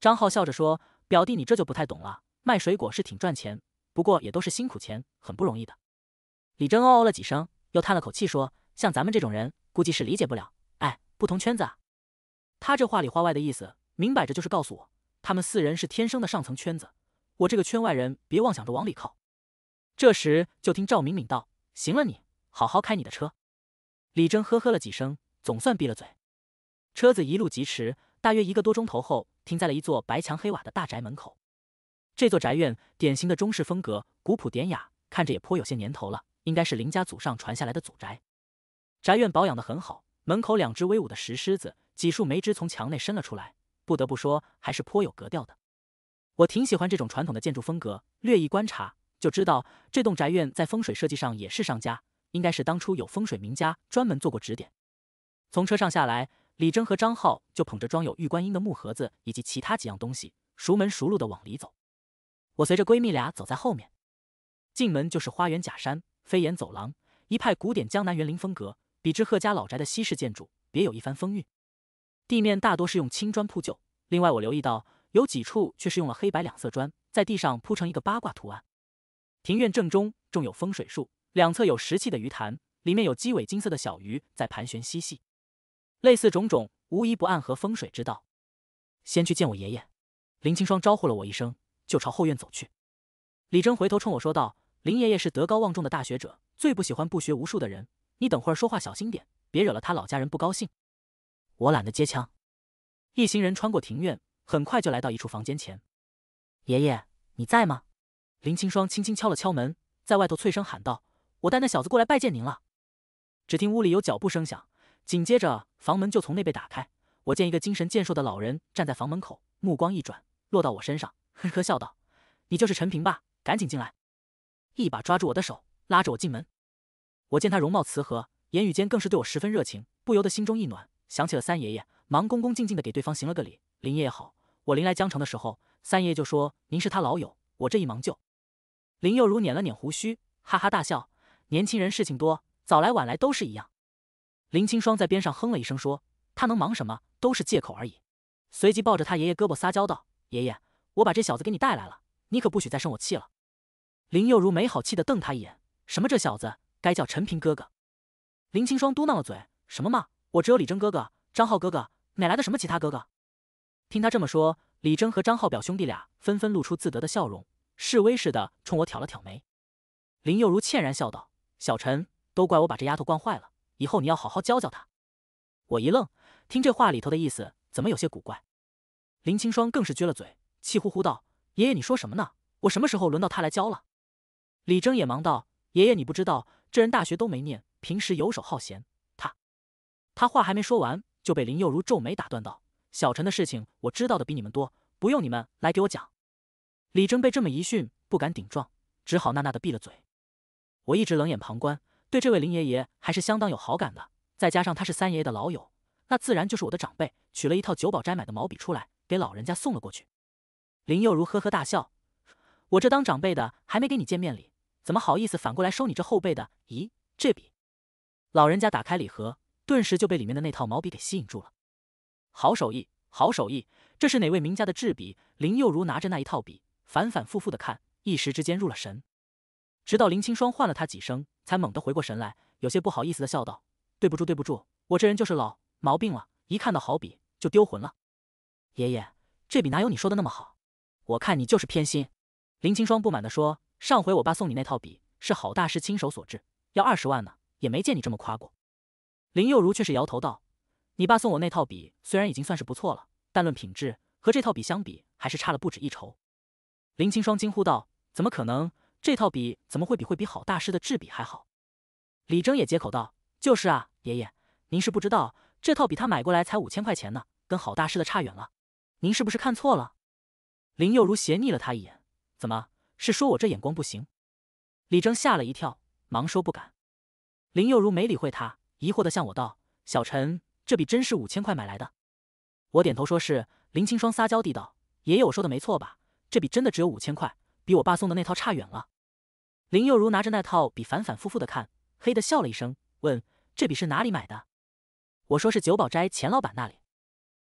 张浩笑着说：“表弟，你这就不太懂了。卖水果是挺赚钱，不过也都是辛苦钱，很不容易的。”李真哦哦了几声，又叹了口气说：“像咱们这种人，估计是理解不了。哎，不同圈子啊。”他这话里话外的意思，明摆着就是告诉我，他们四人是天生的上层圈子，我这个圈外人，别妄想着往里靠。这时，就听赵敏敏道：“行了，你好好开你的车。”李真呵呵了几声，总算闭了嘴。车子一路疾驰，大约一个多钟头后。停在了一座白墙黑瓦的大宅门口。这座宅院典型的中式风格，古朴典雅，看着也颇有些年头了，应该是林家祖上传下来的祖宅。宅院保养得很好，门口两只威武的石狮子，几束梅枝从墙内伸了出来，不得不说还是颇有格调的。我挺喜欢这种传统的建筑风格。略一观察，就知道这栋宅院在风水设计上也是上佳，应该是当初有风水名家专门做过指点。从车上下来。李征和张浩就捧着装有玉观音的木盒子以及其他几样东西，熟门熟路的往里走。我随着闺蜜俩走在后面。进门就是花园、假山、飞檐走廊，一派古典江南园林风格，比之贺家老宅的西式建筑别有一番风韵。地面大多是用青砖铺就，另外我留意到有几处却是用了黑白两色砖，在地上铺成一个八卦图案。庭院正中种有风水树，两侧有石砌的鱼潭，里面有鸡尾金色的小鱼在盘旋嬉戏。类似种种，无一不暗合风水之道。先去见我爷爷。林青霜招呼了我一声，就朝后院走去。李征回头冲我说道：“林爷爷是德高望重的大学者，最不喜欢不学无术的人。你等会儿说话小心点，别惹了他老家人不高兴。”我懒得接枪。一行人穿过庭院，很快就来到一处房间前。爷爷，你在吗？林青霜轻轻敲了敲门，在外头脆声喊道：“我带那小子过来拜见您了。”只听屋里有脚步声响。紧接着，房门就从内被打开。我见一个精神健硕的老人站在房门口，目光一转，落到我身上，呵呵笑道：“你就是陈平吧？赶紧进来！”一把抓住我的手，拉着我进门。我见他容貌慈和，言语间更是对我十分热情，不由得心中一暖，想起了三爷爷，忙恭恭敬敬的给对方行了个礼：“林爷爷好！我临来江城的时候，三爷爷就说您是他老友，我这一忙就……”林幼如捻了捻胡须，哈哈大笑：“年轻人事情多，早来晚来都是一样。”林青霜在边上哼了一声，说：“他能忙什么？都是借口而已。”随即抱着他爷爷胳膊撒娇道：“爷爷，我把这小子给你带来了，你可不许再生我气了。”林幼如没好气的瞪他一眼：“什么这小子？该叫陈平哥哥。”林青霜嘟囔了嘴：“什么嘛？我只有李征哥哥、张浩哥哥，哪来的什么其他哥哥？”听他这么说，李征和张浩表兄弟俩纷纷露出自得的笑容，示威似的冲我挑了挑眉。林幼如歉然笑道：“小陈，都怪我把这丫头惯坏了。”以后你要好好教教他。我一愣，听这话里头的意思，怎么有些古怪？林清霜更是撅了嘴，气呼呼道：“爷爷，你说什么呢？我什么时候轮到他来教了？”李征也忙道：“爷爷，你不知道，这人大学都没念，平时游手好闲。他……他话还没说完，就被林幼如皱眉打断道：‘小陈的事情，我知道的比你们多，不用你们来给我讲。’”李征被这么一训，不敢顶撞，只好讷讷的闭了嘴。我一直冷眼旁观。对这位林爷爷还是相当有好感的，再加上他是三爷爷的老友，那自然就是我的长辈。取了一套九宝斋买的毛笔出来，给老人家送了过去。林幼如呵呵大笑：“我这当长辈的还没给你见面礼，怎么好意思反过来收你这后辈的？”咦，这笔老人家打开礼盒，顿时就被里面的那套毛笔给吸引住了。好手艺，好手艺，这是哪位名家的制笔？林幼如拿着那一套笔，反反复复的看，一时之间入了神，直到林青霜唤了他几声。才猛地回过神来，有些不好意思的笑道：“对不住，对不住，我这人就是老毛病了，一看到好笔就丢魂了。”爷爷，这笔哪有你说的那么好？我看你就是偏心。”林青霜不满的说：“上回我爸送你那套笔是郝大师亲手所制，要二十万呢，也没见你这么夸过。”林幼如却是摇头道：“你爸送我那套笔虽然已经算是不错了，但论品质和这套笔相比，还是差了不止一筹。”林青霜惊呼道：“怎么可能？”这套笔怎么会比会比好大师的制笔还好？李征也接口道：“就是啊，爷爷，您是不知道，这套笔他买过来才五千块钱呢，跟好大师的差远了。您是不是看错了？”林幼如斜睨了他一眼：“怎么，是说我这眼光不行？”李征吓了一跳，忙说：“不敢。”林幼如没理会他，疑惑地向我道：“小陈，这笔真是五千块买来的？”我点头说是。林清霜撒娇地道：“爷爷，我说的没错吧？这笔真的只有五千块。”比我爸送的那套差远了，林幼如拿着那套笔反反复复的看，嘿的笑了一声，问：“这笔是哪里买的？”我说是九宝斋钱老板那里。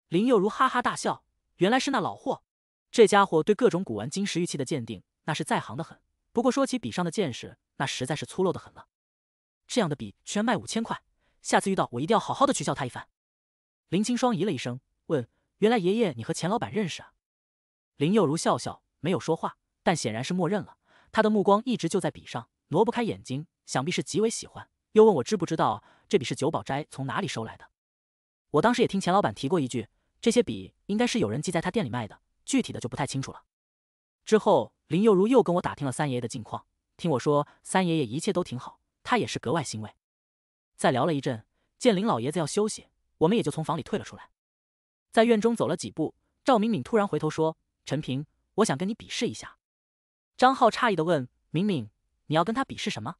林幼如哈哈大笑：“原来是那老货，这家伙对各种古玩金石玉器的鉴定那是在行的很，不过说起笔上的见识，那实在是粗陋的很了。这样的笔居然卖五千块，下次遇到我一定要好好的取笑他一番。”林青霜咦了一声，问：“原来爷爷你和钱老板认识啊？”林幼如笑笑，没有说话。但显然是默认了，他的目光一直就在笔上，挪不开眼睛，想必是极为喜欢。又问我知不知道这笔是九宝斋从哪里收来的，我当时也听钱老板提过一句，这些笔应该是有人寄在他店里卖的，具体的就不太清楚了。之后林又如又跟我打听了三爷爷的近况，听我说三爷爷一切都挺好，他也是格外欣慰。再聊了一阵，见林老爷子要休息，我们也就从房里退了出来。在院中走了几步，赵敏敏突然回头说：“陈平，我想跟你比试一下。”张浩诧异的问：“明明，你要跟他比试什么？”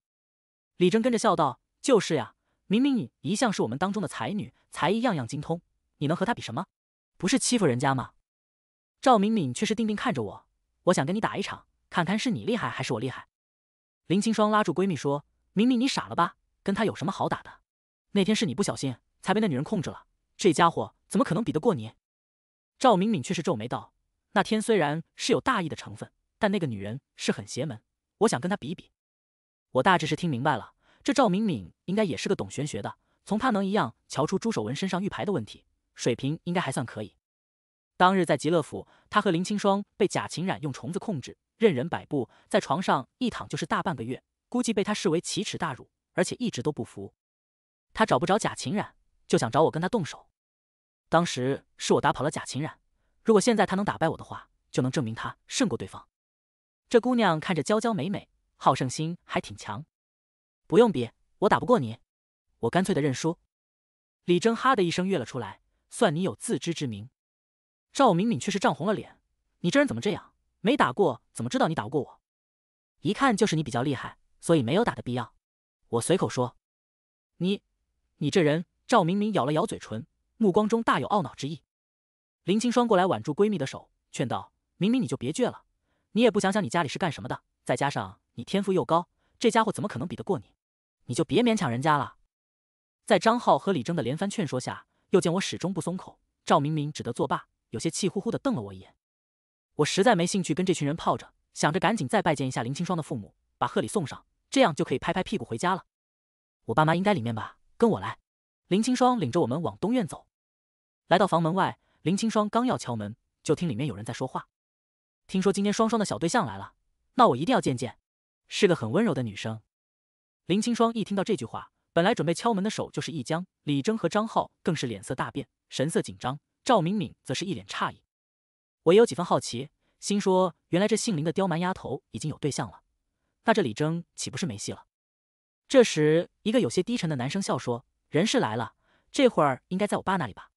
李征跟着笑道：“就是呀，明明你一向是我们当中的才女，才艺样样精通，你能和他比什么？不是欺负人家吗？”赵敏敏却是定定看着我：“我想跟你打一场，看看是你厉害还是我厉害。”林清霜拉住闺蜜说：“明明你傻了吧？跟他有什么好打的？那天是你不小心才被那女人控制了，这家伙怎么可能比得过你？”赵敏敏却是皱眉道：“那天虽然是有大意的成分。”但那个女人是很邪门，我想跟她比比。我大致是听明白了，这赵敏敏应该也是个懂玄学的，从她能一样瞧出朱守文身上玉牌的问题，水平应该还算可以。当日在极乐府，她和林清霜被贾晴冉用虫子控制，任人摆布，在床上一躺就是大半个月，估计被她视为奇耻大辱，而且一直都不服。她找不着贾晴冉，就想找我跟她动手。当时是我打跑了贾晴冉，如果现在她能打败我的话，就能证明她胜过对方。这姑娘看着娇娇美美，好胜心还挺强。不用比，我打不过你，我干脆的认输。李征哈的一声跃了出来，算你有自知之明。赵敏敏却是涨红了脸，你这人怎么这样？没打过怎么知道你打不过我？一看就是你比较厉害，所以没有打的必要。我随口说，你，你这人。赵明明咬了咬嘴唇，目光中大有懊恼之意。林青霜过来挽住闺蜜的手，劝道：“明明，你就别倔了。”你也不想想你家里是干什么的，再加上你天赋又高，这家伙怎么可能比得过你？你就别勉强人家了。在张浩和李征的连番劝说下，又见我始终不松口，赵明明只得作罢，有些气呼呼的瞪了我一眼。我实在没兴趣跟这群人泡着，想着赶紧再拜见一下林清霜的父母，把贺礼送上，这样就可以拍拍屁股回家了。我爸妈应该里面吧，跟我来。林清霜领着我们往东院走，来到房门外，林清霜刚要敲门，就听里面有人在说话。听说今天双双的小对象来了，那我一定要见见。是个很温柔的女生。林清霜一听到这句话，本来准备敲门的手就是一僵。李征和张浩更是脸色大变，神色紧张。赵敏敏则是一脸诧异。我也有几分好奇，心说原来这姓林的刁蛮丫头已经有对象了，那这李征岂不是没戏了？这时，一个有些低沉的男生笑说：“人是来了，这会儿应该在我爸那里吧？”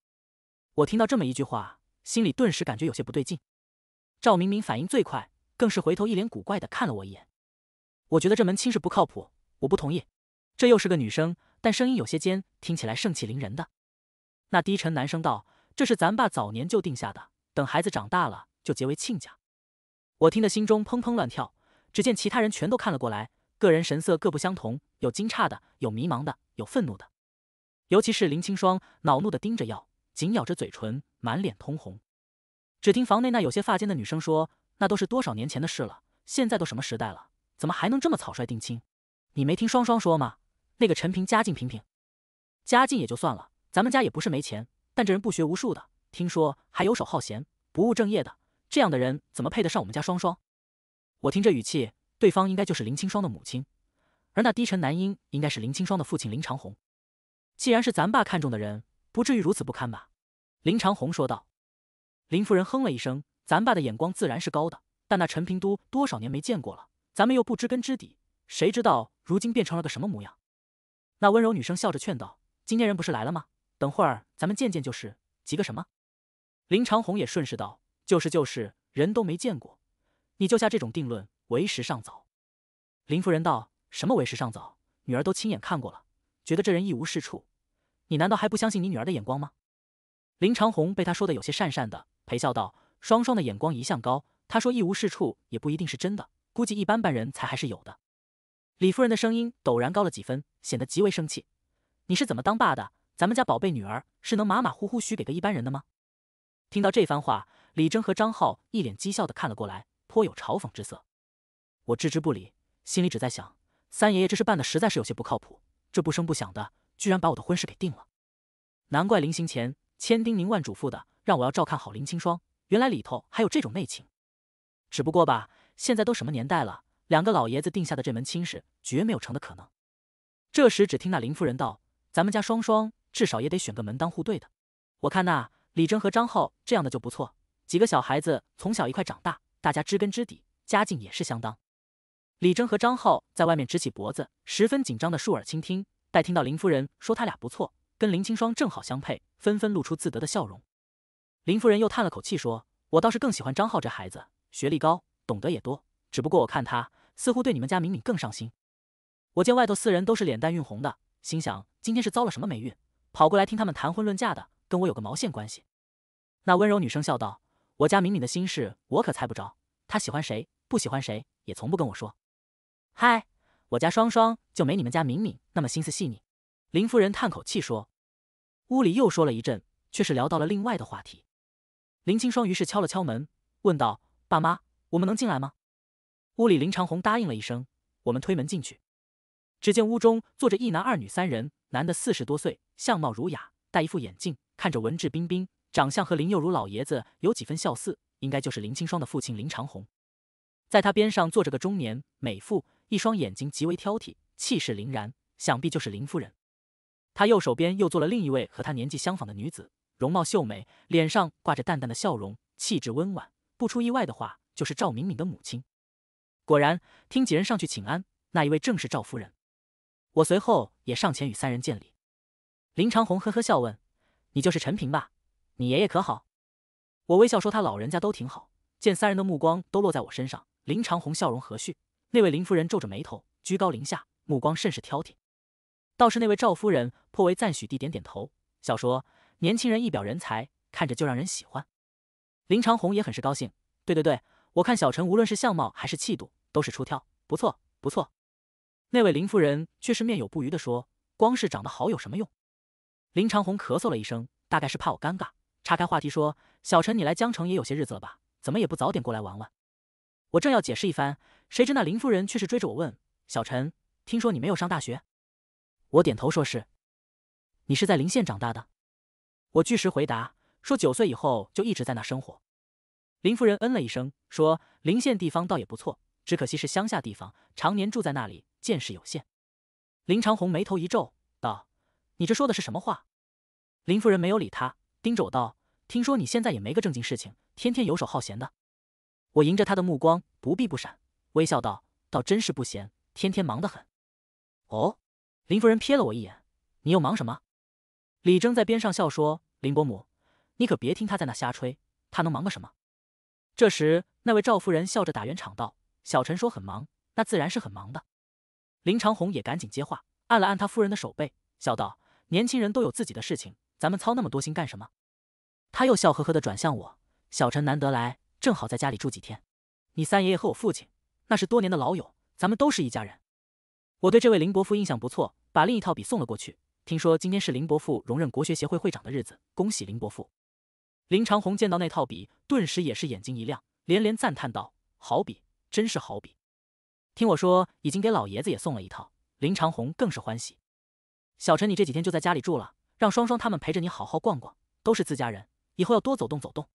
我听到这么一句话，心里顿时感觉有些不对劲。赵明明反应最快，更是回头一脸古怪的看了我一眼。我觉得这门亲事不靠谱，我不同意。这又是个女生，但声音有些尖，听起来盛气凌人的。那低沉男生道：“这是咱爸早年就定下的，等孩子长大了就结为亲家。”我听得心中砰砰乱跳。只见其他人全都看了过来，个人神色各不相同，有惊诧的，有迷茫的，有愤怒的。尤其是林青霜，恼怒的盯着药，紧咬着嘴唇，满脸通红。只听房内那有些发尖的女生说：“那都是多少年前的事了，现在都什么时代了，怎么还能这么草率定亲？你没听双双说吗？那个陈平家境平平，家境也就算了，咱们家也不是没钱，但这人不学无术的，听说还游手好闲，不务正业的，这样的人怎么配得上我们家双双？”我听这语气，对方应该就是林青霜的母亲，而那低沉男音应该是林青霜的父亲林长虹。既然是咱爸看中的人，不至于如此不堪吧？”林长虹说道。林夫人哼了一声：“咱爸的眼光自然是高的，但那陈平都多少年没见过了，咱们又不知根知底，谁知道如今变成了个什么模样？”那温柔女生笑着劝道：“今天人不是来了吗？等会儿咱们见见就是，急个什么？”林长虹也顺势道：“就是就是，人都没见过，你就下这种定论，为时尚早。”林夫人道：“什么为时尚早？女儿都亲眼看过了，觉得这人一无是处。你难道还不相信你女儿的眼光吗？”林长虹被她说的有些讪讪的。陪笑道：“双双的眼光一向高，他说一无是处也不一定是真的，估计一般般人才还是有的。”李夫人的声音陡然高了几分，显得极为生气：“你是怎么当爸的？咱们家宝贝女儿是能马马虎虎许给个一般人的吗？”听到这番话，李征和张浩一脸讥笑的看了过来，颇有嘲讽之色。我置之不理，心里只在想：三爷爷这事办的实在是有些不靠谱，这不声不响的，居然把我的婚事给定了，难怪临行前千叮咛万嘱咐的。让我要照看好林清霜，原来里头还有这种内情。只不过吧，现在都什么年代了，两个老爷子定下的这门亲事，绝没有成的可能。这时，只听那林夫人道：“咱们家双双，至少也得选个门当户对的。我看那李征和张浩这样的就不错。几个小孩子从小一块长大，大家知根知底，家境也是相当。”李征和张浩在外面直起脖子，十分紧张的竖耳倾听。待听到林夫人说他俩不错，跟林清霜正好相配，纷纷露出自得的笑容。林夫人又叹了口气说：“我倒是更喜欢张浩这孩子，学历高，懂得也多。只不过我看他似乎对你们家敏敏更上心。”我见外头四人都是脸蛋晕红的，心想今天是遭了什么霉运，跑过来听他们谈婚论嫁的，跟我有个毛线关系？那温柔女生笑道：“我家敏敏的心事我可猜不着，她喜欢谁，不喜欢谁，也从不跟我说。嗨，我家双双就没你们家敏敏那么心思细腻。”林夫人叹口气说：“屋里又说了一阵，却是聊到了另外的话题。”林青霜于是敲了敲门，问道：“爸妈，我们能进来吗？”屋里林长虹答应了一声：“我们推门进去。”只见屋中坐着一男二女三人，男的四十多岁，相貌儒雅，戴一副眼镜，看着文质彬彬，长相和林幼如老爷子有几分相似，应该就是林青霜的父亲林长虹。在他边上坐着个中年美妇，一双眼睛极为挑剔，气势凌然，想必就是林夫人。他右手边又坐了另一位和他年纪相仿的女子。容貌秀美，脸上挂着淡淡的笑容，气质温婉。不出意外的话，就是赵敏敏的母亲。果然，听几人上去请安，那一位正是赵夫人。我随后也上前与三人见礼。林长虹呵呵笑问：“你就是陈平吧？你爷爷可好？”我微笑说：“他老人家都挺好。”见三人的目光都落在我身上，林长虹笑容和煦，那位林夫人皱着眉头，居高临下，目光甚是挑剔。倒是那位赵夫人颇为赞许地点点头，笑说。年轻人一表人才，看着就让人喜欢。林长虹也很是高兴。对对对，我看小陈无论是相貌还是气度，都是出挑，不错不错。那位林夫人却是面有不愉的说：“光是长得好有什么用？”林长虹咳嗽了一声，大概是怕我尴尬，岔开话题说：“小陈，你来江城也有些日子了吧？怎么也不早点过来玩玩？”我正要解释一番，谁知那林夫人却是追着我问：“小陈，听说你没有上大学？”我点头说是：“你是在临县长大的？”我据实回答，说九岁以后就一直在那生活。林夫人嗯了一声，说：“临县地方倒也不错，只可惜是乡下地方，常年住在那里，见识有限。”林长虹眉头一皱，道：“你这说的是什么话？”林夫人没有理他，盯着我道：“听说你现在也没个正经事情，天天游手好闲的。”我迎着他的目光，不避不闪，微笑道：“倒真是不闲，天天忙得很。”哦，林夫人瞥了我一眼，你又忙什么？李征在边上笑说。林伯母，你可别听他在那瞎吹，他能忙个什么？这时，那位赵夫人笑着打圆场道：“小陈说很忙，那自然是很忙的。”林长虹也赶紧接话，按了按他夫人的手背，笑道：“年轻人都有自己的事情，咱们操那么多心干什么？”他又笑呵呵地转向我：“小陈难得来，正好在家里住几天。你三爷爷和我父亲，那是多年的老友，咱们都是一家人。”我对这位林伯父印象不错，把另一套笔送了过去。听说今天是林伯父荣任国学协会会长的日子，恭喜林伯父！林长虹见到那套笔，顿时也是眼睛一亮，连连赞叹道：“好笔，真是好笔！”听我说，已经给老爷子也送了一套。林长虹更是欢喜。小陈，你这几天就在家里住了，让双双他们陪着你好好逛逛，都是自家人，以后要多走动走动。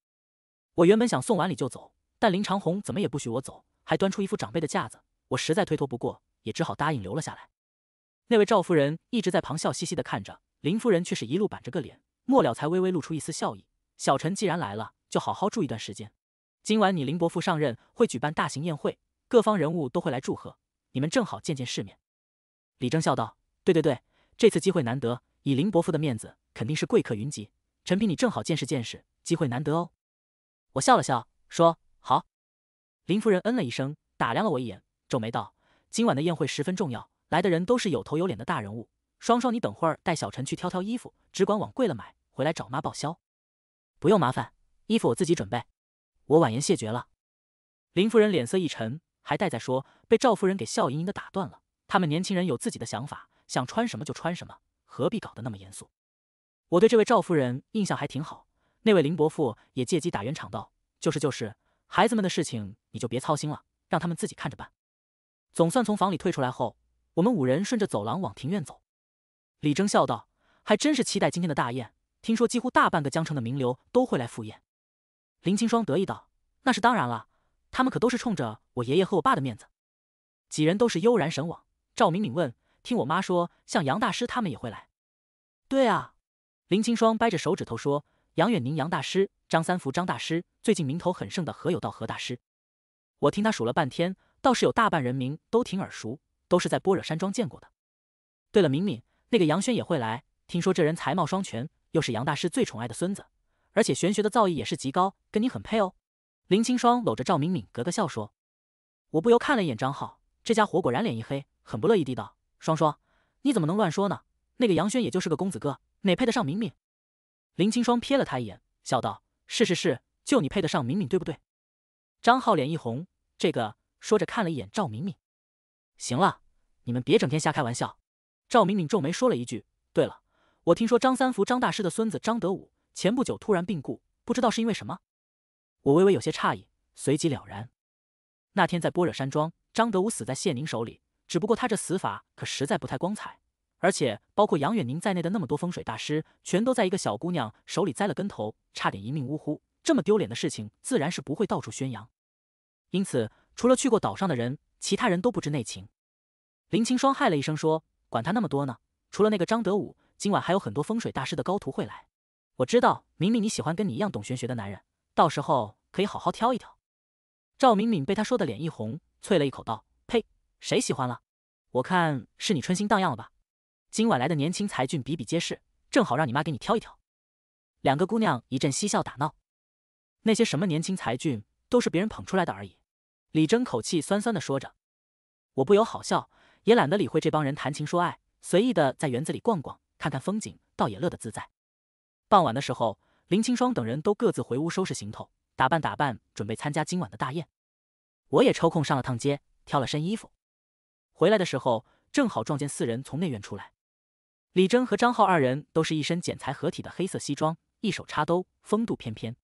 我原本想送完礼就走，但林长虹怎么也不许我走，还端出一副长辈的架子，我实在推脱不过，也只好答应留了下来。那位赵夫人一直在旁笑嘻嘻地看着，林夫人却是一路板着个脸，末了才微微露出一丝笑意。小陈既然来了，就好好住一段时间。今晚你林伯父上任会举办大型宴会，各方人物都会来祝贺，你们正好见见世面。李征笑道：“对对对，这次机会难得，以林伯父的面子，肯定是贵客云集，陈平你正好见识见识，机会难得哦。”我笑了笑说：“好。”林夫人嗯了一声，打量了我一眼，皱眉道：“今晚的宴会十分重要。”来的人都是有头有脸的大人物。双双，你等会儿带小陈去挑挑衣服，只管往贵了买，回来找妈报销。不用麻烦，衣服我自己准备。我婉言谢绝了。林夫人脸色一沉，还待再说，被赵夫人给笑盈盈的打断了。他们年轻人有自己的想法，想穿什么就穿什么，何必搞得那么严肃？我对这位赵夫人印象还挺好。那位林伯父也借机打圆场道：“就是就是，孩子们的事情你就别操心了，让他们自己看着办。”总算从房里退出来后。我们五人顺着走廊往庭院走，李征笑道：“还真是期待今天的大宴。听说几乎大半个江城的名流都会来赴宴。”林青霜得意道：“那是当然了，他们可都是冲着我爷爷和我爸的面子。”几人都是悠然神往。赵敏敏问：“听我妈说，像杨大师他们也会来？”“对啊。”林青霜掰着手指头说：“杨远宁、杨大师；张三福、张大师；最近名头很盛的何有道、何大师。我听他数了半天，倒是有大半人名都挺耳熟。”都是在般若山庄见过的。对了，敏敏，那个杨轩也会来。听说这人才貌双全，又是杨大师最宠爱的孙子，而且玄学的造诣也是极高，跟你很配哦。林清霜搂着赵敏敏，咯咯笑说：“我不由看了一眼张浩，这家伙果然脸一黑，很不乐意地道：‘双双，你怎么能乱说呢？那个杨轩也就是个公子哥，哪配得上敏敏？’”林清霜瞥了他一眼，笑道：“是是是，就你配得上敏敏，对不对？”张浩脸一红，这个说着看了一眼赵敏敏，行了。你们别整天瞎开玩笑。”赵敏敏皱眉说了一句。“对了，我听说张三福张大师的孙子张德武前不久突然病故，不知道是因为什么。”我微微有些诧异，随即了然。那天在般若山庄，张德武死在谢宁手里，只不过他这死法可实在不太光彩。而且包括杨远宁在内的那么多风水大师，全都在一个小姑娘手里栽了跟头，差点一命呜呼。这么丢脸的事情，自然是不会到处宣扬。因此，除了去过岛上的人，其他人都不知内情。林清霜嗨了一声，说：“管他那么多呢，除了那个张德武，今晚还有很多风水大师的高徒会来。我知道，明明你喜欢跟你一样懂玄学的男人，到时候可以好好挑一挑。”赵敏敏被他说的脸一红，啐了一口道：“呸，谁喜欢了？我看是你春心荡漾了吧？今晚来的年轻才俊比比皆是，正好让你妈给你挑一挑。”两个姑娘一阵嬉笑打闹，那些什么年轻才俊都是别人捧出来的而已。李征口气酸酸的说着，我不由好笑。也懒得理会这帮人谈情说爱，随意的在园子里逛逛，看看风景，倒也乐得自在。傍晚的时候，林清霜等人都各自回屋收拾行头，打扮打扮，准备参加今晚的大宴。我也抽空上了趟街，挑了身衣服。回来的时候，正好撞见四人从内院出来。李征和张浩二人都是一身剪裁合体的黑色西装，一手插兜，风度翩翩。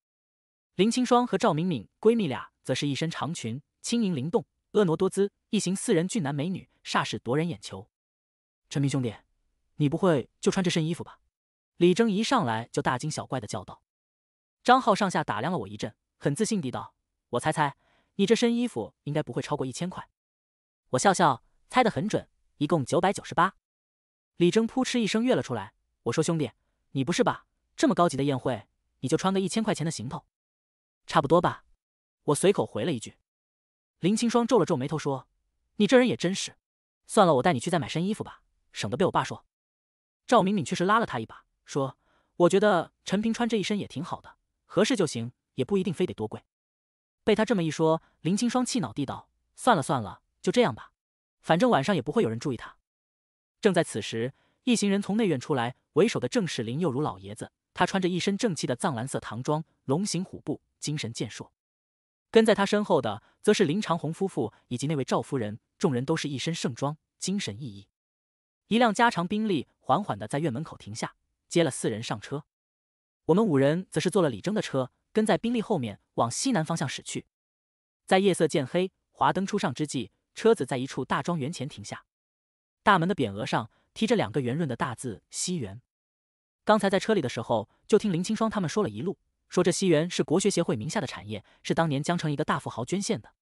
林清霜和赵敏敏闺蜜俩则是一身长裙，轻盈灵动。婀娜多姿，一行四人，俊男美女，煞是夺人眼球。陈明兄弟，你不会就穿这身衣服吧？李征一上来就大惊小怪的叫道。张浩上下打量了我一阵，很自信地道：“我猜猜，你这身衣服应该不会超过一千块。”我笑笑，猜得很准，一共九百九十八。李征扑哧一声跃了出来：“我说兄弟，你不是吧？这么高级的宴会，你就穿个一千块钱的行头？差不多吧？”我随口回了一句。林清霜皱了皱眉头说：“你这人也真是，算了，我带你去再买身衣服吧，省得被我爸说。”赵敏敏却是拉了他一把说：“我觉得陈平穿这一身也挺好的，合适就行，也不一定非得多贵。”被他这么一说，林清霜气恼地道：“算了算了，就这样吧，反正晚上也不会有人注意他。”正在此时，一行人从内院出来，为首的正是林佑如老爷子，他穿着一身正气的藏蓝色唐装，龙行虎步，精神健硕。跟在他身后的，则是林长虹夫妇以及那位赵夫人，众人都是一身盛装，精神奕奕。一辆加长宾利缓缓的在院门口停下，接了四人上车。我们五人则是坐了李征的车，跟在宾利后面往西南方向驶去。在夜色渐黑、华灯初上之际，车子在一处大庄园前停下。大门的匾额上提着两个圆润的大字“西园”。刚才在车里的时候，就听林清霜他们说了一路。说这西园是国学协会名下的产业，是当年江城一个大富豪捐献的。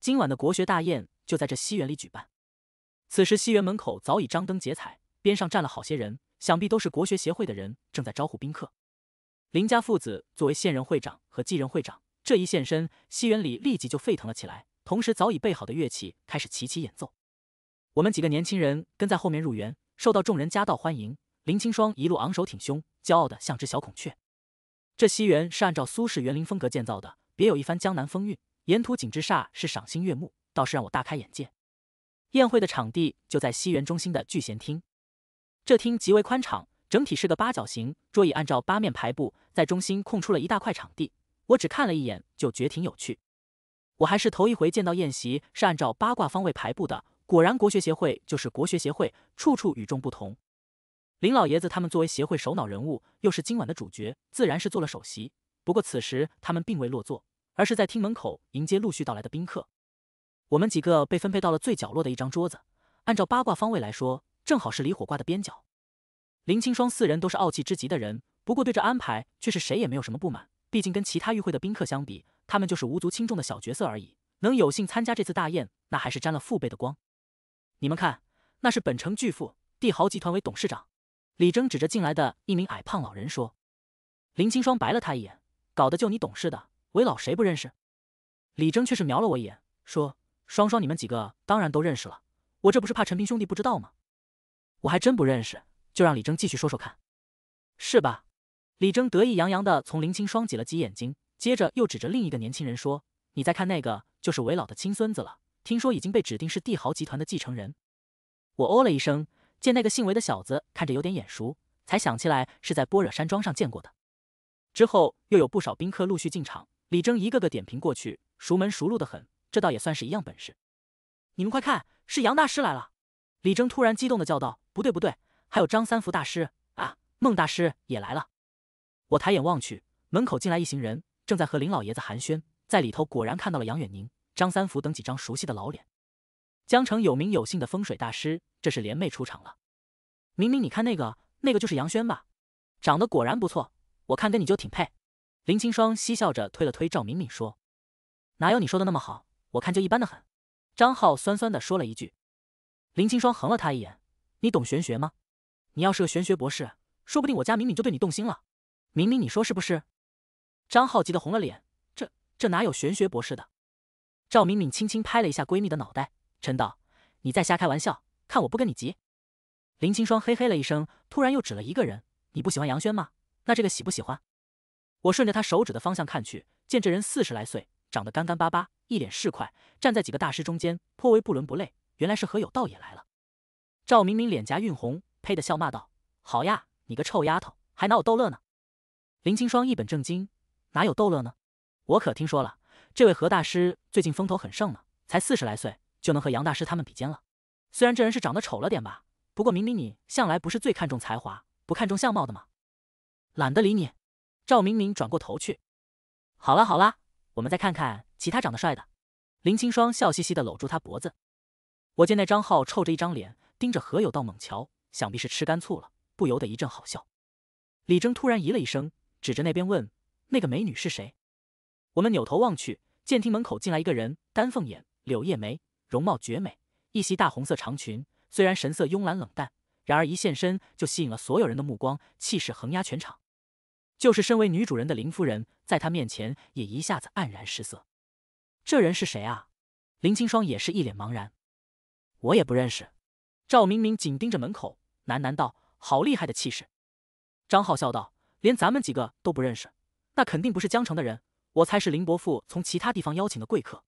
今晚的国学大宴就在这西园里举办。此时西园门口早已张灯结彩，边上站了好些人，想必都是国学协会的人，正在招呼宾客。林家父子作为现任会长和继任会长，这一现身，西园里立即就沸腾了起来。同时，早已备好的乐器开始齐齐演奏。我们几个年轻人跟在后面入园，受到众人夹道欢迎。林青霜一路昂首挺胸，骄傲的像只小孔雀。这西园是按照苏式园林风格建造的，别有一番江南风韵。沿途景致煞是赏心悦目，倒是让我大开眼界。宴会的场地就在西园中心的聚贤厅，这厅极为宽敞，整体是个八角形，桌椅按照八面排布，在中心空出了一大块场地。我只看了一眼，就觉挺有趣。我还是头一回见到宴席是按照八卦方位排布的，果然国学协会就是国学协会，处处与众不同。林老爷子他们作为协会首脑人物，又是今晚的主角，自然是做了首席。不过此时他们并未落座，而是在厅门口迎接陆续到来的宾客。我们几个被分配到了最角落的一张桌子，按照八卦方位来说，正好是离火卦的边角。林清霜四人都是傲气之极的人，不过对这安排却是谁也没有什么不满。毕竟跟其他与会的宾客相比，他们就是无足轻重的小角色而已。能有幸参加这次大宴，那还是沾了父辈的光。你们看，那是本城巨富帝豪集团为董事长。李征指着进来的一名矮胖老人说：“林青霜，白了他一眼，搞得就你懂事的韦老谁不认识？”李征却是瞄了我一眼，说：“双双，你们几个当然都认识了，我这不是怕陈平兄弟不知道吗？”我还真不认识，就让李征继续说说看，是吧？”李征得意洋洋的从林青霜挤了挤眼睛，接着又指着另一个年轻人说：“你再看那个，就是韦老的亲孙子了，听说已经被指定是帝豪集团的继承人。”我哦了一声。见那个姓韦的小子看着有点眼熟，才想起来是在般若山庄上见过的。之后又有不少宾客陆续进场，李征一个个点评过去，熟门熟路的很，这倒也算是一样本事。你们快看，是杨大师来了！李征突然激动的叫道：“不对不对，还有张三福大师啊，孟大师也来了！”我抬眼望去，门口进来一行人，正在和林老爷子寒暄，在里头果然看到了杨远宁、张三福等几张熟悉的老脸。江城有名有姓的风水大师。这是联袂出场了，明明，你看那个，那个就是杨轩吧？长得果然不错，我看跟你就挺配。林青霜嬉笑着推了推赵敏敏说：“哪有你说的那么好？我看就一般的很。”张浩酸酸的说了一句。林青霜横了他一眼：“你懂玄学吗？你要是个玄学博士，说不定我家敏敏就对你动心了。明明，你说是不是？”张浩急得红了脸：“这这哪有玄学博士的？”赵敏敏轻轻拍了一下闺蜜的脑袋，嗔道：“你在瞎开玩笑。”看我不跟你急，林青霜嘿嘿了一声，突然又指了一个人：“你不喜欢杨轩吗？那这个喜不喜欢？”我顺着他手指的方向看去，见这人四十来岁，长得干干巴巴，一脸市侩，站在几个大师中间，颇为不伦不类。原来是何有道也来了。赵明明脸颊晕红，呸的笑骂道：“好呀，你个臭丫头，还拿我逗乐呢！”林青霜一本正经：“哪有逗乐呢？我可听说了，这位何大师最近风头很盛呢，才四十来岁就能和杨大师他们比肩了。”虽然这人是长得丑了点吧，不过明明你向来不是最看重才华，不看重相貌的吗？懒得理你。赵明明转过头去。好了好了，我们再看看其他长得帅的。林青霜笑嘻嘻地搂住他脖子。我见那张浩臭着一张脸盯着何有道猛瞧，想必是吃干醋了，不由得一阵好笑。李征突然咦了一声，指着那边问：“那个美女是谁？”我们扭头望去，见厅门口进来一个人，丹凤眼，柳叶眉，容貌绝美。一袭大红色长裙，虽然神色慵懒冷淡，然而一现身就吸引了所有人的目光，气势横压全场。就是身为女主人的林夫人，在她面前也一下子黯然失色。这人是谁啊？林清霜也是一脸茫然。我也不认识。赵明明紧盯着门口，喃喃道：“好厉害的气势。”张浩笑道：“连咱们几个都不认识，那肯定不是江城的人。我猜是林伯父从其他地方邀请的贵客。”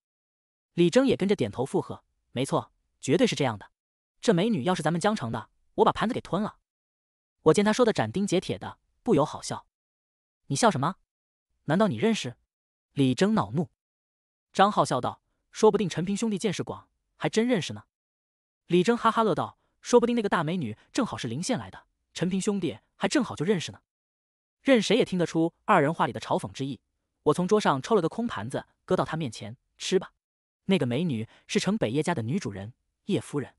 李征也跟着点头附和：“没错。”绝对是这样的，这美女要是咱们江城的，我把盘子给吞了。我见他说的斩钉截铁的，不由好笑。你笑什么？难道你认识？李征恼怒。张浩笑道：“说不定陈平兄弟见识广，还真认识呢。”李征哈哈乐道：“说不定那个大美女正好是临县来的，陈平兄弟还正好就认识呢。”任谁也听得出二人话里的嘲讽之意。我从桌上抽了个空盘子，搁到他面前：“吃吧。”那个美女是城北叶家的女主人。叶夫人，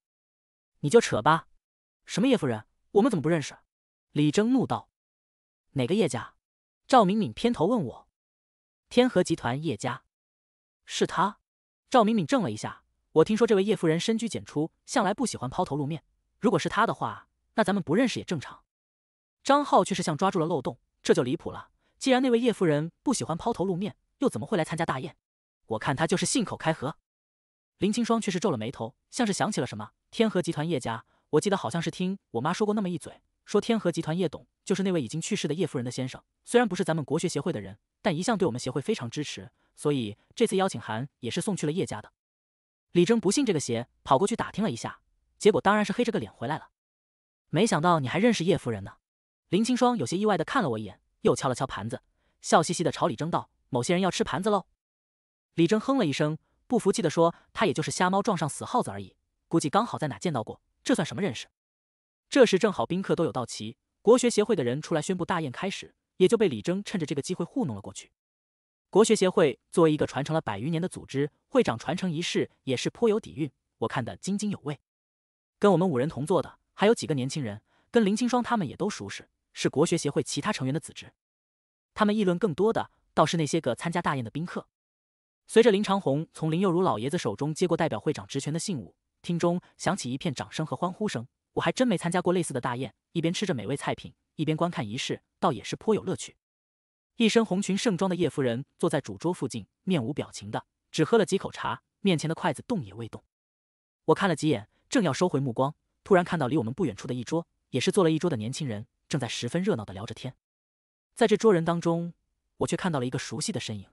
你就扯吧！什么叶夫人？我们怎么不认识？李征怒道：“哪个叶家？”赵敏敏偏头问我：“天河集团叶家？”是他？赵敏敏怔了一下。我听说这位叶夫人深居简出，向来不喜欢抛头露面。如果是他的话，那咱们不认识也正常。张浩却是像抓住了漏洞，这就离谱了。既然那位叶夫人不喜欢抛头露面，又怎么会来参加大宴？我看他就是信口开河。林青霜却是皱了眉头，像是想起了什么。天河集团叶家，我记得好像是听我妈说过那么一嘴，说天河集团叶董就是那位已经去世的叶夫人的先生，虽然不是咱们国学协会的人，但一向对我们协会非常支持，所以这次邀请函也是送去了叶家的。李征不信这个邪，跑过去打听了一下，结果当然是黑着个脸回来了。没想到你还认识叶夫人呢？林青霜有些意外的看了我一眼，又敲了敲盘子，笑嘻嘻的朝李征道：“某些人要吃盘子喽。”李征哼了一声。不服气的说：“他也就是瞎猫撞上死耗子而已，估计刚好在哪见到过，这算什么认识？”这时正好宾客都有到齐，国学协会的人出来宣布大宴开始，也就被李征趁着这个机会糊弄了过去。国学协会作为一个传承了百余年的组织，会长传承仪式也是颇有底蕴，我看得津津有味。跟我们五人同坐的还有几个年轻人，跟林青霜他们也都熟识，是国学协会其他成员的子侄。他们议论更多的倒是那些个参加大宴的宾客。随着林长虹从林佑如老爷子手中接过代表会长职权的信物，厅中响起一片掌声和欢呼声。我还真没参加过类似的大宴，一边吃着美味菜品，一边观看仪式，倒也是颇有乐趣。一身红裙盛装的叶夫人坐在主桌附近，面无表情的只喝了几口茶，面前的筷子动也未动。我看了几眼，正要收回目光，突然看到离我们不远处的一桌，也是坐了一桌的年轻人，正在十分热闹的聊着天。在这桌人当中，我却看到了一个熟悉的身影。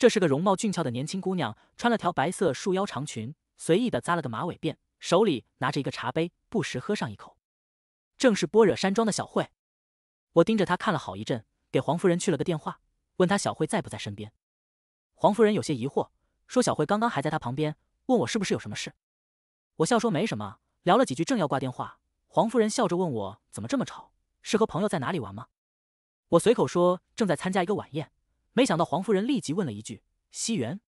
这是个容貌俊俏的年轻姑娘，穿了条白色束腰长裙，随意地扎了个马尾辫，手里拿着一个茶杯，不时喝上一口。正是般若山庄的小慧。我盯着她看了好一阵，给黄夫人去了个电话，问她小慧在不在身边。黄夫人有些疑惑，说小慧刚刚还在她旁边，问我是不是有什么事。我笑说没什么，聊了几句，正要挂电话，黄夫人笑着问我怎么这么吵，是和朋友在哪里玩吗？我随口说正在参加一个晚宴。没想到黄夫人立即问了一句：“西园，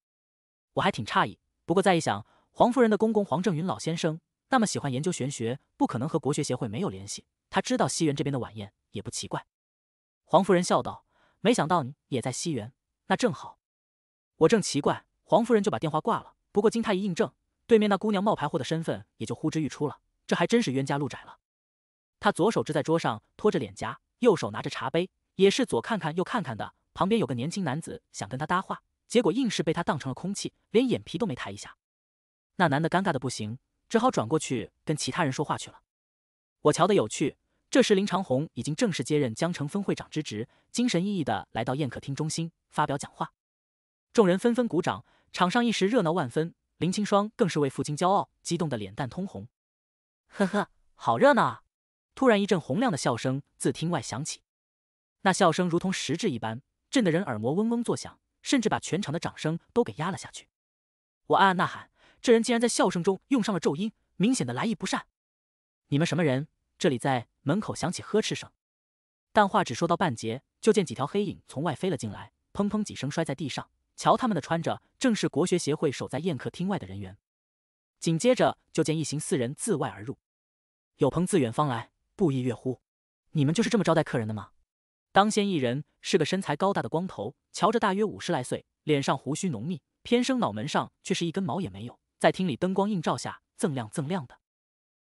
我还挺诧异。不过再一想，黄夫人的公公黄正云老先生那么喜欢研究玄学，不可能和国学协会没有联系。他知道西园这边的晚宴也不奇怪。”黄夫人笑道：“没想到你也在西园，那正好。”我正奇怪，黄夫人就把电话挂了。不过经她一印证，对面那姑娘冒牌货的身份也就呼之欲出了。这还真是冤家路窄了。她左手支在桌上托着脸颊，右手拿着茶杯，也是左看看右看看的。旁边有个年轻男子想跟他搭话，结果硬是被他当成了空气，连眼皮都没抬一下。那男的尴尬的不行，只好转过去跟其他人说话去了。我瞧得有趣。这时林长虹已经正式接任江城分会长之职，精神奕奕的来到宴客厅中心发表讲话。众人纷纷鼓掌，场上一时热闹万分。林清霜更是为父亲骄傲，激动的脸蛋通红。呵呵，好热闹啊！突然一阵洪亮的笑声自厅外响起，那笑声如同实质一般。震得人耳膜嗡嗡作响，甚至把全场的掌声都给压了下去。我暗暗呐喊：这人竟然在笑声中用上了咒音，明显的来意不善。你们什么人？这里在门口响起呵斥声，但话只说到半截，就见几条黑影从外飞了进来，砰砰几声摔在地上。瞧他们的穿着，正是国学协会守在宴客厅外的人员。紧接着就见一行四人自外而入。有朋自远方来，不亦乐乎？你们就是这么招待客人的吗？当先一人是个身材高大的光头，瞧着大约五十来岁，脸上胡须浓密，偏生脑门上却是一根毛也没有，在厅里灯光映照下锃亮锃亮的。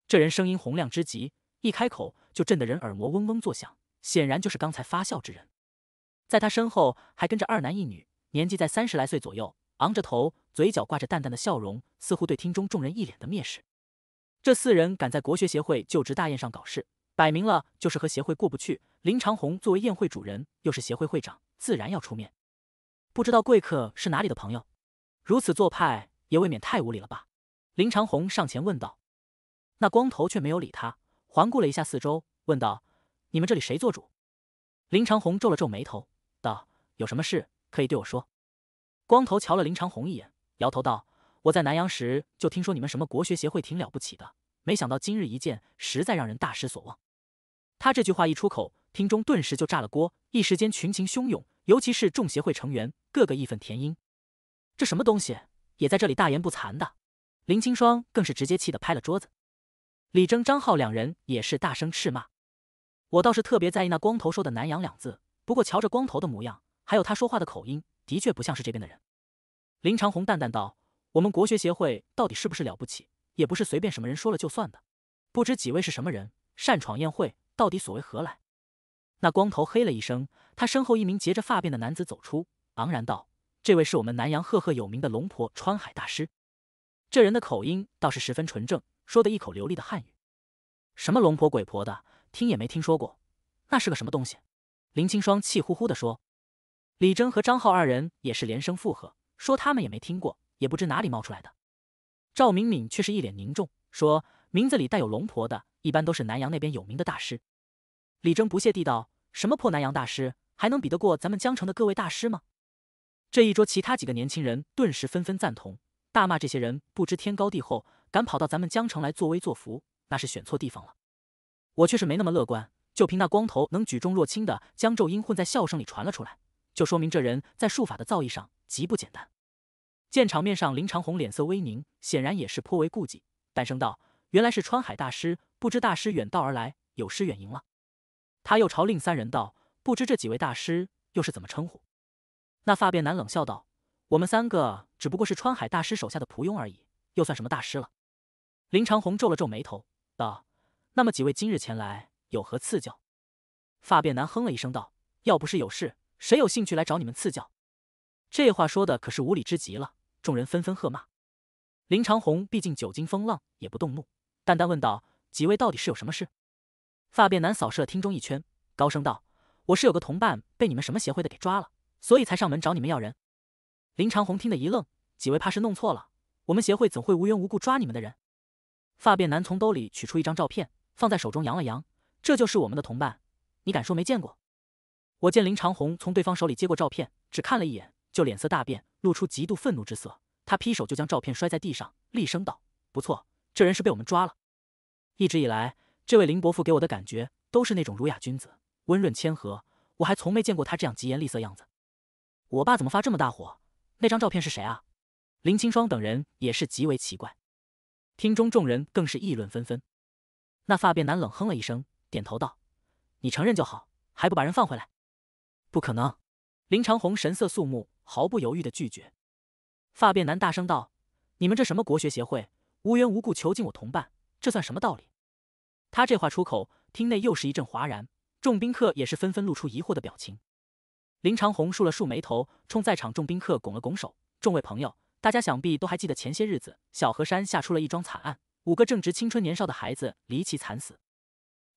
这人声音洪亮之极，一开口就震得人耳膜嗡嗡作响，显然就是刚才发笑之人。在他身后还跟着二男一女，年纪在三十来岁左右，昂着头，嘴角挂着淡淡的笑容，似乎对厅中众人一脸的蔑视。这四人敢在国学协会就职大宴上搞事！摆明了就是和协会过不去。林长虹作为宴会主人，又是协会会长，自然要出面。不知道贵客是哪里的朋友，如此做派也未免太无礼了吧？林长虹上前问道。那光头却没有理他，环顾了一下四周，问道：“你们这里谁做主？”林长虹皱了皱眉头，道：“有什么事可以对我说？”光头瞧了林长虹一眼，摇头道：“我在南阳时就听说你们什么国学协会挺了不起的，没想到今日一见，实在让人大失所望。”他这句话一出口，厅中顿时就炸了锅，一时间群情汹涌，尤其是众协会成员，个个义愤填膺。这什么东西也在这里大言不惭的！林清霜更是直接气得拍了桌子。李征、张浩两人也是大声斥骂。我倒是特别在意那光头说的“南洋”两字，不过瞧着光头的模样，还有他说话的口音，的确不像是这边的人。林长虹淡淡道：“我们国学协会到底是不是了不起，也不是随便什么人说了就算的。不知几位是什么人，擅闯宴会？”到底所为何来？那光头嘿了一声，他身后一名结着发辫的男子走出，昂然道：“这位是我们南阳赫赫有名的龙婆川海大师。”这人的口音倒是十分纯正，说的一口流利的汉语。什么龙婆鬼婆的，听也没听说过，那是个什么东西？林青霜气呼呼的说。李征和张浩二人也是连声附和，说他们也没听过，也不知哪里冒出来的。赵敏敏却是一脸凝重，说：“名字里带有龙婆的，一般都是南阳那边有名的大师。”李征不屑地道：“什么破南洋大师，还能比得过咱们江城的各位大师吗？”这一桌其他几个年轻人顿时纷纷赞同，大骂这些人不知天高地厚，敢跑到咱们江城来作威作福，那是选错地方了。我却是没那么乐观，就凭那光头能举重若轻的江昼音混在笑声里传了出来，就说明这人在术法的造诣上极不简单。见场面上林长虹脸色微凝，显然也是颇为顾忌，诞生道：“原来是川海大师，不知大师远道而来，有失远迎了。”他又朝另三人道：“不知这几位大师又是怎么称呼？”那发辫男冷笑道：“我们三个只不过是川海大师手下的仆佣而已，又算什么大师了？”林长虹皱了皱眉头，道：“那么几位今日前来有何赐教？”发辫男哼了一声，道：“要不是有事，谁有兴趣来找你们赐教？”这话说的可是无理之极了，众人纷纷喝骂。林长虹毕竟久经风浪，也不动怒，淡淡问道：“几位到底是有什么事？”发辫男扫视了厅中一圈，高声道：“我是有个同伴被你们什么协会的给抓了，所以才上门找你们要人。”林长虹听得一愣：“几位怕是弄错了，我们协会怎会无缘无故抓你们的人？”发辫男从兜里取出一张照片，放在手中扬了扬：“这就是我们的同伴，你敢说没见过？”我见林长虹从对方手里接过照片，只看了一眼就脸色大变，露出极度愤怒之色。他劈手就将照片摔在地上，厉声道：“不错，这人是被我们抓了。一直以来。”这位林伯父给我的感觉都是那种儒雅君子，温润谦和。我还从没见过他这样疾言厉色样子。我爸怎么发这么大火？那张照片是谁啊？林清霜等人也是极为奇怪。厅中众人更是议论纷纷。那发辫男冷哼了一声，点头道：“你承认就好，还不把人放回来？”不可能！林长虹神色肃穆，毫不犹豫的拒绝。发辫男大声道：“你们这什么国学协会，无缘无故囚禁我同伴，这算什么道理？”他这话出口，厅内又是一阵哗然，众宾客也是纷纷露出疑惑的表情。林长虹竖了竖眉头，冲在场众宾客拱了拱手：“众位朋友，大家想必都还记得前些日子小河山下出了一桩惨案，五个正值青春年少的孩子离奇惨死。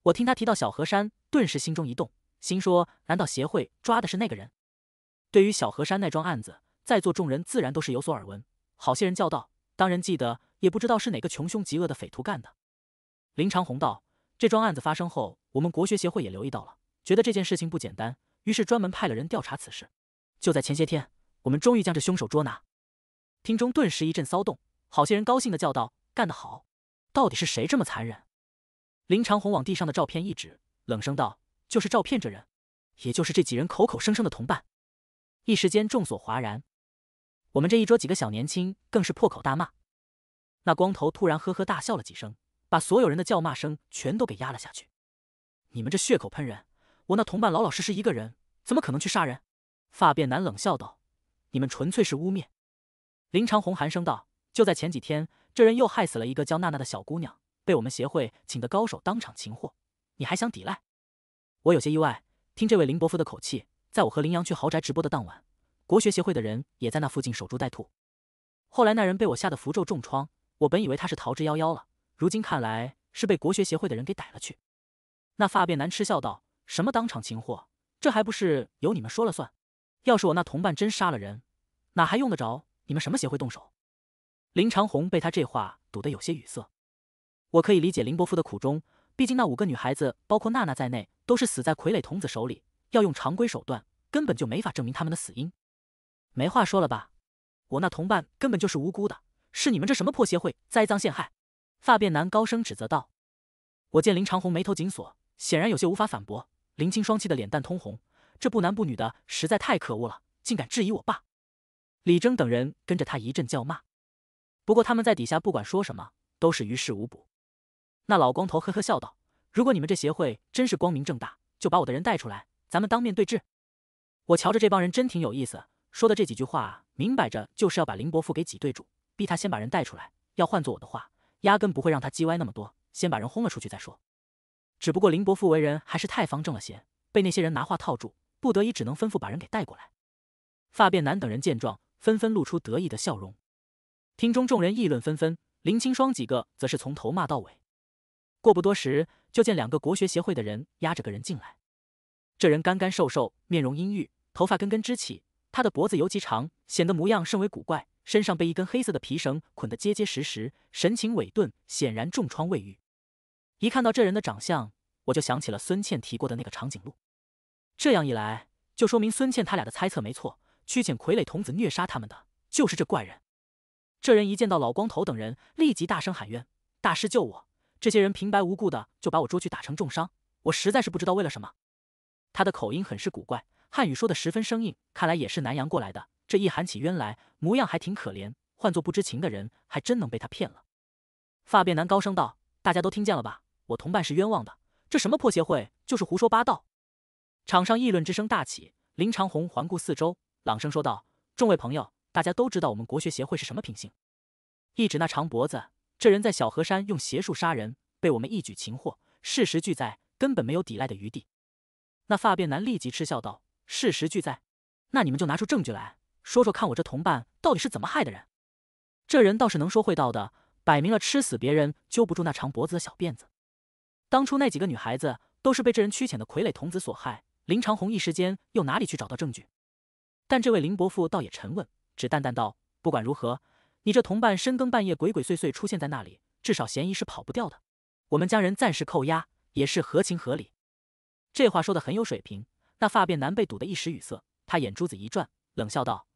我听他提到小河山，顿时心中一动，心说难道协会抓的是那个人？”对于小河山那桩案子，在座众人自然都是有所耳闻，好些人叫道：“当然记得，也不知道是哪个穷凶极恶的匪徒干的。”林长虹道：“这桩案子发生后，我们国学协会也留意到了，觉得这件事情不简单，于是专门派了人调查此事。就在前些天，我们终于将这凶手捉拿。”厅中顿时一阵骚动，好些人高兴的叫道：“干得好！”到底是谁这么残忍？林长虹往地上的照片一指，冷声道：“就是照片这人，也就是这几人口口声声的同伴。”一时间，众所哗然。我们这一桌几个小年轻更是破口大骂。那光头突然呵呵大笑了几声。把所有人的叫骂声全都给压了下去。你们这血口喷人！我那同伴老老实实一个人，怎么可能去杀人？发辫男冷笑道：“你们纯粹是污蔑。”林长虹寒声道：“就在前几天，这人又害死了一个叫娜娜的小姑娘，被我们协会请的高手当场擒获。你还想抵赖？”我有些意外，听这位林伯父的口气，在我和林阳去豪宅直播的当晚，国学协会的人也在那附近守株待兔。后来那人被我吓得符咒重创，我本以为他是逃之夭夭了。如今看来是被国学协会的人给逮了去。那发辫男嗤笑道：“什么当场擒获？这还不是由你们说了算？要是我那同伴真杀了人，哪还用得着你们什么协会动手？”林长虹被他这话堵得有些语塞。我可以理解林伯父的苦衷，毕竟那五个女孩子，包括娜娜在内，都是死在傀儡童子手里。要用常规手段，根本就没法证明他们的死因。没话说了吧？我那同伴根本就是无辜的，是你们这什么破协会栽赃陷害。发辫男高声指责道：“我见林长虹眉头紧锁，显然有些无法反驳。林青霜气得脸蛋通红，这不男不女的，实在太可恶了，竟敢质疑我爸！”李征等人跟着他一阵叫骂。不过他们在底下不管说什么，都是于事无补。那老光头呵呵笑道：“如果你们这协会真是光明正大，就把我的人带出来，咱们当面对质。”我瞧着这帮人真挺有意思，说的这几句话，明摆着就是要把林伯父给挤兑住，逼他先把人带出来。要换做我的话，压根不会让他叽歪那么多，先把人轰了出去再说。只不过林伯父为人还是太方正了些，被那些人拿话套住，不得已只能吩咐把人给带过来。发辫男等人见状，纷纷露出得意的笑容。厅中众人议论纷纷，林清霜几个则是从头骂到尾。过不多时，就见两个国学协会的人压着个人进来。这人干干瘦瘦，面容阴郁，头发根根支起，他的脖子尤其长，显得模样甚为古怪。身上被一根黑色的皮绳捆得结结实实，神情委顿，显然重创未愈。一看到这人的长相，我就想起了孙倩提过的那个长颈鹿。这样一来，就说明孙倩他俩的猜测没错，驱遣傀儡童子虐杀他们的就是这怪人。这人一见到老光头等人，立即大声喊冤：“大师救我！这些人平白无故的就把我捉去打成重伤，我实在是不知道为了什么。”他的口音很是古怪，汉语说的十分生硬，看来也是南洋过来的。这一喊起冤来，模样还挺可怜。换做不知情的人，还真能被他骗了。发辫男高声道：“大家都听见了吧？我同伴是冤枉的。这什么破协会，就是胡说八道！”场上议论之声大起。林长虹环顾四周，朗声说道：“众位朋友，大家都知道我们国学协会是什么品性。一指那长脖子，这人在小河山用邪术杀人，被我们一举擒获，事实俱在，根本没有抵赖的余地。”那发辫男立即嗤笑道：“事实俱在，那你们就拿出证据来。”说说看，我这同伴到底是怎么害的人？这人倒是能说会道的，摆明了吃死别人，揪不住那长脖子的小辫子。当初那几个女孩子都是被这人驱遣的傀儡童子所害。林长虹一时间又哪里去找到证据？但这位林伯父倒也沉稳，只淡淡道：“不管如何，你这同伴深更半夜鬼鬼祟祟出现在那里，至少嫌疑是跑不掉的。我们将人暂时扣押，也是合情合理。”这话说的很有水平。那发辫男被堵得一时语塞，他眼珠子一转，冷笑道。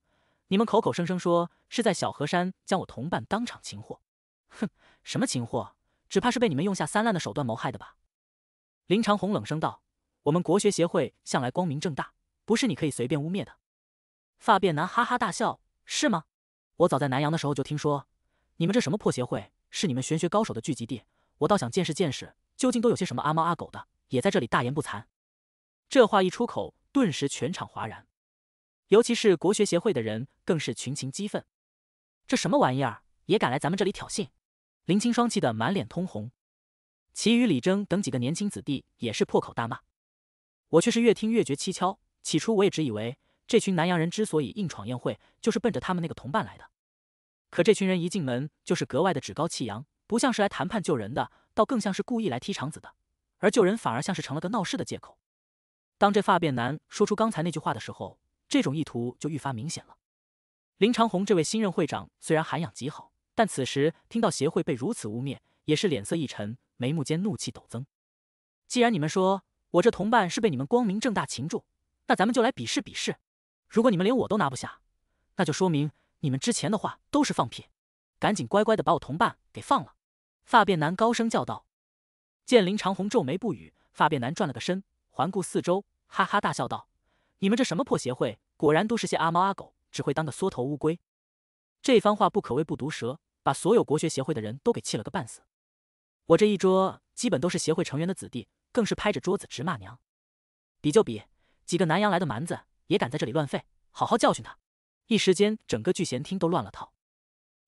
你们口口声声说是在小河山将我同伴当场擒获，哼，什么擒获，只怕是被你们用下三滥的手段谋害的吧？林长虹冷声道：“我们国学协会向来光明正大，不是你可以随便污蔑的。”发辫男哈哈大笑：“是吗？我早在南阳的时候就听说，你们这什么破协会，是你们玄学高手的聚集地。我倒想见识见识，究竟都有些什么阿猫阿狗的，也在这里大言不惭。”这话一出口，顿时全场哗然。尤其是国学协会的人更是群情激愤，这什么玩意儿也敢来咱们这里挑衅？林清霜气得满脸通红，其余李征等几个年轻子弟也是破口大骂。我却是越听越觉蹊跷，起初我也只以为这群南洋人之所以硬闯宴会，就是奔着他们那个同伴来的。可这群人一进门就是格外的趾高气扬，不像是来谈判救人的，倒更像是故意来踢场子的。而救人反而像是成了个闹事的借口。当这发辫男说出刚才那句话的时候。这种意图就愈发明显了。林长虹这位新任会长虽然涵养极好，但此时听到协会被如此污蔑，也是脸色一沉，眉目间怒气陡增。既然你们说我这同伴是被你们光明正大擒住，那咱们就来比试比试。如果你们连我都拿不下，那就说明你们之前的话都是放屁。赶紧乖乖的把我同伴给放了！”发辫男高声叫道。见林长虹皱眉不语，发辫男转了个身，环顾四周，哈哈大笑道。你们这什么破协会，果然都是些阿猫阿狗，只会当个缩头乌龟。这番话不可谓不毒舌，把所有国学协会的人都给气了个半死。我这一桌基本都是协会成员的子弟，更是拍着桌子直骂娘。比就比，几个南洋来的蛮子也敢在这里乱吠，好好教训他！一时间，整个聚贤厅都乱了套。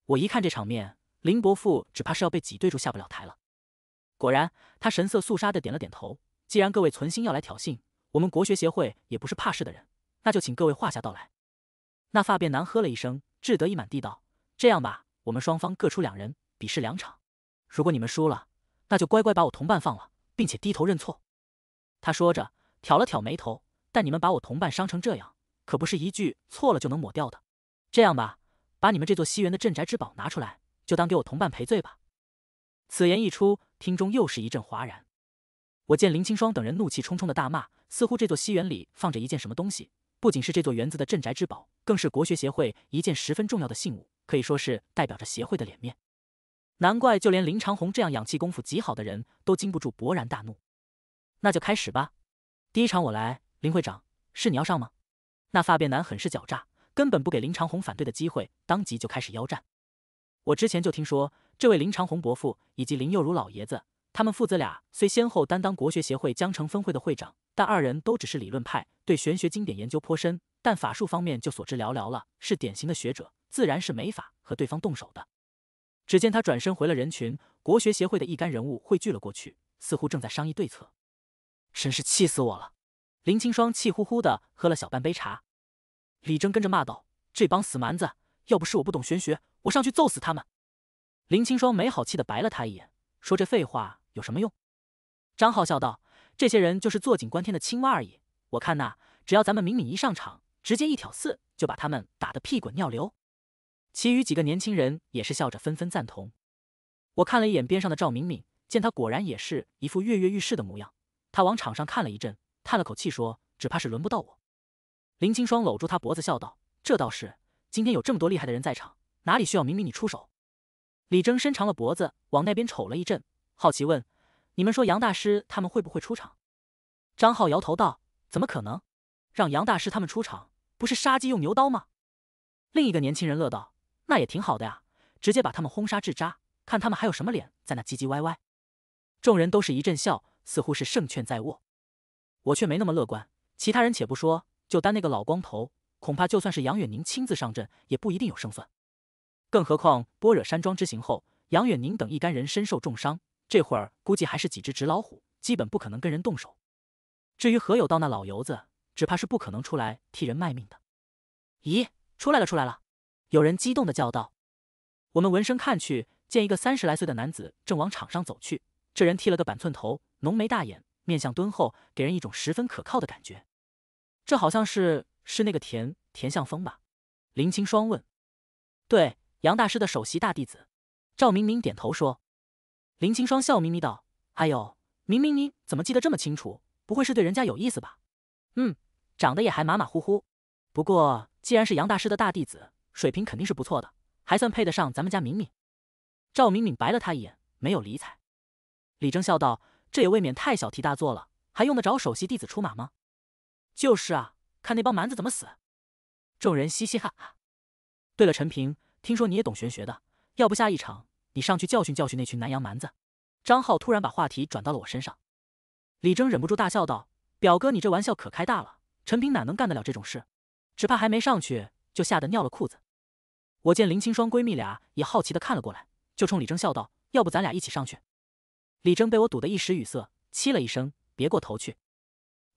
我一看这场面，林伯父只怕是要被挤兑住下不了台了。果然，他神色肃杀的点了点头。既然各位存心要来挑衅，我们国学协会也不是怕事的人，那就请各位话下到来。那发辫男喝了一声，志得意满地道：“这样吧，我们双方各出两人，比试两场。如果你们输了，那就乖乖把我同伴放了，并且低头认错。”他说着挑了挑眉头，但你们把我同伴伤成这样，可不是一句错了就能抹掉的。这样吧，把你们这座西园的镇宅之宝拿出来，就当给我同伴赔罪吧。此言一出，厅中又是一阵哗然。我见林青霜等人怒气冲冲的大骂。似乎这座西园里放着一件什么东西，不仅是这座园子的镇宅之宝，更是国学协会一件十分重要的信物，可以说是代表着协会的脸面。难怪就连林长虹这样养气功夫极好的人都禁不住勃然大怒。那就开始吧，第一场我来。林会长，是你要上吗？那发辫男很是狡诈，根本不给林长虹反对的机会，当即就开始邀战。我之前就听说，这位林长虹伯父以及林幼如老爷子，他们父子俩虽先后担当国学协会江城分会的会长。但二人都只是理论派，对玄学经典研究颇深，但法术方面就所知寥寥了，是典型的学者，自然是没法和对方动手的。只见他转身回了人群，国学协会的一干人物汇聚了过去，似乎正在商议对策。真是气死我了！林清霜气呼呼的喝了小半杯茶，李征跟着骂道：“这帮死蛮子！要不是我不懂玄学，我上去揍死他们！”林清霜没好气的白了他一眼，说：“这废话有什么用？”张浩笑道。这些人就是坐井观天的青蛙而已。我看呐，只要咱们敏敏一上场，直接一挑四，就把他们打得屁滚尿流。其余几个年轻人也是笑着纷纷赞同。我看了一眼边上的赵敏敏，见她果然也是一副跃跃欲试的模样。她往场上看了一阵，叹了口气说：“只怕是轮不到我。”林青霜搂住他脖子笑道：“这倒是，今天有这么多厉害的人在场，哪里需要敏敏你出手？”李征伸长了脖子往那边瞅了一阵，好奇问。你们说杨大师他们会不会出场？张浩摇头道：“怎么可能？让杨大师他们出场，不是杀鸡用牛刀吗？”另一个年轻人乐道：“那也挺好的呀，直接把他们轰杀至渣，看他们还有什么脸在那唧唧歪歪。”众人都是一阵笑，似乎是胜券在握。我却没那么乐观。其他人且不说，就单那个老光头，恐怕就算是杨远宁亲自上阵，也不一定有胜算。更何况般若山庄之行后，杨远宁等一干人身受重伤。这会儿估计还是几只纸老虎，基本不可能跟人动手。至于何有道那老油子，只怕是不可能出来替人卖命的。咦，出来了，出来了！有人激动的叫道。我们闻声看去，见一个三十来岁的男子正往场上走去。这人剃了个板寸头，浓眉大眼，面相敦厚，给人一种十分可靠的感觉。这好像是是那个田田向峰吧？林清霜问。对，杨大师的首席大弟子，赵明明点头说。林青霜笑眯眯道：“还有明明，你怎么记得这么清楚？不会是对人家有意思吧？”“嗯，长得也还马马虎虎，不过既然是杨大师的大弟子，水平肯定是不错的，还算配得上咱们家敏敏。”赵敏敏白了他一眼，没有理睬。李征笑道：“这也未免太小题大做了，还用得着首席弟子出马吗？”“就是啊，看那帮蛮子怎么死！”众人嘻嘻哈哈。对了，陈平，听说你也懂玄学的，要不下一场？你上去教训教训那群南洋蛮子！张浩突然把话题转到了我身上，李征忍不住大笑道：“表哥，你这玩笑可开大了！陈平哪能干得了这种事，只怕还没上去就吓得尿了裤子。”我见林青霜闺蜜俩也好奇的看了过来，就冲李征笑道：“要不咱俩一起上去？”李征被我堵得一时语塞，嘁了一声，别过头去。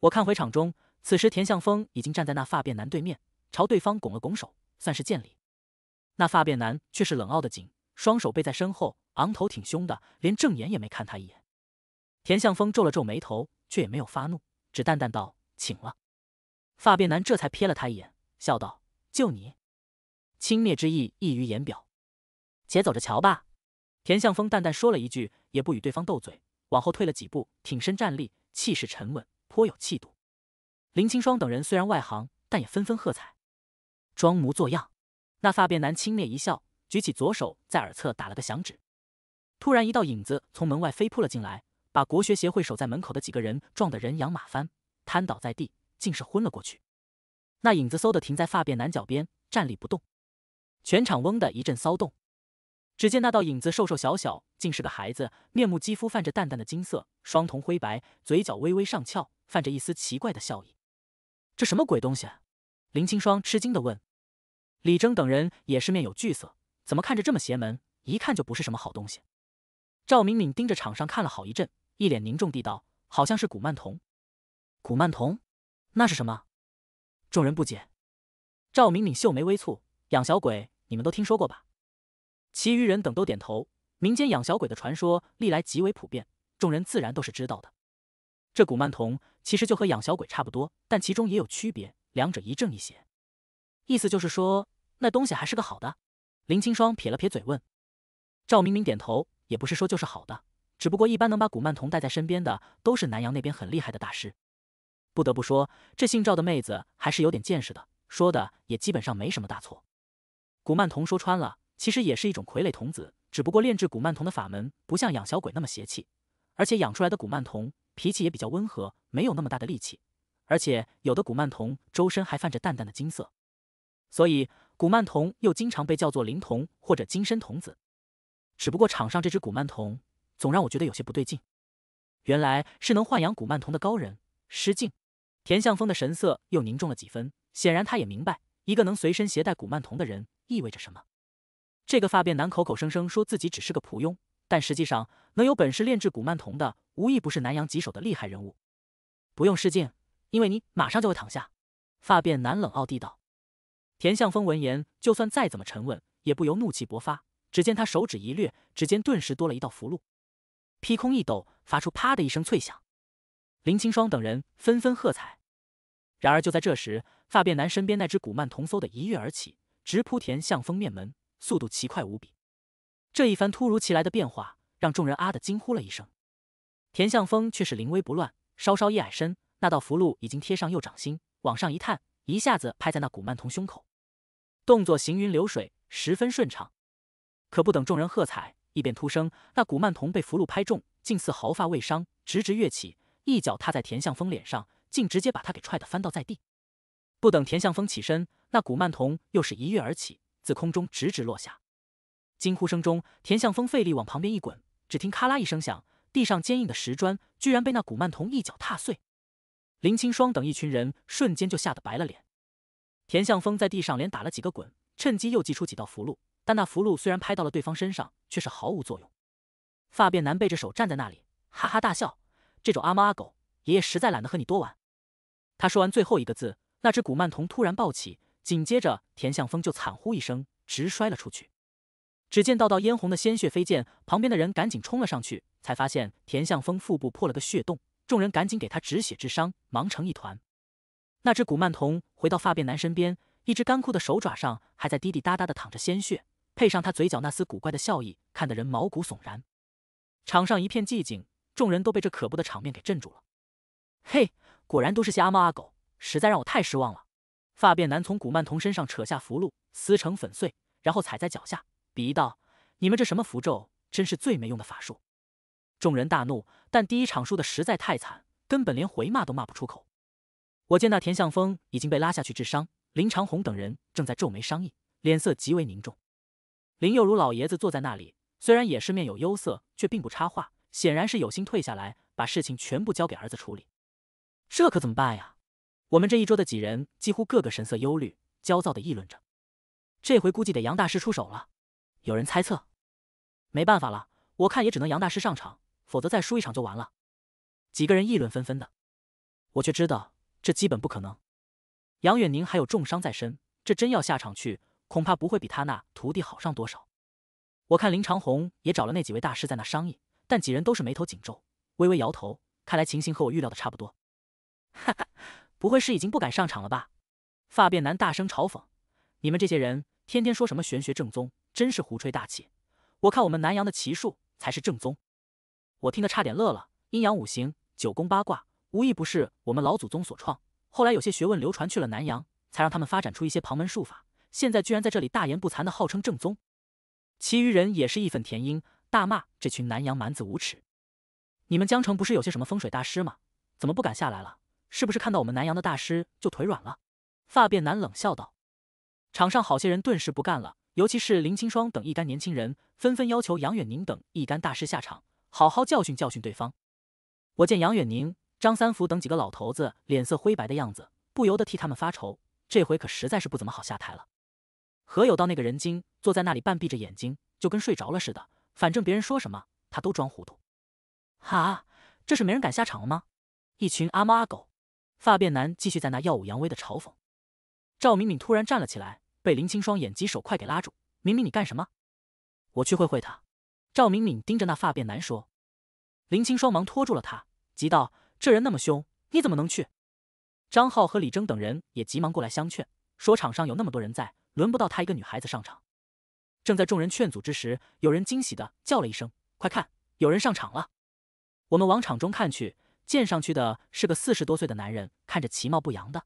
我看回场中，此时田向峰已经站在那发辫男对面，朝对方拱了拱手，算是见礼。那发辫男却是冷傲的紧。双手背在身后，昂头挺胸的，连正眼也没看他一眼。田向峰皱了皱眉头，却也没有发怒，只淡淡道：“请了。”发辫男这才瞥了他一眼，笑道：“就你？”轻蔑之意溢于言表。“且走着瞧吧。”田向峰淡淡说了一句，也不与对方斗嘴，往后退了几步，挺身站立，气势沉稳，颇有气度。林清霜等人虽然外行，但也纷纷喝彩。“装模作样！”那发辫男轻蔑一笑。举起左手在耳侧打了个响指，突然一道影子从门外飞扑了进来，把国学协会守在门口的几个人撞得人仰马翻，瘫倒在地，竟是昏了过去。那影子嗖的停在发辫男脚边，站立不动。全场嗡的一阵骚动。只见那道影子瘦瘦小小，竟是个孩子，面目肌肤泛着淡淡的金色，双瞳灰白，嘴角微微上翘，泛着一丝奇怪的笑意。这什么鬼东西？林青霜吃惊的问。李征等人也是面有惧色。怎么看着这么邪门？一看就不是什么好东西。赵敏敏盯着场上看了好一阵，一脸凝重地道：“好像是古曼童。”“古曼童？那是什么？”众人不解。赵敏敏秀眉微蹙：“养小鬼，你们都听说过吧？”其余人等都点头。民间养小鬼的传说历来极为普遍，众人自然都是知道的。这古曼童其实就和养小鬼差不多，但其中也有区别，两者一正一邪。意思就是说，那东西还是个好的。林清霜撇了撇嘴，问：“赵明明点头，也不是说就是好的，只不过一般能把古曼童带在身边的，都是南阳那边很厉害的大师。不得不说，这姓赵的妹子还是有点见识的，说的也基本上没什么大错。”古曼童说穿了，其实也是一种傀儡童子，只不过炼制古曼童的法门不像养小鬼那么邪气，而且养出来的古曼童脾气也比较温和，没有那么大的力气，而且有的古曼童周身还泛着淡淡的金色，所以。古曼童又经常被叫做灵童或者金身童子，只不过场上这只古曼童总让我觉得有些不对劲。原来是能豢养古曼童的高人，失敬。田向峰的神色又凝重了几分，显然他也明白一个能随身携带古曼童的人意味着什么。这个发辫男口口声声说自己只是个仆佣，但实际上能有本事炼制古曼童的，无一不是南洋棘手的厉害人物。不用失敬，因为你马上就会躺下。”发辫男冷傲地道。田向峰闻言，就算再怎么沉稳，也不由怒气勃发。只见他手指一掠，指尖顿时多了一道符箓，劈空一抖，发出啪的一声脆响。林青霜等人纷纷喝彩。然而就在这时，发辫男身边那只古曼童嗖的一跃而起，直扑田向峰面门，速度奇快无比。这一番突如其来的变化，让众人啊的惊呼了一声。田向峰却是临危不乱，稍稍一矮身，那道符箓已经贴上右掌心，往上一探，一下子拍在那古曼童胸口。动作行云流水，十分顺畅。可不等众人喝彩，异变突生，那古曼童被符箓拍中，竟似毫发未伤，直直跃起，一脚踏在田向峰脸上，竟直接把他给踹得翻倒在地。不等田向峰起身，那古曼童又是一跃而起，自空中直直落下。惊呼声中，田向峰费力往旁边一滚，只听咔啦一声响，地上坚硬的石砖居然被那古曼童一脚踏碎。林清霜等一群人瞬间就吓得白了脸。田向峰在地上连打了几个滚，趁机又祭出几道符箓，但那符箓虽然拍到了对方身上，却是毫无作用。发辫男背着手站在那里，哈哈大笑：“这种阿猫阿狗，爷爷实在懒得和你多玩。”他说完最后一个字，那只古曼童突然暴起，紧接着田向峰就惨呼一声，直摔了出去。只见道道嫣红的鲜血飞溅，旁边的人赶紧冲了上去，才发现田向峰腹部破了个血洞，众人赶紧给他止血治伤，忙成一团。那只古曼童回到发辫男身边，一只干枯的手爪上还在滴滴答答的淌着鲜血，配上他嘴角那丝古怪的笑意，看得人毛骨悚然。场上一片寂静，众人都被这可怖的场面给镇住了。嘿，果然都是些阿猫阿狗，实在让我太失望了。发辫男从古曼童身上扯下符箓，撕成粉碎，然后踩在脚下，鄙夷道：“你们这什么符咒，真是最没用的法术。”众人大怒，但第一场输的实在太惨，根本连回骂都骂不出口。我见那田向峰已经被拉下去治伤，林长虹等人正在皱眉商议，脸色极为凝重。林佑如老爷子坐在那里，虽然也是面有忧色，却并不插话，显然是有心退下来，把事情全部交给儿子处理。这可怎么办呀？我们这一桌的几人几乎个个神色忧虑，焦躁的议论着。这回估计得杨大师出手了，有人猜测。没办法了，我看也只能杨大师上场，否则再输一场就完了。几个人议论纷纷的，我却知道。这基本不可能。杨远宁还有重伤在身，这真要下场去，恐怕不会比他那徒弟好上多少。我看林长虹也找了那几位大师在那商议，但几人都是眉头紧皱，微微摇头。看来情形和我预料的差不多。哈哈，不会是已经不敢上场了吧？发辫男大声嘲讽：“你们这些人天天说什么玄学正宗，真是胡吹大气。我看我们南阳的奇术才是正宗。”我听得差点乐了。阴阳五行、九宫八卦。无一不是我们老祖宗所创，后来有些学问流传去了南阳，才让他们发展出一些旁门术法。现在居然在这里大言不惭的号称正宗，其余人也是义愤填膺，大骂这群南阳蛮子无耻。你们江城不是有些什么风水大师吗？怎么不敢下来了？是不是看到我们南阳的大师就腿软了？发辫男冷笑道。场上好些人顿时不干了，尤其是林清霜等一干年轻人，纷纷要求杨远宁等一干大师下场，好好教训教训对方。我见杨远宁。张三福等几个老头子脸色灰白的样子，不由得替他们发愁。这回可实在是不怎么好下台了。何有道那个人精坐在那里半闭着眼睛，就跟睡着了似的。反正别人说什么，他都装糊涂。哈，这是没人敢下场了吗？一群阿猫阿狗。发辫男继续在那耀武扬威的嘲讽。赵敏敏突然站了起来，被林青霜眼疾手快给拉住。敏敏，你干什么？我去会会他。赵敏敏盯着那发辫男说。林青霜忙拖住了他，急道。这人那么凶，你怎么能去？张浩和李征等人也急忙过来相劝，说场上有那么多人在，轮不到他一个女孩子上场。正在众人劝阻之时，有人惊喜的叫了一声：“快看，有人上场了！”我们往场中看去，见上去的是个四十多岁的男人，看着其貌不扬的，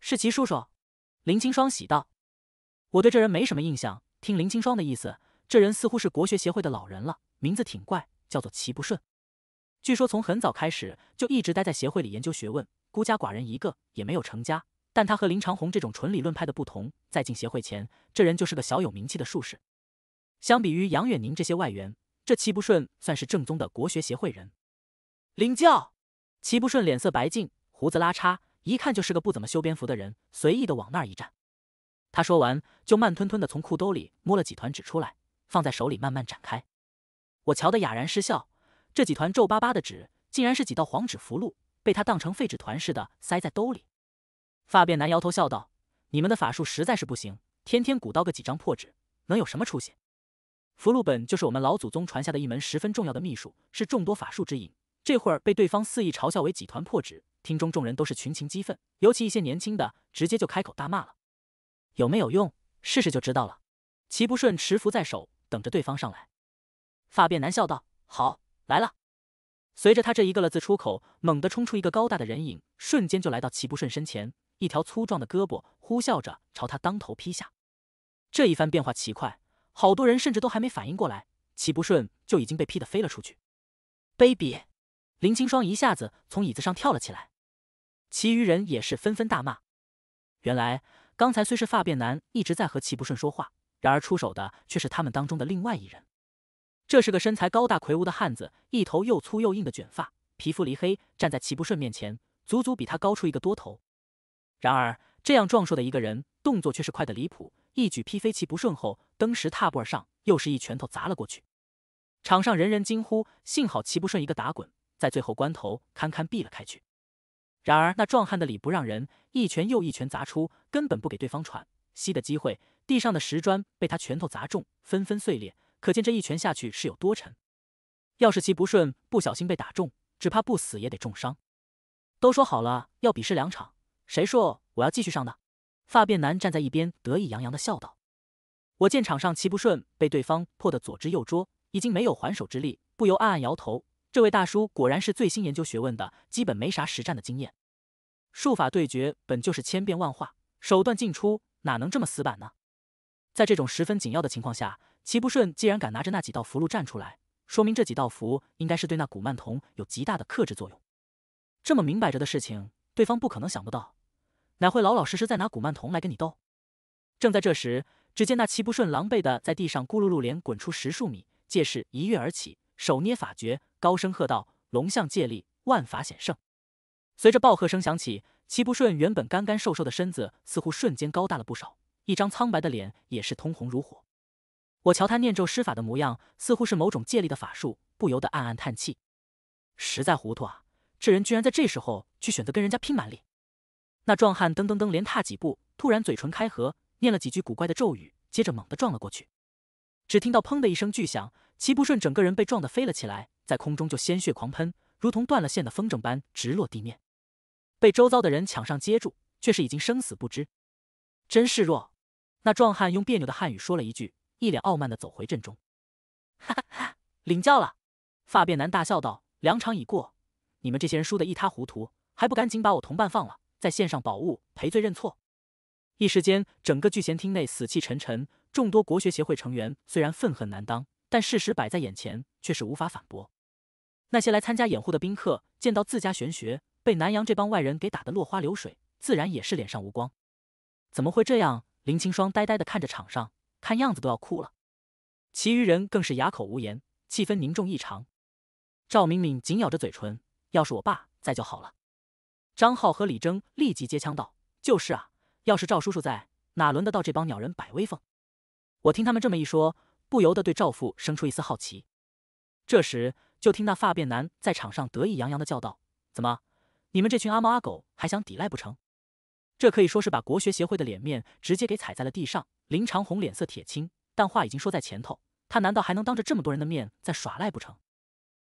是齐叔叔。林清霜喜道：“我对这人没什么印象，听林清霜的意思，这人似乎是国学协会的老人了，名字挺怪，叫做齐不顺。”据说从很早开始就一直待在协会里研究学问，孤家寡人一个，也没有成家。但他和林长虹这种纯理论派的不同，在进协会前，这人就是个小有名气的术士。相比于杨远宁这些外援，这齐不顺算是正宗的国学协会人。领教，齐不顺脸色白净，胡子拉碴，一看就是个不怎么修边幅的人，随意的往那儿一站。他说完，就慢吞吞的从裤兜里摸了几团纸出来，放在手里慢慢展开。我瞧得哑然失笑。这几团皱巴巴的纸，竟然是几道黄纸符箓，被他当成废纸团似的塞在兜里。发辫男摇头笑道：“你们的法术实在是不行，天天鼓捣个几张破纸，能有什么出息？符箓本就是我们老祖宗传下的一门十分重要的秘术，是众多法术之引。这会儿被对方肆意嘲笑为几团破纸，厅中众人都是群情激愤，尤其一些年轻的，直接就开口大骂了。有没有用？试试就知道了。”齐不顺持符在手，等着对方上来。发辫男笑道：“好。”来了！随着他这一个了字出口，猛地冲出一个高大的人影，瞬间就来到齐不顺身前，一条粗壮的胳膊呼啸着朝他当头劈下。这一番变化奇快，好多人甚至都还没反应过来，齐不顺就已经被劈得飞了出去。baby，林青霜一下子从椅子上跳了起来，其余人也是纷纷大骂。原来刚才虽是发辫男一直在和齐不顺说话，然而出手的却是他们当中的另外一人。这是个身材高大魁梧的汉子，一头又粗又硬的卷发，皮肤黧黑，站在齐不顺面前，足足比他高出一个多头。然而，这样壮硕的一个人，动作却是快得离谱，一举劈飞齐不顺后，登时踏步而上，又是一拳头砸了过去。场上人人惊呼，幸好齐不顺一个打滚，在最后关头堪堪避了开去。然而，那壮汉的礼不让人，一拳又一拳砸出，根本不给对方喘息的机会，地上的石砖被他拳头砸中，纷纷碎裂。可见这一拳下去是有多沉，要是其不顺，不小心被打中，只怕不死也得重伤。都说好了要比试两场，谁说我要继续上的。发辫男站在一边得意洋洋的笑道：“我见场上齐不顺，被对方破的左支右拙，已经没有还手之力，不由暗暗摇头。这位大叔果然是最新研究学问的，基本没啥实战的经验。术法对决本就是千变万化，手段进出，哪能这么死板呢？在这种十分紧要的情况下。”齐不顺既然敢拿着那几道符箓站出来，说明这几道符应该是对那古曼童有极大的克制作用。这么明摆着的事情，对方不可能想不到，哪会老老实实再拿古曼童来跟你斗？正在这时，只见那齐不顺狼狈的在地上咕噜噜连滚出十数米，借势一跃而起，手捏法诀，高声喝道：“龙象借力，万法险胜！”随着暴喝声响起，齐不顺原本干干瘦瘦的身子似乎瞬间高大了不少，一张苍白的脸也是通红如火。我瞧他念咒施法的模样，似乎是某种借力的法术，不由得暗暗叹气。实在糊涂啊！这人居然在这时候去选择跟人家拼蛮力。那壮汉噔噔噔连踏几步，突然嘴唇开合，念了几句古怪的咒语，接着猛地撞了过去。只听到砰的一声巨响，齐不顺整个人被撞得飞了起来，在空中就鲜血狂喷，如同断了线的风筝般直落地面，被周遭的人抢上接住，却是已经生死不知。真示弱！那壮汉用别扭的汉语说了一句。一脸傲慢的走回阵中，哈哈哈，领教了！发辫男大笑道：“两场已过，你们这些人输得一塌糊涂，还不赶紧把我同伴放了，再献上宝物赔罪认错！”一时间，整个聚贤厅内死气沉沉。众多国学协会成员虽然愤恨难当，但事实摆在眼前，却是无法反驳。那些来参加掩护的宾客见到自家玄学被南阳这帮外人给打得落花流水，自然也是脸上无光。怎么会这样？林清霜呆呆的看着场上。看样子都要哭了，其余人更是哑口无言，气氛凝重异常。赵敏敏紧咬着嘴唇：“要是我爸在就好了。”张浩和李征立即接枪道：“就是啊，要是赵叔叔在，哪轮得到这帮鸟人摆威风？”我听他们这么一说，不由得对赵父生出一丝好奇。这时，就听那发辫男在场上得意洋洋的叫道：“怎么，你们这群阿猫阿狗还想抵赖不成？”这可以说是把国学协会的脸面直接给踩在了地上。林长虹脸色铁青，但话已经说在前头，他难道还能当着这么多人的面再耍赖不成？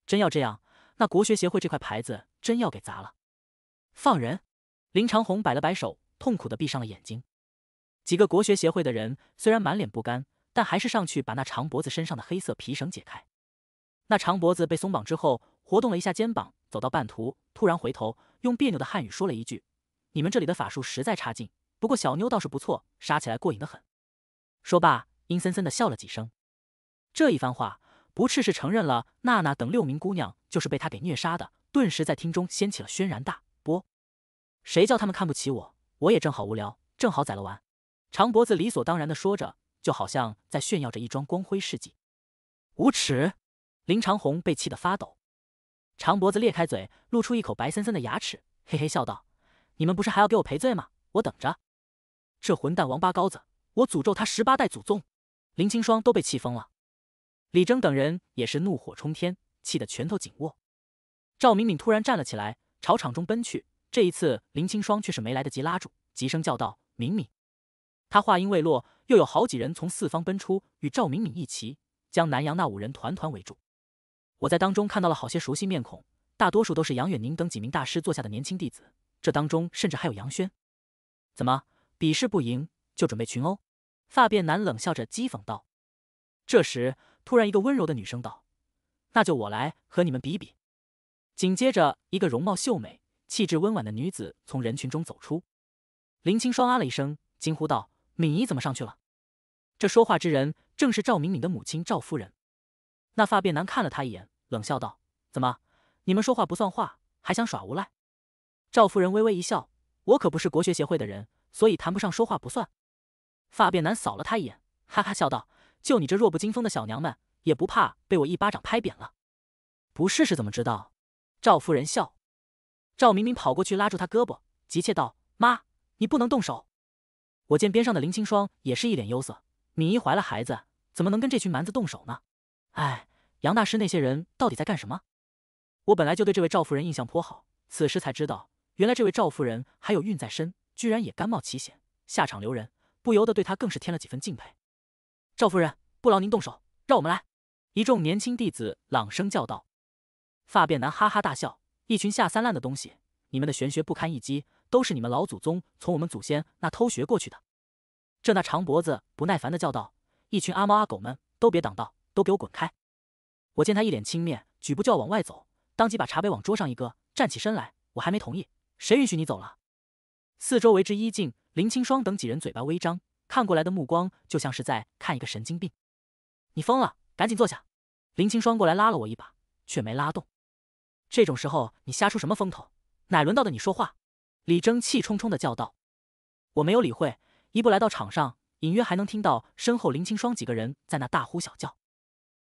真要这样，那国学协会这块牌子真要给砸了。放人！林长虹摆了摆手，痛苦的闭上了眼睛。几个国学协会的人虽然满脸不甘，但还是上去把那长脖子身上的黑色皮绳解开。那长脖子被松绑之后，活动了一下肩膀，走到半途，突然回头，用别扭的汉语说了一句：“你们这里的法术实在差劲，不过小妞倒是不错，杀起来过瘾的很。”说罢，阴森森的笑了几声。这一番话，不啻是承认了娜娜等六名姑娘就是被他给虐杀的。顿时在厅中掀起了轩然大波。谁叫他们看不起我？我也正好无聊，正好宰了玩。长脖子理所当然的说着，就好像在炫耀着一桩光辉事迹。无耻！林长虹被气得发抖。长脖子裂开嘴，露出一口白森森的牙齿，嘿嘿笑道：“你们不是还要给我赔罪吗？我等着。”这混蛋王八羔子！我诅咒他十八代祖宗！林青霜都被气疯了，李征等人也是怒火冲天，气得拳头紧握。赵敏敏突然站了起来，朝场中奔去。这一次，林青霜却是没来得及拉住，急声叫道：“敏敏！”他话音未落，又有好几人从四方奔出，与赵敏敏一齐将南阳那五人团团围住。我在当中看到了好些熟悉面孔，大多数都是杨远宁等几名大师座下的年轻弟子，这当中甚至还有杨轩。怎么，比试不赢？就准备群殴，发辫男冷笑着讥讽道。这时，突然一个温柔的女生道：“那就我来和你们比比。”紧接着，一个容貌秀美、气质温婉的女子从人群中走出。林青霜啊了一声，惊呼道：“敏仪怎么上去了？”这说话之人正是赵敏敏的母亲赵夫人。那发辫男看了他一眼，冷笑道：“怎么，你们说话不算话，还想耍无赖？”赵夫人微微一笑：“我可不是国学协会的人，所以谈不上说话不算。”发辫男扫了他一眼，哈哈笑道：“就你这弱不禁风的小娘们，也不怕被我一巴掌拍扁了？不试试怎么知道？”赵夫人笑，赵明明跑过去拉住他胳膊，急切道：“妈，你不能动手！”我见边上的林清霜也是一脸忧色，敏姨怀了孩子，怎么能跟这群蛮子动手呢？哎，杨大师那些人到底在干什么？我本来就对这位赵夫人印象颇好，此时才知道，原来这位赵夫人还有孕在身，居然也甘冒奇险，下场留人。不由得对他更是添了几分敬佩。赵夫人，不劳您动手，让我们来。一众年轻弟子朗声叫道。发辫男哈哈大笑：“一群下三滥的东西，你们的玄学不堪一击，都是你们老祖宗从我们祖先那偷学过去的。”这那长脖子不耐烦的叫道：“一群阿猫阿狗们都别挡道，都给我滚开！”我见他一脸轻蔑，举步就要往外走，当即把茶杯往桌上一搁，站起身来：“我还没同意，谁允许你走了？”四周围之一静。林青霜等几人嘴巴微张，看过来的目光就像是在看一个神经病。你疯了，赶紧坐下！林青霜过来拉了我一把，却没拉动。这种时候你瞎出什么风头？哪轮到的你说话？李征气冲冲的叫道。我没有理会，一步来到场上，隐约还能听到身后林青霜几个人在那大呼小叫。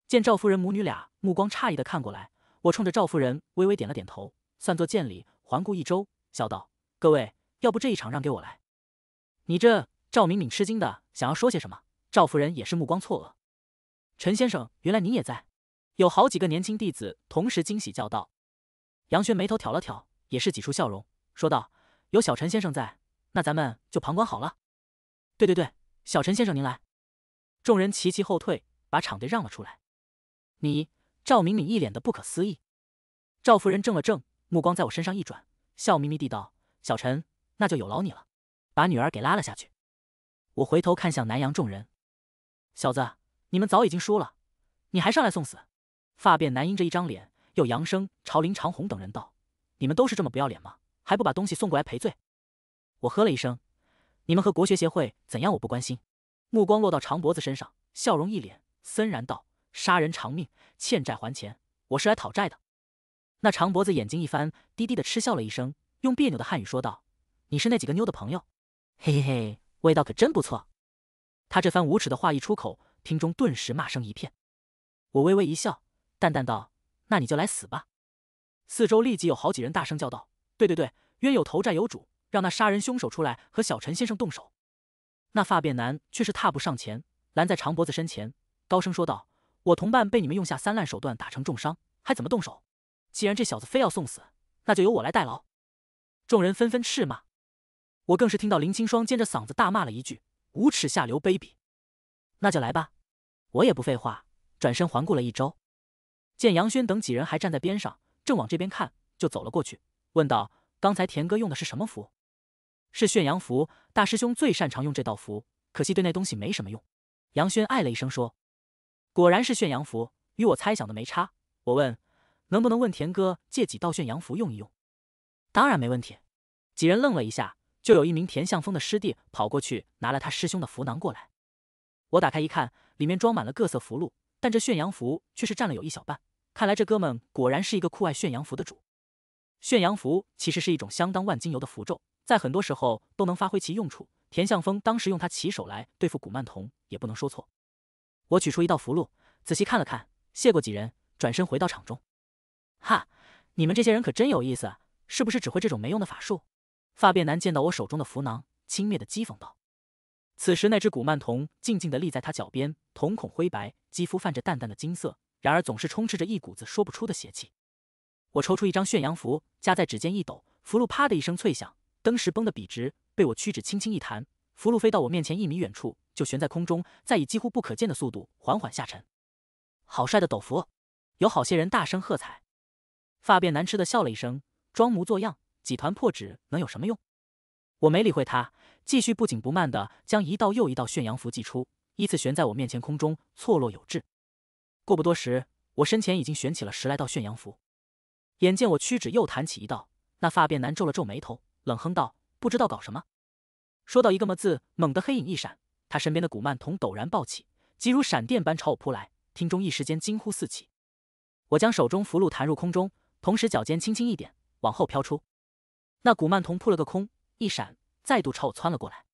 见赵夫人母女俩目光诧异的看过来，我冲着赵夫人微微点了点头，算作见礼。环顾一周，笑道：“各位，要不这一场让给我来？”你这，赵敏敏吃惊的想要说些什么，赵夫人也是目光错愕。陈先生，原来你也在！有好几个年轻弟子同时惊喜叫道。杨轩眉头挑了挑，也是挤出笑容，说道：“有小陈先生在，那咱们就旁观好了。”对对对，小陈先生您来。众人齐齐后退，把场地让了出来。你，赵敏敏一脸的不可思议。赵夫人怔了怔，目光在我身上一转，笑眯眯地道：“小陈，那就有劳你了。”把女儿给拉了下去。我回头看向南阳众人：“小子，你们早已经输了，你还上来送死？”发辫男阴着一张脸，又扬声朝林长虹等人道：“你们都是这么不要脸吗？还不把东西送过来赔罪？”我喝了一声：“你们和国学协会怎样？我不关心。”目光落到长脖子身上，笑容一脸森然道：“杀人偿命，欠债还钱，我是来讨债的。”那长脖子眼睛一翻，低低的嗤笑了一声，用别扭的汉语说道：“你是那几个妞的朋友？”嘿嘿嘿，味道可真不错！他这番无耻的话一出口，厅中顿时骂声一片。我微微一笑，淡淡道：“那你就来死吧！”四周立即有好几人大声叫道：“对对对，冤有头债有主，让那杀人凶手出来和小陈先生动手！”那发辫男却是踏步上前，拦在长脖子身前，高声说道：“我同伴被你们用下三滥手段打成重伤，还怎么动手？既然这小子非要送死，那就由我来代劳！”众人纷纷斥骂。我更是听到林青霜尖着嗓子大骂了一句：“无耻下流，卑鄙！”那就来吧，我也不废话，转身环顾了一周，见杨轩等几人还站在边上，正往这边看，就走了过去，问道：“刚才田哥用的是什么符？”“是炫阳符，大师兄最擅长用这道符，可惜对那东西没什么用。”杨轩唉了一声说：“果然是炫阳符，与我猜想的没差。”我问：“能不能问田哥借几道炫阳符用一用？”“当然没问题。”几人愣了一下。就有一名田向峰的师弟跑过去拿了他师兄的符囊过来，我打开一看，里面装满了各色符箓，但这炫阳符却是占了有一小半。看来这哥们果然是一个酷爱炫阳符的主。炫阳符其实是一种相当万金油的符咒，在很多时候都能发挥其用处。田向峰当时用它起手来对付古曼童，也不能说错。我取出一道符箓，仔细看了看，谢过几人，转身回到场中。哈，你们这些人可真有意思，是不是只会这种没用的法术？发辫男见到我手中的符囊，轻蔑的讥讽道：“此时那只古曼童静静地立在他脚边，瞳孔灰白，肌肤泛着淡淡的金色，然而总是充斥着一股子说不出的邪气。”我抽出一张炫阳符，夹在指尖一抖，符箓啪的一声脆响，登时绷得笔直，被我屈指轻轻一弹，符箓飞到我面前一米远处，就悬在空中，再以几乎不可见的速度缓缓下沉。好帅的斗符！有好些人大声喝彩。发辫男嗤的笑了一声，装模作样。几团破纸能有什么用？我没理会他，继续不紧不慢地将一道又一道炫阳符祭出，依次悬在我面前空中，错落有致。过不多时，我身前已经悬起了十来道炫阳符。眼见我屈指又弹起一道，那发辫男皱了皱眉头，冷哼道：“不知道搞什么。”说到一个么字，猛地黑影一闪，他身边的古曼童陡然暴起，即如闪电般朝我扑来，厅中一时间惊呼四起。我将手中符箓弹入空中，同时脚尖轻轻一点，往后飘出。那古曼童扑了个空，一闪，再度朝我窜了过来。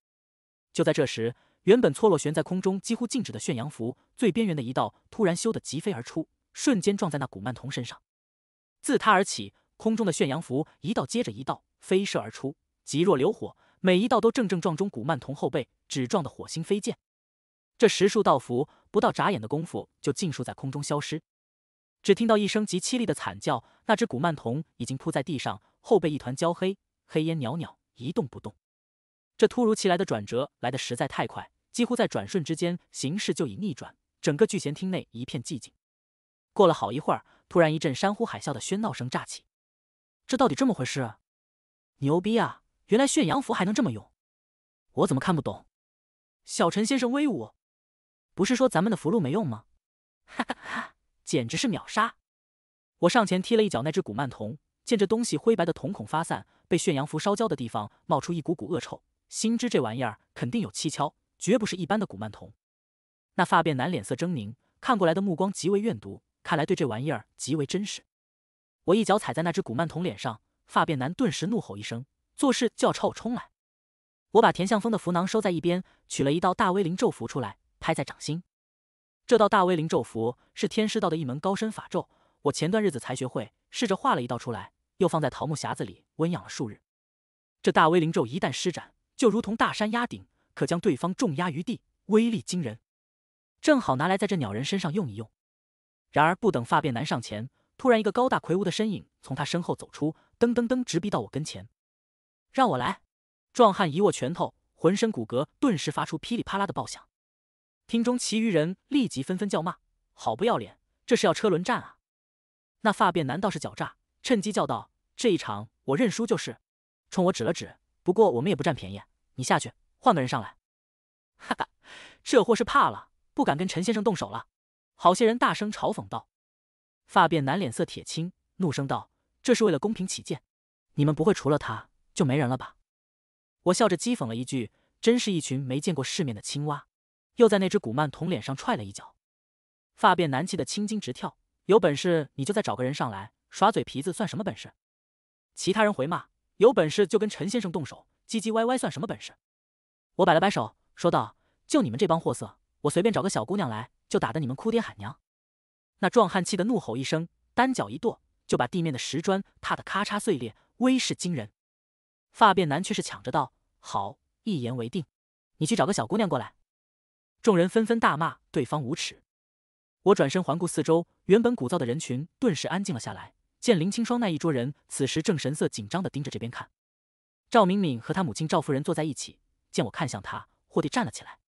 就在这时，原本错落悬在空中、几乎静止的炫阳符最边缘的一道，突然修的疾飞而出，瞬间撞在那古曼童身上。自他而起，空中的炫阳符一道接着一道飞射而出，急若流火，每一道都正正撞中古曼童后背，只撞得火星飞溅。这十数道符不到眨眼的功夫，就尽数在空中消失。只听到一声极凄厉的惨叫，那只古曼童已经扑在地上。后背一团焦黑，黑烟袅袅，一动不动。这突如其来的转折来得实在太快，几乎在转瞬之间，形势就已逆转。整个聚贤厅内一片寂静。过了好一会儿，突然一阵山呼海啸的喧闹声炸起。这到底这么回事？牛逼啊！原来炫阳符还能这么用，我怎么看不懂？小陈先生威武！不是说咱们的符箓没用吗？哈哈哈，简直是秒杀！我上前踢了一脚那只古曼童。见这东西灰白的瞳孔发散，被炫阳符烧焦的地方冒出一股股恶臭，心知这玩意儿肯定有蹊跷，绝不是一般的古曼童。那发辫男脸色狰狞，看过来的目光极为怨毒，看来对这玩意儿极为真实。我一脚踩在那只古曼童脸上，发辫男顿时怒吼一声，做事就要朝我冲来。我把田向峰的符囊收在一边，取了一道大威灵咒符出来，拍在掌心。这道大威灵咒符是天师道的一门高深法咒，我前段日子才学会，试着画了一道出来。又放在桃木匣子里温养了数日。这大威灵咒一旦施展，就如同大山压顶，可将对方重压于地，威力惊人。正好拿来在这鸟人身上用一用。然而不等发辫男上前，突然一个高大魁梧的身影从他身后走出，噔噔噔直逼到我跟前，让我来！壮汉一握拳头，浑身骨骼顿时发出噼里啪啦的爆响。厅中其余人立即纷纷叫骂：“好不要脸！这是要车轮战啊！”那发辫男倒是狡诈，趁机叫道。这一场我认输就是，冲我指了指。不过我们也不占便宜，你下去换个人上来。哈哈，这货是怕了，不敢跟陈先生动手了。好些人大声嘲讽道。发辫男脸色铁青，怒声道：“这是为了公平起见，你们不会除了他就没人了吧？”我笑着讥讽了一句：“真是一群没见过世面的青蛙。”又在那只古曼童脸上踹了一脚。发辫男气得青筋直跳：“有本事你就再找个人上来，耍嘴皮子算什么本事？”其他人回骂：“有本事就跟陈先生动手，唧唧歪歪算什么本事？”我摆了摆手，说道：“就你们这帮货色，我随便找个小姑娘来，就打得你们哭爹喊娘。”那壮汉气得怒吼一声，单脚一跺，就把地面的石砖踏得咔嚓碎裂，威势惊人。发辫男却是抢着道：“好，一言为定，你去找个小姑娘过来。”众人纷纷大骂对方无耻。我转身环顾四周，原本鼓噪的人群顿时安静了下来。见林清霜那一桌人，此时正神色紧张的盯着这边看。赵敏敏和她母亲赵夫人坐在一起，见我看向她，霍地站了起来。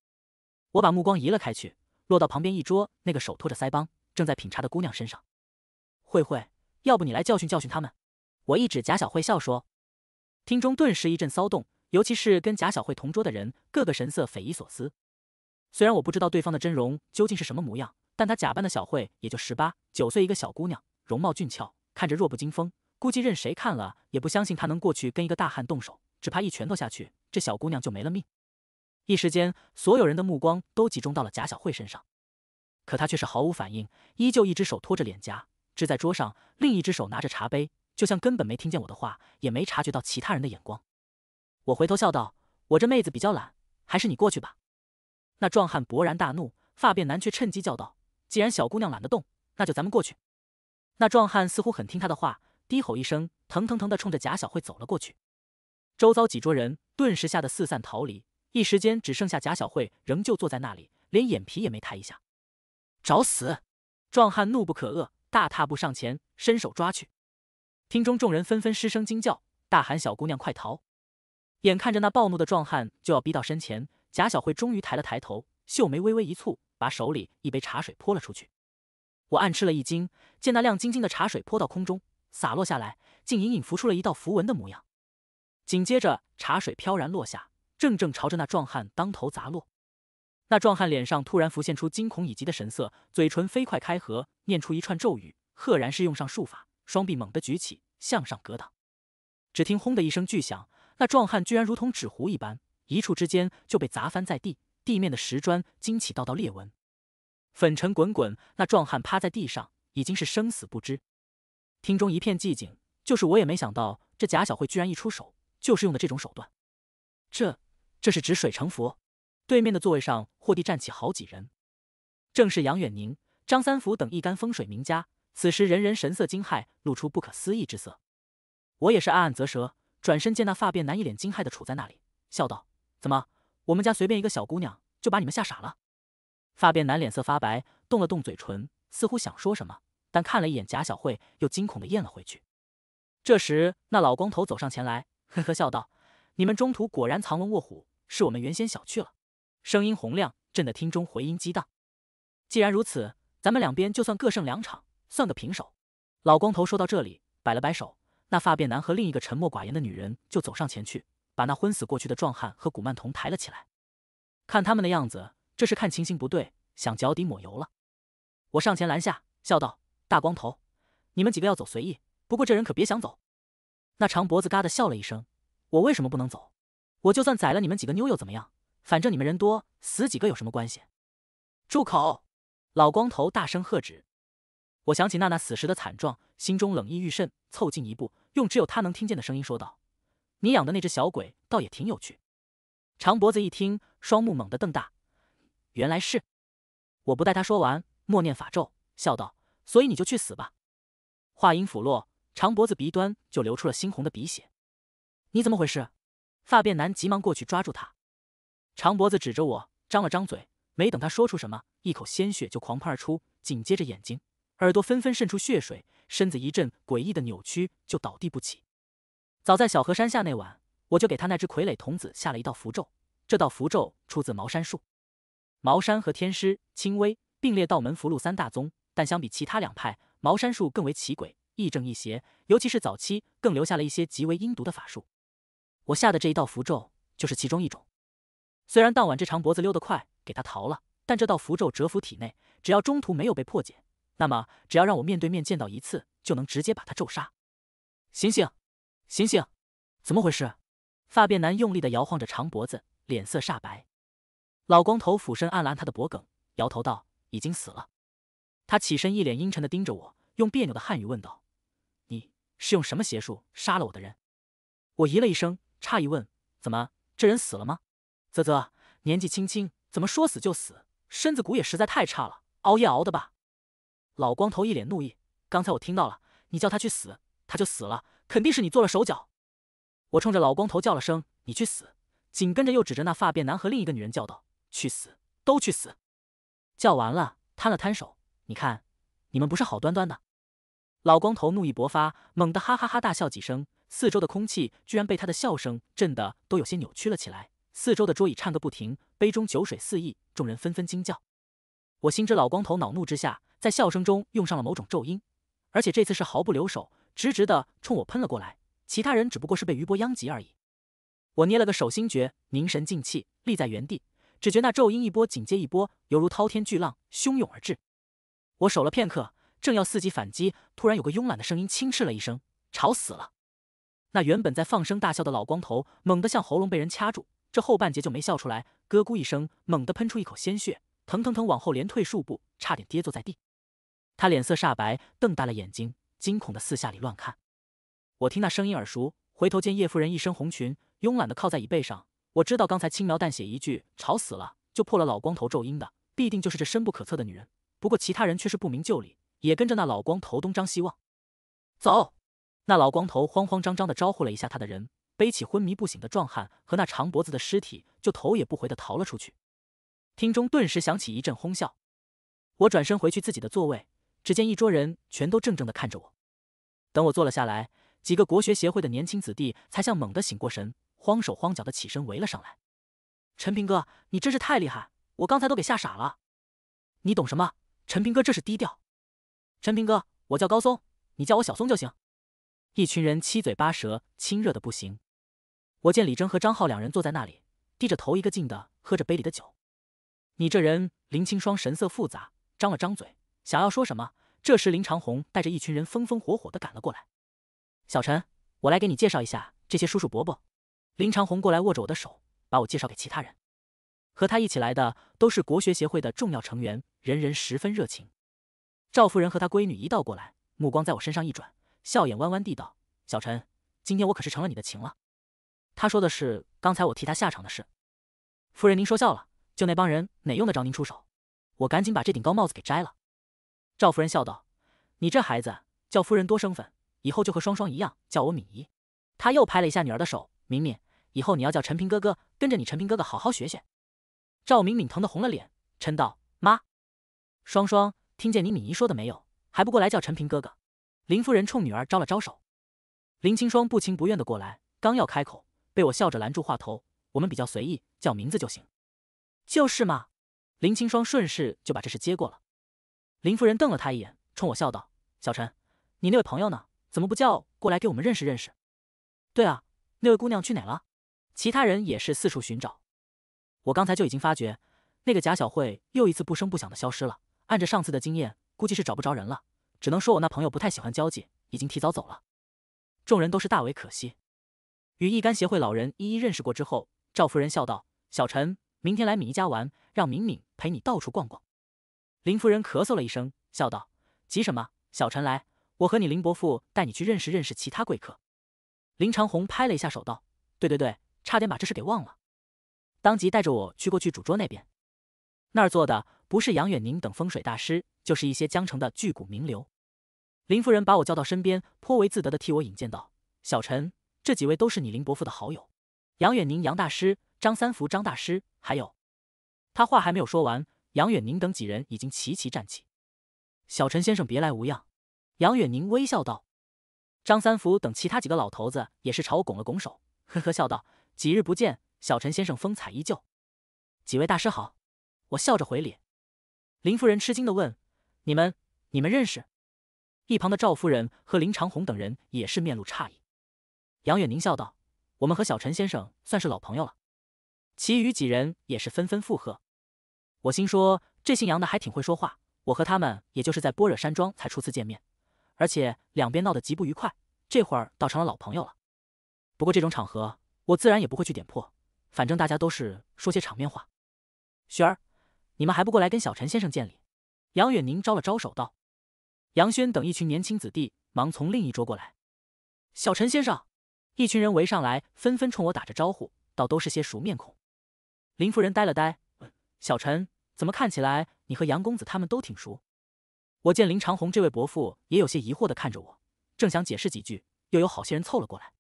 我把目光移了开去，落到旁边一桌那个手托着腮帮，正在品茶的姑娘身上。慧慧，要不你来教训教训他们？我一指贾小慧，笑说。厅中顿时一阵骚动，尤其是跟贾小慧同桌的人，个个神色匪夷所思。虽然我不知道对方的真容究竟是什么模样，但她假扮的小慧也就十八九岁，一个小姑娘，容貌俊俏。看着弱不禁风，估计任谁看了也不相信他能过去跟一个大汉动手，只怕一拳头下去，这小姑娘就没了命。一时间，所有人的目光都集中到了贾小慧身上，可她却是毫无反应，依旧一只手托着脸颊支在桌上，另一只手拿着茶杯，就像根本没听见我的话，也没察觉到其他人的眼光。我回头笑道：“我这妹子比较懒，还是你过去吧。”那壮汉勃然大怒，发辫男却趁机叫道：“既然小姑娘懒得动，那就咱们过去。”那壮汉似乎很听他的话，低吼一声，腾腾腾的冲着贾小慧走了过去。周遭几桌人顿时吓得四散逃离，一时间只剩下贾小慧仍旧坐在那里，连眼皮也没抬一下。找死！壮汉怒不可遏，大踏步上前，伸手抓去。厅中众人纷纷失声惊叫，大喊：“小姑娘，快逃！”眼看着那暴怒的壮汉就要逼到身前，贾小慧终于抬了抬头，秀眉微微一蹙，把手里一杯茶水泼了出去。我暗吃了一惊，见那亮晶晶的茶水泼到空中，洒落下来，竟隐隐浮出了一道符文的模样。紧接着，茶水飘然落下，正正朝着那壮汉当头砸落。那壮汉脸上突然浮现出惊恐以及的神色，嘴唇飞快开合，念出一串咒语，赫然是用上术法，双臂猛地举起，向上格挡。只听轰的一声巨响，那壮汉居然如同纸糊一般，一触之间就被砸翻在地，地面的石砖惊起道道裂纹。粉尘滚滚，那壮汉趴在地上，已经是生死不知。厅中一片寂静，就是我也没想到，这贾小慧居然一出手就是用的这种手段。这，这是指水成佛。对面的座位上，霍地站起好几人，正是杨远宁、张三福等一干风水名家。此时人人神色惊骇，露出不可思议之色。我也是暗暗啧舌，转身见那发辫男一脸惊骇的杵在那里，笑道：“怎么，我们家随便一个小姑娘就把你们吓傻了？”发辫男脸色发白，动了动嘴唇，似乎想说什么，但看了一眼贾小慧，又惊恐的咽了回去。这时，那老光头走上前来，呵呵笑道：“你们中途果然藏龙卧虎，是我们原先小觑了。”声音洪亮，震得厅中回音激荡。既然如此，咱们两边就算各胜两场，算个平手。”老光头说到这里，摆了摆手，那发辫男和另一个沉默寡言的女人就走上前去，把那昏死过去的壮汉和古曼童抬了起来。看他们的样子。这是看情形不对，想脚底抹油了。我上前拦下，笑道：“大光头，你们几个要走随意，不过这人可别想走。”那长脖子嘎的笑了一声：“我为什么不能走？我就算宰了你们几个妞又怎么样？反正你们人多，死几个有什么关系？”住口！老光头大声喝止。我想起娜娜死时的惨状，心中冷意欲甚，凑近一步，用只有他能听见的声音说道：“你养的那只小鬼倒也挺有趣。”长脖子一听，双目猛地瞪大。原来是，我不待他说完，默念法咒，笑道：“所以你就去死吧！”话音甫落，长脖子鼻端就流出了猩红的鼻血。你怎么回事？发辫男急忙过去抓住他。长脖子指着我，张了张嘴，没等他说出什么，一口鲜血就狂喷而出，紧接着眼睛、耳朵纷纷渗出血水，身子一阵诡异的扭曲，就倒地不起。早在小河山下那晚，我就给他那只傀儡童子下了一道符咒，这道符咒出自茅山术。茅山和天师、清微并列道门符箓三大宗，但相比其他两派，茅山术更为奇诡，亦正亦邪，尤其是早期，更留下了一些极为阴毒的法术。我下的这一道符咒就是其中一种。虽然当晚这长脖子溜得快，给他逃了，但这道符咒蛰伏体内，只要中途没有被破解，那么只要让我面对面见到一次，就能直接把他咒杀。醒醒，醒醒，怎么回事？发辫男用力地摇晃着长脖子，脸色煞白。老光头俯身按了按他的脖颈，摇头道：“已经死了。”他起身，一脸阴沉的盯着我，用别扭的汉语问道：“你是用什么邪术杀了我的人？”我咦了一声，诧异问：“怎么，这人死了吗？”“啧啧，年纪轻轻，怎么说死就死，身子骨也实在太差了，熬夜熬的吧？”老光头一脸怒意：“刚才我听到了，你叫他去死，他就死了，肯定是你做了手脚。”我冲着老光头叫了声：“你去死！”紧跟着又指着那发辫男和另一个女人叫道。去死，都去死！叫完了，摊了摊手，你看，你们不是好端端的。老光头怒意勃发，猛地哈哈哈大笑几声，四周的空气居然被他的笑声震得都有些扭曲了起来，四周的桌椅颤个不停，杯中酒水四溢，众人纷纷惊叫。我心知老光头恼怒之下，在笑声中用上了某种咒音，而且这次是毫不留手，直直的冲我喷了过来。其他人只不过是被余波殃及而已。我捏了个手心诀，凝神静气，立在原地。只觉那咒音一波紧接一波，犹如滔天巨浪汹涌而至。我守了片刻，正要伺机反击，突然有个慵懒的声音轻斥了一声：“吵死了！”那原本在放声大笑的老光头猛地像喉咙被人掐住，这后半截就没笑出来，咯咕一声猛地喷出一口鲜血，疼疼疼，往后连退数步，差点跌坐在地。他脸色煞白，瞪大了眼睛，惊恐的四下里乱看。我听那声音耳熟，回头见叶夫人一身红裙，慵懒的靠在椅背上。我知道刚才轻描淡写一句“吵死了”就破了老光头咒音的，必定就是这深不可测的女人。不过其他人却是不明就里，也跟着那老光头东张西望。走！那老光头慌慌张张地招呼了一下他的人，背起昏迷不醒的壮汉和那长脖子的尸体，就头也不回地逃了出去。厅中顿时响起一阵哄笑。我转身回去自己的座位，只见一桌人全都怔怔地看着我。等我坐了下来，几个国学协会的年轻子弟才像猛地醒过神。慌手慌脚的起身围了上来，陈平哥，你真是太厉害，我刚才都给吓傻了。你懂什么？陈平哥这是低调。陈平哥，我叫高松，你叫我小松就行。一群人七嘴八舌，亲热的不行。我见李征和张浩两人坐在那里，低着头一个劲的喝着杯里的酒。你这人，林清霜神色复杂，张了张嘴想要说什么。这时林长虹带着一群人风风火火的赶了过来。小陈，我来给你介绍一下这些叔叔伯伯。林长虹过来握着我的手，把我介绍给其他人。和他一起来的都是国学协会的重要成员，人人十分热情。赵夫人和她闺女一道过来，目光在我身上一转，笑眼弯弯地道：“小陈，今天我可是成了你的情了。”他说的是刚才我替他下场的事。夫人您说笑了，就那帮人哪用得着您出手？我赶紧把这顶高帽子给摘了。赵夫人笑道：“你这孩子叫夫人多生分，以后就和双双一样叫我敏仪。”他又拍了一下女儿的手。敏敏，以后你要叫陈平哥哥，跟着你陈平哥哥好好学学。赵敏敏疼得红了脸，嗔道：“妈。”双双，听见你敏姨说的没有？还不过来叫陈平哥哥？林夫人冲女儿招了招手。林青霜不情不愿的过来，刚要开口，被我笑着拦住话头。我们比较随意，叫名字就行。就是嘛。林青霜顺势就把这事接过了。林夫人瞪了她一眼，冲我笑道：“小陈，你那位朋友呢？怎么不叫过来给我们认识认识？”对啊。那位姑娘去哪了？其他人也是四处寻找。我刚才就已经发觉，那个贾小慧又一次不声不响的消失了。按着上次的经验，估计是找不着人了。只能说我那朋友不太喜欢交际，已经提早走了。众人都是大为可惜。与一干协会老人一一认识过之后，赵夫人笑道：“小陈，明天来敏一家玩，让敏敏陪你到处逛逛。”林夫人咳嗽了一声，笑道：“急什么？小陈来，我和你林伯父带你去认识认识其他贵客。”林长虹拍了一下手，道：“对对对，差点把这事给忘了。”当即带着我去过去主桌那边，那儿坐的不是杨远宁等风水大师，就是一些江城的巨骨名流。林夫人把我叫到身边，颇为自得的替我引荐道：“小陈，这几位都是你林伯父的好友，杨远宁杨大师、张三福张大师，还有……”他话还没有说完，杨远宁等几人已经齐齐站起。“小陈先生别来无恙。”杨远宁微笑道。张三福等其他几个老头子也是朝我拱了拱手，呵呵笑道：“几日不见，小陈先生风采依旧。”“几位大师好。”我笑着回礼。林夫人吃惊的问：“你们，你们认识？”一旁的赵夫人和林长虹等人也是面露诧异。杨远宁笑道：“我们和小陈先生算是老朋友了。”其余几人也是纷纷附和。我心说：“这姓杨的还挺会说话。”我和他们也就是在般若山庄才初次见面。而且两边闹得极不愉快，这会儿倒成了老朋友了。不过这种场合，我自然也不会去点破，反正大家都是说些场面话。雪儿，你们还不过来跟小陈先生见礼？杨远宁招了招手道。杨轩等一群年轻子弟忙从另一桌过来。小陈先生，一群人围上来，纷纷冲我打着招呼，倒都是些熟面孔。林夫人呆了呆，小陈，怎么看起来你和杨公子他们都挺熟？我见林长虹这位伯父也有些疑惑的看着我，正想解释几句，又有好些人凑了过来。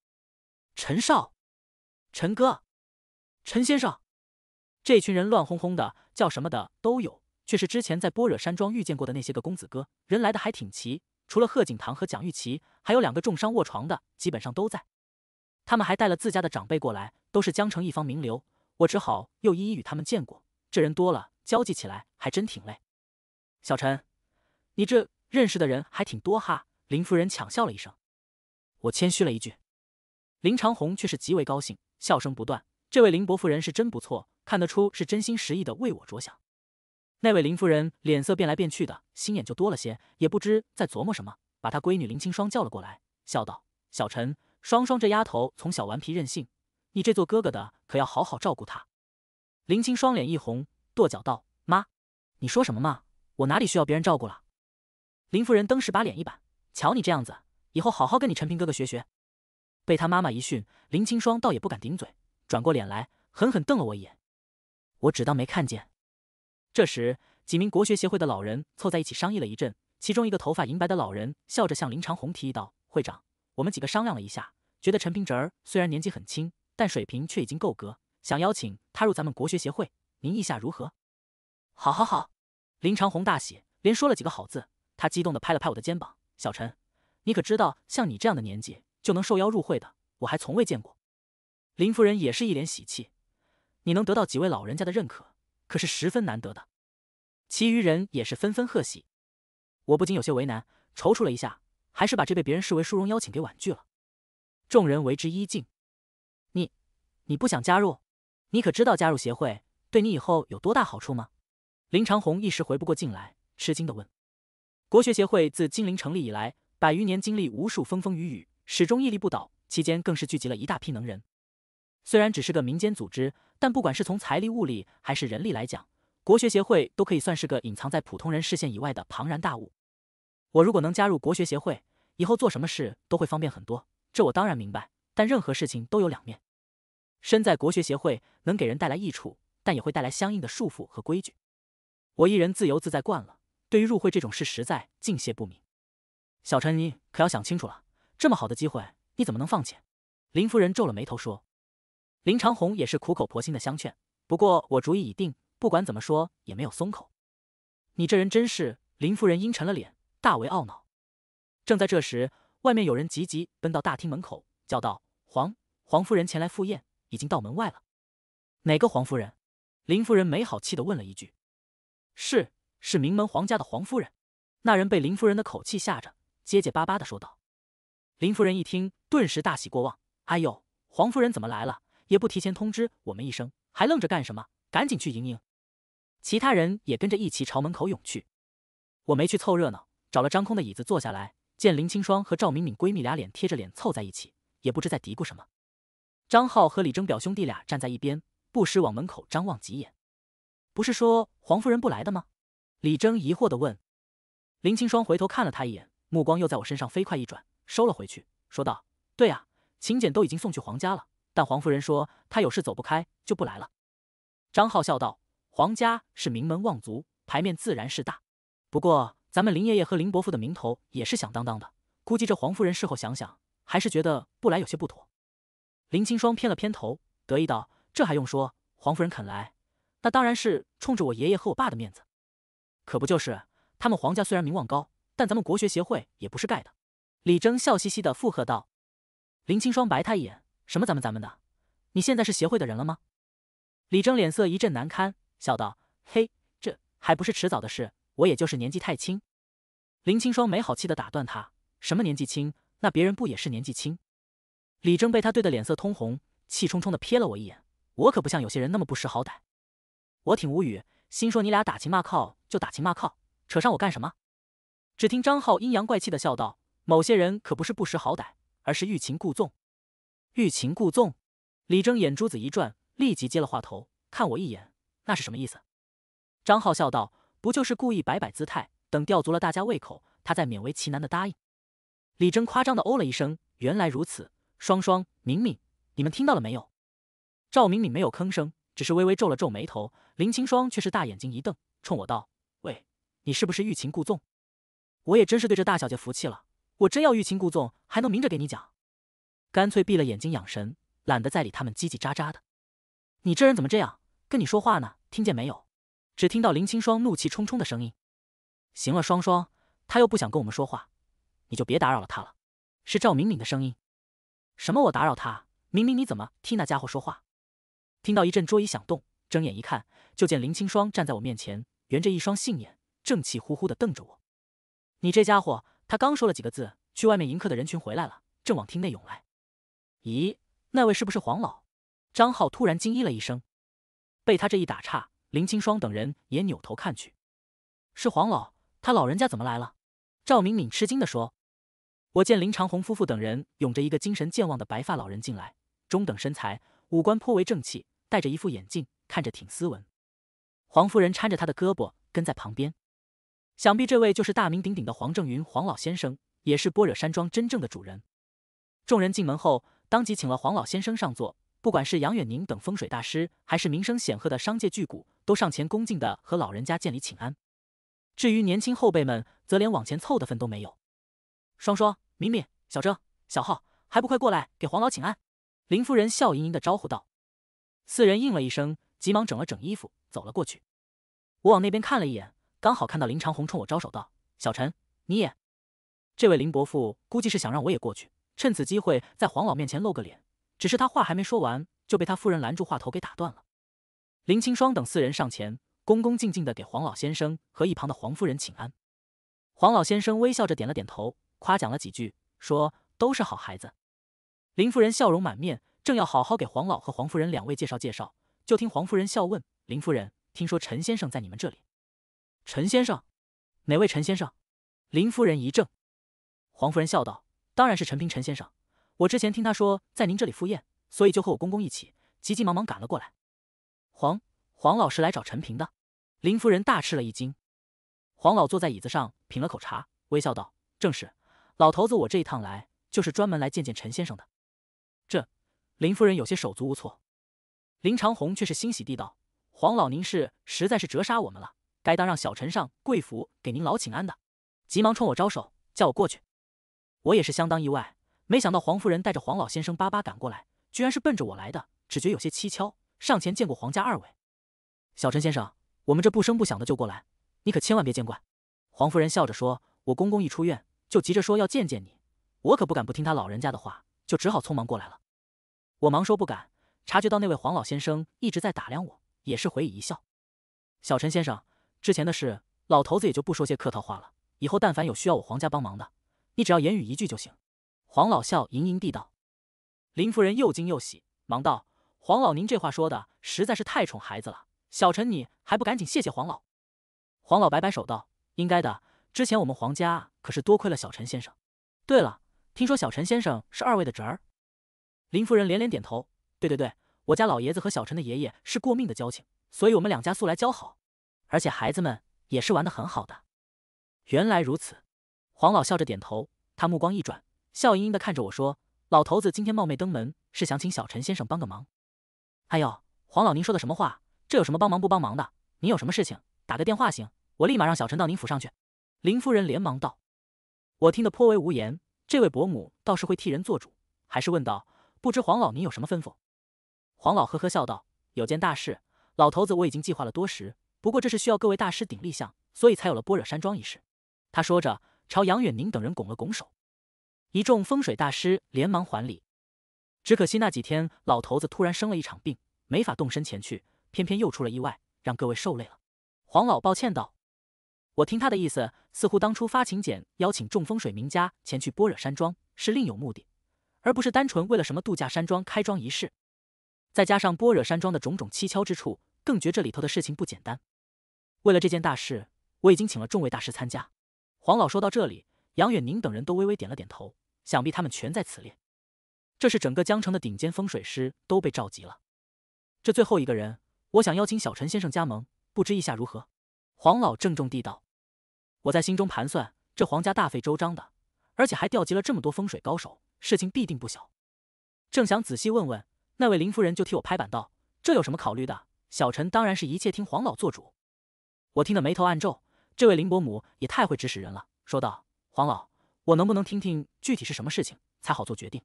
陈少、陈哥、陈先生，这群人乱哄哄的，叫什么的都有，却是之前在般若山庄遇见过的那些个公子哥。人来的还挺齐，除了贺景棠和蒋玉琪，还有两个重伤卧床的，基本上都在。他们还带了自家的长辈过来，都是江城一方名流。我只好又一一与他们见过。这人多了，交际起来还真挺累。小陈。你这认识的人还挺多哈，林夫人抢笑了一声，我谦虚了一句，林长虹却是极为高兴，笑声不断。这位林伯夫人是真不错，看得出是真心实意的为我着想。那位林夫人脸色变来变去的，心眼就多了些，也不知在琢磨什么，把她闺女林青霜叫了过来，笑道：“小陈，双双这丫头从小顽皮任性，你这做哥哥的可要好好照顾她。”林青霜脸一红，跺脚道：“妈，你说什么嘛？我哪里需要别人照顾了？”林夫人当时把脸一板，瞧你这样子，以后好好跟你陈平哥哥学学。被他妈妈一训，林清霜倒也不敢顶嘴，转过脸来狠狠瞪了我一眼。我只当没看见。这时，几名国学协会的老人凑在一起商议了一阵，其中一个头发银白的老人笑着向林长虹提议道：“会长，我们几个商量了一下，觉得陈平侄儿虽然年纪很轻，但水平却已经够格，想邀请他入咱们国学协会，您意下如何？”“好，好，好！”林长虹大喜，连说了几个好字。他激动的拍了拍我的肩膀：“小陈，你可知道像你这样的年纪就能受邀入会的，我还从未见过。”林夫人也是一脸喜气：“你能得到几位老人家的认可，可是十分难得的。”其余人也是纷纷贺喜。我不禁有些为难，踌躇了一下，还是把这被别人视为殊荣邀请给婉拒了。众人为之一静。“你，你不想加入？你可知道加入协会对你以后有多大好处吗？”林长虹一时回不过劲来，吃惊的问。国学协会自金陵成立以来，百余年经历无数风风雨雨，始终屹立不倒。期间更是聚集了一大批能人。虽然只是个民间组织，但不管是从财力、物力还是人力来讲，国学协会都可以算是个隐藏在普通人视线以外的庞然大物。我如果能加入国学协会，以后做什么事都会方便很多。这我当然明白，但任何事情都有两面。身在国学协会，能给人带来益处，但也会带来相应的束缚和规矩。我一人自由自在惯了。对于入会这种事实在敬谢不明，小陈，你可要想清楚了，这么好的机会你怎么能放弃？林夫人皱了眉头说。林长虹也是苦口婆心的相劝，不过我主意已定，不管怎么说也没有松口。你这人真是！林夫人阴沉了脸，大为懊恼。正在这时，外面有人急急奔到大厅门口，叫道：“黄黄夫人前来赴宴，已经到门外了。”哪个黄夫人？林夫人没好气的问了一句。是。是名门皇家的皇夫人，那人被林夫人的口气吓着，结结巴巴的说道。林夫人一听，顿时大喜过望：“哎呦，皇夫人怎么来了？也不提前通知我们一声，还愣着干什么？赶紧去迎迎！”其他人也跟着一起朝门口涌去。我没去凑热闹，找了张空的椅子坐下来，见林青霜和赵敏敏闺蜜俩脸贴着脸凑在一起，也不知在嘀咕什么。张浩和李征表兄弟俩站在一边，不时往门口张望几眼。不是说皇夫人不来的吗？李征疑惑的问：“林青霜回头看了他一眼，目光又在我身上飞快一转，收了回去，说道：‘对啊，请柬都已经送去黄家了，但黄夫人说她有事走不开，就不来了。’”张浩笑道：“黄家是名门望族，牌面自然是大，不过咱们林爷爷和林伯父的名头也是响当当的，估计这黄夫人事后想想，还是觉得不来有些不妥。”林青霜偏了偏头，得意道：“这还用说？黄夫人肯来，那当然是冲着我爷爷和我爸的面子。”可不就是？他们皇家虽然名望高，但咱们国学协会也不是盖的。李征笑嘻嘻的附和道。林青霜白他一眼：“什么咱们咱们的？你现在是协会的人了吗？”李征脸色一阵难堪，笑道：“嘿，这还不是迟早的事？我也就是年纪太轻。”林青霜没好气的打断他：“什么年纪轻？那别人不也是年纪轻？”李征被他怼得脸色通红，气冲冲的瞥了我一眼：“我可不像有些人那么不识好歹。”我挺无语。心说你俩打情骂靠就打情骂靠，扯上我干什么？只听张浩阴阳怪气的笑道：“某些人可不是不识好歹，而是欲擒故纵。”欲擒故纵，李征眼珠子一转，立即接了话头，看我一眼，那是什么意思？张浩笑道：“不就是故意摆摆姿态，等吊足了大家胃口，他再勉为其难的答应。”李征夸张的哦了一声：“原来如此，双双、敏敏，你们听到了没有？”赵敏敏没有吭声。只是微微皱了皱眉头，林清霜却是大眼睛一瞪，冲我道：“喂，你是不是欲擒故纵？”我也真是对这大小姐服气了，我真要欲擒故纵，还能明着给你讲？干脆闭了眼睛养神，懒得再理他们叽叽喳喳的。你这人怎么这样？跟你说话呢？听见没有？只听到林清霜怒气冲冲的声音。行了，双双，他又不想跟我们说话，你就别打扰了他了。是赵敏敏的声音。什么？我打扰他？明明你怎么替那家伙说话？听到一阵桌椅响动，睁眼一看，就见林青霜站在我面前，圆着一双杏眼，正气呼呼的瞪着我：“你这家伙！”他刚说了几个字，去外面迎客的人群回来了，正往厅内涌来。咦，那位是不是黄老？张浩突然惊异了一声。被他这一打岔，林青霜等人也扭头看去：“是黄老，他老人家怎么来了？”赵敏敏吃惊的说：“我见林长虹夫妇等人涌着一个精神健忘的白发老人进来，中等身材，五官颇为正气。”戴着一副眼镜，看着挺斯文。黄夫人搀着他的胳膊，跟在旁边。想必这位就是大名鼎鼎的黄正云黄老先生，也是般若山庄真正的主人。众人进门后，当即请了黄老先生上座。不管是杨远宁等风水大师，还是名声显赫的商界巨贾，都上前恭敬的和老人家见礼请安。至于年轻后辈们，则连往前凑的份都没有。双双、明明、小郑、小浩，还不快过来给黄老请安？林夫人笑盈盈的招呼道。四人应了一声，急忙整了整衣服，走了过去。我往那边看了一眼，刚好看到林长虹冲我招手道：“小陈，你也。”这位林伯父估计是想让我也过去，趁此机会在黄老面前露个脸。只是他话还没说完，就被他夫人拦住话头给打断了。林清霜等四人上前，恭恭敬敬的给黄老先生和一旁的黄夫人请安。黄老先生微笑着点了点头，夸奖了几句，说：“都是好孩子。”林夫人笑容满面。正要好好给黄老和黄夫人两位介绍介绍，就听黄夫人笑问：“林夫人，听说陈先生在你们这里？”“陈先生？哪位陈先生？”林夫人一怔。黄夫人笑道：“当然是陈平，陈先生。我之前听他说在您这里赴宴，所以就和我公公一起急急忙忙赶了过来。”“黄黄老是来找陈平的？”林夫人大吃了一惊。黄老坐在椅子上，品了口茶，微笑道：“正是，老头子，我这一趟来就是专门来见见陈先生的。这……”林夫人有些手足无措，林长虹却是欣喜地道：“黄老您是实在是折杀我们了，该当让小陈上贵府给您老请安的。”急忙冲我招手，叫我过去。我也是相当意外，没想到黄夫人带着黄老先生巴巴赶过来，居然是奔着我来的，只觉有些蹊跷，上前见过黄家二位。小陈先生，我们这不声不响的就过来，你可千万别见怪。黄夫人笑着说：“我公公一出院，就急着说要见见你，我可不敢不听他老人家的话，就只好匆忙过来了。”我忙说不敢，察觉到那位黄老先生一直在打量我，也是回以一笑。小陈先生，之前的事，老头子也就不说些客套话了。以后但凡有需要我黄家帮忙的，你只要言语一句就行。黄老笑盈盈地道。林夫人又惊又喜，忙道：“黄老，您这话说的实在是太宠孩子了。小陈，你还不赶紧谢谢黄老？”黄老摆摆手道：“应该的，之前我们黄家可是多亏了小陈先生。对了，听说小陈先生是二位的侄儿。”林夫人连连点头，对对对，我家老爷子和小陈的爷爷是过命的交情，所以我们两家素来交好，而且孩子们也是玩得很好的。原来如此，黄老笑着点头，他目光一转，笑盈盈地看着我说：“老头子今天冒昧登门，是想请小陈先生帮个忙。”哎呦，黄老，您说的什么话？这有什么帮忙不帮忙的？您有什么事情，打个电话行，我立马让小陈到您府上去。”林夫人连忙道。我听得颇为无言，这位伯母倒是会替人做主，还是问道。不知黄老，您有什么吩咐？黄老呵呵笑道：“有件大事，老头子我已经计划了多时。不过这是需要各位大师鼎力相所以才有了般若山庄一事。”他说着，朝杨远宁等人拱了拱手。一众风水大师连忙还礼。只可惜那几天，老头子突然生了一场病，没法动身前去，偏偏又出了意外，让各位受累了。黄老抱歉道：“我听他的意思，似乎当初发请柬邀请众风水名家前去般若山庄，是另有目的。”而不是单纯为了什么度假山庄开庄仪式，再加上般若山庄的种种蹊跷之处，更觉这里头的事情不简单。为了这件大事，我已经请了众位大师参加。黄老说到这里，杨远宁等人都微微点了点头，想必他们全在此列。这是整个江城的顶尖风水师都被召集了。这最后一个人，我想邀请小陈先生加盟，不知意下如何？黄老郑重地道。我在心中盘算，这皇家大费周章的，而且还调集了这么多风水高手。事情必定不小，正想仔细问问那位林夫人，就替我拍板道：“这有什么考虑的？小陈当然是一切听黄老做主。”我听得眉头暗皱，这位林伯母也太会指使人了，说道：“黄老，我能不能听听具体是什么事情，才好做决定？”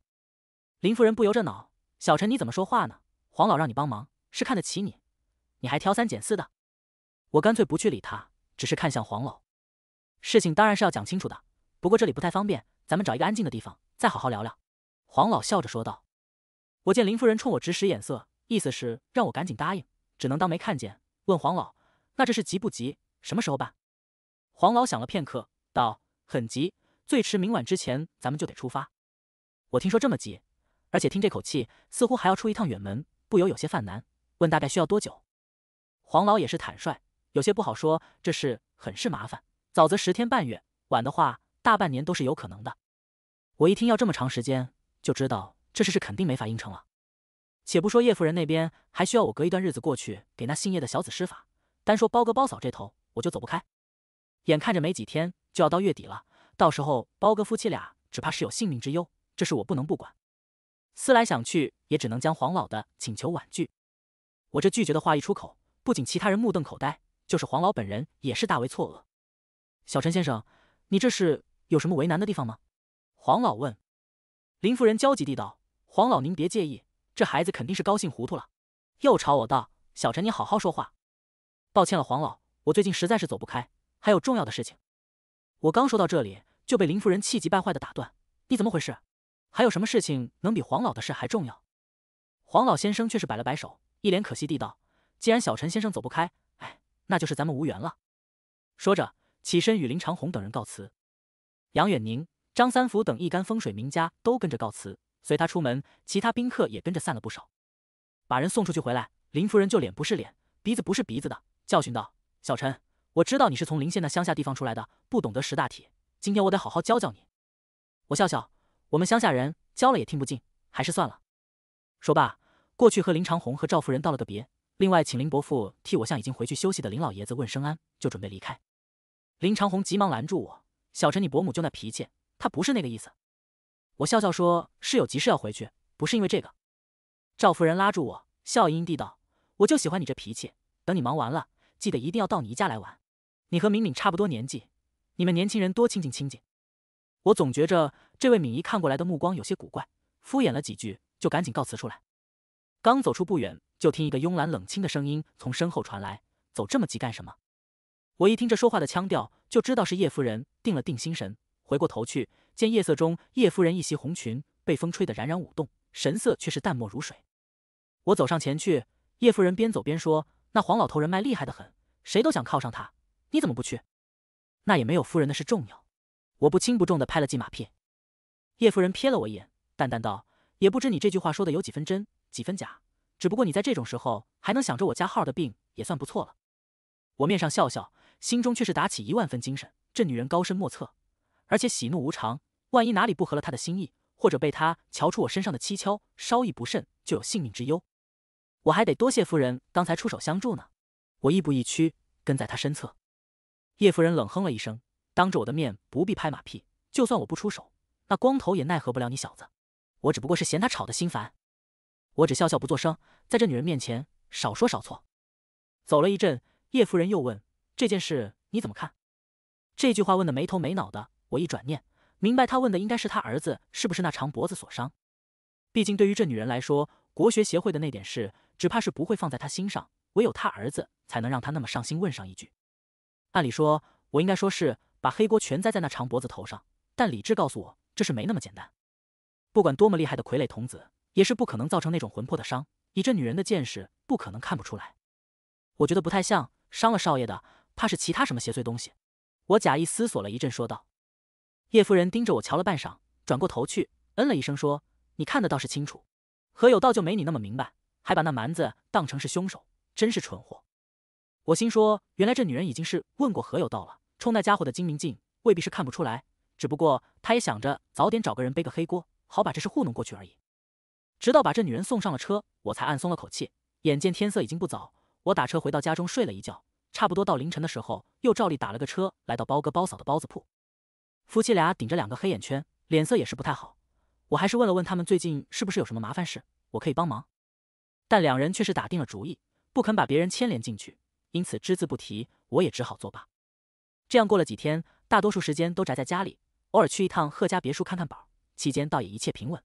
林夫人不由着恼：“小陈你怎么说话呢？黄老让你帮忙是看得起你，你还挑三拣四的。”我干脆不去理他，只是看向黄老：“事情当然是要讲清楚的，不过这里不太方便，咱们找一个安静的地方。”再好好聊聊，黄老笑着说道。我见林夫人冲我直使眼色，意思是让我赶紧答应，只能当没看见。问黄老，那这是急不急？什么时候办？黄老想了片刻，道：“很急，最迟明晚之前，咱们就得出发。”我听说这么急，而且听这口气，似乎还要出一趟远门，不由有些犯难。问大概需要多久？黄老也是坦率，有些不好说。这事很是麻烦，早则十天半月，晚的话，大半年都是有可能的。我一听要这么长时间，就知道这事是肯定没法应承了。且不说叶夫人那边还需要我隔一段日子过去给那姓叶的小子施法，单说包哥包嫂这头我就走不开。眼看着没几天就要到月底了，到时候包哥夫妻俩只怕是有性命之忧，这事我不能不管。思来想去，也只能将黄老的请求婉拒。我这拒绝的话一出口，不仅其他人目瞪口呆，就是黄老本人也是大为错愕。小陈先生，你这是有什么为难的地方吗？黄老问，林夫人焦急地道：“黄老，您别介意，这孩子肯定是高兴糊涂了。”又朝我道：“小陈，你好好说话。”抱歉了，黄老，我最近实在是走不开，还有重要的事情。我刚说到这里，就被林夫人气急败坏地打断：“你怎么回事？还有什么事情能比黄老的事还重要？”黄老先生却是摆了摆手，一脸可惜地道：“既然小陈先生走不开，哎，那就是咱们无缘了。”说着起身与林长虹等人告辞。杨远宁。张三福等一干风水名家都跟着告辞，随他出门，其他宾客也跟着散了不少。把人送出去回来，林夫人就脸不是脸，鼻子不是鼻子的教训道：“小陈，我知道你是从临县那乡下地方出来的，不懂得识大体。今天我得好好教教你。”我笑笑：“我们乡下人教了也听不进，还是算了。”说罢，过去和林长红和赵夫人道了个别，另外请林伯父替我向已经回去休息的林老爷子问声安，就准备离开。林长红急忙拦住我：“小陈，你伯母就那脾气。”他不是那个意思，我笑笑说：“是有急事要回去，不是因为这个。”赵夫人拉住我，笑盈盈地道：“我就喜欢你这脾气，等你忙完了，记得一定要到你姨家来玩。你和敏敏差不多年纪，你们年轻人多亲近亲近。”我总觉着这位敏姨看过来的目光有些古怪，敷衍了几句，就赶紧告辞出来。刚走出不远，就听一个慵懒冷清的声音从身后传来：“走这么急干什么？”我一听这说话的腔调，就知道是叶夫人。定了定心神。回过头去，见夜色中叶夫人一袭红裙被风吹得冉冉舞动，神色却是淡漠如水。我走上前去，叶夫人边走边说：“那黄老头人脉厉害的很，谁都想靠上他，你怎么不去？那也没有夫人的事重要。”我不轻不重的拍了记马屁。叶夫人瞥了我一眼，淡淡道：“也不知你这句话说的有几分真，几分假。只不过你在这种时候还能想着我家浩的病，也算不错了。”我面上笑笑，心中却是打起一万分精神。这女人高深莫测。而且喜怒无常，万一哪里不合了他的心意，或者被他瞧出我身上的蹊跷，稍一不慎就有性命之忧。我还得多谢夫人刚才出手相助呢。我亦步亦趋跟在她身侧。叶夫人冷哼了一声，当着我的面不必拍马屁，就算我不出手，那光头也奈何不了你小子。我只不过是嫌他吵得心烦。我只笑笑不作声，在这女人面前少说少错。走了一阵，叶夫人又问：“这件事你怎么看？”这句话问的没头没脑的。我一转念，明白他问的应该是他儿子是不是那长脖子所伤。毕竟对于这女人来说，国学协会的那点事，只怕是不会放在她心上。唯有他儿子，才能让她那么上心问上一句。按理说，我应该说是把黑锅全栽在那长脖子头上。但理智告诉我，这事没那么简单。不管多么厉害的傀儡童子，也是不可能造成那种魂魄的伤。以这女人的见识，不可能看不出来。我觉得不太像，伤了少爷的，怕是其他什么邪祟东西。我假意思索了一阵，说道。叶夫人盯着我瞧了半晌，转过头去，嗯了一声，说：“你看的倒是清楚，何有道就没你那么明白，还把那蛮子当成是凶手，真是蠢货。”我心说，原来这女人已经是问过何有道了，冲那家伙的精明劲，未必是看不出来，只不过她也想着早点找个人背个黑锅，好把这事糊弄过去而已。直到把这女人送上了车，我才暗松了口气。眼见天色已经不早，我打车回到家中睡了一觉，差不多到凌晨的时候，又照例打了个车，来到包哥包嫂的包子铺。夫妻俩顶着两个黑眼圈，脸色也是不太好。我还是问了问他们最近是不是有什么麻烦事，我可以帮忙。但两人却是打定了主意，不肯把别人牵连进去，因此只字不提。我也只好作罢。这样过了几天，大多数时间都宅在家里，偶尔去一趟贺家别墅看看宝。期间倒也一切平稳。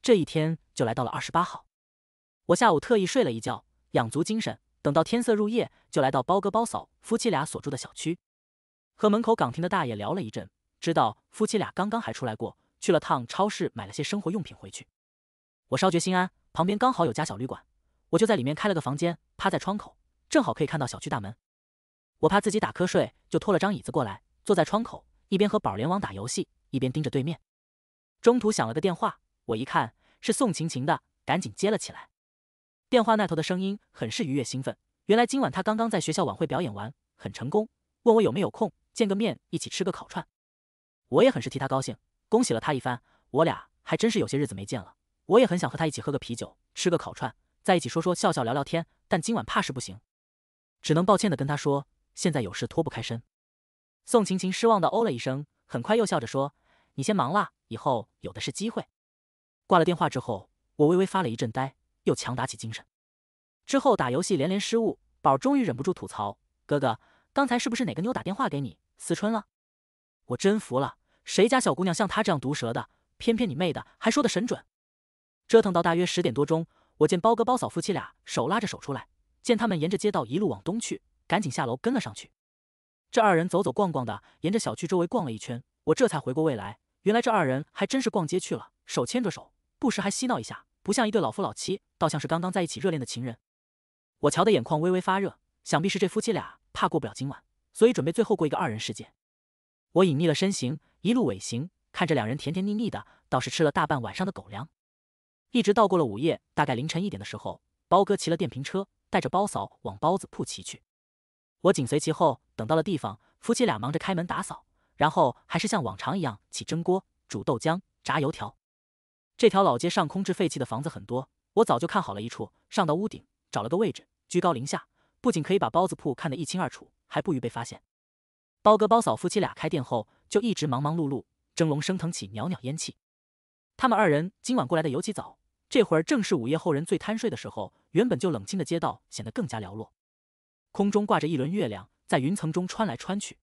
这一天就来到了二十八号。我下午特意睡了一觉，养足精神，等到天色入夜，就来到包哥包嫂夫妻俩所住的小区，和门口岗亭的大爷聊了一阵。知道夫妻俩刚刚还出来过，去了趟超市，买了些生活用品回去。我稍觉心安，旁边刚好有家小旅馆，我就在里面开了个房间，趴在窗口，正好可以看到小区大门。我怕自己打瞌睡，就拖了张椅子过来，坐在窗口，一边和宝莲王打游戏，一边盯着对面。中途响了个电话，我一看是宋晴晴的，赶紧接了起来。电话那头的声音很是愉悦兴奋，原来今晚她刚刚在学校晚会表演完，很成功，问我有没有空见个面，一起吃个烤串。我也很是替他高兴，恭喜了他一番。我俩还真是有些日子没见了，我也很想和他一起喝个啤酒，吃个烤串，在一起说说笑笑聊聊天。但今晚怕是不行，只能抱歉的跟他说现在有事脱不开身。宋晴晴失望的哦了一声，很快又笑着说：“你先忙啦，以后有的是机会。”挂了电话之后，我微微发了一阵呆，又强打起精神。之后打游戏连连失误，宝儿终于忍不住吐槽：“哥哥，刚才是不是哪个妞打电话给你思春了？”我真服了，谁家小姑娘像她这样毒舌的，偏偏你妹的还说的神准。折腾到大约十点多钟，我见包哥包嫂夫妻俩手拉着手出来，见他们沿着街道一路往东去，赶紧下楼跟了上去。这二人走走逛逛的，沿着小区周围逛了一圈，我这才回过味来，原来这二人还真是逛街去了，手牵着手，不时还嬉闹一下，不像一对老夫老妻，倒像是刚刚在一起热恋的情人。我瞧得眼眶微微发热，想必是这夫妻俩怕过不了今晚，所以准备最后过一个二人世界。我隐匿了身形，一路尾行，看着两人甜甜蜜蜜的，倒是吃了大半晚上的狗粮，一直到过了午夜，大概凌晨一点的时候，包哥骑了电瓶车，带着包嫂往包子铺骑去，我紧随其后，等到了地方，夫妻俩忙着开门打扫，然后还是像往常一样起蒸锅、煮豆浆、炸油条。这条老街上空置废弃的房子很多，我早就看好了一处，上到屋顶，找了个位置，居高临下，不仅可以把包子铺看得一清二楚，还不易被发现。包哥包嫂夫妻俩开店后就一直忙忙碌碌，蒸笼升腾起袅袅烟气。他们二人今晚过来的尤其早，这会儿正是午夜后人最贪睡的时候。原本就冷清的街道显得更加寥落，空中挂着一轮月亮，在云层中穿来穿去。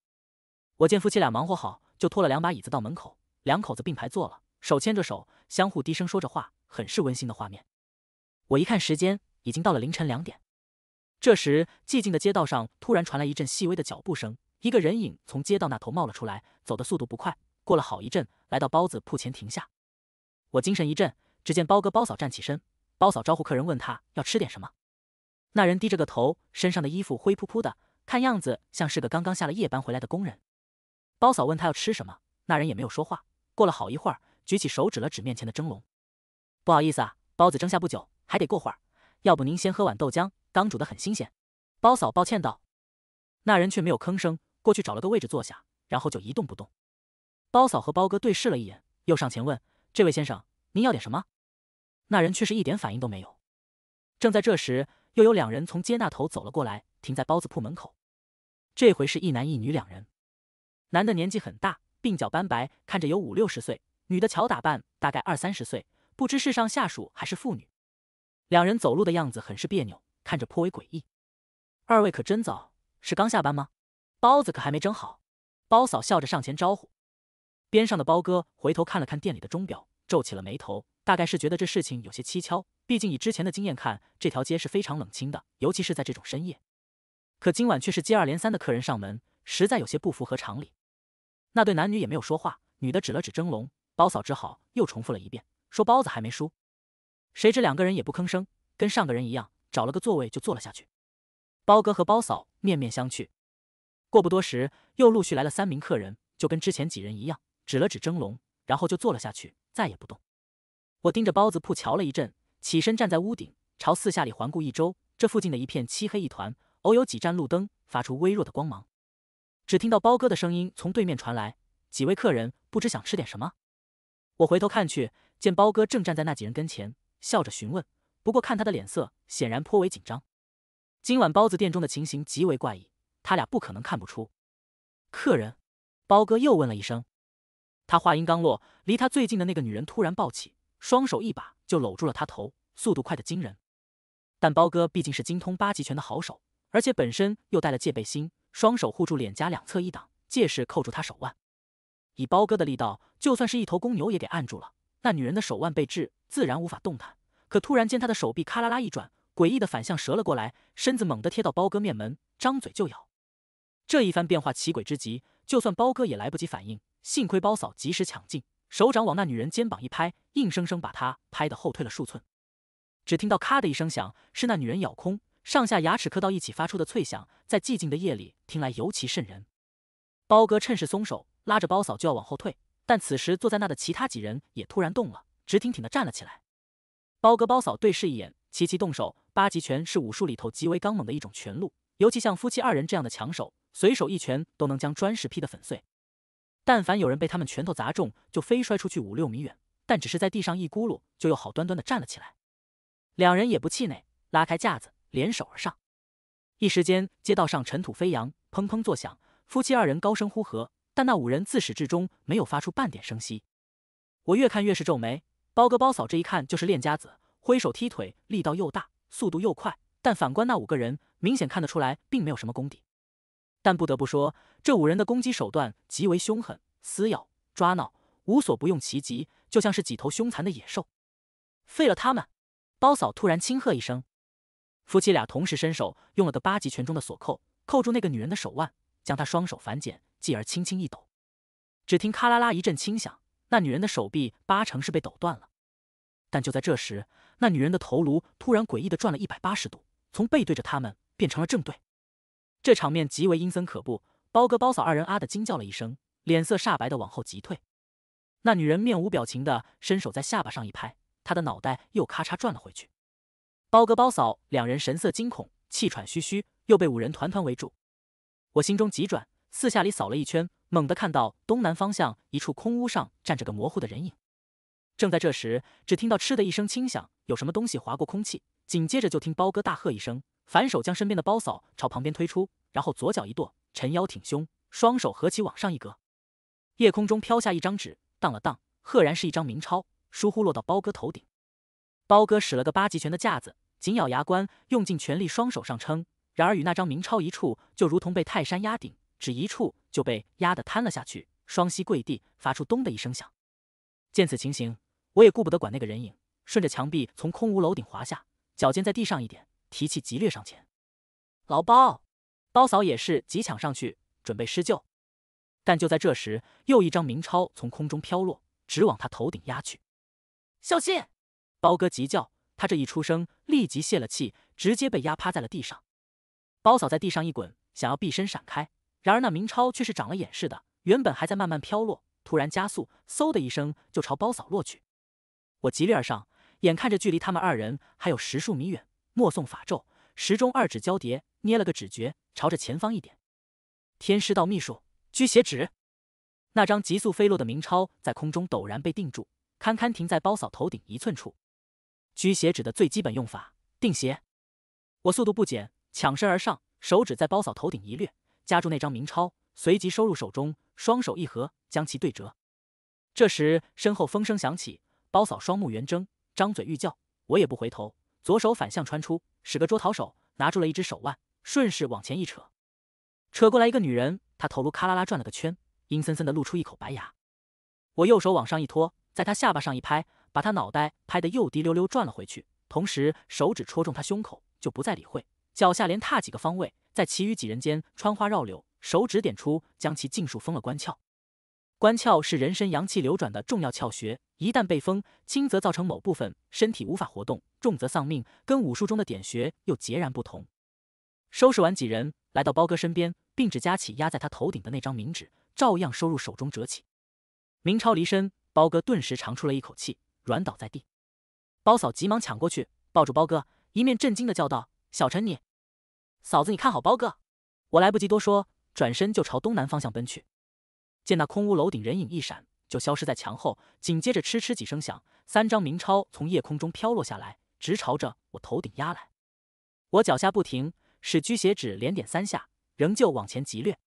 我见夫妻俩忙活好，就拖了两把椅子到门口，两口子并排坐了，手牵着手，相互低声说着话，很是温馨的画面。我一看时间，已经到了凌晨两点。这时，寂静的街道上突然传来一阵细微的脚步声。一个人影从街道那头冒了出来，走的速度不快。过了好一阵，来到包子铺前停下。我精神一振，只见包哥、包嫂站起身。包嫂招呼客人，问他要吃点什么。那人低着个头，身上的衣服灰扑扑的，看样子像是个刚刚下了夜班回来的工人。包嫂问他要吃什么，那人也没有说话。过了好一会儿，举起手指了指面前的蒸笼：“不好意思啊，包子蒸下不久，还得过会儿。要不您先喝碗豆浆，刚煮的很新鲜。”包嫂抱歉道。那人却没有吭声。过去找了个位置坐下，然后就一动不动。包嫂和包哥对视了一眼，又上前问：“这位先生，您要点什么？”那人却是一点反应都没有。正在这时，又有两人从街那头走了过来，停在包子铺门口。这回是一男一女两人，男的年纪很大，鬓角斑白，看着有五六十岁；女的巧打扮，大概二三十岁，不知是上下属还是妇女。两人走路的样子很是别扭，看着颇为诡异。二位可真早，是刚下班吗？包子可还没蒸好，包嫂笑着上前招呼。边上的包哥回头看了看店里的钟表，皱起了眉头，大概是觉得这事情有些蹊跷。毕竟以之前的经验看，这条街是非常冷清的，尤其是在这种深夜。可今晚却是接二连三的客人上门，实在有些不符合常理。那对男女也没有说话，女的指了指蒸笼，包嫂只好又重复了一遍，说包子还没熟。谁知两个人也不吭声，跟上个人一样，找了个座位就坐了下去。包哥和包嫂面面相觑。过不多时，又陆续来了三名客人，就跟之前几人一样，指了指蒸笼，然后就坐了下去，再也不动。我盯着包子铺瞧了一阵，起身站在屋顶，朝四下里环顾一周。这附近的一片漆黑一团，偶有几盏路灯发出微弱的光芒。只听到包哥的声音从对面传来：“几位客人，不知想吃点什么？”我回头看去，见包哥正站在那几人跟前，笑着询问。不过看他的脸色，显然颇为紧张。今晚包子店中的情形极为怪异。他俩不可能看不出，客人，包哥又问了一声。他话音刚落，离他最近的那个女人突然抱起，双手一把就搂住了他头，速度快的惊人。但包哥毕竟是精通八极拳的好手，而且本身又带了戒备心，双手护住脸颊两侧一挡，借势扣住他手腕。以包哥的力道，就算是一头公牛也给按住了。那女人的手腕被制，自然无法动弹。可突然间，他的手臂咔啦啦一转，诡异的反向折了过来，身子猛地贴到包哥面门，张嘴就咬。这一番变化奇诡之极，就算包哥也来不及反应。幸亏包嫂及时抢镜，手掌往那女人肩膀一拍，硬生生把她拍得后退了数寸。只听到咔的一声响，是那女人咬空，上下牙齿磕到一起发出的脆响，在寂静的夜里听来尤其瘆人。包哥趁势松手，拉着包嫂就要往后退，但此时坐在那的其他几人也突然动了，直挺挺地站了起来。包哥、包嫂对视一眼，齐齐动手。八极拳是武术里头极为刚猛的一种拳路，尤其像夫妻二人这样的强手。随手一拳都能将砖石劈得粉碎，但凡有人被他们拳头砸中，就飞摔出去五六米远，但只是在地上一咕噜，就又好端端的站了起来。两人也不气馁，拉开架子联手而上。一时间，街道上尘土飞扬，砰砰作响，夫妻二人高声呼喝，但那五人自始至终没有发出半点声息。我越看越是皱眉，包哥包嫂这一看就是练家子，挥手踢腿力道又大，速度又快，但反观那五个人，明显看得出来并没有什么功底。但不得不说，这五人的攻击手段极为凶狠，撕咬、抓挠，无所不用其极，就像是几头凶残的野兽。废了他们！包嫂突然轻喝一声，夫妻俩同时伸手，用了个八极拳中的锁扣，扣住那个女人的手腕，将她双手反剪，继而轻轻一抖。只听咔啦啦一阵轻响，那女人的手臂八成是被抖断了。但就在这时，那女人的头颅突然诡异地转了一百八十度，从背对着他们变成了正对。这场面极为阴森可怖，包哥、包嫂二人啊的惊叫了一声，脸色煞白的往后急退。那女人面无表情的伸手在下巴上一拍，她的脑袋又咔嚓转了回去。包哥、包嫂两人神色惊恐，气喘吁吁，又被五人团团围住。我心中急转，四下里扫了一圈，猛地看到东南方向一处空屋上站着个模糊的人影。正在这时，只听到嗤的一声轻响，有什么东西划过空气，紧接着就听包哥大喝一声。反手将身边的包嫂朝旁边推出，然后左脚一跺，沉腰挺胸，双手合起往上一搁。夜空中飘下一张纸，荡了荡，赫然是一张冥钞，疏忽落到包哥头顶。包哥使了个八极拳的架子，紧咬牙关，用尽全力双手上撑，然而与那张冥钞一处，就如同被泰山压顶，只一处就被压得瘫了下去，双膝跪地，发出咚的一声响。见此情形，我也顾不得管那个人影，顺着墙壁从空无楼顶滑下，脚尖在地上一点。提气急掠上前，老包、包嫂也是急抢上去准备施救，但就在这时，又一张明钞从空中飘落，直往他头顶压去。小心！包哥急叫，他这一出声，立即泄了气，直接被压趴在了地上。包嫂在地上一滚，想要避身闪开，然而那明钞却是长了眼似的，原本还在慢慢飘落，突然加速，嗖的一声就朝包嫂落去。我急掠而上，眼看着距离他们二人还有十数米远。默诵法咒，时钟二指交叠，捏了个指诀，朝着前方一点。天师道秘术，拘邪指。那张急速飞落的明钞在空中陡然被定住，堪堪停在包嫂头顶一寸处。拘邪指的最基本用法，定邪。我速度不减，抢身而上，手指在包嫂头顶一掠，夹住那张明钞，随即收入手中，双手一合，将其对折。这时身后风声响起，包嫂双目圆睁，张嘴欲叫，我也不回头。左手反向穿出，使个捉桃手，拿住了一只手腕，顺势往前一扯，扯过来一个女人，她头颅咔啦啦转了个圈，阴森森的露出一口白牙。我右手往上一托，在她下巴上一拍，把她脑袋拍得又滴溜溜转了回去，同时手指戳中她胸口，就不再理会。脚下连踏几个方位，在其余几人间穿花绕柳，手指点出，将其尽数封了关窍。关窍是人身阳气流转的重要窍穴，一旦被封，轻则造成某部分身体无法活动，重则丧命。跟武术中的点穴又截然不同。收拾完几人，来到包哥身边，并指夹起压在他头顶的那张冥纸，照样收入手中折起。冥超离身，包哥顿时长出了一口气，软倒在地。包嫂急忙抢过去抱住包哥，一面震惊的叫道：“小陈，你嫂子，你看好包哥！”我来不及多说，转身就朝东南方向奔去。见那空屋楼顶人影一闪，就消失在墙后。紧接着，嗤嗤几声响，三张冥钞从夜空中飘落下来，直朝着我头顶压来。我脚下不停，使居邪指连点三下，仍旧往前急掠。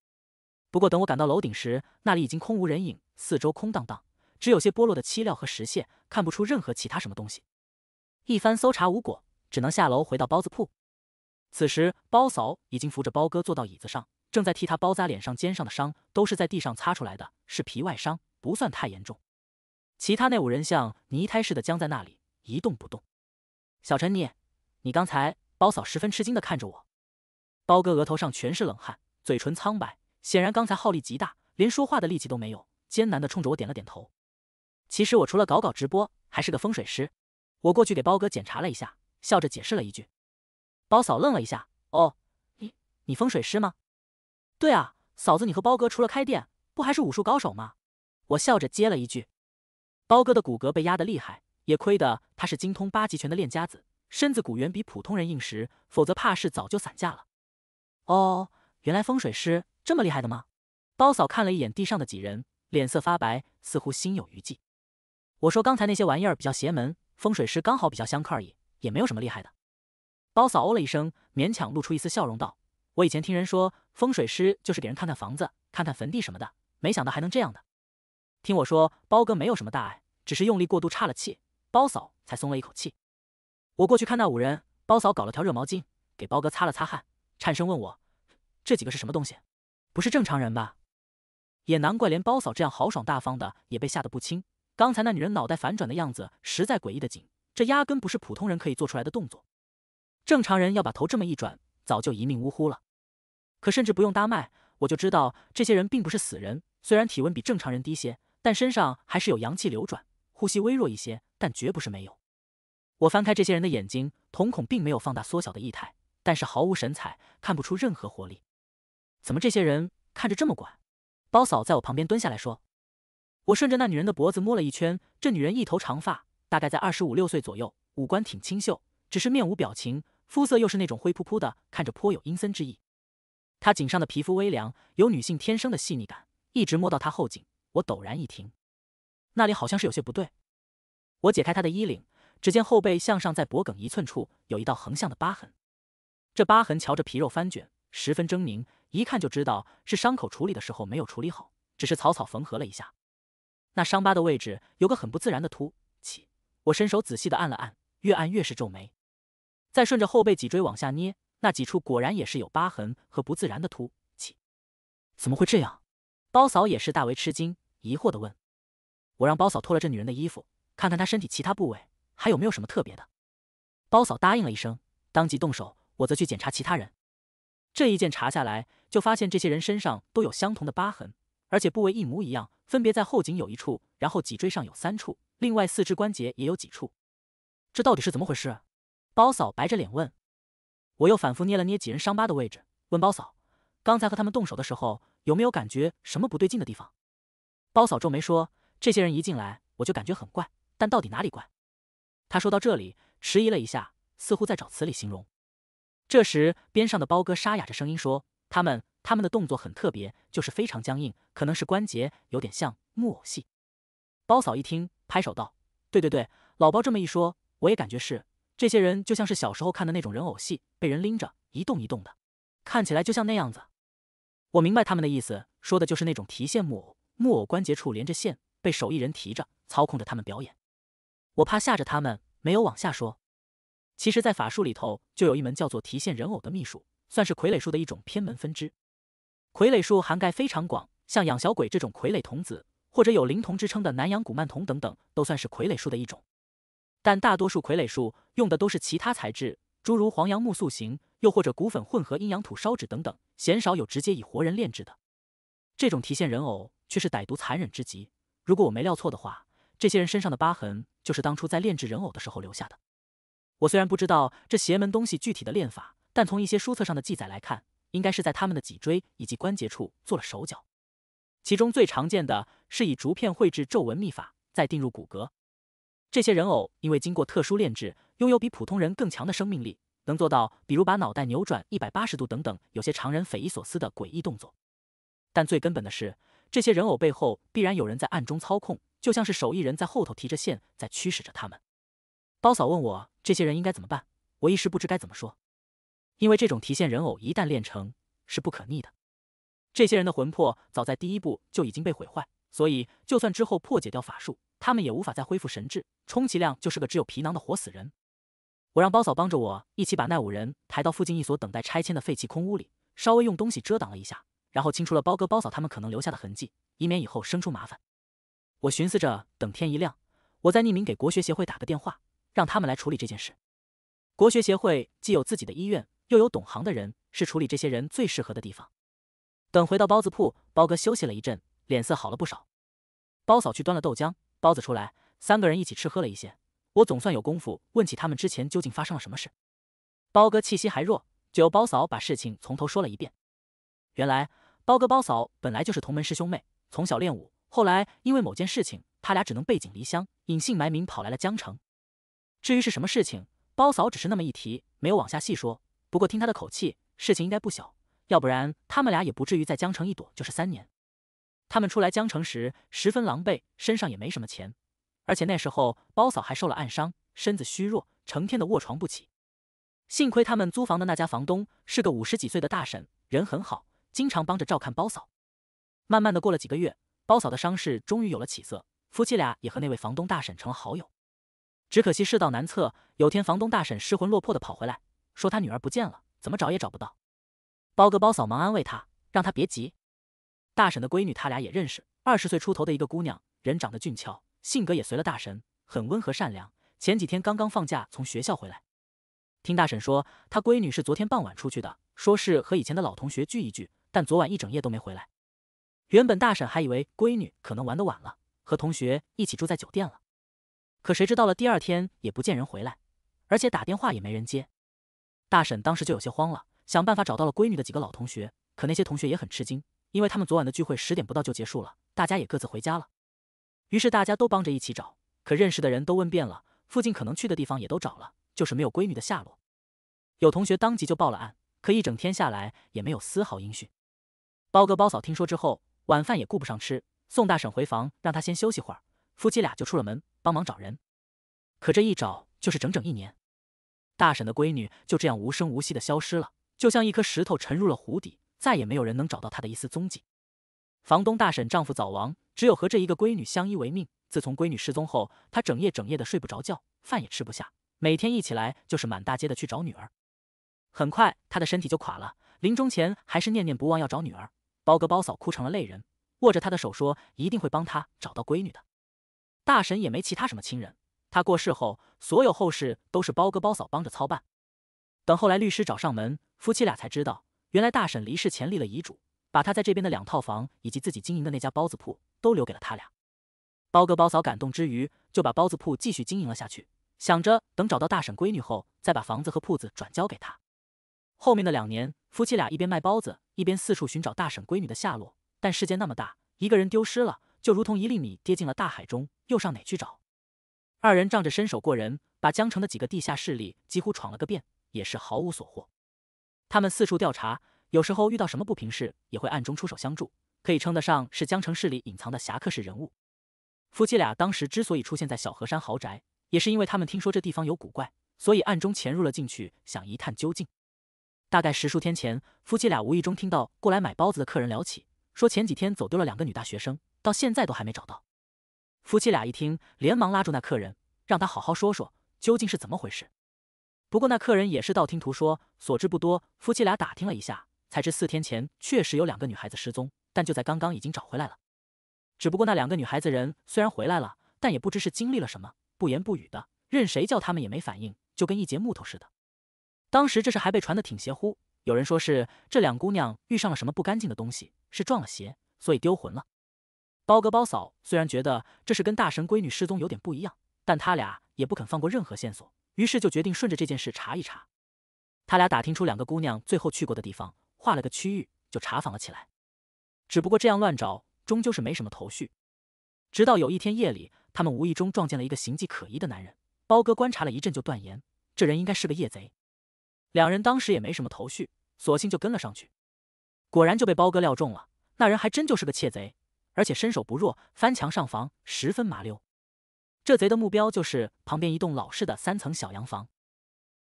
不过，等我赶到楼顶时，那里已经空无人影，四周空荡荡，只有些剥落的漆料和石屑，看不出任何其他什么东西。一番搜查无果，只能下楼回到包子铺。此时，包嫂已经扶着包哥坐到椅子上。正在替他包扎脸上、肩上的伤，都是在地上擦出来的，是皮外伤，不算太严重。其他那五人像泥胎似的僵在那里，一动不动。小陈，你，你刚才……包嫂十分吃惊的看着我。包哥额头上全是冷汗，嘴唇苍白，显然刚才耗力极大，连说话的力气都没有，艰难的冲着我点了点头。其实我除了搞搞直播，还是个风水师。我过去给包哥检查了一下，笑着解释了一句。包嫂愣了一下，哦，你你风水师吗？对啊，嫂子，你和包哥除了开店，不还是武术高手吗？我笑着接了一句。包哥的骨骼被压得厉害，也亏得他是精通八极拳的练家子，身子骨远比普通人硬实，否则怕是早就散架了。哦，原来风水师这么厉害的吗？包嫂看了一眼地上的几人，脸色发白，似乎心有余悸。我说刚才那些玩意儿比较邪门，风水师刚好比较相克而已，也没有什么厉害的。包嫂哦了一声，勉强露出一丝笑容道。我以前听人说风水师就是给人看看房子、看看坟地什么的，没想到还能这样的。听我说，包哥没有什么大碍，只是用力过度岔了气，包嫂才松了一口气。我过去看那五人，包嫂搞了条热毛巾给包哥擦了擦汗，颤声问我：“这几个是什么东西？不是正常人吧？”也难怪连包嫂这样豪爽大方的也被吓得不轻。刚才那女人脑袋反转的样子实在诡异的紧，这压根不是普通人可以做出来的动作。正常人要把头这么一转，早就一命呜呼了。可甚至不用搭脉，我就知道这些人并不是死人。虽然体温比正常人低些，但身上还是有阳气流转，呼吸微弱一些，但绝不是没有。我翻开这些人的眼睛，瞳孔并没有放大缩小的异态，但是毫无神采，看不出任何活力。怎么这些人看着这么怪？包嫂在我旁边蹲下来说。我顺着那女人的脖子摸了一圈，这女人一头长发，大概在二十五六岁左右，五官挺清秀，只是面无表情，肤色又是那种灰扑扑的，看着颇有阴森之意。他颈上的皮肤微凉，有女性天生的细腻感，一直摸到他后颈，我陡然一停，那里好像是有些不对。我解开他的衣领，只见后背向上，在脖梗一寸处有一道横向的疤痕。这疤痕瞧着皮肉翻卷，十分狰狞，一看就知道是伤口处理的时候没有处理好，只是草草缝合了一下。那伤疤的位置有个很不自然的凸起，我伸手仔细的按了按，越按越是皱眉，再顺着后背脊椎往下捏。那几处果然也是有疤痕和不自然的凸起，怎么会这样？包嫂也是大为吃惊，疑惑的问我：“让包嫂脱了这女人的衣服，看看她身体其他部位还有没有什么特别的。”包嫂答应了一声，当即动手。我则去检查其他人。这一件查下来，就发现这些人身上都有相同的疤痕，而且部位一模一样，分别在后颈有一处，然后脊椎上有三处，另外四肢关节也有几处。这到底是怎么回事？包嫂白着脸问。我又反复捏了捏几人伤疤的位置，问包嫂：“刚才和他们动手的时候，有没有感觉什么不对劲的地方？”包嫂皱眉说：“这些人一进来，我就感觉很怪，但到底哪里怪？”他说到这里，迟疑了一下，似乎在找词里形容。这时，边上的包哥沙哑着声音说：“他们他们的动作很特别，就是非常僵硬，可能是关节有点像木偶戏。”包嫂一听，拍手道：“对对对，老包这么一说，我也感觉是。”这些人就像是小时候看的那种人偶戏，被人拎着一动一动的，看起来就像那样子。我明白他们的意思，说的就是那种提线木偶，木偶关节处连着线，被手艺人提着操控着他们表演。我怕吓着他们，没有往下说。其实，在法术里头就有一门叫做提线人偶的秘术，算是傀儡术的一种偏门分支。傀儡术涵盖非常广，像养小鬼这种傀儡童子，或者有灵童之称的南洋古曼童等等，都算是傀儡术的一种。但大多数傀儡术用的都是其他材质，诸如黄杨木塑形，又或者骨粉混合阴阳土烧制等等，鲜少有直接以活人炼制的。这种提线人偶却是歹毒残忍之极。如果我没料错的话，这些人身上的疤痕就是当初在炼制人偶的时候留下的。我虽然不知道这邪门东西具体的炼法，但从一些书册上的记载来看，应该是在他们的脊椎以及关节处做了手脚。其中最常见的是以竹片绘制皱纹秘法，再定入骨骼。这些人偶因为经过特殊炼制，拥有比普通人更强的生命力，能做到比如把脑袋扭转一百八十度等等有些常人匪夷所思的诡异动作。但最根本的是，这些人偶背后必然有人在暗中操控，就像是手艺人在后头提着线在驱使着他们。包嫂问我这些人应该怎么办，我一时不知该怎么说，因为这种提线人偶一旦练成是不可逆的，这些人的魂魄早在第一步就已经被毁坏。所以，就算之后破解掉法术，他们也无法再恢复神智，充其量就是个只有皮囊的活死人。我让包嫂帮着我一起把那五人抬到附近一所等待拆迁的废弃空屋里，稍微用东西遮挡了一下，然后清除了包哥、包嫂他们可能留下的痕迹，以免以后生出麻烦。我寻思着，等天一亮，我再匿名给国学协会打个电话，让他们来处理这件事。国学协会既有自己的医院，又有懂行的人，是处理这些人最适合的地方。等回到包子铺，包哥休息了一阵。脸色好了不少，包嫂去端了豆浆、包子出来，三个人一起吃喝了一些。我总算有功夫问起他们之前究竟发生了什么事。包哥气息还弱，就由包嫂把事情从头说了一遍。原来，包哥、包嫂本来就是同门师兄妹，从小练武，后来因为某件事情，他俩只能背井离乡、隐姓埋名跑来了江城。至于是什么事情，包嫂只是那么一提，没有往下细说。不过听他的口气，事情应该不小，要不然他们俩也不至于在江城一躲就是三年。他们出来江城时十分狼狈，身上也没什么钱，而且那时候包嫂还受了暗伤，身子虚弱，成天的卧床不起。幸亏他们租房的那家房东是个五十几岁的大婶，人很好，经常帮着照看包嫂。慢慢的过了几个月，包嫂的伤势终于有了起色，夫妻俩也和那位房东大婶成了好友。只可惜世道难测，有天房东大婶失魂落魄的跑回来，说他女儿不见了，怎么找也找不到。包哥包嫂忙安慰他，让他别急。大婶的闺女，他俩也认识。二十岁出头的一个姑娘，人长得俊俏，性格也随了大婶，很温和善良。前几天刚刚放假从学校回来，听大婶说，她闺女是昨天傍晚出去的，说是和以前的老同学聚一聚，但昨晚一整夜都没回来。原本大婶还以为闺女可能玩得晚了，和同学一起住在酒店了，可谁知道了第二天也不见人回来，而且打电话也没人接。大婶当时就有些慌了，想办法找到了闺女的几个老同学，可那些同学也很吃惊。因为他们昨晚的聚会十点不到就结束了，大家也各自回家了。于是大家都帮着一起找，可认识的人都问遍了，附近可能去的地方也都找了，就是没有闺女的下落。有同学当即就报了案，可一整天下来也没有丝毫音讯。包哥包嫂听说之后，晚饭也顾不上吃，送大婶回房，让她先休息会儿。夫妻俩就出了门帮忙找人，可这一找就是整整一年，大婶的闺女就这样无声无息的消失了，就像一颗石头沉入了湖底。再也没有人能找到他的一丝踪迹。房东大婶丈夫早亡，只有和这一个闺女相依为命。自从闺女失踪后，她整夜整夜的睡不着觉，饭也吃不下，每天一起来就是满大街的去找女儿。很快，她的身体就垮了。临终前还是念念不忘要找女儿。包哥包嫂哭成了泪人，握着她的手说：“一定会帮他找到闺女的。”大婶也没其他什么亲人，她过世后，所有后事都是包哥包嫂帮着操办。等后来律师找上门，夫妻俩才知道。原来大婶离世前立了遗嘱，把她在这边的两套房以及自己经营的那家包子铺都留给了他俩。包哥包嫂感动之余，就把包子铺继续经营了下去，想着等找到大婶闺女后再把房子和铺子转交给她。后面的两年，夫妻俩一边卖包子，一边四处寻找大婶闺女的下落。但世界那么大，一个人丢失了，就如同一粒米跌进了大海中，又上哪去找？二人仗着身手过人，把江城的几个地下势力几乎闯了个遍，也是毫无所获。他们四处调查，有时候遇到什么不平事，也会暗中出手相助，可以称得上是江城市里隐藏的侠客式人物。夫妻俩当时之所以出现在小河山豪宅，也是因为他们听说这地方有古怪，所以暗中潜入了进去，想一探究竟。大概十数天前，夫妻俩无意中听到过来买包子的客人聊起，说前几天走丢了两个女大学生，到现在都还没找到。夫妻俩一听，连忙拉住那客人，让他好好说说，究竟是怎么回事。不过那客人也是道听途说，所知不多。夫妻俩打听了一下，才知四天前确实有两个女孩子失踪，但就在刚刚已经找回来了。只不过那两个女孩子人虽然回来了，但也不知是经历了什么，不言不语的，任谁叫他们也没反应，就跟一截木头似的。当时这事还被传得挺邪乎，有人说是这两姑娘遇上了什么不干净的东西，是撞了邪，所以丢魂了。包哥包嫂虽然觉得这事跟大神闺女失踪有点不一样，但他俩也不肯放过任何线索。于是就决定顺着这件事查一查，他俩打听出两个姑娘最后去过的地方，画了个区域就查访了起来。只不过这样乱找，终究是没什么头绪。直到有一天夜里，他们无意中撞见了一个形迹可疑的男人。包哥观察了一阵，就断言这人应该是个夜贼。两人当时也没什么头绪，索性就跟了上去。果然就被包哥料中了，那人还真就是个窃贼，而且身手不弱，翻墙上房十分麻溜。这贼的目标就是旁边一栋老式的三层小洋房。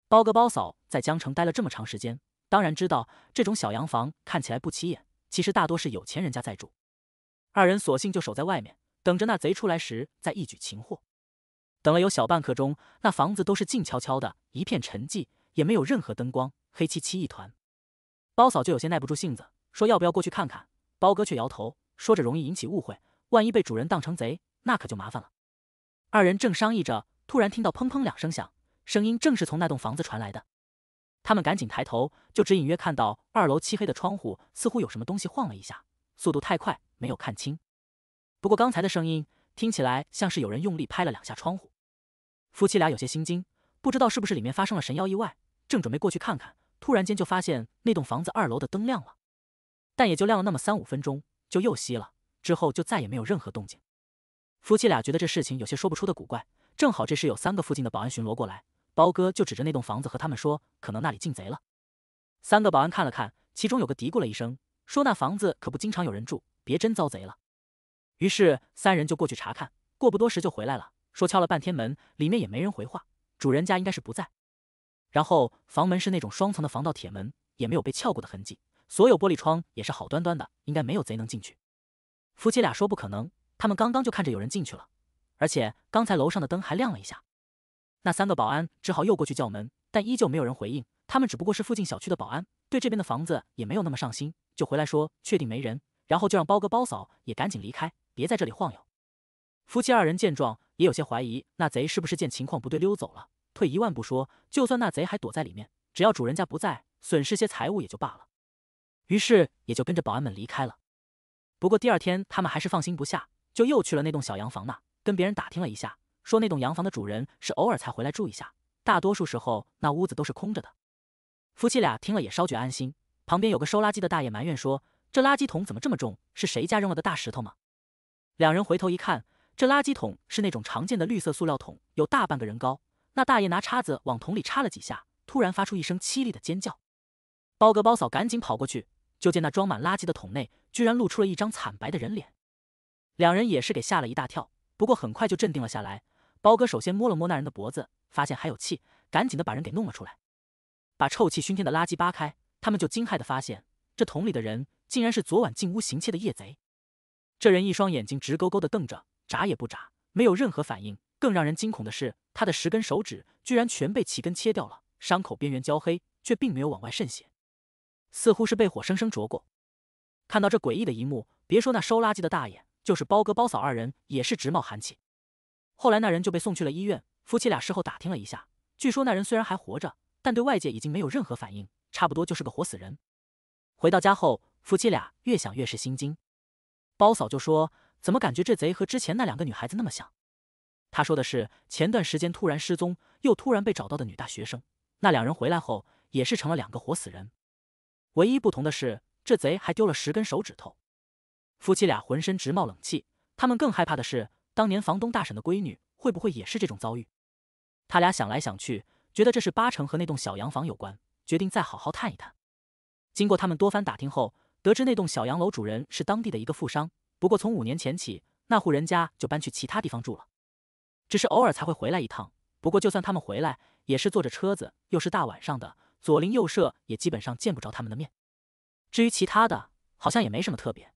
包哥包嫂在江城待了这么长时间，当然知道这种小洋房看起来不起眼，其实大多是有钱人家在住。二人索性就守在外面，等着那贼出来时再一举擒获。等了有小半刻钟，那房子都是静悄悄的，一片沉寂，也没有任何灯光，黑漆漆一团。包嫂就有些耐不住性子，说要不要过去看看？包哥却摇头，说着容易引起误会，万一被主人当成贼，那可就麻烦了。二人正商议着，突然听到砰砰两声响，声音正是从那栋房子传来的。他们赶紧抬头，就只隐约看到二楼漆黑的窗户，似乎有什么东西晃了一下，速度太快没有看清。不过刚才的声音听起来像是有人用力拍了两下窗户。夫妻俩有些心惊，不知道是不是里面发生了神妖意外，正准备过去看看，突然间就发现那栋房子二楼的灯亮了，但也就亮了那么三五分钟，就又熄了，之后就再也没有任何动静。夫妻俩觉得这事情有些说不出的古怪，正好这时有三个附近的保安巡逻过来，包哥就指着那栋房子和他们说：“可能那里进贼了。”三个保安看了看，其中有个嘀咕了一声，说：“那房子可不经常有人住，别真遭贼了。”于是三人就过去查看，过不多时就回来了，说敲了半天门，里面也没人回话，主人家应该是不在。然后房门是那种双层的防盗铁门，也没有被撬过的痕迹，所有玻璃窗也是好端端的，应该没有贼能进去。夫妻俩说：“不可能。”他们刚刚就看着有人进去了，而且刚才楼上的灯还亮了一下。那三个保安只好又过去叫门，但依旧没有人回应。他们只不过是附近小区的保安，对这边的房子也没有那么上心，就回来说确定没人，然后就让包哥、包嫂也赶紧离开，别在这里晃悠。夫妻二人见状也有些怀疑，那贼是不是见情况不对溜走了？退一万步说，就算那贼还躲在里面，只要主人家不在，损失些财物也就罢了。于是也就跟着保安们离开了。不过第二天他们还是放心不下。就又去了那栋小洋房那，跟别人打听了一下，说那栋洋房的主人是偶尔才回来住一下，大多数时候那屋子都是空着的。夫妻俩听了也稍觉安心。旁边有个收垃圾的大爷埋怨说：“这垃圾桶怎么这么重？是谁家扔了个大石头吗？”两人回头一看，这垃圾桶是那种常见的绿色塑料桶，有大半个人高。那大爷拿叉子往桶里插了几下，突然发出一声凄厉的尖叫。包哥包嫂赶紧跑过去，就见那装满垃圾的桶内居然露出了一张惨白的人脸。两人也是给吓了一大跳，不过很快就镇定了下来。包哥首先摸了摸那人的脖子，发现还有气，赶紧的把人给弄了出来，把臭气熏天的垃圾扒开，他们就惊骇的发现，这桶里的人竟然是昨晚进屋行窃的夜贼。这人一双眼睛直勾勾的瞪着，眨也不眨，没有任何反应。更让人惊恐的是，他的十根手指居然全被齐根切掉了，伤口边缘焦黑，却并没有往外渗血，似乎是被火生生灼过。看到这诡异的一幕，别说那收垃圾的大爷。就是包哥包嫂二人也是直冒寒气，后来那人就被送去了医院。夫妻俩事后打听了一下，据说那人虽然还活着，但对外界已经没有任何反应，差不多就是个活死人。回到家后，夫妻俩越想越是心惊。包嫂就说：“怎么感觉这贼和之前那两个女孩子那么像？”他说的是前段时间突然失踪，又突然被找到的女大学生。那两人回来后也是成了两个活死人，唯一不同的是，这贼还丢了十根手指头。夫妻俩浑身直冒冷气，他们更害怕的是，当年房东大婶的闺女会不会也是这种遭遇？他俩想来想去，觉得这是八成和那栋小洋房有关，决定再好好探一探。经过他们多番打听后，得知那栋小洋楼主人是当地的一个富商，不过从五年前起，那户人家就搬去其他地方住了，只是偶尔才会回来一趟。不过就算他们回来，也是坐着车子，又是大晚上的，左邻右舍也基本上见不着他们的面。至于其他的，好像也没什么特别。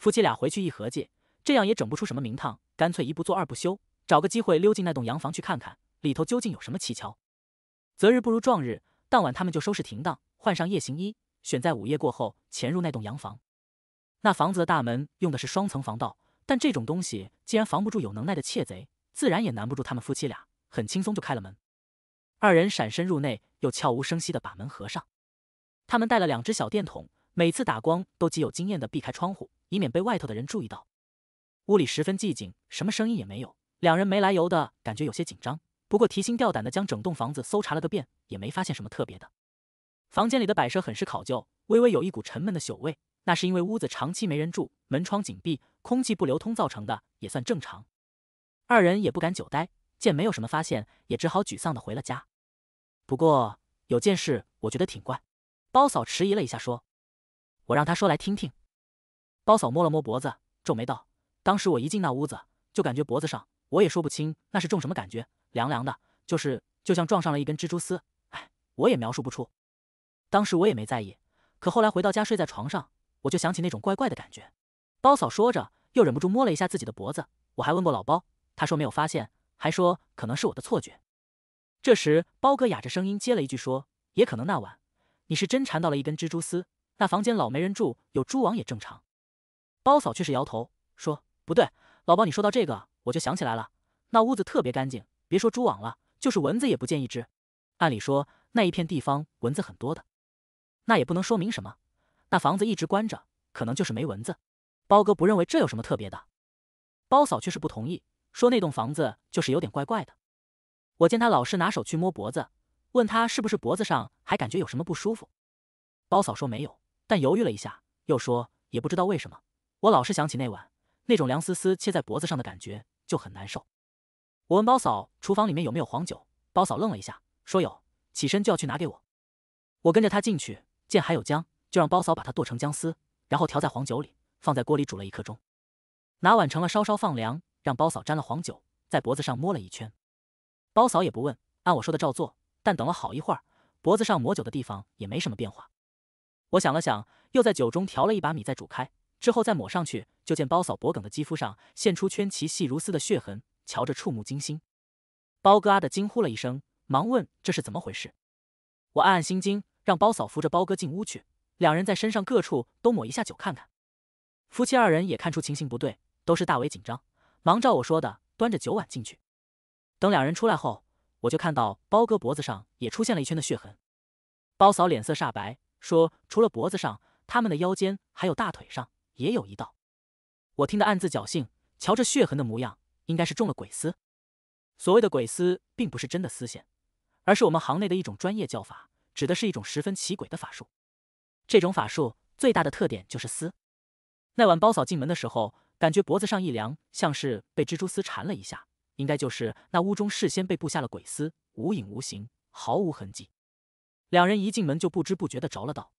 夫妻俩回去一合计，这样也整不出什么名堂，干脆一不做二不休，找个机会溜进那栋洋房去看看里头究竟有什么蹊跷。择日不如撞日，当晚他们就收拾停当，换上夜行衣，选在午夜过后潜入那栋洋房。那房子的大门用的是双层防盗，但这种东西既然防不住有能耐的窃贼，自然也难不住他们夫妻俩，很轻松就开了门。二人闪身入内，又悄无声息地把门合上。他们带了两只小电筒。每次打光都极有经验的避开窗户，以免被外头的人注意到。屋里十分寂静，什么声音也没有。两人没来由的感觉有些紧张，不过提心吊胆的将整栋房子搜查了个遍，也没发现什么特别的。房间里的摆设很是考究，微微有一股沉闷的朽味，那是因为屋子长期没人住，门窗紧闭，空气不流通造成的，也算正常。二人也不敢久待，见没有什么发现，也只好沮丧的回了家。不过有件事我觉得挺怪，包嫂迟疑了一下说。我让他说来听听。包嫂摸了摸脖子，皱眉道：“当时我一进那屋子，就感觉脖子上……我也说不清那是种什么感觉，凉凉的，就是就像撞上了一根蜘蛛丝。哎，我也描述不出。当时我也没在意，可后来回到家睡在床上，我就想起那种怪怪的感觉。”包嫂说着，又忍不住摸了一下自己的脖子。我还问过老包，他说没有发现，还说可能是我的错觉。这时，包哥哑着声音接了一句说：“也可能那晚你是真缠到了一根蜘蛛丝。”那房间老没人住，有蛛网也正常。包嫂却是摇头说：“不对，老包，你说到这个，我就想起来了。那屋子特别干净，别说蛛网了，就是蚊子也不见一只。按理说那一片地方蚊子很多的，那也不能说明什么。那房子一直关着，可能就是没蚊子。”包哥不认为这有什么特别的，包嫂却是不同意，说那栋房子就是有点怪怪的。我见他老是拿手去摸脖子，问他是不是脖子上还感觉有什么不舒服。包嫂说没有。但犹豫了一下，又说：“也不知道为什么，我老是想起那晚那种凉丝丝切在脖子上的感觉，就很难受。”我问包嫂：“厨房里面有没有黄酒？”包嫂愣了一下，说：“有。”起身就要去拿给我。我跟着她进去，见还有姜，就让包嫂把它剁成姜丝，然后调在黄酒里，放在锅里煮了一刻钟。拿碗盛了，稍稍放凉，让包嫂沾了黄酒，在脖子上摸了一圈。包嫂也不问，按我说的照做。但等了好一会儿，脖子上抹酒的地方也没什么变化。我想了想，又在酒中调了一把米，再煮开之后再抹上去，就见包嫂脖梗的肌肤上现出圈奇细如丝的血痕，瞧着触目惊心。包哥啊的惊呼了一声，忙问这是怎么回事。我暗暗心惊，让包嫂扶着包哥进屋去，两人在身上各处都抹一下酒看看。夫妻二人也看出情形不对，都是大为紧张，忙照我说的端着酒碗进去。等两人出来后，我就看到包哥脖子上也出现了一圈的血痕，包嫂脸色煞白。说，除了脖子上，他们的腰间还有大腿上也有一道。我听得暗自侥幸，瞧这血痕的模样，应该是中了鬼丝。所谓的鬼丝，并不是真的丝线，而是我们行内的一种专业叫法，指的是一种十分奇诡的法术。这种法术最大的特点就是丝。那晚包嫂进门的时候，感觉脖子上一凉，像是被蜘蛛丝缠了一下，应该就是那屋中事先被布下了鬼丝，无影无形，毫无痕迹。两人一进门就不知不觉的着了道，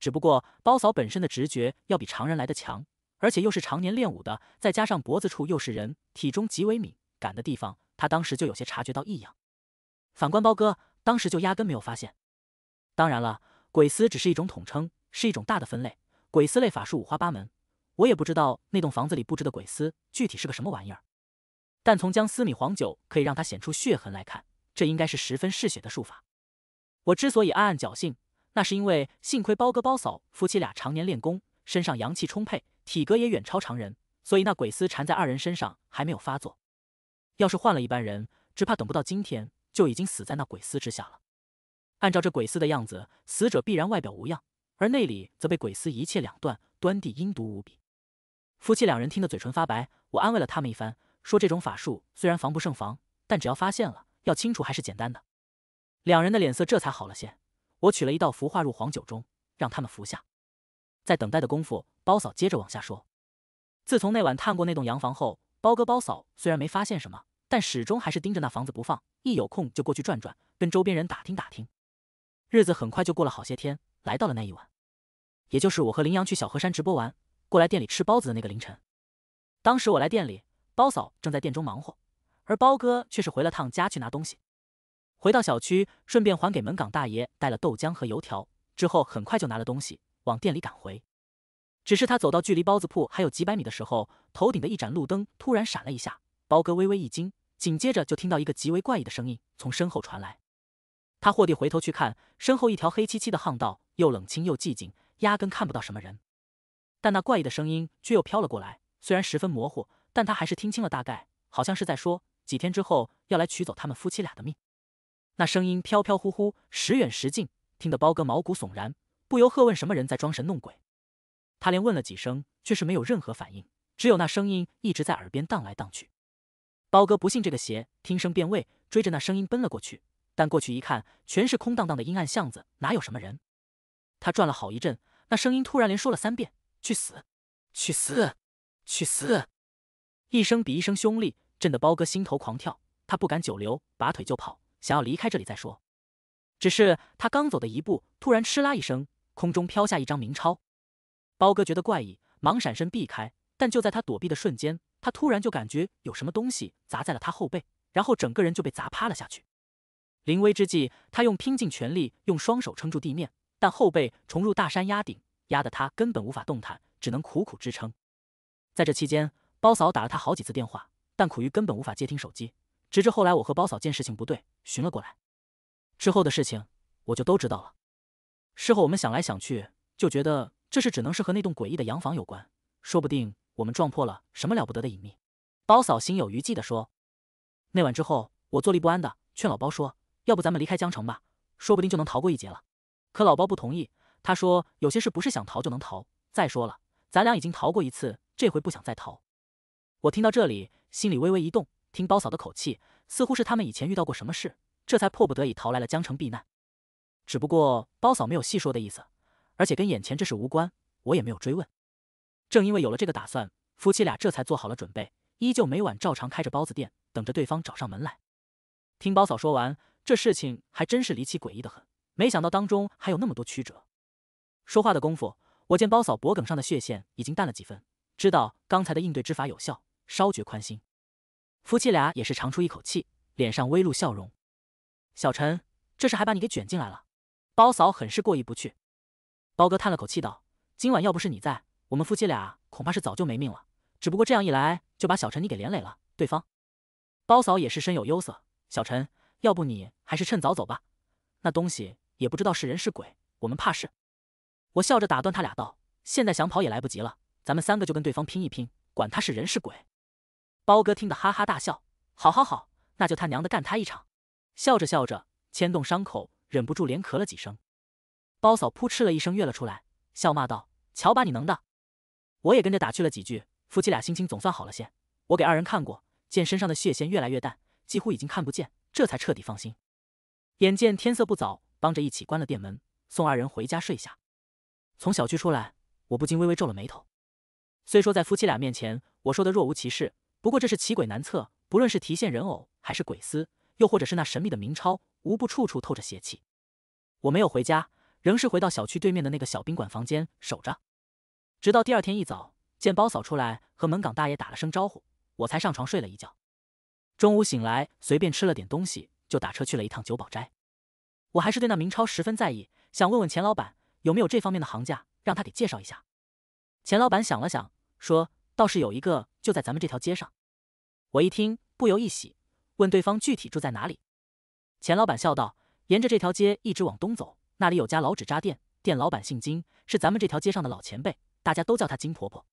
只不过包嫂本身的直觉要比常人来的强，而且又是常年练武的，再加上脖子处又是人体中极为敏感的地方，她当时就有些察觉到异样。反观包哥，当时就压根没有发现。当然了，鬼丝只是一种统称，是一种大的分类。鬼丝类法术五花八门，我也不知道那栋房子里布置的鬼丝具体是个什么玩意儿。但从姜丝米黄酒可以让他显出血痕来看，这应该是十分嗜血的术法。我之所以暗暗侥幸，那是因为幸亏包哥包嫂夫妻俩常年练功，身上阳气充沛，体格也远超常人，所以那鬼丝缠在二人身上还没有发作。要是换了一般人，只怕等不到今天就已经死在那鬼丝之下了。按照这鬼丝的样子，死者必然外表无恙，而内里则被鬼丝一切两断，端地阴毒无比。夫妻两人听得嘴唇发白，我安慰了他们一番，说这种法术虽然防不胜防，但只要发现了，要清除还是简单的。两人的脸色这才好了些。我取了一道符，化入黄酒中，让他们服下。在等待的功夫，包嫂接着往下说：“自从那晚探过那栋洋房后，包哥、包嫂虽然没发现什么，但始终还是盯着那房子不放。一有空就过去转转，跟周边人打听打听。日子很快就过了，好些天，来到了那一晚，也就是我和林阳去小河山直播完，过来店里吃包子的那个凌晨。当时我来店里，包嫂正在店中忙活，而包哥却是回了趟家去拿东西。”回到小区，顺便还给门岗大爷带了豆浆和油条。之后很快就拿了东西往店里赶回。只是他走到距离包子铺还有几百米的时候，头顶的一盏路灯突然闪了一下。包哥微微一惊，紧接着就听到一个极为怪异的声音从身后传来。他霍地回头去看，身后一条黑漆漆的巷道，又冷清又寂静，压根看不到什么人。但那怪异的声音却又飘了过来，虽然十分模糊，但他还是听清了大概，好像是在说几天之后要来取走他们夫妻俩的命。那声音飘飘忽忽，时远时近，听得包哥毛骨悚然，不由喝问：“什么人在装神弄鬼？”他连问了几声，却是没有任何反应，只有那声音一直在耳边荡来荡去。包哥不信这个邪，听声辨位，追着那声音奔了过去。但过去一看，全是空荡荡的阴暗巷子，哪有什么人？他转了好一阵，那声音突然连说了三遍：“去死，去死，去死！”一声比一声凶厉，震得包哥心头狂跳。他不敢久留，拔腿就跑。想要离开这里再说，只是他刚走的一步，突然嗤啦一声，空中飘下一张明钞。包哥觉得怪异，忙闪身避开，但就在他躲避的瞬间，他突然就感觉有什么东西砸在了他后背，然后整个人就被砸趴了下去。临危之际，他用拼尽全力用双手撑住地面，但后背重入大山压顶，压得他根本无法动弹，只能苦苦支撑。在这期间，包嫂打了他好几次电话，但苦于根本无法接听手机。直至后来，我和包嫂见事情不对，寻了过来。之后的事情我就都知道了。事后我们想来想去，就觉得这事只能是和那栋诡异的洋房有关，说不定我们撞破了什么了不得的隐秘。包嫂心有余悸的说：“那晚之后，我坐立不安的劝老包说，要不咱们离开江城吧，说不定就能逃过一劫了。”可老包不同意，他说：“有些事不是想逃就能逃。再说了，咱俩已经逃过一次，这回不想再逃。”我听到这里，心里微微一动。听包嫂的口气，似乎是他们以前遇到过什么事，这才迫不得已逃来了江城避难。只不过包嫂没有细说的意思，而且跟眼前这事无关，我也没有追问。正因为有了这个打算，夫妻俩这才做好了准备，依旧每晚照常开着包子店，等着对方找上门来。听包嫂说完，这事情还真是离奇诡异的很，没想到当中还有那么多曲折。说话的功夫，我见包嫂脖梗上的血线已经淡了几分，知道刚才的应对之法有效，稍觉宽心。夫妻俩也是长出一口气，脸上微露笑容。小陈，这事还把你给卷进来了，包嫂很是过意不去。包哥叹了口气道：“今晚要不是你在，我们夫妻俩恐怕是早就没命了。只不过这样一来，就把小陈你给连累了。”对方，包嫂也是深有忧色。小陈，要不你还是趁早走吧，那东西也不知道是人是鬼，我们怕是。我笑着打断他俩道：“现在想跑也来不及了，咱们三个就跟对方拼一拼，管他是人是鬼。”包哥听得哈哈大笑，好好好，那就他娘的干他一场！笑着笑着，牵动伤口，忍不住连咳了几声。包嫂扑哧了一声跃了出来，笑骂道：“瞧把你能的！”我也跟着打趣了几句，夫妻俩心情总算好了些。我给二人看过，见身上的血线越来越淡，几乎已经看不见，这才彻底放心。眼见天色不早，帮着一起关了店门，送二人回家睡下。从小区出来，我不禁微微皱了眉头。虽说在夫妻俩面前，我说的若无其事。不过这是奇诡难测，不论是提线人偶，还是鬼丝，又或者是那神秘的明钞，无不处处透着邪气。我没有回家，仍是回到小区对面的那个小宾馆房间守着，直到第二天一早，见包嫂出来和门岗大爷打了声招呼，我才上床睡了一觉。中午醒来，随便吃了点东西，就打车去了一趟九宝斋。我还是对那明钞十分在意，想问问钱老板有没有这方面的行家，让他给介绍一下。钱老板想了想，说倒是有一个。就在咱们这条街上，我一听不由一喜，问对方具体住在哪里。钱老板笑道：“沿着这条街一直往东走，那里有家老纸扎店，店老板姓金，是咱们这条街上的老前辈，大家都叫他金婆婆。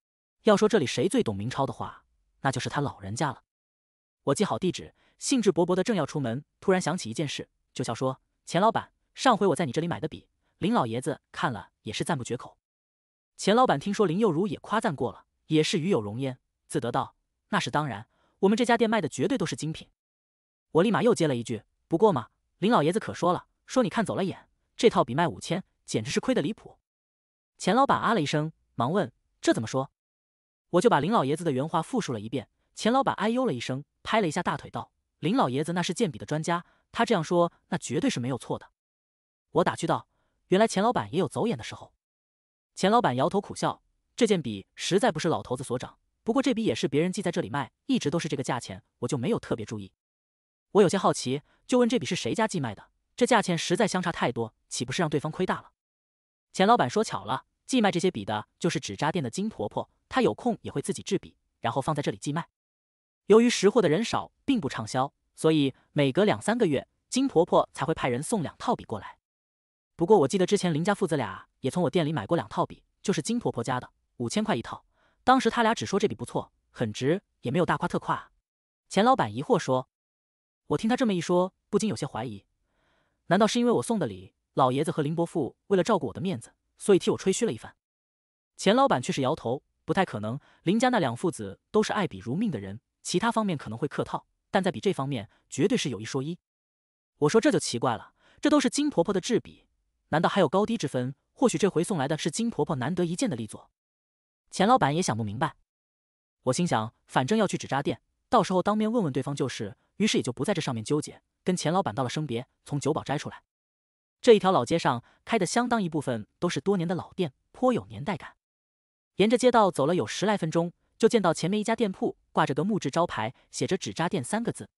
要说这里谁最懂明超的话，那就是他老人家了。”我记好地址，兴致勃勃的正要出门，突然想起一件事，就笑说：“钱老板，上回我在你这里买的笔，林老爷子看了也是赞不绝口。”钱老板听说林幼如也夸赞过了，也是与有荣焉。自得道：“那是当然，我们这家店卖的绝对都是精品。”我立马又接了一句：“不过嘛，林老爷子可说了，说你看走了眼，这套笔卖五千，简直是亏得离谱。”钱老板啊了一声，忙问：“这怎么说？”我就把林老爷子的原话复述了一遍。钱老板哎呦了一声，拍了一下大腿道：“林老爷子那是鉴笔的专家，他这样说，那绝对是没有错的。”我打趣道：“原来钱老板也有走眼的时候。”钱老板摇头苦笑：“这件笔实在不是老头子所长。”不过这笔也是别人寄在这里卖，一直都是这个价钱，我就没有特别注意。我有些好奇，就问这笔是谁家寄卖的？这价钱实在相差太多，岂不是让对方亏大了？钱老板说巧了，寄卖这些笔的就是纸扎店的金婆婆，她有空也会自己制笔，然后放在这里寄卖。由于识货的人少，并不畅销，所以每隔两三个月，金婆婆才会派人送两套笔过来。不过我记得之前林家父子俩也从我店里买过两套笔，就是金婆婆家的，五千块一套。当时他俩只说这笔不错，很值，也没有大夸特夸。钱老板疑惑说：“我听他这么一说，不禁有些怀疑，难道是因为我送的礼，老爷子和林伯父为了照顾我的面子，所以替我吹嘘了一番？”钱老板却是摇头：“不太可能，林家那两父子都是爱笔如命的人，其他方面可能会客套，但在笔这方面绝对是有一说一。”我说这就奇怪了，这都是金婆婆的制笔，难道还有高低之分？或许这回送来的是金婆婆难得一见的力作。钱老板也想不明白，我心想，反正要去纸扎店，到时候当面问问对方就是，于是也就不在这上面纠结，跟钱老板道了声别，从酒保摘出来。这一条老街上开的相当一部分都是多年的老店，颇有年代感。沿着街道走了有十来分钟，就见到前面一家店铺挂着个木质招牌，写着“纸扎店”三个字，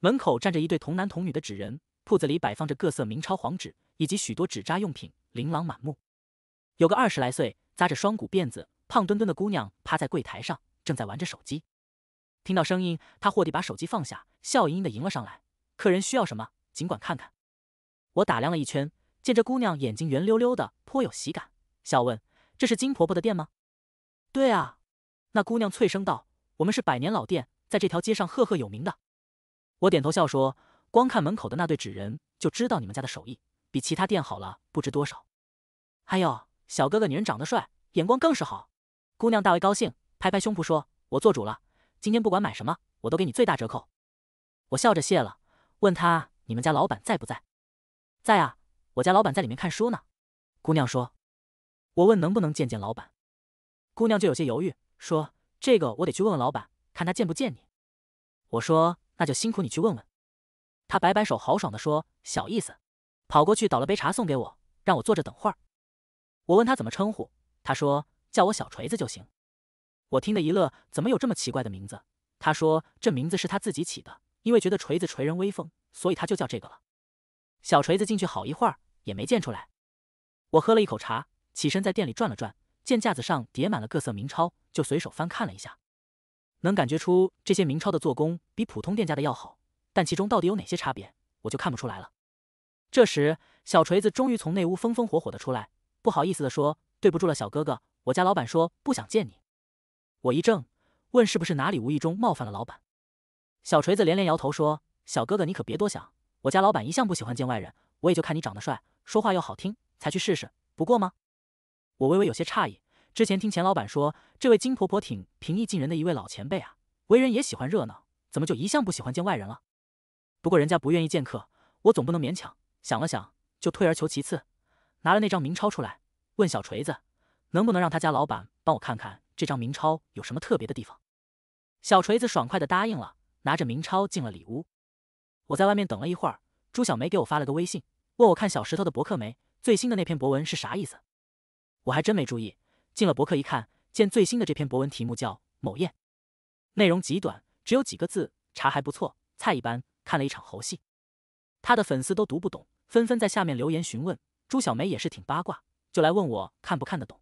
门口站着一对童男童女的纸人，铺子里摆放着各色名钞、黄纸以及许多纸扎用品，琳琅满目。有个二十来岁，扎着双股辫子。胖墩墩的姑娘趴在柜台上，正在玩着手机。听到声音，她霍地把手机放下，笑盈盈的迎了上来。客人需要什么，尽管看看。我打量了一圈，见这姑娘眼睛圆溜溜的，颇有喜感，笑问：“这是金婆婆的店吗？”“对啊。”那姑娘脆声道，“我们是百年老店，在这条街上赫赫有名的。”我点头笑说：“光看门口的那对纸人，就知道你们家的手艺比其他店好了不知多少。还有小哥哥，你人长得帅，眼光更是好。”姑娘大为高兴，拍拍胸脯说：“我做主了，今天不管买什么，我都给你最大折扣。”我笑着谢了，问他：“你们家老板在不在？”“在啊，我家老板在里面看书呢。”姑娘说。我问能不能见见老板，姑娘就有些犹豫，说：“这个我得去问问老板，看他见不见你。”我说：“那就辛苦你去问问。”他摆摆手，豪爽的说：“小意思。”跑过去倒了杯茶送给我，让我坐着等会儿。我问他怎么称呼，他说。叫我小锤子就行。我听得一乐，怎么有这么奇怪的名字？他说：“这名字是他自己起的，因为觉得锤子锤人威风，所以他就叫这个了。”小锤子进去好一会儿也没见出来。我喝了一口茶，起身在店里转了转，见架子上叠满了各色名钞，就随手翻看了一下。能感觉出这些名钞的做工比普通店家的要好，但其中到底有哪些差别，我就看不出来了。这时，小锤子终于从内屋风风火火的出来，不好意思的说：“对不住了，小哥哥。”我家老板说不想见你，我一怔，问是不是哪里无意中冒犯了老板？小锤子连连摇头说：“小哥哥你可别多想，我家老板一向不喜欢见外人，我也就看你长得帅，说话又好听，才去试试。不过吗？”我微微有些诧异，之前听钱老板说，这位金婆婆挺平易近人的一位老前辈啊，为人也喜欢热闹，怎么就一向不喜欢见外人了？不过人家不愿意见客，我总不能勉强。想了想，就退而求其次，拿了那张明钞出来，问小锤子。”能不能让他家老板帮我看看这张明钞有什么特别的地方？小锤子爽快的答应了，拿着明钞进了里屋。我在外面等了一会儿，朱小梅给我发了个微信，问我看小石头的博客没？最新的那篇博文是啥意思？我还真没注意。进了博客一看，见最新的这篇博文题目叫“某宴”，内容极短，只有几个字。茶还不错，菜一般，看了一场猴戏。他的粉丝都读不懂，纷纷在下面留言询问。朱小梅也是挺八卦，就来问我看不看得懂。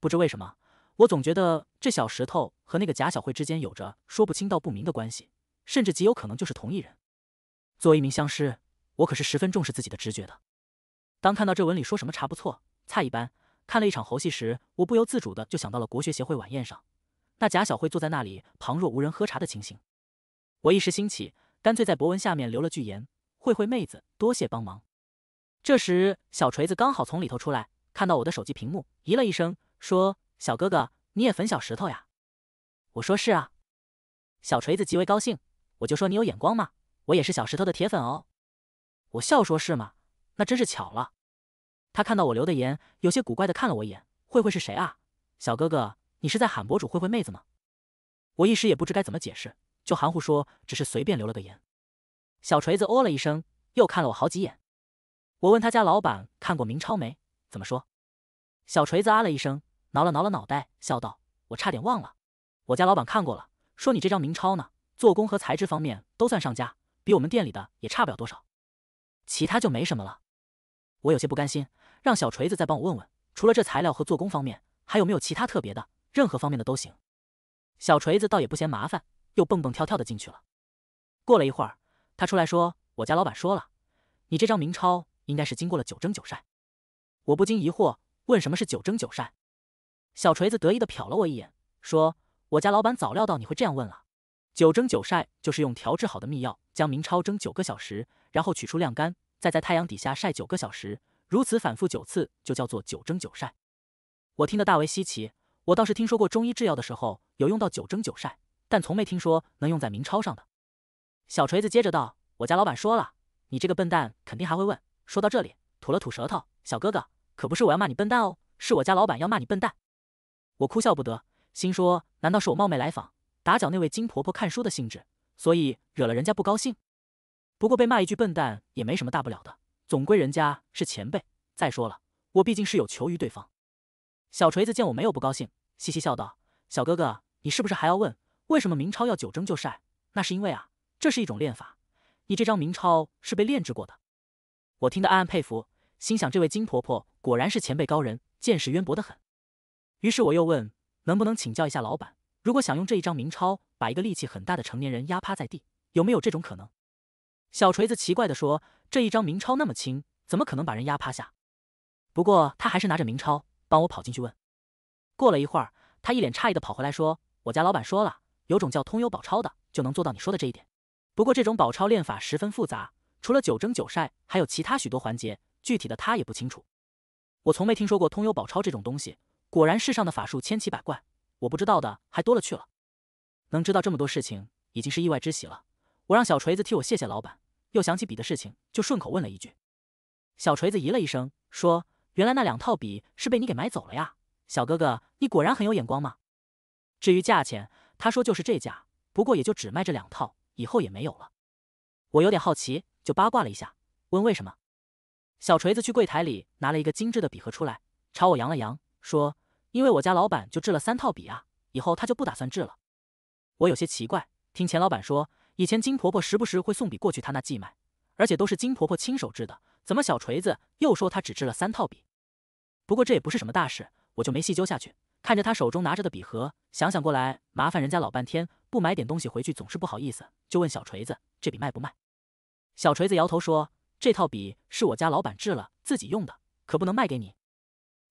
不知为什么，我总觉得这小石头和那个贾小慧之间有着说不清道不明的关系，甚至极有可能就是同一人。作为一名相师，我可是十分重视自己的直觉的。当看到这文里说什么茶不错，菜一般，看了一场猴戏时，我不由自主的就想到了国学协会晚宴上，那贾小慧坐在那里旁若无人喝茶的情形。我一时兴起，干脆在博文下面留了句言：“慧慧妹子，多谢帮忙。”这时，小锤子刚好从里头出来，看到我的手机屏幕，咦了一声。说小哥哥，你也粉小石头呀？我说是啊。小锤子极为高兴，我就说你有眼光嘛，我也是小石头的铁粉哦。我笑说，是吗？那真是巧了。他看到我留的言，有些古怪的看了我一眼。慧慧是谁啊？小哥哥，你是在喊博主慧慧妹子吗？我一时也不知该怎么解释，就含糊说只是随便留了个言。小锤子哦了一声，又看了我好几眼。我问他家老板看过明超没？怎么说？小锤子啊了一声。挠了挠了脑袋，笑道：“我差点忘了，我家老板看过了，说你这张明钞呢，做工和材质方面都算上佳，比我们店里的也差不了多少。其他就没什么了。”我有些不甘心，让小锤子再帮我问问，除了这材料和做工方面，还有没有其他特别的，任何方面的都行。小锤子倒也不嫌麻烦，又蹦蹦跳跳的进去了。过了一会儿，他出来说：“我家老板说了，你这张明钞应该是经过了九蒸九晒。”我不禁疑惑，问：“什么是九蒸九晒？”小锤子得意地瞟了我一眼，说：“我家老板早料到你会这样问了。九蒸九晒就是用调制好的秘药将明钞蒸九个小时，然后取出晾干，再在太阳底下晒九个小时，如此反复九次，就叫做九蒸九晒。”我听得大为稀奇，我倒是听说过中医制药的时候有用到九蒸九晒，但从没听说能用在明钞上的。小锤子接着道：“我家老板说了，你这个笨蛋肯定还会问。”说到这里，吐了吐舌头：“小哥哥，可不是我要骂你笨蛋哦，是我家老板要骂你笨蛋。”我哭笑不得，心说：难道是我冒昧来访，打搅那位金婆婆看书的兴致，所以惹了人家不高兴？不过被骂一句笨蛋也没什么大不了的，总归人家是前辈。再说了，我毕竟是有求于对方。小锤子见我没有不高兴，嘻嘻笑道：“小哥哥，你是不是还要问为什么明钞要九蒸就晒？那是因为啊，这是一种练法。你这张明钞是被炼制过的。”我听得暗暗佩服，心想：这位金婆婆果然是前辈高人，见识渊博的很。于是我又问，能不能请教一下老板，如果想用这一张明钞把一个力气很大的成年人压趴在地，有没有这种可能？小锤子奇怪的说，这一张明钞那么轻，怎么可能把人压趴下？不过他还是拿着明钞帮我跑进去问。过了一会儿，他一脸诧异的跑回来，说我家老板说了，有种叫通幽宝钞的，就能做到你说的这一点。不过这种宝钞练法十分复杂，除了九蒸九晒，还有其他许多环节，具体的他也不清楚。我从没听说过通幽宝钞这种东西。果然，世上的法术千奇百怪，我不知道的还多了去了。能知道这么多事情，已经是意外之喜了。我让小锤子替我谢谢老板，又想起笔的事情，就顺口问了一句：“小锤子，咦了一声，说：原来那两套笔是被你给买走了呀，小哥哥，你果然很有眼光嘛。至于价钱，他说就是这价，不过也就只卖这两套，以后也没有了。我有点好奇，就八卦了一下，问为什么。小锤子去柜台里拿了一个精致的笔盒出来，朝我扬了扬。说，因为我家老板就制了三套笔啊，以后他就不打算制了。我有些奇怪，听钱老板说，以前金婆婆时不时会送笔过去他那寄卖，而且都是金婆婆亲手制的，怎么小锤子又说他只制了三套笔？不过这也不是什么大事，我就没细究下去。看着他手中拿着的笔盒，想想过来麻烦人家老半天，不买点东西回去总是不好意思，就问小锤子这笔卖不卖？小锤子摇头说，这套笔是我家老板制了自己用的，可不能卖给你。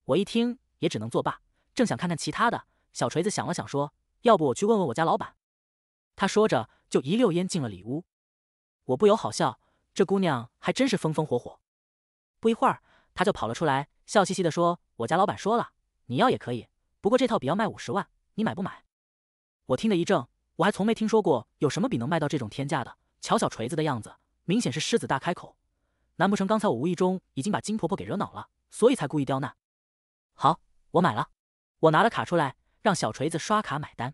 我一听。也只能作罢。正想看看其他的，小锤子想了想说：“要不我去问问我家老板。”他说着就一溜烟进了里屋。我不由好笑，这姑娘还真是风风火火。不一会儿，她就跑了出来，笑嘻嘻的说：“我家老板说了，你要也可以，不过这套笔要卖五十万，你买不买？”我听得一怔，我还从没听说过有什么笔能卖到这种天价的。瞧小锤子的样子，明显是狮子大开口。难不成刚才我无意中已经把金婆婆给惹恼了，所以才故意刁难？好。我买了，我拿了卡出来，让小锤子刷卡买单。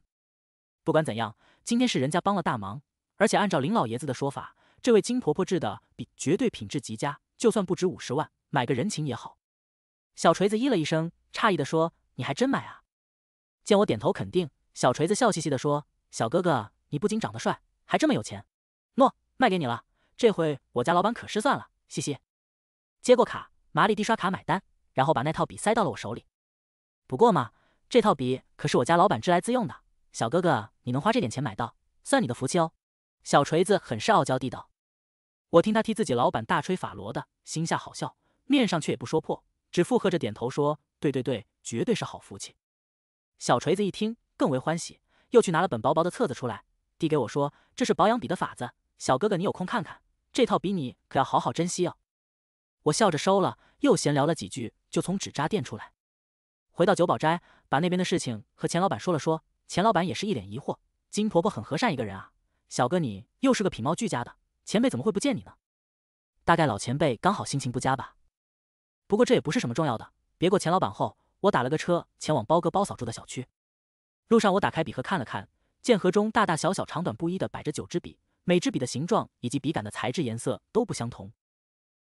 不管怎样，今天是人家帮了大忙，而且按照林老爷子的说法，这位金婆婆制的笔绝对品质极佳，就算不值五十万，买个人情也好。小锤子咦了一声，诧异的说：“你还真买啊？”见我点头肯定，小锤子笑嘻嘻的说：“小哥哥，你不仅长得帅，还这么有钱，诺，卖给你了。这回我家老板可失算了，嘻嘻。”接过卡，麻利地刷卡买单，然后把那套笔塞到了我手里。不过嘛，这套笔可是我家老板自来自用的，小哥哥，你能花这点钱买到，算你的福气哦。小锤子很是傲娇地道。我听他替自己老板大吹法罗的，心下好笑，面上却也不说破，只附和着点头说：“对对对，绝对是好福气。”小锤子一听，更为欢喜，又去拿了本薄薄的册子出来，递给我说：“这是保养笔的法子，小哥哥你有空看看，这套笔你可要好好珍惜哦。”我笑着收了，又闲聊了几句，就从纸扎店出来。回到九宝斋，把那边的事情和钱老板说了说，钱老板也是一脸疑惑。金婆婆很和善一个人啊，小哥你又是个品貌俱佳的前辈，怎么会不见你呢？大概老前辈刚好心情不佳吧。不过这也不是什么重要的。别过钱老板后，我打了个车前往包哥包嫂住的小区。路上我打开笔盒看了看，剑盒中大大小小、长短不一的摆着九支笔，每支笔的形状以及笔杆的材质、颜色都不相同。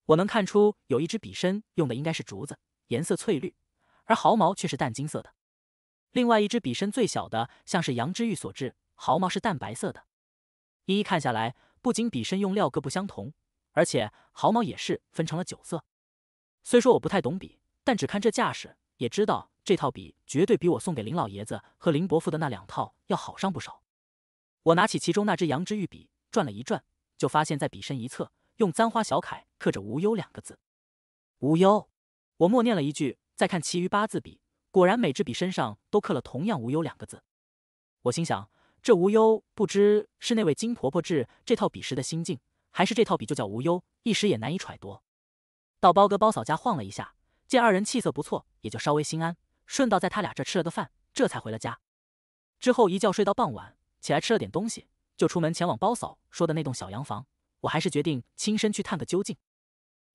我能看出有一支笔身用的应该是竹子，颜色翠绿。而毫毛却是淡金色的，另外一支笔身最小的像是羊脂玉所制，毫毛是淡白色的。一一看下来，不仅笔身用料各不相同，而且毫毛也是分成了九色。虽说我不太懂笔，但只看这架势，也知道这套笔绝对比我送给林老爷子和林伯父的那两套要好上不少。我拿起其中那只羊脂玉笔，转了一转，就发现在笔身一侧用簪花小楷刻着“无忧”两个字。无忧，我默念了一句。再看其余八字笔，果然每支笔身上都刻了“同样无忧”两个字。我心想，这“无忧”不知是那位金婆婆制这套笔时的心境，还是这套笔就叫“无忧”，一时也难以揣度。到包哥包嫂家晃了一下，见二人气色不错，也就稍微心安。顺道在他俩这吃了个饭，这才回了家。之后一觉睡到傍晚，起来吃了点东西，就出门前往包嫂说的那栋小洋房。我还是决定亲身去探个究竟。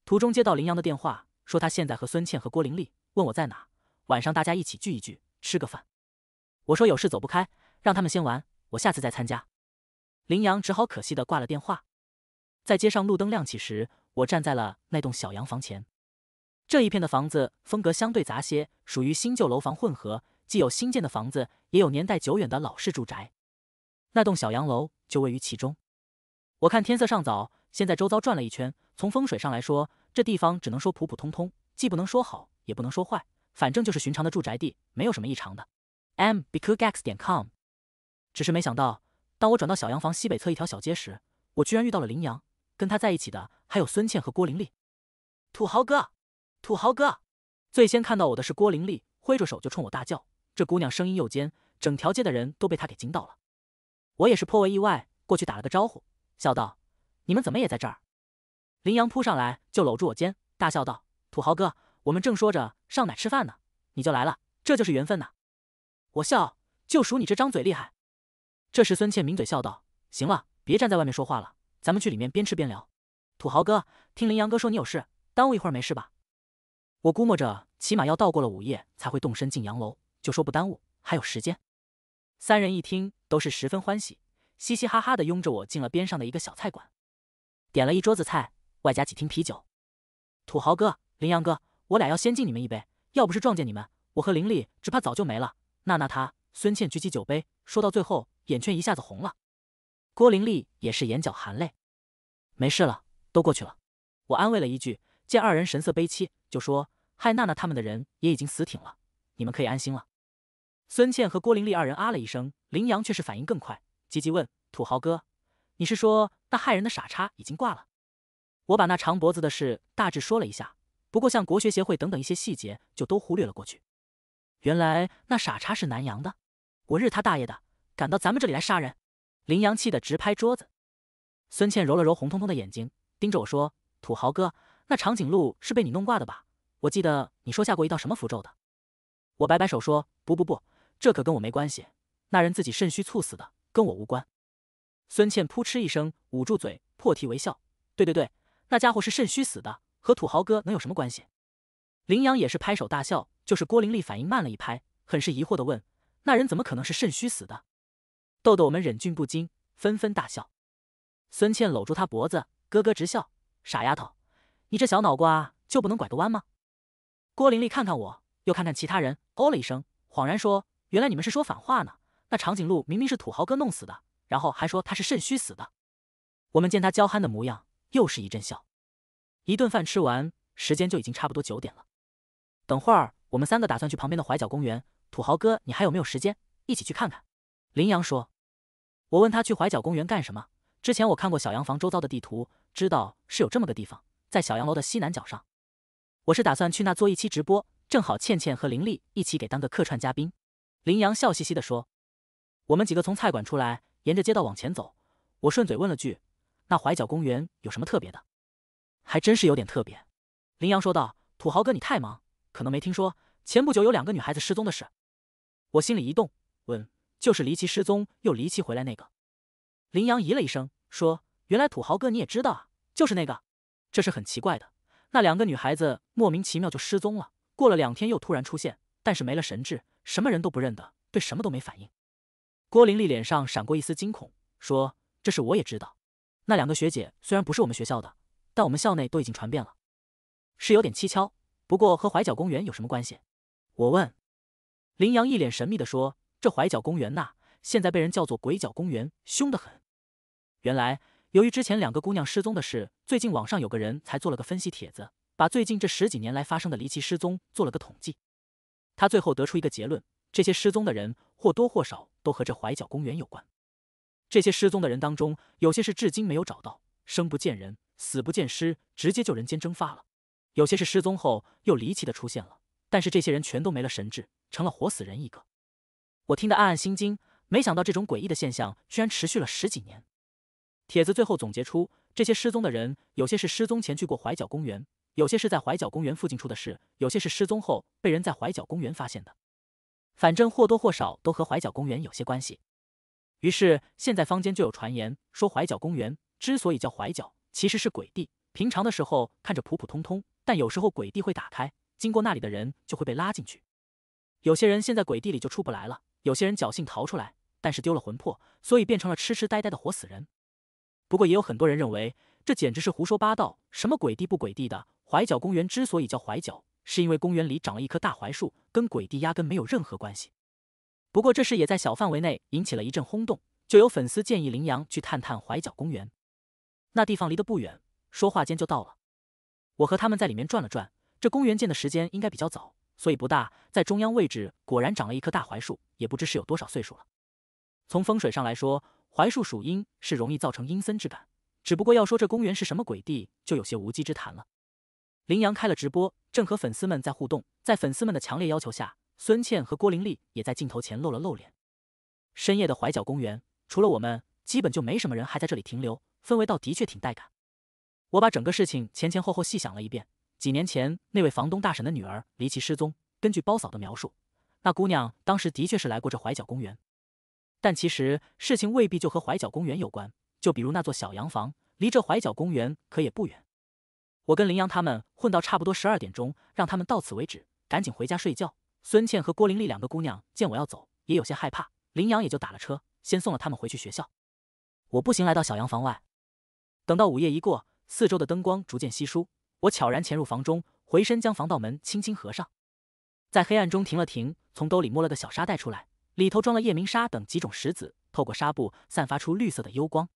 途中接到林阳的电话，说他现在和孙倩和郭玲丽。问我在哪？晚上大家一起聚一聚，吃个饭。我说有事走不开，让他们先玩，我下次再参加。林阳只好可惜的挂了电话。在街上路灯亮起时，我站在了那栋小洋房前。这一片的房子风格相对杂些，属于新旧楼房混合，既有新建的房子，也有年代久远的老式住宅。那栋小洋楼就位于其中。我看天色尚早，先在周遭转了一圈。从风水上来说，这地方只能说普普通通，既不能说好。也不能说坏，反正就是寻常的住宅地，没有什么异常的。mbcugx 点 com。只是没想到，当我转到小洋房西北侧一条小街时，我居然遇到了林阳，跟他在一起的还有孙茜和郭玲丽。土豪哥，土豪哥！最先看到我的是郭玲丽，挥着手就冲我大叫，这姑娘声音又尖，整条街的人都被她给惊到了。我也是颇为意外，过去打了个招呼，笑道：“你们怎么也在这儿？”林阳扑上来就搂住我肩，大笑道：“土豪哥！”我们正说着上哪吃饭呢，你就来了，这就是缘分呐！我笑，就数你这张嘴厉害。这时孙倩抿嘴笑道：“行了，别站在外面说话了，咱们去里面边吃边聊。”土豪哥，听林阳哥说你有事，耽误一会儿没事吧？我估摸着起码要到过了午夜才会动身进洋楼，就说不耽误，还有时间。三人一听，都是十分欢喜，嘻嘻哈哈的拥着我进了边上的一个小菜馆，点了一桌子菜，外加几听啤酒。土豪哥，林阳哥。我俩要先敬你们一杯，要不是撞见你们，我和林丽只怕早就没了。娜娜她，孙倩举起酒杯，说到最后，眼圈一下子红了。郭林丽也是眼角含泪。没事了，都过去了。我安慰了一句，见二人神色悲戚，就说：“害娜娜他们的人也已经死挺了，你们可以安心了。”孙倩和郭林丽二人啊了一声，林阳却是反应更快，急急问：“土豪哥，你是说那害人的傻叉已经挂了？”我把那长脖子的事大致说了一下。不过，像国学协会等等一些细节就都忽略了过去。原来那傻叉是南阳的，我日他大爷的，敢到咱们这里来杀人！林阳气得直拍桌子。孙倩揉了揉红彤彤的眼睛，盯着我说：“土豪哥，那长颈鹿是被你弄挂的吧？我记得你说下过一道什么符咒的。”我摆摆手说：“不不不，这可跟我没关系。那人自己肾虚猝死的，跟我无关。”孙倩扑哧一声捂住嘴，破涕为笑：“对对对，那家伙是肾虚死的。”和土豪哥能有什么关系？林阳也是拍手大笑，就是郭玲丽反应慢了一拍，很是疑惑的问：“那人怎么可能是肾虚死的？”逗得我们忍俊不禁，纷纷大笑。孙倩搂住他脖子，咯咯直笑：“傻丫头，你这小脑瓜就不能拐个弯吗？”郭玲丽看看我，又看看其他人，哦了一声，恍然说：“原来你们是说反话呢。那长颈鹿明明是土豪哥弄死的，然后还说他是肾虚死的。”我们见他娇憨的模样，又是一阵笑。一顿饭吃完，时间就已经差不多九点了。等会儿我们三个打算去旁边的怀角公园，土豪哥，你还有没有时间一起去看看？林阳说。我问他去怀角公园干什么？之前我看过小洋房周遭的地图，知道是有这么个地方，在小洋楼的西南角上。我是打算去那做一期直播，正好倩倩和林丽一起给当个客串嘉宾。林阳笑嘻嘻的说。我们几个从菜馆出来，沿着街道往前走，我顺嘴问了句：那怀角公园有什么特别的？还真是有点特别，林阳说道：“土豪哥，你太忙，可能没听说前不久有两个女孩子失踪的事。”我心里一动，问：“就是离奇失踪又离奇回来那个？”林阳咦了一声，说：“原来土豪哥你也知道啊？就是那个，这是很奇怪的。那两个女孩子莫名其妙就失踪了，过了两天又突然出现，但是没了神智，什么人都不认得，对什么都没反应。”郭玲玲脸上闪过一丝惊恐，说：“这事我也知道。那两个学姐虽然不是我们学校的。”在我们校内都已经传遍了，是有点蹊跷。不过和怀角公园有什么关系？我问。林阳一脸神秘的说：“这怀角公园呐，现在被人叫做鬼角公园，凶得很。原来，由于之前两个姑娘失踪的事，最近网上有个人才做了个分析帖子，把最近这十几年来发生的离奇失踪做了个统计。他最后得出一个结论：这些失踪的人或多或少都和这怀角公园有关。这些失踪的人当中，有些是至今没有找到，生不见人。”死不见尸，直接就人间蒸发了。有些是失踪后又离奇的出现了，但是这些人全都没了神智，成了活死人一个。我听得暗暗心惊，没想到这种诡异的现象居然持续了十几年。帖子最后总结出，这些失踪的人，有些是失踪前去过怀角公园，有些是在怀角公园附近出的事，有些是失踪后被人在怀角公园发现的。反正或多或少都和怀角公园有些关系。于是现在坊间就有传言说，怀角公园之所以叫怀角。其实是鬼地，平常的时候看着普普通通，但有时候鬼地会打开，经过那里的人就会被拉进去。有些人现在鬼地里就出不来了，有些人侥幸逃出来，但是丢了魂魄，所以变成了痴痴呆呆的活死人。不过也有很多人认为这简直是胡说八道，什么鬼地不鬼地的。怀角公园之所以叫怀角，是因为公园里长了一棵大槐树，跟鬼地压根没有任何关系。不过这事也在小范围内引起了一阵轰动，就有粉丝建议林阳去探探怀角公园。那地方离得不远，说话间就到了。我和他们在里面转了转。这公园建的时间应该比较早，所以不大。在中央位置果然长了一棵大槐树，也不知是有多少岁数了。从风水上来说，槐树属阴，是容易造成阴森之感。只不过要说这公园是什么鬼地，就有些无稽之谈了。林阳开了直播，正和粉丝们在互动。在粉丝们的强烈要求下，孙倩和郭玲丽也在镜头前露了露脸。深夜的怀角公园，除了我们，基本就没什么人还在这里停留。氛围倒的确挺带感。我把整个事情前前后后细想了一遍。几年前那位房东大婶的女儿离奇失踪，根据包嫂的描述，那姑娘当时的确是来过这怀角公园。但其实事情未必就和怀角公园有关。就比如那座小洋房，离这怀角公园可也不远。我跟林阳他们混到差不多十二点钟，让他们到此为止，赶紧回家睡觉。孙倩和郭玲丽两个姑娘见我要走，也有些害怕。林阳也就打了车，先送了他们回去学校。我步行来到小洋房外。等到午夜一过，四周的灯光逐渐稀疏，我悄然潜入房中，回身将防盗门轻轻合上。在黑暗中停了停，从兜里摸了个小沙袋出来，里头装了夜明砂等几种石子，透过纱布散发出绿色的幽光。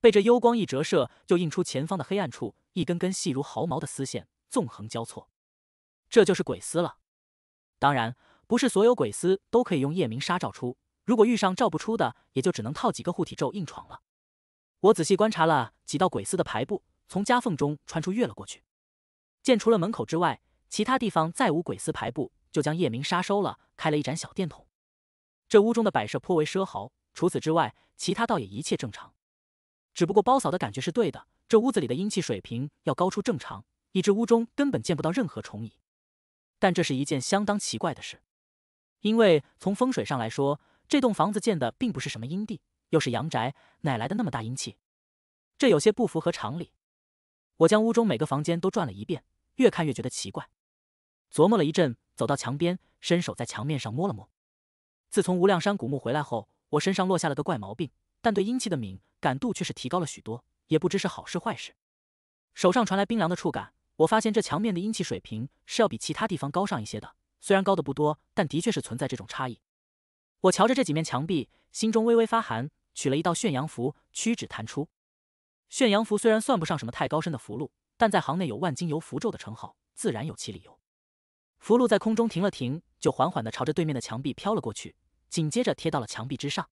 被这幽光一折射，就映出前方的黑暗处一根根细如毫毛的丝线纵横交错，这就是鬼丝了。当然，不是所有鬼丝都可以用夜明砂照出，如果遇上照不出的，也就只能套几个护体咒硬闯了。我仔细观察了几道鬼丝的排布，从夹缝中穿出，越了过去。见除了门口之外，其他地方再无鬼丝排布，就将夜明杀收了。开了一盏小电筒，这屋中的摆设颇为奢豪。除此之外，其他倒也一切正常。只不过包嫂的感觉是对的，这屋子里的阴气水平要高出正常，以致屋中根本见不到任何虫蚁。但这是一件相当奇怪的事，因为从风水上来说，这栋房子建的并不是什么阴地。又是阳宅，哪来的那么大阴气？这有些不符合常理。我将屋中每个房间都转了一遍，越看越觉得奇怪。琢磨了一阵，走到墙边，伸手在墙面上摸了摸。自从无量山古墓回来后，我身上落下了个怪毛病，但对阴气的敏感度却是提高了许多，也不知是好事坏事。手上传来冰凉的触感，我发现这墙面的阴气水平是要比其他地方高上一些的。虽然高的不多，但的确是存在这种差异。我瞧着这几面墙壁，心中微微发寒。取了一道炫阳符，屈指弹出。炫阳符虽然算不上什么太高深的符箓，但在行内有万金油符咒的称号，自然有其理由。符箓在空中停了停，就缓缓的朝着对面的墙壁飘了过去，紧接着贴到了墙壁之上。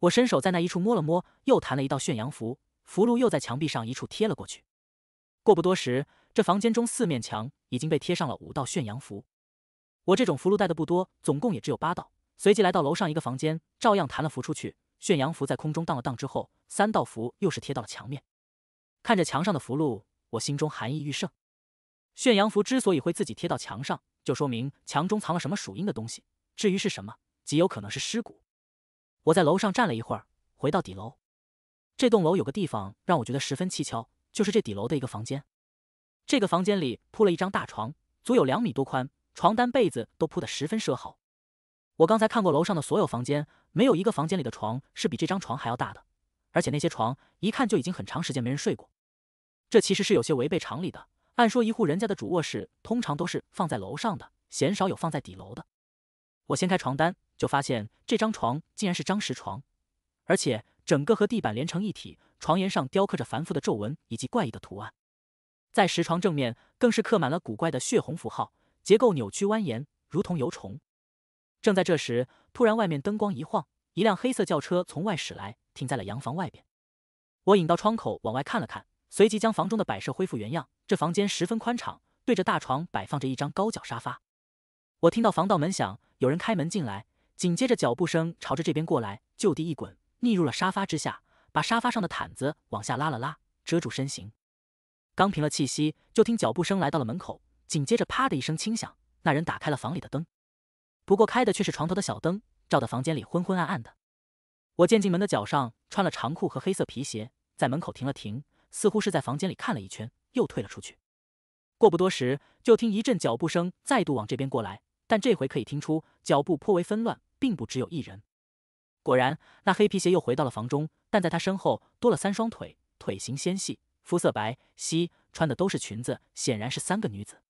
我伸手在那一处摸了摸，又弹了一道炫阳符，符箓又在墙壁上一处贴了过去。过不多时，这房间中四面墙已经被贴上了五道炫阳符。我这种符箓带的不多，总共也只有八道。随即来到楼上一个房间，照样弹了符出去。炫阳符在空中荡了荡之后，三道符又是贴到了墙面。看着墙上的符箓，我心中寒意愈盛。炫阳符之所以会自己贴到墙上，就说明墙中藏了什么属阴的东西。至于是什么，极有可能是尸骨。我在楼上站了一会儿，回到底楼。这栋楼有个地方让我觉得十分蹊跷，就是这底楼的一个房间。这个房间里铺了一张大床，足有两米多宽，床单被子都铺得十分奢豪。我刚才看过楼上的所有房间，没有一个房间里的床是比这张床还要大的，而且那些床一看就已经很长时间没人睡过。这其实是有些违背常理的，按说一户人家的主卧室通常都是放在楼上的，鲜少有放在底楼的。我掀开床单，就发现这张床竟然是张石床，而且整个和地板连成一体，床沿上雕刻着繁复的皱纹以及怪异的图案，在石床正面更是刻满了古怪的血红符号，结构扭曲蜿蜒，如同游虫。正在这时，突然外面灯光一晃，一辆黑色轿车从外驶来，停在了洋房外边。我引到窗口往外看了看，随即将房中的摆设恢复原样。这房间十分宽敞，对着大床摆放着一张高脚沙发。我听到防盗门响，有人开门进来，紧接着脚步声朝着这边过来，就地一滚，逆入了沙发之下，把沙发上的毯子往下拉了拉，遮住身形。刚平了气息，就听脚步声来到了门口，紧接着啪的一声轻响，那人打开了房里的灯。不过开的却是床头的小灯，照得房间里昏昏暗暗的。我见进门的脚上穿了长裤和黑色皮鞋，在门口停了停，似乎是在房间里看了一圈，又退了出去。过不多时，就听一阵脚步声再度往这边过来，但这回可以听出脚步颇为纷乱，并不只有一人。果然，那黑皮鞋又回到了房中，但在他身后多了三双腿，腿型纤细，肤色白皙，穿的都是裙子，显然是三个女子。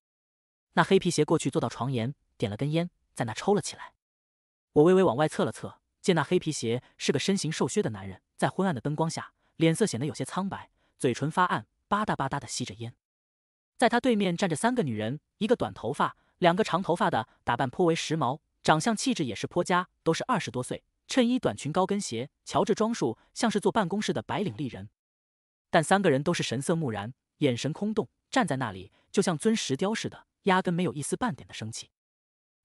那黑皮鞋过去坐到床沿，点了根烟。在那抽了起来，我微微往外侧了侧，见那黑皮鞋是个身形瘦削的男人，在昏暗的灯光下，脸色显得有些苍白，嘴唇发暗，吧嗒吧嗒的吸着烟。在他对面站着三个女人，一个短头发，两个长头发的，打扮颇为时髦，长相气质也是颇佳，都是二十多岁，衬衣、短裙、高跟鞋，瞧治装束，像是做办公室的白领丽人。但三个人都是神色木然，眼神空洞，站在那里就像尊石雕似的，压根没有一丝半点的生气。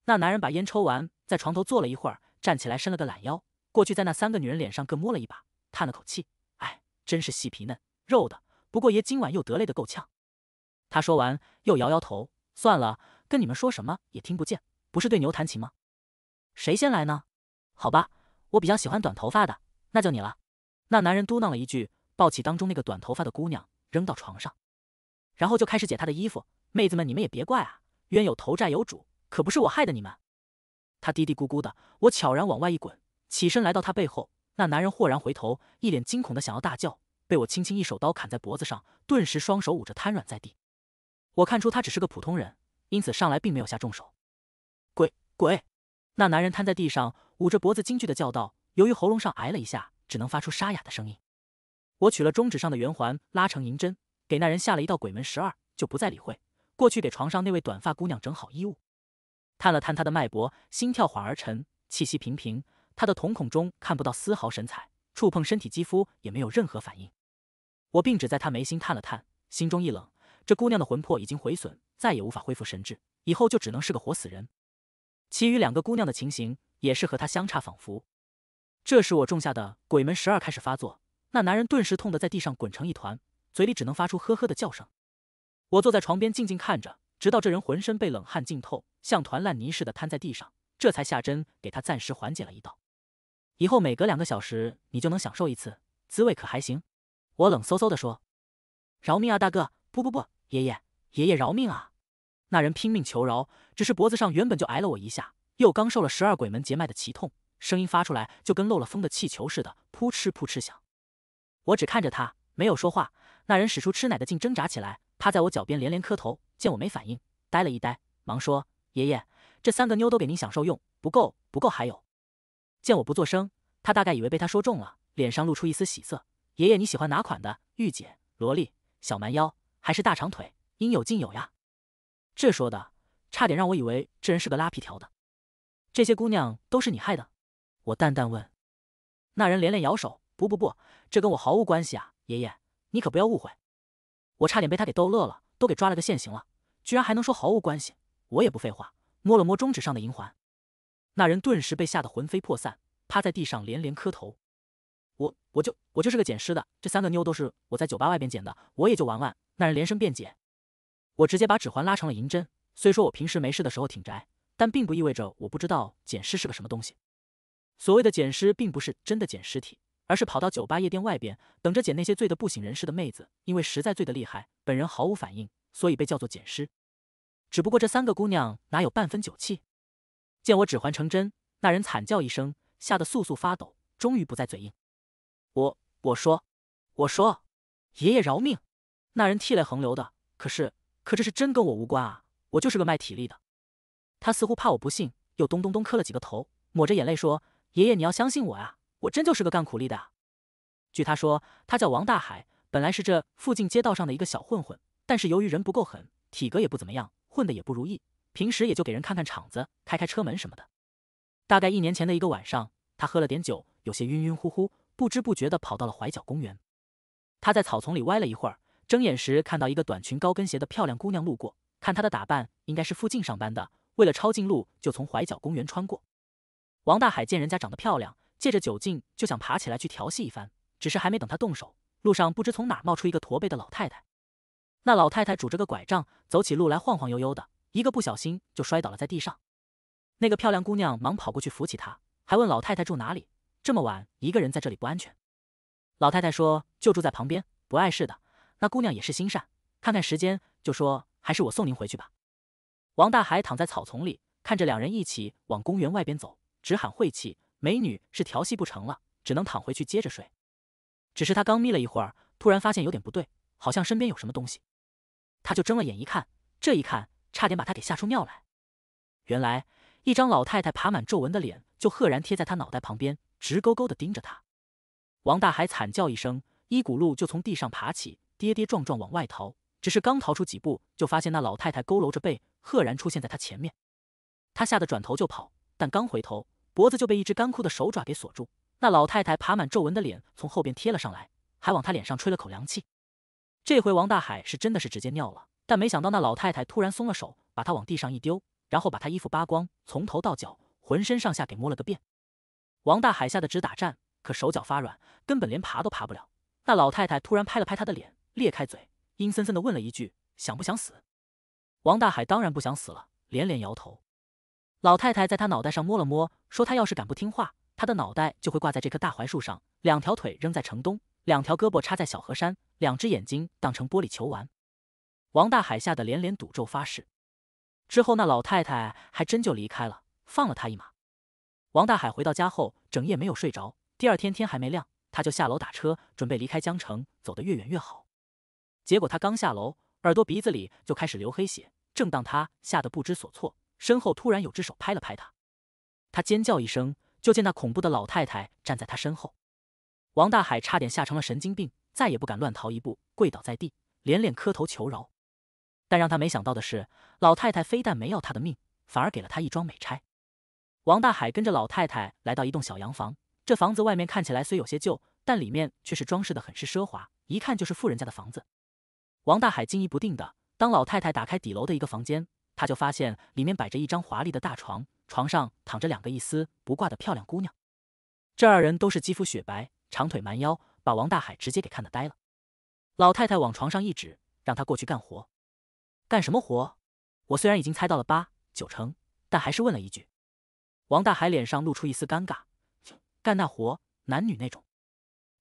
那男人把烟抽完，在床头坐了一会儿，站起来伸了个懒腰，过去在那三个女人脸上各摸了一把，叹了口气：“哎，真是细皮嫩肉的。不过爷今晚又得累得够呛。”他说完又摇摇头：“算了，跟你们说什么也听不见，不是对牛弹琴吗？谁先来呢？好吧，我比较喜欢短头发的，那就你了。”那男人嘟囔了一句，抱起当中那个短头发的姑娘扔到床上，然后就开始解她的衣服。妹子们，你们也别怪啊，冤有头债有主。可不是我害的你们，他嘀嘀咕咕的，我悄然往外一滚，起身来到他背后。那男人豁然回头，一脸惊恐的想要大叫，被我轻轻一手刀砍在脖子上，顿时双手捂着瘫软在地。我看出他只是个普通人，因此上来并没有下重手。鬼鬼，那男人瘫在地上，捂着脖子惊惧的叫道，由于喉咙上挨了一下，只能发出沙哑的声音。我取了中指上的圆环，拉成银针，给那人下了一道鬼门十二，就不再理会，过去给床上那位短发姑娘整好衣物。探了探他的脉搏，心跳缓而沉，气息平平。他的瞳孔中看不到丝毫神采，触碰身体肌肤也没有任何反应。我并指在他眉心探了探，心中一冷，这姑娘的魂魄已经毁损，再也无法恢复神智，以后就只能是个活死人。其余两个姑娘的情形也是和他相差仿佛。这时我种下的鬼门十二开始发作，那男人顿时痛得在地上滚成一团，嘴里只能发出呵呵的叫声。我坐在床边静静看着。直到这人浑身被冷汗浸透，像团烂泥似的瘫在地上，这才下针给他暂时缓解了一道。以后每隔两个小时，你就能享受一次，滋味可还行？我冷飕飕地说：“饶命啊，大哥！不不不，爷爷，爷爷饶命啊！”那人拼命求饶，只是脖子上原本就挨了我一下，又刚受了十二鬼门结脉的奇痛，声音发出来就跟漏了风的气球似的，扑哧扑哧响。我只看着他，没有说话。那人使出吃奶的劲挣扎起来。趴在我脚边连连磕头，见我没反应，呆了一呆，忙说：“爷爷，这三个妞都给您享受用，不够不够，还有。”见我不作声，他大概以为被他说中了，脸上露出一丝喜色。“爷爷你喜欢哪款的？御姐、萝莉、小蛮腰，还是大长腿？应有尽有呀！”这说的，差点让我以为这人是个拉皮条的。这些姑娘都是你害的，我淡淡问。那人连连摇手：“不不不，这跟我毫无关系啊，爷爷，你可不要误会。”我差点被他给逗乐了，都给抓了个现行了，居然还能说毫无关系！我也不废话，摸了摸中指上的银环，那人顿时被吓得魂飞魄散，趴在地上连连磕头。我我就我就是个捡尸的，这三个妞都是我在酒吧外边捡的，我也就玩玩。那人连声辩解，我直接把指环拉成了银针。虽说我平时没事的时候挺宅，但并不意味着我不知道捡尸是个什么东西。所谓的捡尸，并不是真的捡尸体。而是跑到酒吧夜店外边等着捡那些醉得不省人事的妹子，因为实在醉得厉害，本人毫无反应，所以被叫做捡尸。只不过这三个姑娘哪有半分酒气？见我指环成真，那人惨叫一声，吓得簌簌发抖，终于不再嘴硬。我我说我说爷爷饶命！那人涕泪横流的，可是可这是真跟我无关啊，我就是个卖体力的。他似乎怕我不信，又咚咚咚磕了几个头，抹着眼泪说：“爷爷你要相信我啊！”我真就是个干苦力的。据他说，他叫王大海，本来是这附近街道上的一个小混混，但是由于人不够狠，体格也不怎么样，混的也不如意。平时也就给人看看场子，开开车门什么的。大概一年前的一个晚上，他喝了点酒，有些晕晕乎乎，不知不觉的跑到了怀角公园。他在草丛里歪了一会儿，睁眼时看到一个短裙高跟鞋的漂亮姑娘路过。看她的打扮，应该是附近上班的，为了抄近路就从怀角公园穿过。王大海见人家长得漂亮。借着酒劲就想爬起来去调戏一番，只是还没等他动手，路上不知从哪冒出一个驼背的老太太。那老太太拄着个拐杖，走起路来晃晃悠悠的，一个不小心就摔倒了在地上。那个漂亮姑娘忙跑过去扶起她，还问老太太住哪里，这么晚一个人在这里不安全。老太太说就住在旁边，不碍事的。那姑娘也是心善，看看时间就说还是我送您回去吧。王大海躺在草丛里，看着两人一起往公园外边走，直喊晦气。美女是调戏不成了，只能躺回去接着睡。只是他刚眯了一会儿，突然发现有点不对，好像身边有什么东西，他就睁了眼一看，这一看差点把他给吓出尿来。原来一张老太太爬满皱纹的脸就赫然贴在他脑袋旁边，直勾勾的盯着他。王大海惨叫一声，一骨碌就从地上爬起，跌跌撞撞往外逃。只是刚逃出几步，就发现那老太太佝偻着背，赫然出现在他前面。他吓得转头就跑，但刚回头。脖子就被一只干枯的手爪给锁住，那老太太爬满皱纹的脸从后边贴了上来，还往他脸上吹了口凉气。这回王大海是真的是直接尿了，但没想到那老太太突然松了手，把他往地上一丢，然后把他衣服扒光，从头到脚，浑身上下给摸了个遍。王大海吓得直打颤，可手脚发软，根本连爬都爬不了。那老太太突然拍了拍他的脸，裂开嘴，阴森森的问了一句：“想不想死？”王大海当然不想死了，连连摇头。老太太在他脑袋上摸了摸，说：“他要是敢不听话，他的脑袋就会挂在这棵大槐树上，两条腿扔在城东，两条胳膊插在小河山，两只眼睛当成玻璃球玩。”王大海吓得连连赌咒发誓。之后，那老太太还真就离开了，放了他一马。王大海回到家后，整夜没有睡着。第二天天还没亮，他就下楼打车，准备离开江城，走得越远越好。结果他刚下楼，耳朵鼻子里就开始流黑血。正当他吓得不知所措。身后突然有只手拍了拍他，他尖叫一声，就见那恐怖的老太太站在他身后。王大海差点吓成了神经病，再也不敢乱逃一步，跪倒在地，连连磕头求饶。但让他没想到的是，老太太非但没要他的命，反而给了他一桩美差。王大海跟着老太太来到一栋小洋房，这房子外面看起来虽有些旧，但里面却是装饰的很是奢华，一看就是富人家的房子。王大海惊疑不定的，当老太太打开底楼的一个房间。他就发现里面摆着一张华丽的大床，床上躺着两个一丝不挂的漂亮姑娘。这二人都是肌肤雪白，长腿蛮腰，把王大海直接给看得呆了。老太太往床上一指，让他过去干活。干什么活？我虽然已经猜到了八九成，但还是问了一句。王大海脸上露出一丝尴尬，干那活，男女那种。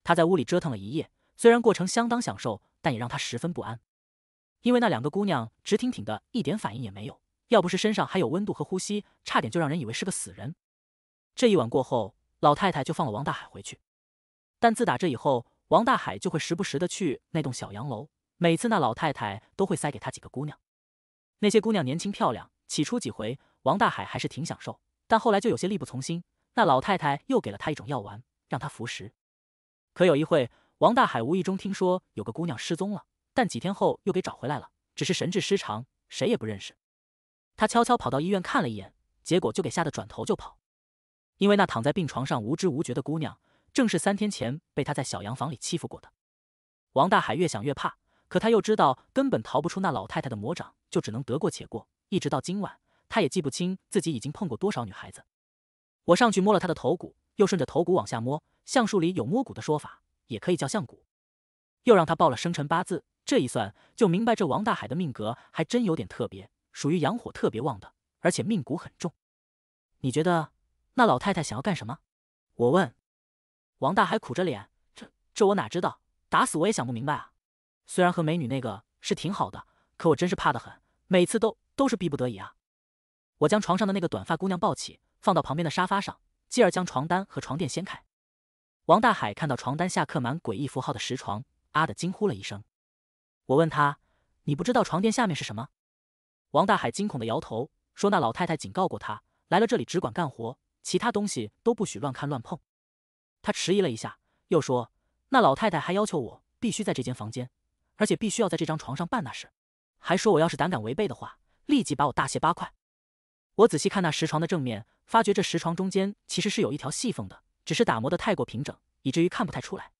他在屋里折腾了一夜，虽然过程相当享受，但也让他十分不安。因为那两个姑娘直挺挺的，一点反应也没有，要不是身上还有温度和呼吸，差点就让人以为是个死人。这一晚过后，老太太就放了王大海回去。但自打这以后，王大海就会时不时的去那栋小洋楼，每次那老太太都会塞给他几个姑娘。那些姑娘年轻漂亮，起初几回，王大海还是挺享受，但后来就有些力不从心。那老太太又给了他一种药丸，让他服食。可有一回，王大海无意中听说有个姑娘失踪了。但几天后又给找回来了，只是神志失常，谁也不认识。他悄悄跑到医院看了一眼，结果就给吓得转头就跑，因为那躺在病床上无知无觉的姑娘，正是三天前被他在小洋房里欺负过的。王大海越想越怕，可他又知道根本逃不出那老太太的魔掌，就只能得过且过。一直到今晚，他也记不清自己已经碰过多少女孩子。我上去摸了他的头骨，又顺着头骨往下摸，橡树里有摸骨的说法，也可以叫橡骨，又让他报了生辰八字。这一算就明白，这王大海的命格还真有点特别，属于阳火特别旺的，而且命骨很重。你觉得那老太太想要干什么？我问。王大海苦着脸：“这这我哪知道？打死我也想不明白啊！虽然和美女那个是挺好的，可我真是怕得很，每次都都是逼不得已啊。”我将床上的那个短发姑娘抱起，放到旁边的沙发上，继而将床单和床垫掀开。王大海看到床单下刻满诡异符号的石床，啊的惊呼了一声。我问他：“你不知道床垫下面是什么？”王大海惊恐的摇头，说：“那老太太警告过他，来了这里只管干活，其他东西都不许乱看乱碰。”他迟疑了一下，又说：“那老太太还要求我必须在这间房间，而且必须要在这张床上办那事，还说我要是胆敢违背的话，立即把我大卸八块。”我仔细看那石床的正面，发觉这石床中间其实是有一条细缝的，只是打磨的太过平整，以至于看不太出来。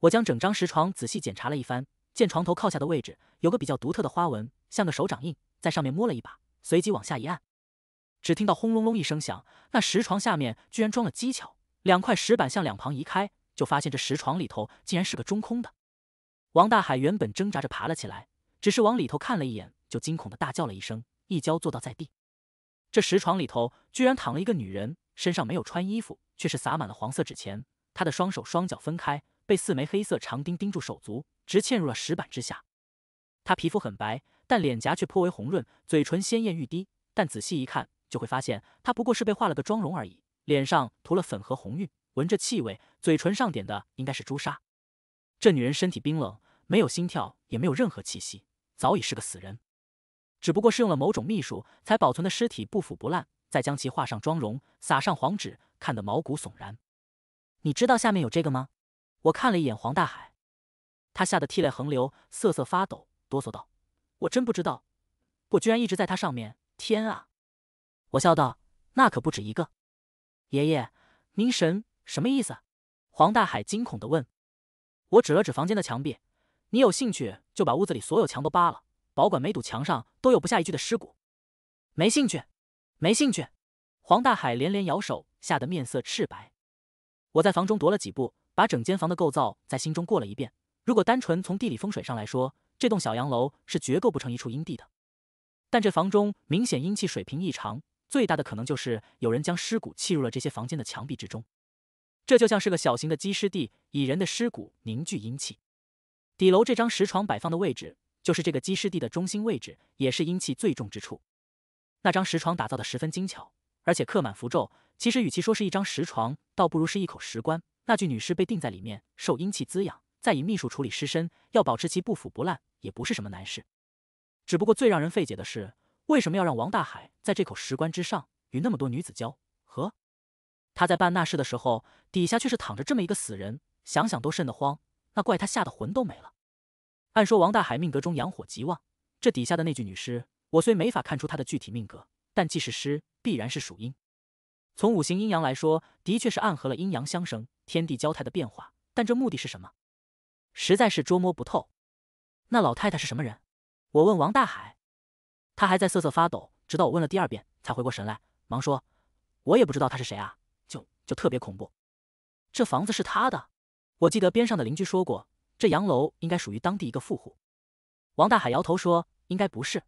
我将整张石床仔细检查了一番。见床头靠下的位置有个比较独特的花纹，像个手掌印，在上面摸了一把，随即往下一按，只听到轰隆隆一声响，那石床下面居然装了机巧，两块石板向两旁移开，就发现这石床里头竟然是个中空的。王大海原本挣扎着爬了起来，只是往里头看了一眼，就惊恐的大叫了一声，一跤坐倒在地。这石床里头居然躺了一个女人，身上没有穿衣服，却是撒满了黄色纸钱，她的双手双脚分开，被四枚黑色长钉钉住手足。直嵌入了石板之下。她皮肤很白，但脸颊却颇为红润，嘴唇鲜艳欲滴。但仔细一看，就会发现她不过是被画了个妆容而已，脸上涂了粉和红晕。闻着气味，嘴唇上点的应该是朱砂。这女人身体冰冷，没有心跳，也没有任何气息，早已是个死人。只不过是用了某种秘术，才保存的尸体不腐不烂，再将其画上妆容，撒上黄纸，看得毛骨悚然。你知道下面有这个吗？我看了一眼黄大海。他吓得涕泪横流，瑟瑟发抖，哆嗦道：“我真不知道，我居然一直在他上面！”天啊！我笑道：“那可不止一个。”爷爷，您神什么意思？”黄大海惊恐的问。我指了指房间的墙壁：“你有兴趣就把屋子里所有墙都扒了，保管每堵墙上都有不下一具的尸骨。”“没兴趣，没兴趣！”黄大海连连摇手，吓得面色赤白。我在房中踱了几步，把整间房的构造在心中过了一遍。如果单纯从地理风水上来说，这栋小洋楼是绝构不成一处阴地的。但这房中明显阴气水平异常，最大的可能就是有人将尸骨砌入了这些房间的墙壁之中，这就像是个小型的积尸地，以人的尸骨凝聚阴气。底楼这张石床摆放的位置就是这个积尸地的中心位置，也是阴气最重之处。那张石床打造的十分精巧，而且刻满符咒。其实与其说是一张石床，倒不如是一口石棺。那具女尸被钉在里面，受阴气滋养。再以秘术处理尸身，要保持其不腐不烂，也不是什么难事。只不过最让人费解的是，为什么要让王大海在这口石棺之上与那么多女子交合？他在办那事的时候，底下却是躺着这么一个死人，想想都瘆得慌。那怪他吓得魂都没了。按说王大海命格中阳火极旺，这底下的那具女尸，我虽没法看出他的具体命格，但既是尸，必然是属阴。从五行阴阳来说，的确是暗合了阴阳相生、天地交泰的变化。但这目的是什么？实在是捉摸不透，那老太太是什么人？我问王大海，他还在瑟瑟发抖，直到我问了第二遍才回过神来，忙说：“我也不知道他是谁啊，就就特别恐怖。”这房子是他的？我记得边上的邻居说过，这洋楼应该属于当地一个富户。王大海摇头说：“应该不是，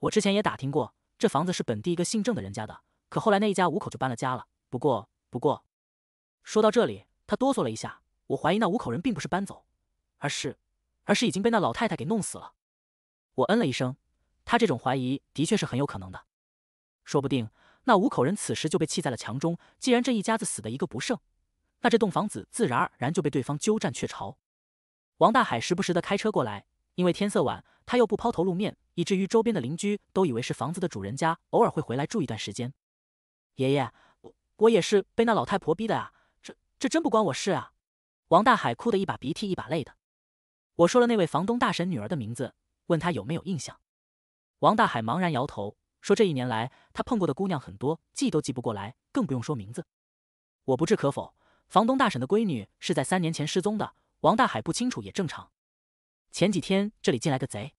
我之前也打听过，这房子是本地一个姓郑的人家的，可后来那一家五口就搬了家了。不过，不过，说到这里，他哆嗦了一下，我怀疑那五口人并不是搬走。”而是，而是已经被那老太太给弄死了。我嗯了一声，他这种怀疑的确是很有可能的。说不定那五口人此时就被弃在了墙中。既然这一家子死的一个不剩，那这栋房子自然而然就被对方鸠占鹊巢。王大海时不时的开车过来，因为天色晚，他又不抛头露面，以至于周边的邻居都以为是房子的主人家偶尔会回来住一段时间。爷爷，我我也是被那老太婆逼的啊！这这真不关我事啊！王大海哭得一把鼻涕一把泪的。我说了那位房东大婶女儿的名字，问她有没有印象。王大海茫然摇头，说这一年来他碰过的姑娘很多，记都记不过来，更不用说名字。我不置可否。房东大婶的闺女是在三年前失踪的，王大海不清楚也正常。前几天这里进来个贼，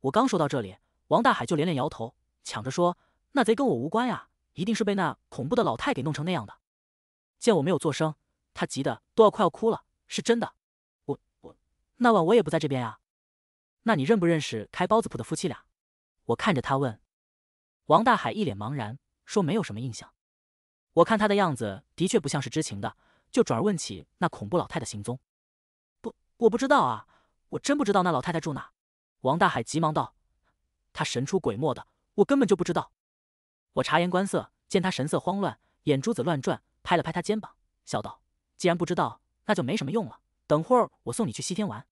我刚说到这里，王大海就连连摇头，抢着说那贼跟我无关呀，一定是被那恐怖的老太给弄成那样的。见我没有作声，他急得都要快要哭了，是真的。那晚我也不在这边啊，那你认不认识开包子铺的夫妻俩？我看着他问，王大海一脸茫然，说没有什么印象。我看他的样子，的确不像是知情的，就转而问起那恐怖老太的行踪。不，我不知道啊，我真不知道那老太太住哪。王大海急忙道，她神出鬼没的，我根本就不知道。我察言观色，见他神色慌乱，眼珠子乱转，拍了拍他肩膀，笑道：“既然不知道，那就没什么用了。”等会儿我送你去西天玩，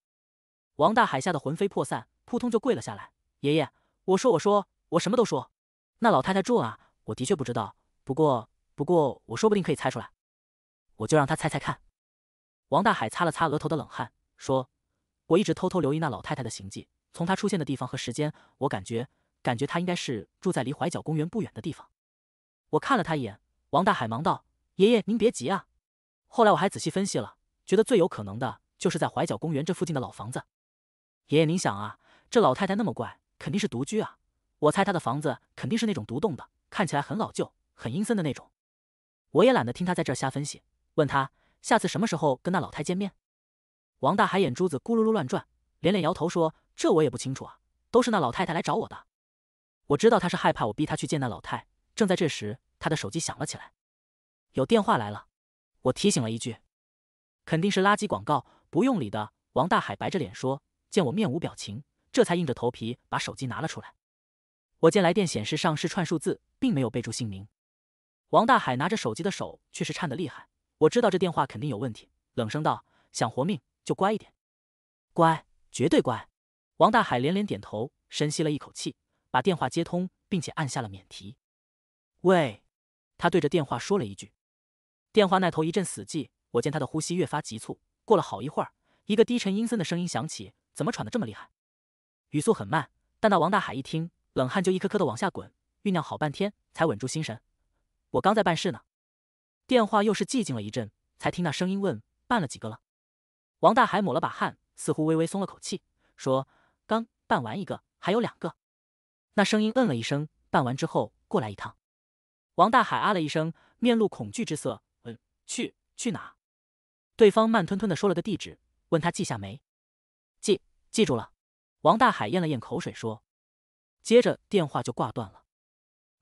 王大海吓得魂飞魄散，扑通就跪了下来。爷爷，我说我说我什么都说。那老太太住啊，我的确不知道，不过不过我说不定可以猜出来，我就让他猜猜看。王大海擦了擦额头的冷汗，说：“我一直偷偷留意那老太太的行迹，从她出现的地方和时间，我感觉感觉她应该是住在离怀角公园不远的地方。”我看了他一眼，王大海忙道：“爷爷您别急啊。”后来我还仔细分析了。觉得最有可能的就是在怀角公园这附近的老房子。爷爷，您想啊，这老太太那么怪，肯定是独居啊。我猜她的房子肯定是那种独栋的，看起来很老旧、很阴森的那种。我也懒得听她在这瞎分析，问她下次什么时候跟那老太见面。王大海眼珠子咕噜噜乱转，连连摇头说：“这我也不清楚啊，都是那老太太来找我的。我知道她是害怕我逼她去见那老太。”正在这时，她的手机响了起来，有电话来了。我提醒了一句。肯定是垃圾广告，不用理的。”王大海白着脸说。见我面无表情，这才硬着头皮把手机拿了出来。我见来电显示上是串数字，并没有备注姓名。王大海拿着手机的手却是颤得厉害。我知道这电话肯定有问题，冷声道：“想活命就乖一点，乖，绝对乖。”王大海连连点头，深吸了一口气，把电话接通，并且按下了免提。“喂。”他对着电话说了一句。电话那头一阵死寂。我见他的呼吸越发急促，过了好一会儿，一个低沉阴森的声音响起：“怎么喘得这么厉害？”语速很慢，但那王大海一听，冷汗就一颗颗的往下滚。酝酿好半天，才稳住心神：“我刚在办事呢。”电话又是寂静了一阵，才听那声音问：“办了几个了？”王大海抹了把汗，似乎微微松了口气，说：“刚办完一个，还有两个。”那声音嗯了一声：“办完之后过来一趟。”王大海啊了一声，面露恐惧之色：“嗯，去去哪？”对方慢吞吞的说了个地址，问他记下没？记，记住了。王大海咽了咽口水说，接着电话就挂断了。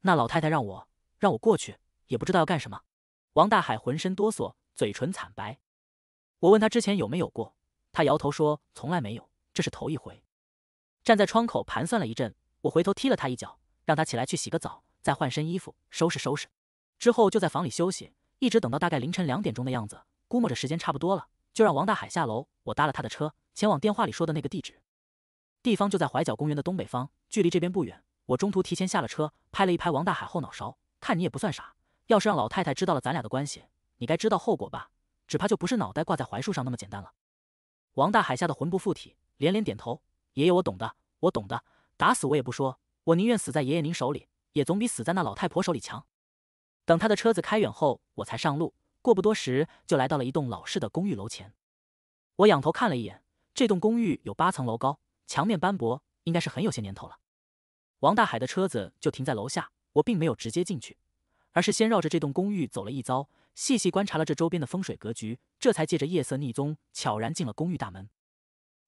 那老太太让我让我过去，也不知道要干什么。王大海浑身哆嗦，嘴唇惨白。我问他之前有没有过，他摇头说从来没有，这是头一回。站在窗口盘算了一阵，我回头踢了他一脚，让他起来去洗个澡，再换身衣服，收拾收拾。之后就在房里休息，一直等到大概凌晨两点钟的样子。估摸着时间差不多了，就让王大海下楼，我搭了他的车，前往电话里说的那个地址。地方就在怀角公园的东北方，距离这边不远。我中途提前下了车，拍了一拍王大海后脑勺，看你也不算傻，要是让老太太知道了咱俩的关系，你该知道后果吧？只怕就不是脑袋挂在槐树上那么简单了。王大海吓得魂不附体，连连点头：“爷爷，我懂的，我懂的，打死我也不说，我宁愿死在爷爷您手里，也总比死在那老太婆手里强。”等他的车子开远后，我才上路。过不多时，就来到了一栋老式的公寓楼前。我仰头看了一眼，这栋公寓有八层楼高，墙面斑驳，应该是很有些年头了。王大海的车子就停在楼下，我并没有直接进去，而是先绕着这栋公寓走了一遭，细细观察了这周边的风水格局，这才借着夜色逆踪，悄然进了公寓大门。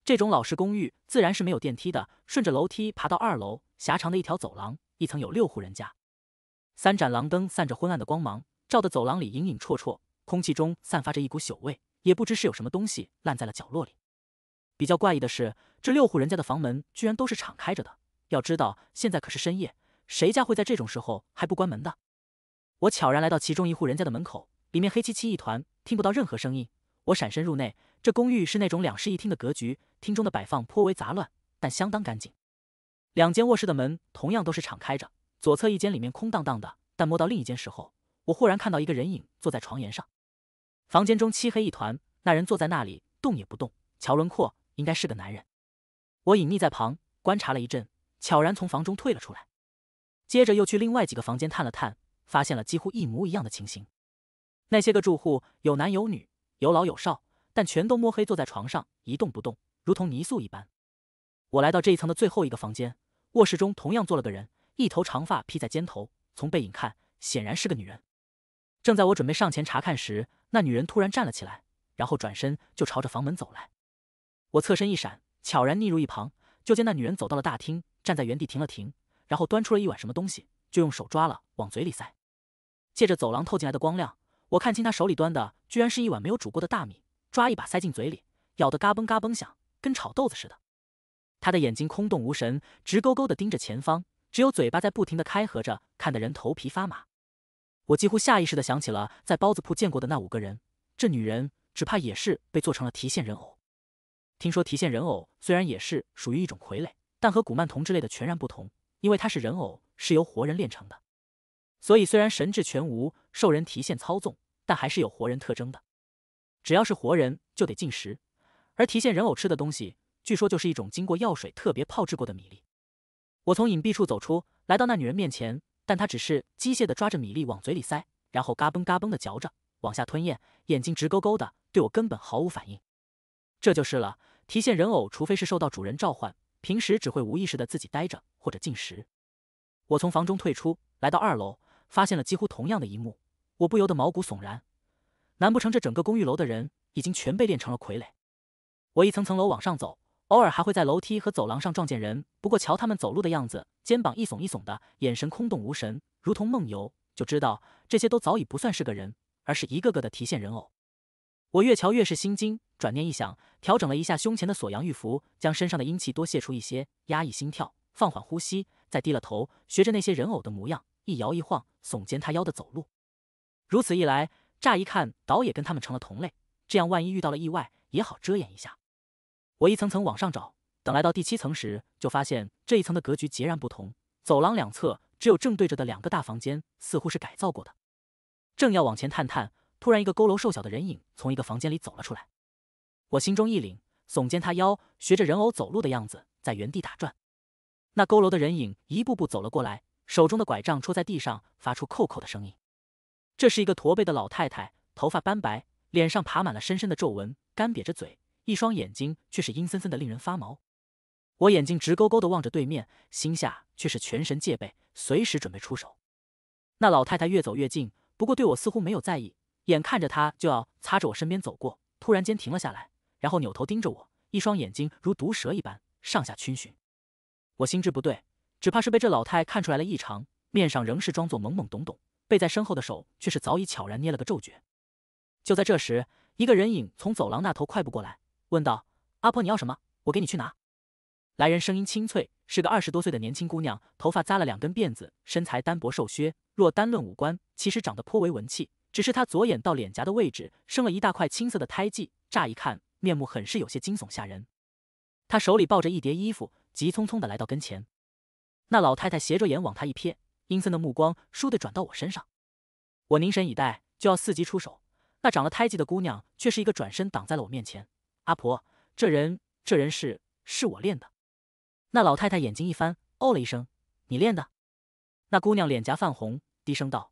这种老式公寓自然是没有电梯的，顺着楼梯爬到二楼，狭长的一条走廊，一层有六户人家，三盏廊灯散着昏暗的光芒。照的走廊里隐隐绰绰，空气中散发着一股朽味，也不知是有什么东西烂在了角落里。比较怪异的是，这六户人家的房门居然都是敞开着的。要知道，现在可是深夜，谁家会在这种时候还不关门的？我悄然来到其中一户人家的门口，里面黑漆漆一团，听不到任何声音。我闪身入内，这公寓是那种两室一厅的格局，厅中的摆放颇为杂乱，但相当干净。两间卧室的门同样都是敞开着，左侧一间里面空荡荡的，但摸到另一间时候。我忽然看到一个人影坐在床沿上，房间中漆黑一团。那人坐在那里动也不动，乔轮廓应该是个男人。我隐匿在旁观察了一阵，悄然从房中退了出来，接着又去另外几个房间探了探，发现了几乎一模一样的情形。那些个住户有男有女，有老有少，但全都摸黑坐在床上一动不动，如同泥塑一般。我来到这一层的最后一个房间，卧室中同样坐了个人，一头长发披在肩头，从背影看显然是个女人。正在我准备上前查看时，那女人突然站了起来，然后转身就朝着房门走来。我侧身一闪，悄然匿入一旁，就见那女人走到了大厅，站在原地停了停，然后端出了一碗什么东西，就用手抓了往嘴里塞。借着走廊透进来的光亮，我看清她手里端的居然是一碗没有煮过的大米，抓一把塞进嘴里，咬得嘎嘣嘎嘣响，跟炒豆子似的。她的眼睛空洞无神，直勾勾地盯着前方，只有嘴巴在不停地开合着，看得人头皮发麻。我几乎下意识的想起了在包子铺见过的那五个人，这女人只怕也是被做成了提线人偶。听说提线人偶虽然也是属于一种傀儡，但和古曼童之类的全然不同，因为它是人偶，是由活人炼成的，所以虽然神智全无，受人提线操纵，但还是有活人特征的。只要是活人，就得进食，而提线人偶吃的东西，据说就是一种经过药水特别泡制过的米粒。我从隐蔽处走出来到那女人面前。但他只是机械的抓着米粒往嘴里塞，然后嘎嘣嘎嘣的嚼着，往下吞咽，眼睛直勾勾的对我根本毫无反应。这就是了，提线人偶除非是受到主人召唤，平时只会无意识的自己待着或者进食。我从房中退出，来到二楼，发现了几乎同样的一幕，我不由得毛骨悚然。难不成这整个公寓楼的人已经全被练成了傀儡？我一层层楼往上走。偶尔还会在楼梯和走廊上撞见人，不过瞧他们走路的样子，肩膀一耸一耸的，眼神空洞无神，如同梦游，就知道这些都早已不算是个人，而是一个个的提线人偶。我越瞧越是心惊，转念一想，调整了一下胸前的锁阳玉符，将身上的阴气多泄出一些，压抑心跳，放缓呼吸，再低了头，学着那些人偶的模样，一摇一晃，耸肩塌腰的走路。如此一来，乍一看倒也跟他们成了同类。这样万一遇到了意外，也好遮掩一下。我一层层往上找，等来到第七层时，就发现这一层的格局截然不同。走廊两侧只有正对着的两个大房间，似乎是改造过的。正要往前探探，突然一个佝偻瘦小的人影从一个房间里走了出来。我心中一凛，耸肩塌腰，学着人偶走路的样子在原地打转。那佝偻的人影一步步走了过来，手中的拐杖戳在地上，发出叩叩的声音。这是一个驼背的老太太，头发斑白，脸上爬满了深深的皱纹，干瘪着嘴。一双眼睛却是阴森森的，令人发毛。我眼睛直勾勾的望着对面，心下却是全神戒备，随时准备出手。那老太太越走越近，不过对我似乎没有在意。眼看着她就要擦着我身边走过，突然间停了下来，然后扭头盯着我，一双眼睛如毒蛇一般上下逡巡。我心知不对，只怕是被这老太看出来了异常，面上仍是装作懵懵懂懂，背在身后的手却是早已悄然捏了个咒诀。就在这时，一个人影从走廊那头快步过来。问道：“阿婆，你要什么？我给你去拿。”来人声音清脆，是个二十多岁的年轻姑娘，头发扎了两根辫子，身材单薄瘦削。若单论五官，其实长得颇为文气，只是她左眼到脸颊的位置生了一大块青色的胎记，乍一看面目很是有些惊悚吓人。她手里抱着一叠衣服，急匆匆地来到跟前。那老太太斜着眼往她一瞥，阴森的目光倏地转到我身上。我凝神以待，就要伺机出手，那长了胎记的姑娘却是一个转身挡在了我面前。阿婆，这人这人是是我练的。那老太太眼睛一翻，哦了一声，你练的？那姑娘脸颊泛红，低声道，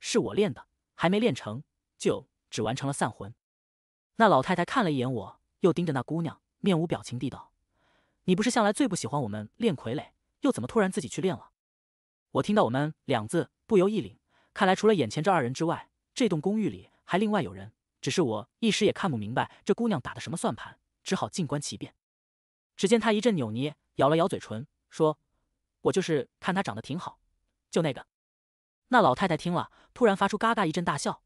是我练的，还没练成就只完成了散魂。那老太太看了一眼我，又盯着那姑娘，面无表情地道，你不是向来最不喜欢我们练傀儡，又怎么突然自己去练了？我听到“我们”两字，不由一凛，看来除了眼前这二人之外，这栋公寓里还另外有人。只是我一时也看不明白这姑娘打的什么算盘，只好静观其变。只见她一阵扭捏，咬了咬嘴唇，说：“我就是看她长得挺好，就那个。”那老太太听了，突然发出嘎嘎一阵大笑：“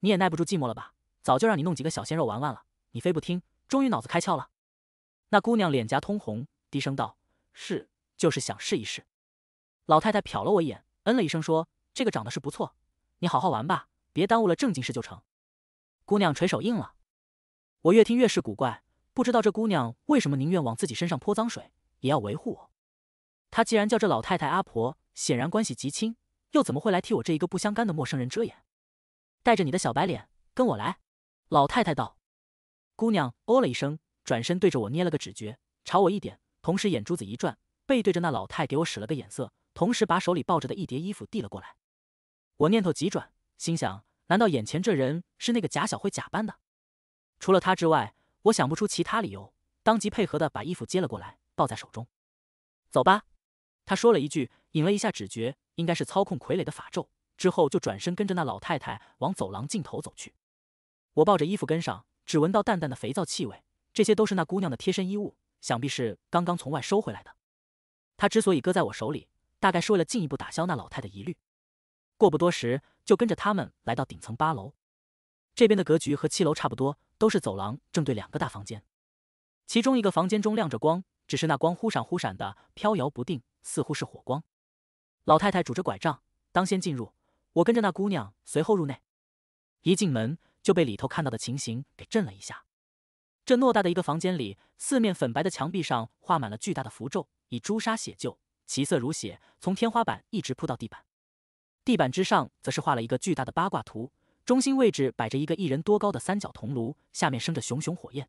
你也耐不住寂寞了吧？早就让你弄几个小鲜肉玩玩了，你非不听，终于脑子开窍了。”那姑娘脸颊通红，低声道：“是，就是想试一试。”老太太瞟了我一眼，嗯了一声，说：“这个长得是不错，你好好玩吧，别耽误了正经事就成。”姑娘垂手应了，我越听越是古怪，不知道这姑娘为什么宁愿往自己身上泼脏水，也要维护我。她既然叫这老太太阿婆，显然关系极亲，又怎么会来替我这一个不相干的陌生人遮掩？带着你的小白脸，跟我来。”老太太道。姑娘哦了一声，转身对着我捏了个指诀，朝我一点，同时眼珠子一转，背对着那老太给我使了个眼色，同时把手里抱着的一叠衣服递了过来。我念头急转，心想。难道眼前这人是那个贾小慧假扮的？除了他之外，我想不出其他理由。当即配合的把衣服接了过来，抱在手中。走吧，他说了一句，引了一下指觉，应该是操控傀儡的法咒。之后就转身跟着那老太太往走廊尽头走去。我抱着衣服跟上，只闻到淡淡的肥皂气味。这些都是那姑娘的贴身衣物，想必是刚刚从外收回来的。她之所以搁在我手里，大概是为了进一步打消那老太的疑虑。过不多时。就跟着他们来到顶层八楼，这边的格局和七楼差不多，都是走廊正对两个大房间，其中一个房间中亮着光，只是那光忽闪忽闪的，飘摇不定，似乎是火光。老太太拄着拐杖当先进入，我跟着那姑娘随后入内。一进门就被里头看到的情形给震了一下。这偌大的一个房间里，四面粉白的墙壁上画满了巨大的符咒，以朱砂写就，其色如血，从天花板一直铺到地板。地板之上则是画了一个巨大的八卦图，中心位置摆着一个一人多高的三角铜炉，下面生着熊熊火焰。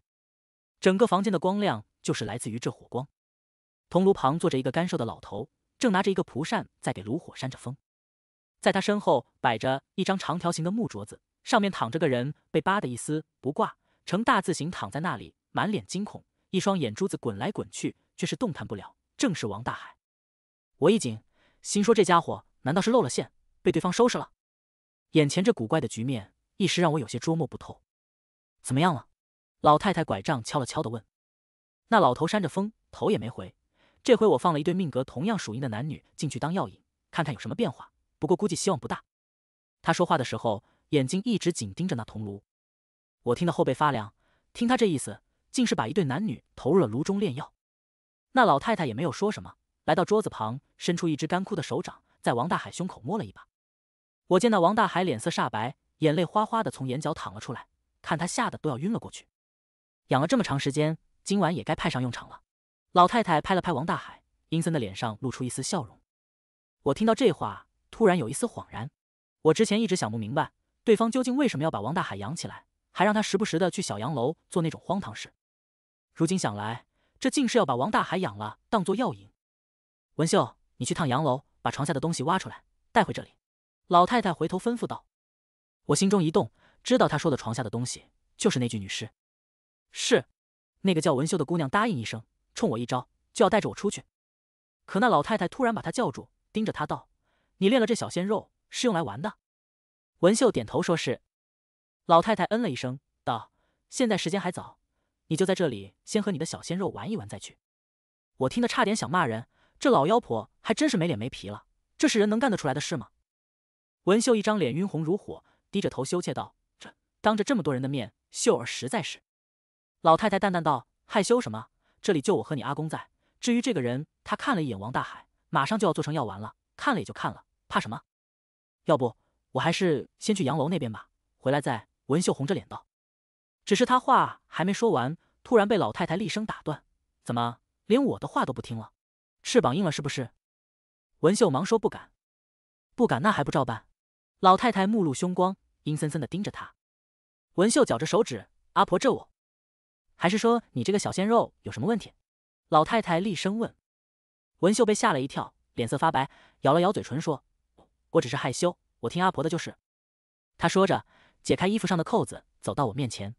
整个房间的光亮就是来自于这火光。铜炉旁坐着一个干瘦的老头，正拿着一个蒲扇在给炉火扇着风。在他身后摆着一张长条形的木桌子，上面躺着个人，被扒的一丝不挂，呈大字形躺在那里，满脸惊恐，一双眼珠子滚来滚去，却是动弹不了。正是王大海。我一紧，心说这家伙难道是露了馅？被对方收拾了，眼前这古怪的局面一时让我有些捉摸不透。怎么样了？老太太拐杖敲了敲的问。那老头扇着风，头也没回。这回我放了一对命格同样属阴的男女进去当药引，看看有什么变化。不过估计希望不大。他说话的时候，眼睛一直紧盯着那铜炉。我听得后背发凉。听他这意思，竟是把一对男女投入了炉中炼药。那老太太也没有说什么，来到桌子旁，伸出一只干枯的手掌，在王大海胸口摸了一把。我见到王大海脸色煞白，眼泪哗哗的从眼角淌了出来，看他吓得都要晕了过去。养了这么长时间，今晚也该派上用场了。老太太拍了拍王大海，阴森的脸上露出一丝笑容。我听到这话，突然有一丝恍然。我之前一直想不明白，对方究竟为什么要把王大海养起来，还让他时不时的去小洋楼做那种荒唐事。如今想来，这竟是要把王大海养了，当做药引。文秀，你去趟洋楼，把床下的东西挖出来，带回这里。老太太回头吩咐道：“我心中一动，知道她说的床下的东西就是那具女尸。是，那个叫文秀的姑娘答应一声，冲我一招，就要带着我出去。可那老太太突然把她叫住，盯着她道：‘你练了这小鲜肉是用来玩的。’文秀点头说是。老太太嗯了一声，道：‘现在时间还早，你就在这里先和你的小鲜肉玩一玩再去。’我听得差点想骂人，这老妖婆还真是没脸没皮了，这是人能干得出来的事吗？”文秀一张脸晕红如火，低着头羞怯道：“这当着这么多人的面，秀儿实在是……”老太太淡淡道：“害羞什么？这里就我和你阿公在。至于这个人，他看了一眼王大海，马上就要做成药丸了，看了也就看了，怕什么？要不我还是先去洋楼那边吧，回来再。”文秀红着脸道：“只是他话还没说完，突然被老太太厉声打断：‘怎么连我的话都不听了？翅膀硬了是不是？’文秀忙说：‘不敢，不敢。那还不照办？’”老太太目露凶光，阴森森的盯着他。文秀绞着手指：“阿婆，这我……还是说你这个小鲜肉有什么问题？”老太太厉声问。文秀被吓了一跳，脸色发白，咬了咬嘴唇，说：“我只是害羞，我听阿婆的就是。”他说着，解开衣服上的扣子，走到我面前。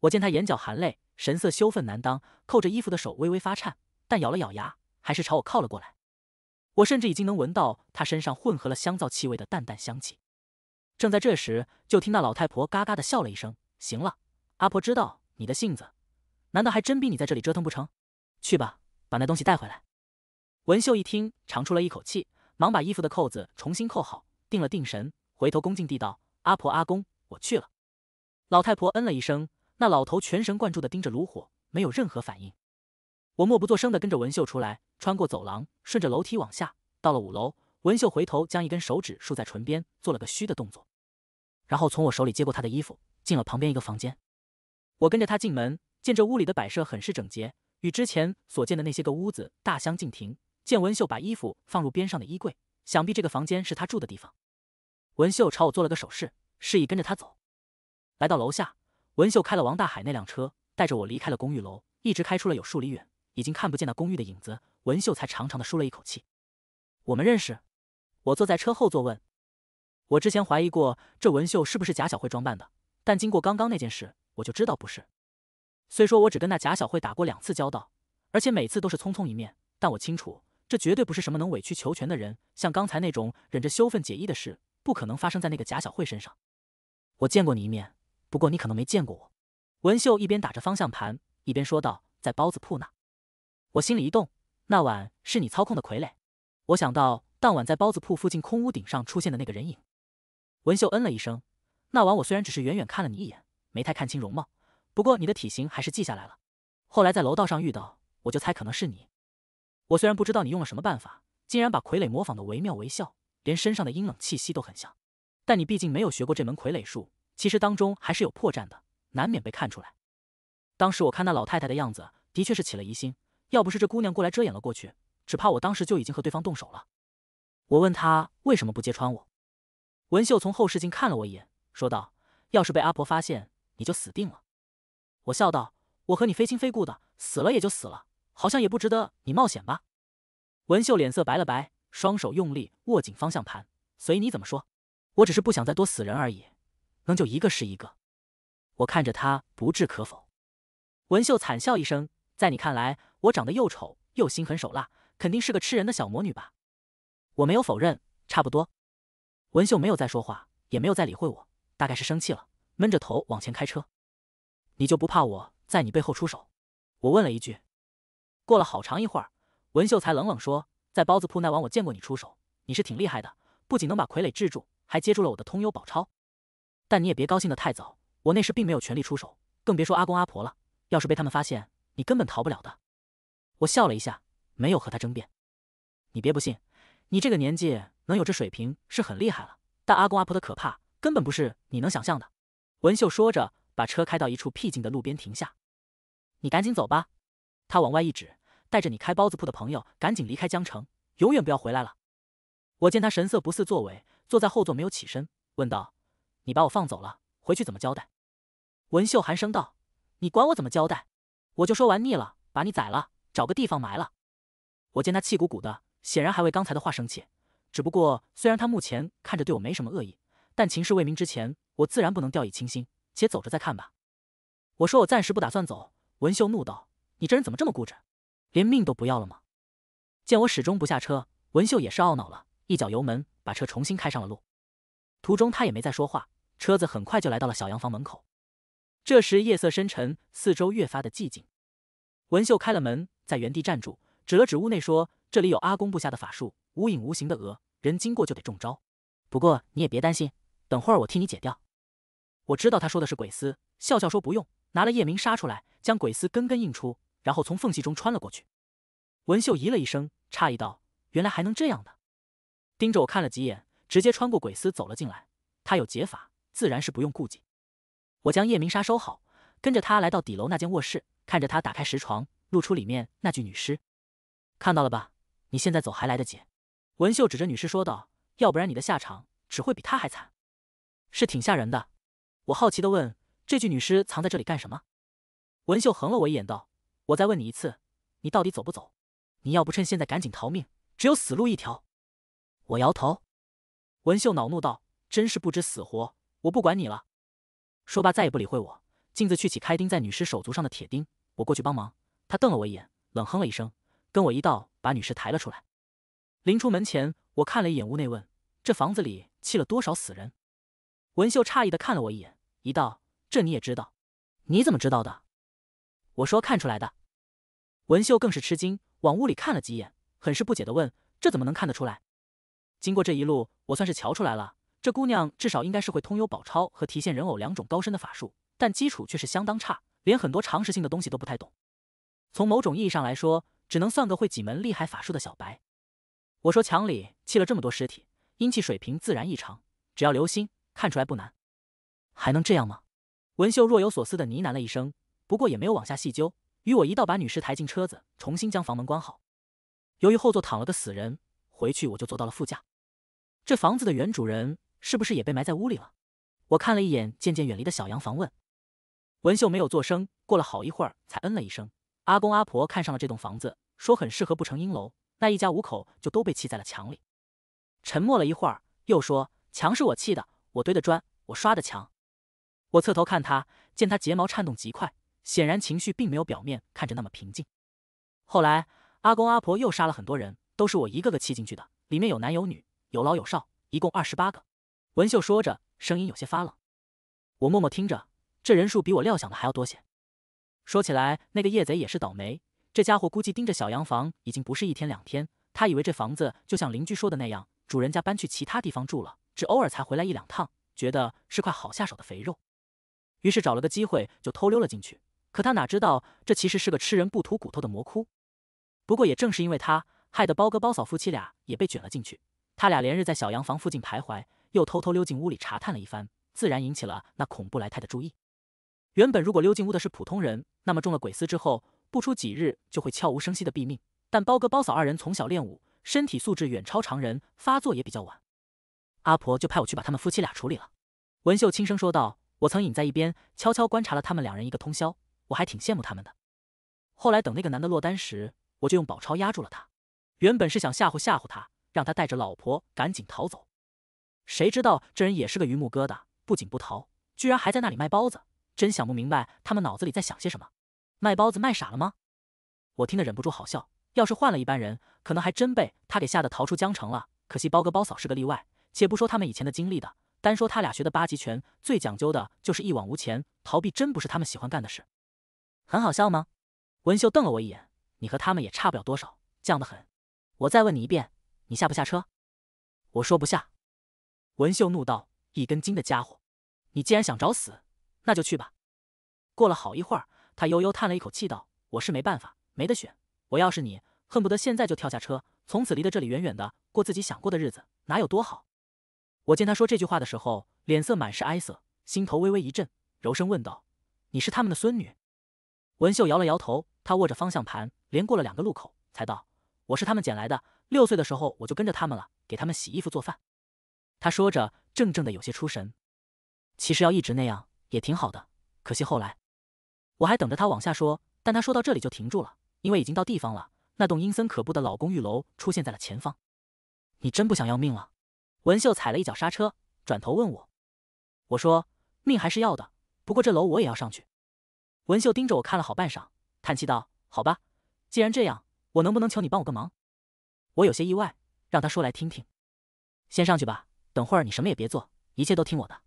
我见他眼角含泪，神色羞愤难当，扣着衣服的手微微发颤，但咬了咬牙，还是朝我靠了过来。我甚至已经能闻到他身上混合了香皂气味的淡淡香气。正在这时，就听那老太婆嘎嘎的笑了一声：“行了，阿婆知道你的性子，难道还真逼你在这里折腾不成？去吧，把那东西带回来。”文秀一听，长出了一口气，忙把衣服的扣子重新扣好，定了定神，回头恭敬地道：“阿婆、阿公，我去了。”老太婆嗯了一声，那老头全神贯注地盯着炉火，没有任何反应。我默不作声地跟着文秀出来。穿过走廊，顺着楼梯往下，到了五楼，文秀回头将一根手指竖在唇边，做了个虚的动作，然后从我手里接过她的衣服，进了旁边一个房间。我跟着她进门，见这屋里的摆设很是整洁，与之前所见的那些个屋子大相径庭。见文秀把衣服放入边上的衣柜，想必这个房间是她住的地方。文秀朝我做了个手势，示意跟着她走。来到楼下，文秀开了王大海那辆车，带着我离开了公寓楼，一直开出了有数里远，已经看不见那公寓的影子。文秀才长长的舒了一口气。我们认识？我坐在车后座问。我之前怀疑过这文秀是不是贾小慧装扮的，但经过刚刚那件事，我就知道不是。虽说我只跟那贾小慧打过两次交道，而且每次都是匆匆一面，但我清楚，这绝对不是什么能委曲求全的人。像刚才那种忍着羞愤解衣的事，不可能发生在那个贾小慧身上。我见过你一面，不过你可能没见过我。文秀一边打着方向盘，一边说道：“在包子铺那。”我心里一动。那晚是你操控的傀儡，我想到当晚在包子铺附近空屋顶上出现的那个人影。文秀嗯了一声。那晚我虽然只是远远看了你一眼，没太看清容貌，不过你的体型还是记下来了。后来在楼道上遇到，我就猜可能是你。我虽然不知道你用了什么办法，竟然把傀儡模仿的惟妙惟肖，连身上的阴冷气息都很像，但你毕竟没有学过这门傀儡术，其实当中还是有破绽的，难免被看出来。当时我看那老太太的样子，的确是起了疑心。要不是这姑娘过来遮掩了过去，只怕我当时就已经和对方动手了。我问他为什么不揭穿我，文秀从后视镜看了我一眼，说道：“要是被阿婆发现，你就死定了。”我笑道：“我和你非亲非故的，死了也就死了，好像也不值得你冒险吧？”文秀脸色白了白，双手用力握紧方向盘。随你怎么说，我只是不想再多死人而已，能救一个是一个。我看着他不置可否。文秀惨笑一声。在你看来，我长得又丑又心狠手辣，肯定是个吃人的小魔女吧？我没有否认，差不多。文秀没有再说话，也没有再理会我，大概是生气了，闷着头往前开车。你就不怕我在你背后出手？我问了一句。过了好长一会儿，文秀才冷冷说：“在包子铺那晚，我见过你出手，你是挺厉害的，不仅能把傀儡制住，还接住了我的通幽宝钞。但你也别高兴的太早，我那时并没有全力出手，更别说阿公阿婆了。要是被他们发现……”你根本逃不了的，我笑了一下，没有和他争辩。你别不信，你这个年纪能有这水平是很厉害了，但阿公阿婆的可怕根本不是你能想象的。文秀说着，把车开到一处僻静的路边停下。你赶紧走吧，他往外一指，带着你开包子铺的朋友赶紧离开江城，永远不要回来了。我见他神色不似作为，坐在后座没有起身，问道：“你把我放走了，回去怎么交代？”文秀寒声道：“你管我怎么交代？”我就说玩腻了，把你宰了，找个地方埋了。我见他气鼓鼓的，显然还为刚才的话生气。只不过虽然他目前看着对我没什么恶意，但情势未明之前，我自然不能掉以轻心，且走着再看吧。我说我暂时不打算走。文秀怒道：“你这人怎么这么固执，连命都不要了吗？”见我始终不下车，文秀也是懊恼了，一脚油门把车重新开上了路。途中他也没再说话，车子很快就来到了小洋房门口。这时夜色深沉，四周越发的寂静。文秀开了门，在原地站住，指了指屋内说：“这里有阿公布下的法术，无影无形的鹅，人经过就得中招。不过你也别担心，等会儿我替你解掉。”我知道他说的是鬼丝，笑笑说不用，拿了夜明杀出来，将鬼丝根根印出，然后从缝隙中穿了过去。文秀咦了一声，诧异道：“原来还能这样的。”盯着我看了几眼，直接穿过鬼丝走了进来。他有解法，自然是不用顾忌。我将叶明沙收好，跟着他来到底楼那间卧室，看着他打开石床，露出里面那具女尸。看到了吧？你现在走还来得及。文秀指着女尸说道：“要不然你的下场只会比她还惨。”是挺吓人的。我好奇的问：“这具女尸藏在这里干什么？”文秀横了我一眼道：“我再问你一次，你到底走不走？你要不趁现在赶紧逃命，只有死路一条。”我摇头。文秀恼怒道：“真是不知死活！我不管你了。”说罢，再也不理会我，径自去起开钉在女尸手足上的铁钉。我过去帮忙，他瞪了我一眼，冷哼了一声，跟我一道把女尸抬了出来。临出门前，我看了一眼屋内，问：“这房子里砌了多少死人？”文秀诧异的看了我一眼，一道：“这你也知道？你怎么知道的？”我说：“看出来的。”文秀更是吃惊，往屋里看了几眼，很是不解的问：“这怎么能看得出来？”经过这一路，我算是瞧出来了。这姑娘至少应该是会通幽宝钞和提线人偶两种高深的法术，但基础却是相当差，连很多常识性的东西都不太懂。从某种意义上来说，只能算个会几门厉害法术的小白。我说墙里砌了这么多尸体，阴气水平自然异常，只要留心，看出来不难。还能这样吗？文秀若有所思的呢喃了一声，不过也没有往下细究，与我一道把女尸抬进车子，重新将房门关好。由于后座躺了个死人，回去我就坐到了副驾。这房子的原主人。是不是也被埋在屋里了？我看了一眼渐渐远离的小洋房，问文秀，没有做声。过了好一会儿，才嗯了一声。阿公阿婆看上了这栋房子，说很适合不成阴楼，那一家五口就都被砌在了墙里。沉默了一会儿，又说：“墙是我砌的，我堆的砖，我刷的墙。”我侧头看他，见他睫毛颤动极快，显然情绪并没有表面看着那么平静。后来，阿公阿婆又杀了很多人，都是我一个个砌进去的，里面有男有女，有老有少，一共二十八个。文秀说着，声音有些发冷。我默默听着，这人数比我料想的还要多些。说起来，那个夜贼也是倒霉。这家伙估计盯着小洋房已经不是一天两天，他以为这房子就像邻居说的那样，主人家搬去其他地方住了，只偶尔才回来一两趟，觉得是块好下手的肥肉，于是找了个机会就偷溜了进去。可他哪知道，这其实是个吃人不吐骨头的魔窟。不过也正是因为他，害得包哥包嫂夫妻俩也被卷了进去。他俩连日在小洋房附近徘徊。又偷偷溜进屋里查探了一番，自然引起了那恐怖来泰的注意。原本如果溜进屋的是普通人，那么中了鬼丝之后，不出几日就会悄无声息的毙命。但包哥包嫂二人从小练武，身体素质远超常人，发作也比较晚。阿婆就派我去把他们夫妻俩处理了。”文秀轻声说道，“我曾隐在一边，悄悄观察了他们两人一个通宵，我还挺羡慕他们的。后来等那个男的落单时，我就用宝钞压住了他。原本是想吓唬吓唬他，让他带着老婆赶紧逃走。”谁知道这人也是个榆木疙瘩，不仅不逃，居然还在那里卖包子，真想不明白他们脑子里在想些什么。卖包子卖傻了吗？我听得忍不住好笑。要是换了一般人，可能还真被他给吓得逃出江城了。可惜包哥包嫂是个例外。且不说他们以前的经历的，单说他俩学的八极拳，最讲究的就是一往无前，逃避真不是他们喜欢干的事。很好笑吗？文秀瞪了我一眼：“你和他们也差不了多少，犟得很。”我再问你一遍，你下不下车？我说不下。文秀怒道：“一根筋的家伙，你既然想找死，那就去吧。”过了好一会儿，他悠悠叹了一口气道：“我是没办法，没得选。我要是你，恨不得现在就跳下车，从此离得这里远远的，过自己想过的日子，哪有多好？”我见他说这句话的时候，脸色满是哀色，心头微微一震，柔声问道：“你是他们的孙女？”文秀摇了摇头，她握着方向盘，连过了两个路口，才道：“我是他们捡来的，六岁的时候我就跟着他们了，给他们洗衣服做饭。”他说着，怔怔的有些出神。其实要一直那样也挺好的，可惜后来。我还等着他往下说，但他说到这里就停住了，因为已经到地方了。那栋阴森可怖的老公寓楼出现在了前方。你真不想要命了？文秀踩了一脚刹车，转头问我。我说：命还是要的，不过这楼我也要上去。文秀盯着我看了好半晌，叹气道：“好吧，既然这样，我能不能求你帮我个忙？”我有些意外，让他说来听听。先上去吧。等会儿你什么也别做，一切都听我的。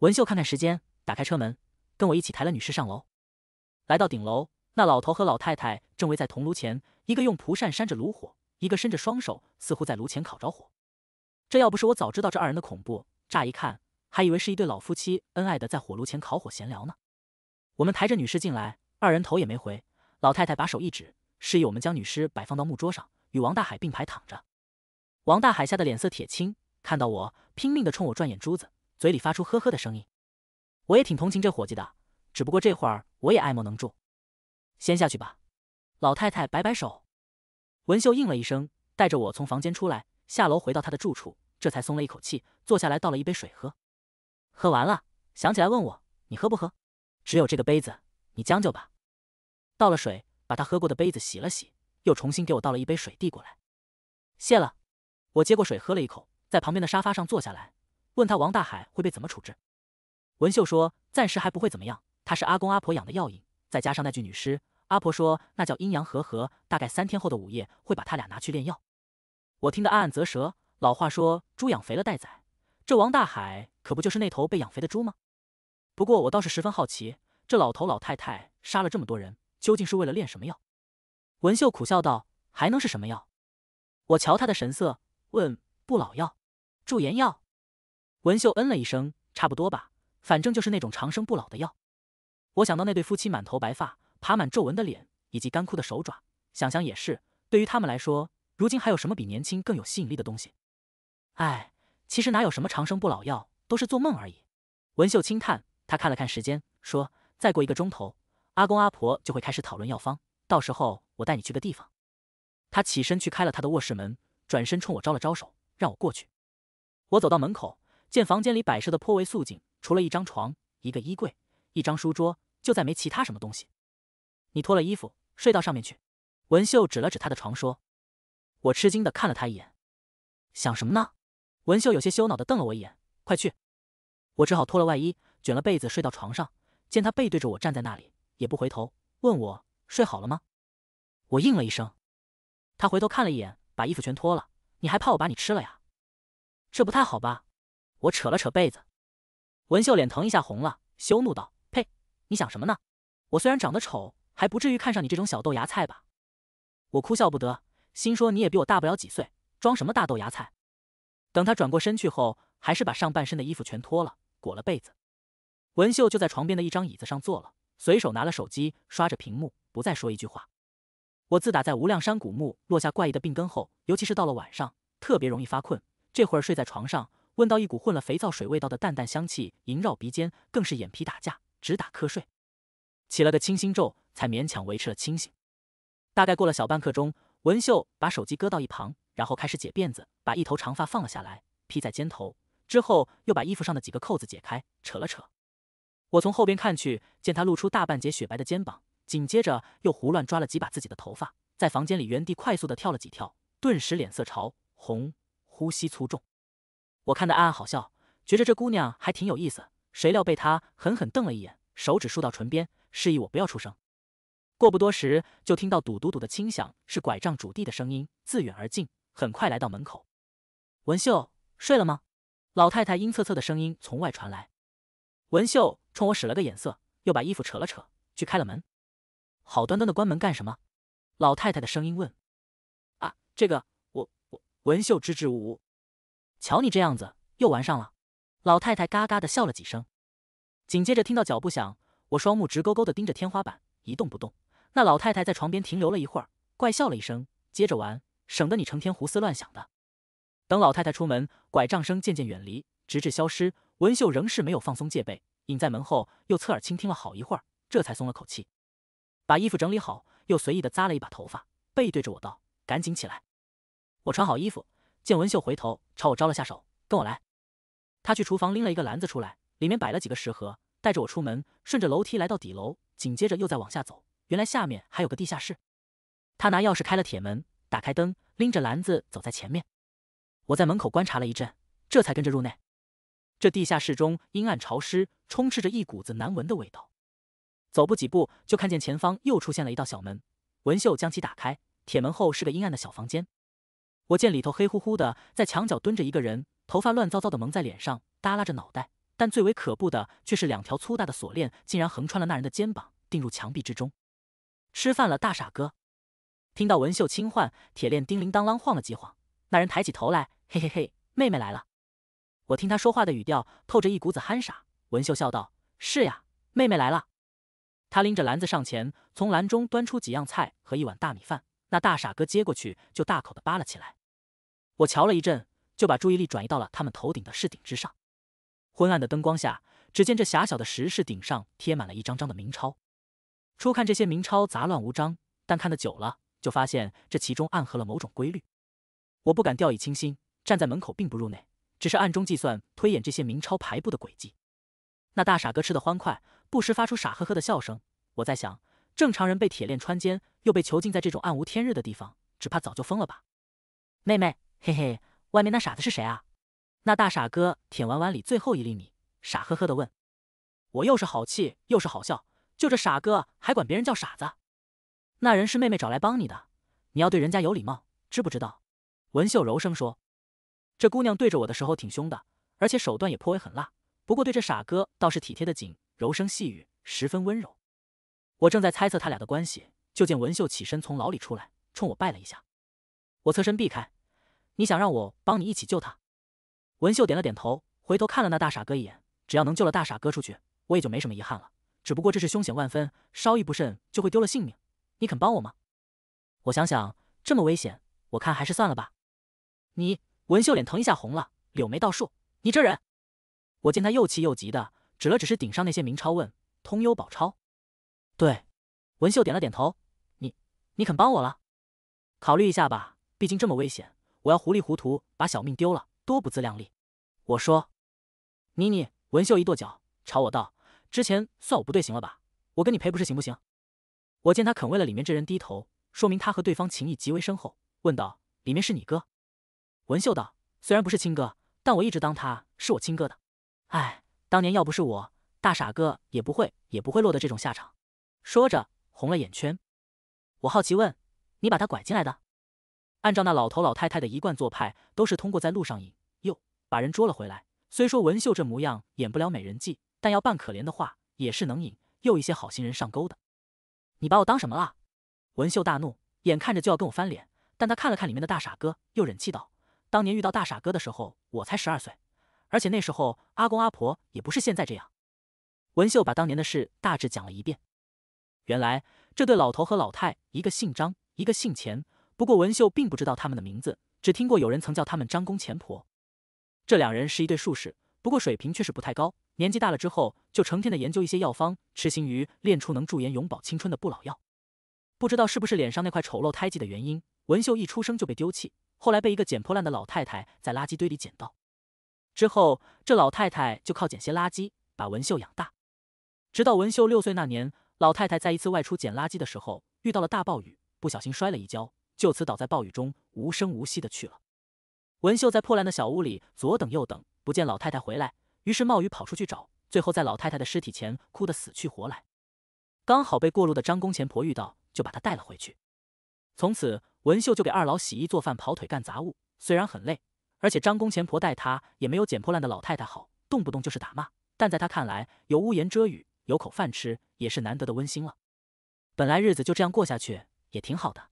文秀看看时间，打开车门，跟我一起抬了女尸上楼。来到顶楼，那老头和老太太正围在铜炉前，一个用蒲扇扇着炉火，一个伸着双手，似乎在炉前烤着火。这要不是我早知道这二人的恐怖，乍一看还以为是一对老夫妻恩爱的在火炉前烤火闲聊呢。我们抬着女尸进来，二人头也没回，老太太把手一指，示意我们将女尸摆放到木桌上，与王大海并排躺着。王大海吓得脸色铁青。看到我拼命的冲我转眼珠子，嘴里发出呵呵的声音，我也挺同情这伙计的，只不过这会儿我也爱莫能助。先下去吧，老太太摆摆手。文秀应了一声，带着我从房间出来，下楼回到她的住处，这才松了一口气，坐下来倒了一杯水喝。喝完了，想起来问我你喝不喝？只有这个杯子，你将就吧。倒了水，把他喝过的杯子洗了洗，又重新给我倒了一杯水递过来。谢了。我接过水喝了一口。在旁边的沙发上坐下来，问他王大海会被怎么处置？文秀说：“暂时还不会怎么样，他是阿公阿婆养的药引，再加上那具女尸，阿婆说那叫阴阳和合，大概三天后的午夜会把他俩拿去炼药。”我听得暗暗啧舌。老话说“猪养肥了待宰”，这王大海可不就是那头被养肥的猪吗？不过我倒是十分好奇，这老头老太太杀了这么多人，究竟是为了炼什么药？文秀苦笑道：“还能是什么药？”我瞧他的神色，问。不老药，驻颜药。文秀嗯了一声，差不多吧，反正就是那种长生不老的药。我想到那对夫妻满头白发、爬满皱纹的脸，以及干枯的手爪，想想也是，对于他们来说，如今还有什么比年轻更有吸引力的东西？哎，其实哪有什么长生不老药，都是做梦而已。文秀轻叹，她看了看时间，说：“再过一个钟头，阿公阿婆就会开始讨论药方，到时候我带你去个地方。”他起身去开了他的卧室门，转身冲我招了招手。让我过去。我走到门口，见房间里摆设的颇为素净，除了一张床、一个衣柜、一张书桌，就再没其他什么东西。你脱了衣服睡到上面去。文秀指了指他的床说。我吃惊的看了他一眼，想什么呢？文秀有些羞恼的瞪了我一眼，快去。我只好脱了外衣，卷了被子睡到床上。见他背对着我站在那里，也不回头，问我睡好了吗？我应了一声。他回头看了一眼，把衣服全脱了。你还怕我把你吃了呀？这不太好吧？我扯了扯被子，文秀脸疼一下红了，羞怒道：“呸！你想什么呢？我虽然长得丑，还不至于看上你这种小豆芽菜吧？”我哭笑不得，心说你也比我大不了几岁，装什么大豆芽菜？等他转过身去后，还是把上半身的衣服全脱了，裹了被子。文秀就在床边的一张椅子上坐了，随手拿了手机刷着屏幕，不再说一句话。我自打在无量山古墓落下怪异的病根后，尤其是到了晚上，特别容易发困。这会儿睡在床上，闻到一股混了肥皂水味道的淡淡香气萦绕鼻尖，更是眼皮打架，直打瞌睡。起了个清心咒，才勉强维持了清醒。大概过了小半刻钟，文秀把手机搁到一旁，然后开始解辫子，把一头长发放了下来，披在肩头。之后又把衣服上的几个扣子解开，扯了扯。我从后边看去，见她露出大半截雪白的肩膀。紧接着又胡乱抓了几把自己的头发，在房间里原地快速的跳了几跳，顿时脸色潮红，呼吸粗重。我看得暗暗好笑，觉着这姑娘还挺有意思。谁料被她狠狠瞪了一眼，手指竖到唇边，示意我不要出声。过不多时，就听到笃笃笃的轻响，是拐杖主地的声音，自远而近，很快来到门口。文秀睡了吗？老太太阴恻恻的声音从外传来。文秀冲我使了个眼色，又把衣服扯了扯，去开了门。好端端的关门干什么？老太太的声音问。啊，这个我我文秀支支吾吾。瞧你这样子，又玩上了。老太太嘎嘎的笑了几声。紧接着听到脚步响，我双目直勾勾的盯着天花板，一动不动。那老太太在床边停留了一会儿，怪笑了一声，接着玩，省得你成天胡思乱想的。等老太太出门，拐杖声渐渐远离，直至消失。文秀仍是没有放松戒备，隐在门后，又侧耳倾听了好一会儿，这才松了口气。把衣服整理好，又随意的扎了一把头发，背对着我道：“赶紧起来。”我穿好衣服，见文秀回头朝我招了下手，“跟我来。”他去厨房拎了一个篮子出来，里面摆了几个食盒，带着我出门，顺着楼梯来到底楼，紧接着又再往下走。原来下面还有个地下室。他拿钥匙开了铁门，打开灯，拎着篮子走在前面。我在门口观察了一阵，这才跟着入内。这地下室中阴暗潮湿，充斥着一股子难闻的味道。走不几步，就看见前方又出现了一道小门。文秀将其打开，铁门后是个阴暗的小房间。我见里头黑乎乎的，在墙角蹲着一个人，头发乱糟糟的蒙在脸上，耷拉着脑袋。但最为可怖的却是两条粗大的锁链，竟然横穿了那人的肩膀，钉入墙壁之中。吃饭了，大傻哥。听到文秀轻唤，铁链叮铃当啷晃了几晃。那人抬起头来，嘿嘿嘿，妹妹来了。我听他说话的语调透着一股子憨傻。文秀笑道：“是呀，妹妹来了。”他拎着篮子上前，从篮中端出几样菜和一碗大米饭。那大傻哥接过去就大口的扒了起来。我瞧了一阵，就把注意力转移到了他们头顶的石顶之上。昏暗的灯光下，只见这狭小的石室顶上贴满了一张张的明钞。初看这些明钞杂乱无章，但看得久了，就发现这其中暗合了某种规律。我不敢掉以轻心，站在门口并不入内，只是暗中计算推演这些明钞排布的轨迹。那大傻哥吃得欢快。不时发出傻呵呵的笑声。我在想，正常人被铁链穿肩，又被囚禁在这种暗无天日的地方，只怕早就疯了吧？妹妹，嘿嘿，外面那傻子是谁啊？那大傻哥舔完碗里最后一粒米，傻呵呵的问。我又是好气又是好笑，就这傻哥还管别人叫傻子。那人是妹妹找来帮你的，你要对人家有礼貌，知不知道？文秀柔声说。这姑娘对着我的时候挺凶的，而且手段也颇为狠辣，不过对这傻哥倒是体贴的紧。柔声细语，十分温柔。我正在猜测他俩的关系，就见文秀起身从牢里出来，冲我拜了一下。我侧身避开。你想让我帮你一起救他？文秀点了点头，回头看了那大傻哥一眼。只要能救了大傻哥出去，我也就没什么遗憾了。只不过这是凶险万分，稍一不慎就会丢了性命。你肯帮我吗？我想想，这么危险，我看还是算了吧。你，文秀脸腾一下红了，柳眉倒竖。你这人……我见他又气又急的。指了指是顶上那些名钞，问：“通幽宝钞？”对，文秀点了点头。你，你肯帮我了？考虑一下吧，毕竟这么危险，我要糊里糊涂把小命丢了，多不自量力。我说：“妮妮。”文秀一跺脚，朝我道：“之前算我不对，行了吧？我跟你赔不是，行不行？”我见他肯为了里面这人低头，说明他和对方情谊极为深厚，问道：“里面是你哥？”文秀道：“虽然不是亲哥，但我一直当他是我亲哥的。”哎。当年要不是我大傻哥，也不会也不会落得这种下场。说着红了眼圈，我好奇问：“你把他拐进来的？”按照那老头老太太的一贯做派，都是通过在路上引诱把人捉了回来。虽说文秀这模样演不了美人计，但要扮可怜的话，也是能引诱一些好心人上钩的。你把我当什么了？文秀大怒，眼看着就要跟我翻脸，但他看了看里面的大傻哥，又忍气道：“当年遇到大傻哥的时候，我才十二岁。”而且那时候，阿公阿婆也不是现在这样。文秀把当年的事大致讲了一遍。原来，这对老头和老太，一个姓张，一个姓钱。不过，文秀并不知道他们的名字，只听过有人曾叫他们张公钱婆。这两人是一对术士，不过水平却是不太高。年纪大了之后，就成天的研究一些药方，痴心于炼出能驻颜永葆青春的不老药。不知道是不是脸上那块丑陋胎记的原因，文秀一出生就被丢弃，后来被一个捡破烂的老太太在垃圾堆里捡到。之后，这老太太就靠捡些垃圾把文秀养大，直到文秀六岁那年，老太太在一次外出捡垃圾的时候遇到了大暴雨，不小心摔了一跤，就此倒在暴雨中无声无息的去了。文秀在破烂的小屋里左等右等不见老太太回来，于是冒雨跑出去找，最后在老太太的尸体前哭得死去活来，刚好被过路的张公钱婆遇到，就把她带了回去。从此，文秀就给二老洗衣做饭、跑腿干杂物，虽然很累。而且张公钱婆待他也没有捡破烂的老太太好，动不动就是打骂。但在他看来，有屋檐遮雨，有口饭吃，也是难得的温馨了。本来日子就这样过下去，也挺好的。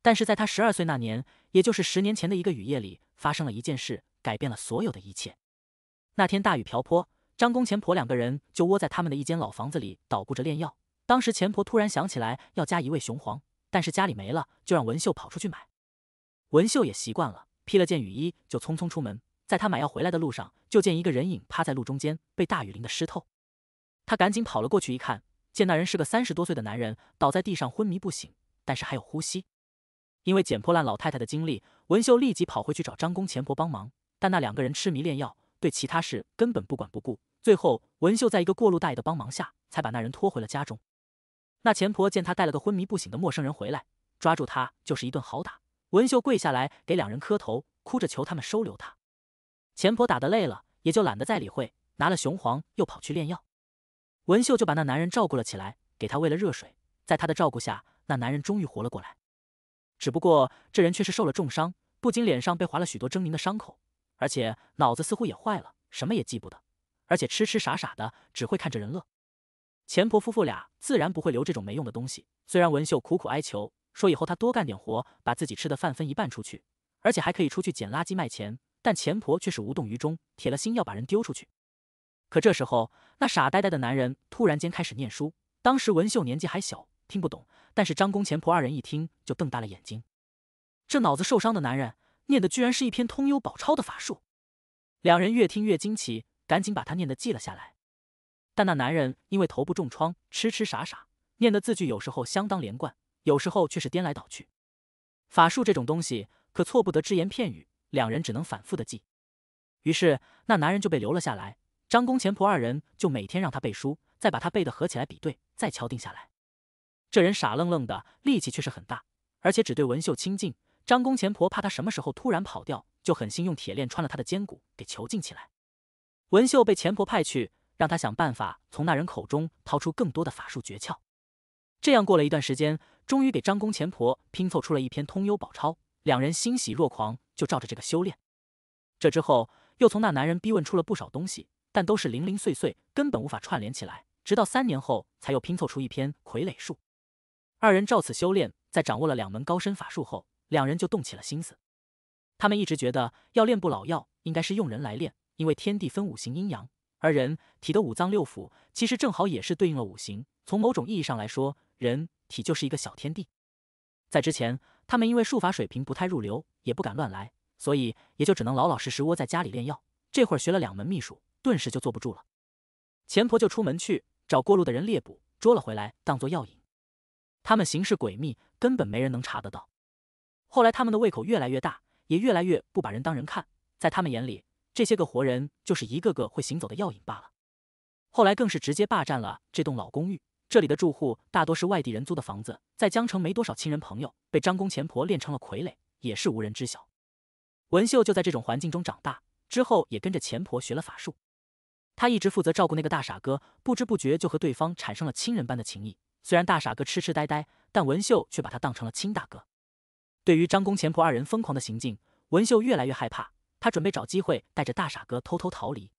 但是在他十二岁那年，也就是十年前的一个雨夜里，发生了一件事，改变了所有的一切。那天大雨瓢泼，张公钱婆两个人就窝在他们的一间老房子里捣鼓着炼药。当时钱婆突然想起来要加一味雄黄，但是家里没了，就让文秀跑出去买。文秀也习惯了。披了件雨衣，就匆匆出门。在他买药回来的路上，就见一个人影趴在路中间，被大雨淋得湿透。他赶紧跑了过去，一看，见那人是个三十多岁的男人，倒在地上昏迷不醒，但是还有呼吸。因为捡破烂老太太的经历，文秀立即跑回去找张公钱婆帮忙。但那两个人痴迷炼药，对其他事根本不管不顾。最后，文秀在一个过路大爷的帮忙下，才把那人拖回了家中。那钱婆见他带了个昏迷不醒的陌生人回来，抓住他就是一顿好打。文秀跪下来给两人磕头，哭着求他们收留他。钱婆打得累了，也就懒得再理会，拿了雄黄又跑去炼药。文秀就把那男人照顾了起来，给他喂了热水。在他的照顾下，那男人终于活了过来。只不过这人却是受了重伤，不仅脸上被划了许多狰狞的伤口，而且脑子似乎也坏了，什么也记不得，而且痴痴傻傻的，只会看着人乐。钱婆夫妇俩自然不会留这种没用的东西，虽然文秀苦苦哀求。说以后他多干点活，把自己吃的饭分一半出去，而且还可以出去捡垃圾卖钱。但钱婆却是无动于衷，铁了心要把人丢出去。可这时候，那傻呆呆的男人突然间开始念书。当时文秀年纪还小，听不懂。但是张公、钱婆二人一听就瞪大了眼睛。这脑子受伤的男人念的居然是一篇通幽宝钞的法术。两人越听越惊奇，赶紧把他念的记了下来。但那男人因为头部重创，痴痴傻傻，念的字句有时候相当连贯。有时候却是颠来倒去，法术这种东西可错不得，只言片语，两人只能反复的记。于是那男人就被留了下来，张公钱婆二人就每天让他背书，再把他背的合起来比对，再敲定下来。这人傻愣愣的，力气却是很大，而且只对文秀亲近。张公钱婆怕他什么时候突然跑掉，就狠心用铁链穿了他的肩骨，给囚禁起来。文秀被钱婆派去，让他想办法从那人口中掏出更多的法术诀窍。这样过了一段时间。终于给张公前婆拼凑出了一篇通幽宝钞，两人欣喜若狂，就照着这个修炼。这之后又从那男人逼问出了不少东西，但都是零零碎碎，根本无法串联起来。直到三年后，才又拼凑出一篇傀儡术。二人照此修炼，在掌握了两门高深法术后，两人就动起了心思。他们一直觉得要练不老药，应该是用人来练，因为天地分五行阴阳，而人体的五脏六腑其实正好也是对应了五行。从某种意义上来说，人。体就是一个小天地，在之前，他们因为术法水平不太入流，也不敢乱来，所以也就只能老老实实窝在家里炼药。这会儿学了两门秘术，顿时就坐不住了。钱婆就出门去找过路的人猎捕，捉了回来当做药引。他们行事诡秘，根本没人能查得到。后来他们的胃口越来越大，也越来越不把人当人看，在他们眼里，这些个活人就是一个个会行走的药引罢了。后来更是直接霸占了这栋老公寓。这里的住户大多是外地人租的房子，在江城没多少亲人朋友，被张公前婆练成了傀儡，也是无人知晓。文秀就在这种环境中长大，之后也跟着前婆学了法术。她一直负责照顾那个大傻哥，不知不觉就和对方产生了亲人般的情谊。虽然大傻哥痴痴呆呆，但文秀却把他当成了亲大哥。对于张公前婆二人疯狂的行径，文秀越来越害怕，她准备找机会带着大傻哥偷偷逃离。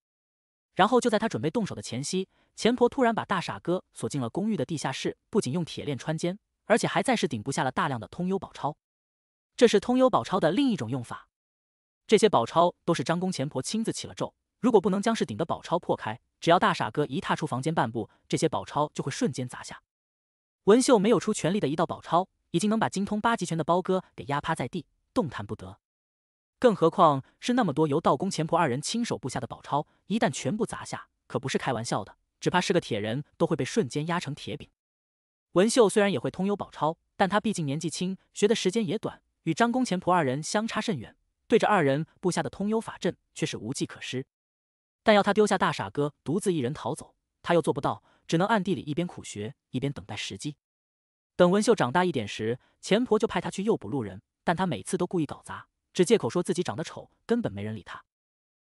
然后就在他准备动手的前夕，钱婆突然把大傻哥锁进了公寓的地下室，不仅用铁链穿肩，而且还暂时顶部下了大量的通幽宝钞。这是通幽宝钞的另一种用法。这些宝钞都是张公钱婆亲自起了咒，如果不能将是顶的宝钞破开，只要大傻哥一踏出房间半步，这些宝钞就会瞬间砸下。文秀没有出全力的一道宝钞，已经能把精通八极拳的包哥给压趴在地，动弹不得。更何况是那么多由道公前婆二人亲手布下的宝钞，一旦全部砸下，可不是开玩笑的，只怕是个铁人都会被瞬间压成铁饼。文秀虽然也会通幽宝钞，但他毕竟年纪轻，学的时间也短，与张公前婆二人相差甚远。对着二人布下的通幽法阵，却是无计可施。但要他丢下大傻哥独自一人逃走，他又做不到，只能暗地里一边苦学，一边等待时机。等文秀长大一点时，前婆就派他去诱捕路人，但他每次都故意搞砸。只借口说自己长得丑，根本没人理他。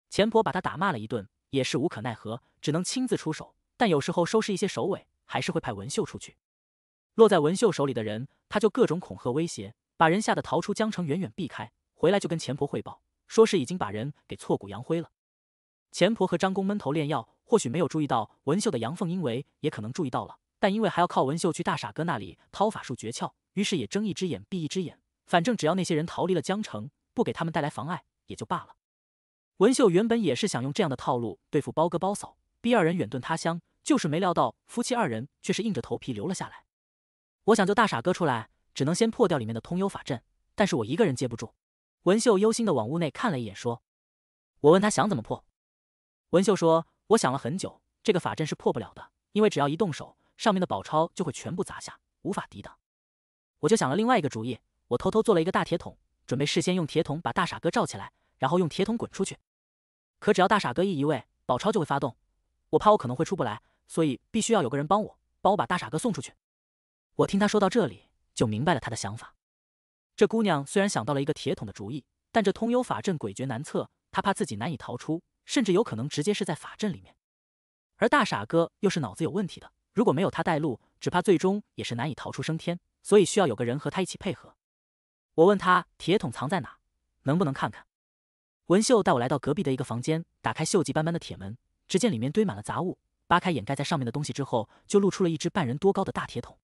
钱婆把他打骂了一顿，也是无可奈何，只能亲自出手。但有时候收拾一些首尾，还是会派文秀出去。落在文秀手里的人，他就各种恐吓威胁，把人吓得逃出江城，远远避开。回来就跟钱婆汇报，说是已经把人给挫骨扬灰了。钱婆和张公闷头炼药，或许没有注意到文秀的阳奉阴违，也可能注意到了，但因为还要靠文秀去大傻哥那里掏法术诀窍，于是也睁一只眼闭一只眼。反正只要那些人逃离了江城。不给他们带来妨碍也就罢了。文秀原本也是想用这样的套路对付包哥包嫂，逼二人远遁他乡，就是没料到夫妻二人却是硬着头皮留了下来。我想救大傻哥出来，只能先破掉里面的通幽法阵，但是我一个人接不住。文秀忧心的往屋内看了一眼，说：“我问他想怎么破。”文秀说：“我想了很久，这个法阵是破不了的，因为只要一动手，上面的宝钞就会全部砸下，无法抵挡。我就想了另外一个主意，我偷偷做了一个大铁桶。”准备事先用铁桶把大傻哥罩起来，然后用铁桶滚出去。可只要大傻哥一移位，宝钞就会发动。我怕我可能会出不来，所以必须要有个人帮我，帮我把大傻哥送出去。我听他说到这里，就明白了他的想法。这姑娘虽然想到了一个铁桶的主意，但这通幽法阵诡谲难测，她怕自己难以逃出，甚至有可能直接是在法阵里面。而大傻哥又是脑子有问题的，如果没有他带路，只怕最终也是难以逃出升天。所以需要有个人和他一起配合。我问他铁桶藏在哪，能不能看看？文秀带我来到隔壁的一个房间，打开锈迹斑斑的铁门，只见里面堆满了杂物。扒开掩盖在上面的东西之后，就露出了一只半人多高的大铁桶。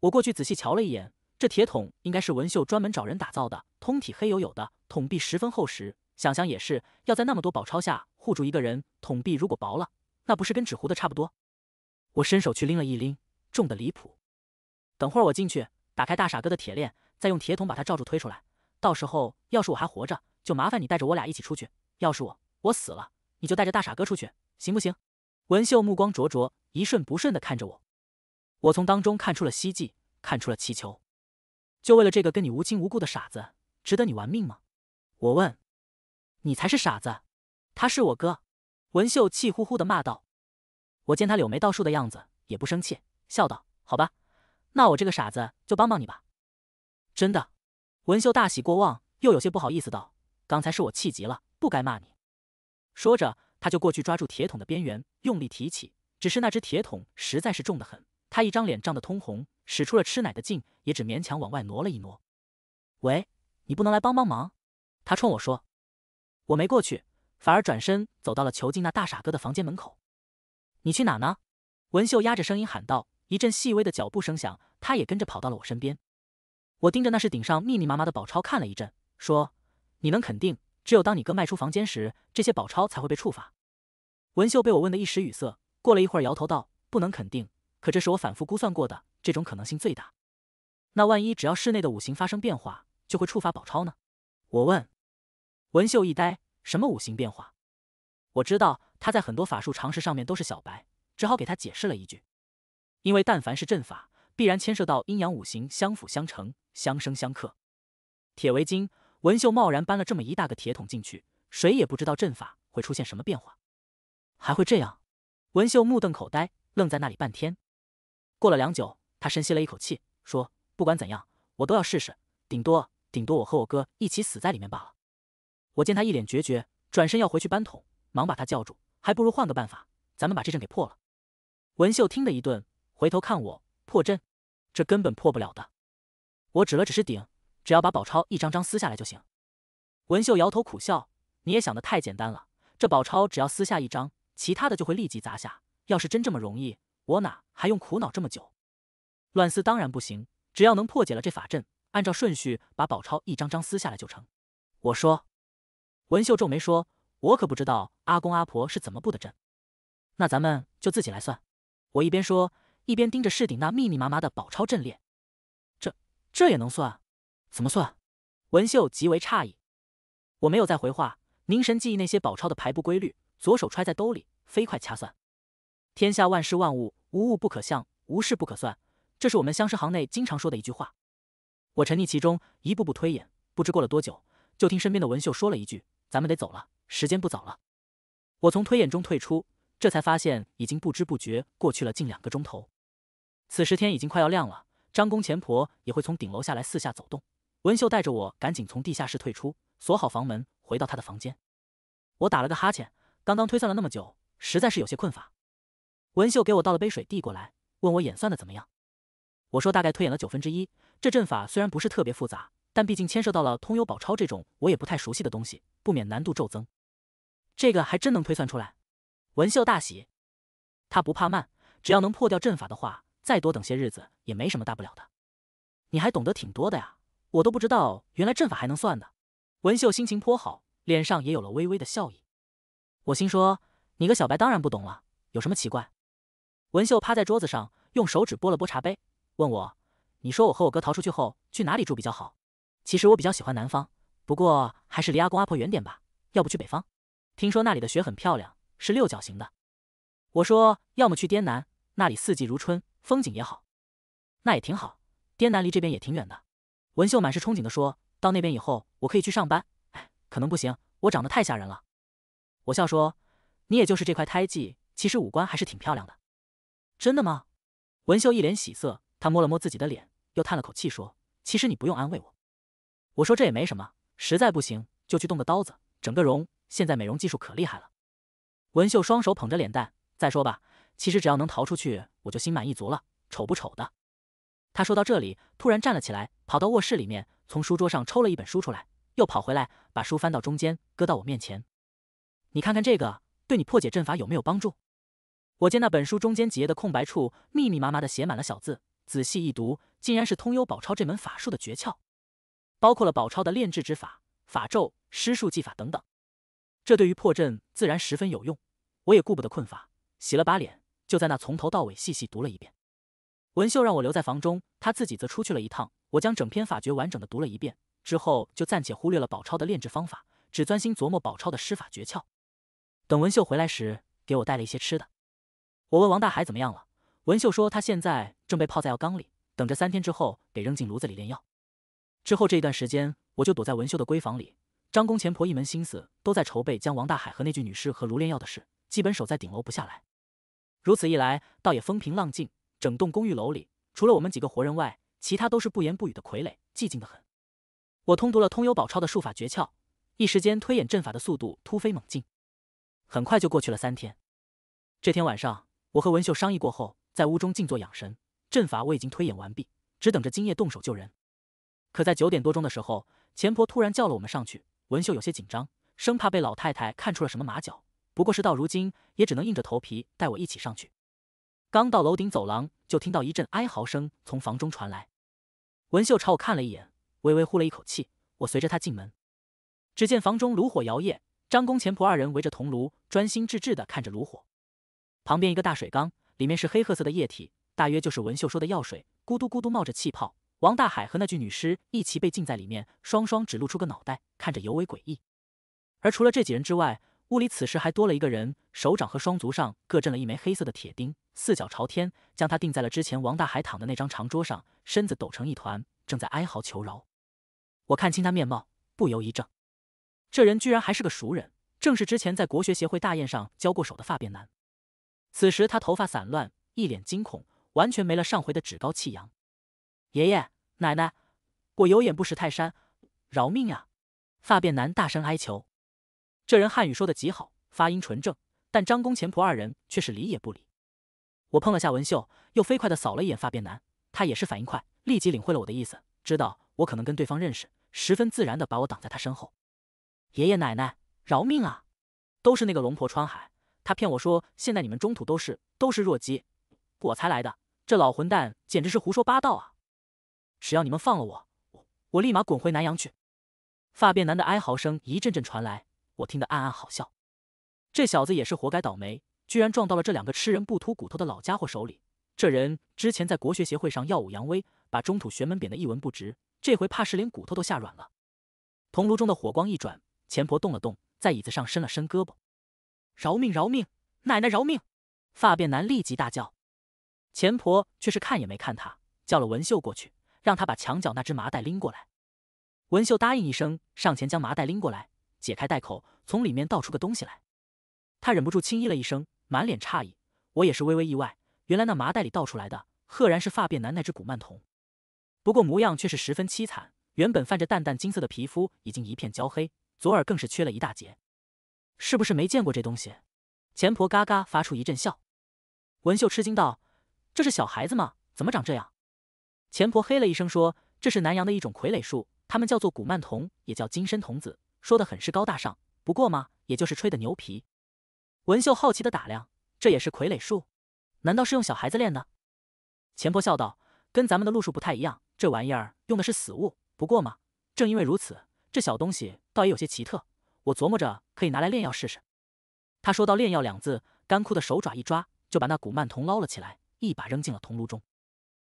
我过去仔细瞧了一眼，这铁桶应该是文秀专门找人打造的，通体黑黝黝的，桶壁十分厚实。想想也是，要在那么多宝钞下护住一个人，桶壁如果薄了，那不是跟纸糊的差不多？我伸手去拎了一拎，重的离谱。等会儿我进去打开大傻哥的铁链。再用铁桶把它罩住，推出来。到时候，要是我还活着，就麻烦你带着我俩一起出去；要是我我死了，你就带着大傻哥出去，行不行？文秀目光灼灼，一瞬不瞬的看着我。我从当中看出了希冀，看出了祈求。就为了这个跟你无亲无故的傻子，值得你玩命吗？我问。你才是傻子，他是我哥。文秀气呼呼的骂道。我见他柳眉倒竖的样子，也不生气，笑道：“好吧，那我这个傻子就帮帮你吧。”真的，文秀大喜过望，又有些不好意思道：“刚才是我气急了，不该骂你。”说着，他就过去抓住铁桶的边缘，用力提起。只是那只铁桶实在是重得很，他一张脸涨得通红，使出了吃奶的劲，也只勉强往外挪了一挪。“喂，你不能来帮帮忙？”他冲我说。我没过去，反而转身走到了囚禁那大傻哥的房间门口。“你去哪呢？”文秀压着声音喊道。一阵细微的脚步声响，他也跟着跑到了我身边。我盯着那是顶上密密麻麻的宝钞看了一阵，说：“你能肯定，只有当你哥迈出房间时，这些宝钞才会被触发？”文秀被我问的一时语塞，过了一会儿，摇头道：“不能肯定，可这是我反复估算过的，这种可能性最大。”那万一只要室内的五行发生变化，就会触发宝钞呢？我问。文秀一呆：“什么五行变化？”我知道他在很多法术常识上面都是小白，只好给他解释了一句：“因为但凡是阵法。”必然牵涉到阴阳五行相辅相成、相生相克。铁围巾，文秀贸然搬了这么一大个铁桶进去，谁也不知道阵法会出现什么变化，还会这样？文秀目瞪口呆，愣在那里半天。过了良久，他深吸了一口气，说：“不管怎样，我都要试试，顶多顶多我和我哥一起死在里面罢了。”我见他一脸决绝，转身要回去搬桶，忙把他叫住：“还不如换个办法，咱们把这阵给破了。”文秀听得一顿，回头看我。破阵，这根本破不了的。我指了指是顶，只要把宝钞一张张撕下来就行。文秀摇头苦笑：“你也想的太简单了。这宝钞只要撕下一张，其他的就会立即砸下。要是真这么容易，我哪还用苦恼这么久？乱撕当然不行，只要能破解了这法阵，按照顺序把宝钞一张张撕下来就成。”我说。文秀皱眉说：“我可不知道阿公阿婆是怎么布的阵，那咱们就自己来算。”我一边说。一边盯着室顶那密密麻麻的宝钞阵列，这这也能算？怎么算？文秀极为诧异。我没有再回话，凝神记忆那些宝钞的排布规律，左手揣在兜里，飞快掐算。天下万事万物，无物不可相，无事不可算。这是我们相师行内经常说的一句话。我沉溺其中，一步步推演。不知过了多久，就听身边的文秀说了一句：“咱们得走了，时间不早了。”我从推演中退出，这才发现已经不知不觉过去了近两个钟头。此时天已经快要亮了，张公钱婆也会从顶楼下来，四下走动。文秀带着我赶紧从地下室退出，锁好房门，回到她的房间。我打了个哈欠，刚刚推算了那么久，实在是有些困乏。文秀给我倒了杯水递过来，问我演算的怎么样。我说大概推演了九分之一。这阵法虽然不是特别复杂，但毕竟牵涉到了通幽宝钞这种我也不太熟悉的东西，不免难度骤增。这个还真能推算出来。文秀大喜，她不怕慢，只要能破掉阵法的话。再多等些日子也没什么大不了的。你还懂得挺多的呀，我都不知道原来阵法还能算的。文秀心情颇好，脸上也有了微微的笑意。我心说你个小白当然不懂了，有什么奇怪？文秀趴在桌子上，用手指拨了拨茶杯，问我：“你说我和我哥逃出去后去哪里住比较好？”其实我比较喜欢南方，不过还是离阿公阿婆远点吧。要不去北方？听说那里的雪很漂亮，是六角形的。我说要么去滇南，那里四季如春。风景也好，那也挺好。滇南离这边也挺远的，文秀满是憧憬的说：“到那边以后，我可以去上班。”哎，可能不行，我长得太吓人了。我笑说：“你也就是这块胎记，其实五官还是挺漂亮的。”真的吗？文秀一脸喜色，她摸了摸自己的脸，又叹了口气说：“其实你不用安慰我。”我说：“这也没什么，实在不行就去动个刀子，整个容。现在美容技术可厉害了。”文秀双手捧着脸蛋：“再说吧，其实只要能逃出去。”我就心满意足了，丑不丑的？他说到这里，突然站了起来，跑到卧室里面，从书桌上抽了一本书出来，又跑回来，把书翻到中间，搁到我面前。你看看这个，对你破解阵法有没有帮助？我见那本书中间几页的空白处密密麻麻的写满了小字，仔细一读，竟然是通幽宝钞这门法术的诀窍，包括了宝钞的炼制之法、法咒、施术技法等等。这对于破阵自然十分有用。我也顾不得困乏，洗了把脸。就在那从头到尾细细读了一遍，文秀让我留在房中，他自己则出去了一趟。我将整篇法诀完整的读了一遍之后，就暂且忽略了宝钞的炼制方法，只专心琢磨宝钞的施法诀窍。等文秀回来时，给我带了一些吃的。我问王大海怎么样了，文秀说他现在正被泡在药缸里，等着三天之后给扔进炉子里炼药。之后这一段时间，我就躲在文秀的闺房里，张公钱婆一门心思都在筹备将王大海和那具女尸和炉炼药的事，基本守在顶楼不下来。如此一来，倒也风平浪静。整栋公寓楼里，除了我们几个活人外，其他都是不言不语的傀儡，寂静得很。我通读了《通幽宝钞的术法诀窍，一时间推演阵法的速度突飞猛进。很快就过去了三天。这天晚上，我和文秀商议过后，在屋中静坐养神。阵法我已经推演完毕，只等着今夜动手救人。可在九点多钟的时候，钱婆突然叫了我们上去。文秀有些紧张，生怕被老太太看出了什么马脚。不过，事到如今也只能硬着头皮带我一起上去。刚到楼顶走廊，就听到一阵哀嚎声从房中传来。文秀朝我看了一眼，微微呼了一口气。我随着他进门，只见房中炉火摇曳，张公钱仆二人围着铜炉，专心致志的看着炉火。旁边一个大水缸，里面是黑褐色的液体，大约就是文秀说的药水，咕嘟咕嘟冒着气泡。王大海和那具女尸一起被浸在里面，双双只露出个脑袋，看着尤为诡异。而除了这几人之外，屋里此时还多了一个人，手掌和双足上各镇了一枚黑色的铁钉，四脚朝天，将他钉在了之前王大海躺的那张长桌上，身子抖成一团，正在哀嚎求饶。我看清他面貌，不由一怔，这人居然还是个熟人，正是之前在国学协会大宴上交过手的发辫男。此时他头发散乱，一脸惊恐，完全没了上回的趾高气扬。爷爷奶奶，我有眼不识泰山，饶命呀！发辫男大声哀求。这人汉语说的极好，发音纯正，但张公前仆二人却是理也不理。我碰了下文秀，又飞快的扫了一眼发辫男，他也是反应快，立即领会了我的意思，知道我可能跟对方认识，十分自然的把我挡在他身后。爷爷奶奶，饶命啊！都是那个龙婆川海，他骗我说现在你们中土都是都是弱鸡，我才来的。这老混蛋简直是胡说八道啊！只要你们放了我，我立马滚回南阳去。发辫男的哀嚎声一阵阵传来。我听得暗暗好笑，这小子也是活该倒霉，居然撞到了这两个吃人不吐骨头的老家伙手里。这人之前在国学协会上耀武扬威，把中土玄门贬得一文不值，这回怕是连骨头都吓软了。铜炉中的火光一转，钱婆动了动，在椅子上伸了伸胳膊：“饶命，饶命，奶奶饶命！”发辫男立即大叫，钱婆却是看也没看他，叫了文秀过去，让他把墙角那只麻袋拎过来。文秀答应一声，上前将麻袋拎过来。解开袋口，从里面倒出个东西来，他忍不住轻咦了一声，满脸诧异。我也是微微意外，原来那麻袋里倒出来的，赫然是发辫男那只古曼童，不过模样却是十分凄惨。原本泛着淡淡金色的皮肤，已经一片焦黑，左耳更是缺了一大截。是不是没见过这东西？钱婆嘎嘎发出一阵笑。文秀吃惊道：“这是小孩子吗？怎么长这样？”钱婆嘿了一声说：“这是南阳的一种傀儡术，他们叫做古曼童，也叫金身童子。”说的很是高大上，不过嘛，也就是吹的牛皮。文秀好奇的打量，这也是傀儡术？难道是用小孩子练的？钱婆笑道：“跟咱们的路数不太一样，这玩意儿用的是死物。不过嘛，正因为如此，这小东西倒也有些奇特。我琢磨着可以拿来炼药试试。”他说到炼药两字，干枯的手爪一抓，就把那古曼童捞了起来，一把扔进了铜炉中。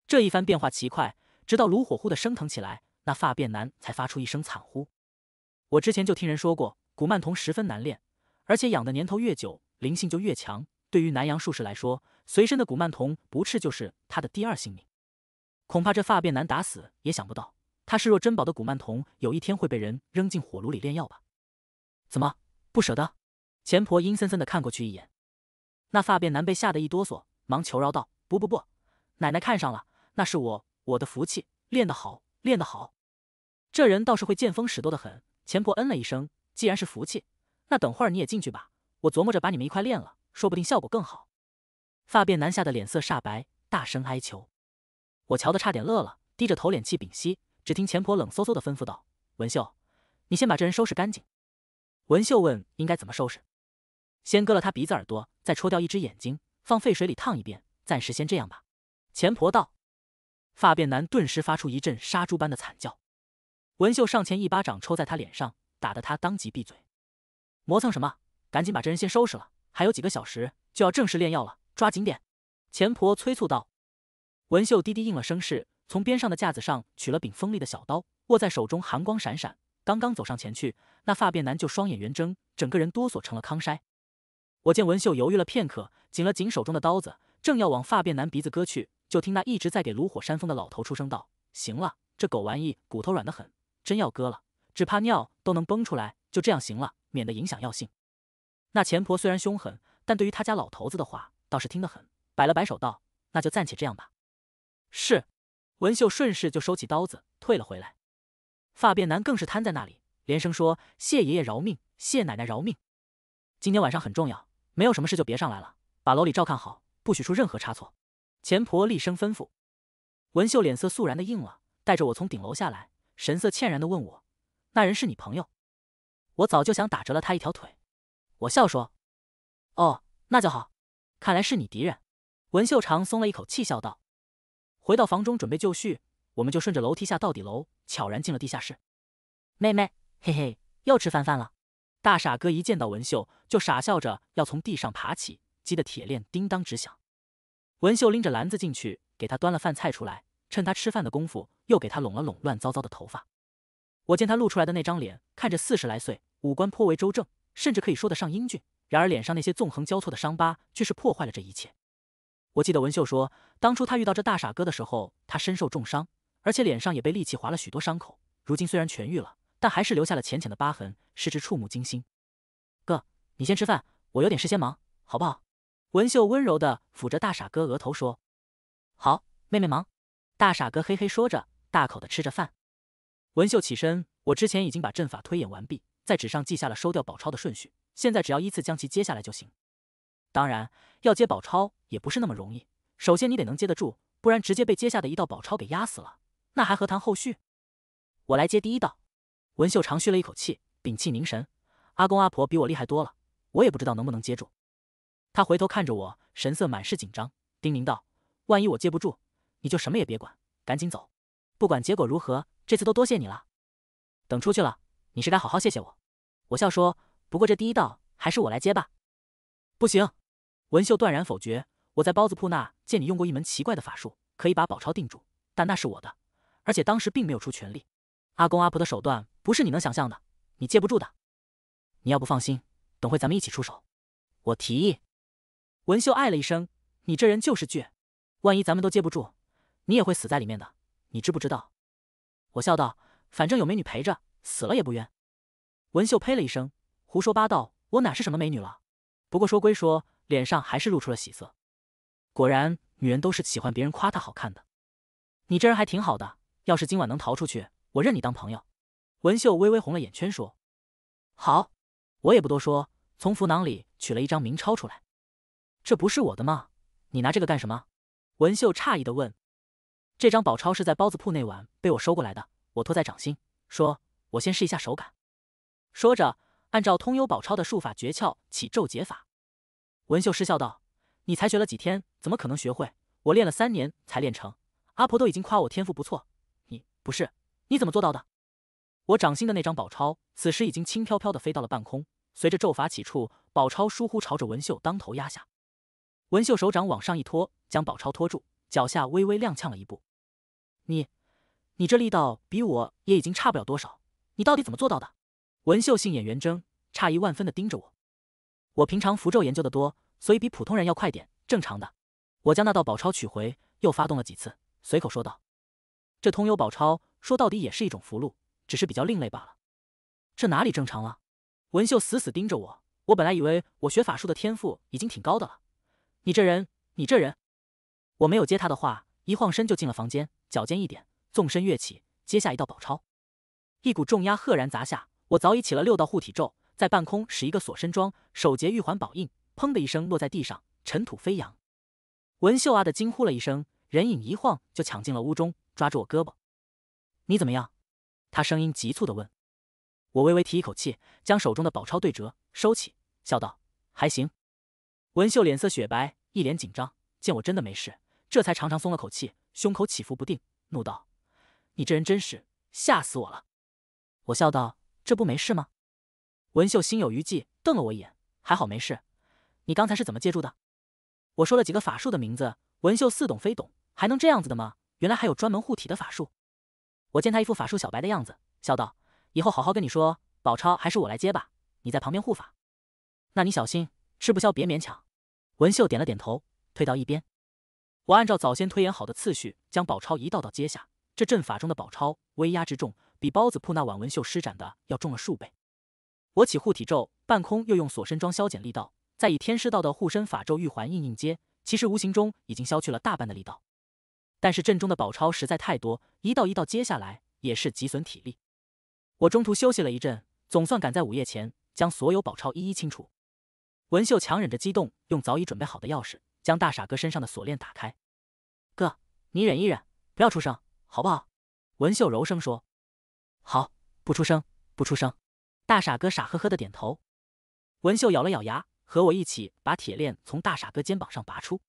这一番变化奇快，直到炉火忽的升腾起来，那发辫男才发出一声惨呼。我之前就听人说过，古曼童十分难练，而且养的年头越久，灵性就越强。对于南洋术士来说，随身的古曼童不啻就是他的第二性命。恐怕这发辫男打死也想不到，他视若珍宝的古曼童有一天会被人扔进火炉里炼药吧？怎么不舍得？钱婆阴森森的看过去一眼，那发辫男被吓得一哆嗦，忙求饶道：“不不不，奶奶看上了，那是我我的福气，练得好，练得好。”这人倒是会见风使舵的很。钱婆嗯了一声，既然是福气，那等会儿你也进去吧。我琢磨着把你们一块练了，说不定效果更好。发辫男吓得脸色煞白，大声哀求。我瞧得差点乐了，低着头敛气屏息。只听钱婆冷飕飕的吩咐道：“文秀，你先把这人收拾干净。”文秀问：“应该怎么收拾？”“先割了他鼻子、耳朵，再戳掉一只眼睛，放沸水里烫一遍。暂时先这样吧。”钱婆道。发辫男顿时发出一阵杀猪般的惨叫。文秀上前一巴掌抽在他脸上，打得他当即闭嘴。磨蹭什么？赶紧把这人先收拾了！还有几个小时就要正式炼药了，抓紧点！钱婆催促道。文秀低低应了声“是”，从边上的架子上取了柄锋利的小刀，握在手中寒光闪闪。刚刚走上前去，那发辫男就双眼圆睁，整个人哆嗦成了康筛。我见文秀犹豫了片刻，紧了紧手中的刀子，正要往发辫男鼻子割去，就听那一直在给炉火扇风的老头出声道：“行了，这狗玩意骨头软得很。”真要割了，只怕尿都能崩出来。就这样行了，免得影响药性。那钱婆虽然凶狠，但对于他家老头子的话倒是听得很，摆了摆手道：“那就暂且这样吧。”是。文秀顺势就收起刀子，退了回来。发辫男更是瘫在那里，连声说：“谢爷爷饶命，谢奶奶饶命。”今天晚上很重要，没有什么事就别上来了，把楼里照看好，不许出任何差错。钱婆厉声吩咐。文秀脸色肃然的应了，带着我从顶楼下来。神色歉然的问我：“那人是你朋友？”我早就想打折了他一条腿。我笑说：“哦，那就好。看来是你敌人。”文秀长松了一口气，笑道：“回到房中，准备就绪，我们就顺着楼梯下到底楼，悄然进了地下室。妹妹，嘿嘿，又吃饭饭了。”大傻哥一见到文秀，就傻笑着要从地上爬起，激得铁链叮当直响。文秀拎着篮子进去，给他端了饭菜出来。趁他吃饭的功夫，又给他拢了拢乱糟糟的头发。我见他露出来的那张脸，看着四十来岁，五官颇为周正，甚至可以说得上英俊。然而脸上那些纵横交错的伤疤，却是破坏了这一切。我记得文秀说，当初他遇到这大傻哥的时候，他身受重伤，而且脸上也被利器划了许多伤口。如今虽然痊愈了，但还是留下了浅浅的疤痕，实之触目惊心。哥，你先吃饭，我有点事先忙，好不好？文秀温柔的抚着大傻哥额头说：“好，妹妹忙。”大傻哥嘿嘿说着，大口的吃着饭。文秀起身，我之前已经把阵法推演完毕，在纸上记下了收掉宝钞的顺序，现在只要依次将其接下来就行。当然，要接宝钞也不是那么容易，首先你得能接得住，不然直接被接下的一道宝钞给压死了，那还何谈后续？我来接第一道。文秀长吁了一口气，屏气凝神。阿公阿婆比我厉害多了，我也不知道能不能接住。他回头看着我，神色满是紧张，叮咛道：“万一我接不住……”你就什么也别管，赶紧走。不管结果如何，这次都多谢你了。等出去了，你是该好好谢谢我。我笑说：“不过这第一道还是我来接吧。”不行，文秀断然否决。我在包子铺那见你用过一门奇怪的法术，可以把宝钞定住，但那是我的，而且当时并没有出全力。阿公阿婆的手段不是你能想象的，你接不住的。你要不放心，等会咱们一起出手。我提议。文秀哎了一声：“你这人就是倔，万一咱们都接不住。”你也会死在里面的，你知不知道？我笑道：“反正有美女陪着，死了也不冤。”文秀呸了一声：“胡说八道，我哪是什么美女了？”不过说归说，脸上还是露出了喜色。果然，女人都是喜欢别人夸她好看的。你这人还挺好的，要是今晚能逃出去，我认你当朋友。”文秀微微红了眼圈说：“好。”我也不多说，从服囊里取了一张明钞出来。“这不是我的吗？你拿这个干什么？”文秀诧异的问。这张宝钞是在包子铺那晚被我收过来的，我托在掌心，说：“我先试一下手感。”说着，按照通幽宝钞的术法诀窍起咒解法。文秀失笑道：“你才学了几天，怎么可能学会？我练了三年才练成。阿婆都已经夸我天赋不错。你不是？你怎么做到的？”我掌心的那张宝钞此时已经轻飘飘地飞到了半空，随着咒法起处，宝钞疏忽朝着文秀当头压下。文秀手掌往上一托，将宝钞托住，脚下微微踉跄了一步。你，你这力道比我也已经差不了多少，你到底怎么做到的？文秀杏眼圆睁，诧异万分的盯着我。我平常符咒研究的多，所以比普通人要快点，正常的。我将那道宝钞取回，又发动了几次，随口说道：“这通幽宝钞说到底也是一种符箓，只是比较另类罢了。”这哪里正常了？文秀死死盯着我。我本来以为我学法术的天赋已经挺高的了，你这人，你这人！我没有接他的话，一晃身就进了房间。脚尖一点，纵身跃起，接下一道宝钞，一股重压赫然砸下。我早已起了六道护体咒，在半空使一个锁身桩，手结玉环宝印，砰的一声落在地上，尘土飞扬。文秀啊的惊呼了一声，人影一晃就抢进了屋中，抓住我胳膊：“你怎么样？”他声音急促的问。我微微提一口气，将手中的宝钞对折收起，笑道：“还行。”文秀脸色雪白，一脸紧张，见我真的没事。这才长长松了口气，胸口起伏不定，怒道：“你这人真是吓死我了！”我笑道：“这不没事吗？”文秀心有余悸，瞪了我一眼：“还好没事。你刚才是怎么借助的？”我说了几个法术的名字。文秀似懂非懂：“还能这样子的吗？原来还有专门护体的法术。”我见他一副法术小白的样子，笑道：“以后好好跟你说。宝钞还是我来接吧，你在旁边护法。那你小心，吃不消别勉强。”文秀点了点头，退到一边。我按照早先推演好的次序，将宝钞一道道接下。这阵法中的宝钞威压之重，比包子铺那晚文秀施展的要重了数倍。我起护体咒，半空又用锁身桩消减力道，再以天师道的护身法咒玉环印硬接。其实无形中已经消去了大半的力道。但是阵中的宝钞实在太多，一道一道接下来也是极损体力。我中途休息了一阵，总算赶在午夜前将所有宝钞一一清除。文秀强忍着激动，用早已准备好的钥匙。将大傻哥身上的锁链打开，哥，你忍一忍，不要出声，好不好？文秀柔声说：“好，不出声，不出声。”大傻哥傻呵呵的点头。文秀咬了咬牙，和我一起把铁链从大傻哥肩膀上拔出。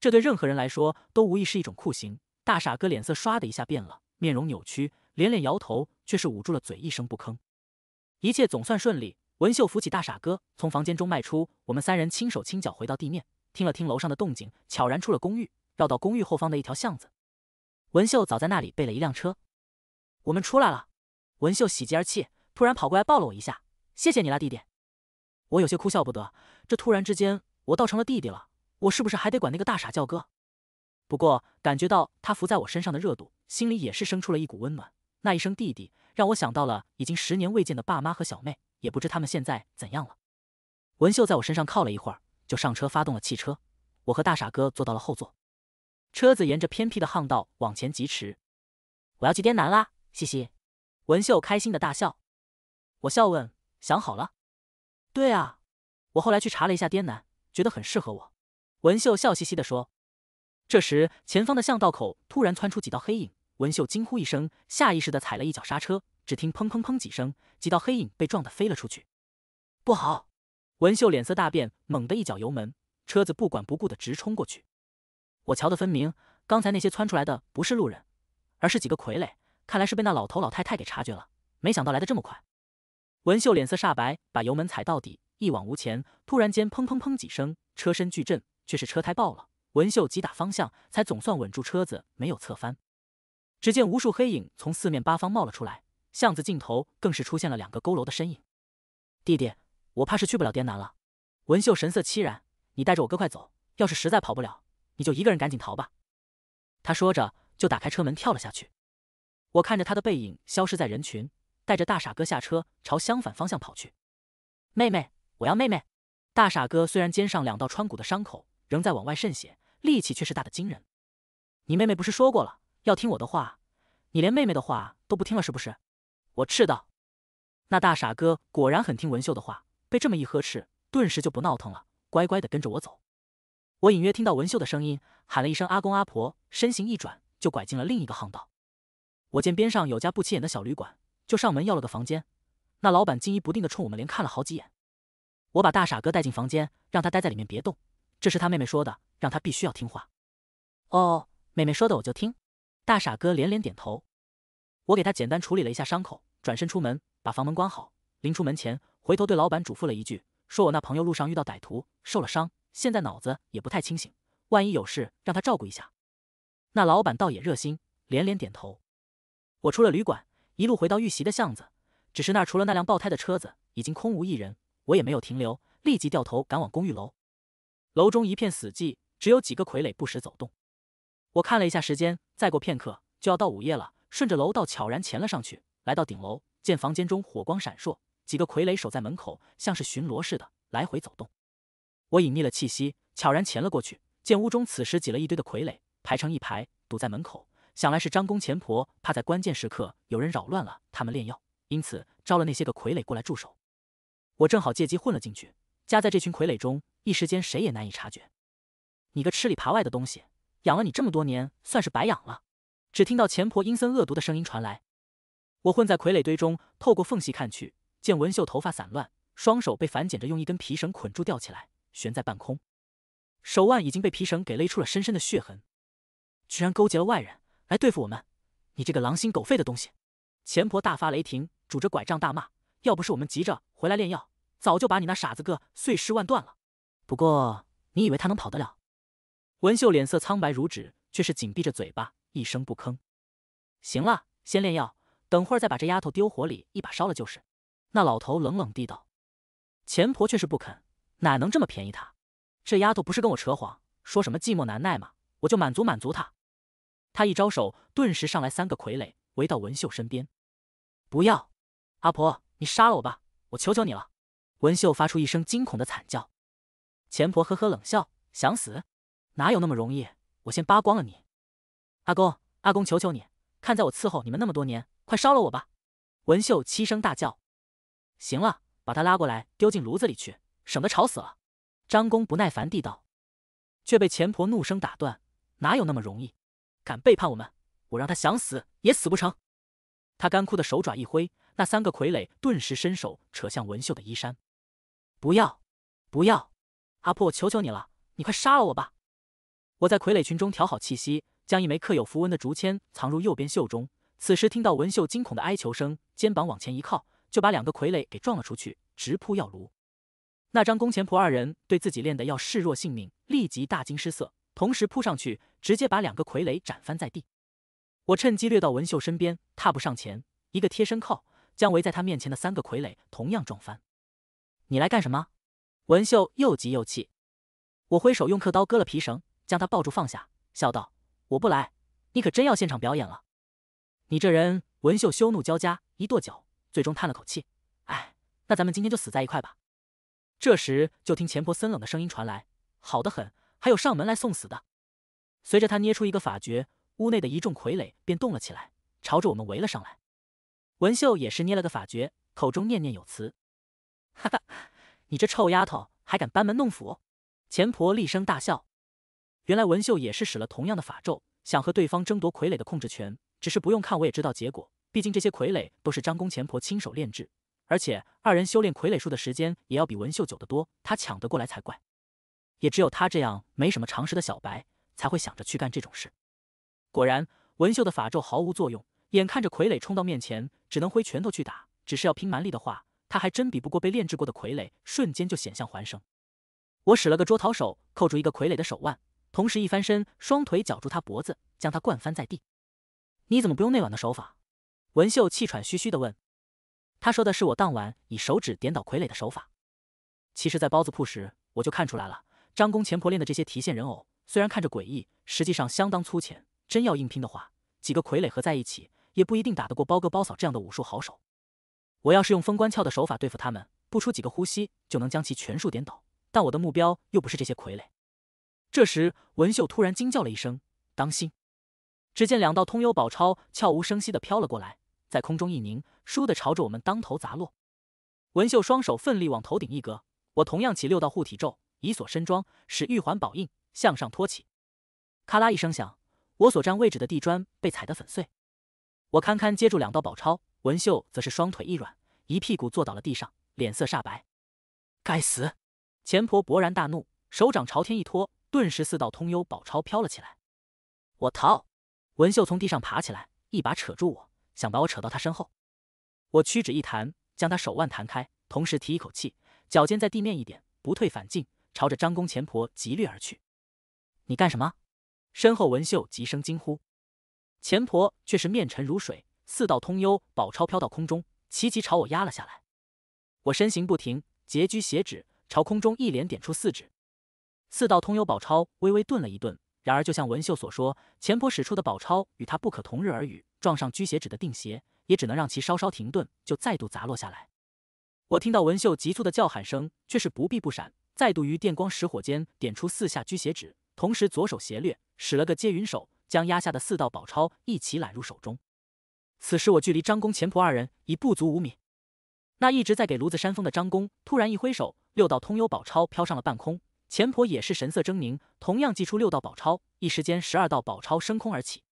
这对任何人来说，都无疑是一种酷刑。大傻哥脸色唰的一下变了，面容扭曲，连连摇头，却是捂住了嘴，一声不吭。一切总算顺利，文秀扶起大傻哥，从房间中迈出。我们三人轻手轻脚回到地面。听了听楼上的动静，悄然出了公寓，绕到公寓后方的一条巷子。文秀早在那里备了一辆车。我们出来了，文秀喜极而泣，突然跑过来抱了我一下，谢谢你啦，弟弟。我有些哭笑不得，这突然之间我倒成了弟弟了，我是不是还得管那个大傻叫哥？不过感觉到他伏在我身上的热度，心里也是生出了一股温暖。那一声弟弟，让我想到了已经十年未见的爸妈和小妹，也不知他们现在怎样了。文秀在我身上靠了一会儿。就上车发动了汽车，我和大傻哥坐到了后座，车子沿着偏僻的巷道往前疾驰。我要去滇南啦，嘻嘻！文秀开心的大笑。我笑问：“想好了？”“对啊，我后来去查了一下滇南，觉得很适合我。”文秀笑嘻嘻的说。这时，前方的巷道口突然窜出几道黑影，文秀惊呼一声，下意识的踩了一脚刹车。只听砰砰砰几声，几道黑影被撞得飞了出去。不好！文秀脸色大变，猛地一脚油门，车子不管不顾的直冲过去。我瞧得分明，刚才那些窜出来的不是路人，而是几个傀儡。看来是被那老头老太太给察觉了，没想到来得这么快。文秀脸色煞白，把油门踩到底，一往无前。突然间，砰砰砰几声，车身巨震，却是车胎爆了。文秀急打方向，才总算稳住车子，没有侧翻。只见无数黑影从四面八方冒了出来，巷子尽头更是出现了两个佝偻的身影。弟弟。我怕是去不了滇南了，文秀神色凄然。你带着我哥快走，要是实在跑不了，你就一个人赶紧逃吧。他说着就打开车门跳了下去。我看着他的背影消失在人群，带着大傻哥下车朝相反方向跑去。妹妹，我要妹妹！大傻哥虽然肩上两道穿骨的伤口仍在往外渗血，力气却是大的惊人。你妹妹不是说过了，要听我的话，你连妹妹的话都不听了是不是？我斥道。那大傻哥果然很听文秀的话。被这么一呵斥，顿时就不闹腾了，乖乖的跟着我走。我隐约听到文秀的声音，喊了一声“阿公阿婆”，身形一转就拐进了另一个巷道。我见边上有家不起眼的小旅馆，就上门要了个房间。那老板惊疑不定的冲我们连看了好几眼。我把大傻哥带进房间，让他待在里面别动。这是他妹妹说的，让他必须要听话。哦，妹妹说的我就听。大傻哥连连点头。我给他简单处理了一下伤口，转身出门，把房门关好。临出门前。回头对老板嘱咐了一句：“说我那朋友路上遇到歹徒，受了伤，现在脑子也不太清醒，万一有事，让他照顾一下。”那老板倒也热心，连连点头。我出了旅馆，一路回到遇袭的巷子，只是那儿除了那辆爆胎的车子，已经空无一人。我也没有停留，立即掉头赶往公寓楼。楼中一片死寂，只有几个傀儡不时走动。我看了一下时间，再过片刻就要到午夜了，顺着楼道悄然潜了上去，来到顶楼，见房间中火光闪烁。几个傀儡守在门口，像是巡逻似的来回走动。我隐匿了气息，悄然潜了过去。见屋中此时挤了一堆的傀儡，排成一排堵在门口，想来是张公钱婆怕在关键时刻有人扰乱了他们炼药，因此招了那些个傀儡过来驻守。我正好借机混了进去，夹在这群傀儡中，一时间谁也难以察觉。你个吃里扒外的东西，养了你这么多年，算是白养了。只听到钱婆阴森恶毒的声音传来，我混在傀儡堆中，透过缝隙看去。见文秀头发散乱，双手被反剪着，用一根皮绳捆住吊起来，悬在半空，手腕已经被皮绳给勒出了深深的血痕。居然勾结了外人来对付我们，你这个狼心狗肺的东西！钱婆大发雷霆，拄着拐杖大骂：“要不是我们急着回来炼药，早就把你那傻子哥碎尸万段了。”不过，你以为他能跑得了？文秀脸色苍白如纸，却是紧闭着嘴巴，一声不吭。行了，先炼药，等会儿再把这丫头丢火里一把烧了就是。那老头冷冷地道：“钱婆却是不肯，哪能这么便宜他？这丫头不是跟我扯谎，说什么寂寞难耐吗？我就满足满足她。”他一招手，顿时上来三个傀儡围到文秀身边。“不要，阿婆，你杀了我吧，我求求你了！”文秀发出一声惊恐的惨叫。钱婆呵呵冷笑：“想死？哪有那么容易？我先扒光了你！”“阿公，阿公，求求你，看在我伺候你们那么多年，快烧了我吧！”文秀凄声大叫。行了，把他拉过来，丢进炉子里去，省得吵死了。”张公不耐烦地道，却被钱婆怒声打断：“哪有那么容易？敢背叛我们，我让他想死也死不成！”他干枯的手爪一挥，那三个傀儡顿时伸手扯向文秀的衣衫。“不要，不要，阿婆，我求求你了，你快杀了我吧！”我在傀儡群中调好气息，将一枚刻有符文的竹签藏入右边袖中。此时听到文秀惊恐的哀求声，肩膀往前一靠。就把两个傀儡给撞了出去，直扑药炉。那张工钱婆二人对自己炼的药视若性命，立即大惊失色，同时扑上去，直接把两个傀儡斩翻在地。我趁机掠到文秀身边，踏步上前，一个贴身靠，将围在他面前的三个傀儡同样撞翻。你来干什么？文秀又急又气。我挥手用刻刀割了皮绳，将他抱住放下，笑道：“我不来，你可真要现场表演了。”你这人！文秀羞怒交加，一跺脚。最终叹了口气，哎，那咱们今天就死在一块吧。这时，就听钱婆森冷的声音传来：“好的很，还有上门来送死的。”随着她捏出一个法诀，屋内的一众傀儡便动了起来，朝着我们围了上来。文秀也是捏了个法诀，口中念念有词：“哈哈，你这臭丫头还敢班门弄斧！”钱婆厉声大笑。原来文秀也是使了同样的法咒，想和对方争夺傀儡的控制权，只是不用看我也知道结果。毕竟这些傀儡都是张公钱婆亲手炼制，而且二人修炼傀儡术的时间也要比文秀久得多，他抢得过来才怪。也只有他这样没什么常识的小白，才会想着去干这种事。果然，文秀的法咒毫无作用，眼看着傀儡冲到面前，只能挥拳头去打。只是要拼蛮力的话，他还真比不过被炼制过的傀儡，瞬间就险象环生。我使了个捉桃手，扣住一个傀儡的手腕，同时一翻身，双腿绞住他脖子，将他灌翻在地。你怎么不用那晚的手法？文秀气喘吁吁的问：“他说的是我当晚以手指点倒傀儡的手法。其实，在包子铺时我就看出来了，张公钱婆练的这些提线人偶，虽然看着诡异，实际上相当粗浅。真要硬拼的话，几个傀儡合在一起，也不一定打得过包哥包嫂这样的武术好手。我要是用封关窍的手法对付他们，不出几个呼吸就能将其全数点倒。但我的目标又不是这些傀儡。”这时，文秀突然惊叫了一声：“当心！”只见两道通幽宝钞悄无声息地飘了过来。在空中一凝，倏地朝着我们当头砸落。文秀双手奋力往头顶一格，我同样起六道护体咒，以锁身桩使玉环宝印向上托起。咔啦一声响，我所站位置的地砖被踩得粉碎。我堪堪接住两道宝钞，文秀则是双腿一软，一屁股坐倒了地上，脸色煞白。该死！钱婆勃然大怒，手掌朝天一托，顿时四道通幽宝钞飘了起来。我逃！文秀从地上爬起来，一把扯住我。想把我扯到他身后，我屈指一弹，将他手腕弹开，同时提一口气，脚尖在地面一点，不退反进，朝着张公前婆急掠而去。你干什么？身后文秀急声惊呼。前婆却是面沉如水，四道通幽宝钞飘到空中，齐齐朝我压了下来。我身形不停，截居斜指，朝空中一连点出四指，四道通幽宝钞微微顿了一顿。然而，就像文秀所说，钱婆使出的宝钞与他不可同日而语，撞上拘邪指的定邪，也只能让其稍稍停顿，就再度砸落下来。我听到文秀急促的叫喊声，却是不避不闪，再度于电光石火间点出四下拘邪指，同时左手斜掠，使了个接云手，将压下的四道宝钞一起揽入手中。此时我距离张公、钱婆二人已不足五米，那一直在给炉子扇风的张公突然一挥手，六道通幽宝钞飘上了半空。钱婆也是神色狰狞，同样祭出六道宝钞，一时间十二道宝钞升空而起。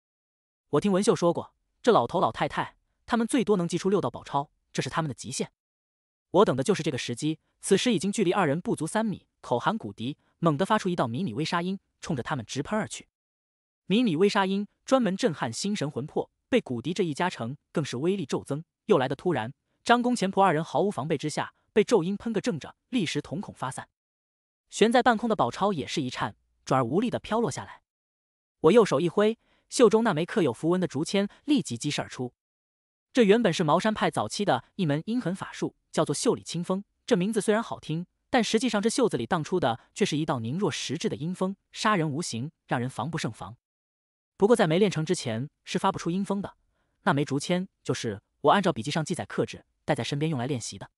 我听文秀说过，这老头老太太他们最多能祭出六道宝钞，这是他们的极限。我等的就是这个时机。此时已经距离二人不足三米，口含骨笛，猛地发出一道迷你微沙音，冲着他们直喷而去。迷你微沙音专门震撼心神魂魄，被骨笛这一加成更是威力骤增。又来得突然，张公钱婆二人毫无防备之下，被咒音喷个正着，立时瞳孔发散。悬在半空的宝钞也是一颤，转而无力的飘落下来。我右手一挥，袖中那枚刻有符文的竹签立即激射而出。这原本是茅山派早期的一门阴狠法术，叫做“袖里清风”。这名字虽然好听，但实际上这袖子里荡出的却是一道凝若实质的阴风，杀人无形，让人防不胜防。不过在没练成之前是发不出阴风的。那枚竹签就是我按照笔记上记载克制，带在身边用来练习的。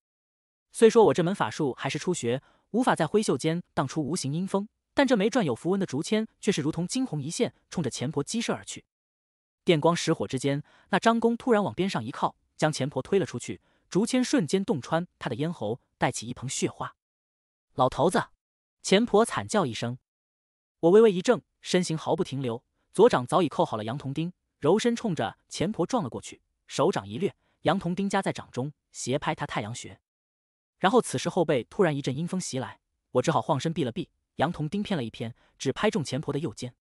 虽说我这门法术还是初学。无法在挥袖间荡出无形阴风，但这枚转有符文的竹签却是如同惊鸿一现，冲着钱婆激射而去。电光石火之间，那张弓突然往边上一靠，将钱婆推了出去。竹签瞬间洞穿他的咽喉，带起一蓬血花。老头子，钱婆惨叫一声。我微微一怔，身形毫不停留，左掌早已扣好了杨铜钉，柔身冲着钱婆撞了过去。手掌一掠，杨铜钉夹在掌中，斜拍他太阳穴。然后，此时后背突然一阵阴风袭来，我只好晃身避了避。杨铜钉偏了一偏，只拍中钱婆的右肩。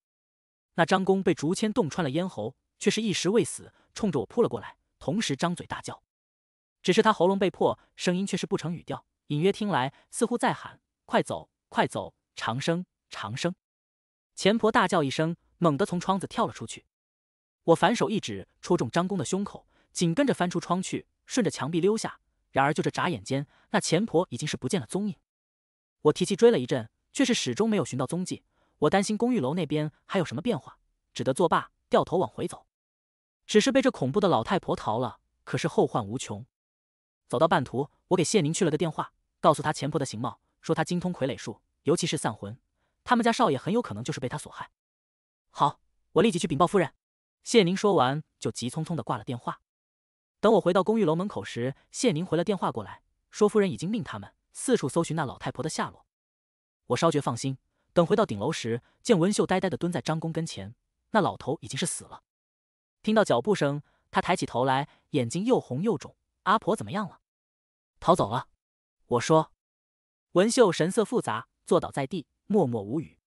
那张公被竹签洞穿了咽喉，却是一时未死，冲着我扑了过来，同时张嘴大叫。只是他喉咙被破，声音却是不成语调，隐约听来似乎在喊：“快走，快走！”长生，长生！钱婆大叫一声，猛地从窗子跳了出去。我反手一指，戳中张公的胸口，紧跟着翻出窗去，顺着墙壁溜下。然而，就这眨眼间，那钱婆已经是不见了踪影。我提气追了一阵，却是始终没有寻到踪迹。我担心公寓楼那边还有什么变化，只得作罢，掉头往回走。只是被这恐怖的老太婆逃了，可是后患无穷。走到半途，我给谢宁去了个电话，告诉他钱婆的形貌，说她精通傀儡术，尤其是散魂。他们家少爷很有可能就是被她所害。好，我立即去禀报夫人。谢宁说完，就急匆匆地挂了电话。等我回到公寓楼门口时，谢宁回了电话过来，说夫人已经命他们四处搜寻那老太婆的下落。我稍觉放心。等回到顶楼时，见文秀呆呆的蹲在张工跟前，那老头已经是死了。听到脚步声，他抬起头来，眼睛又红又肿。阿婆怎么样了？逃走了。我说。文秀神色复杂，坐倒在地，默默无语。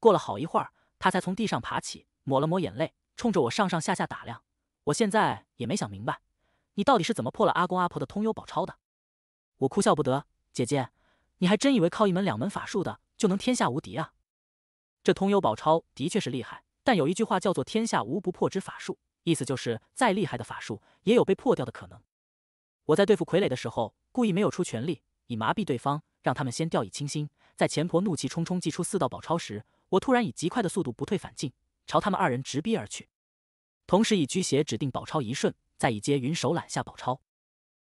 过了好一会儿，他才从地上爬起，抹了抹眼泪，冲着我上上下下打量。我现在也没想明白。你到底是怎么破了阿公阿婆的通幽宝钞的？我哭笑不得，姐姐，你还真以为靠一门两门法术的就能天下无敌啊？这通幽宝钞的确是厉害，但有一句话叫做“天下无不破之法术”，意思就是再厉害的法术也有被破掉的可能。我在对付傀儡的时候，故意没有出全力，以麻痹对方，让他们先掉以轻心。在钱婆怒气冲冲祭出四道宝钞时，我突然以极快的速度不退反进，朝他们二人直逼而去，同时以拘邪指定宝钞一瞬。再以接云手揽下宝钞，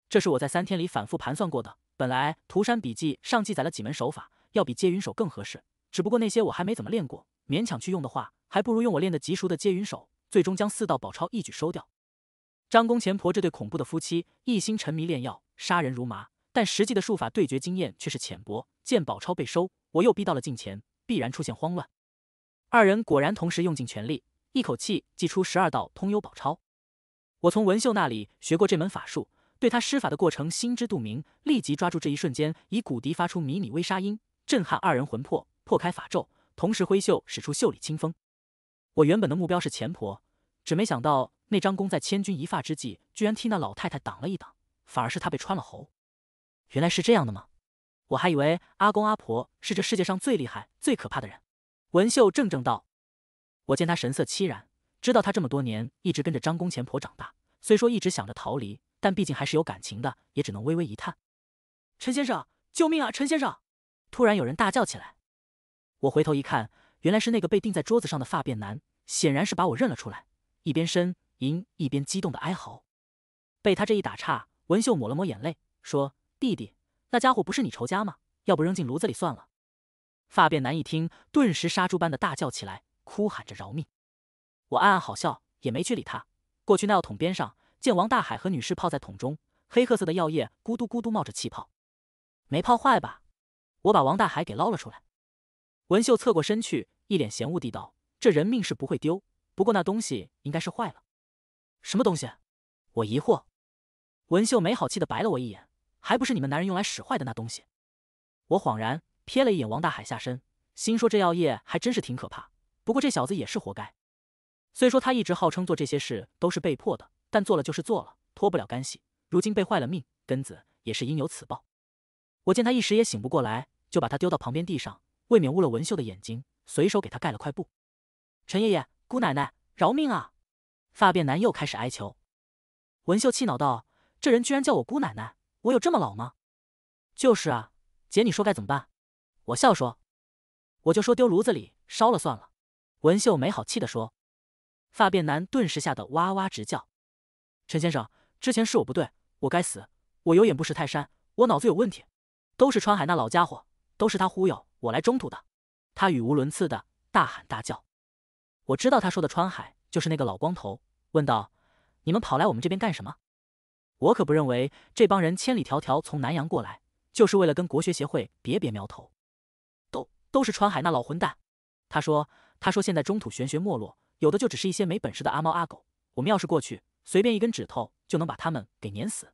这是我在三天里反复盘算过的。本来涂山笔记上记载了几门手法，要比接云手更合适，只不过那些我还没怎么练过，勉强去用的话，还不如用我练得极熟的接云手，最终将四道宝钞一举收掉。张公钱婆这对恐怖的夫妻，一心沉迷炼药，杀人如麻，但实际的术法对决经验却是浅薄。见宝钞被收，我又逼到了近前，必然出现慌乱。二人果然同时用尽全力，一口气祭出十二道通幽宝钞。我从文秀那里学过这门法术，对他施法的过程心知肚明，立即抓住这一瞬间，以骨笛发出迷你微杀音，震撼二人魂魄，破开法咒，同时挥袖使出袖里清风。我原本的目标是钱婆，只没想到那张弓在千钧一发之际，居然替那老太太挡了一挡，反而是他被穿了喉。原来是这样的吗？我还以为阿公阿婆是这世界上最厉害、最可怕的人。文秀怔怔道：“我见他神色凄然。”知道他这么多年一直跟着张公钱婆长大，虽说一直想着逃离，但毕竟还是有感情的，也只能微微一叹。陈先生，救命啊！陈先生，突然有人大叫起来。我回头一看，原来是那个被钉在桌子上的发辫男，显然是把我认了出来，一边呻吟一边激动的哀嚎。被他这一打岔，文秀抹了抹眼泪，说：“弟弟，那家伙不是你仇家吗？要不扔进炉子里算了。”发辫男一听，顿时杀猪般的大叫起来，哭喊着饶命。我暗暗好笑，也没去理他。过去药桶边上，见王大海和女士泡在桶中，黑褐色的药液咕嘟咕嘟冒着气泡，没泡坏吧？我把王大海给捞了出来。文秀侧过身去，一脸嫌恶地道：“这人命是不会丢，不过那东西应该是坏了。”“什么东西？”我疑惑。文秀没好气地白了我一眼：“还不是你们男人用来使坏的那东西。”我恍然，瞥了一眼王大海下身，心说这药液还真是挺可怕。不过这小子也是活该。虽说他一直号称做这些事都是被迫的，但做了就是做了，脱不了干系。如今被坏了命根子，也是应有此报。我见他一时也醒不过来，就把他丢到旁边地上，未免污了文秀的眼睛，随手给他盖了块布。陈爷爷、姑奶奶，饶命啊！发辫男又开始哀求。文秀气恼道：“这人居然叫我姑奶奶，我有这么老吗？”“就是啊，姐，你说该怎么办？”我笑说：“我就说丢炉子里烧了算了。”文秀没好气的说。发辫男顿时吓得哇哇直叫：“陈先生，之前是我不对，我该死，我有眼不识泰山，我脑子有问题，都是川海那老家伙，都是他忽悠我来中土的。”他语无伦次的大喊大叫。我知道他说的川海就是那个老光头，问道：“你们跑来我们这边干什么？”我可不认为这帮人千里迢迢从南洋过来就是为了跟国学协会别别苗头，都都是川海那老混蛋。他说：“他说现在中土玄学没落。”有的就只是一些没本事的阿猫阿狗，我们要是过去，随便一根指头就能把他们给碾死。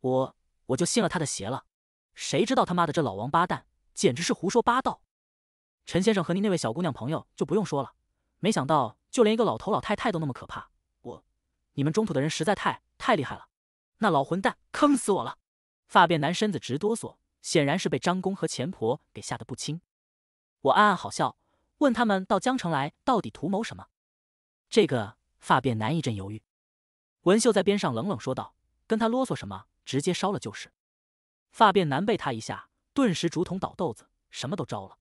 我我就信了他的邪了，谁知道他妈的这老王八蛋简直是胡说八道！陈先生和您那位小姑娘朋友就不用说了，没想到就连一个老头老太太都那么可怕。我，你们中土的人实在太太厉害了，那老混蛋坑死我了！发辫男身子直哆嗦，显然是被张公和钱婆给吓得不轻。我暗暗好笑，问他们到江城来到底图谋什么？这个发辫男一阵犹豫，文秀在边上冷冷说道：“跟他啰嗦什么？直接烧了就是。”发辫男被他一下，顿时竹筒倒豆子，什么都招了：“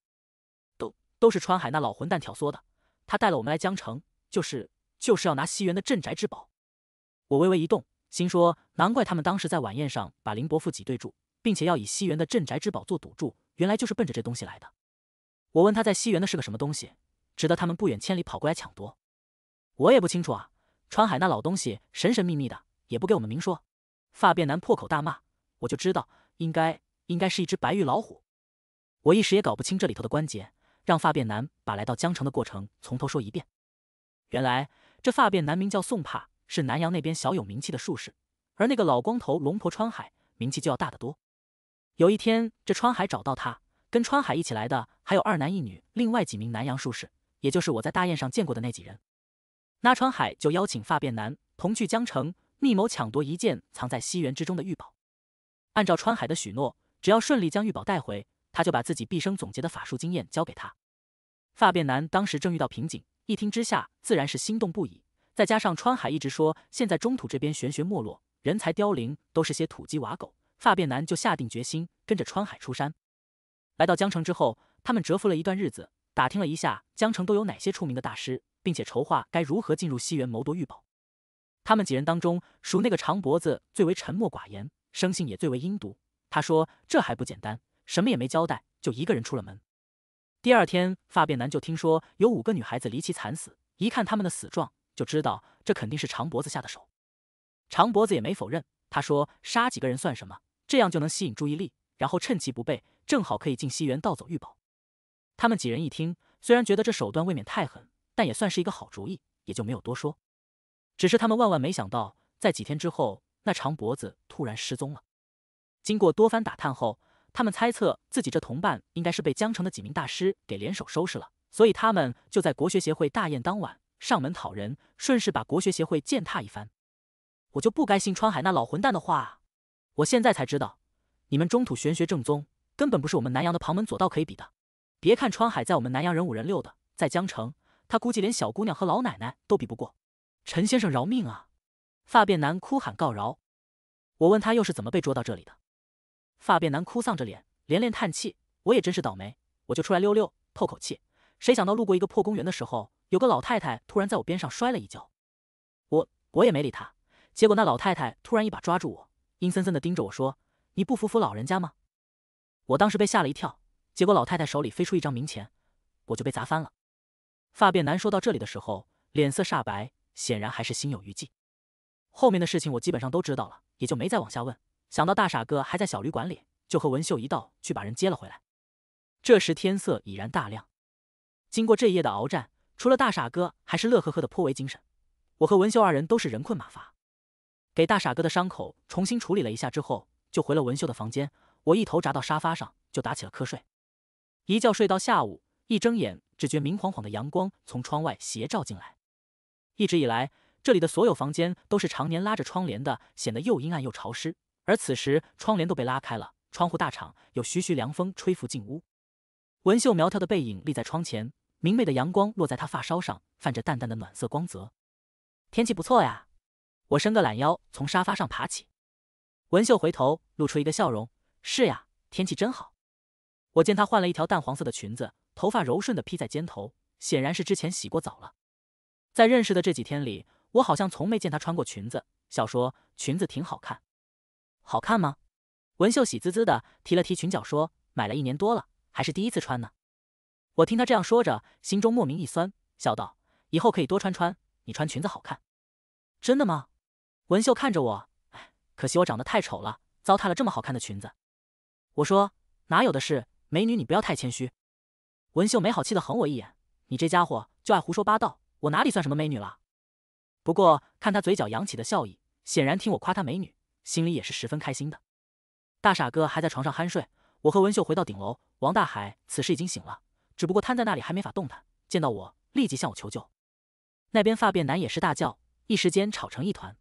都都是川海那老混蛋挑唆的。他带了我们来江城，就是就是要拿西园的镇宅之宝。”我微微一动，心说：“难怪他们当时在晚宴上把林伯父挤兑住，并且要以西园的镇宅之宝做赌注，原来就是奔着这东西来的。”我问他在西园的是个什么东西，值得他们不远千里跑过来抢夺。我也不清楚啊，川海那老东西神神秘秘的，也不给我们明说。发辫男破口大骂：“我就知道，应该应该是一只白玉老虎。”我一时也搞不清这里头的关节，让发辫男把来到江城的过程从头说一遍。原来这发辫男名叫宋帕，是南阳那边小有名气的术士，而那个老光头龙婆川海名气就要大得多。有一天，这川海找到他，跟川海一起来的还有二男一女，另外几名南阳术士，也就是我在大宴上见过的那几人。那川海就邀请发辫男同去江城，密谋抢夺一件藏在西园之中的玉宝。按照川海的许诺，只要顺利将玉宝带回，他就把自己毕生总结的法术经验交给他。发辫男当时正遇到瓶颈，一听之下自然是心动不已。再加上川海一直说现在中土这边玄学没落，人才凋零，都是些土鸡瓦狗，发辫男就下定决心跟着川海出山。来到江城之后，他们蛰伏了一段日子，打听了一下江城都有哪些出名的大师。并且筹划该如何进入西园谋夺玉宝。他们几人当中，属那个长脖子最为沉默寡言，生性也最为阴毒。他说：“这还不简单，什么也没交代，就一个人出了门。”第二天，发辫男就听说有五个女孩子离奇惨死，一看他们的死状，就知道这肯定是长脖子下的手。长脖子也没否认，他说：“杀几个人算什么？这样就能吸引注意力，然后趁其不备，正好可以进西园盗走玉宝。”他们几人一听，虽然觉得这手段未免太狠。但也算是一个好主意，也就没有多说。只是他们万万没想到，在几天之后，那长脖子突然失踪了。经过多番打探后，他们猜测自己这同伴应该是被江城的几名大师给联手收拾了。所以他们就在国学协会大宴当晚上门讨人，顺势把国学协会践踏一番。我就不该信川海那老混蛋的话，我现在才知道，你们中土玄学正宗根本不是我们南阳的旁门左道可以比的。别看川海在我们南阳人五人六的，在江城。他估计连小姑娘和老奶奶都比不过，陈先生饶命啊！发辫男哭喊告饶。我问他又是怎么被捉到这里的？发辫男哭丧着脸，连连叹气。我也真是倒霉，我就出来溜溜，透口气。谁想到路过一个破公园的时候，有个老太太突然在我边上摔了一跤。我我也没理他，结果那老太太突然一把抓住我，阴森森的盯着我说：“你不服服老人家吗？”我当时被吓了一跳，结果老太太手里飞出一张冥钱，我就被砸翻了。发辫男说到这里的时候，脸色煞白，显然还是心有余悸。后面的事情我基本上都知道了，也就没再往下问。想到大傻哥还在小旅馆里，就和文秀一道去把人接了回来。这时天色已然大亮。经过这一夜的鏖战，除了大傻哥，还是乐呵呵的，颇为精神。我和文秀二人都是人困马乏。给大傻哥的伤口重新处理了一下之后，就回了文秀的房间。我一头扎到沙发上，就打起了瞌睡。一觉睡到下午。一睁眼，只觉明晃晃的阳光从窗外斜照进来。一直以来，这里的所有房间都是常年拉着窗帘的，显得又阴暗又潮湿。而此时，窗帘都被拉开了，窗户大敞，有徐徐凉风吹拂进屋。文秀苗条的背影立在窗前，明媚的阳光落在她发梢上，泛着淡淡的暖色光泽。天气不错呀，我伸个懒腰，从沙发上爬起。文秀回头，露出一个笑容：“是呀，天气真好。”我见她换了一条淡黄色的裙子。头发柔顺的披在肩头，显然是之前洗过澡了。在认识的这几天里，我好像从没见她穿过裙子。笑说：“裙子挺好看，好看吗？”文秀喜滋滋的提了提裙角，说：“买了一年多了，还是第一次穿呢。”我听她这样说着，心中莫名一酸，笑道：“以后可以多穿穿，你穿裙子好看。”真的吗？文秀看着我，唉，可惜我长得太丑了，糟蹋了这么好看的裙子。我说：“哪有的是美女，你不要太谦虚。”文秀没好气地横我一眼：“你这家伙就爱胡说八道，我哪里算什么美女了？”不过看他嘴角扬起的笑意，显然听我夸他美女，心里也是十分开心的。大傻哥还在床上酣睡，我和文秀回到顶楼，王大海此时已经醒了，只不过瘫在那里还没法动弹，见到我立即向我求救。那边发辫男也是大叫，一时间吵成一团。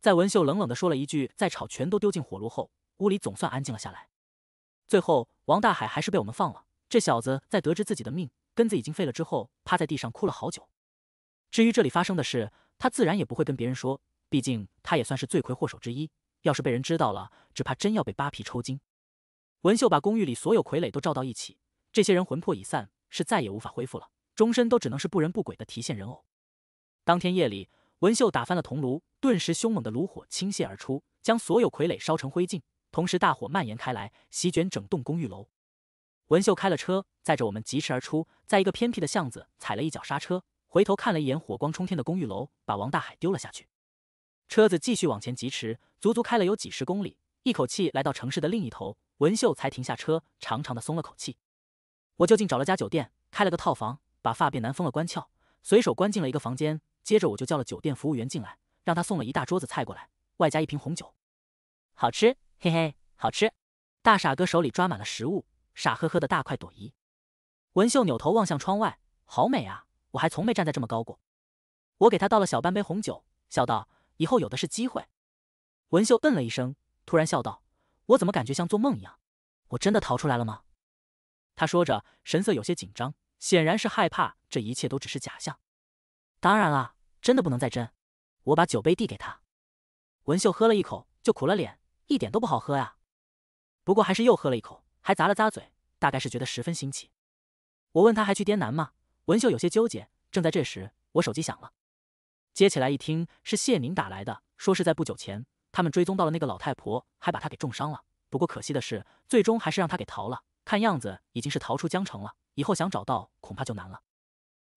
在文秀冷冷的说了一句“再吵全都丢进火炉”后，屋里总算安静了下来。最后，王大海还是被我们放了。这小子在得知自己的命根子已经废了之后，趴在地上哭了好久。至于这里发生的事，他自然也不会跟别人说，毕竟他也算是罪魁祸首之一。要是被人知道了，只怕真要被扒皮抽筋。文秀把公寓里所有傀儡都照到一起，这些人魂魄已散，是再也无法恢复了，终身都只能是不人不鬼的提线人偶。当天夜里，文秀打翻了铜炉，顿时凶猛的炉火倾泻而出，将所有傀儡烧成灰烬，同时大火蔓延开来，席卷整栋公寓楼。文秀开了车，载着我们疾驰而出，在一个偏僻的巷子踩了一脚刹车，回头看了一眼火光冲天的公寓楼，把王大海丢了下去。车子继续往前疾驰，足足开了有几十公里，一口气来到城市的另一头，文秀才停下车，长长的松了口气。我就近找了家酒店，开了个套房，把发辫男封了关窍，随手关进了一个房间。接着我就叫了酒店服务员进来，让他送了一大桌子菜过来，外加一瓶红酒。好吃，嘿嘿，好吃。大傻哥手里抓满了食物。傻呵呵的大快朵颐，文秀扭头望向窗外，好美啊！我还从没站在这么高过。我给她倒了小半杯红酒，笑道：“以后有的是机会。”文秀嗯了一声，突然笑道：“我怎么感觉像做梦一样？我真的逃出来了吗？”他说着，神色有些紧张，显然是害怕这一切都只是假象。当然啦，真的不能再真。我把酒杯递给她，文秀喝了一口就苦了脸，一点都不好喝呀。不过还是又喝了一口。还咂了咂嘴，大概是觉得十分新奇。我问他还去滇南吗？文秀有些纠结。正在这时，我手机响了，接起来一听是谢宁打来的，说是在不久前，他们追踪到了那个老太婆，还把她给重伤了。不过可惜的是，最终还是让她给逃了。看样子已经是逃出江城了，以后想找到恐怕就难了。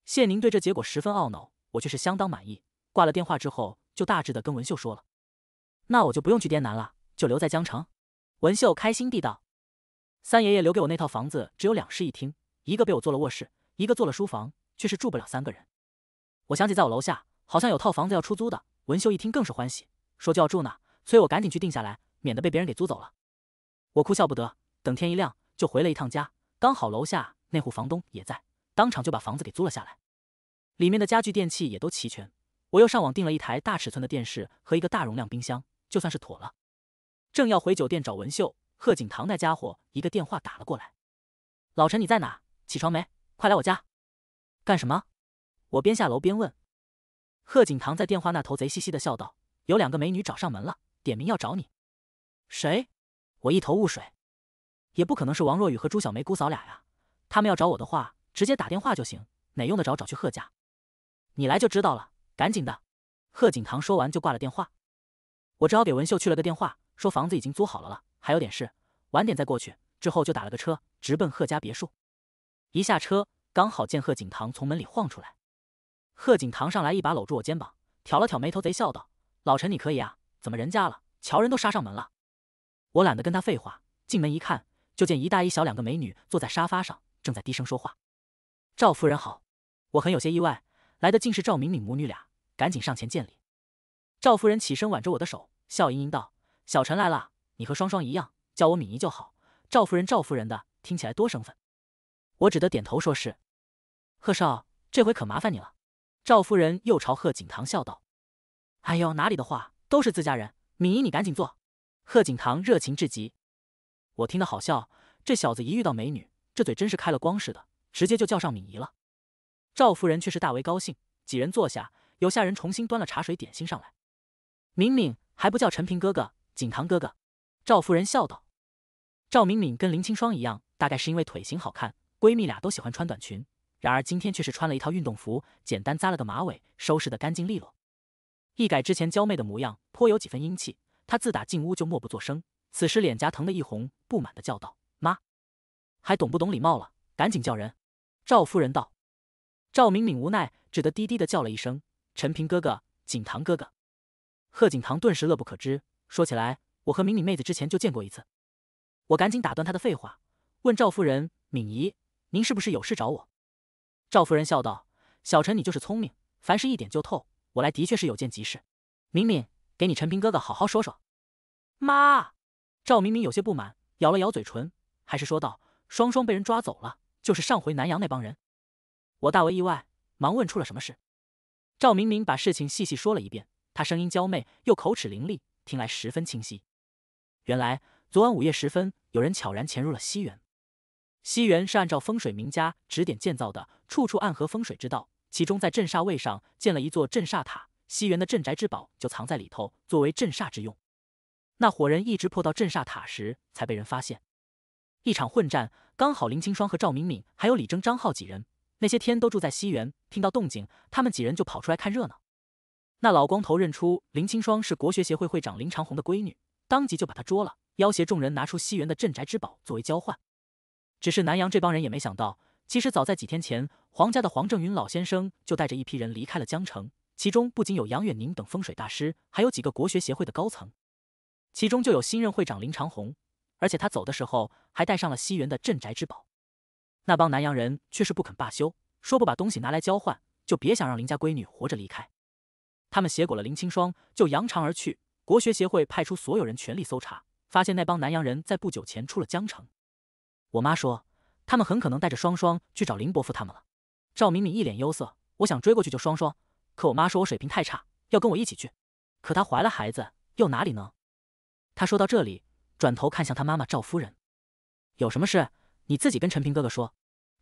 谢宁对这结果十分懊恼，我却是相当满意。挂了电话之后，就大致的跟文秀说了，那我就不用去滇南了，就留在江城。文秀开心地道。三爷爷留给我那套房子只有两室一厅，一个被我做了卧室，一个做了书房，却是住不了三个人。我想起在我楼下好像有套房子要出租的，文秀一听更是欢喜，说就要住呢，催我赶紧去定下来，免得被别人给租走了。我哭笑不得，等天一亮就回了一趟家，刚好楼下那户房东也在，当场就把房子给租了下来，里面的家具电器也都齐全，我又上网订了一台大尺寸的电视和一个大容量冰箱，就算是妥了。正要回酒店找文秀。贺景堂那家伙一个电话打了过来，老陈你在哪？起床没？快来我家，干什么？我边下楼边问。贺景堂在电话那头贼嘻嘻的笑道：“有两个美女找上门了，点名要找你。”谁？我一头雾水。也不可能是王若雨和朱小梅姑嫂俩呀，他们要找我的话，直接打电话就行，哪用得着找去贺家？你来就知道了，赶紧的。贺景堂说完就挂了电话。我只好给文秀去了个电话，说房子已经租好了了。还有点事，晚点再过去。之后就打了个车，直奔贺家别墅。一下车，刚好见贺景堂从门里晃出来。贺景堂上来一把搂住我肩膀，挑了挑眉头，贼笑道：“老陈，你可以啊，怎么人家了？瞧人都杀上门了。”我懒得跟他废话。进门一看，就见一大一小两个美女坐在沙发上，正在低声说话。“赵夫人好！”我很有些意外，来的竟是赵敏敏母女俩，赶紧上前见礼。赵夫人起身挽着我的手，笑盈盈道：“小陈来了。”你和双双一样，叫我敏仪就好。赵夫人，赵夫人的听起来多生分，我只得点头说是。贺少，这回可麻烦你了。赵夫人又朝贺景棠笑道：“哎呦，哪里的话，都是自家人。敏仪，你赶紧坐。”贺景棠热情至极，我听得好笑，这小子一遇到美女，这嘴真是开了光似的，直接就叫上敏仪了。赵夫人却是大为高兴，几人坐下，有下人重新端了茶水点心上来。明明还不叫陈平哥哥，景棠哥哥。赵夫人笑道：“赵敏敏跟林青霜一样，大概是因为腿型好看，闺蜜俩都喜欢穿短裙。然而今天却是穿了一套运动服，简单扎了个马尾，收拾的干净利落，一改之前娇媚的模样，颇有几分英气。她自打进屋就默不作声，此时脸颊疼的一红，不满的叫道：‘妈，还懂不懂礼貌了？赶紧叫人！’”赵夫人道：“赵敏敏无奈，只得低低的叫了一声：‘陈平哥哥，景棠哥哥。’”贺景棠顿时乐不可支，说起来。我和敏敏妹子之前就见过一次，我赶紧打断她的废话，问赵夫人：“敏姨，您是不是有事找我？”赵夫人笑道：“小陈，你就是聪明，凡事一点就透。我来的确是有件急事。敏敏，给你陈平哥哥好好说说。”妈，赵明明有些不满，咬了咬嘴唇，还是说道：“双双被人抓走了，就是上回南阳那帮人。”我大为意外，忙问：“出了什么事？”赵明明把事情细细说了一遍。他声音娇媚，又口齿伶俐，听来十分清晰。原来，昨晚午夜时分，有人悄然潜入了西园。西园是按照风水名家指点建造的，处处暗合风水之道。其中，在镇煞位上建了一座镇煞塔，西园的镇宅之宝就藏在里头，作为镇煞之用。那伙人一直破到镇煞塔时，才被人发现。一场混战，刚好林清霜和赵敏敏，还有李征、张浩几人，那些天都住在西园，听到动静，他们几人就跑出来看热闹。那老光头认出林清霜是国学协会会长林长虹的闺女。当即就把他捉了，要挟众人拿出西园的镇宅之宝作为交换。只是南阳这帮人也没想到，其实早在几天前，皇家的黄正云老先生就带着一批人离开了江城，其中不仅有杨远宁等风水大师，还有几个国学协会的高层，其中就有新任会长林长虹。而且他走的时候还带上了西园的镇宅之宝。那帮南阳人却是不肯罢休，说不把东西拿来交换，就别想让林家闺女活着离开。他们挟裹了林清霜，就扬长而去。国学协会派出所有人全力搜查，发现那帮南洋人在不久前出了江城。我妈说，他们很可能带着双双去找林伯父他们了。赵敏敏一脸忧色，我想追过去救双双，可我妈说我水平太差，要跟我一起去。可她怀了孩子，又哪里能？她说到这里，转头看向她妈妈赵夫人：“有什么事，你自己跟陈平哥哥说。”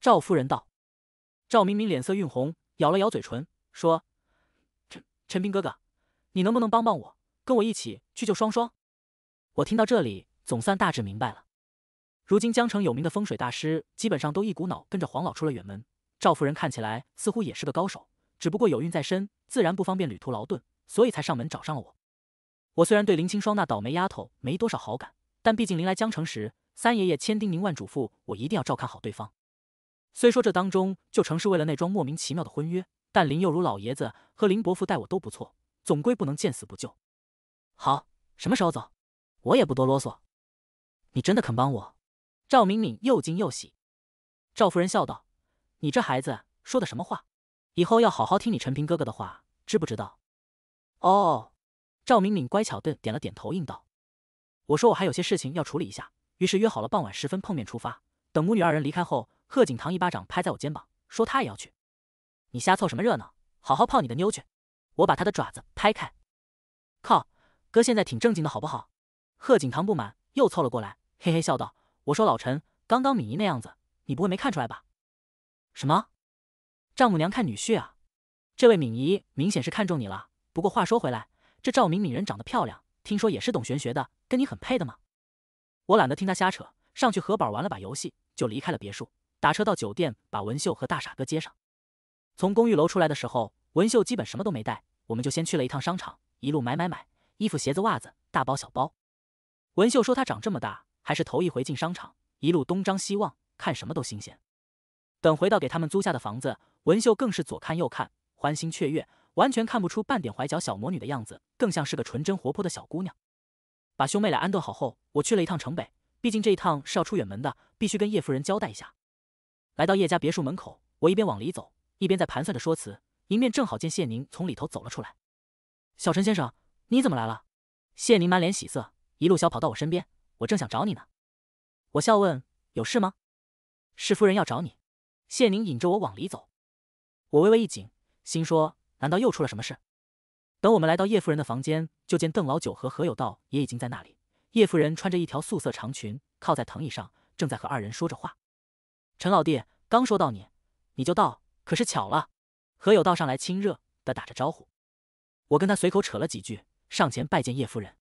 赵夫人道。赵敏敏脸色晕红，咬了咬嘴唇，说：“陈陈平哥哥，你能不能帮帮我？”跟我一起去救双双。我听到这里，总算大致明白了。如今江城有名的风水大师，基本上都一股脑跟着黄老出了远门。赵夫人看起来似乎也是个高手，只不过有孕在身，自然不方便旅途劳顿，所以才上门找上了我。我虽然对林青霜那倒霉丫头没多少好感，但毕竟临来江城时，三爷爷千叮咛万嘱咐我一定要照看好对方。虽说这当中就成是为了那桩莫名其妙的婚约，但林幼如老爷子和林伯父待我都不错，总归不能见死不救。好，什么时候走？我也不多啰嗦。你真的肯帮我？赵敏敏又惊又喜。赵夫人笑道：“你这孩子说的什么话？以后要好好听你陈平哥哥的话，知不知道？”哦，赵敏敏乖巧的点了点头，应道：“我说我还有些事情要处理一下，于是约好了傍晚时分碰面出发。等母女二人离开后，贺景棠一巴掌拍在我肩膀，说他也要去。你瞎凑什么热闹？好好泡你的妞去！我把他的爪子拍开。靠！”哥现在挺正经的好不好？贺景棠不满，又凑了过来，嘿嘿笑道：“我说老陈，刚刚敏仪那样子，你不会没看出来吧？”“什么？丈母娘看女婿啊？这位敏仪明显是看中你了。不过话说回来，这赵敏敏人长得漂亮，听说也是懂玄学的，跟你很配的吗？”我懒得听他瞎扯，上去和宝玩了把游戏，就离开了别墅，打车到酒店，把文秀和大傻哥接上。从公寓楼出来的时候，文秀基本什么都没带，我们就先去了一趟商场，一路买买买。衣服、鞋子、袜子，大包小包。文秀说：“她长这么大还是头一回进商场，一路东张西望，看什么都新鲜。”等回到给他们租下的房子，文秀更是左看右看，欢欣雀跃，完全看不出半点怀角小魔女的样子，更像是个纯真活泼的小姑娘。把兄妹俩安顿好后，我去了一趟城北，毕竟这一趟是要出远门的，必须跟叶夫人交代一下。来到叶家别墅门口，我一边往里走，一边在盘算着说辞。迎面正好见谢宁从里头走了出来，“小陈先生。”你怎么来了？谢宁满脸喜色，一路小跑到我身边。我正想找你呢，我笑问：“有事吗？”是夫人要找你。谢宁引着我往里走，我微微一紧，心说：难道又出了什么事？等我们来到叶夫人的房间，就见邓老九和何有道也已经在那里。叶夫人穿着一条素色长裙，靠在藤椅上，正在和二人说着话。陈老弟，刚说到你，你就到，可是巧了。何有道上来亲热的打着招呼，我跟他随口扯了几句。上前拜见叶夫人，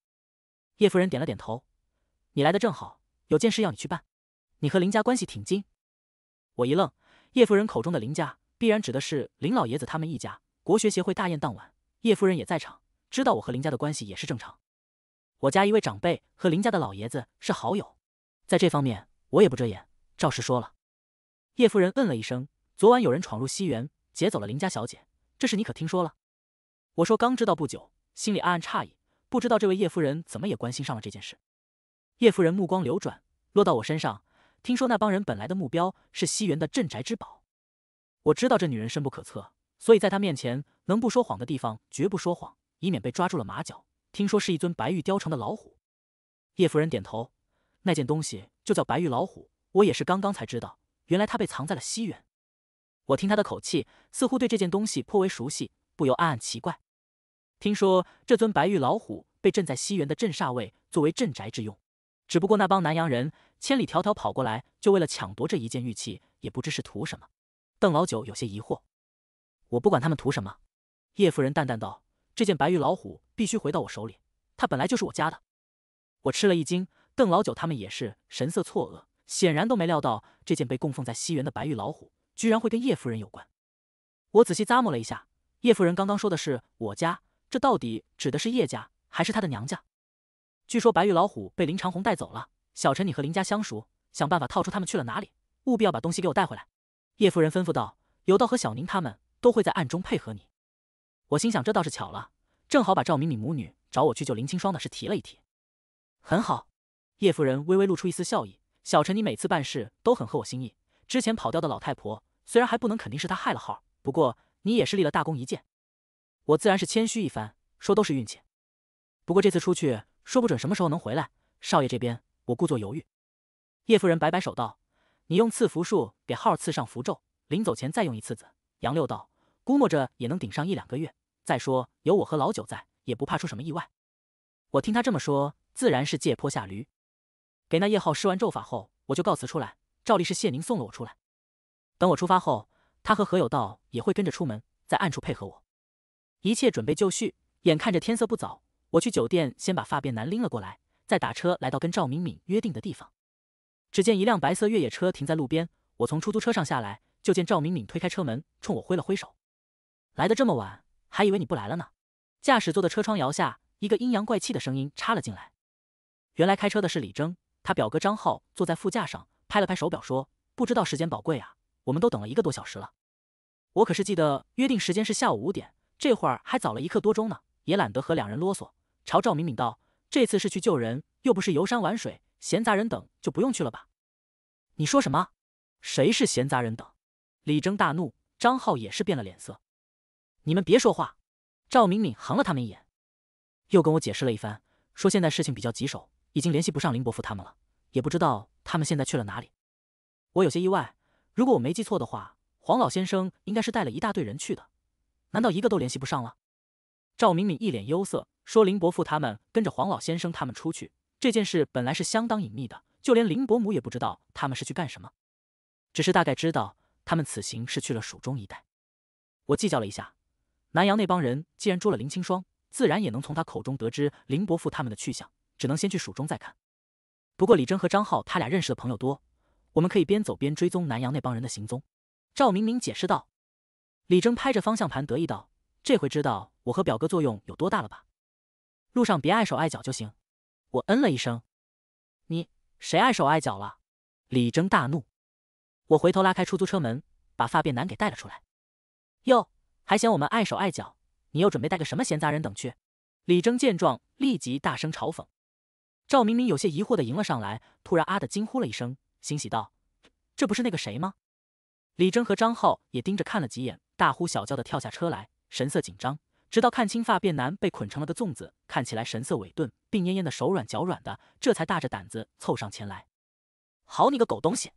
叶夫人点了点头。你来的正好，有件事要你去办。你和林家关系挺近。我一愣，叶夫人口中的林家，必然指的是林老爷子他们一家。国学协会大宴当晚，叶夫人也在场，知道我和林家的关系也是正常。我家一位长辈和林家的老爷子是好友，在这方面我也不遮掩。照实说了。叶夫人嗯了一声。昨晚有人闯入西园，劫走了林家小姐，这事你可听说了？我说刚知道不久。心里暗暗诧异，不知道这位叶夫人怎么也关心上了这件事。叶夫人目光流转，落到我身上。听说那帮人本来的目标是西园的镇宅之宝。我知道这女人深不可测，所以在她面前能不说谎的地方绝不说谎，以免被抓住了马脚。听说是一尊白玉雕成的老虎。叶夫人点头。那件东西就叫白玉老虎，我也是刚刚才知道，原来它被藏在了西园。我听她的口气，似乎对这件东西颇为熟悉，不由暗暗奇怪。听说这尊白玉老虎被镇在西园的镇煞位，作为镇宅之用。只不过那帮南洋人千里迢迢跑过来，就为了抢夺这一件玉器，也不知是图什么。邓老九有些疑惑。我不管他们图什么，叶夫人淡淡道：“这件白玉老虎必须回到我手里，它本来就是我家的。”我吃了一惊，邓老九他们也是神色错愕，显然都没料到这件被供奉在西园的白玉老虎，居然会跟叶夫人有关。我仔细咂摸了一下，叶夫人刚刚说的是我家。这到底指的是叶家还是他的娘家？据说白玉老虎被林长虹带走了。小陈，你和林家相熟，想办法套出他们去了哪里，务必要把东西给我带回来。叶夫人吩咐道：“有道和小宁他们都会在暗中配合你。”我心想，这倒是巧了，正好把赵敏敏母女找我去救林清霜的事提了一提。很好，叶夫人微微露出一丝笑意：“小陈，你每次办事都很合我心意。之前跑掉的老太婆，虽然还不能肯定是她害了号，不过你也是立了大功一件。”我自然是谦虚一番，说都是运气。不过这次出去，说不准什么时候能回来。少爷这边，我故作犹豫。叶夫人摆摆手道：“你用赐符术给号赐上符咒，临走前再用一次子。”杨六道：“估摸着也能顶上一两个月。再说有我和老九在，也不怕出什么意外。”我听他这么说，自然是借坡下驴。给那叶浩施完咒法后，我就告辞出来。照例是谢宁送了我出来。等我出发后，他和何有道也会跟着出门，在暗处配合我。一切准备就绪，眼看着天色不早，我去酒店先把发辫男拎了过来，再打车来到跟赵敏敏约定的地方。只见一辆白色越野车停在路边，我从出租车上下来，就见赵敏敏推开车门，冲我挥了挥手。来的这么晚，还以为你不来了呢。驾驶座的车窗摇下，一个阴阳怪气的声音插了进来。原来开车的是李征，他表哥张浩坐在副驾上，拍了拍手表说：“不知道时间宝贵啊，我们都等了一个多小时了。”我可是记得约定时间是下午五点。这会儿还早了一刻多钟呢，也懒得和两人啰嗦，朝赵敏敏道：“这次是去救人，又不是游山玩水，闲杂人等就不用去了吧？”你说什么？谁是闲杂人等？李征大怒，张浩也是变了脸色。你们别说话！赵敏敏横了他们一眼，又跟我解释了一番，说现在事情比较棘手，已经联系不上林伯父他们了，也不知道他们现在去了哪里。我有些意外，如果我没记错的话，黄老先生应该是带了一大队人去的。难道一个都联系不上了？赵敏敏一脸忧色说：“林伯父他们跟着黄老先生他们出去这件事本来是相当隐秘的，就连林伯母也不知道他们是去干什么，只是大概知道他们此行是去了蜀中一带。我计较了一下，南阳那帮人既然捉了林青霜，自然也能从他口中得知林伯父他们的去向，只能先去蜀中再看。不过李真和张浩他俩认识的朋友多，我们可以边走边追踪南阳那帮人的行踪。”赵明明解释道。李征拍着方向盘得意道：“这回知道我和表哥作用有多大了吧？路上别碍手碍脚就行。”我嗯了一声。“你谁碍手碍脚了？”李征大怒。我回头拉开出租车门，把发辫男给带了出来。“哟，还嫌我们碍手碍脚？你又准备带个什么闲杂人等去？”李征见状，立即大声嘲讽。赵明明有些疑惑的迎了上来，突然啊的惊呼了一声，欣喜道：“这不是那个谁吗？”李征和张浩也盯着看了几眼。大呼小叫地跳下车来，神色紧张，直到看清发辫男被捆成了个粽子，看起来神色萎顿，病恹恹的，手软脚软的，这才大着胆子凑上前来。好你个狗东西！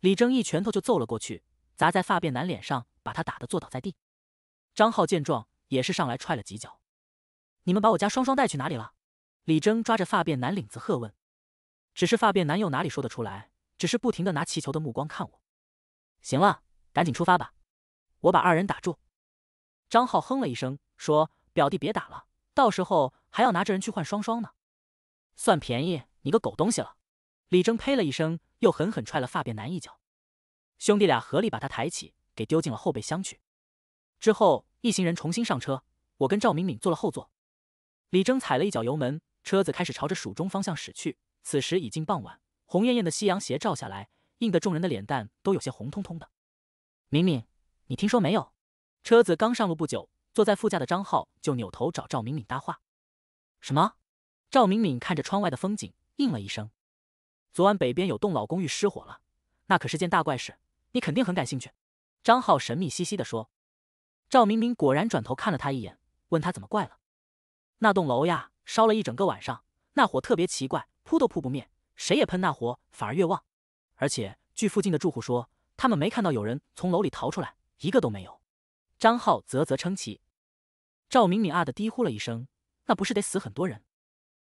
李征一拳头就揍了过去，砸在发辫男脸上，把他打得坐倒在地。张浩见状，也是上来踹了几脚。你们把我家双双带去哪里了？李征抓着发辫男领子喝问。只是发辫男又哪里说得出来，只是不停地拿气球的目光看我。行了，赶紧出发吧。我把二人打住，张浩哼了一声，说：“表弟，别打了，到时候还要拿这人去换双双呢，算便宜你个狗东西了。”李征呸了一声，又狠狠踹了发辫男一脚，兄弟俩合力把他抬起，给丢进了后备箱去。之后，一行人重新上车，我跟赵敏敏坐了后座，李征踩了一脚油门，车子开始朝着蜀中方向驶去。此时已近傍晚，红艳艳的夕阳斜照下来，映得众人的脸蛋都有些红彤彤的。敏敏。你听说没有？车子刚上路不久，坐在副驾的张浩就扭头找赵敏敏搭话。什么？赵敏敏看着窗外的风景，应了一声。昨晚北边有栋老公寓失火了，那可是件大怪事，你肯定很感兴趣。张浩神秘兮兮的说。赵敏敏果然转头看了他一眼，问他怎么怪了。那栋楼呀，烧了一整个晚上，那火特别奇怪，扑都扑不灭，谁也喷那火反而越旺。而且据附近的住户说，他们没看到有人从楼里逃出来。一个都没有，张浩啧啧称奇，赵敏敏啊的低呼了一声：“那不是得死很多人？”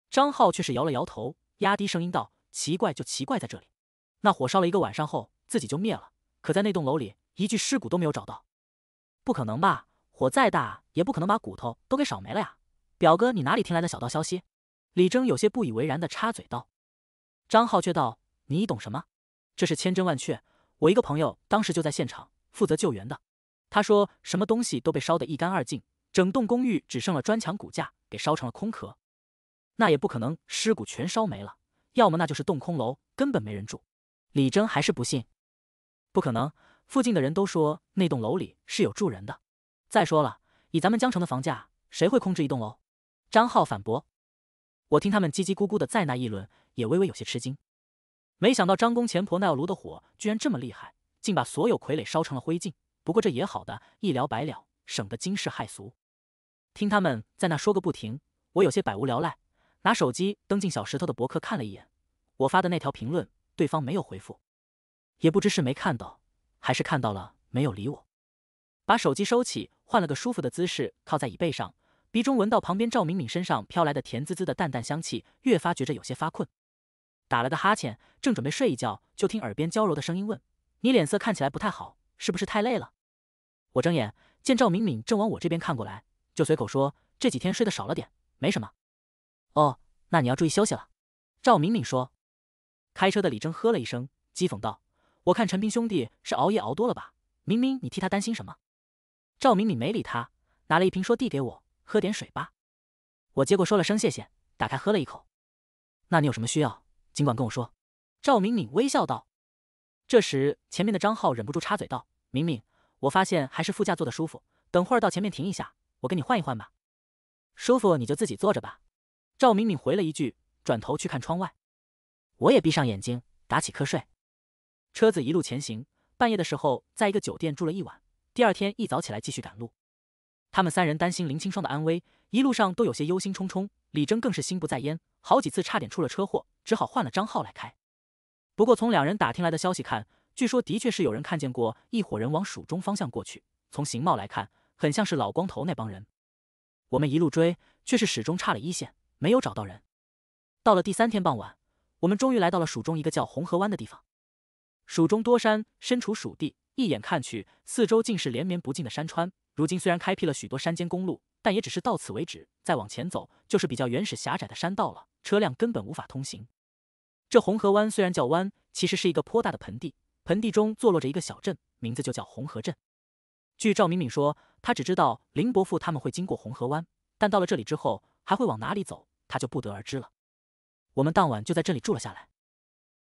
张浩却是摇了摇头，压低声音道：“奇怪就奇怪在这里，那火烧了一个晚上后，自己就灭了，可在那栋楼里，一具尸骨都没有找到，不可能吧？火再大也不可能把骨头都给烧没了呀！”表哥，你哪里听来的小道消息？”李征有些不以为然的插嘴道，张浩却道：“你懂什么？这是千真万确，我一个朋友当时就在现场。”负责救援的，他说：“什么东西都被烧得一干二净，整栋公寓只剩了砖墙骨架，给烧成了空壳。那也不可能，尸骨全烧没了，要么那就是栋空楼，根本没人住。”李征还是不信，不可能，附近的人都说那栋楼里是有住人的。再说了，以咱们江城的房价，谁会空置一栋楼？”张浩反驳。我听他们叽叽咕咕的在那议论，也微微有些吃惊，没想到张公钱婆那炉的火居然这么厉害。竟把所有傀儡烧成了灰烬。不过这也好的，一了百了，省得惊世骇俗。听他们在那说个不停，我有些百无聊赖，拿手机登进小石头的博客看了一眼，我发的那条评论，对方没有回复，也不知是没看到，还是看到了没有理我。把手机收起，换了个舒服的姿势，靠在椅背上，鼻中闻到旁边赵敏敏身上飘来的甜滋滋的淡淡香气，越发觉着有些发困，打了个哈欠，正准备睡一觉，就听耳边娇柔的声音问。你脸色看起来不太好，是不是太累了？我睁眼见赵敏敏正往我这边看过来，就随口说：“这几天睡得少了点，没什么。”哦，那你要注意休息了。”赵敏敏说。开车的李征呵了一声，讥讽道：“我看陈平兄弟是熬夜熬多了吧？明明你替他担心什么？”赵敏敏没理他，拿了一瓶说：“递给我，喝点水吧。”我接过，说了声谢谢，打开喝了一口。“那你有什么需要，尽管跟我说。”赵敏敏微笑道。这时，前面的张浩忍不住插嘴道：“明明，我发现还是副驾坐的舒服，等会儿到前面停一下，我跟你换一换吧。”“舒服你就自己坐着吧。”赵明敏回了一句，转头去看窗外。我也闭上眼睛，打起瞌睡。车子一路前行，半夜的时候，在一个酒店住了一晚。第二天一早起来继续赶路。他们三人担心林清霜的安危，一路上都有些忧心忡忡。李征更是心不在焉，好几次差点出了车祸，只好换了张浩来开。不过，从两人打听来的消息看，据说的确是有人看见过一伙人往蜀中方向过去。从形貌来看，很像是老光头那帮人。我们一路追，却是始终差了一线，没有找到人。到了第三天傍晚，我们终于来到了蜀中一个叫红河湾的地方。蜀中多山，身处蜀地，一眼看去，四周尽是连绵不尽的山川。如今虽然开辟了许多山间公路，但也只是到此为止。再往前走，就是比较原始狭窄的山道了，车辆根本无法通行。这红河湾虽然叫湾，其实是一个颇大的盆地。盆地中坐落着一个小镇，名字就叫红河镇。据赵敏敏说，她只知道林伯父他们会经过红河湾，但到了这里之后还会往哪里走，她就不得而知了。我们当晚就在这里住了下来。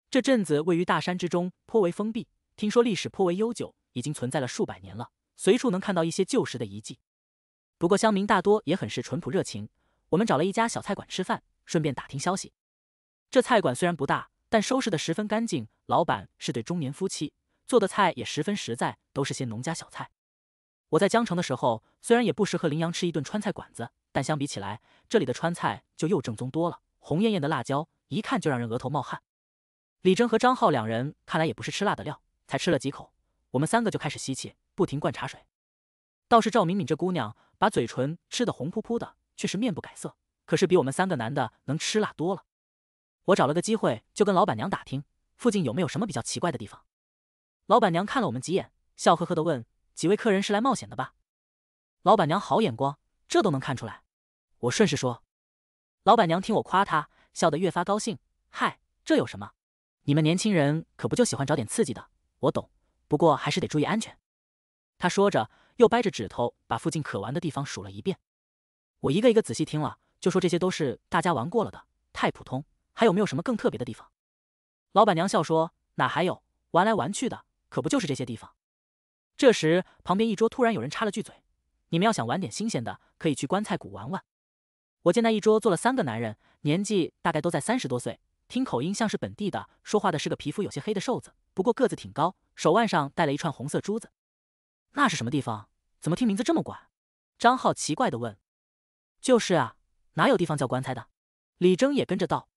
这镇子位于大山之中，颇为封闭。听说历史颇为悠久，已经存在了数百年了，随处能看到一些旧时的遗迹。不过乡民大多也很是淳朴热情。我们找了一家小菜馆吃饭，顺便打听消息。这菜馆虽然不大，但收拾的十分干净。老板是对中年夫妻，做的菜也十分实在，都是些农家小菜。我在江城的时候，虽然也不时和林阳吃一顿川菜馆子，但相比起来，这里的川菜就又正宗多了。红艳艳的辣椒，一看就让人额头冒汗。李真和张浩两人看来也不是吃辣的料，才吃了几口，我们三个就开始吸气，不停灌茶水。倒是赵敏敏这姑娘，把嘴唇吃得红扑扑的，却是面不改色。可是比我们三个男的能吃辣多了。我找了个机会，就跟老板娘打听附近有没有什么比较奇怪的地方。老板娘看了我们几眼，笑呵呵的问：“几位客人是来冒险的吧？”老板娘好眼光，这都能看出来。我顺势说：“老板娘，听我夸她，笑得越发高兴。嗨，这有什么？你们年轻人可不就喜欢找点刺激的？我懂，不过还是得注意安全。”她说着，又掰着指头把附近可玩的地方数了一遍。我一个一个仔细听了，就说这些都是大家玩过了的，太普通。还有没有什么更特别的地方？老板娘笑说：“哪还有玩来玩去的，可不就是这些地方。”这时，旁边一桌突然有人插了句嘴：“你们要想玩点新鲜的，可以去棺材谷玩玩。”我见那一桌坐了三个男人，年纪大概都在三十多岁，听口音像是本地的。说话的是个皮肤有些黑的瘦子，不过个子挺高，手腕上戴了一串红色珠子。那是什么地方？怎么听名字这么怪？张浩奇怪的问：“就是啊，哪有地方叫棺材的？”李征也跟着道。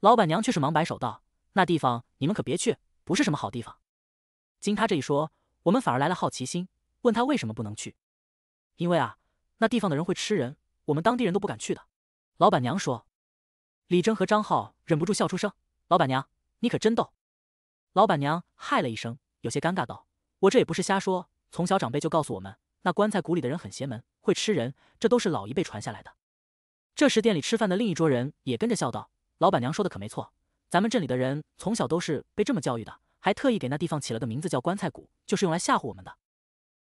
老板娘却是忙摆手道：“那地方你们可别去，不是什么好地方。”经她这一说，我们反而来了好奇心，问她为什么不能去。因为啊，那地方的人会吃人，我们当地人都不敢去的。老板娘说，李征和张浩忍不住笑出声：“老板娘，你可真逗。”老板娘嗨了一声，有些尴尬道：“我这也不是瞎说，从小长辈就告诉我们，那棺材谷里的人很邪门，会吃人，这都是老一辈传下来的。”这时店里吃饭的另一桌人也跟着笑道。老板娘说的可没错，咱们镇里的人从小都是被这么教育的，还特意给那地方起了个名字叫棺材谷，就是用来吓唬我们的。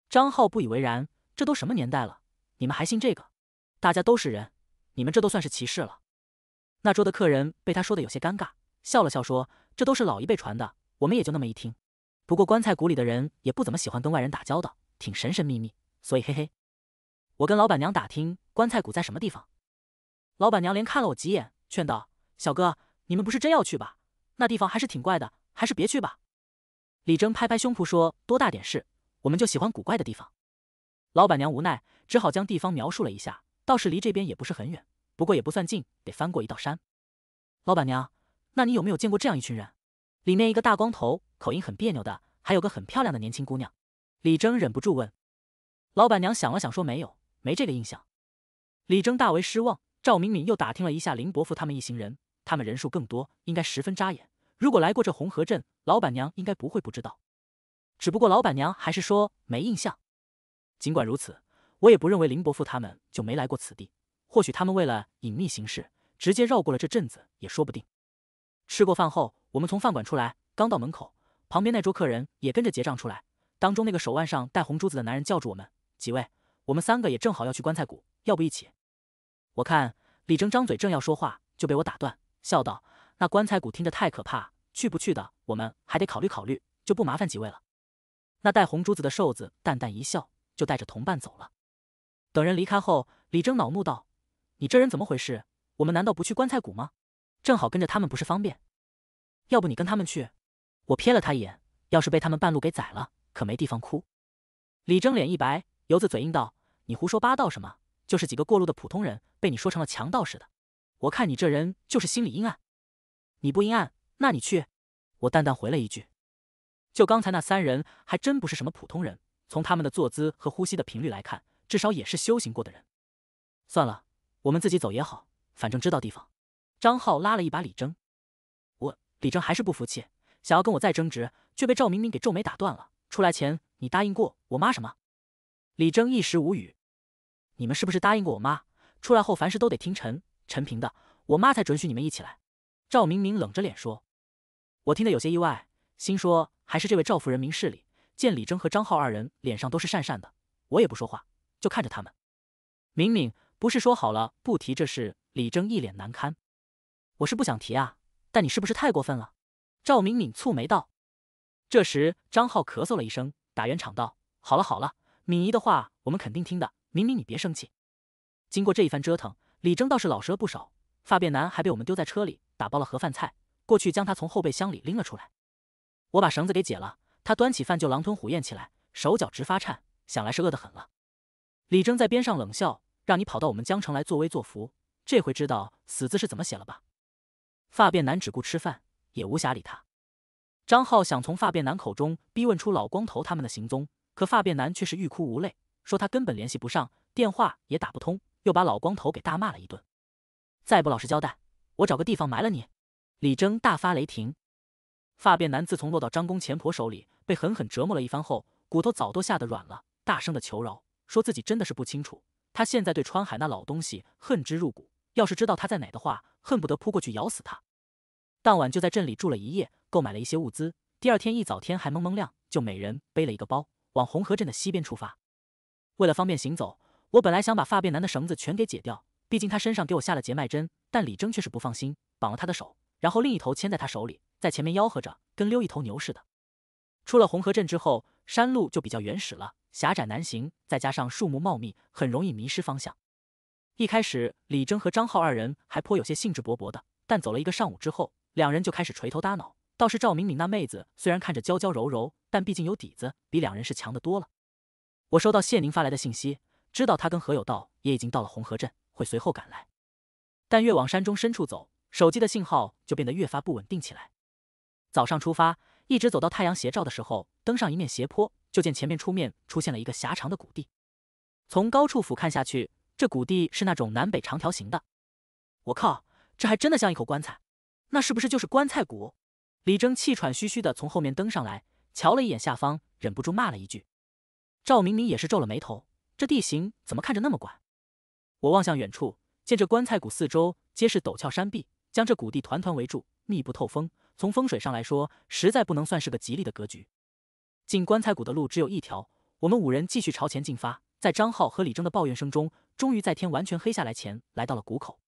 张浩不以为然：“这都什么年代了，你们还信这个？大家都是人，你们这都算是歧视了。”那桌的客人被他说的有些尴尬，笑了笑说：“这都是老一辈传的，我们也就那么一听。不过棺材谷里的人也不怎么喜欢跟外人打交道，挺神神秘秘，所以嘿嘿。”我跟老板娘打听棺材谷在什么地方，老板娘连看了我几眼，劝道。小哥，你们不是真要去吧？那地方还是挺怪的，还是别去吧。李征拍拍胸脯说：“多大点事，我们就喜欢古怪的地方。”老板娘无奈，只好将地方描述了一下。倒是离这边也不是很远，不过也不算近，得翻过一道山。老板娘，那你有没有见过这样一群人？里面一个大光头，口音很别扭的，还有个很漂亮的年轻姑娘。李征忍不住问。老板娘想了想说：“没有，没这个印象。”李征大为失望。赵敏敏又打听了一下林伯父他们一行人。他们人数更多，应该十分扎眼。如果来过这红河镇，老板娘应该不会不知道。只不过老板娘还是说没印象。尽管如此，我也不认为林伯父他们就没来过此地。或许他们为了隐秘行事，直接绕过了这镇子也说不定。吃过饭后，我们从饭馆出来，刚到门口，旁边那桌客人也跟着结账出来。当中那个手腕上戴红珠子的男人叫住我们几位：“我们三个也正好要去棺材谷，要不一起？”我看李征张嘴正要说话，就被我打断。笑道：“那棺材谷听着太可怕，去不去的我们还得考虑考虑，就不麻烦几位了。”那戴红珠子的瘦子淡淡一笑，就带着同伴走了。等人离开后，李征恼怒道：“你这人怎么回事？我们难道不去棺材谷吗？正好跟着他们不是方便？要不你跟他们去？”我瞥了他一眼，要是被他们半路给宰了，可没地方哭。李征脸一白，游子嘴硬道：“你胡说八道什么？就是几个过路的普通人，被你说成了强盗似的。”我看你这人就是心理阴暗，你不阴暗，那你去。我淡淡回了一句：“就刚才那三人还真不是什么普通人，从他们的坐姿和呼吸的频率来看，至少也是修行过的人。”算了，我们自己走也好，反正知道地方。张浩拉了一把李征，我李征还是不服气，想要跟我再争执，却被赵明明给皱眉打断了。出来前你答应过我妈什么？李征一时无语。你们是不是答应过我妈，出来后凡事都得听臣，陈平的，我妈才准许你们一起来。”赵敏敏冷着脸说。我听得有些意外，心说还是这位赵夫人明事理。见李征和张浩二人脸上都是讪讪的，我也不说话，就看着他们。敏敏，不是说好了不提这事？李征一脸难堪。我是不想提啊，但你是不是太过分了？赵敏敏蹙眉道。这时，张浩咳嗽了一声，打圆场道：“好了好了，敏姨的话我们肯定听的。敏敏，你别生气。”经过这一番折腾。李征倒是老实了不少，发辫男还被我们丢在车里，打包了盒饭菜过去，将他从后备箱里拎了出来。我把绳子给解了，他端起饭就狼吞虎咽起来，手脚直发颤，想来是饿得很了。李征在边上冷笑：“让你跑到我们江城来作威作福，这回知道死字是怎么写了吧？”发辫男只顾吃饭，也无暇理他。张浩想从发辫男口中逼问出老光头他们的行踪，可发辫男却是欲哭无泪，说他根本联系不上，电话也打不通。又把老光头给大骂了一顿，再不老实交代，我找个地方埋了你！李征大发雷霆。发辫男自从落到张公钱婆手里，被狠狠折磨了一番后，骨头早都吓得软了，大声的求饶，说自己真的是不清楚。他现在对川海那老东西恨之入骨，要是知道他在哪的话，恨不得扑过去咬死他。当晚就在镇里住了一夜，购买了一些物资。第二天一早，天还蒙蒙亮，就每人背了一个包，往红河镇的西边出发。为了方便行走。我本来想把发辫男的绳子全给解掉，毕竟他身上给我下了结脉针。但李征却是不放心，绑了他的手，然后另一头牵在他手里，在前面吆喝着，跟溜一头牛似的。出了红河镇之后，山路就比较原始了，狭窄难行，再加上树木茂密，很容易迷失方向。一开始，李征和张浩二人还颇有些兴致勃勃的，但走了一个上午之后，两人就开始垂头耷脑。倒是赵敏敏那妹子，虽然看着娇娇柔柔，但毕竟有底子，比两人是强得多了。我收到谢宁发来的信息。知道他跟何有道也已经到了红河镇，会随后赶来。但越往山中深处走，手机的信号就变得越发不稳定起来。早上出发，一直走到太阳斜照的时候，登上一面斜坡，就见前面出面出现了一个狭长的谷地。从高处俯瞰下去，这谷地是那种南北长条形的。我靠，这还真的像一口棺材。那是不是就是棺材谷？李征气喘吁吁地从后面登上来，瞧了一眼下方，忍不住骂了一句。赵明明也是皱了眉头。这地形怎么看着那么怪？我望向远处，见这棺材谷四周皆是陡峭山壁，将这谷地团团围住，密不透风。从风水上来说，实在不能算是个吉利的格局。进棺材谷的路只有一条，我们五人继续朝前进发，在张浩和李征的抱怨声中，终于在天完全黑下来前，来到了谷口。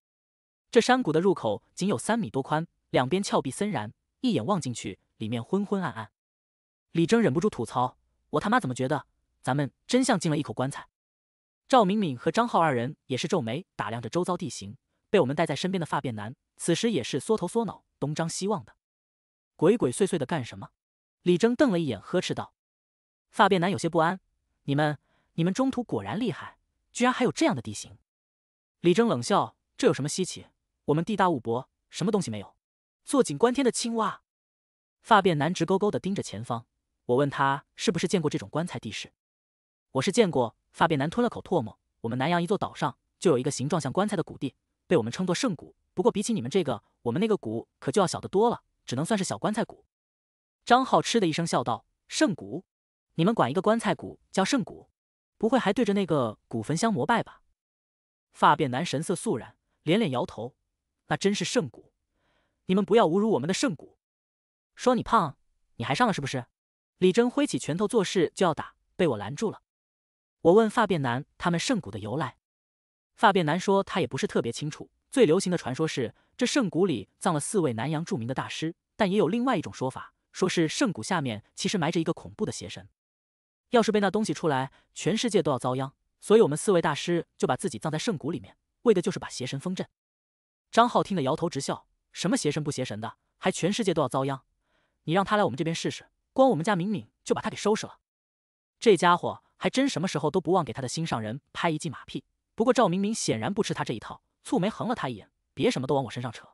这山谷的入口仅有三米多宽，两边峭壁森然，一眼望进去，里面昏昏暗暗。李征忍不住吐槽：“我他妈怎么觉得咱们真像进了一口棺材？”赵敏敏和张浩二人也是皱眉打量着周遭地形，被我们带在身边的发辫男此时也是缩头缩脑，东张西望的，鬼鬼祟祟的干什么？李征瞪了一眼，呵斥道。发辫男有些不安，你们，你们中途果然厉害，居然还有这样的地形。李征冷笑，这有什么稀奇？我们地大物博，什么东西没有？坐井观天的青蛙。发辫男直勾勾的盯着前方，我问他是不是见过这种棺材地势。我是见过发辫男吞了口唾沫。我们南阳一座岛上就有一个形状像棺材的谷地，被我们称作圣谷。不过比起你们这个，我们那个谷可就要小得多了，只能算是小棺材谷。张浩嗤的一声笑道：“圣谷？你们管一个棺材谷叫圣谷？不会还对着那个古焚香膜拜吧？”发辫男神色肃然，连连摇头：“那真是圣谷，你们不要侮辱我们的圣谷。说你胖，你还上了是不是？”李征挥起拳头，作势就要打，被我拦住了。我问发辫男他们圣谷的由来，发辫男说他也不是特别清楚。最流行的传说是这圣谷里葬了四位南洋著名的大师，但也有另外一种说法，说是圣谷下面其实埋着一个恐怖的邪神。要是被那东西出来，全世界都要遭殃。所以我们四位大师就把自己葬在圣谷里面，为的就是把邪神封镇。张浩听得摇头直笑，什么邪神不邪神的，还全世界都要遭殃？你让他来我们这边试试，光我们家敏敏就把他给收拾了。这家伙。还真什么时候都不忘给他的心上人拍一记马屁。不过赵明明显然不吃他这一套，蹙眉横了他一眼：“别什么都往我身上扯。”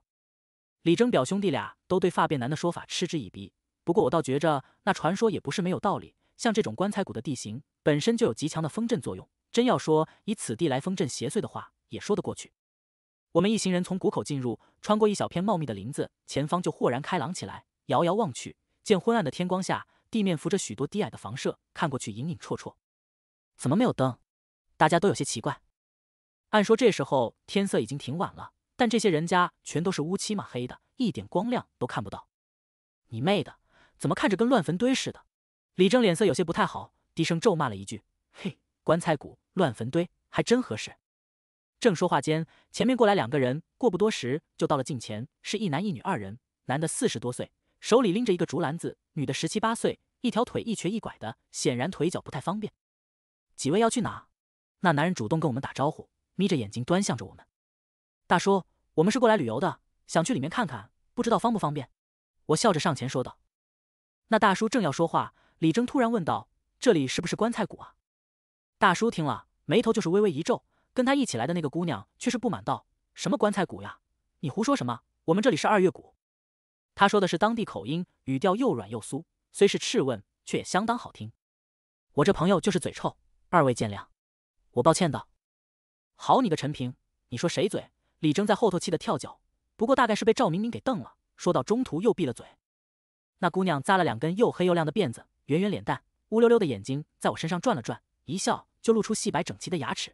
李征表兄弟俩都对发辫男的说法嗤之以鼻。不过我倒觉着那传说也不是没有道理。像这种棺材谷的地形，本身就有极强的风阵作用。真要说以此地来风阵邪祟的话，也说得过去。我们一行人从谷口进入，穿过一小片茂密的林子，前方就豁然开朗起来。遥遥望去，见昏暗的天光下，地面浮着许多低矮的房舍，看过去隐隐绰绰。怎么没有灯？大家都有些奇怪。按说这时候天色已经挺晚了，但这些人家全都是乌漆嘛黑的，一点光亮都看不到。你妹的，怎么看着跟乱坟堆似的？李正脸色有些不太好，低声咒骂了一句：“嘿，棺材骨、乱坟堆还真合适。”正说话间，前面过来两个人，过不多时就到了近前，是一男一女二人。男的四十多岁，手里拎着一个竹篮子；女的十七八岁，一条腿一瘸一拐的，显然腿脚不太方便。几位要去哪？那男人主动跟我们打招呼，眯着眼睛端向着我们。大叔，我们是过来旅游的，想去里面看看，不知道方不方便？我笑着上前说道。那大叔正要说话，李征突然问道：“这里是不是棺材谷啊？”大叔听了，眉头就是微微一皱。跟他一起来的那个姑娘却是不满道：“什么棺材谷呀？你胡说什么？我们这里是二月谷。”他说的是当地口音，语调又软又酥，虽是斥问，却也相当好听。我这朋友就是嘴臭。二位见谅，我抱歉道：“好你个陈平，你说谁嘴？”李征在后头气得跳脚，不过大概是被赵明明给瞪了，说到中途又闭了嘴。那姑娘扎了两根又黑又亮的辫子，圆圆脸蛋，乌溜溜的眼睛，在我身上转了转，一笑就露出细白整齐的牙齿。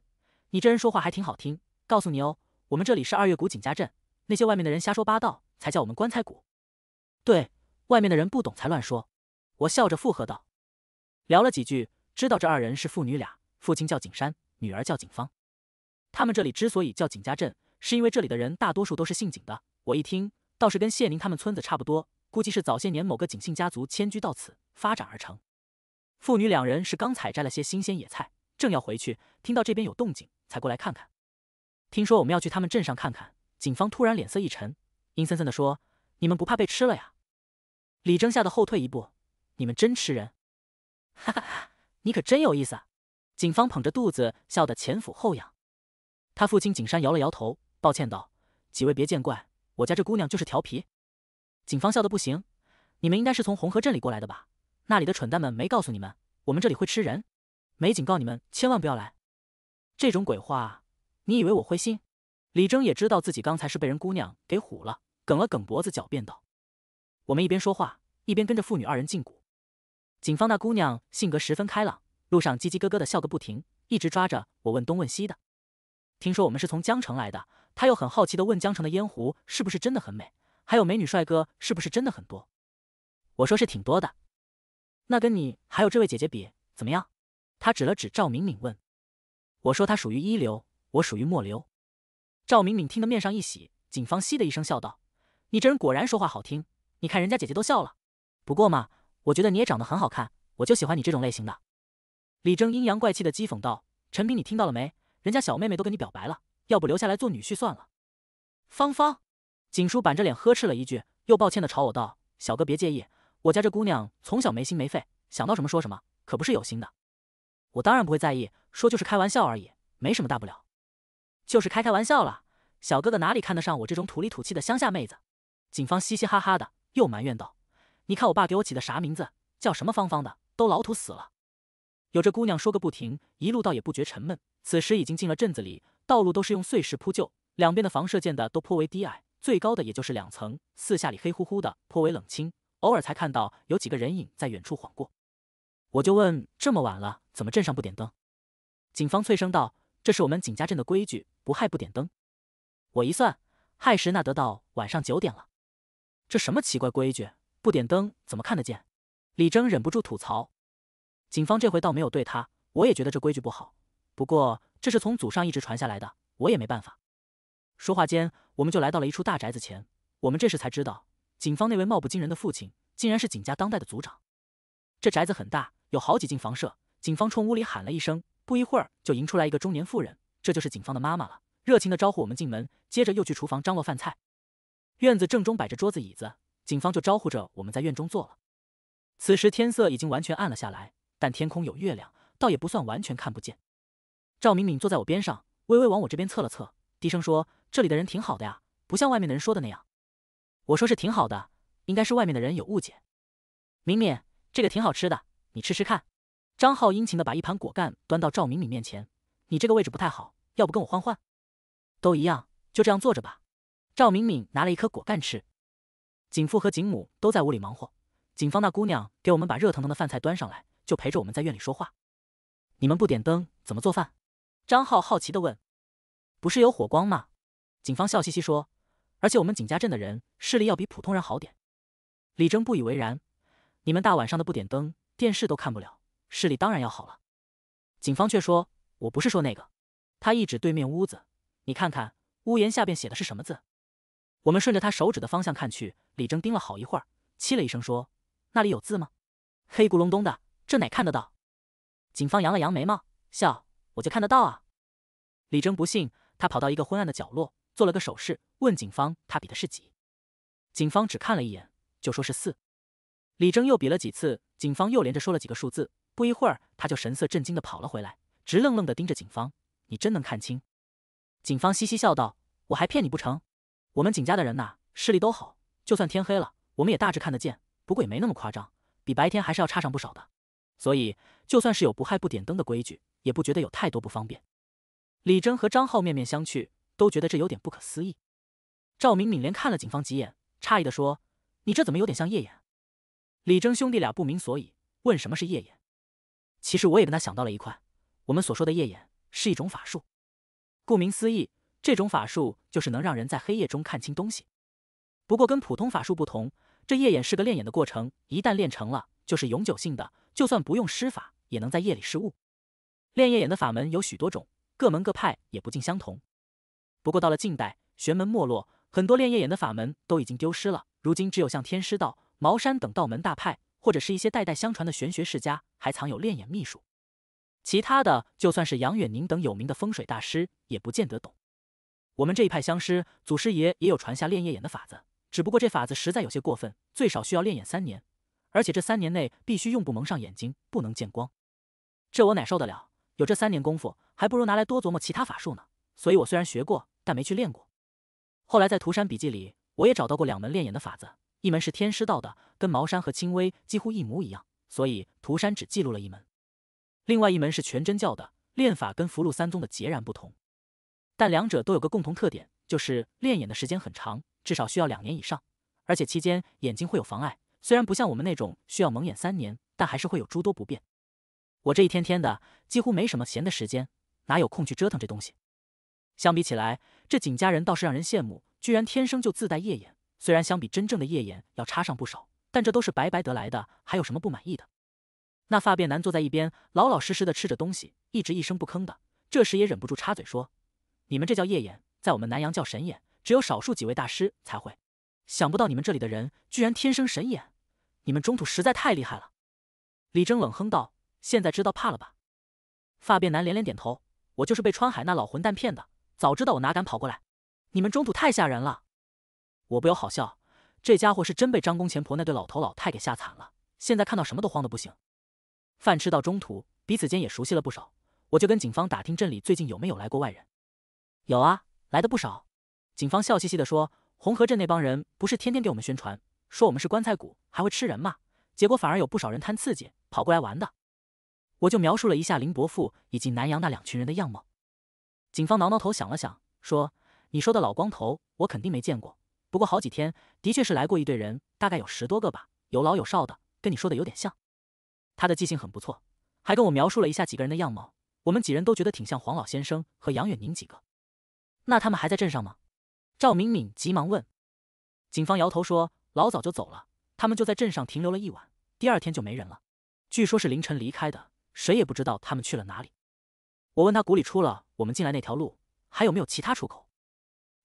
你这人说话还挺好听，告诉你哦，我们这里是二月谷景家镇，那些外面的人瞎说八道，才叫我们棺材谷。对外面的人不懂才乱说，我笑着附和道。聊了几句。知道这二人是父女俩，父亲叫景山，女儿叫景芳。他们这里之所以叫景家镇，是因为这里的人大多数都是姓景的。我一听，倒是跟谢宁他们村子差不多，估计是早些年某个景姓家族迁居到此发展而成。父女两人是刚采摘了些新鲜野菜，正要回去，听到这边有动静，才过来看看。听说我们要去他们镇上看看，警方突然脸色一沉，阴森森的说：“你们不怕被吃了呀？”李征吓得后退一步：“你们真吃人！”哈哈哈。你可真有意思，啊！警方捧着肚子笑得前俯后仰。他父亲景山摇了摇头，抱歉道：“几位别见怪，我家这姑娘就是调皮。”警方笑得不行。你们应该是从红河镇里过来的吧？那里的蠢蛋们没告诉你们，我们这里会吃人，没警告你们千万不要来。这种鬼话，你以为我会信？李征也知道自己刚才是被人姑娘给唬了，梗了梗脖子狡辩道：“我们一边说话，一边跟着父女二人进谷。”警方那姑娘性格十分开朗，路上叽叽咯咯的笑个不停，一直抓着我问东问西的。听说我们是从江城来的，她又很好奇的问江城的烟壶是不是真的很美，还有美女帅哥是不是真的很多。我说是挺多的。那跟你还有这位姐姐比怎么样？她指了指赵敏敏问。我说她属于一流，我属于末流。赵敏敏听得面上一喜，警方“嘻”的一声笑道：“你这人果然说话好听，你看人家姐姐都笑了。”不过嘛。我觉得你也长得很好看，我就喜欢你这种类型的。李征阴阳怪气的讥讽道：“陈平，你听到了没？人家小妹妹都跟你表白了，要不留下来做女婿算了。”芳芳，景叔板着脸呵斥了一句，又抱歉的朝我道：“小哥别介意，我家这姑娘从小没心没肺，想到什么说什么，可不是有心的。”我当然不会在意，说就是开玩笑而已，没什么大不了，就是开开玩笑了。小哥哥哪里看得上我这种土里土气的乡下妹子？警方嘻嘻哈哈的，又埋怨道。你看我爸给我起的啥名字，叫什么芳芳的，都老土死了。有这姑娘说个不停，一路倒也不觉沉闷。此时已经进了镇子里，道路都是用碎石铺就，两边的房舍建的都颇为低矮，最高的也就是两层，四下里黑乎乎的，颇为冷清，偶尔才看到有几个人影在远处晃过。我就问：这么晚了，怎么镇上不点灯？警方脆声道：“这是我们景家镇的规矩，不害不点灯。”我一算，亥时那得到晚上九点了。这什么奇怪规矩？不点灯怎么看得见？李征忍不住吐槽。警方这回倒没有对他，我也觉得这规矩不好，不过这是从祖上一直传下来的，我也没办法。说话间，我们就来到了一处大宅子前。我们这时才知道，警方那位貌不惊人的父亲，竟然是景家当代的族长。这宅子很大，有好几进房舍。警方冲屋里喊了一声，不一会儿就迎出来一个中年妇人，这就是警方的妈妈了，热情的招呼我们进门，接着又去厨房张罗饭菜。院子正中摆着桌子椅子。警方就招呼着我们在院中坐了。此时天色已经完全暗了下来，但天空有月亮，倒也不算完全看不见。赵敏敏坐在我边上，微微往我这边侧了侧，低声说：“这里的人挺好的呀，不像外面的人说的那样。”我说：“是挺好的，应该是外面的人有误解。”敏敏，这个挺好吃的，你吃吃看。张浩殷勤的把一盘果干端到赵敏敏面前：“你这个位置不太好，要不跟我换换？都一样，就这样坐着吧。”赵敏敏拿了一颗果干吃。景父和景母都在屋里忙活，景芳那姑娘给我们把热腾腾的饭菜端上来，就陪着我们在院里说话。你们不点灯怎么做饭？张浩好奇地问。不是有火光吗？景芳笑嘻嘻说。而且我们景家镇的人视力要比普通人好点。李征不以为然。你们大晚上的不点灯，电视都看不了，视力当然要好了。警方却说：“我不是说那个。”他一指对面屋子，“你看看，屋檐下边写的是什么字？”我们顺着他手指的方向看去，李征盯了好一会儿，嘁了一声说：“那里有字吗？黑咕隆咚的，这哪看得到？”警方扬了扬眉毛，笑：“我就看得到啊。”李征不信，他跑到一个昏暗的角落，做了个手势，问警方：“他比的是几？”警方只看了一眼，就说是四。李征又比了几次，警方又连着说了几个数字，不一会儿，他就神色震惊的跑了回来，直愣愣的盯着警方：“你真能看清？”警方嘻嘻笑道：“我还骗你不成？”我们景家的人呐，视力都好，就算天黑了，我们也大致看得见。不过也没那么夸张，比白天还是要差上不少的。所以就算是有不害不点灯的规矩，也不觉得有太多不方便。李征和张浩面面相觑，都觉得这有点不可思议。赵敏敏连看了警方几眼，诧异地说：“你这怎么有点像夜眼？”李征兄弟俩不明所以，问：“什么是夜眼？”其实我也跟他想到了一块。我们所说的夜眼是一种法术，顾名思义。这种法术就是能让人在黑夜中看清东西，不过跟普通法术不同，这夜眼是个练眼的过程，一旦练成了就是永久性的，就算不用施法也能在夜里失物。练夜眼的法门有许多种，各门各派也不尽相同。不过到了近代，玄门没落，很多练夜眼的法门都已经丢失了。如今只有像天师道、茅山等道门大派，或者是一些代代相传的玄学世家还藏有练眼秘术，其他的就算是杨远宁等有名的风水大师，也不见得懂。我们这一派相师祖师爷也有传下练夜眼的法子，只不过这法子实在有些过分，最少需要练眼三年，而且这三年内必须用布蒙上眼睛，不能见光。这我哪受得了？有这三年功夫，还不如拿来多琢磨其他法术呢。所以我虽然学过，但没去练过。后来在涂山笔记里，我也找到过两门练眼的法子，一门是天师道的，跟茅山和青微几乎一模一样，所以涂山只记录了一门。另外一门是全真教的，练法跟福禄三宗的截然不同。但两者都有个共同特点，就是练眼的时间很长，至少需要两年以上，而且期间眼睛会有妨碍。虽然不像我们那种需要蒙眼三年，但还是会有诸多不便。我这一天天的几乎没什么闲的时间，哪有空去折腾这东西？相比起来，这景家人倒是让人羡慕，居然天生就自带夜眼。虽然相比真正的夜眼要差上不少，但这都是白白得来的，还有什么不满意的？那发辫男坐在一边，老老实实的吃着东西，一直一声不吭的。这时也忍不住插嘴说。你们这叫夜眼，在我们南阳叫神眼，只有少数几位大师才会。想不到你们这里的人居然天生神眼，你们中土实在太厉害了！李征冷哼道：“现在知道怕了吧？”发辫男连连点头：“我就是被川海那老混蛋骗的，早知道我哪敢跑过来！你们中土太吓人了！”我不由好笑，这家伙是真被张公钱婆那对老头老太给吓惨了，现在看到什么都慌得不行。饭吃到中途，彼此间也熟悉了不少，我就跟警方打听镇里最近有没有来过外人。有啊，来的不少。警方笑嘻嘻地说：“红河镇那帮人不是天天给我们宣传，说我们是棺材谷，还会吃人吗？结果反而有不少人贪刺激，跑过来玩的。”我就描述了一下林伯父以及南阳那两群人的样貌。警方挠挠头，想了想，说：“你说的老光头，我肯定没见过。不过好几天的确是来过一队人，大概有十多个吧，有老有少的，跟你说的有点像。”他的记性很不错，还跟我描述了一下几个人的样貌。我们几人都觉得挺像黄老先生和杨远宁几个。那他们还在镇上吗？赵敏敏急忙问。警方摇头说：“老早就走了，他们就在镇上停留了一晚，第二天就没人了。据说是凌晨离开的，谁也不知道他们去了哪里。”我问他：“谷里出了我们进来那条路，还有没有其他出口？”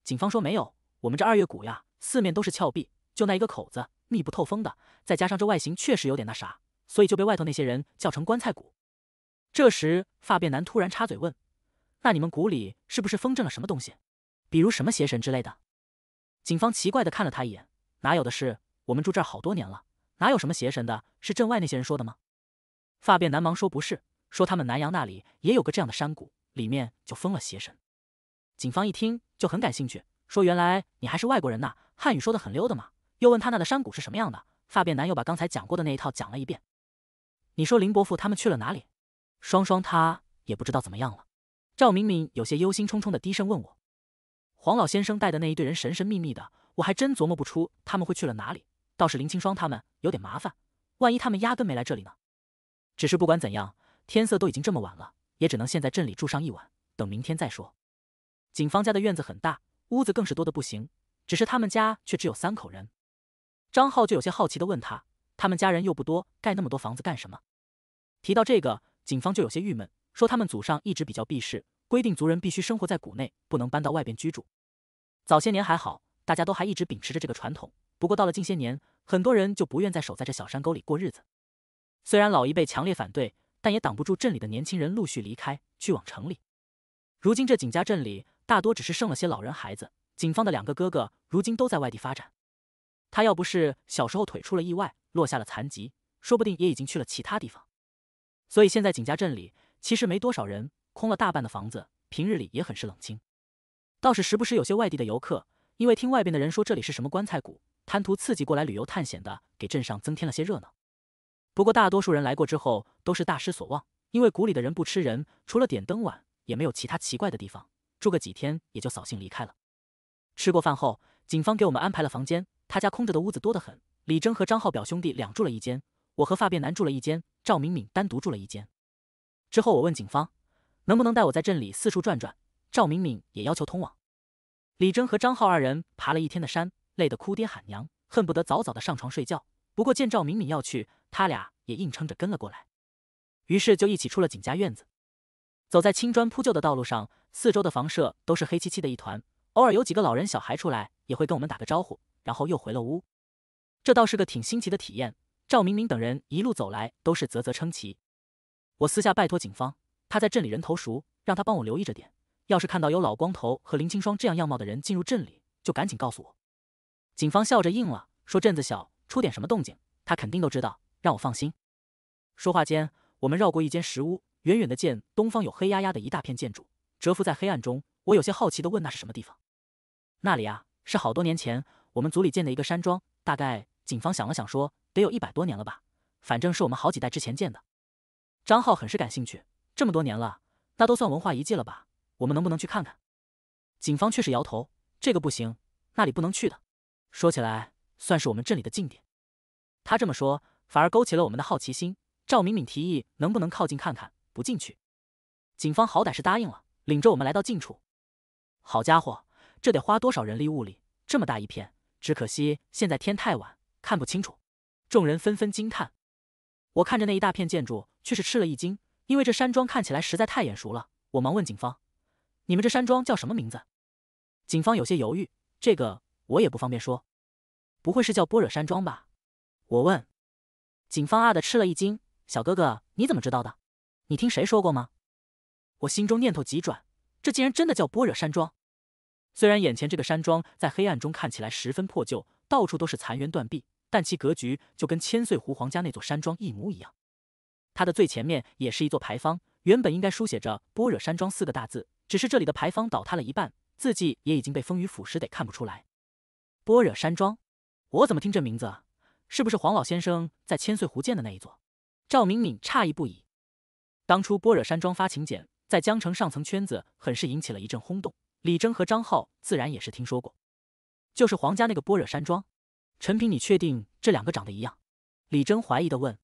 警方说：“没有，我们这二月谷呀，四面都是峭壁，就那一个口子，密不透风的。再加上这外形确实有点那啥，所以就被外头那些人叫成棺材谷。”这时，发辫男突然插嘴问。那你们谷里是不是封镇了什么东西？比如什么邪神之类的？警方奇怪的看了他一眼，哪有的事？我们住这儿好多年了，哪有什么邪神的？是镇外那些人说的吗？发辫男忙说不是，说他们南阳那里也有个这样的山谷，里面就封了邪神。警方一听就很感兴趣，说原来你还是外国人呐，汉语说的很溜的嘛。又问他那的山谷是什么样的，发辫男又把刚才讲过的那一套讲了一遍。你说林伯父他们去了哪里？双双他也不知道怎么样了。赵明明有些忧心忡忡的低声问我：“黄老先生带的那一队人神神秘秘的，我还真琢磨不出他们会去了哪里。倒是林青霜他们有点麻烦，万一他们压根没来这里呢？”只是不管怎样，天色都已经这么晚了，也只能先在镇里住上一晚，等明天再说。警方家的院子很大，屋子更是多的不行，只是他们家却只有三口人。张浩就有些好奇的问他：“他们家人又不多，盖那么多房子干什么？”提到这个，警方就有些郁闷。说他们祖上一直比较避世，规定族人必须生活在谷内，不能搬到外边居住。早些年还好，大家都还一直秉持着这个传统。不过到了近些年，很多人就不愿再守在这小山沟里过日子。虽然老一辈强烈反对，但也挡不住镇里的年轻人陆续离开，去往城里。如今这景家镇里，大多只是剩了些老人孩子。警方的两个哥哥如今都在外地发展。他要不是小时候腿出了意外，落下了残疾，说不定也已经去了其他地方。所以现在景家镇里。其实没多少人，空了大半的房子，平日里也很是冷清，倒是时不时有些外地的游客，因为听外边的人说这里是什么棺材谷，贪图刺激过来旅游探险的，给镇上增添了些热闹。不过大多数人来过之后都是大失所望，因为谷里的人不吃人，除了点灯碗，也没有其他奇怪的地方，住个几天也就扫兴离开了。吃过饭后，警方给我们安排了房间，他家空着的屋子多得很，李征和张浩表兄弟两住了一间，我和发辫男住了一间，赵敏敏单独住了一间。之后，我问警方，能不能带我在镇里四处转转？赵敏敏也要求通往。李征和张浩二人爬了一天的山，累得哭爹喊娘，恨不得早早的上床睡觉。不过见赵敏敏要去，他俩也硬撑着跟了过来。于是就一起出了景家院子。走在青砖铺就的道路上，四周的房舍都是黑漆漆的一团，偶尔有几个老人小孩出来，也会跟我们打个招呼，然后又回了屋。这倒是个挺新奇的体验。赵敏敏等人一路走来，都是啧啧称奇。我私下拜托警方，他在镇里人头熟，让他帮我留意着点，要是看到有老光头和林青霜这样样貌的人进入镇里，就赶紧告诉我。警方笑着应了，说镇子小，出点什么动静他肯定都知道，让我放心。说话间，我们绕过一间石屋，远远的见东方有黑压压的一大片建筑蛰伏在黑暗中。我有些好奇的问：“那是什么地方？”“那里啊，是好多年前我们组里建的一个山庄。”大概警方想了想说：“得有一百多年了吧，反正是我们好几代之前建的。”张浩很是感兴趣，这么多年了，那都算文化遗迹了吧？我们能不能去看看？警方却是摇头，这个不行，那里不能去的。说起来，算是我们这里的近点。他这么说，反而勾起了我们的好奇心。赵敏敏提议，能不能靠近看看？不进去？警方好歹是答应了，领着我们来到近处。好家伙，这得花多少人力物力？这么大一片，只可惜现在天太晚，看不清楚。众人纷纷惊叹。我看着那一大片建筑。却是吃了一惊，因为这山庄看起来实在太眼熟了。我忙问警方：“你们这山庄叫什么名字？”警方有些犹豫：“这个我也不方便说。”不会是叫般若山庄吧？我问。警方啊的吃了一惊：“小哥哥，你怎么知道的？你听谁说过吗？”我心中念头急转，这竟然真的叫般若山庄。虽然眼前这个山庄在黑暗中看起来十分破旧，到处都是残垣断壁，但其格局就跟千岁湖皇家那座山庄一模一样。它的最前面也是一座牌坊，原本应该书写着“般若山庄”四个大字，只是这里的牌坊倒塌了一半，字迹也已经被风雨腐蚀得看不出来。“般若山庄”，我怎么听这名字，是不是黄老先生在千岁湖建的那一座？”赵敏敏诧异不已。当初般若山庄发请柬，在江城上层圈子很是引起了一阵轰动，李征和张浩自然也是听说过。就是黄家那个般若山庄，陈平，你确定这两个长得一样？”李征怀疑的问。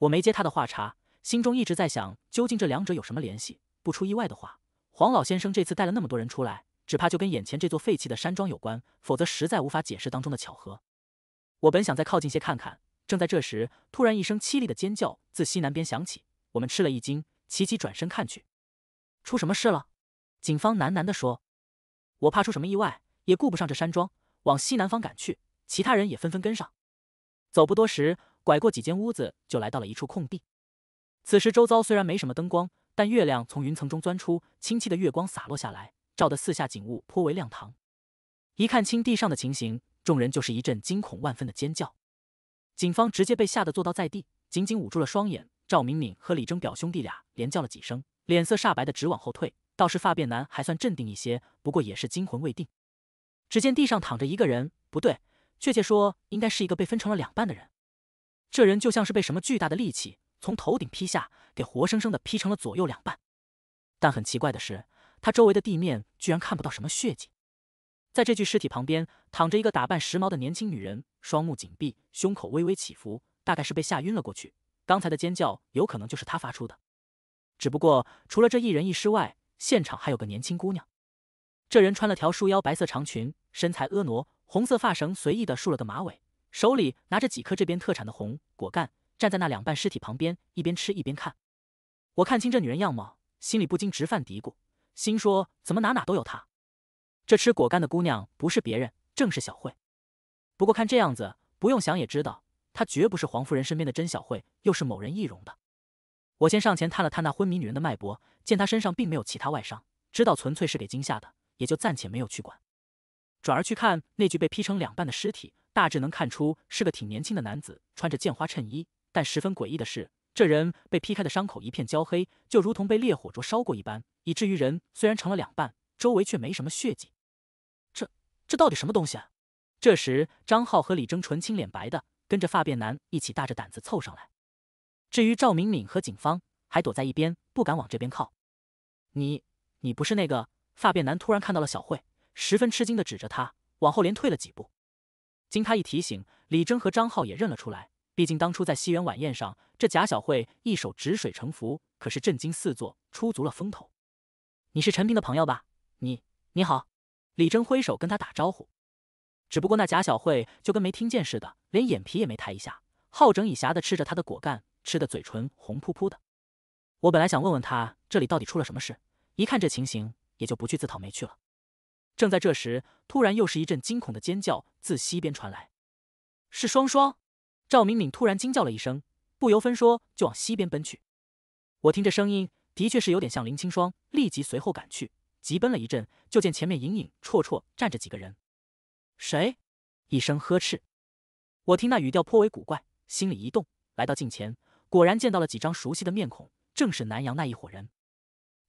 我没接他的话茬，心中一直在想，究竟这两者有什么联系？不出意外的话，黄老先生这次带了那么多人出来，只怕就跟眼前这座废弃的山庄有关，否则实在无法解释当中的巧合。我本想再靠近些看看，正在这时，突然一声凄厉的尖叫自西南边响起，我们吃了一惊，齐齐转身看去，出什么事了？警方喃喃地说：“我怕出什么意外，也顾不上这山庄，往西南方赶去。”其他人也纷纷跟上，走不多时。拐过几间屋子，就来到了一处空地。此时周遭虽然没什么灯光，但月亮从云层中钻出，清气的月光洒落下来，照得四下景物颇为亮堂。一看清地上的情形，众人就是一阵惊恐万分的尖叫。警方直接被吓得坐倒在地，紧紧捂住了双眼。赵敏敏和李征表兄弟俩连叫了几声，脸色煞白的直往后退。倒是发辫男还算镇定一些，不过也是惊魂未定。只见地上躺着一个人，不对，确切说应该是一个被分成了两半的人。这人就像是被什么巨大的力气从头顶劈下，给活生生的劈成了左右两半。但很奇怪的是，他周围的地面居然看不到什么血迹。在这具尸体旁边躺着一个打扮时髦的年轻女人，双目紧闭，胸口微微起伏，大概是被吓晕了过去。刚才的尖叫有可能就是她发出的。只不过除了这一人一尸外，现场还有个年轻姑娘。这人穿了条束腰白色长裙，身材婀娜，红色发绳随意的束了个马尾。手里拿着几颗这边特产的红果干，站在那两半尸体旁边，一边吃一边看。我看清这女人样貌，心里不禁直犯嘀咕，心说怎么哪哪都有她？这吃果干的姑娘不是别人，正是小慧。不过看这样子，不用想也知道，她绝不是黄夫人身边的甄小慧，又是某人易容的。我先上前探了探那昏迷女人的脉搏，见她身上并没有其他外伤，知道纯粹是给惊吓的，也就暂且没有去管。转而去看那具被劈成两半的尸体，大致能看出是个挺年轻的男子，穿着剑花衬衣。但十分诡异的是，这人被劈开的伤口一片焦黑，就如同被烈火灼烧过一般，以至于人虽然成了两半，周围却没什么血迹。这这到底什么东西啊？这时，张浩和李征纯青脸白的跟着发辫男一起大着胆子凑上来。至于赵敏敏和警方，还躲在一边不敢往这边靠。你你不是那个发辫男？突然看到了小慧。十分吃惊的指着他，往后连退了几步。经他一提醒，李征和张浩也认了出来。毕竟当初在西园晚宴上，这贾小慧一手止水成浮，可是震惊四座，出足了风头。你是陈平的朋友吧？你你好，李征挥手跟他打招呼。只不过那贾小慧就跟没听见似的，连眼皮也没抬一下，好整以暇的吃着他的果干，吃的嘴唇红扑扑的。我本来想问问他这里到底出了什么事，一看这情形，也就不去自讨没趣了。正在这时，突然又是一阵惊恐的尖叫自西边传来，是双双。赵敏敏突然惊叫了一声，不由分说就往西边奔去。我听这声音的确是有点像林青霜，立即随后赶去。急奔了一阵，就见前面影影绰绰站着几个人。谁？一声呵斥。我听那语调颇为古怪，心里一动，来到近前，果然见到了几张熟悉的面孔，正是南阳那一伙人。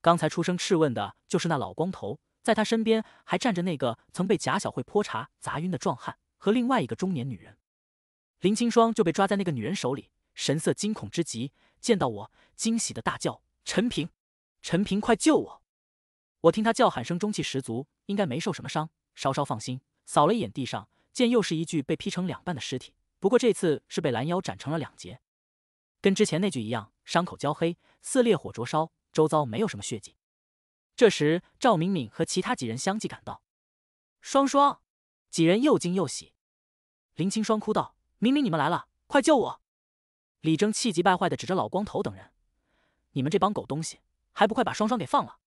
刚才出声斥问的就是那老光头。在他身边还站着那个曾被贾小慧泼茶砸晕的壮汉和另外一个中年女人，林青霜就被抓在那个女人手里，神色惊恐之极。见到我，惊喜的大叫：“陈平，陈平，快救我！”我听他叫喊声中气十足，应该没受什么伤，稍稍放心。扫了一眼地上，见又是一具被劈成两半的尸体，不过这次是被拦腰斩成了两截，跟之前那具一样，伤口焦黑，似烈火灼烧，周遭没有什么血迹。这时，赵敏敏和其他几人相继赶到，双双，几人又惊又喜。林青霜哭道：“明明你们来了，快救我！”李征气急败坏的指着老光头等人：“你们这帮狗东西，还不快把双双给放了？”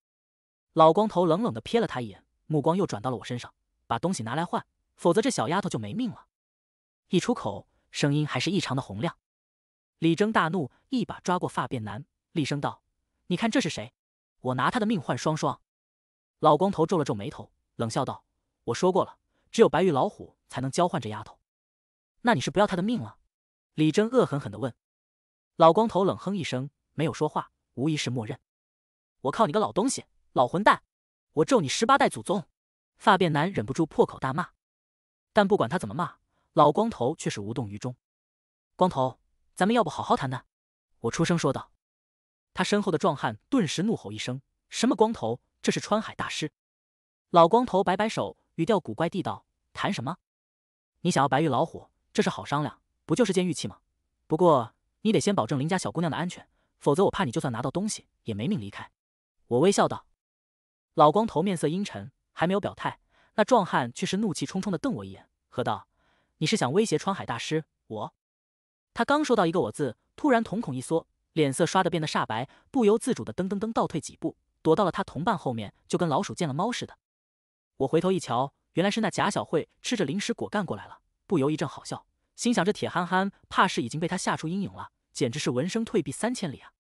老光头冷冷的瞥了他一眼，目光又转到了我身上：“把东西拿来换，否则这小丫头就没命了。”一出口，声音还是异常的洪亮。李征大怒，一把抓过发辫男，厉声道：“你看这是谁？”我拿他的命换双双，老光头皱了皱眉头，冷笑道：“我说过了，只有白玉老虎才能交换这丫头。”那你是不要他的命了？李真恶狠狠的问。老光头冷哼一声，没有说话，无疑是默认。我靠你个老东西，老混蛋！我咒你十八代祖宗！发辫男忍不住破口大骂。但不管他怎么骂，老光头却是无动于衷。光头，咱们要不好好谈谈？我出声说道。他身后的壮汉顿时怒吼一声：“什么光头？这是川海大师！”老光头摆摆手，语调古怪地道：“谈什么？你想要白玉老虎，这是好商量，不就是件玉器吗？不过你得先保证林家小姑娘的安全，否则我怕你就算拿到东西也没命离开。”我微笑道。老光头面色阴沉，还没有表态，那壮汉却是怒气冲冲地瞪我一眼，喝道：“你是想威胁川海大师？”我他刚说到一个“我”字，突然瞳孔一缩。脸色刷的变得煞白，不由自主的噔噔噔倒退几步，躲到了他同伴后面，就跟老鼠见了猫似的。我回头一瞧，原来是那贾小慧吃着零食果干过来了，不由一阵好笑，心想这铁憨憨怕是已经被他吓出阴影了，简直是闻声退避三千里啊！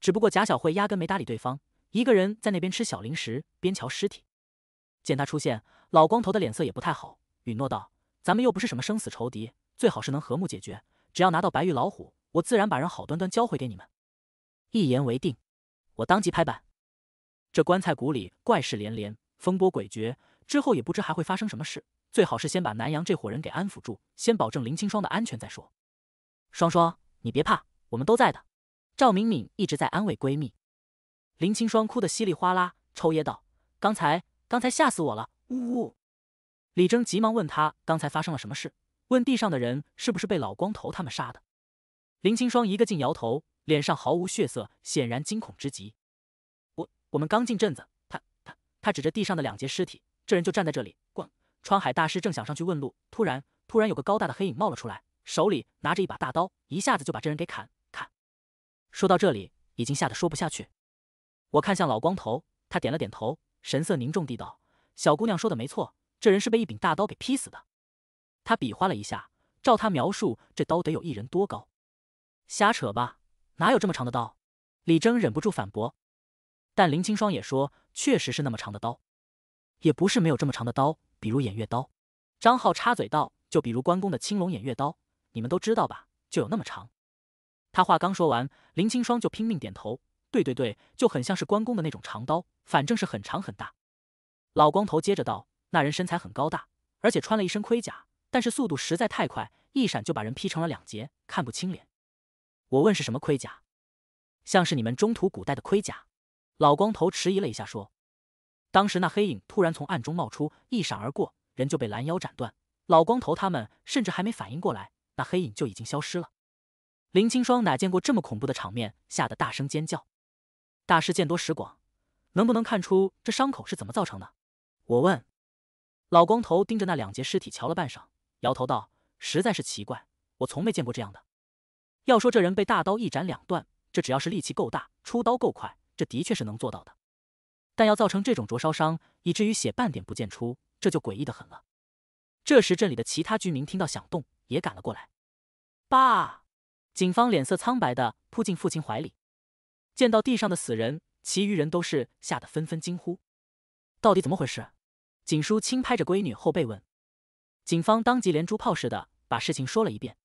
只不过贾小慧压根没搭理对方，一个人在那边吃小零食，边瞧尸体。见他出现，老光头的脸色也不太好，允诺道：“咱们又不是什么生死仇敌，最好是能和睦解决，只要拿到白玉老虎。”我自然把人好端端交回给你们，一言为定。我当即拍板。这棺材谷里怪事连连，风波诡谲，之后也不知还会发生什么事。最好是先把南阳这伙人给安抚住，先保证林青霜的安全再说。双双，你别怕，我们都在的。赵敏敏一直在安慰闺蜜林青霜，哭得稀里哗啦，抽噎道：“刚才，刚才吓死我了，呜呜！”李征急忙问他刚才发生了什么事，问地上的人是不是被老光头他们杀的。林青霜一个劲摇头，脸上毫无血色，显然惊恐之极。我我们刚进镇子，他他他指着地上的两截尸体，这人就站在这里。滚！川海大师正想上去问路，突然突然有个高大的黑影冒了出来，手里拿着一把大刀，一下子就把这人给砍砍。说到这里，已经吓得说不下去。我看向老光头，他点了点头，神色凝重地道：“小姑娘说的没错，这人是被一柄大刀给劈死的。”他比划了一下，照他描述，这刀得有一人多高。瞎扯吧，哪有这么长的刀？李征忍不住反驳。但林青霜也说，确实是那么长的刀，也不是没有这么长的刀，比如偃月刀。张浩插嘴道：“就比如关公的青龙偃月刀，你们都知道吧？就有那么长。”他话刚说完，林青霜就拼命点头：“对对对，就很像是关公的那种长刀，反正是很长很大。”老光头接着道：“那人身材很高大，而且穿了一身盔甲，但是速度实在太快，一闪就把人劈成了两截，看不清脸。”我问是什么盔甲，像是你们中土古代的盔甲。老光头迟疑了一下说：“当时那黑影突然从暗中冒出，一闪而过，人就被拦腰斩断。老光头他们甚至还没反应过来，那黑影就已经消失了。”林青霜哪见过这么恐怖的场面，吓得大声尖叫。大师见多识广，能不能看出这伤口是怎么造成的？我问。老光头盯着那两截尸体瞧了半晌，摇头道：“实在是奇怪，我从没见过这样的。”要说这人被大刀一斩两断，这只要是力气够大，出刀够快，这的确是能做到的。但要造成这种灼烧伤，以至于血半点不见出，这就诡异的很了。这时镇里的其他居民听到响动，也赶了过来。爸，警方脸色苍白的扑进父亲怀里，见到地上的死人，其余人都是吓得纷纷惊呼：“到底怎么回事？”锦叔轻拍着闺女后背问。警方当即连珠炮似的把事情说了一遍。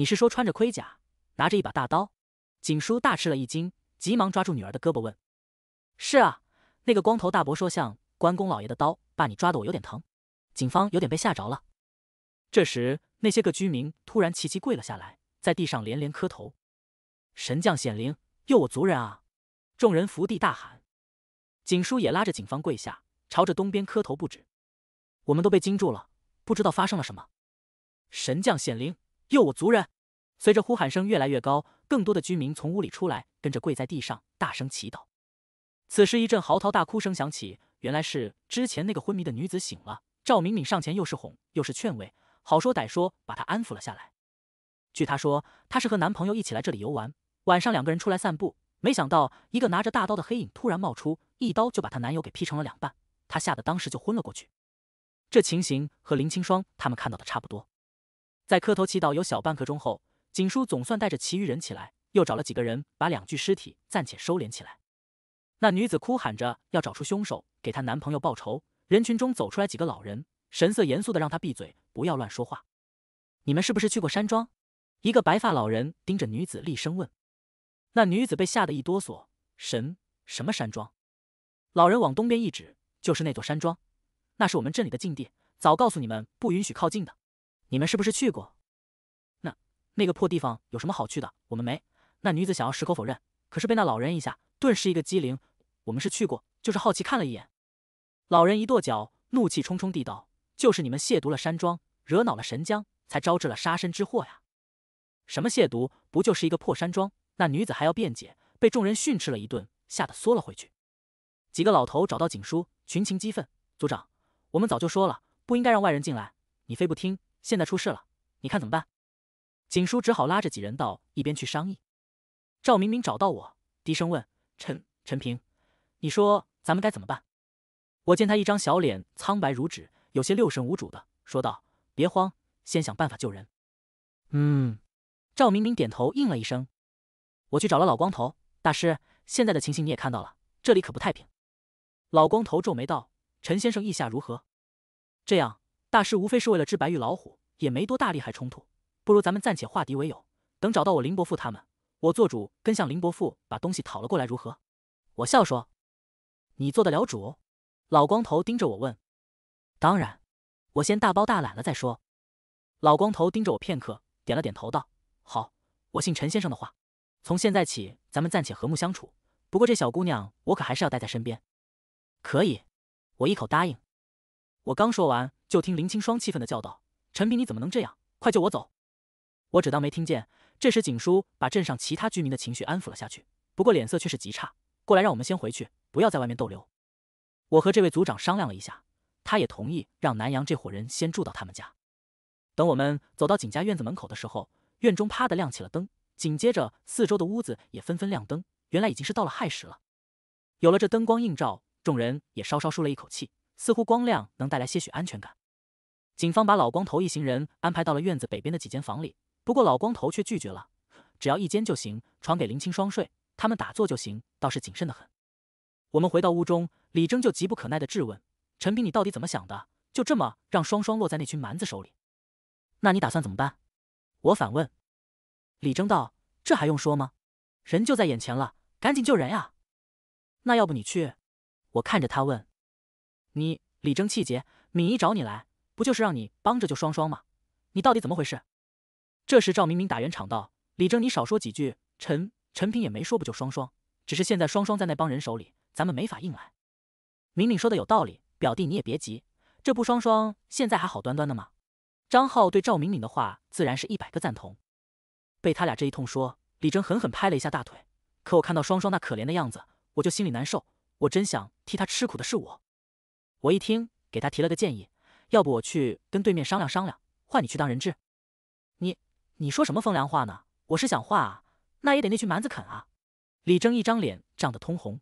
你是说穿着盔甲，拿着一把大刀？景叔大吃了一惊，急忙抓住女儿的胳膊问：“是啊，那个光头大伯说像关公老爷的刀，把你抓的我有点疼。”警方有点被吓着了。这时，那些个居民突然齐齐跪了下来，在地上连连磕头：“神将显灵，佑我族人啊！”众人伏地大喊。景叔也拉着警方跪下，朝着东边磕头不止。我们都被惊住了，不知道发生了什么。神将显灵。佑我族人！随着呼喊声越来越高，更多的居民从屋里出来，跟着跪在地上，大声祈祷。此时，一阵嚎啕大哭声响起，原来是之前那个昏迷的女子醒了。赵敏敏上前，又是哄又是劝慰，好说歹说把她安抚了下来。据她说，她是和男朋友一起来这里游玩，晚上两个人出来散步，没想到一个拿着大刀的黑影突然冒出，一刀就把她男友给劈成了两半。她吓得当时就昏了过去。这情形和林清霜他们看到的差不多。在磕头祈祷有小半刻钟后，锦叔总算带着其余人起来，又找了几个人把两具尸体暂且收敛起来。那女子哭喊着要找出凶手，给她男朋友报仇。人群中走出来几个老人，神色严肃的让她闭嘴，不要乱说话。你们是不是去过山庄？一个白发老人盯着女子厉声问。那女子被吓得一哆嗦，神什么山庄？老人往东边一指，就是那座山庄。那是我们镇里的禁地，早告诉你们不允许靠近的。你们是不是去过？那那个破地方有什么好去的？我们没。那女子想要矢口否认，可是被那老人一下，顿时一个机灵。我们是去过，就是好奇看了一眼。老人一跺脚，怒气冲冲地道：“就是你们亵渎了山庄，惹恼了神将，才招致了杀身之祸呀！”什么亵渎？不就是一个破山庄？那女子还要辩解，被众人训斥了一顿，吓得缩了回去。几个老头找到锦叔，群情激愤：“族长，我们早就说了，不应该让外人进来，你非不听。”现在出事了，你看怎么办？景叔只好拉着几人到一边去商议。赵明明找到我，低声问：“陈陈平，你说咱们该怎么办？”我见他一张小脸苍白如纸，有些六神无主的，说道：“别慌，先想办法救人。”嗯，赵明明点头应了一声。我去找了老光头大师，现在的情形你也看到了，这里可不太平。老光头皱眉道：“陈先生意下如何？这样。”大师无非是为了治白玉老虎，也没多大厉害冲突。不如咱们暂且化敌为友，等找到我林伯父他们，我做主跟向林伯父把东西讨了过来，如何？我笑说：“你做得了主？”老光头盯着我问：“当然，我先大包大揽了再说。”老光头盯着我片刻，点了点头道：“好，我信陈先生的话，从现在起咱们暂且和睦相处。不过这小姑娘，我可还是要带在身边。”可以，我一口答应。我刚说完。就听林青霜气愤的叫道：“陈平，你怎么能这样？快救我走！”我只当没听见。这时，景叔把镇上其他居民的情绪安抚了下去，不过脸色却是极差。过来，让我们先回去，不要在外面逗留。我和这位族长商量了一下，他也同意让南阳这伙人先住到他们家。等我们走到景家院子门口的时候，院中啪的亮起了灯，紧接着四周的屋子也纷纷亮灯。原来已经是到了亥时了。有了这灯光映照，众人也稍稍舒了一口气，似乎光亮能带来些许安全感。警方把老光头一行人安排到了院子北边的几间房里，不过老光头却拒绝了，只要一间就行，传给林青霜睡，他们打坐就行，倒是谨慎的很。我们回到屋中，李征就急不可耐地质问陈平：“你到底怎么想的？就这么让双双落在那群蛮子手里？那你打算怎么办？”我反问。李征道：“这还用说吗？人就在眼前了，赶紧救人呀！”那要不你去？我看着他问：“你？”李征气结：“敏仪找你来。”不就是让你帮着救双双吗？你到底怎么回事？这时赵明明打圆场道：“李正，你少说几句。陈陈平也没说不救双双，只是现在双双在那帮人手里，咱们没法硬来。”明明说的有道理，表弟你也别急，这不双双现在还好端端的吗？张浩对赵明明的话自然是一百个赞同。被他俩这一通说，李正狠狠拍了一下大腿。可我看到双双那可怜的样子，我就心里难受。我真想替他吃苦的是我。我一听，给他提了个建议。要不我去跟对面商量商量，换你去当人质？你，你说什么风凉话呢？我是想换啊，那也得那群蛮子啃啊！李征一张脸涨得通红，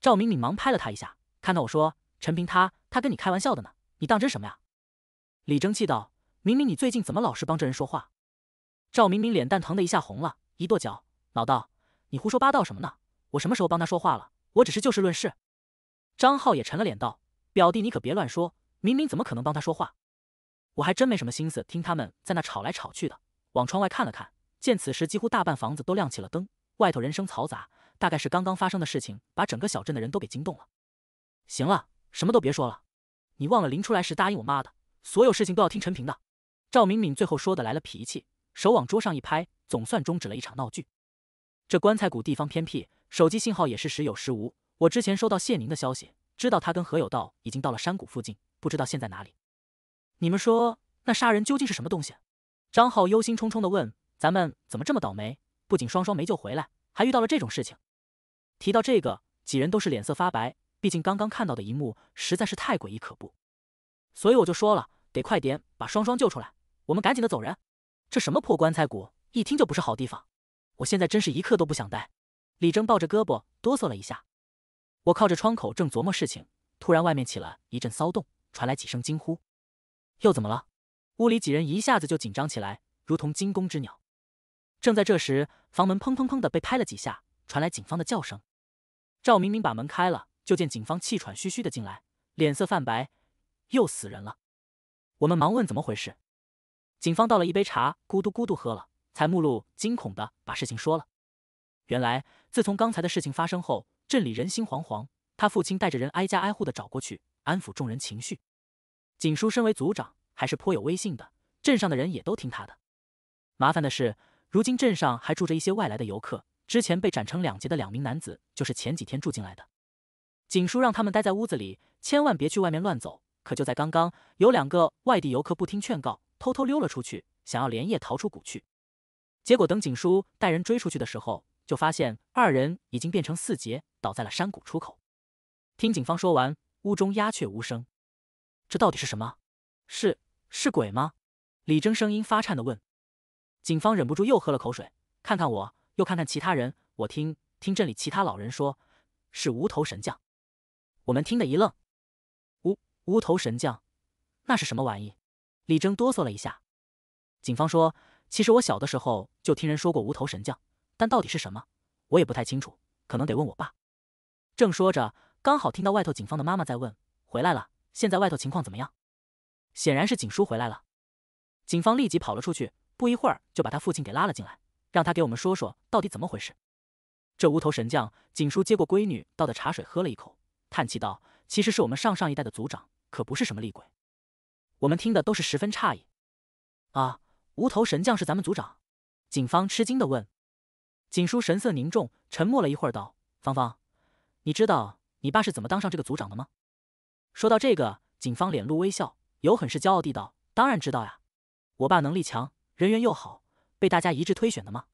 赵明敏忙拍了他一下，看到我说：“陈平他他跟你开玩笑的呢，你当真什么呀？”李征气道：“明明你最近怎么老是帮这人说话？”赵明明脸蛋疼的一下红了，一跺脚恼道：“你胡说八道什么呢？我什么时候帮他说话了？我只是就事论事。”张浩也沉了脸道：“表弟你可别乱说。”明明怎么可能帮他说话？我还真没什么心思听他们在那吵来吵去的。往窗外看了，看见此时几乎大半房子都亮起了灯，外头人声嘈杂，大概是刚刚发生的事情把整个小镇的人都给惊动了。行了，什么都别说了。你忘了临出来时答应我妈的所有事情都要听陈平的。赵敏敏最后说的来了脾气，手往桌上一拍，总算终止了一场闹剧。这棺材谷地方偏僻，手机信号也是时有时无。我之前收到谢宁的消息，知道他跟何有道已经到了山谷附近。不知道现在哪里？你们说那杀人究竟是什么东西？张浩忧心忡忡的问：“咱们怎么这么倒霉？不仅双双没救回来，还遇到了这种事情。”提到这个，几人都是脸色发白，毕竟刚刚看到的一幕实在是太诡异可怖。所以我就说了，得快点把双双救出来，我们赶紧的走人。这什么破棺材谷，一听就不是好地方。我现在真是一刻都不想待。李征抱着胳膊哆嗦了一下。我靠着窗口正琢磨事情，突然外面起了一阵骚动。传来几声惊呼，又怎么了？屋里几人一下子就紧张起来，如同惊弓之鸟。正在这时，房门砰砰砰的被拍了几下，传来警方的叫声。赵明明把门开了，就见警方气喘吁吁的进来，脸色泛白，又死人了。我们忙问怎么回事，警方倒了一杯茶，咕嘟咕嘟喝了，才目露惊恐的把事情说了。原来，自从刚才的事情发生后，镇里人心惶惶，他父亲带着人挨家挨户的找过去。安抚众人情绪。锦叔身为组长，还是颇有威信的，镇上的人也都听他的。麻烦的是，如今镇上还住着一些外来的游客。之前被斩成两截的两名男子，就是前几天住进来的。锦叔让他们待在屋子里，千万别去外面乱走。可就在刚刚，有两个外地游客不听劝告，偷偷溜了出去，想要连夜逃出谷去。结果等锦叔带人追出去的时候，就发现二人已经变成四节，倒在了山谷出口。听警方说完。屋中鸦雀无声，这到底是什么？是是鬼吗？李征声音发颤的问。警方忍不住又喝了口水，看看我又看看其他人。我听听镇里其他老人说，是无头神将。我们听得一愣，无无头神将，那是什么玩意？李征哆嗦了一下。警方说，其实我小的时候就听人说过无头神将，但到底是什么，我也不太清楚，可能得问我爸。正说着。刚好听到外头警方的妈妈在问：“回来了，现在外头情况怎么样？”显然是景叔回来了，警方立即跑了出去，不一会儿就把他父亲给拉了进来，让他给我们说说到底怎么回事。这无头神将，景叔接过闺女倒的茶水喝了一口，叹气道：“其实是我们上上一代的族长，可不是什么厉鬼。”我们听的都是十分诧异。“啊，无头神将是咱们族长？”警方吃惊的问。景叔神色凝重，沉默了一会儿，道：“芳芳，你知道？”你爸是怎么当上这个组长的吗？说到这个，警方脸露微笑，有很是骄傲地道：“当然知道呀，我爸能力强，人缘又好，被大家一致推选的吗？”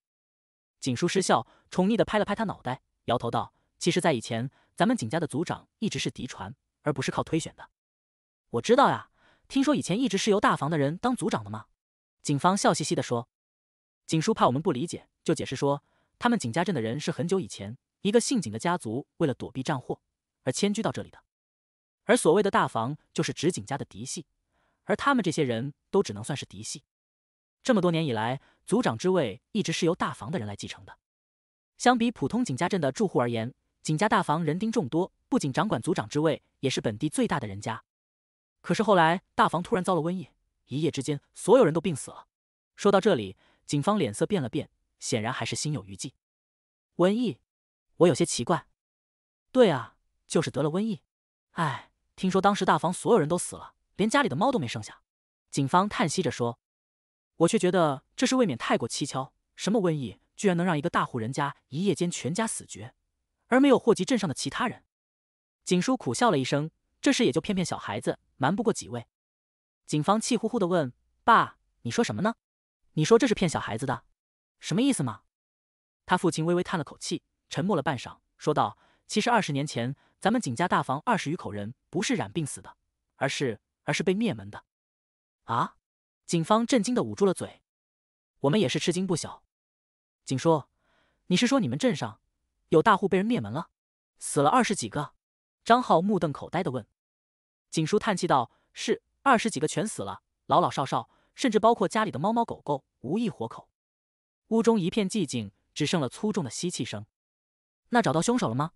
警叔失笑，宠溺的拍了拍他脑袋，摇头道：“其实，在以前，咱们景家的组长一直是嫡传，而不是靠推选的。”我知道呀，听说以前一直是由大房的人当组长的吗？”警方笑嘻嘻的说。警叔怕我们不理解，就解释说：“他们景家镇的人是很久以前一个姓景的家族为了躲避战祸。”而迁居到这里的，而所谓的大房就是指景家的嫡系，而他们这些人都只能算是嫡系。这么多年以来，族长之位一直是由大房的人来继承的。相比普通景家镇的住户而言，景家大房人丁众多，不仅掌管族长之位，也是本地最大的人家。可是后来，大房突然遭了瘟疫，一夜之间所有人都病死了。说到这里，警方脸色变了变，显然还是心有余悸。瘟疫？我有些奇怪。对啊。就是得了瘟疫，哎，听说当时大房所有人都死了，连家里的猫都没剩下。警方叹息着说：“我却觉得这事未免太过蹊跷，什么瘟疫居然能让一个大户人家一夜间全家死绝，而没有祸及镇上的其他人？”景叔苦笑了一声：“这事也就骗骗小孩子，瞒不过几位。”警方气呼呼的问：“爸，你说什么呢？你说这是骗小孩子的，什么意思吗？”他父亲微微叹了口气，沉默了半晌，说道：“其实二十年前。”咱们景家大房二十余口人不是染病死的，而是而是被灭门的。啊！警方震惊的捂住了嘴。我们也是吃惊不小。景叔，你是说你们镇上有大户被人灭门了，死了二十几个？张浩目瞪口呆的问。景叔叹气道：“是，二十几个全死了，老老少少，甚至包括家里的猫猫狗狗，无一活口。”屋中一片寂静，只剩了粗重的吸气声。那找到凶手了吗？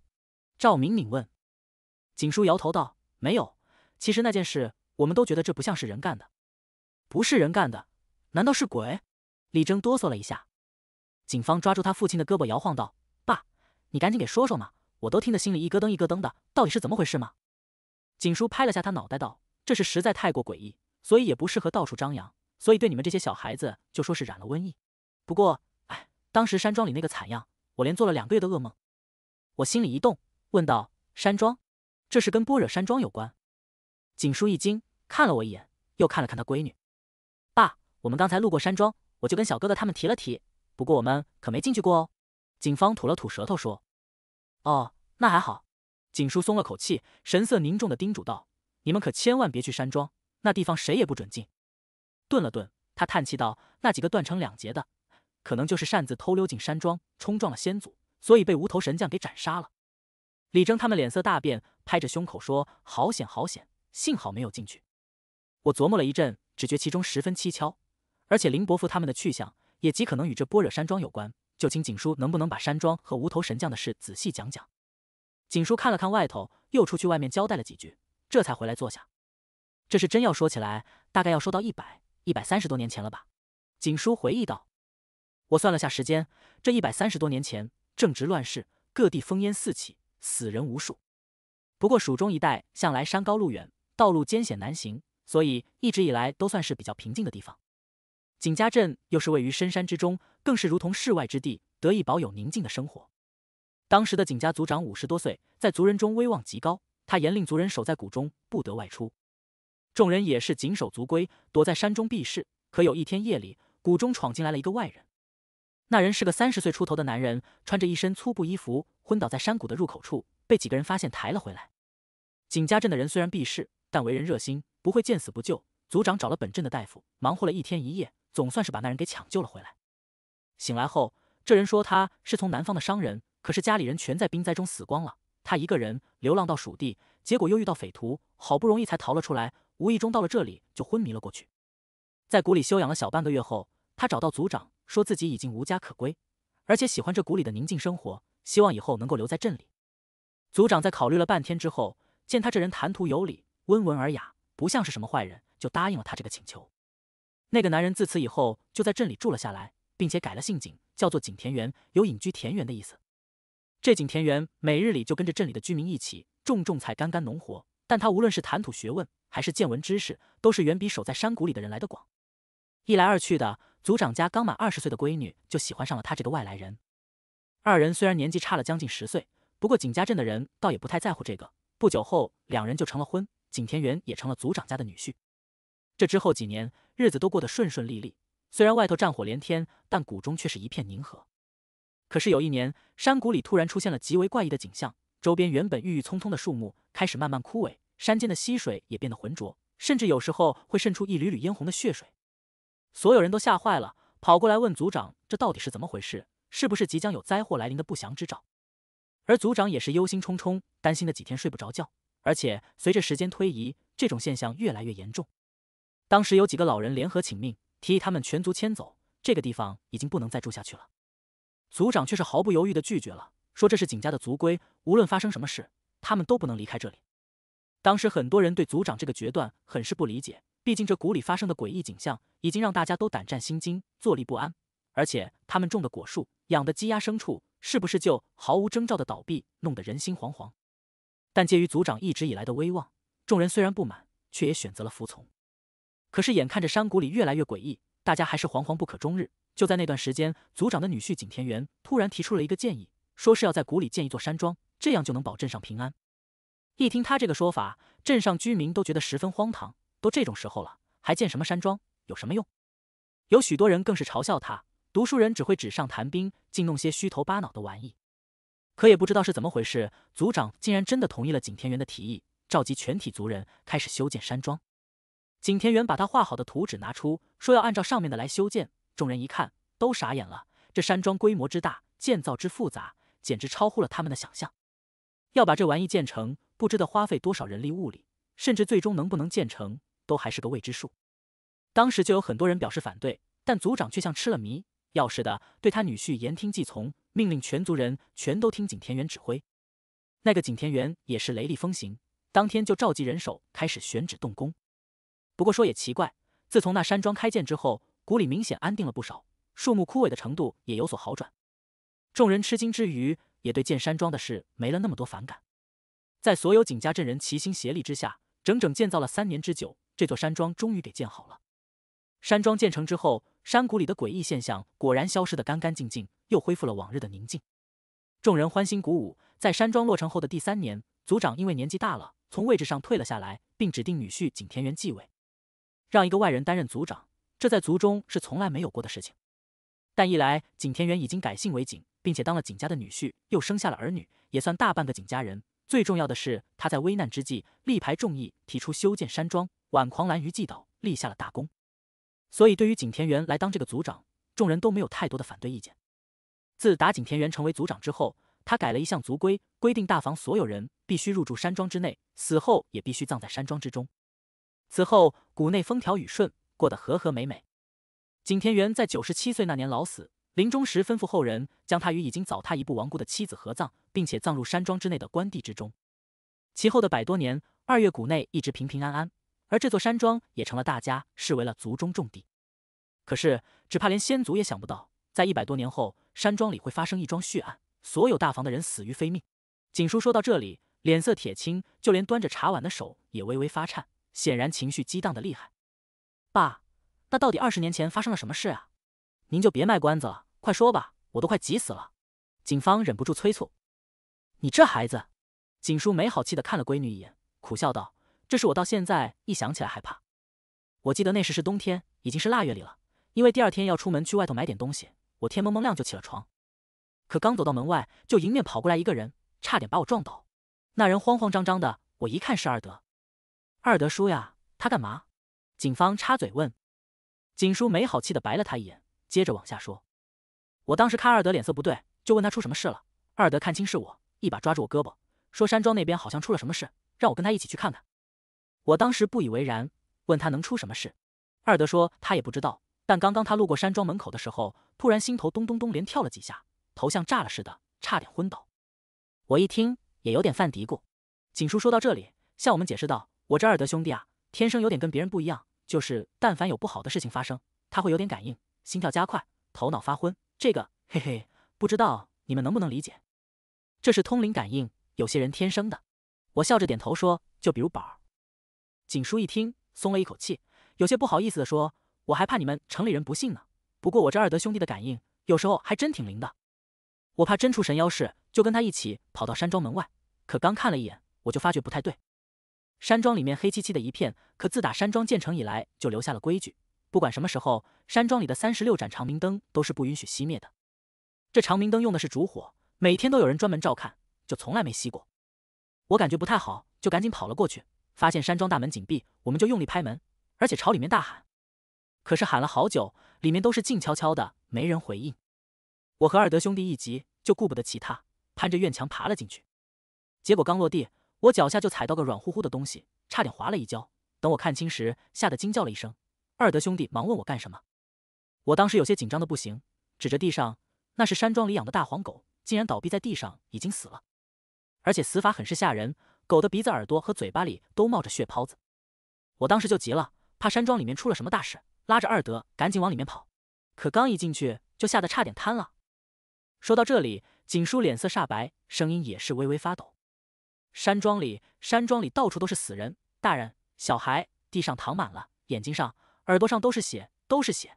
赵敏敏问。景叔摇头道：“没有，其实那件事，我们都觉得这不像是人干的，不是人干的，难道是鬼？”李征哆嗦了一下，警方抓住他父亲的胳膊，摇晃道：“爸，你赶紧给说说嘛，我都听得心里一咯噔一咯噔的，到底是怎么回事吗？”景叔拍了下他脑袋道：“这事实在太过诡异，所以也不适合到处张扬，所以对你们这些小孩子就说是染了瘟疫。不过，哎，当时山庄里那个惨样，我连做了两个月的噩梦。”我心里一动，问道：“山庄？”这是跟般若山庄有关，景叔一惊，看了我一眼，又看了看他闺女。爸，我们刚才路过山庄，我就跟小哥哥他们提了提，不过我们可没进去过哦。警方吐了吐舌头说：“哦，那还好。”景叔松了口气，神色凝重的叮嘱道：“你们可千万别去山庄，那地方谁也不准进。”顿了顿，他叹气道：“那几个断成两截的，可能就是擅自偷溜进山庄，冲撞了先祖，所以被无头神将给斩杀了。”李征他们脸色大变。拍着胸口说：“好险，好险！幸好没有进去。”我琢磨了一阵，只觉其中十分蹊跷，而且林伯父他们的去向也极可能与这般若山庄有关。就请锦叔能不能把山庄和无头神将的事仔细讲讲。锦叔看了看外头，又出去外面交代了几句，这才回来坐下。这事真要说起来，大概要说到一百一百三十多年前了吧？锦叔回忆道。我算了下时间，这一百三十多年前正值乱世，各地烽烟四起，死人无数。不过，蜀中一带向来山高路远，道路艰险难行，所以一直以来都算是比较平静的地方。景家镇又是位于深山之中，更是如同世外之地，得以保有宁静的生活。当时的景家族长五十多岁，在族人中威望极高，他严令族人守在谷中，不得外出。众人也是谨守族规，躲在山中避世。可有一天夜里，谷中闯进来了一个外人。那人是个三十岁出头的男人，穿着一身粗布衣服，昏倒在山谷的入口处。被几个人发现，抬了回来。景家镇的人虽然避世，但为人热心，不会见死不救。族长找了本镇的大夫，忙活了一天一夜，总算是把那人给抢救了回来。醒来后，这人说他是从南方的商人，可是家里人全在冰灾中死光了，他一个人流浪到蜀地，结果又遇到匪徒，好不容易才逃了出来。无意中到了这里，就昏迷了过去。在谷里休养了小半个月后，他找到族长，说自己已经无家可归，而且喜欢这谷里的宁静生活，希望以后能够留在镇里。族长在考虑了半天之后，见他这人谈吐有礼、温文尔雅，不像是什么坏人，就答应了他这个请求。那个男人自此以后就在镇里住了下来，并且改了姓景，叫做景田园，有隐居田园的意思。这景田园每日里就跟着镇里的居民一起种种菜、干干农活，但他无论是谈吐、学问，还是见闻、知识，都是远比守在山谷里的人来的广。一来二去的，族长家刚满二十岁的闺女就喜欢上了他这个外来人。二人虽然年纪差了将近十岁。不过景家镇的人倒也不太在乎这个。不久后，两人就成了婚，景田园也成了族长家的女婿。这之后几年，日子都过得顺顺利利。虽然外头战火连天，但谷中却是一片宁和。可是有一年，山谷里突然出现了极为怪异的景象：周边原本郁郁葱葱的树木开始慢慢枯萎，山间的溪水也变得浑浊，甚至有时候会渗出一缕缕嫣红的血水。所有人都吓坏了，跑过来问族长：“这到底是怎么回事？是不是即将有灾祸来临的不祥之兆？”而族长也是忧心忡忡，担心的几天睡不着觉。而且随着时间推移，这种现象越来越严重。当时有几个老人联合请命，提议他们全族迁走，这个地方已经不能再住下去了。族长却是毫不犹豫的拒绝了，说这是景家的族规，无论发生什么事，他们都不能离开这里。当时很多人对族长这个决断很是不理解，毕竟这谷里发生的诡异景象已经让大家都胆战心惊、坐立不安，而且他们种的果树。养的鸡鸭牲畜是不是就毫无征兆的倒闭，弄得人心惶惶？但鉴于族长一直以来的威望，众人虽然不满，却也选择了服从。可是眼看着山谷里越来越诡异，大家还是惶惶不可终日。就在那段时间，族长的女婿景田园突然提出了一个建议，说是要在谷里建一座山庄，这样就能保镇上平安。一听他这个说法，镇上居民都觉得十分荒唐，都这种时候了，还建什么山庄，有什么用？有许多人更是嘲笑他。读书人只会纸上谈兵，竟弄些虚头巴脑的玩意。可也不知道是怎么回事，族长竟然真的同意了景田园的提议，召集全体族人开始修建山庄。景田园把他画好的图纸拿出，说要按照上面的来修建。众人一看，都傻眼了。这山庄规模之大，建造之复杂，简直超乎了他们的想象。要把这玩意建成，不知得花费多少人力物力，甚至最终能不能建成都还是个未知数。当时就有很多人表示反对，但族长却像吃了迷。要事的，对他女婿言听计从，命令全族人全都听景田园指挥。那个景田园也是雷厉风行，当天就召集人手开始选址动工。不过说也奇怪，自从那山庄开建之后，谷里明显安定了不少，树木枯萎的程度也有所好转。众人吃惊之余，也对建山庄的事没了那么多反感。在所有景家镇人齐心协力之下，整整建造了三年之久，这座山庄终于给建好了。山庄建成之后。山谷里的诡异现象果然消失得干干净净，又恢复了往日的宁静。众人欢欣鼓舞。在山庄落成后的第三年，族长因为年纪大了，从位置上退了下来，并指定女婿景田园继位，让一个外人担任族长，这在族中是从来没有过的事情。但一来，景田园已经改姓为景，并且当了景家的女婿，又生下了儿女，也算大半个景家人。最重要的是，他在危难之际力排众议，提出修建山庄，挽狂澜于既倒，立下了大功。所以，对于景田园来当这个族长，众人都没有太多的反对意见。自打景田园成为族长之后，他改了一项族规，规定大房所有人必须入住山庄之内，死后也必须葬在山庄之中。此后，谷内风调雨顺，过得和和美美。景田园在九十七岁那年老死，临终时吩咐后人将他与已经早他一步亡故的妻子合葬，并且葬入山庄之内的官地之中。其后的百多年，二月谷内一直平平安安。而这座山庄也成了大家视为了族中重地，可是只怕连仙族也想不到，在一百多年后，山庄里会发生一桩血案，所有大房的人死于非命。锦叔说到这里，脸色铁青，就连端着茶碗的手也微微发颤，显然情绪激荡的厉害。爸，那到底二十年前发生了什么事啊？您就别卖关子了，快说吧，我都快急死了。警方忍不住催促。你这孩子，锦叔没好气的看了闺女一眼，苦笑道。这是我到现在一想起来害怕。我记得那时是冬天，已经是腊月里了。因为第二天要出门去外头买点东西，我天蒙蒙亮就起了床。可刚走到门外，就迎面跑过来一个人，差点把我撞倒。那人慌慌张张的，我一看是二德。二德叔呀，他干嘛？警方插嘴问。锦叔没好气的白了他一眼，接着往下说：“我当时看二德脸色不对，就问他出什么事了。二德看清是我，一把抓住我胳膊，说山庄那边好像出了什么事，让我跟他一起去看看。”我当时不以为然，问他能出什么事。二德说他也不知道，但刚刚他路过山庄门口的时候，突然心头咚咚咚连跳了几下，头像炸了似的，差点昏倒。我一听也有点犯嘀咕。锦叔说到这里，向我们解释道：“我这二德兄弟啊，天生有点跟别人不一样，就是但凡有不好的事情发生，他会有点感应，心跳加快，头脑发昏。这个嘿嘿，不知道你们能不能理解？这是通灵感应，有些人天生的。”我笑着点头说：“就比如宝儿。”锦叔一听，松了一口气，有些不好意思地说：“我还怕你们城里人不信呢。不过我这二德兄弟的感应，有时候还真挺灵的。我怕真出神妖事，就跟他一起跑到山庄门外。可刚看了一眼，我就发觉不太对。山庄里面黑漆漆的一片。可自打山庄建成以来，就留下了规矩，不管什么时候，山庄里的三十六盏长明灯都是不允许熄灭的。这长明灯用的是烛火，每天都有人专门照看，就从来没熄过。我感觉不太好，就赶紧跑了过去。”发现山庄大门紧闭，我们就用力拍门，而且朝里面大喊。可是喊了好久，里面都是静悄悄的，没人回应。我和二德兄弟一急，就顾不得其他，攀着院墙爬了进去。结果刚落地，我脚下就踩到个软乎乎的东西，差点滑了一跤。等我看清时，吓得惊叫了一声。二德兄弟忙问我干什么，我当时有些紧张的不行，指着地上，那是山庄里养的大黄狗，竟然倒闭在地上，已经死了，而且死法很是吓人。狗的鼻子、耳朵和嘴巴里都冒着血泡子，我当时就急了，怕山庄里面出了什么大事，拉着二德赶紧往里面跑。可刚一进去，就吓得差点瘫了。说到这里，锦叔脸色煞白，声音也是微微发抖。山庄里，山庄里到处都是死人，大人、小孩，地上躺满了，眼睛上、耳朵上都是血，都是血。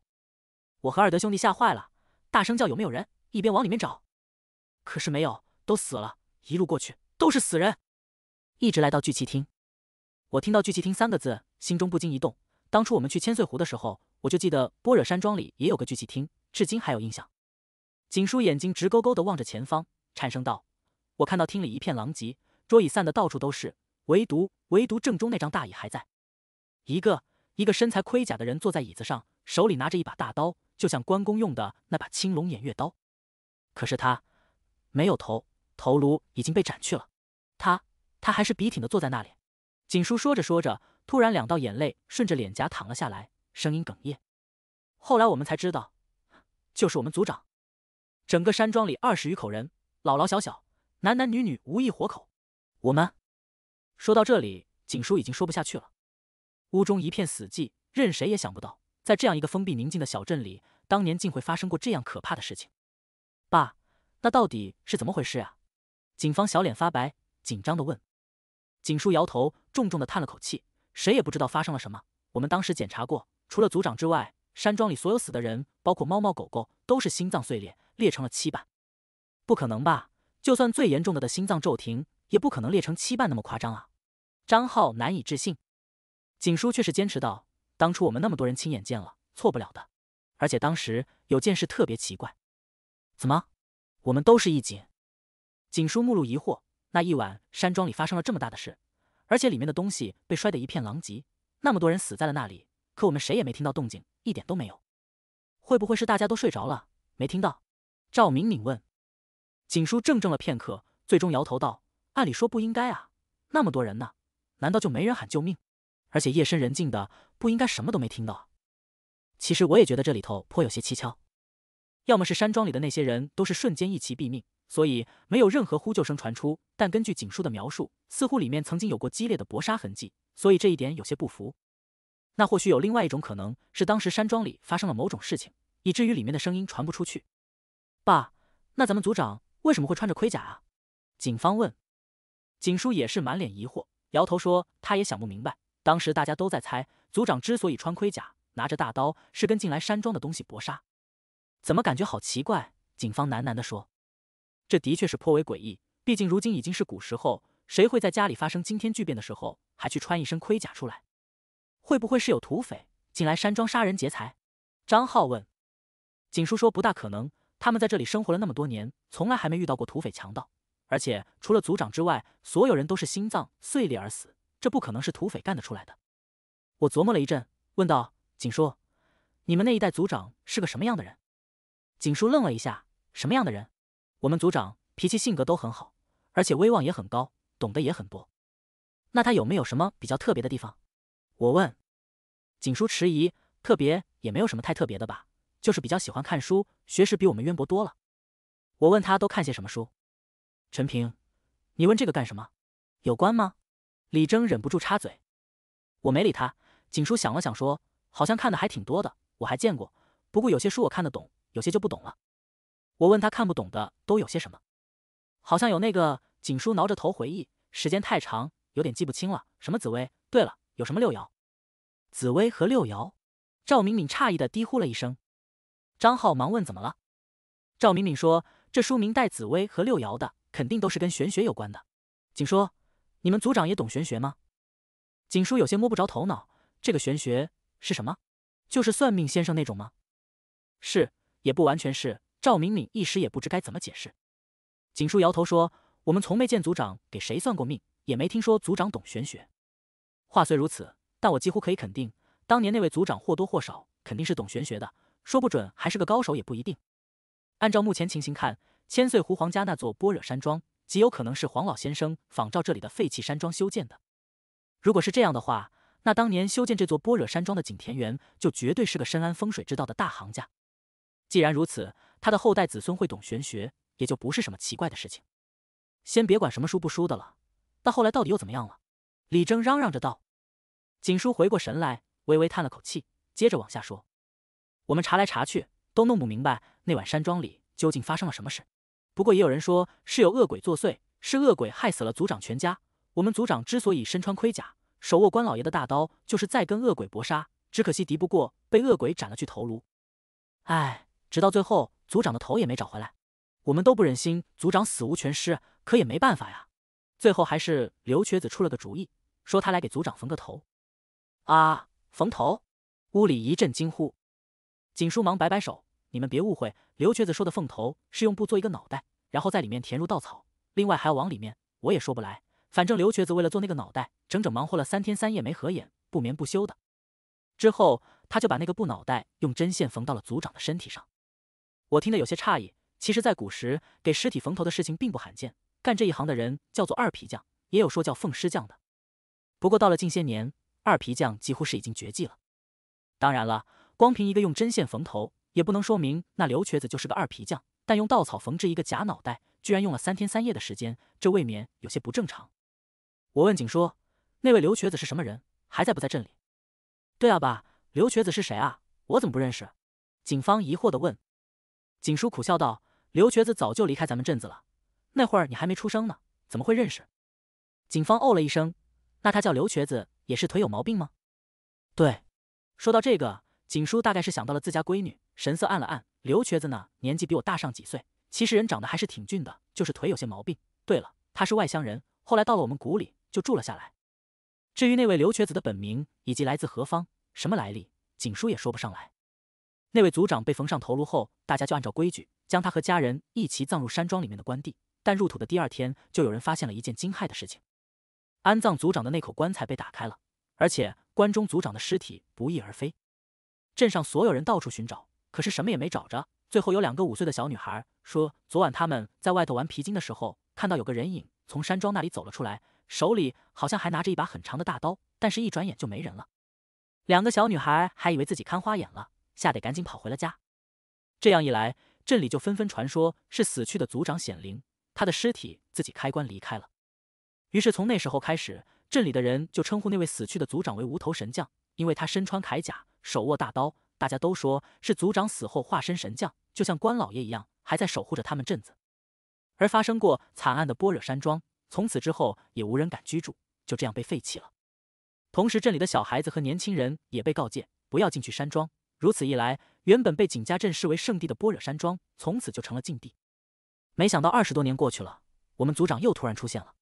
我和二德兄弟吓坏了，大声叫有没有人，一边往里面找。可是没有，都死了，一路过去都是死人。一直来到聚气厅，我听到“聚气厅”三个字，心中不禁一动。当初我们去千岁湖的时候，我就记得般若山庄里也有个聚气厅，至今还有印象。锦叔眼睛直勾勾的望着前方，颤声道：“我看到厅里一片狼藉，桌椅散的到处都是，唯独唯独正中那张大椅还在。一个一个身材盔甲的人坐在椅子上，手里拿着一把大刀，就像关公用的那把青龙偃月刀。可是他没有头，头颅已经被斩去了。他……”他还是笔挺的坐在那里，锦叔说着说着，突然两道眼泪顺着脸颊淌了下来，声音哽咽。后来我们才知道，就是我们组长，整个山庄里二十余口人，老老小小，男男女女无一活口。我们说到这里，锦叔已经说不下去了。屋中一片死寂，任谁也想不到，在这样一个封闭宁静的小镇里，当年竟会发生过这样可怕的事情。爸，那到底是怎么回事啊？警方小脸发白，紧张的问。景叔摇头，重重的叹了口气。谁也不知道发生了什么。我们当时检查过，除了组长之外，山庄里所有死的人，包括猫猫狗狗，都是心脏碎裂，裂成了七瓣。不可能吧？就算最严重的的心脏骤停，也不可能裂成七瓣那么夸张啊！张浩难以置信。景叔却是坚持道：“当初我们那么多人亲眼见了，错不了的。而且当时有件事特别奇怪，怎么？我们都是一景？”景叔目露疑惑。那一晚，山庄里发生了这么大的事，而且里面的东西被摔得一片狼藉，那么多人死在了那里，可我们谁也没听到动静，一点都没有。会不会是大家都睡着了，没听到？赵敏敏问。锦叔怔怔了片刻，最终摇头道：“按理说不应该啊，那么多人呢，难道就没人喊救命？而且夜深人静的，不应该什么都没听到。”其实我也觉得这里头颇有些蹊跷，要么是山庄里的那些人都是瞬间一齐毙命。所以没有任何呼救声传出，但根据警叔的描述，似乎里面曾经有过激烈的搏杀痕迹，所以这一点有些不符。那或许有另外一种可能，是当时山庄里发生了某种事情，以至于里面的声音传不出去。爸，那咱们组长为什么会穿着盔甲啊？警方问。警叔也是满脸疑惑，摇头说他也想不明白。当时大家都在猜，组长之所以穿盔甲，拿着大刀，是跟进来山庄的东西搏杀，怎么感觉好奇怪？警方喃喃地说。这的确是颇为诡异。毕竟如今已经是古时候，谁会在家里发生惊天巨变的时候还去穿一身盔甲出来？会不会是有土匪进来山庄杀人劫财？张浩问。锦叔说：“不大可能，他们在这里生活了那么多年，从来还没遇到过土匪强盗。而且除了族长之外，所有人都是心脏碎裂而死，这不可能是土匪干得出来的。”我琢磨了一阵，问道：“锦叔，你们那一代族长是个什么样的人？”锦叔愣了一下：“什么样的人？”我们组长脾气性格都很好，而且威望也很高，懂得也很多。那他有没有什么比较特别的地方？我问。景叔迟疑，特别也没有什么太特别的吧，就是比较喜欢看书，学识比我们渊博多了。我问他都看些什么书。陈平，你问这个干什么？有关吗？李征忍不住插嘴。我没理他。景叔想了想说，好像看的还挺多的，我还见过。不过有些书我看得懂，有些就不懂了。我问他看不懂的都有些什么，好像有那个锦书挠着头回忆，时间太长，有点记不清了。什么紫薇？对了，有什么六爻？紫薇和六爻？赵敏敏诧异的低呼了一声，张浩忙问怎么了？赵敏敏说这书名带紫薇和六爻的，肯定都是跟玄学有关的。锦书，你们组长也懂玄学吗？锦书有些摸不着头脑，这个玄学是什么？就是算命先生那种吗？是，也不完全是。赵敏敏一时也不知该怎么解释，景叔摇头说：“我们从没见族长给谁算过命，也没听说族长懂玄学。话虽如此，但我几乎可以肯定，当年那位族长或多或少肯定是懂玄学的，说不准还是个高手也不一定。按照目前情形看，千岁湖皇家那座般若山庄极有可能是黄老先生仿照这里的废弃山庄修建的。如果是这样的话，那当年修建这座般若山庄的景田园就绝对是个深谙风水之道的大行家。既然如此。”他的后代子孙会懂玄学，也就不是什么奇怪的事情。先别管什么输不输的了，到后来到底又怎么样了？李征嚷嚷着道。锦叔回过神来，微微叹了口气，接着往下说：“我们查来查去，都弄不明白那晚山庄里究竟发生了什么事。不过也有人说是有恶鬼作祟，是恶鬼害死了族长全家。我们族长之所以身穿盔甲，手握关老爷的大刀，就是在跟恶鬼搏杀。只可惜敌不过，被恶鬼斩了去头颅。哎，直到最后。”组长的头也没找回来，我们都不忍心组长死无全尸，可也没办法呀。最后还是刘瘸子出了个主意，说他来给组长缝个头。啊！缝头？屋里一阵惊呼。锦叔忙摆摆手：“你们别误会，刘瘸子说的缝头是用布做一个脑袋，然后在里面填入稻草，另外还要往里面……我也说不来。反正刘瘸子为了做那个脑袋，整整忙活了三天三夜没合眼，不眠不休的。之后，他就把那个布脑袋用针线缝到了组长的身体上。”我听得有些诧异，其实，在古时给尸体缝头的事情并不罕见，干这一行的人叫做二皮匠，也有说叫缝尸匠的。不过，到了近些年，二皮匠几乎是已经绝迹了。当然了，光凭一个用针线缝头，也不能说明那刘瘸子就是个二皮匠。但用稻草缝制一个假脑袋，居然用了三天三夜的时间，这未免有些不正常。我问警说：“那位刘瘸子是什么人？还在不在镇里？”“对啊，爸，刘瘸子是谁啊？我怎么不认识？”警方疑惑地问。锦叔苦笑道：“刘瘸子早就离开咱们镇子了，那会儿你还没出生呢，怎么会认识？”警方哦了一声：“那他叫刘瘸子，也是腿有毛病吗？”“对。”说到这个，锦叔大概是想到了自家闺女，神色暗了暗：“刘瘸子呢，年纪比我大上几岁，其实人长得还是挺俊的，就是腿有些毛病。对了，他是外乡人，后来到了我们谷里就住了下来。至于那位刘瘸子的本名以及来自何方、什么来历，锦叔也说不上来。”那位族长被缝上头颅后，大家就按照规矩将他和家人一齐葬入山庄里面的关地。但入土的第二天，就有人发现了一件惊骇的事情：安葬族长的那口棺材被打开了，而且棺中族长的尸体不翼而飞。镇上所有人到处寻找，可是什么也没找着。最后有两个五岁的小女孩说，昨晚他们在外头玩皮筋的时候，看到有个人影从山庄那里走了出来，手里好像还拿着一把很长的大刀，但是一转眼就没人了。两个小女孩还以为自己看花眼了。吓得赶紧跑回了家，这样一来，镇里就纷纷传说是死去的族长显灵，他的尸体自己开棺离开了。于是从那时候开始，镇里的人就称呼那位死去的族长为无头神将，因为他身穿铠甲，手握大刀，大家都说是族长死后化身神将，就像关老爷一样，还在守护着他们镇子。而发生过惨案的般若山庄，从此之后也无人敢居住，就这样被废弃了。同时，镇里的小孩子和年轻人也被告诫不要进去山庄。如此一来，原本被景家镇视为圣地的般若山庄，从此就成了禁地。没想到二十多年过去了，我们族长又突然出现了。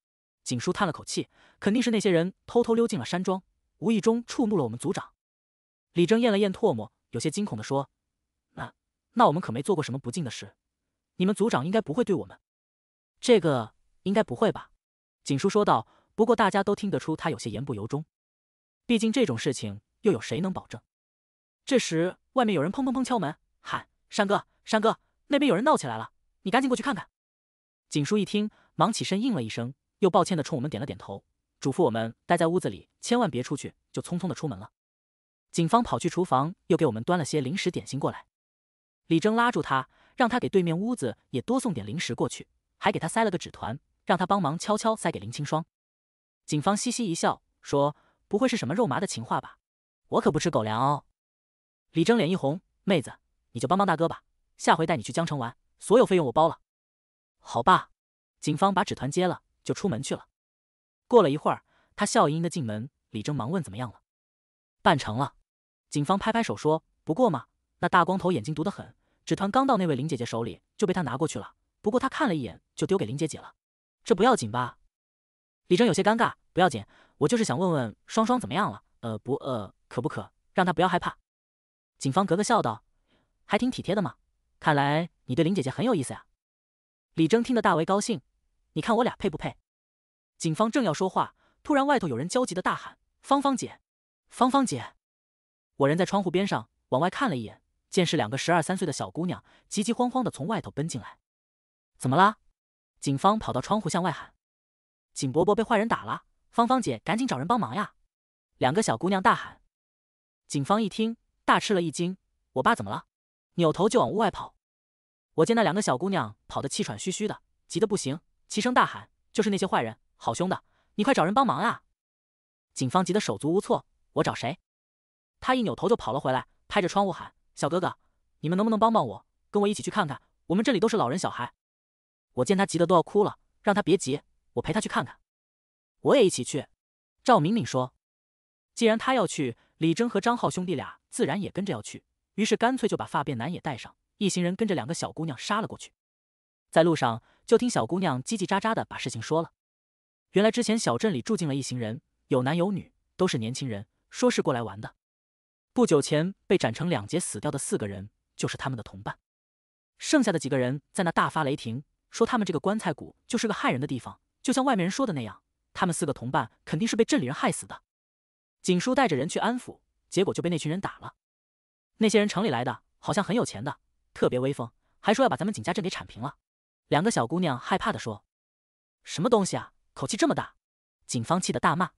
景叔叹了口气，肯定是那些人偷偷溜进了山庄，无意中触怒了我们族长。李征咽了咽唾沫，有些惊恐地说：“那……那我们可没做过什么不敬的事，你们族长应该不会对我们……这个应该不会吧？”景叔说道。不过大家都听得出他有些言不由衷，毕竟这种事情，又有谁能保证？这时，外面有人砰砰砰敲门，喊：“山哥，山哥，那边有人闹起来了，你赶紧过去看看。”景叔一听，忙起身应了一声，又抱歉地冲我们点了点头，嘱咐我们待在屋子里，千万别出去，就匆匆地出门了。警方跑去厨房，又给我们端了些零食点心过来。李征拉住他，让他给对面屋子也多送点零食过去，还给他塞了个纸团，让他帮忙悄悄塞给林清霜。警方嘻嘻一笑，说：“不会是什么肉麻的情话吧？我可不吃狗粮哦。”李征脸一红，妹子，你就帮帮大哥吧，下回带你去江城玩，所有费用我包了，好吧。警方把纸团接了，就出门去了。过了一会儿，他笑盈盈的进门，李征忙问：“怎么样了？”办成了。警方拍拍手说：“不过嘛，那大光头眼睛毒得很，纸团刚到那位林姐姐手里就被他拿过去了。不过他看了一眼，就丢给林姐姐了。这不要紧吧？”李征有些尴尬：“不要紧，我就是想问问双双怎么样了。呃，不饿，渴不渴？让他不要害怕。”警方咯咯笑道：“还挺体贴的嘛，看来你对林姐姐很有意思呀。”李征听得大为高兴：“你看我俩配不配？”警方正要说话，突然外头有人焦急的大喊：“芳芳姐，芳芳姐！”我人在窗户边上往外看了一眼，见是两个十二三岁的小姑娘，急急慌慌的从外头奔进来。“怎么啦？”警方跑到窗户向外喊：“景伯伯被坏人打了，芳芳姐赶紧找人帮忙呀！”两个小姑娘大喊。警方一听。大吃了一惊，我爸怎么了？扭头就往屋外跑。我见那两个小姑娘跑得气喘吁吁的，急得不行，齐声大喊：“就是那些坏人，好凶的！你快找人帮忙啊！”警方急得手足无措。我找谁？他一扭头就跑了回来，拍着窗户喊：“小哥哥，你们能不能帮帮我？跟我一起去看看，我们这里都是老人小孩。”我见他急得都要哭了，让他别急，我陪他去看看。我也一起去。赵敏敏说：“既然他要去，李征和张浩兄弟俩。”自然也跟着要去，于是干脆就把发辫男也带上，一行人跟着两个小姑娘杀了过去。在路上，就听小姑娘叽叽喳喳的把事情说了。原来之前小镇里住进了一行人，有男有女，都是年轻人，说是过来玩的。不久前被斩成两截死掉的四个人就是他们的同伴。剩下的几个人在那大发雷霆，说他们这个棺材谷就是个害人的地方，就像外面人说的那样，他们四个同伴肯定是被镇里人害死的。锦叔带着人去安抚。结果就被那群人打了，那些人城里来的，好像很有钱的，特别威风，还说要把咱们景家镇给铲平了。两个小姑娘害怕的说：“什么东西啊，口气这么大！”警方气得大骂。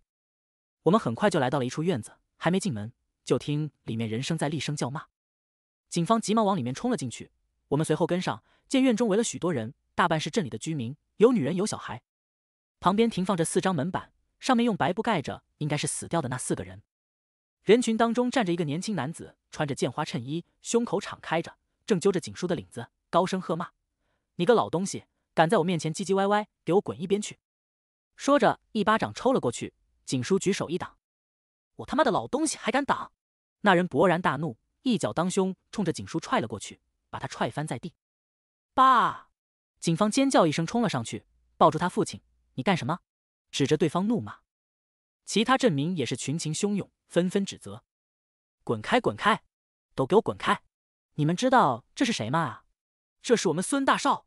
我们很快就来到了一处院子，还没进门，就听里面人声在厉声叫骂。警方急忙往里面冲了进去，我们随后跟上，见院中围了许多人，大半是镇里的居民，有女人有小孩。旁边停放着四张门板，上面用白布盖着，应该是死掉的那四个人。人群当中站着一个年轻男子，穿着剑花衬衣，胸口敞开着，正揪着锦叔的领子，高声喝骂：“你个老东西，敢在我面前唧唧歪歪，给我滚一边去！”说着一巴掌抽了过去。锦叔举手一挡，“我他妈的老东西还敢挡！”那人勃然大怒，一脚当胸冲着锦叔踹了过去，把他踹翻在地。爸！警方尖叫一声冲了上去，抱住他父亲：“你干什么？”指着对方怒骂。其他镇民也是群情汹涌，纷纷指责：“滚开，滚开，都给我滚开！你们知道这是谁吗？这是我们孙大少！”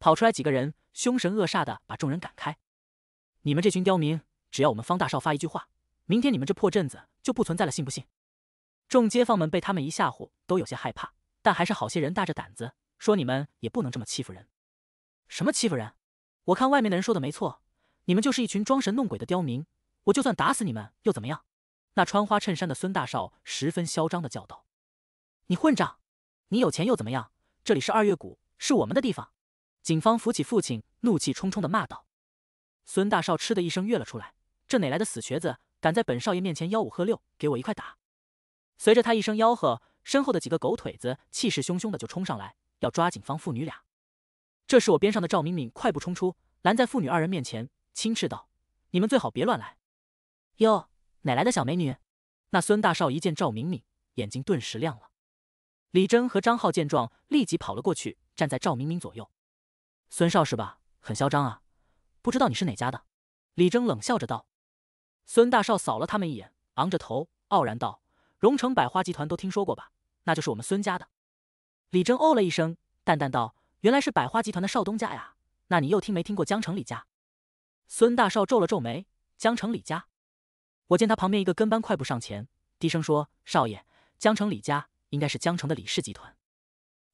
跑出来几个人，凶神恶煞的把众人赶开。“你们这群刁民，只要我们方大少发一句话，明天你们这破镇子就不存在了，信不信？”众街坊们被他们一吓唬，都有些害怕，但还是好些人大着胆子说：“你们也不能这么欺负人。”“什么欺负人？我看外面的人说的没错，你们就是一群装神弄鬼的刁民。”我就算打死你们又怎么样？那穿花衬衫的孙大少十分嚣张的叫道：“你混账！你有钱又怎么样？这里是二月谷，是我们的地方！”警方扶起父亲，怒气冲冲的骂道：“孙大少！”吃的一声跃了出来，这哪来的死瘸子，敢在本少爷面前吆五喝六？给我一块打！随着他一声吆喝，身后的几个狗腿子气势汹汹的就冲上来，要抓警方父女俩。这时，我边上的赵敏敏快步冲出，拦在父女二人面前，轻斥道：“你们最好别乱来！”哟，哪来的小美女？那孙大少一见赵敏敏，眼睛顿时亮了。李征和张浩见状，立即跑了过去，站在赵敏敏左右。孙少是吧？很嚣张啊！不知道你是哪家的？李征冷笑着道。孙大少扫了他们一眼，昂着头，傲然道：“荣城百花集团都听说过吧？那就是我们孙家的。”李征哦了一声，淡淡道：“原来是百花集团的少东家呀。那你又听没听过江城李家？”孙大少皱了皱眉：“江城李家？”我见他旁边一个跟班快步上前，低声说：“少爷，江城李家应该是江城的李氏集团。”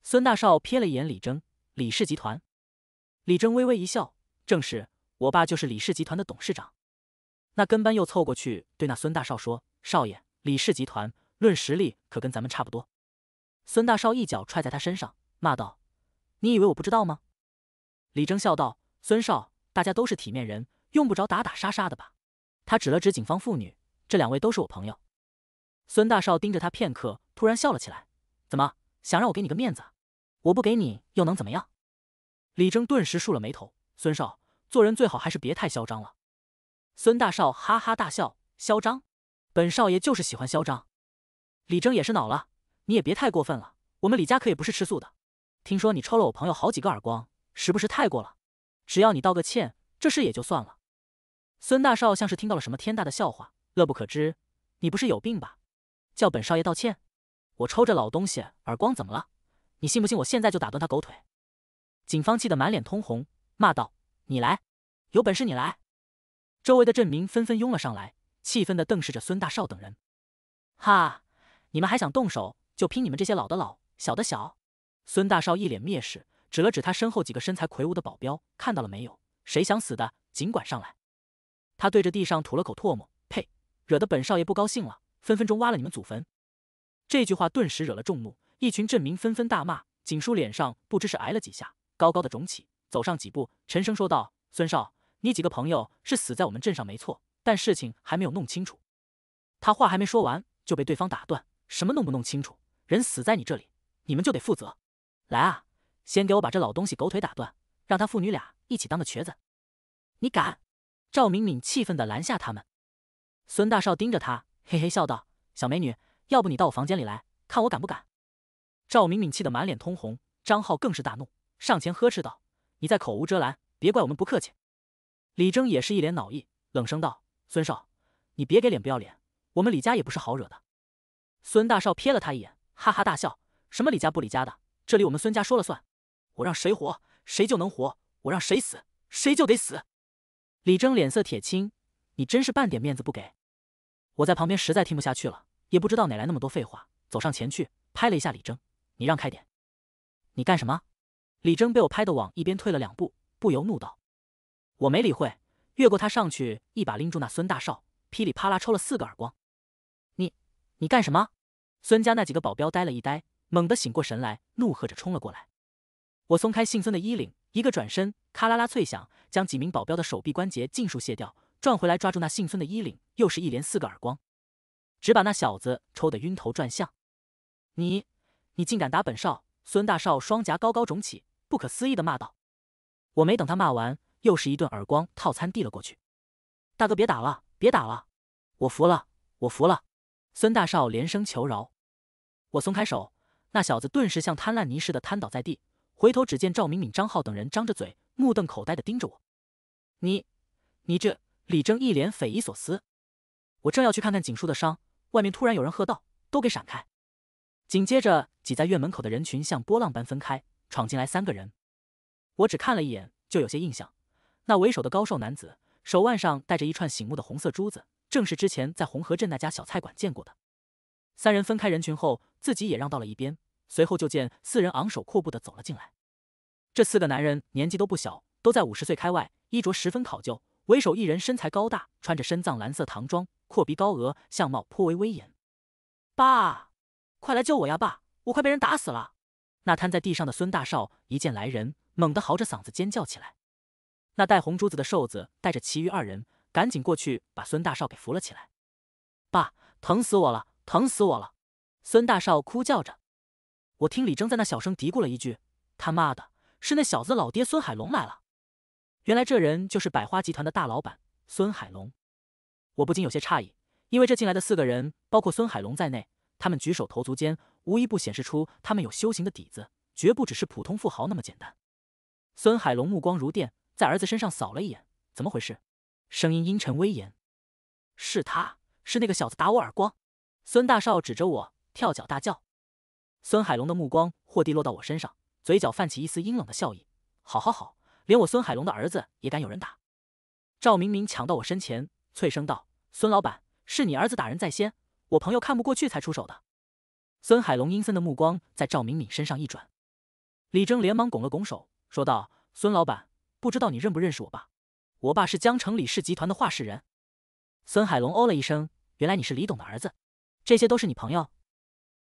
孙大少瞥了一眼李征，李氏集团。李征微微一笑：“正是，我爸就是李氏集团的董事长。”那跟班又凑过去对那孙大少说：“少爷，李氏集团论实力可跟咱们差不多。”孙大少一脚踹在他身上，骂道：“你以为我不知道吗？”李征笑道：“孙少，大家都是体面人，用不着打打杀杀的吧？”他指了指警方妇女，这两位都是我朋友。孙大少盯着他片刻，突然笑了起来：“怎么想让我给你个面子？我不给你又能怎么样？”李征顿时竖了眉头：“孙少，做人最好还是别太嚣张了。”孙大少哈哈大笑：“嚣张？本少爷就是喜欢嚣张。”李征也是恼了：“你也别太过分了，我们李家可也不是吃素的。听说你抽了我朋友好几个耳光，是不是太过了？只要你道个歉，这事也就算了。”孙大少像是听到了什么天大的笑话，乐不可支。你不是有病吧？叫本少爷道歉？我抽着老东西耳光怎么了？你信不信我现在就打断他狗腿？警方气得满脸通红，骂道：“你来，有本事你来！”周围的镇民纷纷拥了上来，气愤地瞪视着孙大少等人。哈，你们还想动手？就拼你们这些老的老，小的小！孙大少一脸蔑视，指了指他身后几个身材魁梧的保镖：“看到了没有？谁想死的，尽管上来！”他对着地上吐了口唾沫，呸！惹得本少爷不高兴了，分分钟挖了你们祖坟。这句话顿时惹了众怒，一群镇民纷纷大骂。景叔脸上不知是挨了几下，高高的肿起，走上几步，沉声说道：“孙少，你几个朋友是死在我们镇上没错，但事情还没有弄清楚。”他话还没说完，就被对方打断：“什么弄不弄清楚？人死在你这里，你们就得负责。来啊，先给我把这老东西狗腿打断，让他父女俩一起当个瘸子。你敢！”赵敏敏气愤的拦下他们，孙大少盯着他，嘿嘿笑道：“小美女，要不你到我房间里来，看我敢不敢？”赵敏敏气得满脸通红，张浩更是大怒，上前呵斥道：“你再口无遮拦，别怪我们不客气！”李征也是一脸恼意，冷声道：“孙少，你别给脸不要脸，我们李家也不是好惹的。”孙大少瞥了他一眼，哈哈大笑：“什么李家不李家的，这里我们孙家说了算，我让谁活谁就能活，我让谁死谁就得死。”李征脸色铁青，你真是半点面子不给！我在旁边实在听不下去了，也不知道哪来那么多废话，走上前去拍了一下李征：“你让开点！”“你干什么？”李征被我拍的往一边退了两步，不由怒道：“我没理会，越过他上去，一把拎住那孙大少，噼里啪啦抽了四个耳光。”“你，你干什么？”孙家那几个保镖呆了一呆，猛地醒过神来，怒喝着冲了过来。我松开姓孙的衣领。一个转身，咔啦啦脆响，将几名保镖的手臂关节尽数卸掉，转回来抓住那姓孙的衣领，又是一连四个耳光，只把那小子抽得晕头转向。你，你竟敢打本少！孙大少双颊高高肿起，不可思议的骂道。我没等他骂完，又是一顿耳光，套餐递了过去。大哥，别打了，别打了，我服了，我服了。孙大少连声求饶。我松开手，那小子顿时像摊烂泥似的瘫倒在地。回头只见赵敏敏、张浩等人张着嘴，目瞪口呆的盯着我。你，你这李征一脸匪夷所思。我正要去看看锦叔的伤，外面突然有人喝道：“都给闪开！”紧接着，挤在院门口的人群像波浪般分开，闯进来三个人。我只看了一眼，就有些印象。那为首的高瘦男子，手腕上戴着一串醒目的红色珠子，正是之前在红河镇那家小菜馆见过的。三人分开人群后，自己也让到了一边。随后就见四人昂首阔步的走了进来。这四个男人年纪都不小，都在五十岁开外，衣着十分考究。为首一人身材高大，穿着深藏蓝色唐装，阔鼻高额，相貌颇为威严。爸，快来救我呀！爸，我快被人打死了！那瘫在地上的孙大少一见来人，猛地嚎着嗓子尖叫起来。那戴红珠子的瘦子带着其余二人赶紧过去把孙大少给扶了起来。爸，疼死我了，疼死我了！孙大少哭叫着。我听李征在那小声嘀咕了一句：“他妈的，是那小子老爹孙海龙来了。”原来这人就是百花集团的大老板孙海龙。我不禁有些诧异，因为这进来的四个人，包括孙海龙在内，他们举手投足间无一不显示出他们有修行的底子，绝不只是普通富豪那么简单。孙海龙目光如电，在儿子身上扫了一眼：“怎么回事？”声音阴沉威严。“是他，是那个小子打我耳光！”孙大少指着我，跳脚大叫。孙海龙的目光霍地落到我身上，嘴角泛起一丝阴冷的笑意。好，好，好，连我孙海龙的儿子也敢有人打！赵明明抢到我身前，脆声道：“孙老板，是你儿子打人在先，我朋友看不过去才出手的。”孙海龙阴森的目光在赵明明身上一转，李征连忙拱了拱手，说道：“孙老板，不知道你认不认识我爸？我爸是江城李氏集团的话事人。”孙海龙哦了一声：“原来你是李董的儿子，这些都是你朋友？”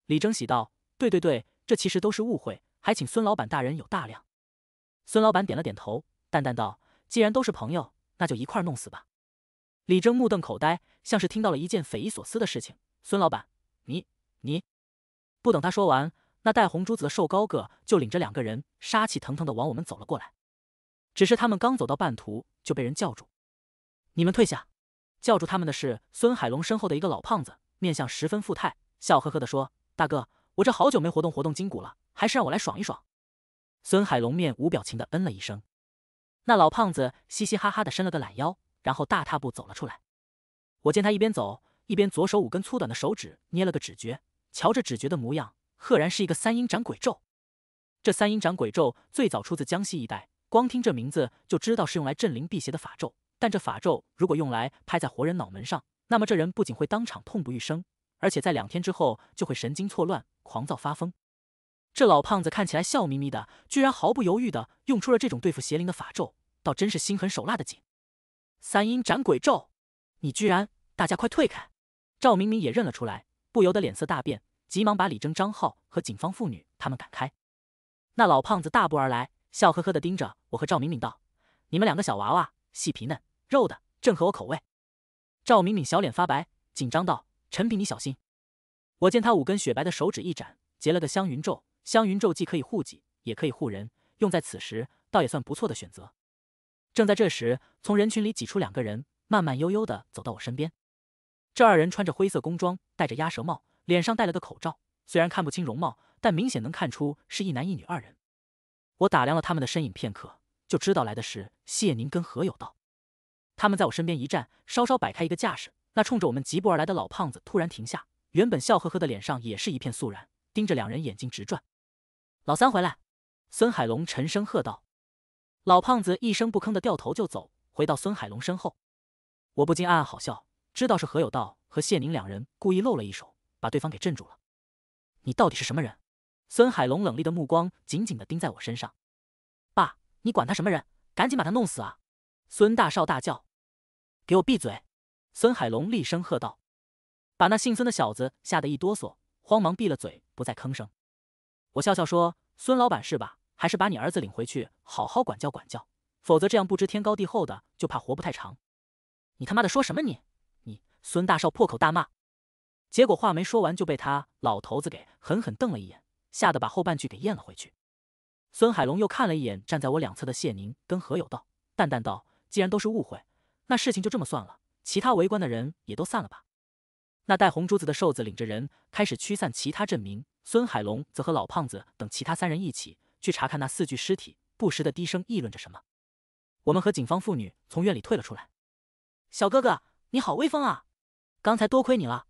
李征喜道。对对对，这其实都是误会，还请孙老板大人有大量。孙老板点了点头，淡淡道：“既然都是朋友，那就一块弄死吧。”李征目瞪口呆，像是听到了一件匪夷所思的事情。孙老板，你你……不等他说完，那戴红珠子的瘦高个就领着两个人，杀气腾腾的往我们走了过来。只是他们刚走到半途，就被人叫住：“你们退下！”叫住他们的是孙海龙身后的一个老胖子，面相十分富态，笑呵呵的说：“大哥。”我这好久没活动活动筋骨了，还是让我来爽一爽。孙海龙面无表情的嗯了一声。那老胖子嘻嘻哈哈的伸了个懒腰，然后大踏步走了出来。我见他一边走一边左手五根粗短的手指捏了个指诀，瞧着指诀的模样，赫然是一个三阴斩鬼咒。这三阴斩鬼咒最早出自江西一带，光听这名字就知道是用来镇灵辟邪的法咒。但这法咒如果用来拍在活人脑门上，那么这人不仅会当场痛不欲生。而且在两天之后就会神经错乱、狂躁发疯。这老胖子看起来笑眯眯的，居然毫不犹豫的用出了这种对付邪灵的法咒，倒真是心狠手辣的紧。三阴斩鬼咒！你居然……大家快退开！赵明明也认了出来，不由得脸色大变，急忙把李征、张浩和警方妇女他们赶开。那老胖子大步而来，笑呵呵的盯着我和赵明明道：“你们两个小娃娃，细皮嫩肉的，正合我口味。”赵明明小脸发白，紧张道。陈平，你小心！我见他五根雪白的手指一展，结了个香云咒。香云咒既可以护己，也可以护人，用在此时，倒也算不错的选择。正在这时，从人群里挤出两个人，慢慢悠悠地走到我身边。这二人穿着灰色工装，戴着鸭舌帽，脸上戴了个口罩，虽然看不清容貌，但明显能看出是一男一女二人。我打量了他们的身影片刻，就知道来的是谢宁跟何有道。他们在我身边一站，稍稍摆开一个架势。那冲着我们疾步而来的老胖子突然停下，原本笑呵呵的脸上也是一片肃然，盯着两人眼睛直转。老三回来，孙海龙沉声喝道。老胖子一声不吭的掉头就走，回到孙海龙身后。我不禁暗暗好笑，知道是何有道和谢宁两人故意露了一手，把对方给镇住了。你到底是什么人？孙海龙冷厉的目光紧紧的盯在我身上。爸，你管他什么人，赶紧把他弄死啊！孙大少大叫。给我闭嘴！孙海龙厉声喝道：“把那姓孙的小子吓得一哆嗦，慌忙闭了嘴，不再吭声。”我笑笑说：“孙老板是吧？还是把你儿子领回去，好好管教管教，否则这样不知天高地厚的，就怕活不太长。”你他妈的说什么你？你孙大少破口大骂，结果话没说完就被他老头子给狠狠瞪了一眼，吓得把后半句给咽了回去。孙海龙又看了一眼站在我两侧的谢宁跟何有道，淡淡道：“既然都是误会，那事情就这么算了。”其他围观的人也都散了吧。那戴红珠子的瘦子领着人开始驱散其他镇民，孙海龙则和老胖子等其他三人一起去查看那四具尸体，不时的低声议论着什么。我们和警方妇女从院里退了出来。小哥哥，你好威风啊！刚才多亏你了。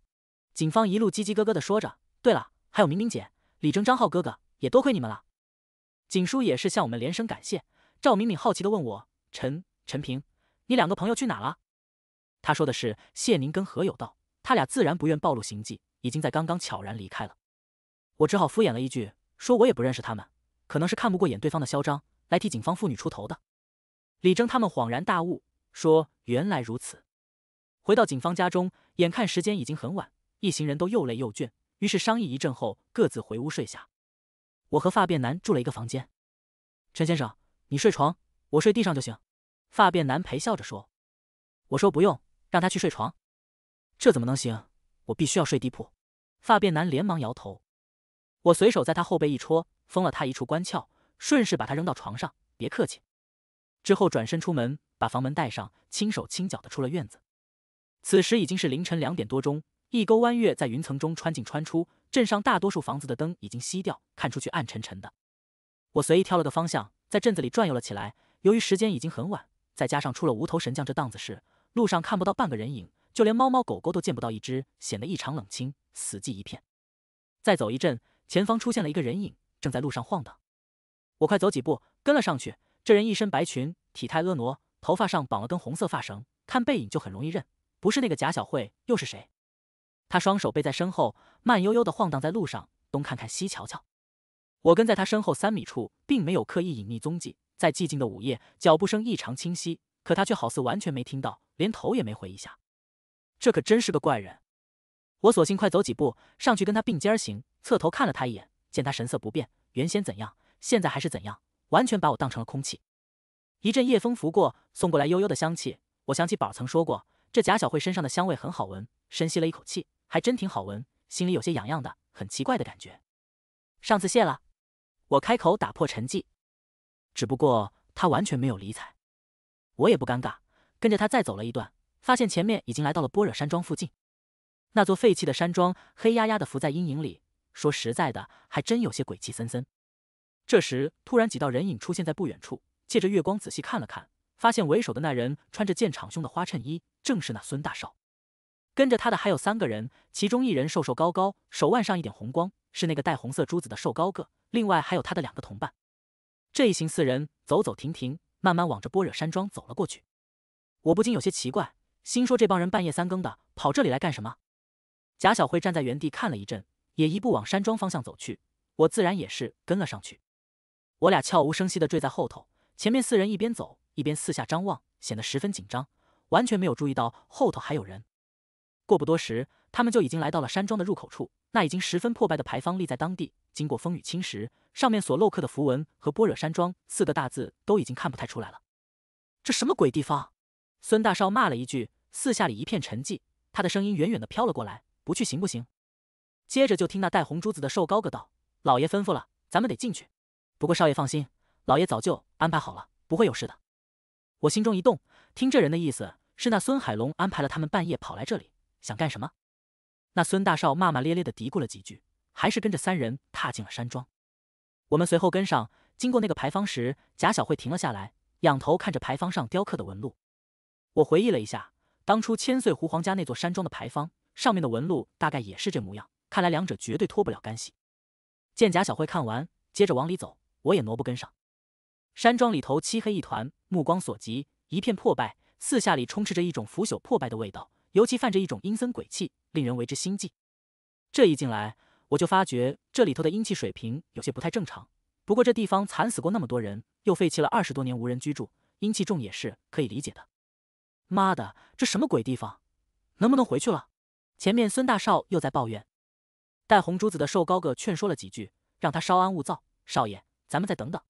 警方一路叽叽咯咯的说着。对了，还有明明姐、李征、张浩哥哥，也多亏你们了。景叔也是向我们连声感谢。赵敏敏好奇的问我：“陈陈平，你两个朋友去哪了？”他说的是谢宁跟何有道，他俩自然不愿暴露行迹，已经在刚刚悄然离开了。我只好敷衍了一句，说我也不认识他们，可能是看不过眼对方的嚣张，来替警方妇女出头的。李征他们恍然大悟，说：“原来如此。”回到警方家中，眼看时间已经很晚，一行人都又累又倦，于是商议一阵后，各自回屋睡下。我和发辫男住了一个房间，陈先生，你睡床，我睡地上就行。”发辫男陪笑着说，“我说不用。”让他去睡床，这怎么能行？我必须要睡地铺。发辫男连忙摇头。我随手在他后背一戳，封了他一处关窍，顺势把他扔到床上。别客气。之后转身出门，把房门带上，轻手轻脚的出了院子。此时已经是凌晨两点多钟，一钩弯月在云层中穿进穿出，镇上大多数房子的灯已经熄掉，看出去暗沉沉的。我随意挑了个方向，在镇子里转悠了起来。由于时间已经很晚，再加上出了无头神将这档子事。路上看不到半个人影，就连猫猫狗狗都见不到一只，显得异常冷清，死寂一片。再走一阵，前方出现了一个人影，正在路上晃荡。我快走几步，跟了上去。这人一身白裙，体态婀娜，头发上绑了根红色发绳，看背影就很容易认，不是那个贾小慧又是谁？他双手背在身后，慢悠悠的晃荡在路上，东看看西瞧瞧。我跟在他身后三米处，并没有刻意隐匿踪迹，在寂静的午夜，脚步声异常清晰。可他却好似完全没听到，连头也没回一下。这可真是个怪人。我索性快走几步上去跟他并肩行，侧头看了他一眼，见他神色不变，原先怎样，现在还是怎样，完全把我当成了空气。一阵夜风拂过，送过来悠悠的香气。我想起宝曾说过，这贾小慧身上的香味很好闻。深吸了一口气，还真挺好闻，心里有些痒痒的，很奇怪的感觉。上次谢了，我开口打破沉寂，只不过他完全没有理睬。我也不尴尬，跟着他再走了一段，发现前面已经来到了般若山庄附近。那座废弃的山庄黑压压的伏在阴影里，说实在的，还真有些鬼气森森。这时，突然几道人影出现在不远处，借着月光仔细看了看，发现为首的那人穿着见场胸的花衬衣，正是那孙大少。跟着他的还有三个人，其中一人瘦瘦高高，手腕上一点红光，是那个带红色珠子的瘦高个。另外还有他的两个同伴。这一行四人走走停停。慢慢往着般若山庄走了过去，我不禁有些奇怪，心说这帮人半夜三更的跑这里来干什么？贾小慧站在原地看了一阵，也一步往山庄方向走去，我自然也是跟了上去。我俩悄无声息的坠在后头，前面四人一边走一边四下张望，显得十分紧张，完全没有注意到后头还有人。过不多时。他们就已经来到了山庄的入口处，那已经十分破败的牌坊立在当地，经过风雨侵蚀，上面所镂刻的符文和“般若山庄”四个大字都已经看不太出来了。这什么鬼地方？孙大少骂了一句，四下里一片沉寂，他的声音远远的飘了过来：“不去行不行？”接着就听那戴红珠子的瘦高个道：“老爷吩咐了，咱们得进去。不过少爷放心，老爷早就安排好了，不会有事的。”我心中一动，听这人的意思，是那孙海龙安排了他们半夜跑来这里，想干什么？那孙大少骂骂咧咧的嘀咕了几句，还是跟着三人踏进了山庄。我们随后跟上，经过那个牌坊时，贾小慧停了下来，仰头看着牌坊上雕刻的纹路。我回忆了一下，当初千岁狐皇家那座山庄的牌坊上面的纹路大概也是这模样，看来两者绝对脱不了干系。见贾小慧看完，接着往里走，我也挪步跟上。山庄里头漆黑一团，目光所及一片破败，四下里充斥着一种腐朽破败的味道。尤其泛着一种阴森鬼气，令人为之心悸。这一进来，我就发觉这里头的阴气水平有些不太正常。不过这地方惨死过那么多人，又废弃了二十多年无人居住，阴气重也是可以理解的。妈的，这什么鬼地方？能不能回去了？前面孙大少又在抱怨，戴红珠子的瘦高个劝说了几句，让他稍安勿躁。少爷，咱们再等等。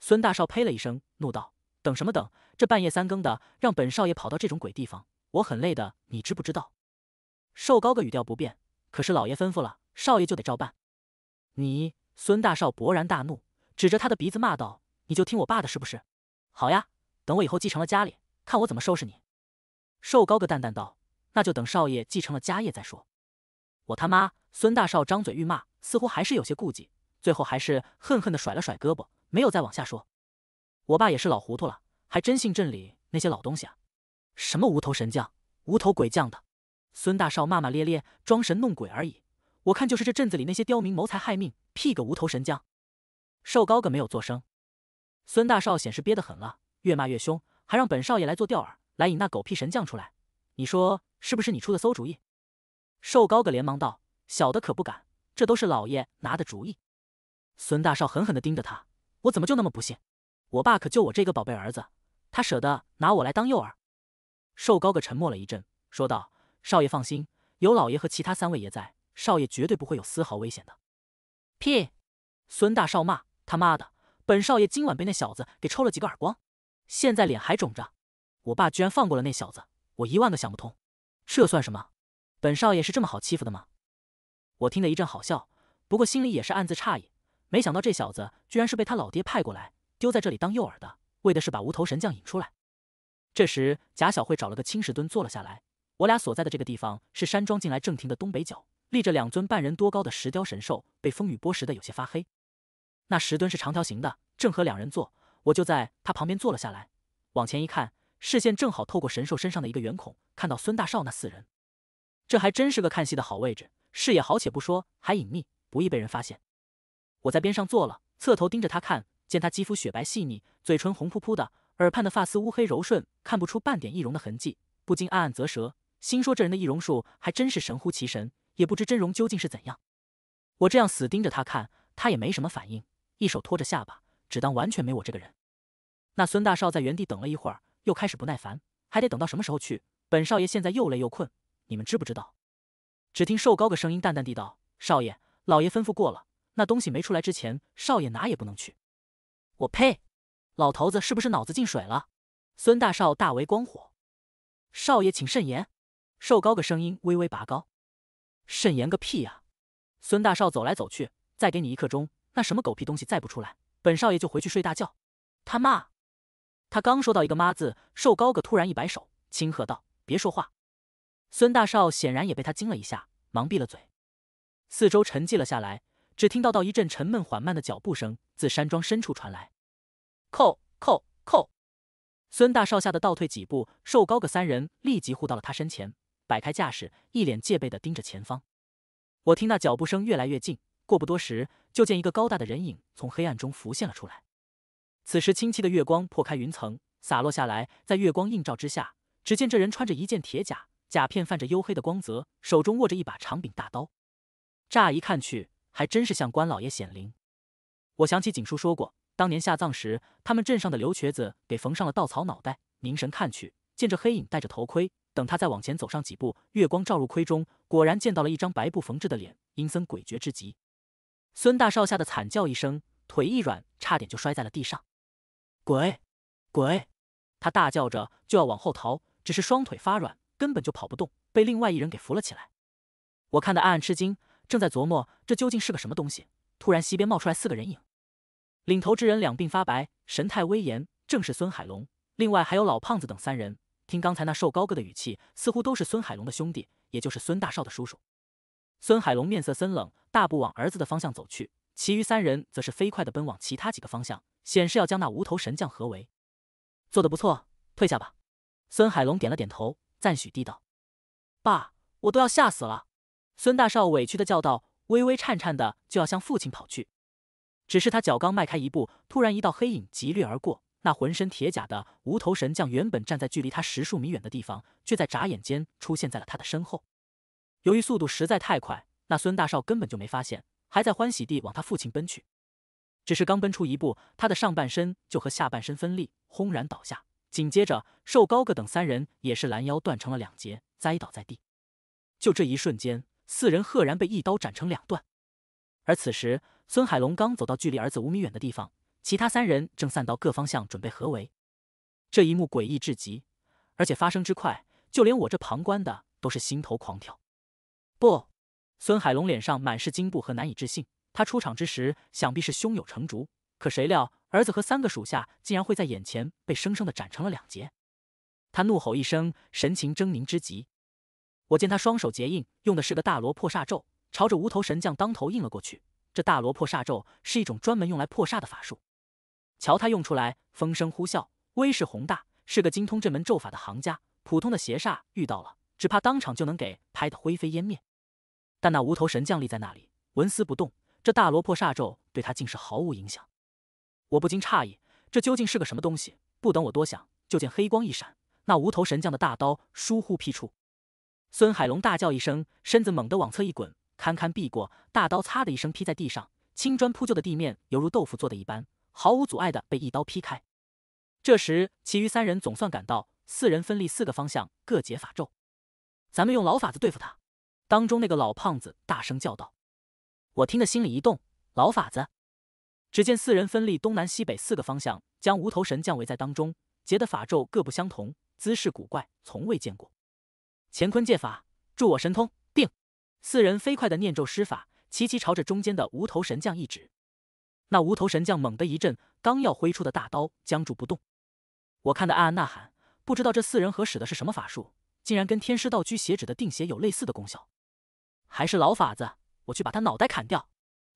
孙大少呸了一声，怒道：“等什么等？这半夜三更的，让本少爷跑到这种鬼地方！”我很累的，你知不知道？瘦高个语调不变，可是老爷吩咐了，少爷就得照办。你孙大少勃然大怒，指着他的鼻子骂道：“你就听我爸的是不是？好呀，等我以后继承了家里，看我怎么收拾你！”瘦高个淡淡道：“那就等少爷继承了家业再说。”我他妈！孙大少张嘴欲骂，似乎还是有些顾忌，最后还是恨恨的甩了甩胳膊，没有再往下说。我爸也是老糊涂了，还真信镇里那些老东西啊！什么无头神将、无头鬼将的？孙大少骂骂咧咧，装神弄鬼而已。我看就是这镇子里那些刁民谋财害命，屁个无头神将！瘦高个没有作声。孙大少显示憋得狠了，越骂越凶，还让本少爷来做钓饵，来引那狗屁神将出来。你说是不是你出的馊主意？瘦高个连忙道：“小的可不敢，这都是老爷拿的主意。”孙大少狠狠地盯着他：“我怎么就那么不信？我爸可就我这个宝贝儿子，他舍得拿我来当诱饵？”瘦高个沉默了一阵，说道：“少爷放心，有老爷和其他三位爷在，少爷绝对不会有丝毫危险的。”屁！孙大少骂：“他妈的，本少爷今晚被那小子给抽了几个耳光，现在脸还肿着。我爸居然放过了那小子，我一万个想不通，这算什么？本少爷是这么好欺负的吗？”我听得一阵好笑，不过心里也是暗自诧异，没想到这小子居然是被他老爹派过来丢在这里当诱饵的，为的是把无头神将引出来。这时，贾小慧找了个青石墩坐了下来。我俩所在的这个地方是山庄进来正厅的东北角，立着两尊半人多高的石雕神兽，被风雨剥蚀的有些发黑。那石墩是长条形的，正合两人坐，我就在他旁边坐了下来。往前一看，视线正好透过神兽身上的一个圆孔，看到孙大少那四人。这还真是个看戏的好位置，视野好且不说，还隐秘，不易被人发现。我在边上坐了，侧头盯着他看，见他肌肤雪白细腻，嘴唇红扑扑的。耳畔的发丝乌黑柔顺，看不出半点易容的痕迹，不禁暗暗啧舌，心说这人的易容术还真是神乎其神，也不知真容究竟是怎样。我这样死盯着他看，他也没什么反应，一手托着下巴，只当完全没我这个人。那孙大少在原地等了一会儿，又开始不耐烦，还得等到什么时候去？本少爷现在又累又困，你们知不知道？只听瘦高个声音淡淡地道：“少爷，老爷吩咐过了，那东西没出来之前，少爷哪也不能去。”我呸。老头子是不是脑子进水了？孙大少大为光火，少爷请慎言。瘦高个声音微微拔高，慎言个屁呀！孙大少走来走去，再给你一刻钟，那什么狗屁东西再不出来，本少爷就回去睡大觉。他妈！他刚说到一个妈字，瘦高个突然一摆手，轻喝道：“别说话。”孙大少显然也被他惊了一下，忙闭了嘴。四周沉寂了下来，只听到到一阵沉闷缓慢的脚步声自山庄深处传来。扣扣扣！孙大少吓得倒退几步，瘦高个三人立即护到了他身前，摆开架势，一脸戒备的盯着前方。我听那脚步声越来越近，过不多时，就见一个高大的人影从黑暗中浮现了出来。此时清晰的月光破开云层洒落下来，在月光映照之下，只见这人穿着一件铁甲，甲片泛着黝黑的光泽，手中握着一把长柄大刀，乍一看去还真是像关老爷显灵。我想起景叔说过。当年下葬时，他们镇上的刘瘸子给缝上了稻草脑袋。凝神看去，见着黑影戴着头盔。等他再往前走上几步，月光照入盔中，果然见到了一张白布缝制的脸，阴森诡谲之极。孙大少吓得惨叫一声，腿一软，差点就摔在了地上。鬼，鬼！他大叫着就要往后逃，只是双腿发软，根本就跑不动，被另外一人给扶了起来。我看得暗暗吃惊，正在琢磨这究竟是个什么东西，突然西边冒出来四个人影。领头之人两鬓发白，神态威严，正是孙海龙。另外还有老胖子等三人。听刚才那瘦高个的语气，似乎都是孙海龙的兄弟，也就是孙大少的叔叔。孙海龙面色森冷，大步往儿子的方向走去。其余三人则是飞快的奔往其他几个方向，显示要将那无头神将合围。做得不错，退下吧。孙海龙点了点头，赞许地道：“爸，我都要吓死了。”孙大少委屈的叫道，微微颤颤的就要向父亲跑去。只是他脚刚迈开一步，突然一道黑影疾掠而过。那浑身铁甲的无头神将原本站在距离他十数米远的地方，却在眨眼间出现在了他的身后。由于速度实在太快，那孙大少根本就没发现，还在欢喜地往他父亲奔去。只是刚奔出一步，他的上半身就和下半身分离，轰然倒下。紧接着，瘦高个等三人也是拦腰断成了两截，栽倒在地。就这一瞬间，四人赫然被一刀斩成两段。而此时。孙海龙刚走到距离儿子五米远的地方，其他三人正散到各方向准备合围。这一幕诡异至极，而且发生之快，就连我这旁观的都是心头狂跳。不，孙海龙脸上满是惊怖和难以置信。他出场之时，想必是胸有成竹，可谁料儿子和三个属下竟然会在眼前被生生的斩成了两截。他怒吼一声，神情狰狞之极。我见他双手结印，用的是个大罗破煞咒，朝着无头神将当头印了过去。这大罗破煞咒是一种专门用来破煞的法术，瞧他用出来，风声呼啸，威势宏大，是个精通这门咒法的行家。普通的邪煞遇到了，只怕当场就能给拍得灰飞烟灭。但那无头神将立在那里，纹丝不动，这大罗破煞咒对他竟是毫无影响。我不禁诧异，这究竟是个什么东西？不等我多想，就见黑光一闪，那无头神将的大刀疏忽劈出，孙海龙大叫一声，身子猛地往侧一滚。堪堪避过，大刀“嚓”的一声劈在地上，青砖铺就的地面犹如豆腐做的一般，毫无阻碍的被一刀劈开。这时，其余三人总算赶到，四人分立四个方向，各解法咒。咱们用老法子对付他。当中那个老胖子大声叫道：“我听得心里一动，老法子。”只见四人分立东南西北四个方向，将无头神降围在当中，结的法咒各不相同，姿势古怪，从未见过。乾坤借法，助我神通。四人飞快地念咒施法，齐齐朝着中间的无头神将一指。那无头神将猛地一震，刚要挥出的大刀僵住不动。我看得暗暗呐喊，不知道这四人合使的是什么法术，竟然跟天师道居血指的定邪有类似的功效。还是老法子，我去把他脑袋砍掉！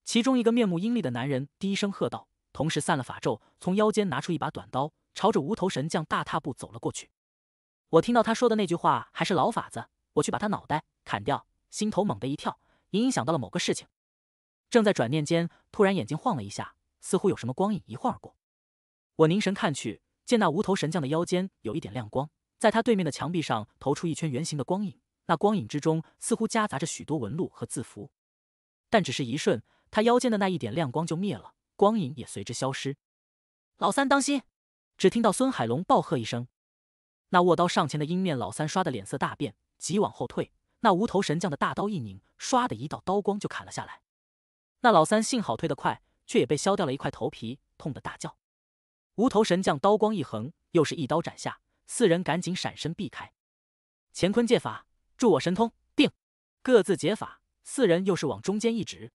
其中一个面目阴厉的男人低声喝道，同时散了法咒，从腰间拿出一把短刀，朝着无头神将大踏步走了过去。我听到他说的那句话，还是老法子，我去把他脑袋砍掉。心头猛地一跳，隐隐想到了某个事情。正在转念间，突然眼睛晃了一下，似乎有什么光影一晃而过。我凝神看去，见那无头神将的腰间有一点亮光，在他对面的墙壁上投出一圈圆形的光影。那光影之中似乎夹杂着许多纹路和字符，但只是一瞬，他腰间的那一点亮光就灭了，光影也随之消失。老三，当心！只听到孙海龙暴喝一声，那握刀上前的鹰面老三刷的脸色大变，急往后退。那无头神将的大刀一拧，唰的一道刀光就砍了下来。那老三幸好退得快，却也被削掉了一块头皮，痛得大叫。无头神将刀光一横，又是一刀斩下，四人赶紧闪身避开。乾坤借法助我神通定，各自解法。四人又是往中间一指，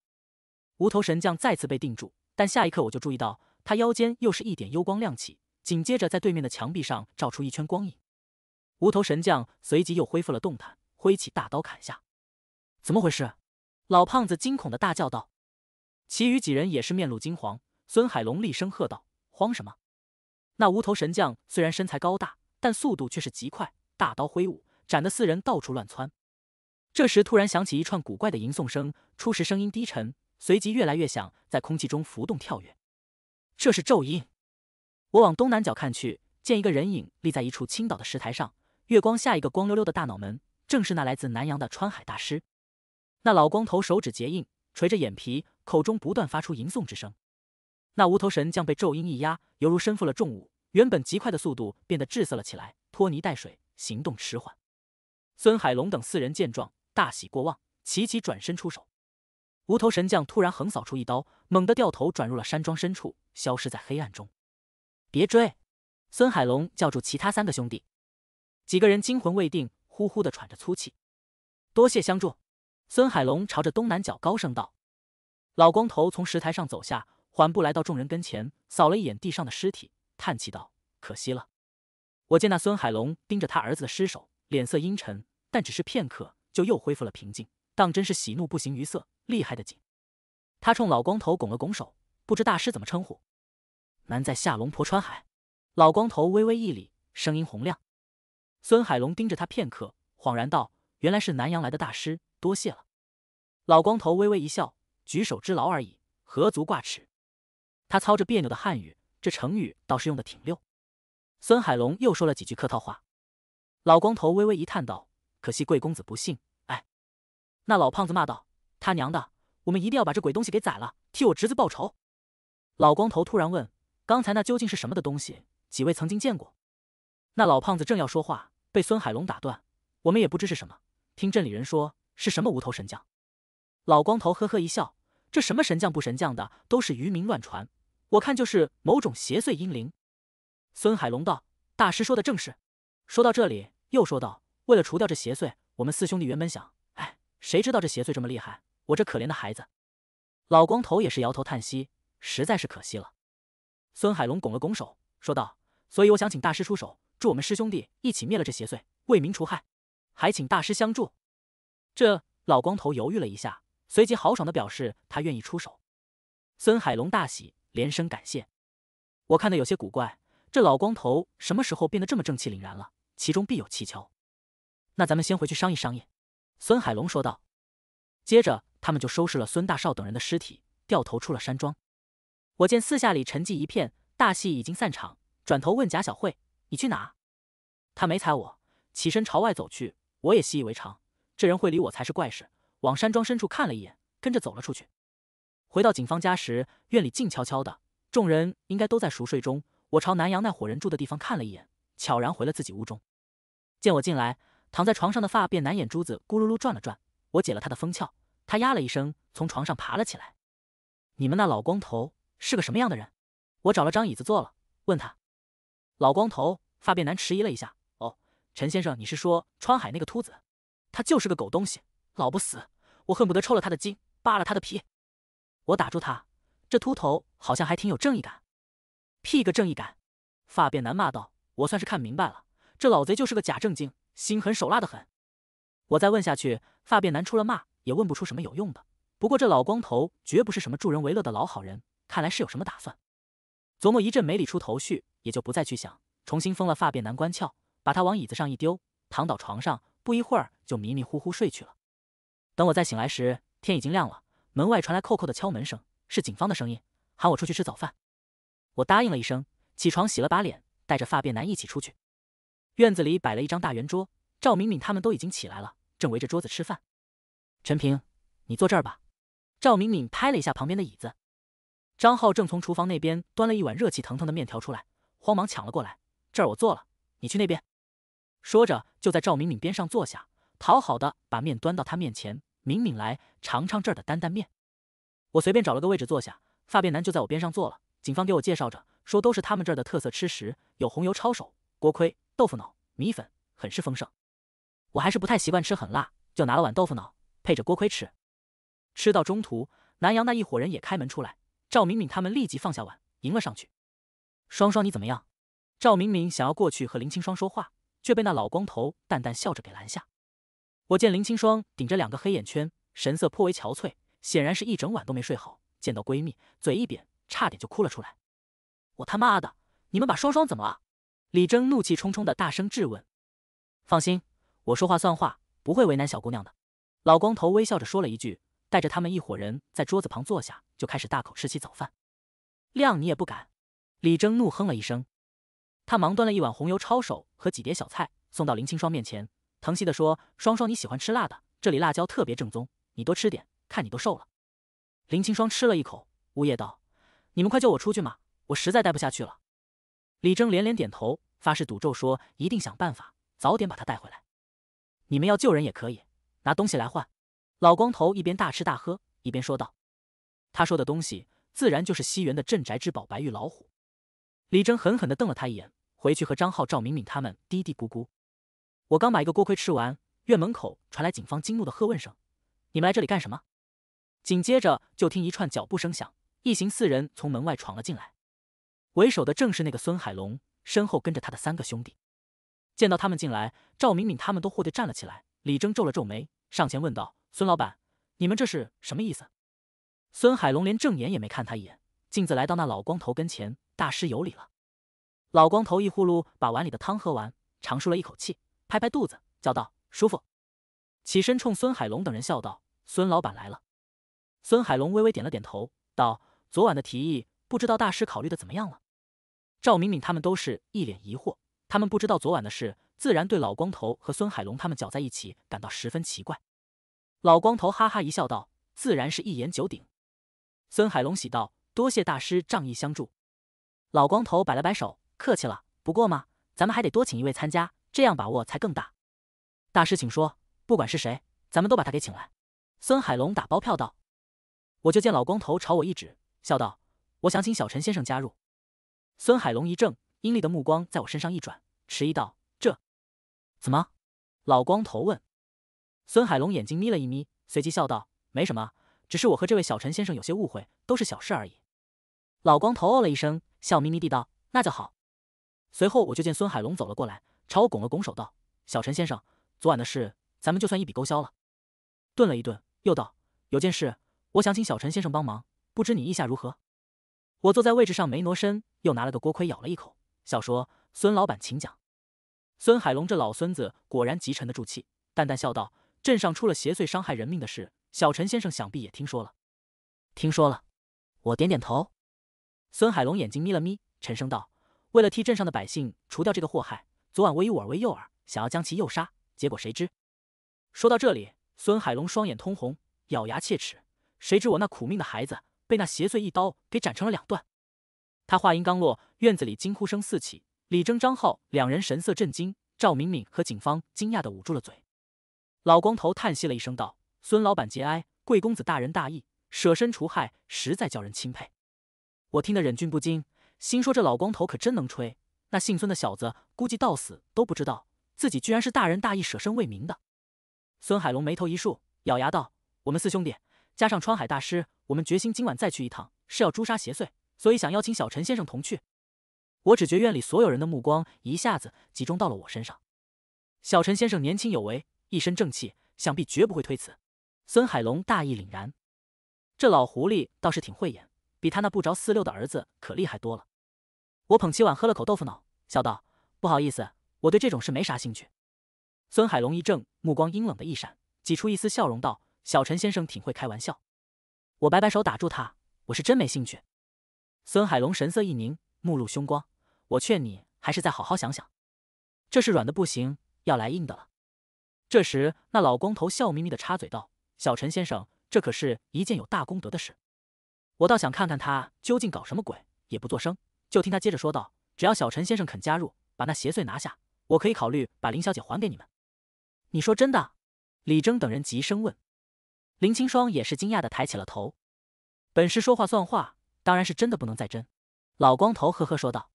无头神将再次被定住。但下一刻我就注意到，他腰间又是一点幽光亮起，紧接着在对面的墙壁上照出一圈光影。无头神将随即又恢复了动弹。挥起大刀砍下，怎么回事？老胖子惊恐的大叫道。其余几人也是面露惊慌。孙海龙厉声喝道：“慌什么？”那无头神将虽然身材高大，但速度却是极快，大刀挥舞，斩得四人到处乱窜。这时突然响起一串古怪的吟诵声，初时声音低沉，随即越来越响，在空气中浮动跳跃。这是咒音。我往东南角看去，见一个人影立在一处倾倒的石台上，月光下一个光溜溜的大脑门。正是那来自南阳的川海大师。那老光头手指结印，垂着眼皮，口中不断发出吟诵之声。那无头神将被咒音一压，犹如身负了重物，原本极快的速度变得滞涩了起来，拖泥带水，行动迟缓。孙海龙等四人见状，大喜过望，齐齐转身出手。无头神将突然横扫出一刀，猛地掉头转入了山庄深处，消失在黑暗中。别追！孙海龙叫住其他三个兄弟。几个人惊魂未定。呼呼的喘着粗气，多谢相助。孙海龙朝着东南角高声道：“老光头从石台上走下，缓步来到众人跟前，扫了一眼地上的尸体，叹气道：‘可惜了。’我见那孙海龙盯着他儿子的尸首，脸色阴沉，但只是片刻，就又恢复了平静，当真是喜怒不形于色，厉害的紧。他冲老光头拱了拱手，不知大师怎么称呼？难在下龙婆川海。”老光头微微一礼，声音洪亮。孙海龙盯着他片刻，恍然道：“原来是南阳来的大师，多谢了。”老光头微微一笑：“举手之劳而已，何足挂齿。”他操着别扭的汉语，这成语倒是用的挺溜。孙海龙又说了几句客套话，老光头微微一叹道：“可惜贵公子不信。”哎，那老胖子骂道：“他娘的，我们一定要把这鬼东西给宰了，替我侄子报仇！”老光头突然问：“刚才那究竟是什么的东西？几位曾经见过？”那老胖子正要说话。被孙海龙打断，我们也不知是什么。听镇里人说，是什么无头神将。老光头呵呵一笑：“这什么神将不神将的，都是渔民乱传。我看就是某种邪祟阴灵。”孙海龙道：“大师说的正是。”说到这里，又说道：“为了除掉这邪祟，我们四兄弟原本想……哎，谁知道这邪祟这么厉害，我这可怜的孩子。”老光头也是摇头叹息：“实在是可惜了。”孙海龙拱了拱手，说道：“所以我想请大师出手。”是我们师兄弟一起灭了这邪祟，为民除害，还请大师相助。这老光头犹豫了一下，随即豪爽的表示他愿意出手。孙海龙大喜，连声感谢。我看得有些古怪，这老光头什么时候变得这么正气凛然了？其中必有蹊跷。那咱们先回去商议商议。孙海龙说道。接着他们就收拾了孙大少等人的尸体，掉头出了山庄。我见四下里沉寂一片，大戏已经散场，转头问贾小慧：“你去哪？”他没踩我，起身朝外走去。我也习以为常，这人会理我才是怪事。往山庄深处看了一眼，跟着走了出去。回到警方家时，院里静悄悄的，众人应该都在熟睡中。我朝南阳那伙人住的地方看了一眼，悄然回了自己屋中。见我进来，躺在床上的发辫男眼珠子咕噜噜转了转。我解了他的封窍，他呀了一声，从床上爬了起来。你们那老光头是个什么样的人？我找了张椅子坐了，问他。老光头发辫男迟疑了一下。陈先生，你是说川海那个秃子？他就是个狗东西，老不死！我恨不得抽了他的筋，扒了他的皮！我打住他，这秃头好像还挺有正义感。屁个正义感！发辫男骂道：“我算是看明白了，这老贼就是个假正经，心狠手辣的很。”我再问下去，发辫男除了骂，也问不出什么有用的。不过这老光头绝不是什么助人为乐的老好人，看来是有什么打算。琢磨一阵没理出头绪，也就不再去想，重新封了发辫男关窍。把他往椅子上一丢，躺倒床上，不一会儿就迷迷糊糊睡去了。等我再醒来时，天已经亮了，门外传来扣扣的敲门声，是警方的声音，喊我出去吃早饭。我答应了一声，起床洗了把脸，带着发辫男一起出去。院子里摆了一张大圆桌，赵敏敏他们都已经起来了，正围着桌子吃饭。陈平，你坐这儿吧。赵敏敏拍了一下旁边的椅子。张浩正从厨房那边端了一碗热气腾腾的面条出来，慌忙抢了过来。这儿我做了，你去那边。说着，就在赵敏敏边上坐下，讨好的把面端到她面前。敏敏来尝尝这儿的担担面。我随便找了个位置坐下，发辫男就在我边上坐了。警方给我介绍着，说都是他们这儿的特色吃食，有红油抄手、锅盔、豆腐脑、米粉，很是丰盛。我还是不太习惯吃很辣，就拿了碗豆腐脑配着锅盔吃。吃到中途，南阳那一伙人也开门出来，赵敏敏他们立即放下碗，迎了上去。双双，你怎么样？赵敏敏想要过去和林青霜说话。却被那老光头淡淡笑着给拦下。我见林青霜顶着两个黑眼圈，神色颇为憔悴，显然是一整晚都没睡好。见到闺蜜，嘴一扁，差点就哭了出来。我他妈的，你们把双双怎么了？李征怒气冲冲的大声质问。放心，我说话算话，不会为难小姑娘的。老光头微笑着说了一句，带着他们一伙人在桌子旁坐下，就开始大口吃起早饭。谅你也不敢！李征怒哼了一声。他忙端了一碗红油抄手和几碟小菜送到林青霜面前，疼惜的说：“双双，你喜欢吃辣的，这里辣椒特别正宗，你多吃点，看你都瘦了。”林青霜吃了一口，呜咽道：“你们快救我出去嘛，我实在待不下去了。”李征连连点头，发誓赌咒说：“一定想办法早点把他带回来。”你们要救人也可以拿东西来换。”老光头一边大吃大喝，一边说道：“他说的东西自然就是西园的镇宅之宝白玉老虎。”李征狠狠的瞪了他一眼。回去和张浩、赵敏敏他们嘀嘀咕咕。我刚把一个锅盔吃完，院门口传来警方惊怒的喝问声：“你们来这里干什么？”紧接着就听一串脚步声响，一行四人从门外闯了进来。为首的正是那个孙海龙，身后跟着他的三个兄弟。见到他们进来，赵敏敏他们都霍地站了起来。李征皱了皱眉，上前问道：“孙老板，你们这是什么意思？”孙海龙连正眼也没看他一眼，径自来到那老光头跟前：“大师有礼了。”老光头一呼噜把碗里的汤喝完，长舒了一口气，拍拍肚子，叫道：“舒服！”起身冲孙海龙等人笑道：“孙老板来了。”孙海龙微微点了点头，道：“昨晚的提议，不知道大师考虑的怎么样了？”赵敏敏他们都是一脸疑惑，他们不知道昨晚的事，自然对老光头和孙海龙他们搅在一起感到十分奇怪。老光头哈哈一笑，道：“自然是一言九鼎。”孙海龙喜道：“多谢大师仗义相助。”老光头摆了摆手。客气了，不过嘛，咱们还得多请一位参加，这样把握才更大。大师，请说，不管是谁，咱们都把他给请来。孙海龙打包票道。我就见老光头朝我一指，笑道：“我想请小陈先生加入。”孙海龙一怔，阴厉的目光在我身上一转，迟疑道：“这怎么？”老光头问。孙海龙眼睛眯了一眯，随即笑道：“没什么，只是我和这位小陈先生有些误会，都是小事而已。”老光头哦了一声，笑眯眯地道：“那就好。”随后我就见孙海龙走了过来，朝我拱了拱手，道：“小陈先生，昨晚的事咱们就算一笔勾销了。”顿了一顿，又道：“有件事，我想请小陈先生帮忙，不知你意下如何？”我坐在位置上没挪身，又拿了个锅盔咬了一口，笑说：“孙老板，请讲。”孙海龙这老孙子果然极沉得住气，淡淡笑道：“镇上出了邪祟伤害人命的事，小陈先生想必也听说了。”“听说了。”我点点头。孙海龙眼睛眯了眯，沉声道。为了替镇上的百姓除掉这个祸害，昨晚我以我为诱饵，想要将其诱杀，结果谁知……说到这里，孙海龙双眼通红，咬牙切齿。谁知我那苦命的孩子被那邪祟一刀给斩成了两段。他话音刚落，院子里惊呼声四起，李征、张浩两人神色震惊，赵敏敏和警方惊讶地捂住了嘴。老光头叹息了一声，道：“孙老板节哀，贵公子大仁大义，舍身除害，实在叫人钦佩。”我听得忍俊不禁。心说这老光头可真能吹，那姓孙的小子估计到死都不知道自己居然是大仁大义、舍身为民的。孙海龙眉头一竖，咬牙道：“我们四兄弟加上川海大师，我们决心今晚再去一趟，是要诛杀邪祟，所以想邀请小陈先生同去。”我只觉院里所有人的目光一下子集中到了我身上。小陈先生年轻有为，一身正气，想必绝不会推辞。孙海龙大义凛然，这老狐狸倒是挺慧眼。比他那不着四六的儿子可厉害多了。我捧起碗喝了口豆腐脑，笑道：“不好意思，我对这种事没啥兴趣。”孙海龙一怔，目光阴冷的一闪，挤出一丝笑容道：“小陈先生挺会开玩笑。”我摆摆手，打住他：“我是真没兴趣。”孙海龙神色一凝，目露凶光：“我劝你还是再好好想想，这是软的不行，要来硬的了。”这时，那老光头笑眯眯的插嘴道：“小陈先生，这可是一件有大功德的事。”我倒想看看他究竟搞什么鬼，也不作声，就听他接着说道：“只要小陈先生肯加入，把那邪祟拿下，我可以考虑把林小姐还给你们。”你说真的？李征等人急声问。林清霜也是惊讶的抬起了头。本是说话算话，当然是真的，不能再真。老光头呵呵说道：“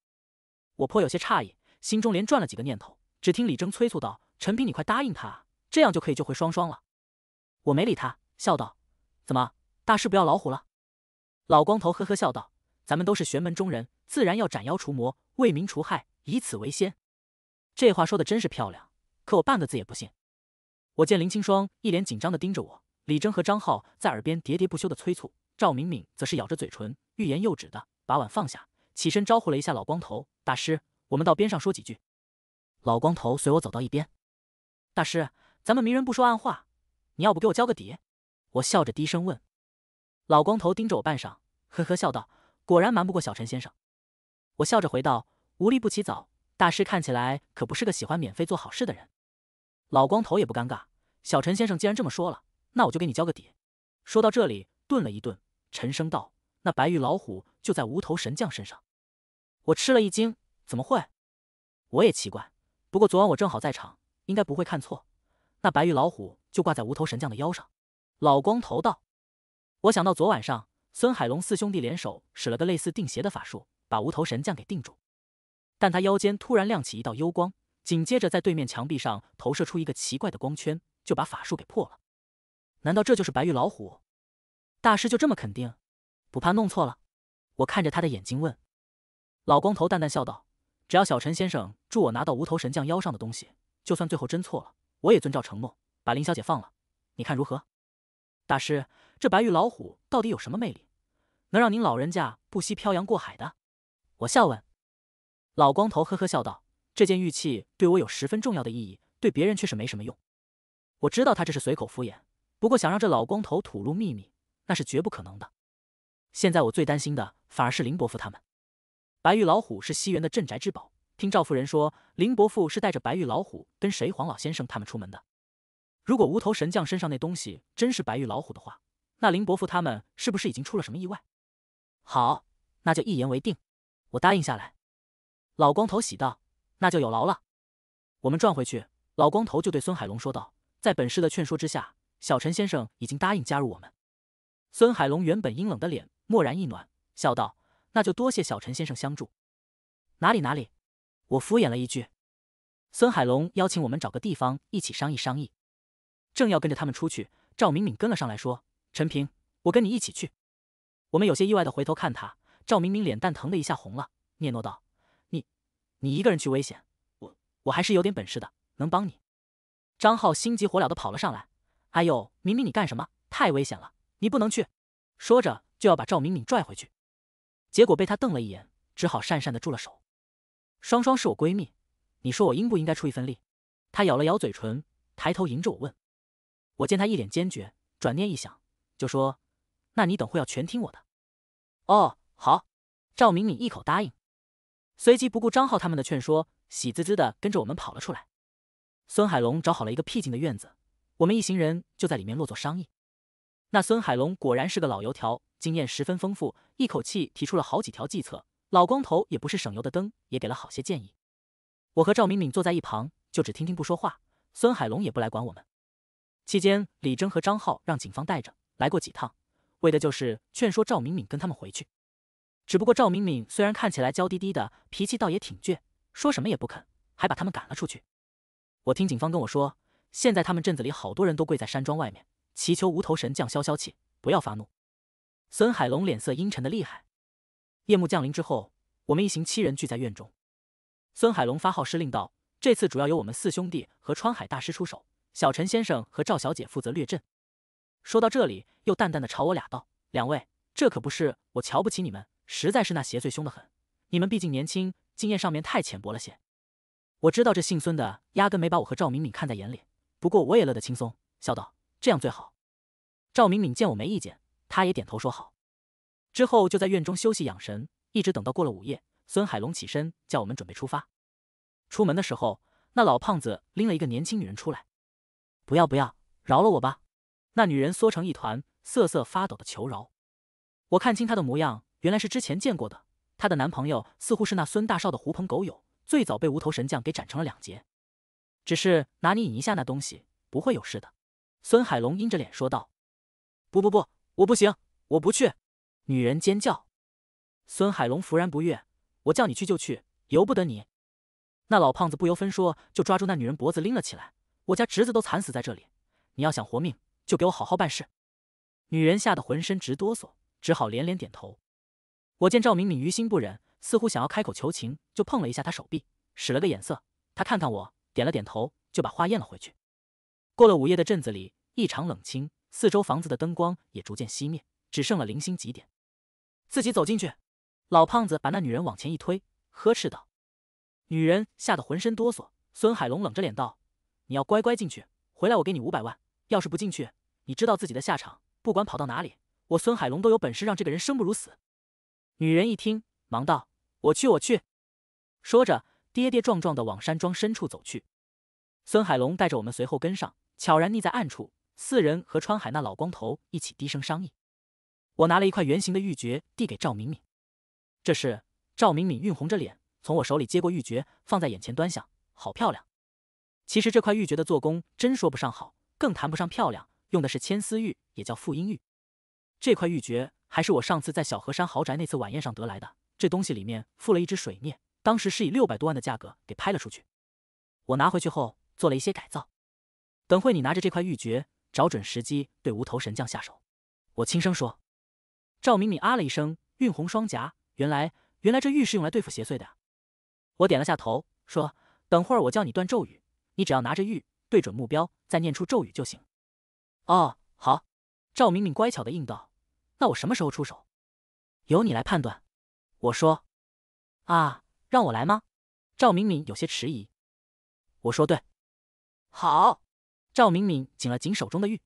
我颇有些诧异，心中连转了几个念头。”只听李征催促道：“陈平，你快答应他，这样就可以救回双双了。”我没理他，笑道：“怎么，大师不要老虎了？”老光头呵呵笑道：“咱们都是玄门中人，自然要斩妖除魔，为民除害，以此为先。”这话说的真是漂亮，可我半个字也不信。我见林清霜一脸紧张的盯着我，李征和张浩在耳边喋喋不休的催促，赵敏敏则是咬着嘴唇，欲言又止的把碗放下，起身招呼了一下老光头大师：“我们到边上说几句。”老光头随我走到一边：“大师，咱们明人不说暗话，你要不给我交个底？”我笑着低声问。老光头盯着我半晌，呵呵笑道：“果然瞒不过小陈先生。”我笑着回道：“无利不起早，大师看起来可不是个喜欢免费做好事的人。”老光头也不尴尬：“小陈先生既然这么说了，那我就给你交个底。”说到这里，顿了一顿，沉声道：“那白玉老虎就在无头神将身上。”我吃了一惊：“怎么会？”我也奇怪，不过昨晚我正好在场，应该不会看错。那白玉老虎就挂在无头神将的腰上。老光头道。我想到昨晚上，孙海龙四兄弟联手使了个类似定邪的法术，把无头神将给定住，但他腰间突然亮起一道幽光，紧接着在对面墙壁上投射出一个奇怪的光圈，就把法术给破了。难道这就是白玉老虎？大师就这么肯定，不怕弄错了？我看着他的眼睛问。老光头淡淡笑道：“只要小陈先生助我拿到无头神将腰上的东西，就算最后真错了，我也遵照承诺把林小姐放了。你看如何？”大师，这白玉老虎到底有什么魅力，能让您老人家不惜漂洋过海的？我笑问。老光头呵呵笑道：“这件玉器对我有十分重要的意义，对别人却是没什么用。”我知道他这是随口敷衍，不过想让这老光头吐露秘密，那是绝不可能的。现在我最担心的反而是林伯父他们。白玉老虎是西园的镇宅之宝，听赵夫人说，林伯父是带着白玉老虎跟谁黄老先生他们出门的？如果无头神将身上那东西真是白玉老虎的话，那林伯父他们是不是已经出了什么意外？好，那就一言为定，我答应下来。老光头喜道：“那就有劳了。”我们转回去，老光头就对孙海龙说道：“在本师的劝说之下，小陈先生已经答应加入我们。”孙海龙原本阴冷的脸蓦然一暖，笑道：“那就多谢小陈先生相助。”哪里哪里，我敷衍了一句。孙海龙邀请我们找个地方一起商议商议。正要跟着他们出去，赵敏敏跟了上来，说：“陈平，我跟你一起去。”我们有些意外的回头看他，赵明明脸蛋疼的一下红了，嗫嚅道：“你，你一个人去危险，我我还是有点本事的，能帮你。”张浩心急火燎的跑了上来：“哎呦，明明你干什么？太危险了，你不能去！”说着就要把赵敏敏拽回去，结果被他瞪了一眼，只好讪讪的住了手。双双是我闺蜜，你说我应不应该出一份力？他咬了咬嘴唇，抬头迎着我问。我见他一脸坚决，转念一想，就说：“那你等会要全听我的。”“哦，好。”赵敏敏一口答应，随即不顾张浩他们的劝说，喜滋滋的跟着我们跑了出来。孙海龙找好了一个僻静的院子，我们一行人就在里面落座商议。那孙海龙果然是个老油条，经验十分丰富，一口气提出了好几条计策。老光头也不是省油的灯，也给了好些建议。我和赵敏敏坐在一旁，就只听听不说话。孙海龙也不来管我们。期间，李征和张浩让警方带着来过几趟，为的就是劝说赵敏敏跟他们回去。只不过赵敏敏虽然看起来娇滴滴的，脾气倒也挺倔，说什么也不肯，还把他们赶了出去。我听警方跟我说，现在他们镇子里好多人都跪在山庄外面，祈求无头神将消消气，不要发怒。孙海龙脸色阴沉的厉害。夜幕降临之后，我们一行七人聚在院中，孙海龙发号施令道：“这次主要由我们四兄弟和川海大师出手。”小陈先生和赵小姐负责掠阵。说到这里，又淡淡的朝我俩道：“两位，这可不是我瞧不起你们，实在是那邪祟凶得很。你们毕竟年轻，经验上面太浅薄了些。”我知道这姓孙的压根没把我和赵敏敏看在眼里，不过我也乐得轻松，笑道：“这样最好。”赵敏敏见我没意见，她也点头说好。之后就在院中休息养神，一直等到过了午夜，孙海龙起身叫我们准备出发。出门的时候，那老胖子拎了一个年轻女人出来。不要不要，饶了我吧！那女人缩成一团，瑟瑟发抖的求饶。我看清她的模样，原来是之前见过的。她的男朋友似乎是那孙大少的狐朋狗友，最早被无头神将给斩成了两截。只是拿你引一下那东西，不会有事的。孙海龙阴着脸说道：“不不不，我不行，我不去！”女人尖叫。孙海龙怫然不悦：“我叫你去就去，由不得你。”那老胖子不由分说就抓住那女人脖子拎了起来。我家侄子都惨死在这里，你要想活命，就给我好好办事。女人吓得浑身直哆嗦，只好连连点头。我见赵敏敏于心不忍，似乎想要开口求情，就碰了一下她手臂，使了个眼色。她看看我，点了点头，就把话咽了回去。过了午夜的镇子里异常冷清，四周房子的灯光也逐渐熄灭，只剩了零星几点。自己走进去。老胖子把那女人往前一推，呵斥道：“女人吓得浑身哆嗦。”孙海龙冷着脸道。你要乖乖进去，回来我给你五百万。要是不进去，你知道自己的下场。不管跑到哪里，我孙海龙都有本事让这个人生不如死。女人一听，忙道：“我去，我去。”说着，跌跌撞撞的往山庄深处走去。孙海龙带着我们随后跟上，悄然匿在暗处。四人和川海那老光头一起低声商议。我拿了一块圆形的玉珏递给赵敏敏，这时赵敏敏晕红着脸从我手里接过玉珏，放在眼前端详，好漂亮。其实这块玉珏的做工真说不上好，更谈不上漂亮。用的是千丝玉，也叫富阴玉。这块玉珏还是我上次在小河山豪宅那次晚宴上得来的。这东西里面附了一只水孽，当时是以六百多万的价格给拍了出去。我拿回去后做了一些改造。等会你拿着这块玉珏，找准时机对无头神将下手。我轻声说。赵敏敏啊了一声，晕红双颊。原来，原来这玉是用来对付邪祟的。我点了下头，说：等会我教你断咒语。你只要拿着玉对准目标，再念出咒语就行。哦，好，赵敏敏乖巧的应道。那我什么时候出手？由你来判断。我说。啊，让我来吗？赵敏敏有些迟疑。我说对。好。赵敏敏紧了紧手中的玉。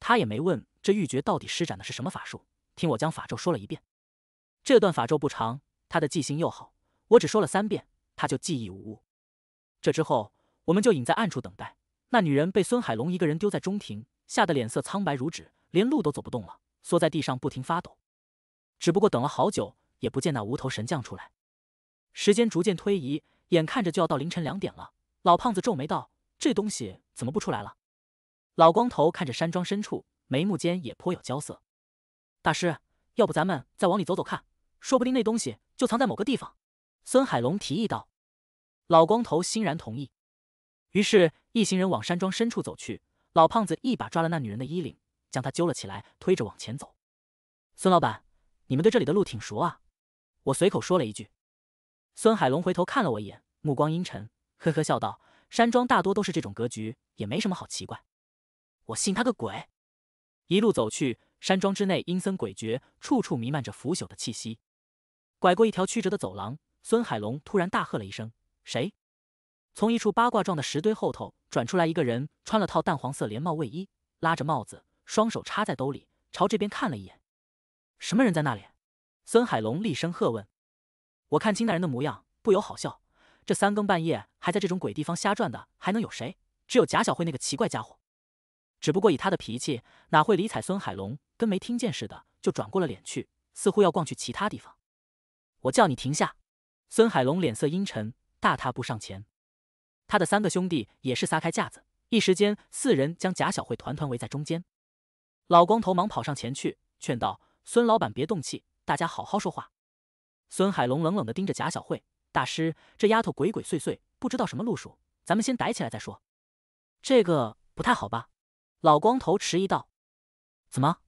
他也没问这玉诀到底施展的是什么法术，听我将法咒说了一遍。这段法咒不长，他的记性又好，我只说了三遍，他就记忆无误。这之后。我们就隐在暗处等待。那女人被孙海龙一个人丢在中庭，吓得脸色苍白如纸，连路都走不动了，缩在地上不停发抖。只不过等了好久，也不见那无头神将出来。时间逐渐推移，眼看着就要到凌晨两点了。老胖子皱眉道：“这东西怎么不出来了？”老光头看着山庄深处，眉目间也颇有焦色。大师，要不咱们再往里走走看，说不定那东西就藏在某个地方。”孙海龙提议道。老光头欣然同意。于是，一行人往山庄深处走去。老胖子一把抓了那女人的衣领，将她揪了起来，推着往前走。孙老板，你们对这里的路挺熟啊？我随口说了一句。孙海龙回头看了我一眼，目光阴沉，呵呵笑道：“山庄大多都是这种格局，也没什么好奇怪。”我信他个鬼！一路走去，山庄之内阴森诡谲，处处弥漫着腐朽的气息。拐过一条曲折的走廊，孙海龙突然大喝了一声：“谁？”从一处八卦状的石堆后头转出来一个人，穿了套淡黄色连帽卫衣，拉着帽子，双手插在兜里，朝这边看了一眼。什么人在那里？孙海龙厉声喝问。我看清那人的模样，不由好笑。这三更半夜还在这种鬼地方瞎转的，还能有谁？只有贾小慧那个奇怪家伙。只不过以他的脾气，哪会理睬孙海龙，跟没听见似的，就转过了脸去，似乎要逛去其他地方。我叫你停下！孙海龙脸色阴沉，大踏步上前。他的三个兄弟也是撒开架子，一时间四人将贾小慧团团围在中间。老光头忙跑上前去劝道：“孙老板别动气，大家好好说话。”孙海龙冷冷地盯着贾小慧：“大师，这丫头鬼鬼祟祟，不知道什么路数，咱们先逮起来再说。”“这个不太好吧？”老光头迟疑道。“怎么？”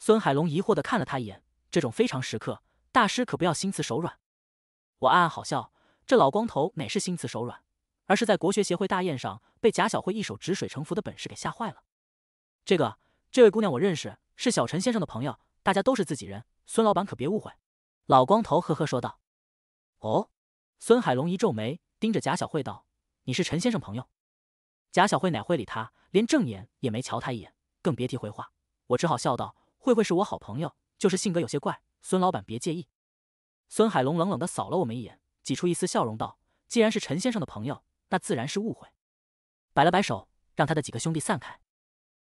孙海龙疑惑地看了他一眼。这种非常时刻，大师可不要心慈手软。我暗暗好笑，这老光头哪是心慈手软？而是在国学协会大宴上，被贾小慧一手止水成浮的本事给吓坏了。这个，这位姑娘我认识，是小陈先生的朋友，大家都是自己人，孙老板可别误会。老光头呵呵说道：“哦。”孙海龙一皱眉，盯着贾小慧道：“你是陈先生朋友？”贾小慧哪会理他，连正眼也没瞧他一眼，更别提回话。我只好笑道：“慧慧是我好朋友，就是性格有些怪，孙老板别介意。”孙海龙冷冷的扫了我们一眼，挤出一丝笑容道：“既然是陈先生的朋友。”那自然是误会，摆了摆手，让他的几个兄弟散开。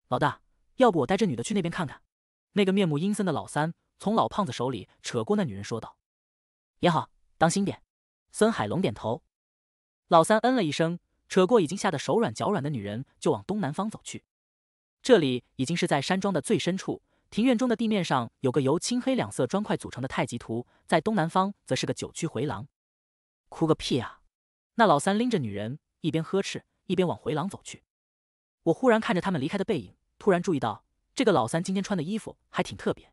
老大，要不我带这女的去那边看看？那个面目阴森的老三从老胖子手里扯过那女人，说道：“也好，当心点。”孙海龙点头。老三嗯了一声，扯过已经吓得手软脚软的女人，就往东南方走去。这里已经是在山庄的最深处，庭院中的地面上有个由青黑两色砖块组成的太极图，在东南方则是个九曲回廊。哭个屁啊！那老三拎着女人，一边呵斥，一边往回廊走去。我忽然看着他们离开的背影，突然注意到，这个老三今天穿的衣服还挺特别。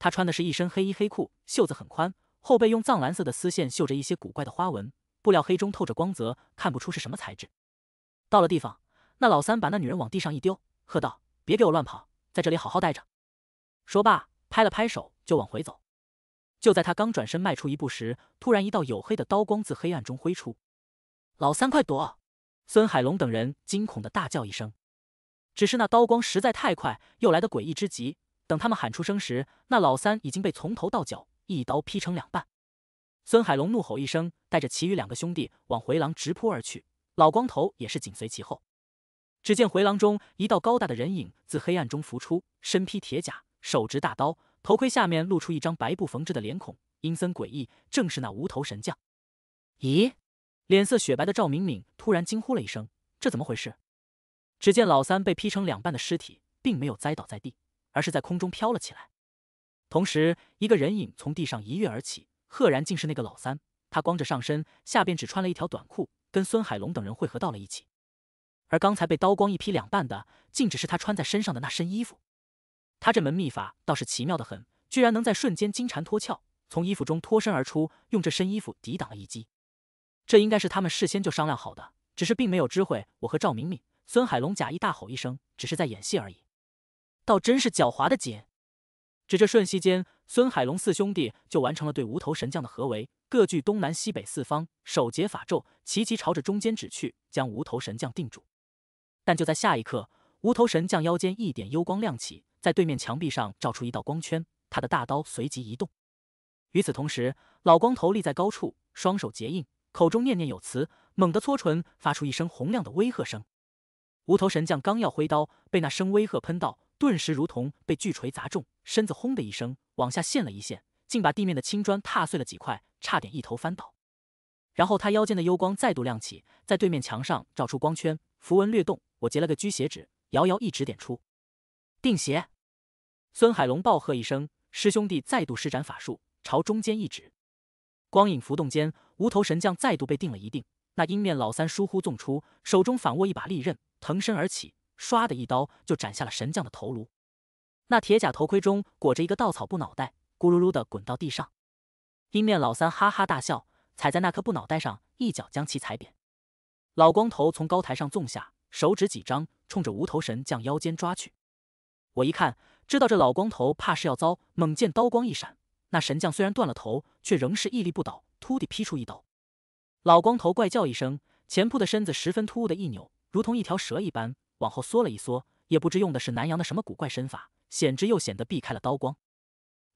他穿的是一身黑衣黑裤，袖子很宽，后背用藏蓝色的丝线绣着一些古怪的花纹，布料黑中透着光泽，看不出是什么材质。到了地方，那老三把那女人往地上一丢，喝道：“别给我乱跑，在这里好好待着。”说罢，拍了拍手，就往回走。就在他刚转身迈出一步时，突然一道黝黑的刀光自黑暗中挥出。老三，快躲！孙海龙等人惊恐的大叫一声，只是那刀光实在太快，又来得诡异之极。等他们喊出声时，那老三已经被从头到脚一刀劈成两半。孙海龙怒吼一声，带着其余两个兄弟往回廊直扑而去，老光头也是紧随其后。只见回廊中一道高大的人影自黑暗中浮出，身披铁甲，手执大刀，头盔下面露出一张白布缝制的脸孔，阴森诡异，正是那无头神将。咦？脸色雪白的赵敏敏突然惊呼了一声：“这怎么回事？”只见老三被劈成两半的尸体，并没有栽倒在地，而是在空中飘了起来。同时，一个人影从地上一跃而起，赫然竟是那个老三。他光着上身，下边只穿了一条短裤，跟孙海龙等人汇合到了一起。而刚才被刀光一劈两半的，竟只是他穿在身上的那身衣服。他这门秘法倒是奇妙的很，居然能在瞬间金蝉脱壳，从衣服中脱身而出，用这身衣服抵挡了一击。这应该是他们事先就商量好的，只是并没有知会我和赵敏敏。孙海龙假意大吼一声，只是在演戏而已，倒真是狡猾的紧。只这瞬息间，孙海龙四兄弟就完成了对无头神将的合围，各据东南西北四方，手结法咒，齐齐朝着中间指去，将无头神将定住。但就在下一刻，无头神将腰间一点幽光亮起，在对面墙壁上照出一道光圈，他的大刀随即移动。与此同时，老光头立在高处，双手结印。口中念念有词，猛地搓唇，发出一声洪亮的威吓声。无头神将刚要挥刀，被那声威吓喷到，顿时如同被巨锤砸中，身子轰的一声往下陷了一陷，竟把地面的青砖踏碎了几块，差点一头翻倒。然后他腰间的幽光再度亮起，在对面墙上照出光圈，符文略动。我截了个居邪指，遥遥一指点出定邪。孙海龙暴喝一声，师兄弟再度施展法术，朝中间一指，光影浮动间。无头神将再度被定了一定，那阴面老三疏忽纵出，手中反握一把利刃，腾身而起，唰的一刀就斩下了神将的头颅。那铁甲头盔中裹着一个稻草布脑袋，咕噜噜的滚到地上。阴面老三哈哈大笑，踩在那颗布脑袋上，一脚将其踩扁。老光头从高台上纵下，手指几张，冲着无头神将腰间抓去。我一看，知道这老光头怕是要遭。猛见刀光一闪，那神将虽然断了头，却仍是屹立不倒。突地劈出一刀，老光头怪叫一声，前扑的身子十分突兀的一扭，如同一条蛇一般往后缩了一缩，也不知用的是南阳的什么古怪身法，险之又险的避开了刀光。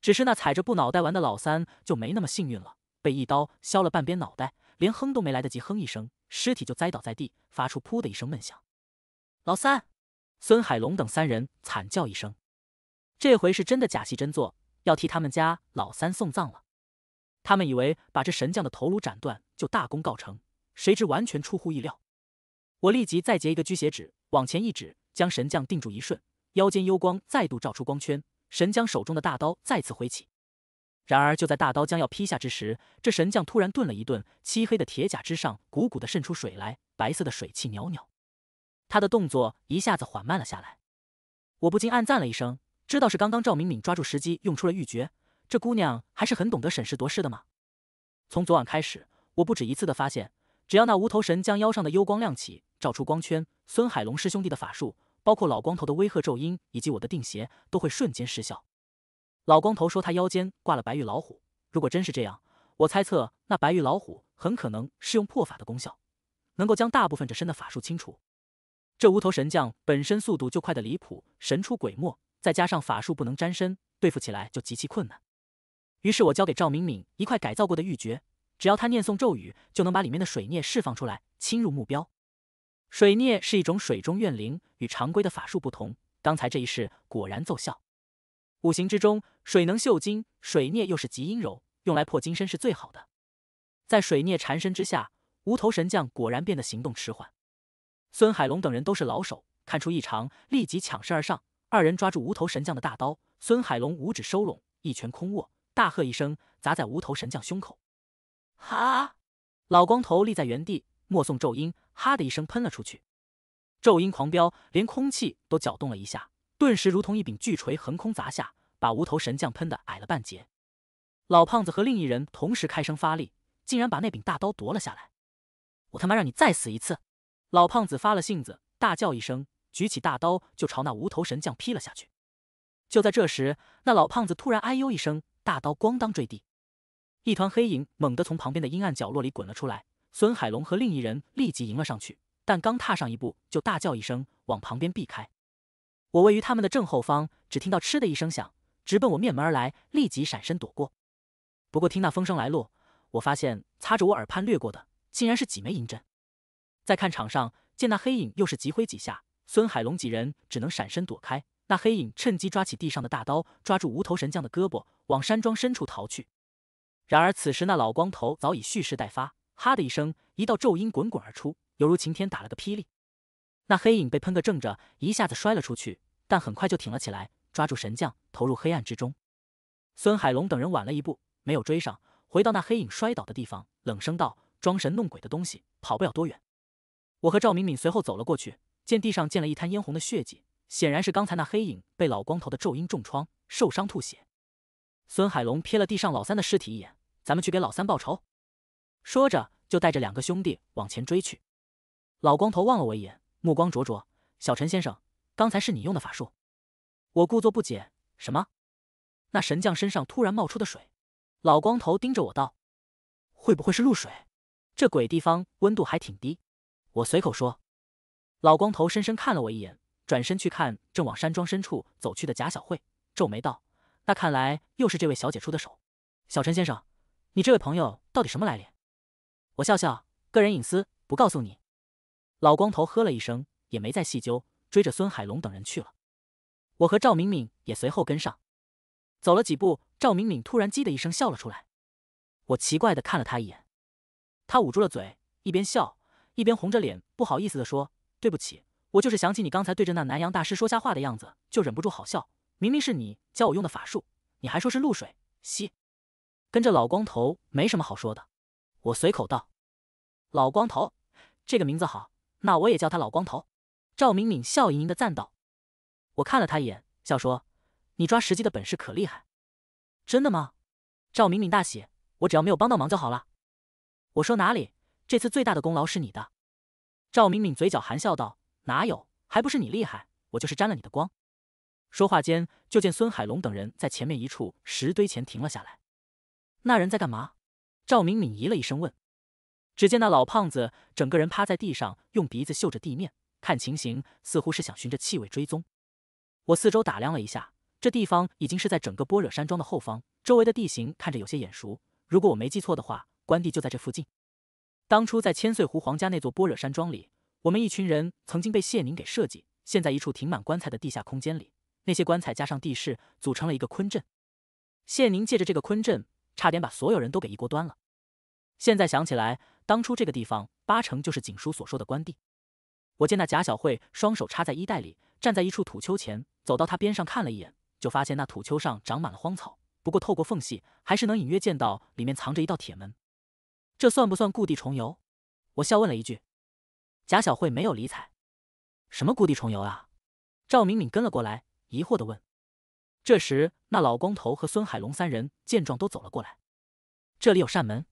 只是那踩着布脑袋玩的老三就没那么幸运了，被一刀削了半边脑袋，连哼都没来得及哼一声，尸体就栽倒在地，发出噗的一声闷响。老三、孙海龙等三人惨叫一声，这回是真的假戏真做，要替他们家老三送葬了。他们以为把这神将的头颅斩断就大功告成，谁知完全出乎意料。我立即再结一个居邪指，往前一指，将神将定住一瞬。腰间幽光再度照出光圈，神将手中的大刀再次挥起。然而就在大刀将要劈下之时，这神将突然顿了一顿，漆黑的铁甲之上鼓鼓的渗出水来，白色的水汽袅袅。他的动作一下子缓慢了下来。我不禁暗赞了一声，知道是刚刚赵敏敏抓住时机用出了玉诀。这姑娘还是很懂得审时度势的嘛。从昨晚开始，我不止一次的发现，只要那无头神将腰上的幽光亮起，照出光圈，孙海龙师兄弟的法术，包括老光头的威吓咒音，以及我的定邪，都会瞬间失效。老光头说他腰间挂了白玉老虎，如果真是这样，我猜测那白玉老虎很可能是用破法的功效，能够将大部分着身的法术清除。这无头神将本身速度就快的离谱，神出鬼没，再加上法术不能沾身，对付起来就极其困难。于是我交给赵敏敏一块改造过的玉珏，只要她念诵咒语，就能把里面的水孽释放出来，侵入目标。水孽是一种水中怨灵，与常规的法术不同。刚才这一试果然奏效。五行之中，水能秀金，水孽又是极阴柔，用来破金身是最好的。在水孽缠身之下，无头神将果然变得行动迟缓。孙海龙等人都是老手，看出异常，立即抢身而上。二人抓住无头神将的大刀，孙海龙五指收拢，一拳空握。大喝一声，砸在无头神将胸口。哈！老光头立在原地，目送咒音“哈”的一声喷了出去。咒音狂飙，连空气都搅动了一下，顿时如同一柄巨锤横空砸下，把无头神将喷的矮了半截。老胖子和另一人同时开声发力，竟然把那柄大刀夺了下来。我他妈让你再死一次！老胖子发了性子，大叫一声，举起大刀就朝那无头神将劈了下去。就在这时，那老胖子突然“哎呦”一声。大刀咣当坠地，一团黑影猛地从旁边的阴暗角落里滚了出来。孙海龙和另一人立即迎了上去，但刚踏上一步，就大叫一声，往旁边避开。我位于他们的正后方，只听到“嗤”的一声响，直奔我面门而来，立即闪身躲过。不过听那风声来路，我发现擦着我耳畔掠过的，竟然是几枚银针。再看场上，见那黑影又是急挥几下，孙海龙几人只能闪身躲开。那黑影趁机抓起地上的大刀，抓住无头神将的胳膊，往山庄深处逃去。然而此时那老光头早已蓄势待发，哈的一声，一道咒音滚滚而出，犹如晴天打了个霹雳。那黑影被喷个正着，一下子摔了出去，但很快就挺了起来，抓住神将，投入黑暗之中。孙海龙等人晚了一步，没有追上。回到那黑影摔倒的地方，冷声道：“装神弄鬼的东西，跑不了多远。”我和赵敏敏随后走了过去，见地上溅了一滩嫣红的血迹。显然是刚才那黑影被老光头的咒音重创，受伤吐血。孙海龙瞥了地上老三的尸体一眼，咱们去给老三报仇。说着，就带着两个兄弟往前追去。老光头望了我一眼，目光灼灼。小陈先生，刚才是你用的法术？我故作不解。什么？那神将身上突然冒出的水？老光头盯着我道：“会不会是露水？这鬼地方温度还挺低。”我随口说。老光头深深看了我一眼。转身去看正往山庄深处走去的贾小慧，皱眉道：“那看来又是这位小姐出的手。”小陈先生，你这位朋友到底什么来历？”我笑笑，个人隐私不告诉你。老光头呵了一声，也没再细究，追着孙海龙等人去了。我和赵敏敏也随后跟上，走了几步，赵敏敏突然“叽”的一声笑了出来。我奇怪的看了他一眼，他捂住了嘴，一边笑一边红着脸，不好意思的说：“对不起。”我就是想起你刚才对着那南洋大师说瞎话的样子，就忍不住好笑。明明是你教我用的法术，你还说是露水。嘻，跟着老光头没什么好说的。我随口道：“老光头，这个名字好，那我也叫他老光头。”赵敏敏笑盈盈的赞道：“我看了他一眼，笑说：你抓时机的本事可厉害。真的吗？”赵敏敏大喜：“我只要没有帮到忙就好了。”我说：“哪里，这次最大的功劳是你的。”赵敏敏嘴角含笑道。哪有？还不是你厉害，我就是沾了你的光。说话间，就见孙海龙等人在前面一处石堆前停了下来。那人在干嘛？赵敏敏咦了一声问。只见那老胖子整个人趴在地上，用鼻子嗅着地面，看情形似乎是想循着气味追踪。我四周打量了一下，这地方已经是在整个般若山庄的后方，周围的地形看着有些眼熟。如果我没记错的话，关帝就在这附近。当初在千岁湖皇家那座般若山庄里。我们一群人曾经被谢宁给设计，现在一处停满棺材的地下空间里，那些棺材加上地势，组成了一个坤阵。谢宁借着这个坤阵，差点把所有人都给一锅端了。现在想起来，当初这个地方八成就是景叔所说的关帝。我见那贾小慧双手插在衣袋里，站在一处土丘前，走到她边上看了一眼，就发现那土丘上长满了荒草，不过透过缝隙，还是能隐约见到里面藏着一道铁门。这算不算故地重游？我笑问了一句。贾小慧没有理睬，什么故地重游啊？赵敏敏跟了过来，疑惑的问。这时，那老光头和孙海龙三人见状都走了过来。这里有扇门。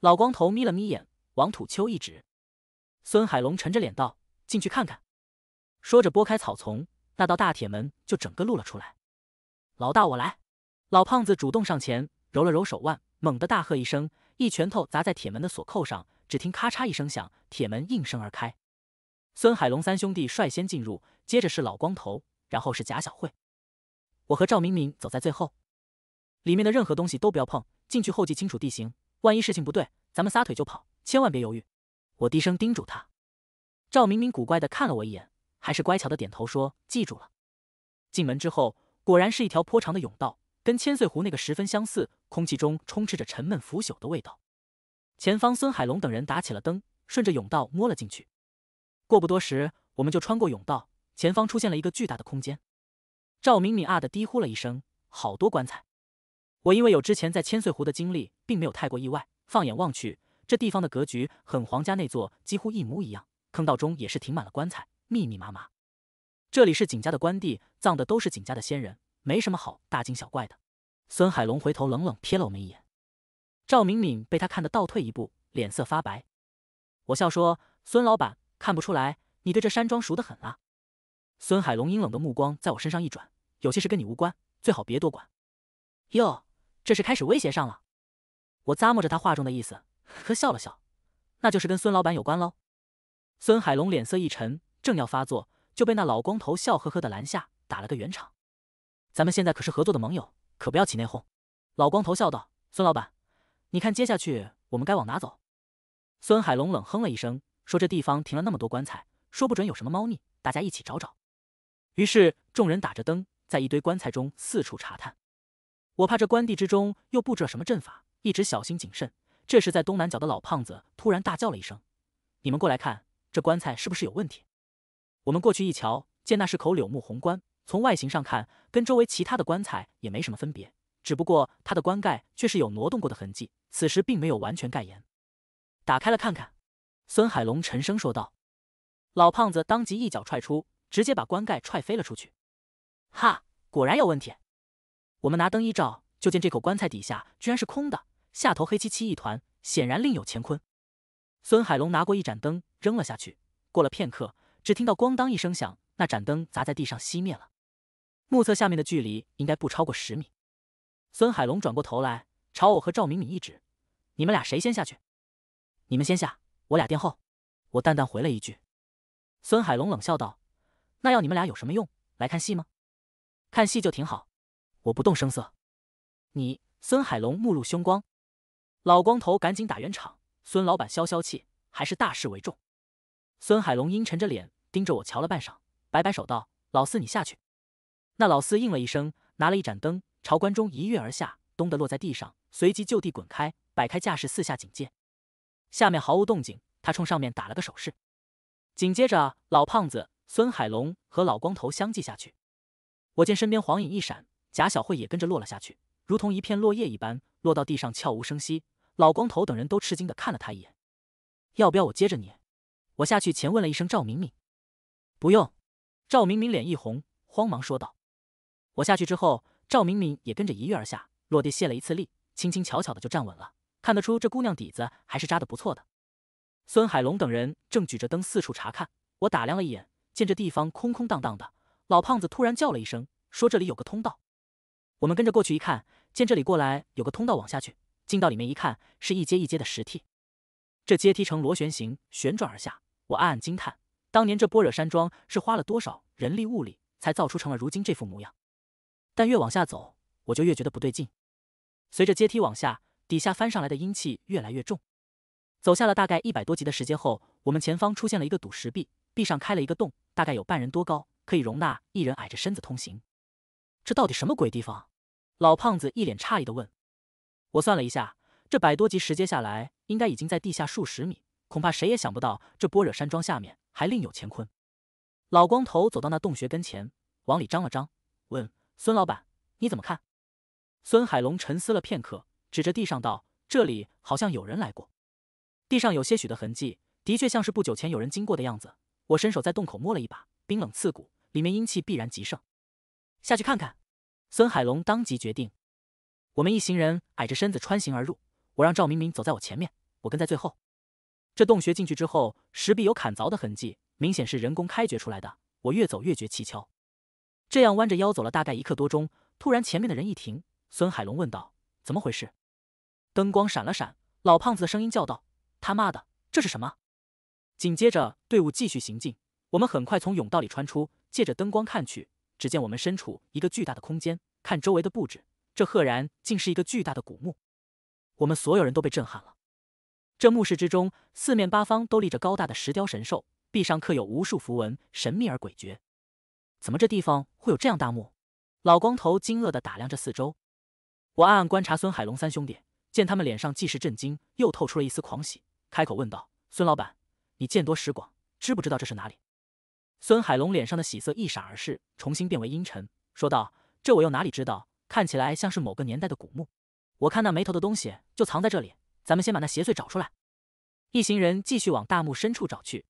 老光头眯了眯眼，往土丘一指。孙海龙沉着脸道：“进去看看。”说着拨开草丛，那道大铁门就整个露了出来。老大，我来。老胖子主动上前，揉了揉手腕，猛地大喝一声，一拳头砸在铁门的锁扣上。只听咔嚓一声响，铁门应声而开。孙海龙三兄弟率先进入，接着是老光头，然后是贾小慧，我和赵明明走在最后。里面的任何东西都不要碰，进去后记清楚地形，万一事情不对，咱们撒腿就跑，千万别犹豫。我低声叮嘱他。赵明明古怪的看了我一眼，还是乖巧的点头说：“记住了。”进门之后，果然是一条颇长的甬道，跟千岁湖那个十分相似，空气中充斥着沉闷腐朽的味道。前方，孙海龙等人打起了灯，顺着甬道摸了进去。过不多时，我们就穿过甬道，前方出现了一个巨大的空间。赵敏敏啊的低呼了一声：“好多棺材！”我因为有之前在千岁湖的经历，并没有太过意外。放眼望去，这地方的格局和皇家那座几乎一模一样。坑道中也是停满了棺材，密密麻麻。这里是景家的官地，葬的都是景家的先人，没什么好大惊小怪的。孙海龙回头冷冷瞥了我们一眼。赵敏敏被他看得倒退一步，脸色发白。我笑说：“孙老板，看不出来，你对这山庄熟得很啊。”孙海龙阴冷的目光在我身上一转，有些事跟你无关，最好别多管。哟，这是开始威胁上了。我咂摸着他话中的意思，呵呵笑了笑。那就是跟孙老板有关喽。孙海龙脸色一沉，正要发作，就被那老光头笑呵呵的拦下，打了个圆场。咱们现在可是合作的盟友，可不要起内讧。老光头笑道：“孙老板。”你看，接下去我们该往哪走？孙海龙冷哼了一声，说：“这地方停了那么多棺材，说不准有什么猫腻，大家一起找找。”于是众人打着灯，在一堆棺材中四处查探。我怕这关地之中又布置了什么阵法，一直小心谨慎。这时，在东南角的老胖子突然大叫了一声：“你们过来看，这棺材是不是有问题？”我们过去一瞧，见那是口柳木红棺，从外形上看，跟周围其他的棺材也没什么分别。只不过他的棺盖却是有挪动过的痕迹，此时并没有完全盖严。打开了看看，孙海龙沉声说道。老胖子当即一脚踹出，直接把棺盖踹飞了出去。哈，果然有问题！我们拿灯一照，就见这口棺材底下居然是空的，下头黑漆漆一团，显然另有乾坤。孙海龙拿过一盏灯扔了下去，过了片刻，只听到咣当一声响，那盏灯砸在地上熄灭了。目测下面的距离应该不超过十米。孙海龙转过头来，朝我和赵敏敏一指：“你们俩谁先下去？”“你们先下，我俩殿后。”我淡淡回了一句。孙海龙冷笑道：“那要你们俩有什么用？来看戏吗？”“看戏就挺好。”我不动声色。你孙海龙目露凶光。老光头赶紧打圆场：“孙老板，消消气，还是大事为重。”孙海龙阴沉着脸盯着我瞧了半晌，摆摆手道：“老四，你下去。”那老四应了一声，拿了一盏灯。朝关中一跃而下，咚的落在地上，随即就地滚开，摆开架势四下警戒。下面毫无动静，他冲上面打了个手势。紧接着，老胖子孙海龙和老光头相继下去。我见身边黄影一闪，贾小慧也跟着落了下去，如同一片落叶一般落到地上，悄无声息。老光头等人都吃惊的看了他一眼。要不要我接着你？我下去前问了一声赵明明。不用。赵明明脸一红，慌忙说道：“我下去之后。”赵明敏也跟着一跃而下，落地卸了一次力，轻轻巧巧的就站稳了。看得出这姑娘底子还是扎的不错的。孙海龙等人正举着灯四处查看，我打量了一眼，见这地方空空荡荡的。老胖子突然叫了一声，说这里有个通道。我们跟着过去一看，见这里过来有个通道往下去，进到里面一看，是一阶一阶的石梯，这阶梯呈螺旋形旋转而下。我暗暗惊叹，当年这般若山庄是花了多少人力物力，才造出成了如今这副模样。但越往下走，我就越觉得不对劲。随着阶梯往下，底下翻上来的阴气越来越重。走下了大概一百多级的时间后，我们前方出现了一个赌石壁，壁上开了一个洞，大概有半人多高，可以容纳一人矮着身子通行。这到底什么鬼地方？老胖子一脸诧异地问。我算了一下，这百多级石阶下来，应该已经在地下数十米，恐怕谁也想不到这般若山庄下面还另有乾坤。老光头走到那洞穴跟前，往里张了张，问。孙老板，你怎么看？孙海龙沉思了片刻，指着地上道：“这里好像有人来过，地上有些许的痕迹，的确像是不久前有人经过的样子。”我伸手在洞口摸了一把，冰冷刺骨，里面阴气必然极盛。下去看看。孙海龙当即决定。我们一行人矮着身子穿行而入，我让赵明明走在我前面，我跟在最后。这洞穴进去之后，石壁有砍凿的痕迹，明显是人工开掘出来的。我越走越觉蹊跷。这样弯着腰走了大概一刻多钟，突然前面的人一停，孙海龙问道：“怎么回事？”灯光闪了闪，老胖子的声音叫道：“他妈的，这是什么？”紧接着队伍继续行进，我们很快从甬道里穿出，借着灯光看去，只见我们身处一个巨大的空间。看周围的布置，这赫然竟是一个巨大的古墓。我们所有人都被震撼了。这墓室之中，四面八方都立着高大的石雕神兽，壁上刻有无数符文，神秘而诡谲。怎么这地方会有这样大墓？老光头惊愕的打量着四周，我暗暗观察孙海龙三兄弟，见他们脸上既是震惊，又透出了一丝狂喜，开口问道：“孙老板，你见多识广，知不知道这是哪里？”孙海龙脸上的喜色一闪而逝，重新变为阴沉，说道：“这我又哪里知道？看起来像是某个年代的古墓。我看那没头的东西就藏在这里，咱们先把那邪祟找出来。”一行人继续往大墓深处找去，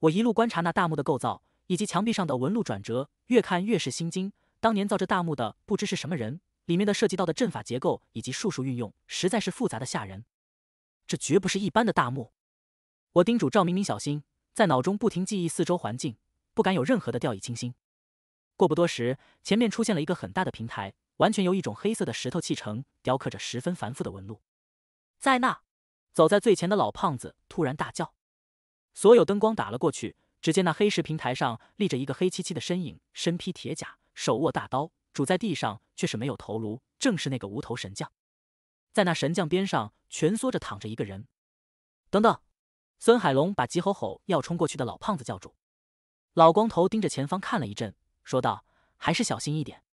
我一路观察那大墓的构造。以及墙壁上的纹路转折，越看越是心惊。当年造这大墓的不知是什么人，里面的涉及到的阵法结构以及术数运用，实在是复杂的吓人。这绝不是一般的大墓。我叮嘱赵明明小心，在脑中不停记忆四周环境，不敢有任何的掉以轻心。过不多时，前面出现了一个很大的平台，完全由一种黑色的石头砌成，雕刻着十分繁复的纹路。在那，走在最前的老胖子突然大叫，所有灯光打了过去。只见那黑石平台上立着一个黑漆漆的身影，身披铁甲，手握大刀，拄在地上，却是没有头颅，正是那个无头神将。在那神将边上蜷缩着躺着一个人。等等，孙海龙把急吼吼要冲过去的老胖子叫住。老光头盯着前方看了一阵，说道：“还是小心一点。”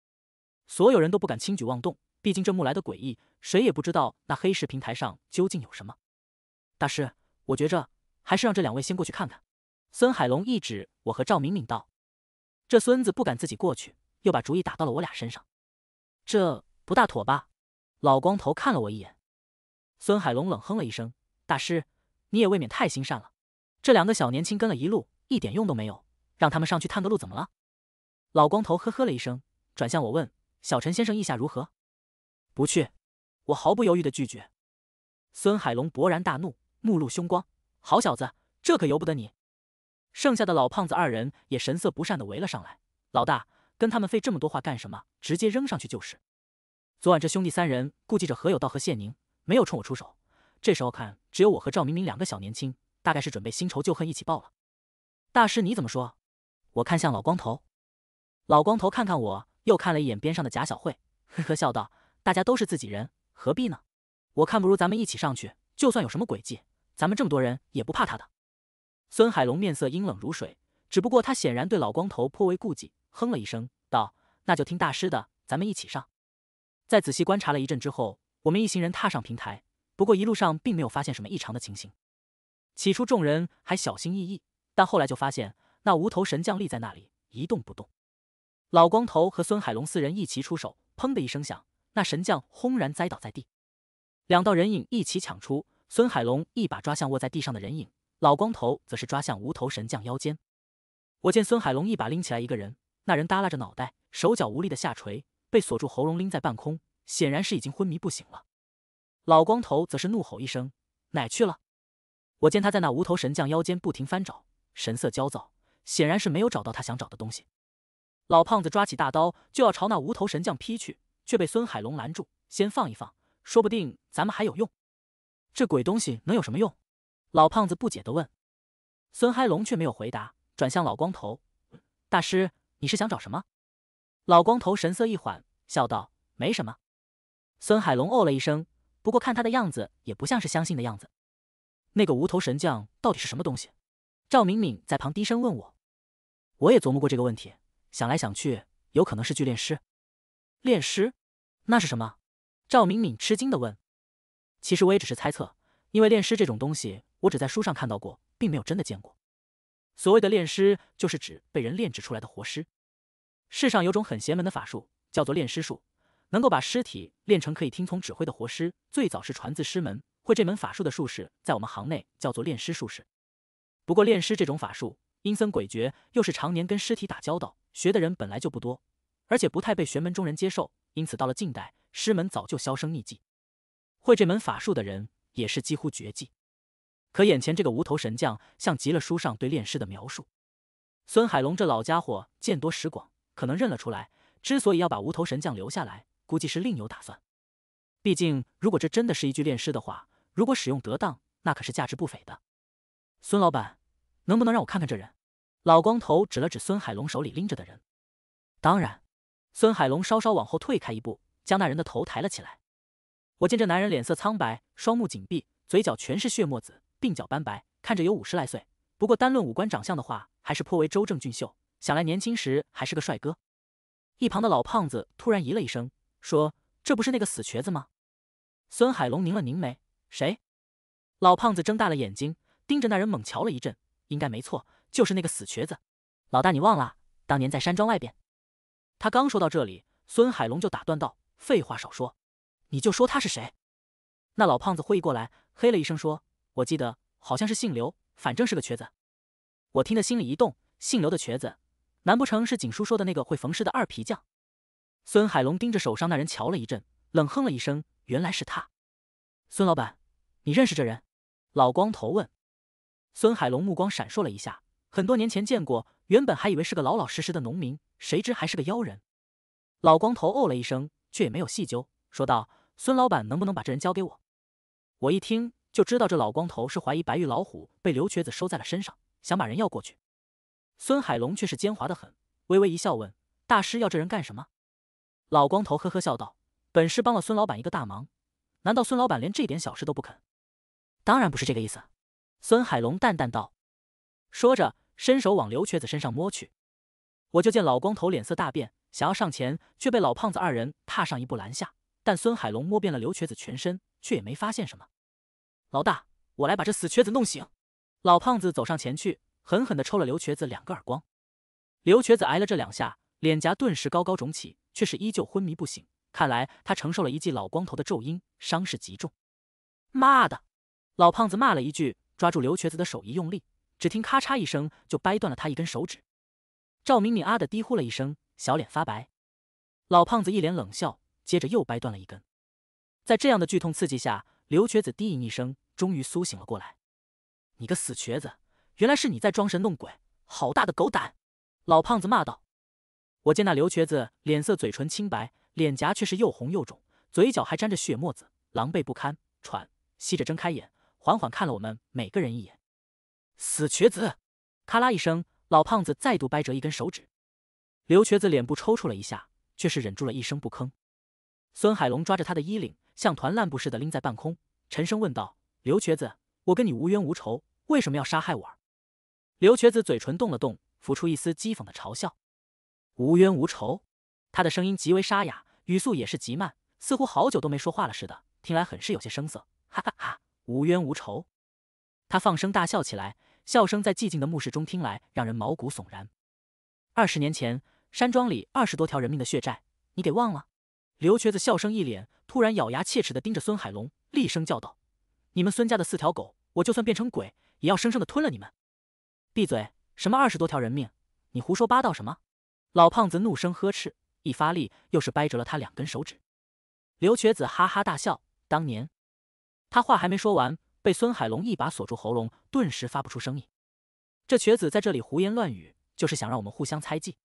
所有人都不敢轻举妄动，毕竟这木来的诡异，谁也不知道那黑石平台上究竟有什么。大师，我觉着还是让这两位先过去看看。孙海龙一指我和赵敏敏道：“这孙子不敢自己过去，又把主意打到了我俩身上，这不大妥吧？”老光头看了我一眼，孙海龙冷哼了一声：“大师，你也未免太心善了，这两个小年轻跟了一路，一点用都没有，让他们上去探个路怎么了？”老光头呵呵了一声，转向我问：“小陈先生意下如何？”“不去。”我毫不犹豫地拒绝。孙海龙勃然大怒，目露凶光：“好小子，这可由不得你！”剩下的老胖子二人也神色不善地围了上来。老大，跟他们废这么多话干什么？直接扔上去就是。昨晚这兄弟三人顾忌着何有道和谢宁没有冲我出手，这时候看只有我和赵明明两个小年轻，大概是准备新仇旧恨一起报了。大师你怎么说？我看向老光头。老光头看看我，又看了一眼边上的贾小慧，呵呵笑道：“大家都是自己人，何必呢？我看不如咱们一起上去，就算有什么诡计，咱们这么多人也不怕他的。”孙海龙面色阴冷如水，只不过他显然对老光头颇为顾忌，哼了一声道：“那就听大师的，咱们一起上。”在仔细观察了一阵之后，我们一行人踏上平台。不过一路上并没有发现什么异常的情形。起初众人还小心翼翼，但后来就发现那无头神将立在那里一动不动。老光头和孙海龙四人一齐出手，砰的一声响，那神将轰然栽倒在地。两道人影一起抢出，孙海龙一把抓向卧在地上的人影。老光头则是抓向无头神将腰间，我见孙海龙一把拎起来一个人，那人耷拉着脑袋，手脚无力的下垂，被锁住喉咙拎在半空，显然是已经昏迷不醒了。老光头则是怒吼一声：“哪去了？”我见他在那无头神将腰间不停翻找，神色焦躁，显然是没有找到他想找的东西。老胖子抓起大刀就要朝那无头神将劈去，却被孙海龙拦住：“先放一放，说不定咱们还有用。这鬼东西能有什么用？”老胖子不解的问，孙海龙却没有回答，转向老光头，大师，你是想找什么？老光头神色一缓，笑道：“没什么。”孙海龙哦了一声，不过看他的样子，也不像是相信的样子。那个无头神将到底是什么东西？赵敏敏在旁低声问我，我也琢磨过这个问题，想来想去，有可能是巨炼师。炼师？那是什么？赵敏敏吃惊的问。其实我也只是猜测，因为炼师这种东西。我只在书上看到过，并没有真的见过。所谓的炼尸，就是指被人炼制出来的活尸。世上有种很邪门的法术，叫做炼尸术，能够把尸体炼成可以听从指挥的活尸。最早是传自师门，会这门法术的术士，在我们行内叫做炼尸术士。不过炼尸这种法术阴森诡谲，又是常年跟尸体打交道，学的人本来就不多，而且不太被玄门中人接受，因此到了近代，师门早就销声匿迹，会这门法术的人也是几乎绝迹。可眼前这个无头神将像极了书上对炼尸的描述。孙海龙这老家伙见多识广，可能认了出来。之所以要把无头神将留下来，估计是另有打算。毕竟，如果这真的是一具炼尸的话，如果使用得当，那可是价值不菲的。孙老板，能不能让我看看这人？老光头指了指孙海龙手里拎着的人。当然。孙海龙稍稍往后退开一步，将那人的头抬了起来。我见这男人脸色苍白，双目紧闭，嘴角全是血沫子。鬓角斑白，看着有五十来岁，不过单论五官长相的话，还是颇为周正俊秀。想来年轻时还是个帅哥。一旁的老胖子突然咦了一声，说：“这不是那个死瘸子吗？”孙海龙拧了拧眉：“谁？”老胖子睁大了眼睛，盯着那人猛瞧了一阵，应该没错，就是那个死瘸子。老大，你忘了当年在山庄外边？他刚说到这里，孙海龙就打断道：“废话少说，你就说他是谁。”那老胖子会意过来，嘿了一声说。我记得好像是姓刘，反正是个瘸子。我听得心里一动，姓刘的瘸子，难不成是景叔说的那个会缝尸的二皮匠？孙海龙盯着手上那人瞧了一阵，冷哼了一声：“原来是他，孙老板，你认识这人？”老光头问。孙海龙目光闪烁了一下，很多年前见过，原本还以为是个老老实实的农民，谁知还是个妖人。老光头哦了一声，却也没有细究，说道：“孙老板，能不能把这人交给我？”我一听。就知道这老光头是怀疑白玉老虎被刘瘸子收在了身上，想把人要过去。孙海龙却是奸猾的很，微微一笑问：“大师要这人干什么？”老光头呵呵笑道：“本师帮了孙老板一个大忙，难道孙老板连这点小事都不肯？”“当然不是这个意思。”孙海龙淡淡道，说着伸手往刘瘸子身上摸去。我就见老光头脸色大变，想要上前，却被老胖子二人踏上一步拦下。但孙海龙摸遍了刘瘸子全身，却也没发现什么。老大，我来把这死瘸子弄醒。老胖子走上前去，狠狠的抽了刘瘸子两个耳光。刘瘸子挨了这两下，脸颊顿时高高肿起，却是依旧昏迷不醒。看来他承受了一记老光头的咒音，伤势极重。妈的！老胖子骂了一句，抓住刘瘸子的手一用力，只听咔嚓一声，就掰断了他一根手指。赵敏敏啊的低呼了一声，小脸发白。老胖子一脸冷笑，接着又掰断了一根。在这样的剧痛刺激下，刘瘸子低吟一声，终于苏醒了过来。你个死瘸子，原来是你在装神弄鬼，好大的狗胆！老胖子骂道。我见那刘瘸子脸色、嘴唇青白，脸颊却是又红又肿，嘴角还沾着血沫子，狼狈不堪，喘息着睁开眼，缓缓看了我们每个人一眼。死瘸子！咔啦一声，老胖子再度掰折一根手指。刘瘸子脸部抽搐了一下，却是忍住了一声不吭。孙海龙抓着他的衣领。像团烂布似的拎在半空，沉声问道：“刘瘸子，我跟你无冤无仇，为什么要杀害我刘瘸子嘴唇动了动，浮出一丝讥讽的嘲笑：“无冤无仇？”他的声音极为沙哑，语速也是极慢，似乎好久都没说话了似的，听来很是有些生涩。哈哈哈，无冤无仇！他放声大笑起来，笑声在寂静的墓室中听来，让人毛骨悚然。二十年前，山庄里二十多条人命的血债，你给忘了？刘瘸子笑声一脸，突然咬牙切齿地盯着孙海龙，厉声叫道：“你们孙家的四条狗，我就算变成鬼，也要生生地吞了你们！”闭嘴！什么二十多条人命？你胡说八道什么？”老胖子怒声呵斥，一发力又是掰折了他两根手指。刘瘸子哈哈大笑。当年，他话还没说完，被孙海龙一把锁住喉咙，顿时发不出声音。这瘸子在这里胡言乱语，就是想让我们互相猜忌。”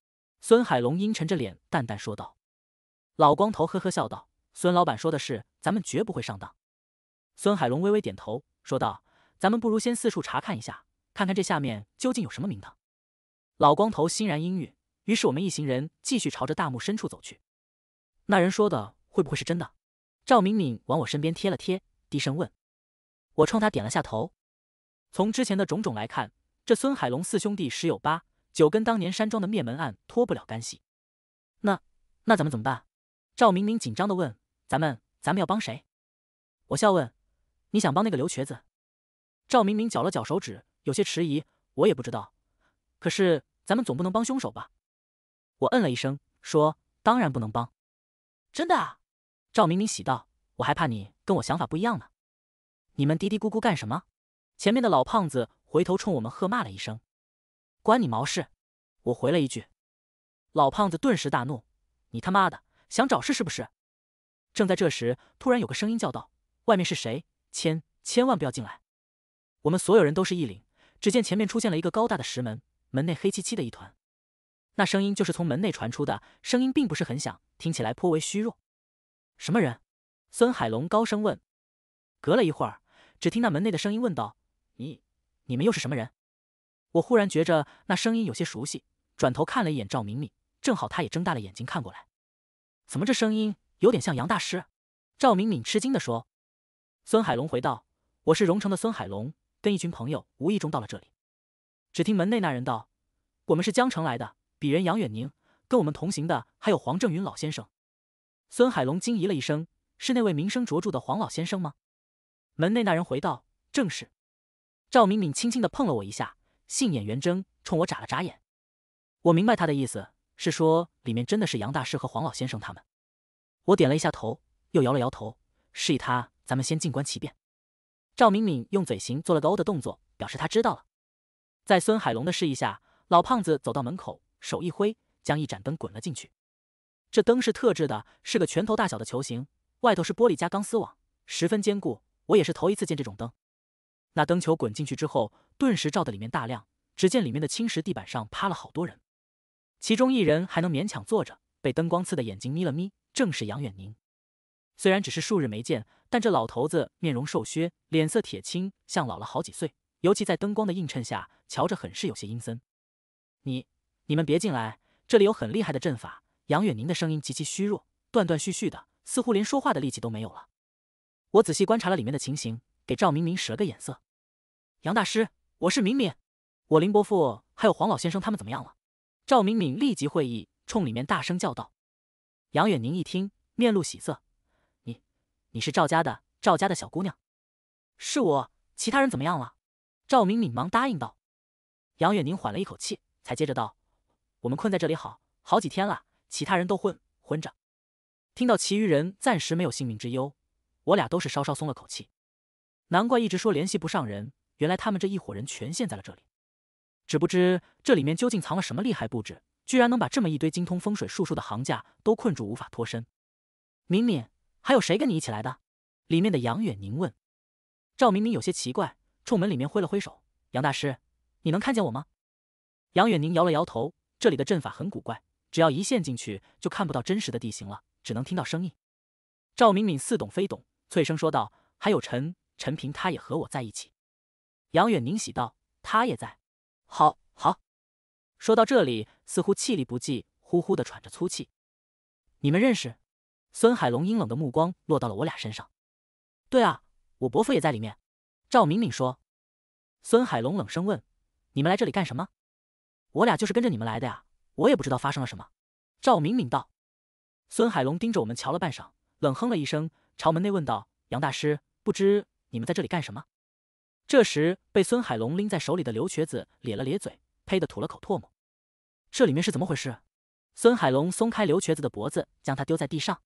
孙海龙阴沉着脸，淡淡说道。老光头呵呵笑道：“孙老板说的是，咱们绝不会上当。”孙海龙微微点头，说道：“咱们不如先四处查看一下，看看这下面究竟有什么名堂。”老光头欣然应允。于是我们一行人继续朝着大墓深处走去。那人说的会不会是真的？赵敏敏往我身边贴了贴，低声问。我冲他点了下头。从之前的种种来看，这孙海龙四兄弟十有八九跟当年山庄的灭门案脱不了干系。那那咱们怎么办？赵明明紧张的问：“咱们，咱们要帮谁？”我笑问：“你想帮那个刘瘸子？”赵明明绞了绞手指，有些迟疑：“我也不知道，可是咱们总不能帮凶手吧？”我嗯了一声，说：“当然不能帮。”真的啊！”赵明明喜道：“我还怕你跟我想法不一样呢。”你们嘀嘀咕咕干什么？前面的老胖子回头冲我们喝骂了一声：“关你毛事！”我回了一句：“老胖子顿时大怒：‘你他妈的！’”想找事是不是？正在这时，突然有个声音叫道：“外面是谁？千千万不要进来！”我们所有人都是一凛。只见前面出现了一个高大的石门，门内黑漆漆的一团。那声音就是从门内传出的，声音并不是很响，听起来颇为虚弱。什么人？孙海龙高声问。隔了一会儿，只听那门内的声音问道：“你，你们又是什么人？”我忽然觉着那声音有些熟悉，转头看了一眼赵明明，正好他也睁大了眼睛看过来。怎么这声音有点像杨大师？赵敏敏吃惊的说。孙海龙回道：“我是荣城的孙海龙，跟一群朋友无意中到了这里。”只听门内那人道：“我们是江城来的，鄙人杨远宁，跟我们同行的还有黄正云老先生。”孙海龙惊疑了一声：“是那位名声卓著的黄老先生吗？”门内那人回道：“正是。”赵敏敏轻轻的碰了我一下，杏眼圆睁，冲我眨了眨眼。我明白他的意思。是说里面真的是杨大师和黄老先生他们，我点了一下头，又摇了摇头，示意他咱们先静观其变。赵敏敏用嘴型做了个“ O 的动作，表示他知道了。在孙海龙的示意下，老胖子走到门口，手一挥，将一盏灯滚了进去。这灯是特制的，是个拳头大小的球形，外头是玻璃加钢丝网，十分坚固。我也是头一次见这种灯。那灯球滚进去之后，顿时照的里面大亮。只见里面的青石地板上趴了好多人。其中一人还能勉强坐着，被灯光刺的眼睛眯了眯，正是杨远宁。虽然只是数日没见，但这老头子面容瘦削，脸色铁青，像老了好几岁。尤其在灯光的映衬下，瞧着很是有些阴森。你、你们别进来，这里有很厉害的阵法。杨远宁的声音极其虚弱，断断续续的，似乎连说话的力气都没有了。我仔细观察了里面的情形，给赵明明使了个眼色。杨大师，我是明明。我林伯父还有黄老先生他们怎么样了？赵敏敏立即会意，冲里面大声叫道：“杨远宁！”一听，面露喜色：“你，你是赵家的？赵家的小姑娘？是我。其他人怎么样了？”赵敏敏忙答应道：“杨远宁缓了一口气，才接着道：‘我们困在这里好好几天了，其他人都昏昏着。’听到其余人暂时没有性命之忧，我俩都是稍稍松了口气。难怪一直说联系不上人，原来他们这一伙人全陷在了这里。”只不知这里面究竟藏了什么厉害布置，居然能把这么一堆精通风水术数的行家都困住，无法脱身。敏敏，还有谁跟你一起来的？里面的杨远宁问。赵敏敏有些奇怪，冲门里面挥了挥手：“杨大师，你能看见我吗？”杨远宁摇了摇头：“这里的阵法很古怪，只要一陷进去，就看不到真实的地形了，只能听到声音。”赵敏敏似懂非懂，脆声说道：“还有陈陈平，他也和我在一起。”杨远宁喜道：“他也在。”好好，说到这里，似乎气力不济，呼呼的喘着粗气。你们认识？孙海龙阴冷的目光落到了我俩身上。对啊，我伯父也在里面。赵敏敏说。孙海龙冷声问：“你们来这里干什么？”我俩就是跟着你们来的呀，我也不知道发生了什么。”赵敏敏道。孙海龙盯着我们瞧了半晌，冷哼了一声，朝门内问道：“杨大师，不知你们在这里干什么？”这时，被孙海龙拎在手里的刘瘸子咧了咧嘴，呸的吐了口唾沫。这里面是怎么回事？孙海龙松开刘瘸子的脖子，将他丢在地上。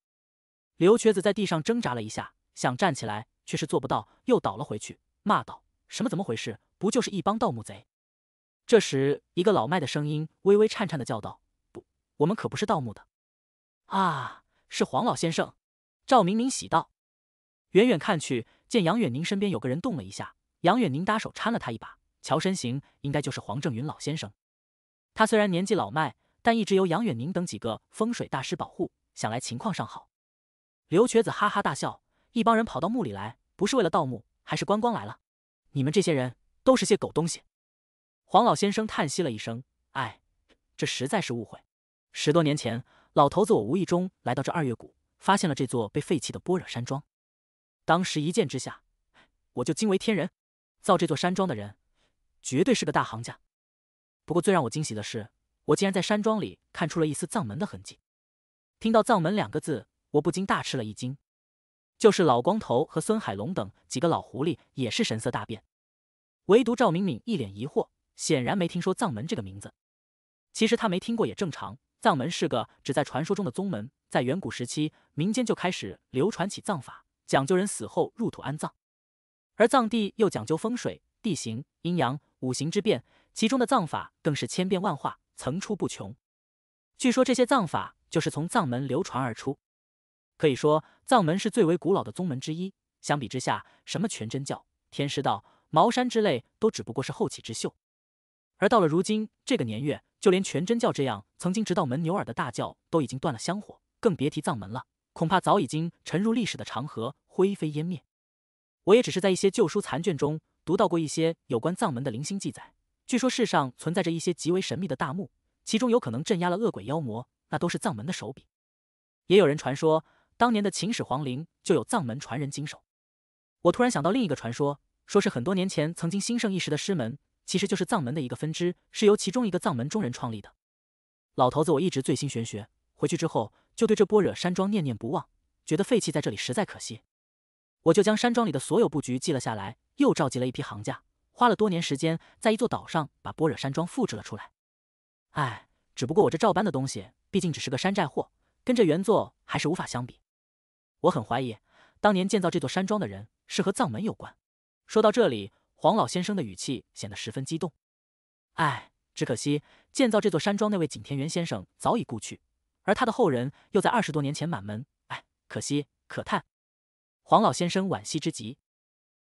刘瘸子在地上挣扎了一下，想站起来，却是做不到，又倒了回去，骂道：“什么怎么回事？不就是一帮盗墓贼？”这时，一个老迈的声音微微颤颤的叫道：“不，我们可不是盗墓的啊，是黄老先生。”赵明明喜道：“远远看去，见杨远宁身边有个人动了一下。”杨远宁搭手搀了他一把，瞧身形，应该就是黄正云老先生。他虽然年纪老迈，但一直由杨远宁等几个风水大师保护，想来情况尚好。刘瘸子哈哈大笑：“一帮人跑到墓里来，不是为了盗墓，还是观光来了？你们这些人都是些狗东西！”黄老先生叹息了一声：“哎，这实在是误会。十多年前，老头子我无意中来到这二月谷，发现了这座被废弃的般若山庄。当时一见之下，我就惊为天人。”造这座山庄的人，绝对是个大行家。不过最让我惊喜的是，我竟然在山庄里看出了一丝藏门的痕迹。听到“藏门”两个字，我不禁大吃了一惊。就是老光头和孙海龙等几个老狐狸也是神色大变，唯独赵敏敏一脸疑惑，显然没听说藏门这个名字。其实他没听过也正常，藏门是个只在传说中的宗门，在远古时期民间就开始流传起藏法，讲究人死后入土安葬。而藏地又讲究风水、地形、阴阳、五行之变，其中的藏法更是千变万化，层出不穷。据说这些藏法就是从藏门流传而出，可以说藏门是最为古老的宗门之一。相比之下，什么全真教、天师道、茅山之类，都只不过是后起之秀。而到了如今这个年月，就连全真教这样曾经直到门牛耳的大教都已经断了香火，更别提藏门了，恐怕早已经沉入历史的长河，灰飞烟灭。我也只是在一些旧书残卷中读到过一些有关藏门的零星记载。据说世上存在着一些极为神秘的大墓，其中有可能镇压了恶鬼妖魔，那都是藏门的手笔。也有人传说，当年的秦始皇陵就有藏门传人经手。我突然想到另一个传说，说是很多年前曾经兴盛一时的师门，其实就是藏门的一个分支，是由其中一个藏门中人创立的。老头子，我一直醉心玄学，回去之后就对这般若山庄念念不忘，觉得废弃在这里实在可惜。我就将山庄里的所有布局记了下来，又召集了一批行家，花了多年时间，在一座岛上把般若山庄复制了出来。哎，只不过我这照搬的东西，毕竟只是个山寨货，跟这原作还是无法相比。我很怀疑，当年建造这座山庄的人是和藏门有关。说到这里，黄老先生的语气显得十分激动。哎，只可惜建造这座山庄那位景田元先生早已故去，而他的后人又在二十多年前满门。哎，可惜，可叹。黄老先生惋惜之极，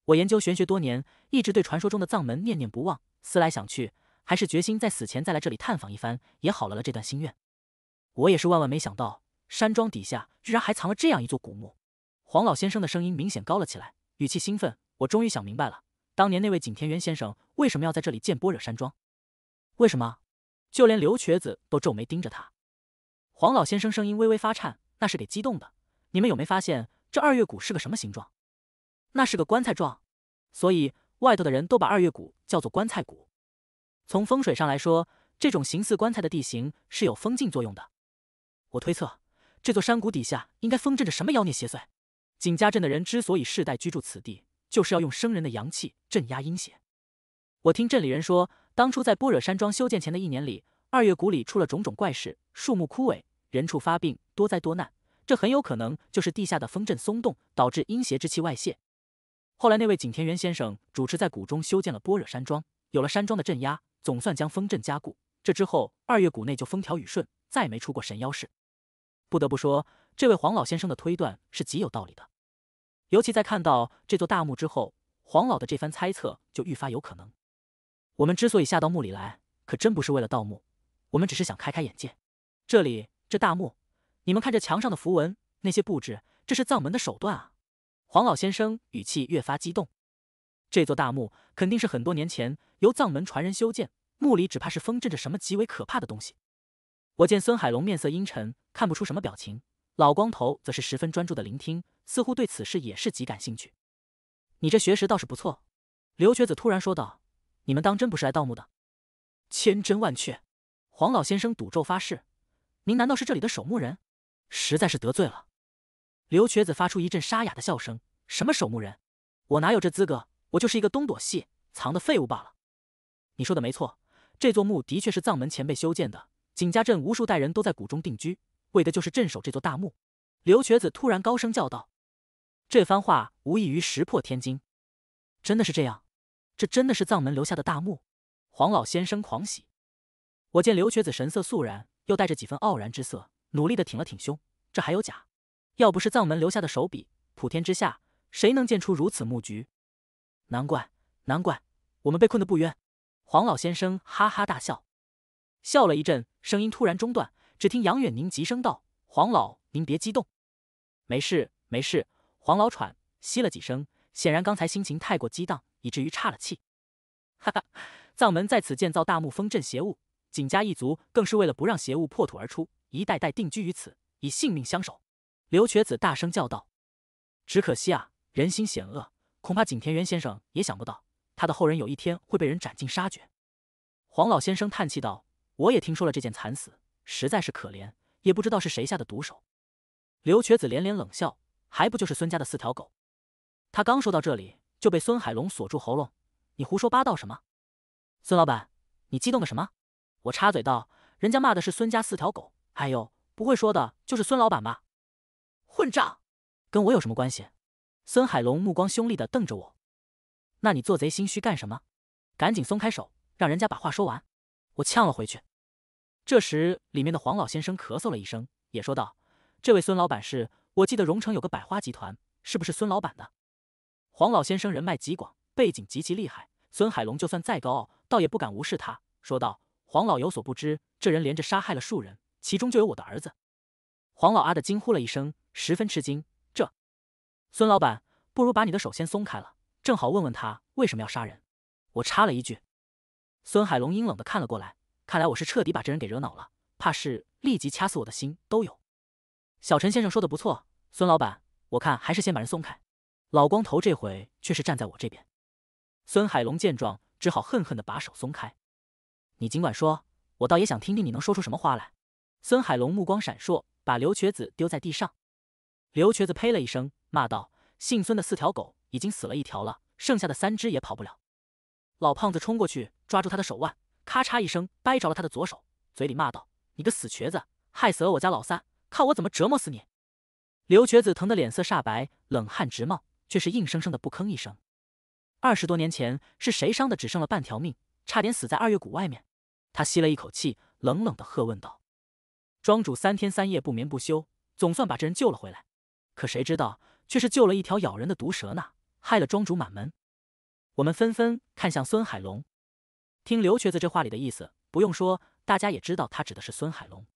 我研究玄学多年，一直对传说中的藏门念念不忘。思来想去，还是决心在死前再来这里探访一番，也好了了这段心愿。我也是万万没想到，山庄底下居然还藏了这样一座古墓。黄老先生的声音明显高了起来，语气兴奋。我终于想明白了，当年那位景田园先生为什么要在这里建般若山庄？为什么？就连刘瘸子都皱眉盯着他。黄老先生声音微微发颤，那是给激动的。你们有没发现？这二月谷是个什么形状？那是个棺材状，所以外头的人都把二月谷叫做棺材谷。从风水上来说，这种形似棺材的地形是有封禁作用的。我推测这座山谷底下应该封镇着什么妖孽邪祟。景家镇的人之所以世代居住此地，就是要用生人的阳气镇压阴邪。我听镇里人说，当初在般若山庄修建前的一年里，二月谷里出了种种怪事：树木枯萎，人畜发病，多灾多难。这很有可能就是地下的风阵松动，导致阴邪之气外泄。后来那位景田园先生主持在谷中修建了般若山庄，有了山庄的镇压，总算将风阵加固。这之后，二月谷内就风调雨顺，再没出过神妖事。不得不说，这位黄老先生的推断是极有道理的。尤其在看到这座大墓之后，黄老的这番猜测就愈发有可能。我们之所以下到墓里来，可真不是为了盗墓，我们只是想开开眼界。这里，这大墓。你们看这墙上的符文，那些布置，这是藏门的手段啊！黄老先生语气越发激动。这座大墓肯定是很多年前由藏门传人修建，墓里只怕是封镇着什么极为可怕的东西。我见孙海龙面色阴沉，看不出什么表情。老光头则是十分专注的聆听，似乎对此事也是极感兴趣。你这学识倒是不错，刘瘸子突然说道：“你们当真不是来盗墓的？”千真万确，黄老先生赌咒发誓。您难道是这里的守墓人？实在是得罪了，刘瘸子发出一阵沙哑的笑声。什么守墓人，我哪有这资格？我就是一个东躲西藏的废物罢了。你说的没错，这座墓的确是藏门前辈修建的。景家镇无数代人都在谷中定居，为的就是镇守这座大墓。刘瘸子突然高声叫道：“这番话无异于石破天惊！”真的是这样？这真的是藏门留下的大墓？黄老先生狂喜。我见刘瘸子神色肃然，又带着几分傲然之色。努力的挺了挺胸，这还有假？要不是藏门留下的手笔，普天之下谁能建出如此墓局？难怪，难怪我们被困的不冤。黄老先生哈哈大笑，笑了一阵，声音突然中断。只听杨远宁急声道：“黄老，您别激动，没事，没事。”黄老喘息了几声，显然刚才心情太过激荡，以至于岔了气。哈哈，藏门在此建造大墓封镇邪物，景家一族更是为了不让邪物破土而出。一代代定居于此，以性命相守。刘瘸子大声叫道：“只可惜啊，人心险恶，恐怕景田园先生也想不到，他的后人有一天会被人斩尽杀绝。”黄老先生叹气道：“我也听说了这件惨死，实在是可怜，也不知道是谁下的毒手。”刘瘸子连连冷笑：“还不就是孙家的四条狗？”他刚说到这里，就被孙海龙锁住喉咙：“你胡说八道什么？孙老板，你激动个什么？”我插嘴道：“人家骂的是孙家四条狗。”哎呦，不会说的就是孙老板吧？混账，跟我有什么关系？孙海龙目光凶厉的瞪着我。那你做贼心虚干什么？赶紧松开手，让人家把话说完。我呛了回去。这时，里面的黄老先生咳嗽了一声，也说道：“这位孙老板是……我记得荣城有个百花集团，是不是孙老板的？”黄老先生人脉极广，背景极其厉害。孙海龙就算再高傲，倒也不敢无视他。说道：“黄老有所不知，这人连着杀害了数人。”其中就有我的儿子，黄老阿的惊呼了一声，十分吃惊。这，孙老板，不如把你的手先松开了，正好问问他为什么要杀人。我插了一句。孙海龙阴冷的看了过来，看来我是彻底把这人给惹恼了，怕是立即掐死我的心都有。小陈先生说的不错，孙老板，我看还是先把人松开。老光头这回却是站在我这边。孙海龙见状，只好恨恨的把手松开。你尽管说，我倒也想听听你能说出什么话来。孙海龙目光闪烁，把刘瘸子丢在地上。刘瘸子呸了一声，骂道：“姓孙的四条狗，已经死了一条了，剩下的三只也跑不了。”老胖子冲过去，抓住他的手腕，咔嚓一声掰着了他的左手，嘴里骂道：“你个死瘸子，害死了我家老三，看我怎么折磨死你！”刘瘸子疼得脸色煞白，冷汗直冒，却是硬生生的不吭一声。二十多年前是谁伤的只剩了半条命，差点死在二月谷外面？他吸了一口气，冷冷的喝问道。庄主三天三夜不眠不休，总算把这人救了回来，可谁知道却是救了一条咬人的毒蛇呢，害了庄主满门。我们纷纷看向孙海龙，听刘瘸子这话里的意思，不用说，大家也知道他指的是孙海龙。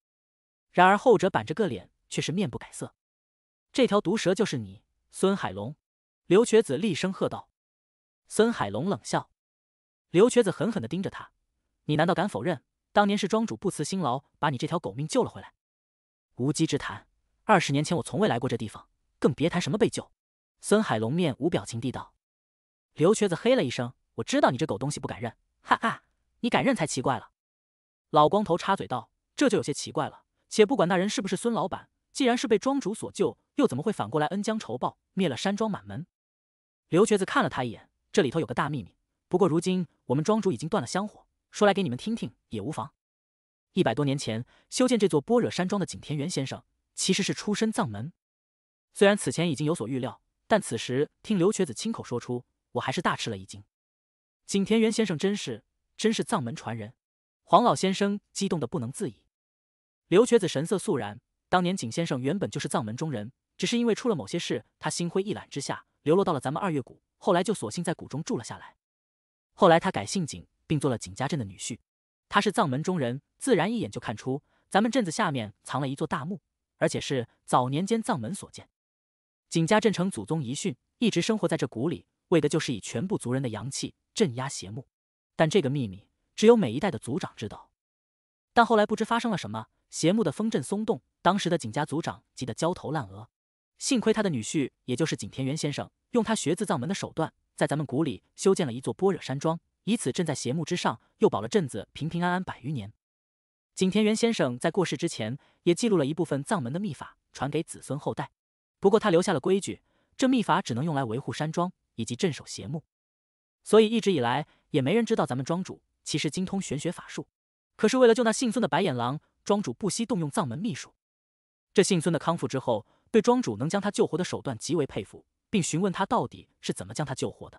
然而后者板着个脸，却是面不改色。这条毒蛇就是你，孙海龙！刘瘸子厉声喝道。孙海龙冷笑，刘瘸子狠狠的盯着他，你难道敢否认？当年是庄主不辞辛劳把你这条狗命救了回来，无稽之谈！二十年前我从未来过这地方，更别谈什么被救。孙海龙面无表情地道。刘瘸子嘿了一声：“我知道你这狗东西不敢认，哈哈，你敢认才奇怪了。”老光头插嘴道：“这就有些奇怪了。且不管那人是不是孙老板，既然是被庄主所救，又怎么会反过来恩将仇报，灭了山庄满门？”刘瘸子看了他一眼：“这里头有个大秘密，不过如今我们庄主已经断了香火。”说来给你们听听也无妨。一百多年前，修建这座般若山庄的景田园先生，其实是出身藏门。虽然此前已经有所预料，但此时听刘瘸子亲口说出，我还是大吃了一惊。景田园先生真是真是藏门传人！黄老先生激动的不能自已。刘瘸子神色肃然。当年景先生原本就是藏门中人，只是因为出了某些事，他心灰意懒之下，流落到了咱们二月谷，后来就索性在谷中住了下来。后来他改姓景。并做了景家镇的女婿，他是藏门中人，自然一眼就看出咱们镇子下面藏了一座大墓，而且是早年间藏门所建。景家镇承祖宗遗训，一直生活在这谷里，为的就是以全部族人的阳气镇压邪墓。但这个秘密只有每一代的族长知道。但后来不知发生了什么，邪墓的封阵松动，当时的景家族长急得焦头烂额。幸亏他的女婿，也就是景田园先生，用他学自藏门的手段，在咱们谷里修建了一座般若山庄。以此镇在邪墓之上，又保了镇子平平安安百余年。景田园先生在过世之前，也记录了一部分藏门的秘法，传给子孙后代。不过他留下了规矩，这秘法只能用来维护山庄以及镇守邪墓。所以一直以来，也没人知道咱们庄主其实精通玄学法术。可是为了救那姓孙的白眼狼，庄主不惜动用藏门秘术。这姓孙的康复之后，对庄主能将他救活的手段极为佩服，并询问他到底是怎么将他救活的。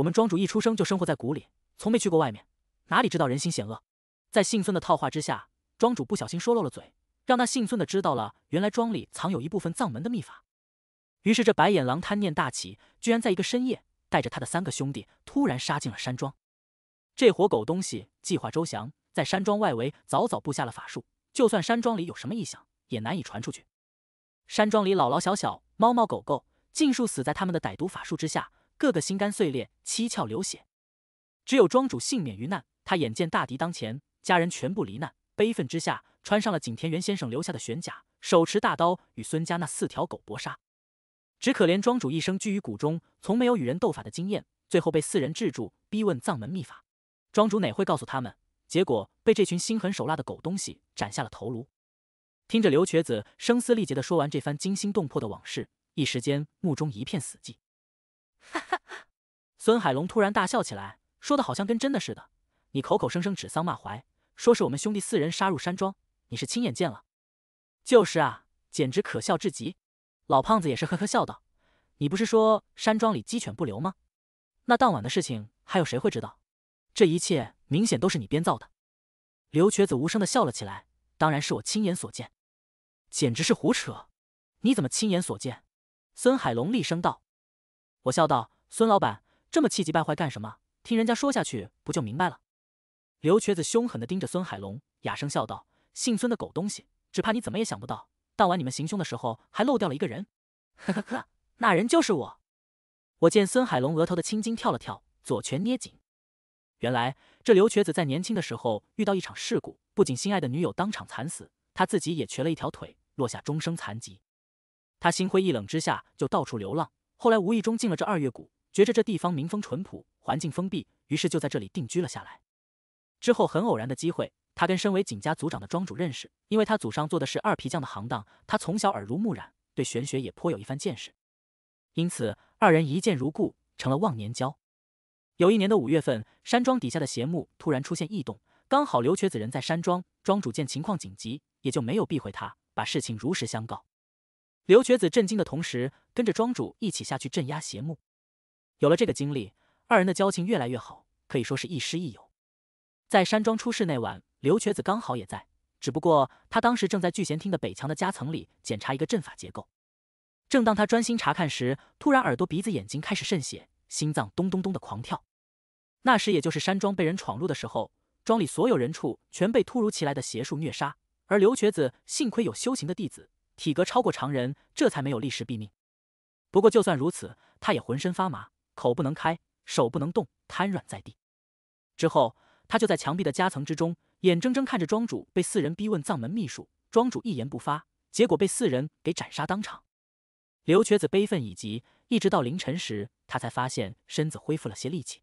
我们庄主一出生就生活在谷里，从没去过外面，哪里知道人心险恶？在姓孙的套话之下，庄主不小心说漏了嘴，让那姓孙的知道了原来庄里藏有一部分藏门的秘法。于是这白眼狼贪念大起，居然在一个深夜带着他的三个兄弟突然杀进了山庄。这伙狗东西计划周详，在山庄外围早早布下了法术，就算山庄里有什么异响，也难以传出去。山庄里老老小小、猫猫狗狗尽数死在他们的歹毒法术之下。个个心肝碎裂，七窍流血，只有庄主幸免于难。他眼见大敌当前，家人全部罹难，悲愤之下，穿上了景田园先生留下的玄甲，手持大刀与孙家那四条狗搏杀。只可怜庄主一生居于谷中，从没有与人斗法的经验，最后被四人制住，逼问藏门秘法。庄主哪会告诉他们？结果被这群心狠手辣的狗东西斩下了头颅。听着刘瘸子声嘶力竭的说完这番惊心动魄的往事，一时间目中一片死寂。孙海龙突然大笑起来，说的好像跟真的似的。你口口声声指桑骂槐，说是我们兄弟四人杀入山庄，你是亲眼见了？就是啊，简直可笑至极。老胖子也是呵呵笑道：“你不是说山庄里鸡犬不留吗？那当晚的事情还有谁会知道？这一切明显都是你编造的。”刘瘸子无声的笑了起来。当然是我亲眼所见，简直是胡扯！你怎么亲眼所见？孙海龙厉声道。我笑道：“孙老板。”这么气急败坏干什么？听人家说下去，不就明白了？刘瘸子凶狠的盯着孙海龙，哑声笑道：“姓孙的狗东西，只怕你怎么也想不到，当晚你们行凶的时候，还漏掉了一个人。呵呵呵，那人就是我。”我见孙海龙额头的青筋跳了跳，左拳捏紧。原来这刘瘸子在年轻的时候遇到一场事故，不仅心爱的女友当场惨死，他自己也瘸了一条腿，落下终生残疾。他心灰意冷之下就到处流浪，后来无意中进了这二月谷。觉着这地方民风淳朴，环境封闭，于是就在这里定居了下来。之后很偶然的机会，他跟身为景家族长的庄主认识，因为他祖上做的是二皮匠的行当，他从小耳濡目染，对玄学也颇有一番见识。因此，二人一见如故，成了忘年交。有一年的五月份，山庄底下的邪木突然出现异动，刚好刘瘸子人在山庄，庄主见情况紧急，也就没有避讳他，把事情如实相告。刘瘸子震惊的同时，跟着庄主一起下去镇压邪木。有了这个经历，二人的交情越来越好，可以说是亦师亦友。在山庄出事那晚，刘瘸子刚好也在，只不过他当时正在聚贤厅的北墙的夹层里检查一个阵法结构。正当他专心查看时，突然耳朵、鼻子、眼睛开始渗血，心脏咚咚咚的狂跳。那时也就是山庄被人闯入的时候，庄里所有人畜全被突如其来的邪术虐杀，而刘瘸子幸亏有修行的弟子，体格超过常人，这才没有立时毙命。不过就算如此，他也浑身发麻。口不能开，手不能动，瘫软在地。之后，他就在墙壁的夹层之中，眼睁睁看着庄主被四人逼问藏门秘术。庄主一言不发，结果被四人给斩杀当场。刘瘸子悲愤已极，一直到凌晨时，他才发现身子恢复了些力气。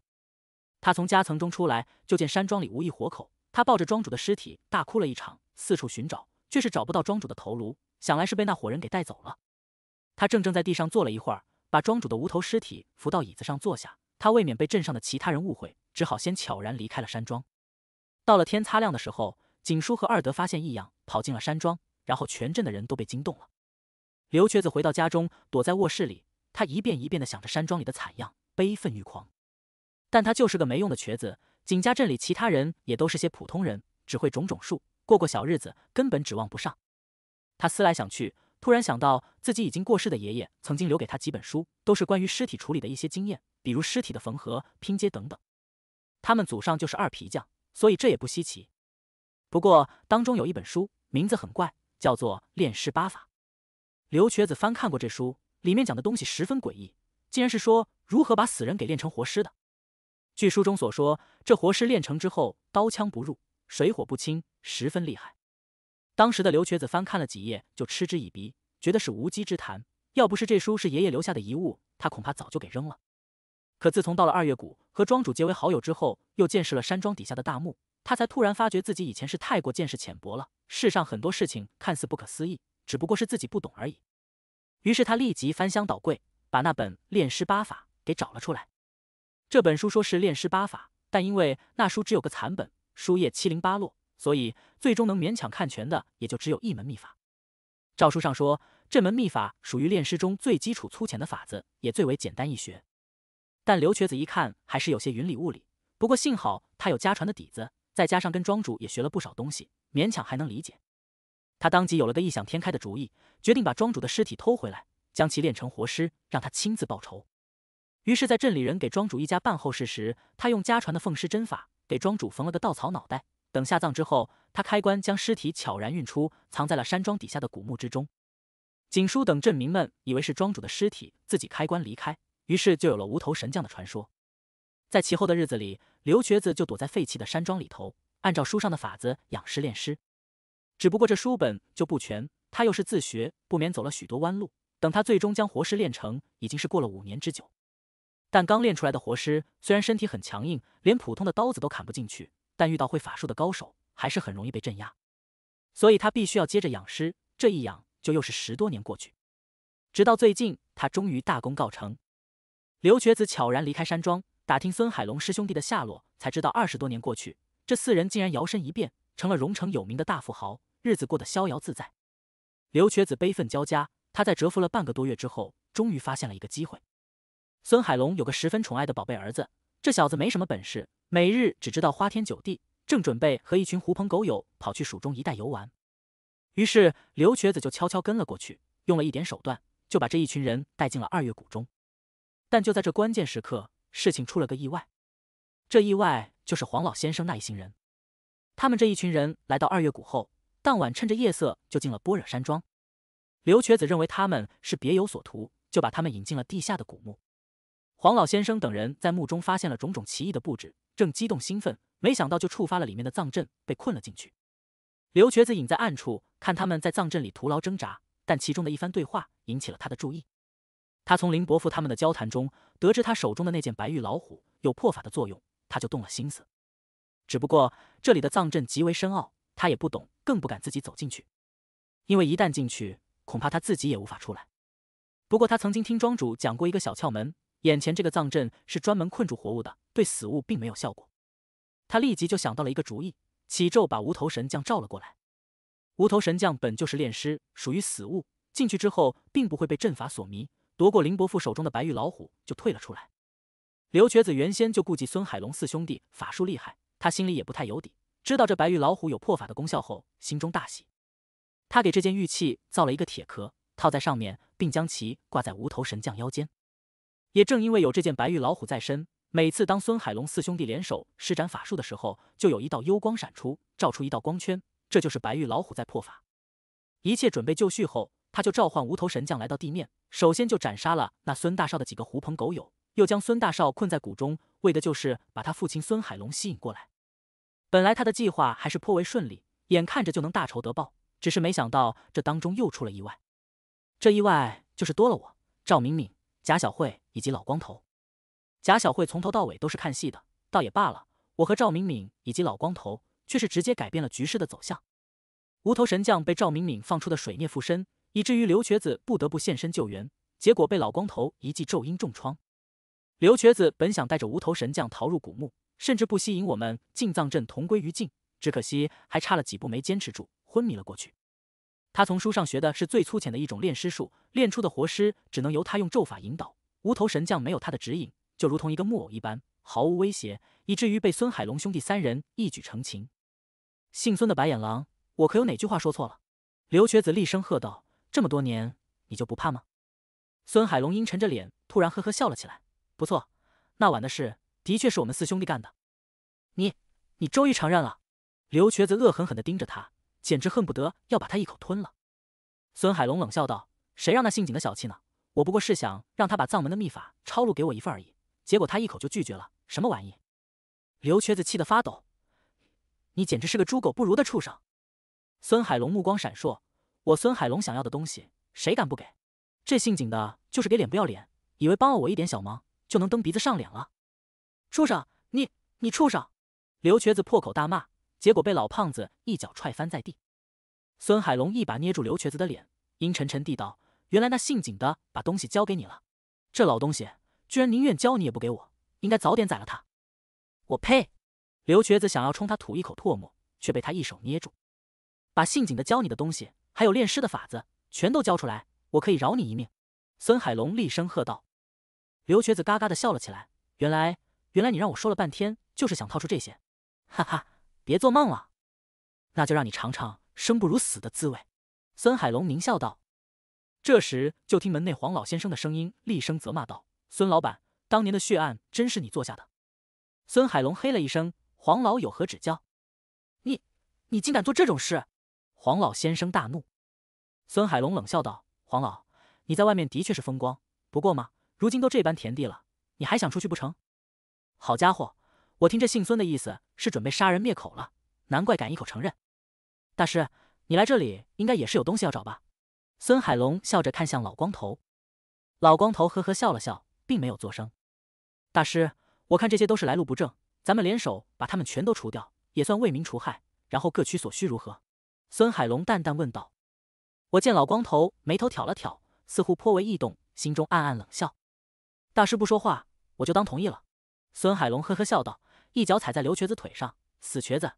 他从夹层中出来，就见山庄里无一活口。他抱着庄主的尸体大哭了一场，四处寻找，却是找不到庄主的头颅，想来是被那伙人给带走了。他怔怔在地上坐了一会儿。把庄主的无头尸体扶到椅子上坐下，他未免被镇上的其他人误会，只好先悄然离开了山庄。到了天擦亮的时候，景叔和二德发现异样，跑进了山庄，然后全镇的人都被惊动了。刘瘸子回到家中，躲在卧室里，他一遍一遍的想着山庄里的惨样，悲愤欲狂。但他就是个没用的瘸子，景家镇里其他人也都是些普通人，只会种种树，过过小日子，根本指望不上。他思来想去。突然想到，自己已经过世的爷爷曾经留给他几本书，都是关于尸体处理的一些经验，比如尸体的缝合、拼接等等。他们祖上就是二皮匠，所以这也不稀奇。不过当中有一本书，名字很怪，叫做《炼尸八法》。刘瘸子翻看过这书，里面讲的东西十分诡异，竟然是说如何把死人给炼成活尸的。据书中所说，这活尸炼成之后，刀枪不入，水火不侵，十分厉害。当时的刘瘸子翻看了几页，就嗤之以鼻，觉得是无稽之谈。要不是这书是爷爷留下的遗物，他恐怕早就给扔了。可自从到了二月谷，和庄主结为好友之后，又见识了山庄底下的大墓，他才突然发觉自己以前是太过见识浅薄了。世上很多事情看似不可思议，只不过是自己不懂而已。于是他立即翻箱倒柜，把那本《炼尸八法》给找了出来。这本书说是炼尸八法，但因为那书只有个残本，书页七零八落。所以，最终能勉强看全的也就只有一门秘法。诏书上说，这门秘法属于炼尸中最基础、粗浅的法子，也最为简单易学。但刘瘸子一看，还是有些云里雾里。不过幸好他有家传的底子，再加上跟庄主也学了不少东西，勉强还能理解。他当即有了个异想天开的主意，决定把庄主的尸体偷回来，将其炼成活尸，让他亲自报仇。于是，在镇里人给庄主一家办后事时，他用家传的奉尸针法给庄主缝了个稻草脑袋。等下葬之后，他开棺将尸体悄然运出，藏在了山庄底下的古墓之中。锦叔等镇民们以为是庄主的尸体，自己开棺离开，于是就有了无头神将的传说。在其后的日子里，刘瘸子就躲在废弃的山庄里头，按照书上的法子养尸炼尸。只不过这书本就不全，他又是自学，不免走了许多弯路。等他最终将活尸炼成，已经是过了五年之久。但刚练出来的活尸虽然身体很强硬，连普通的刀子都砍不进去。但遇到会法术的高手，还是很容易被镇压，所以他必须要接着养尸，这一养就又是十多年过去，直到最近，他终于大功告成。刘瘸子悄然离开山庄，打听孙海龙师兄弟的下落，才知道二十多年过去，这四人竟然摇身一变，成了荣城有名的大富豪，日子过得逍遥自在。刘瘸子悲愤交加，他在蛰伏了半个多月之后，终于发现了一个机会。孙海龙有个十分宠爱的宝贝儿子，这小子没什么本事。每日只知道花天酒地，正准备和一群狐朋狗友跑去蜀中一带游玩，于是刘瘸子就悄悄跟了过去，用了一点手段，就把这一群人带进了二月谷中。但就在这关键时刻，事情出了个意外。这意外就是黄老先生那一行人。他们这一群人来到二月谷后，当晚趁着夜色就进了般若山庄。刘瘸子认为他们是别有所图，就把他们引进了地下的古墓。黄老先生等人在墓中发现了种种奇异的布置。正激动兴奋，没想到就触发了里面的藏阵，被困了进去。刘瘸子隐在暗处，看他们在藏阵里徒劳挣扎，但其中的一番对话引起了他的注意。他从林伯父他们的交谈中得知，他手中的那件白玉老虎有破法的作用，他就动了心思。只不过这里的藏阵极为深奥，他也不懂，更不敢自己走进去，因为一旦进去，恐怕他自己也无法出来。不过他曾经听庄主讲过一个小窍门，眼前这个藏阵是专门困住活物的。对死物并没有效果，他立即就想到了一个主意，启咒把无头神将召了过来。无头神将本就是炼尸，属于死物，进去之后并不会被阵法所迷。夺过林伯父手中的白玉老虎，就退了出来。刘瘸子原先就顾忌孙海龙四兄弟法术厉害，他心里也不太有底。知道这白玉老虎有破法的功效后，心中大喜。他给这件玉器造了一个铁壳，套在上面，并将其挂在无头神将腰间。也正因为有这件白玉老虎在身。每次当孙海龙四兄弟联手施展法术的时候，就有一道幽光闪出，照出一道光圈，这就是白玉老虎在破法。一切准备就绪后，他就召唤无头神将来到地面，首先就斩杀了那孙大少的几个狐朋狗友，又将孙大少困在谷中，为的就是把他父亲孙海龙吸引过来。本来他的计划还是颇为顺利，眼看着就能大仇得报，只是没想到这当中又出了意外。这意外就是多了我、赵敏敏、贾小慧以及老光头。贾小慧从头到尾都是看戏的，倒也罢了。我和赵敏敏以及老光头却是直接改变了局势的走向。无头神将被赵敏敏放出的水孽附身，以至于刘瘸子不得不现身救援，结果被老光头一记咒音重创。刘瘸子本想带着无头神将逃入古墓，甚至不惜引我们进藏阵同归于尽。只可惜还差了几步没坚持住，昏迷了过去。他从书上学的是最粗浅的一种炼尸术，炼出的活尸只能由他用咒法引导。无头神将没有他的指引。就如同一个木偶一般，毫无威胁，以至于被孙海龙兄弟三人一举成擒。姓孙的白眼狼，我可有哪句话说错了？刘瘸子厉声喝道：“这么多年，你就不怕吗？”孙海龙阴沉着脸，突然呵呵笑了起来：“不错，那晚的事的确是我们四兄弟干的。你，你终于承认了！”刘瘸子恶狠狠的盯着他，简直恨不得要把他一口吞了。孙海龙冷笑道：“谁让那姓景的小气呢？我不过是想让他把藏门的秘法抄录给我一份而已。”结果他一口就拒绝了，什么玩意？刘瘸子气得发抖，你简直是个猪狗不如的畜生！孙海龙目光闪烁，我孙海龙想要的东西，谁敢不给？这姓景的就是给脸不要脸，以为帮了我一点小忙，就能蹬鼻子上脸了！畜生，你你畜生！刘瘸子破口大骂，结果被老胖子一脚踹翻在地。孙海龙一把捏住刘瘸子的脸，阴沉沉地道：“原来那姓景的把东西交给你了，这老东西！”居然宁愿教你也不给我，应该早点宰了他！我呸！刘瘸子想要冲他吐一口唾沫，却被他一手捏住，把姓景的教你的东西，还有炼尸的法子，全都交出来，我可以饶你一命！孙海龙厉声喝道。刘瘸子嘎嘎的笑了起来，原来，原来你让我说了半天，就是想套出这些，哈哈，别做梦了！那就让你尝尝生不如死的滋味！孙海龙狞笑道。这时，就听门内黄老先生的声音厉声责骂道。孙老板当年的血案真是你做下的？孙海龙嘿了一声：“黄老有何指教？”你你竟敢做这种事！黄老先生大怒。孙海龙冷笑道：“黄老，你在外面的确是风光，不过嘛，如今都这般田地了，你还想出去不成？”好家伙，我听这姓孙的意思是准备杀人灭口了，难怪敢一口承认。大师，你来这里应该也是有东西要找吧？孙海龙笑着看向老光头，老光头呵呵笑了笑。并没有作声。大师，我看这些都是来路不正，咱们联手把他们全都除掉，也算为民除害。然后各取所需，如何？孙海龙淡淡问道。我见老光头眉头挑了挑，似乎颇为异动，心中暗暗冷笑。大师不说话，我就当同意了。孙海龙呵呵笑道，一脚踩在刘瘸子腿上。死瘸子，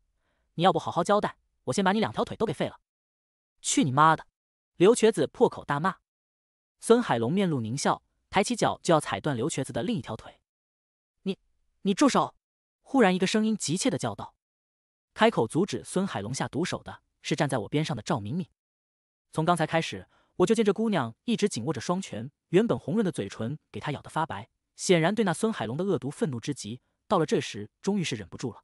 你要不好好交代，我先把你两条腿都给废了！去你妈的！刘瘸子破口大骂。孙海龙面露狞笑。抬起脚就要踩断刘瘸子的另一条腿，你，你住手！忽然一个声音急切的叫道。开口阻止孙海龙下毒手的是站在我边上的赵敏敏。从刚才开始，我就见这姑娘一直紧握着双拳，原本红润的嘴唇给她咬得发白，显然对那孙海龙的恶毒愤怒之极。到了这时，终于是忍不住了。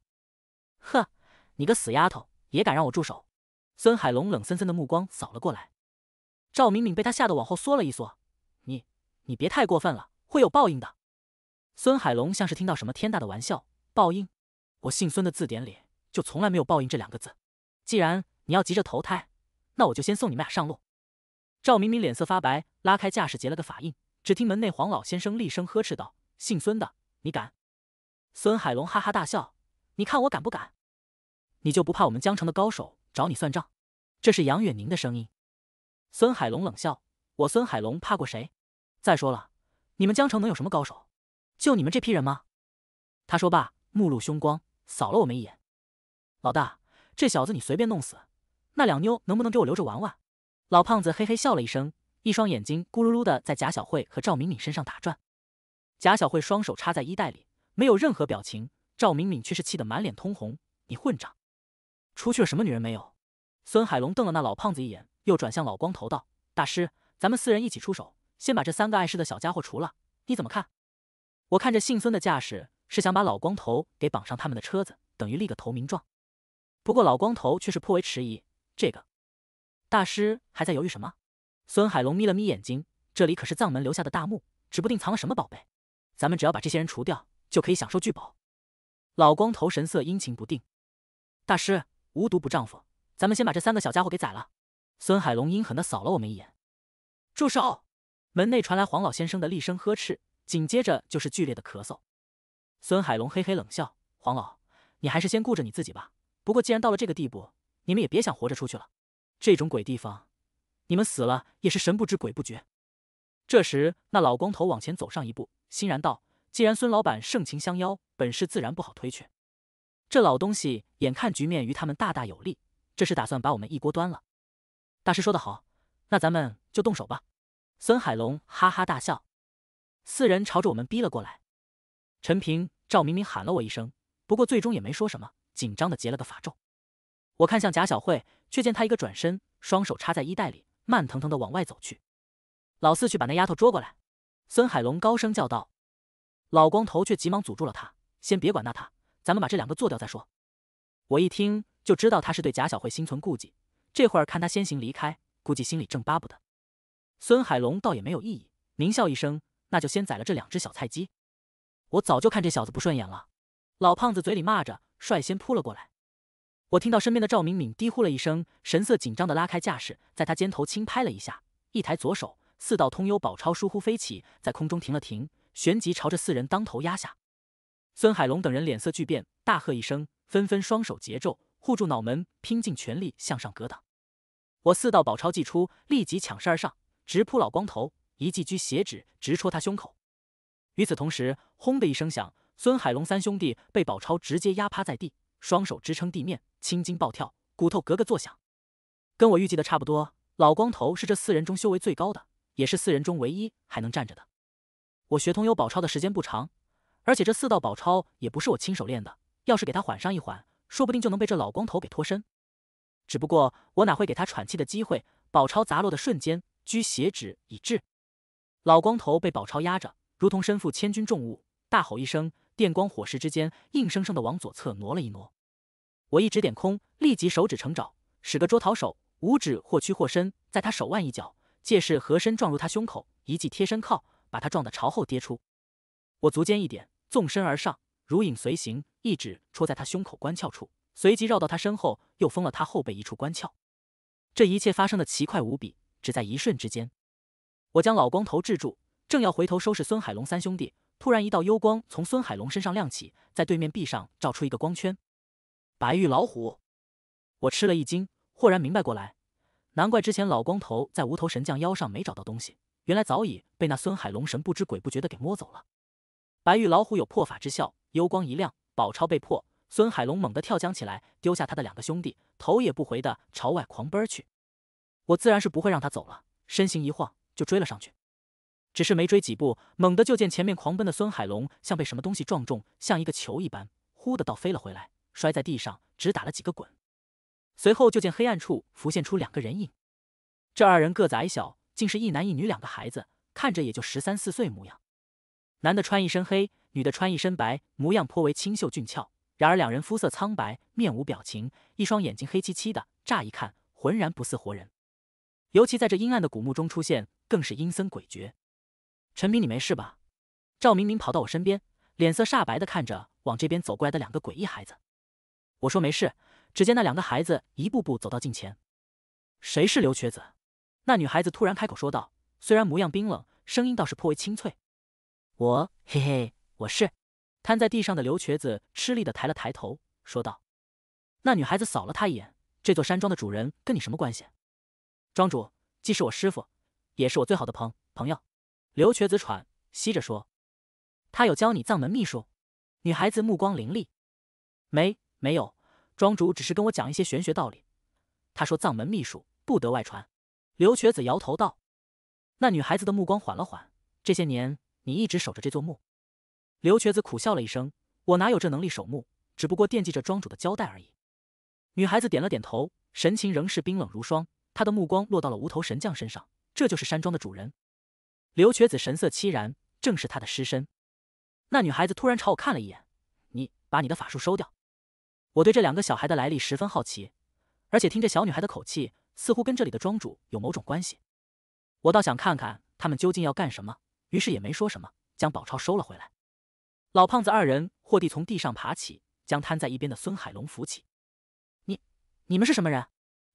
呵，你个死丫头，也敢让我住手！孙海龙冷森森的目光扫了过来，赵敏敏被他吓得往后缩了一缩。你别太过分了，会有报应的。孙海龙像是听到什么天大的玩笑，报应？我姓孙的字典里就从来没有报应这两个字。既然你要急着投胎，那我就先送你们俩上路。赵明明脸色发白，拉开架势结了个法印。只听门内黄老先生厉声呵斥道：“姓孙的，你敢！”孙海龙哈哈大笑：“你看我敢不敢？你就不怕我们江城的高手找你算账？”这是杨远宁的声音。孙海龙冷笑：“我孙海龙怕过谁？”再说了，你们江城能有什么高手？就你们这批人吗？他说罢，目露凶光，扫了我们一眼。老大，这小子你随便弄死，那两妞能不能给我留着玩玩？老胖子嘿嘿笑了一声，一双眼睛咕噜噜的在贾小慧和赵敏敏身上打转。贾小慧双手插在衣袋里，没有任何表情。赵敏敏却是气得满脸通红。你混账，出去了什么女人没有？孙海龙瞪了那老胖子一眼，又转向老光头道：“大师，咱们四人一起出手。”先把这三个碍事的小家伙除了，你怎么看？我看着姓孙的架势是想把老光头给绑上他们的车子，等于立个投名状。不过老光头却是颇为迟疑。这个大师还在犹豫什么？孙海龙眯了眯眼睛，这里可是藏门留下的大墓，指不定藏了什么宝贝。咱们只要把这些人除掉，就可以享受巨宝。老光头神色阴晴不定。大师无毒不丈夫，咱们先把这三个小家伙给宰了。孙海龙阴狠地扫了我们一眼。住手！门内传来黄老先生的厉声呵斥，紧接着就是剧烈的咳嗽。孙海龙嘿嘿冷笑：“黄老，你还是先顾着你自己吧。不过既然到了这个地步，你们也别想活着出去了。这种鬼地方，你们死了也是神不知鬼不觉。”这时，那老光头往前走上一步，欣然道：“既然孙老板盛情相邀，本事自然不好推却。这老东西眼看局面与他们大大有利，这是打算把我们一锅端了。大师说得好，那咱们就动手吧。”孙海龙哈哈大笑，四人朝着我们逼了过来。陈平、赵明明喊了我一声，不过最终也没说什么，紧张的结了个法咒。我看向贾小慧，却见她一个转身，双手插在衣袋里，慢腾腾的往外走去。老四去把那丫头捉过来，孙海龙高声叫道。老光头却急忙阻住了他：“先别管那他，咱们把这两个做掉再说。”我一听就知道他是对贾小慧心存顾忌，这会儿看他先行离开，估计心里正巴不得。孙海龙倒也没有异议，狞笑一声：“那就先宰了这两只小菜鸡！”我早就看这小子不顺眼了。老胖子嘴里骂着，率先扑了过来。我听到身边的赵敏敏低呼了一声，神色紧张的拉开架势，在他肩头轻拍了一下，一抬左手，四道通幽宝钞疏忽飞起，在空中停了停，旋即朝着四人当头压下。孙海龙等人脸色巨变，大喝一声，纷纷双手结咒，护住脑门，拼尽全力向上格挡。我四道宝钞祭出，立即抢身而上。直扑老光头，一记居血指直戳他胸口。与此同时，轰的一声响，孙海龙三兄弟被宝钞直接压趴在地，双手支撑地面，青筋暴跳，骨头咯咯作响。跟我预计的差不多，老光头是这四人中修为最高的，也是四人中唯一还能站着的。我学通幽宝钞的时间不长，而且这四道宝钞也不是我亲手练的。要是给他缓上一缓，说不定就能被这老光头给脱身。只不过我哪会给他喘气的机会？宝钞砸落的瞬间。居邪指已至，老光头被宝钞压着，如同身负千钧重物，大吼一声，电光火石之间，硬生生的往左侧挪了一挪。我一指点空，立即手指成爪，使个捉桃手，五指或屈或伸，在他手腕一脚，借势合身撞入他胸口，一记贴身靠，把他撞得朝后跌出。我足尖一点，纵身而上，如影随形，一指戳在他胸口关窍处，随即绕到他身后，又封了他后背一处关窍。这一切发生的奇快无比。只在一瞬之间，我将老光头制住，正要回头收拾孙海龙三兄弟，突然一道幽光从孙海龙身上亮起，在对面壁上照出一个光圈。白玉老虎，我吃了一惊，豁然明白过来，难怪之前老光头在无头神将腰上没找到东西，原来早已被那孙海龙神不知鬼不觉的给摸走了。白玉老虎有破法之效，幽光一亮，宝钞被破，孙海龙猛地跳江起来，丢下他的两个兄弟，头也不回的朝外狂奔去。我自然是不会让他走了，身形一晃就追了上去。只是没追几步，猛地就见前面狂奔的孙海龙像被什么东西撞中，像一个球一般，忽的倒飞了回来，摔在地上，只打了几个滚。随后就见黑暗处浮现出两个人影，这二人个子矮小，竟是一男一女两个孩子，看着也就十三四岁模样。男的穿一身黑，女的穿一身白，模样颇为清秀俊俏。然而两人肤色苍白，面无表情，一双眼睛黑漆漆的，乍一看浑然不似活人。尤其在这阴暗的古墓中出现，更是阴森诡谲。陈明，你没事吧？赵明明跑到我身边，脸色煞白的看着往这边走过来的两个诡异孩子。我说没事。只见那两个孩子一步步走到近前。谁是刘瘸子？那女孩子突然开口说道，虽然模样冰冷，声音倒是颇为清脆。我嘿嘿，我是。瘫在地上的刘瘸子吃力的抬了抬头，说道。那女孩子扫了他一眼，这座山庄的主人跟你什么关系？庄主既是我师傅，也是我最好的朋朋友。刘瘸子喘息着说：“他有教你藏门秘术？”女孩子目光凌厉：“没，没有。庄主只是跟我讲一些玄学道理。他说藏门秘术不得外传。”刘瘸子摇头道：“那女孩子的目光缓了缓。这些年你一直守着这座墓？”刘瘸子苦笑了一声：“我哪有这能力守墓？只不过惦记着庄主的交代而已。”女孩子点了点头，神情仍是冰冷如霜。他的目光落到了无头神将身上，这就是山庄的主人。刘瘸子神色凄然，正是他的尸身。那女孩子突然朝我看了一眼：“你把你的法术收掉。”我对这两个小孩的来历十分好奇，而且听这小女孩的口气，似乎跟这里的庄主有某种关系。我倒想看看他们究竟要干什么，于是也没说什么，将宝钞收了回来。老胖子二人霍地从地上爬起，将瘫在一边的孙海龙扶起：“你，你们是什么人？”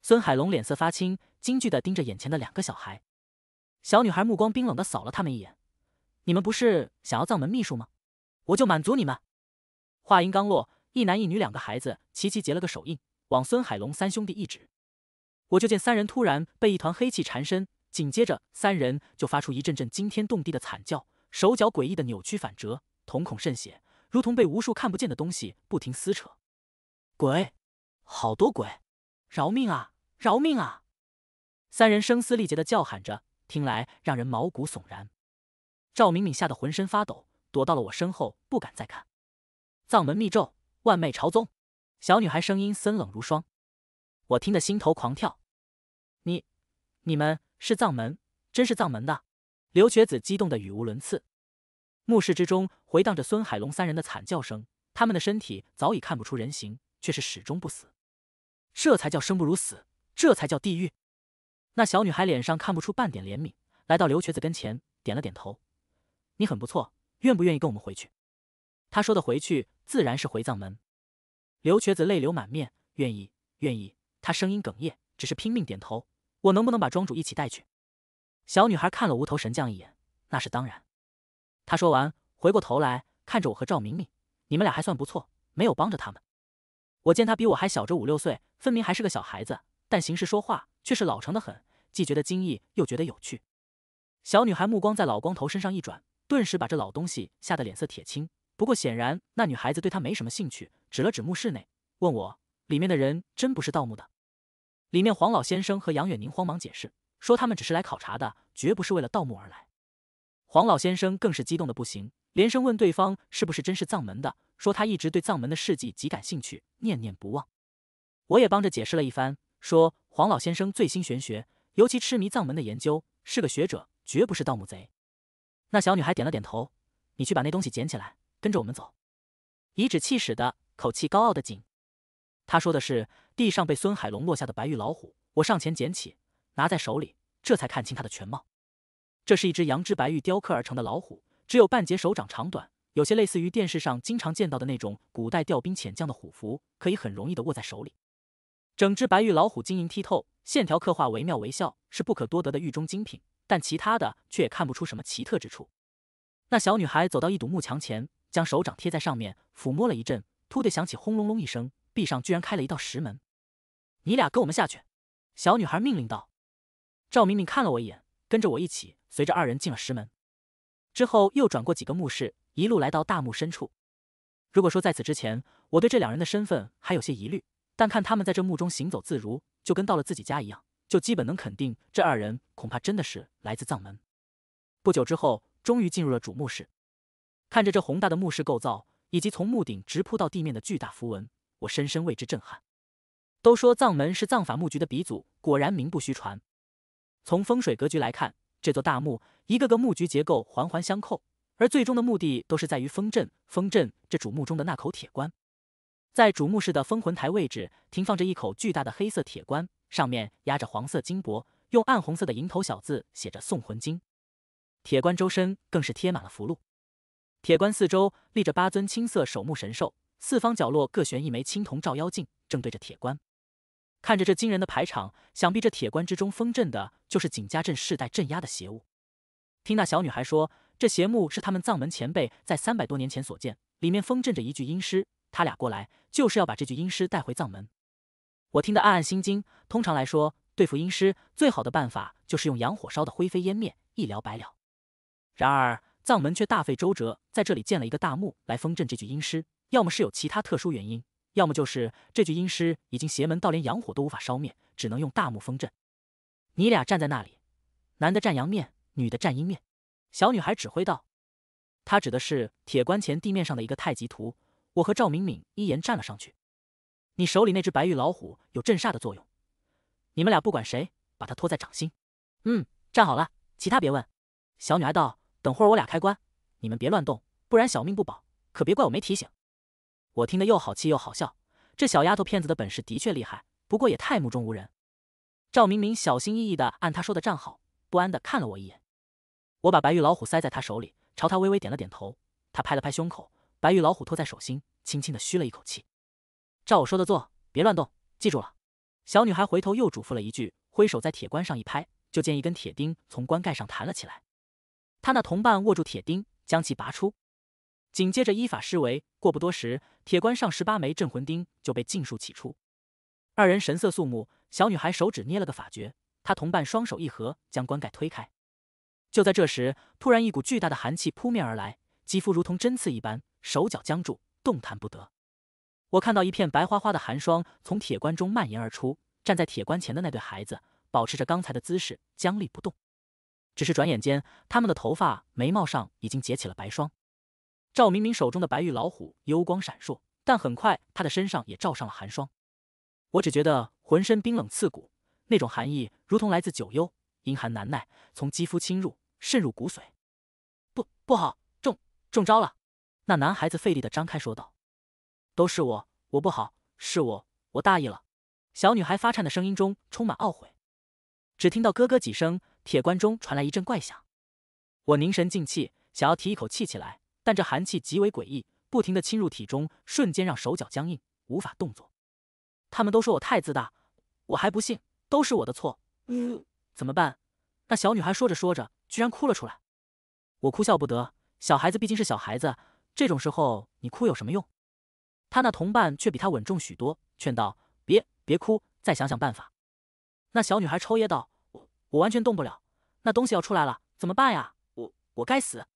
孙海龙脸色发青，惊惧的盯着眼前的两个小孩。小女孩目光冰冷的扫了他们一眼：“你们不是想要藏门秘术吗？我就满足你们。”话音刚落，一男一女两个孩子齐齐结了个手印，往孙海龙三兄弟一指。我就见三人突然被一团黑气缠身，紧接着三人就发出一阵阵惊天动地的惨叫，手脚诡异的扭曲反折，瞳孔渗血，如同被无数看不见的东西不停撕扯。鬼，好多鬼！饶命啊！饶命啊！三人声嘶力竭的叫喊着，听来让人毛骨悚然。赵敏敏吓得浑身发抖，躲到了我身后，不敢再看。藏门密咒，万媚朝宗。小女孩声音森冷如霜，我听得心头狂跳。你、你们是藏门，真是藏门的？刘瘸子激动的语无伦次。墓室之中回荡着孙海龙三人的惨叫声，他们的身体早已看不出人形，却是始终不死。这才叫生不如死。这才叫地狱！那小女孩脸上看不出半点怜悯，来到刘瘸子跟前，点了点头：“你很不错，愿不愿意跟我们回去？”他说的“回去”，自然是回藏门。刘瘸子泪流满面：“愿意，愿意。”他声音哽咽，只是拼命点头：“我能不能把庄主一起带去？”小女孩看了无头神将一眼：“那是当然。”他说完，回过头来看着我和赵明明：“你们俩还算不错，没有帮着他们。”我见他比我还小着五六岁，分明还是个小孩子。但行事说话却是老成的很，既觉得惊异又觉得有趣。小女孩目光在老光头身上一转，顿时把这老东西吓得脸色铁青。不过显然那女孩子对他没什么兴趣，指了指墓室内，问我：“里面的人真不是盗墓的？”里面黄老先生和杨远宁慌忙解释，说他们只是来考察的，绝不是为了盗墓而来。黄老先生更是激动的不行，连声问对方是不是真是藏门的，说他一直对藏门的事迹极感兴趣，念念不忘。我也帮着解释了一番。说黄老先生最新玄学，尤其痴迷藏门的研究，是个学者，绝不是盗墓贼。那小女孩点了点头。你去把那东西捡起来，跟着我们走。颐指气使的口气，高傲的紧。他说的是地上被孙海龙落下的白玉老虎。我上前捡起，拿在手里，这才看清它的全貌。这是一只羊脂白玉雕刻而成的老虎，只有半截手掌长短，有些类似于电视上经常见到的那种古代调兵遣将的虎符，可以很容易的握在手里。整只白玉老虎晶莹剔透，线条刻画惟妙惟肖，是不可多得的玉中精品。但其他的却也看不出什么奇特之处。那小女孩走到一堵木墙前，将手掌贴在上面，抚摸了一阵，突地响起轰隆隆一声，壁上居然开了一道石门。你俩跟我们下去。”小女孩命令道。赵明明看了我一眼，跟着我一起，随着二人进了石门，之后又转过几个墓室，一路来到大墓深处。如果说在此之前我对这两人的身份还有些疑虑，但看他们在这墓中行走自如，就跟到了自己家一样，就基本能肯定这二人恐怕真的是来自藏门。不久之后，终于进入了主墓室，看着这宏大的墓室构造，以及从墓顶直铺到地面的巨大符文，我深深为之震撼。都说藏门是藏法墓局的鼻祖，果然名不虚传。从风水格局来看，这座大墓一个个墓局结构环环相扣，而最终的目的都是在于封镇封镇这主墓中的那口铁棺。在主墓室的封魂台位置，停放着一口巨大的黑色铁棺，上面压着黄色金箔，用暗红色的蝇头小字写着“送魂经”。铁棺周身更是贴满了符箓。铁棺四周立着八尊青色守墓神兽，四方角落各悬一枚青铜照妖镜，正对着铁棺。看着这惊人的排场，想必这铁棺之中封镇的就是景家镇世代镇压的邪物。听那小女孩说，这邪墓是他们藏门前辈在三百多年前所建，里面封镇着一具阴尸。他俩过来就是要把这具阴尸带回藏门。我听得暗暗心惊。通常来说，对付阴尸最好的办法就是用阳火烧得灰飞烟灭，一了百了。然而藏门却大费周折，在这里建了一个大墓来封镇这具阴尸，要么是有其他特殊原因，要么就是这具阴尸已经邪门到连阳火都无法烧灭，只能用大墓封镇。你俩站在那里，男的站阳面，女的站阴面。小女孩指挥道：“她指的是铁棺前地面上的一个太极图。”我和赵敏敏一言站了上去。你手里那只白玉老虎有镇煞的作用，你们俩不管谁，把它托在掌心。嗯，站好了，其他别问。小女孩道：“等会儿我俩开棺，你们别乱动，不然小命不保，可别怪我没提醒。”我听得又好气又好笑，这小丫头片子的本事的确厉害，不过也太目中无人。赵敏敏小心翼翼地按她说的站好，不安地看了我一眼。我把白玉老虎塞在她手里，朝她微微点了点头。她拍了拍胸口。白玉老虎托在手心，轻轻的嘘了一口气。照我说的做，别乱动，记住了。小女孩回头又嘱咐了一句，挥手在铁棺上一拍，就见一根铁钉从棺盖上弹了起来。他那同伴握住铁钉，将其拔出，紧接着依法施为。过不多时，铁棺上十八枚镇魂钉就被尽数取出。二人神色肃穆，小女孩手指捏了个法诀，她同伴双手一合，将棺盖推开。就在这时，突然一股巨大的寒气扑面而来，肌肤如同针刺一般。手脚僵住，动弹不得。我看到一片白花花的寒霜从铁棺中蔓延而出，站在铁棺前的那对孩子保持着刚才的姿势，僵立不动。只是转眼间，他们的头发、眉毛上已经结起了白霜。赵明明手中的白玉老虎幽光闪烁，但很快他的身上也罩上了寒霜。我只觉得浑身冰冷刺骨，那种寒意如同来自九幽，阴寒难耐，从肌肤侵入，渗入骨髓。不，不好，中中招了。那男孩子费力地张开，说道：“都是我，我不好，是我，我大意了。”小女孩发颤的声音中充满懊悔。只听到咯咯几声，铁棺中传来一阵怪响。我凝神静气，想要提一口气起来，但这寒气极为诡异，不停地侵入体中，瞬间让手脚僵硬，无法动作。他们都说我太自大，我还不信，都是我的错。嗯，怎么办？那小女孩说着说着，居然哭了出来。我哭笑不得，小孩子毕竟是小孩子。这种时候你哭有什么用？他那同伴却比他稳重许多，劝道：“别别哭，再想想办法。”那小女孩抽噎道：“我我完全动不了，那东西要出来了，怎么办呀？我我该死！”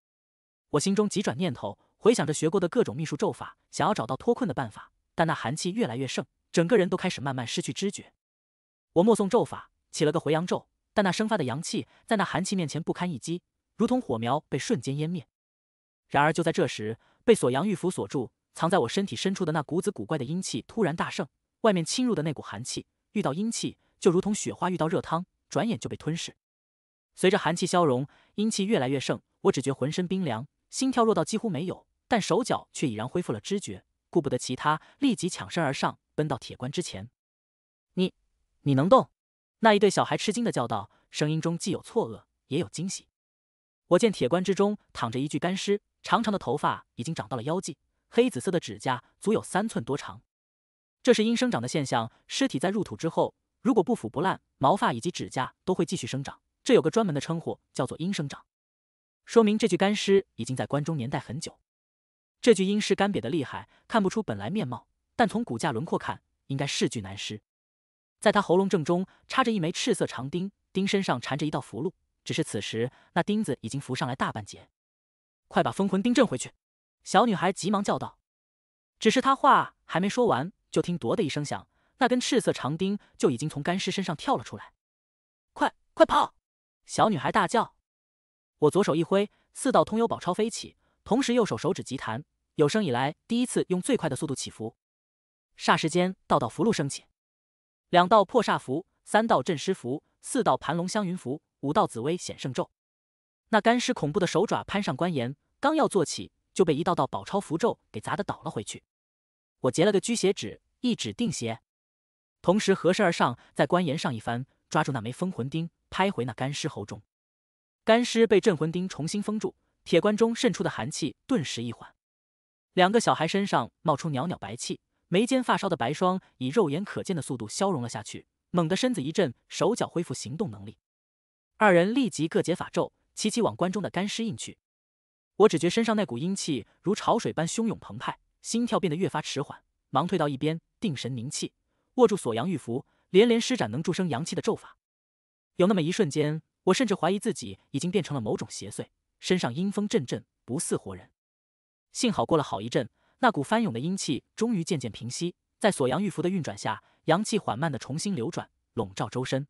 我心中急转念头，回想着学过的各种秘术咒法，想要找到脱困的办法。但那寒气越来越盛，整个人都开始慢慢失去知觉。我默诵咒法，起了个回阳咒，但那生发的阳气在那寒气面前不堪一击，如同火苗被瞬间湮灭。然而，就在这时，被锁阳玉符锁住、藏在我身体深处的那股子古怪的阴气突然大盛。外面侵入的那股寒气遇到阴气，就如同雪花遇到热汤，转眼就被吞噬。随着寒气消融，阴气越来越盛，我只觉浑身冰凉，心跳弱到几乎没有，但手脚却已然恢复了知觉。顾不得其他，立即抢身而上，奔到铁棺之前。你，你能动？那一对小孩吃惊的叫道，声音中既有错愕，也有惊喜。我见铁棺之中躺着一具干尸，长长的头发已经长到了腰际，黑紫色的指甲足有三寸多长。这是阴生长的现象，尸体在入土之后，如果不腐不烂，毛发以及指甲都会继续生长。这有个专门的称呼，叫做阴生长，说明这具干尸已经在棺中年代很久。这具阴尸干瘪的厉害，看不出本来面貌，但从骨架轮廓看，应该是具男尸。在他喉咙正中插着一枚赤色长钉，钉身上缠着一道符箓。只是此时，那钉子已经浮上来大半截。快把封魂钉镇回去！小女孩急忙叫道。只是她话还没说完，就听“夺”的一声响，那根赤色长钉就已经从干尸身上跳了出来。快，快跑！小女孩大叫。我左手一挥，四道通幽宝钞飞起，同时右手手指急弹，有生以来第一次用最快的速度起伏。霎时间，道道符箓升起，两道破煞符，三道镇尸符，四道盘龙香云符。五道紫薇显圣咒，那干尸恐怖的手爪攀上棺岩，刚要坐起，就被一道道宝钞符咒给砸得倒了回去。我结了个居邪指，一指定邪，同时合身而上，在棺岩上一翻，抓住那枚封魂钉，拍回那干尸喉中。干尸被镇魂钉重新封住，铁棺中渗出的寒气顿时一缓。两个小孩身上冒出袅袅白气，眉间发梢的白霜以肉眼可见的速度消融了下去，猛地身子一震，手脚恢复行动能力。二人立即各解法咒，齐齐往关中的干尸印去。我只觉身上那股阴气如潮水般汹涌澎湃，心跳变得越发迟缓，忙退到一边，定神凝气，握住锁阳玉符，连连施展能助生阳气的咒法。有那么一瞬间，我甚至怀疑自己已经变成了某种邪祟，身上阴风阵阵，不似活人。幸好过了好一阵，那股翻涌的阴气终于渐渐平息，在锁阳玉符的运转下，阳气缓慢地重新流转，笼罩周身。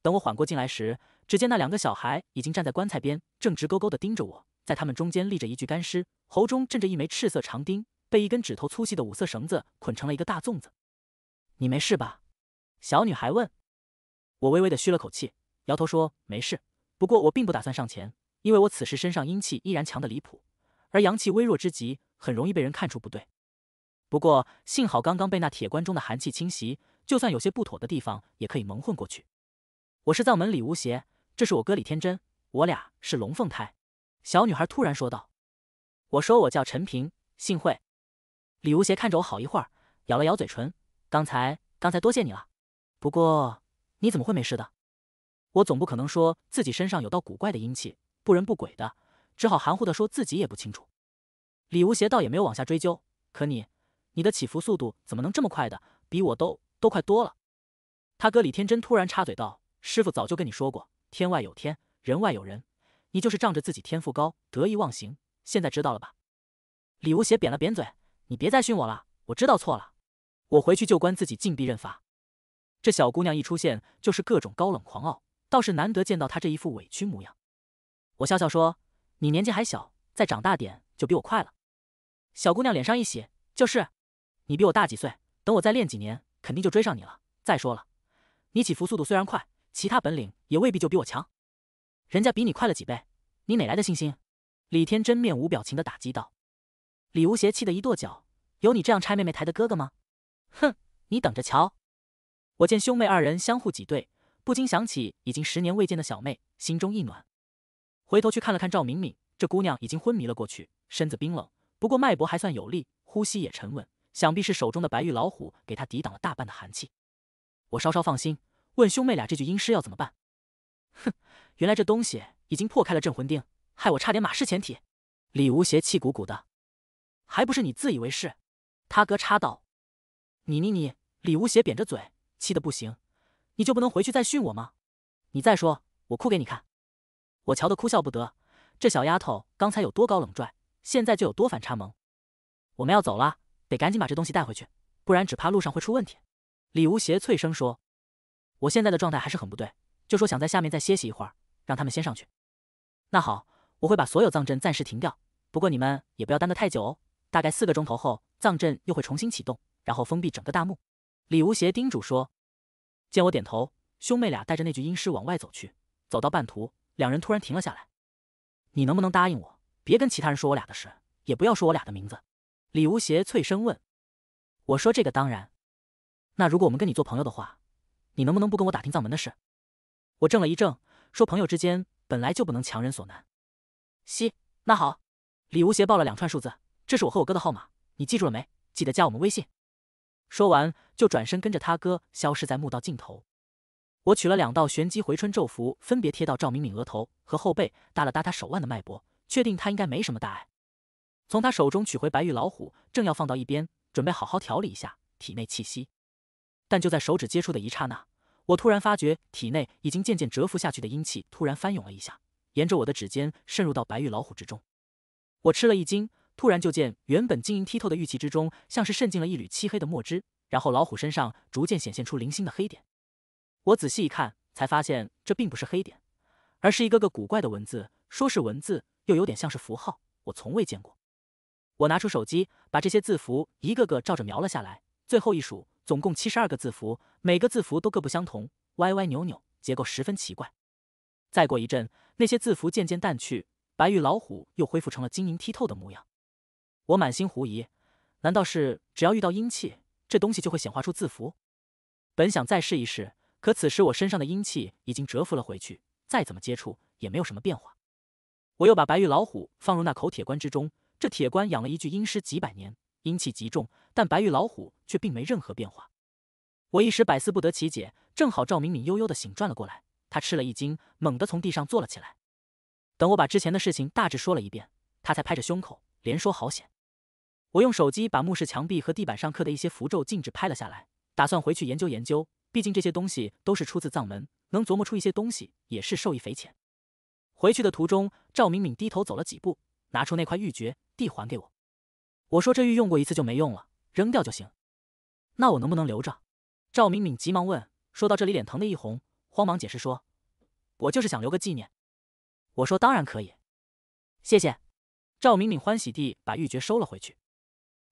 等我缓过劲来时，只见那两个小孩已经站在棺材边，正直勾勾地盯着我。在他们中间立着一具干尸，喉中镇着一枚赤色长钉，被一根指头粗细的五色绳子捆成了一个大粽子。你没事吧？小女孩问。我微微地嘘了口气，摇头说：“没事。”不过我并不打算上前，因为我此时身上阴气依然强得离谱，而阳气微弱之极，很容易被人看出不对。不过幸好刚刚被那铁棺中的寒气侵袭，就算有些不妥的地方也可以蒙混过去。我是藏门李无邪。这是我哥李天真，我俩是龙凤胎。”小女孩突然说道。“我说我叫陈平，幸会。”李无邪看着我好一会儿，咬了咬嘴唇，“刚才刚才多谢你了，不过你怎么会没事的？我总不可能说自己身上有道古怪的阴气，不人不鬼的，只好含糊的说自己也不清楚。”李无邪倒也没有往下追究。可你，你的起伏速度怎么能这么快的？比我都都快多了。”他哥李天真突然插嘴道：“师傅早就跟你说过。”天外有天，人外有人。你就是仗着自己天赋高，得意忘形。现在知道了吧？李无邪扁了扁嘴：“你别再训我了，我知道错了。我回去就关自己禁闭认罚。”这小姑娘一出现就是各种高冷狂傲，倒是难得见到她这一副委屈模样。我笑笑说：“你年纪还小，再长大点就比我快了。”小姑娘脸上一喜：“就是，你比我大几岁，等我再练几年，肯定就追上你了。再说了，你起伏速度虽然快。”其他本领也未必就比我强，人家比你快了几倍，你哪来的信心？李天真面无表情的打击道。李无邪气得一跺脚：“有你这样拆妹妹台的哥哥吗？”哼，你等着瞧！我见兄妹二人相互挤兑，不禁想起已经十年未见的小妹，心中一暖，回头去看了看赵敏敏，这姑娘已经昏迷了过去，身子冰冷，不过脉搏还算有力，呼吸也沉稳，想必是手中的白玉老虎给她抵挡了大半的寒气，我稍稍放心。问兄妹俩：“这具阴尸要怎么办？”“哼，原来这东西已经破开了镇魂钉，害我差点马失前蹄。”李无邪气鼓鼓的，“还不是你自以为是。”他哥插道：“你你你！”李无邪扁着嘴，气得不行，“你就不能回去再训我吗？你再说，我哭给你看。”我瞧得哭笑不得，这小丫头刚才有多高冷拽，现在就有多反差萌。我们要走了，得赶紧把这东西带回去，不然只怕路上会出问题。”李无邪脆声说。我现在的状态还是很不对，就说想在下面再歇息一会儿，让他们先上去。那好，我会把所有藏阵暂时停掉，不过你们也不要耽得太久哦，大概四个钟头后，藏阵又会重新启动，然后封闭整个大墓。李无邪叮嘱说。见我点头，兄妹俩带着那具阴尸往外走去。走到半途，两人突然停了下来。“你能不能答应我，别跟其他人说我俩的事，也不要说我俩的名字？”李无邪脆声问。我说：“这个当然。那如果我们跟你做朋友的话？”你能不能不跟我打听藏门的事？我怔了一怔，说：“朋友之间本来就不能强人所难。”“西，那好。”李无邪报了两串数字，这是我和我哥的号码，你记住了没？记得加我们微信。说完就转身跟着他哥消失在墓道尽头。我取了两道玄机回春咒符，分别贴到赵敏敏额头和后背，搭了搭他手腕的脉搏，确定他应该没什么大碍。从他手中取回白玉老虎，正要放到一边，准备好好调理一下体内气息，但就在手指接触的一刹那。我突然发觉，体内已经渐渐蛰伏下去的阴气突然翻涌了一下，沿着我的指尖渗入到白玉老虎之中。我吃了一惊，突然就见原本晶莹剔透的玉器之中，像是渗进了一缕漆黑的墨汁，然后老虎身上逐渐显现出零星的黑点。我仔细一看，才发现这并不是黑点，而是一个个古怪的文字。说是文字，又有点像是符号，我从未见过。我拿出手机，把这些字符一个个照着描了下来，最后一数。总共七十二个字符，每个字符都各不相同，歪歪扭扭，结构十分奇怪。再过一阵，那些字符渐渐淡去，白玉老虎又恢复成了晶莹剔透的模样。我满心狐疑，难道是只要遇到阴气，这东西就会显化出字符？本想再试一试，可此时我身上的阴气已经蛰伏了回去，再怎么接触也没有什么变化。我又把白玉老虎放入那口铁棺之中，这铁棺养了一具阴尸几百年。阴气极重，但白玉老虎却并没任何变化。我一时百思不得其解。正好赵敏敏悠悠的醒转了过来，她吃了一惊，猛地从地上坐了起来。等我把之前的事情大致说了一遍，她才拍着胸口，连说好险。我用手机把墓室墙壁和地板上刻的一些符咒禁止拍了下来，打算回去研究研究。毕竟这些东西都是出自藏门，能琢磨出一些东西也是受益匪浅。回去的途中，赵敏敏低头走了几步，拿出那块玉珏递还给我。我说这玉用过一次就没用了，扔掉就行。那我能不能留着？赵敏敏急忙问。说到这里，脸疼的一红，慌忙解释说：“我就是想留个纪念。”我说：“当然可以，谢谢。”赵敏敏欢喜地把玉珏收了回去。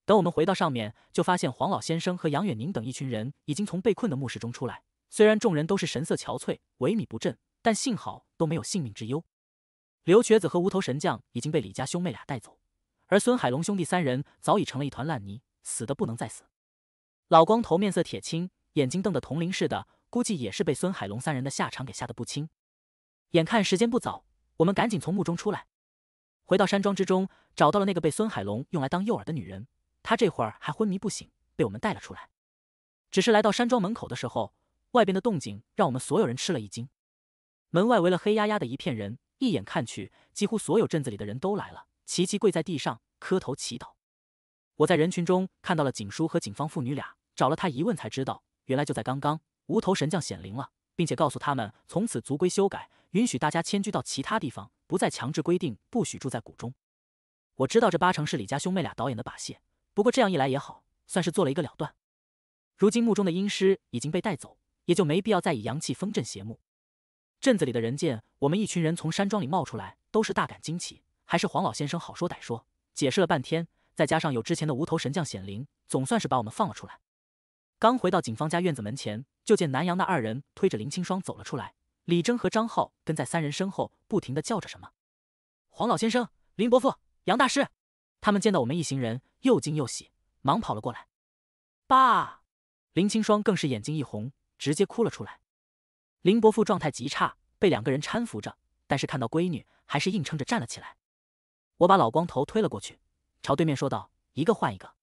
等我们回到上面，就发现黄老先生和杨远宁等一群人已经从被困的墓室中出来。虽然众人都是神色憔悴、萎靡不振，但幸好都没有性命之忧。刘瘸子和无头神将已经被李家兄妹俩带走。而孙海龙兄弟三人早已成了一团烂泥，死的不能再死。老光头面色铁青，眼睛瞪得铜铃似的，估计也是被孙海龙三人的下场给吓得不轻。眼看时间不早，我们赶紧从墓中出来，回到山庄之中，找到了那个被孙海龙用来当诱饵的女人，她这会儿还昏迷不醒，被我们带了出来。只是来到山庄门口的时候，外边的动静让我们所有人吃了一惊，门外围了黑压压的一片人，一眼看去，几乎所有镇子里的人都来了。齐齐跪在地上磕头祈祷。我在人群中看到了景叔和警方父女俩，找了他一问，才知道原来就在刚刚，无头神将显灵了，并且告诉他们从此族规修改，允许大家迁居到其他地方，不再强制规定不许住在谷中。我知道这八成是李家兄妹俩导演的把戏，不过这样一来也好，算是做了一个了断。如今墓中的阴尸已经被带走，也就没必要再以阳气封镇邪墓。镇子里的人见我们一群人从山庄里冒出来，都是大感惊奇。还是黄老先生好说歹说，解释了半天，再加上有之前的无头神将显灵，总算是把我们放了出来。刚回到警方家院子门前，就见南阳那二人推着林清霜走了出来，李征和张浩跟在三人身后，不停的叫着什么。黄老先生、林伯父、杨大师，他们见到我们一行人，又惊又喜，忙跑了过来。爸，林清霜更是眼睛一红，直接哭了出来。林伯父状态极差，被两个人搀扶着，但是看到闺女，还是硬撑着站了起来。我把老光头推了过去，朝对面说道：“一个换一个。”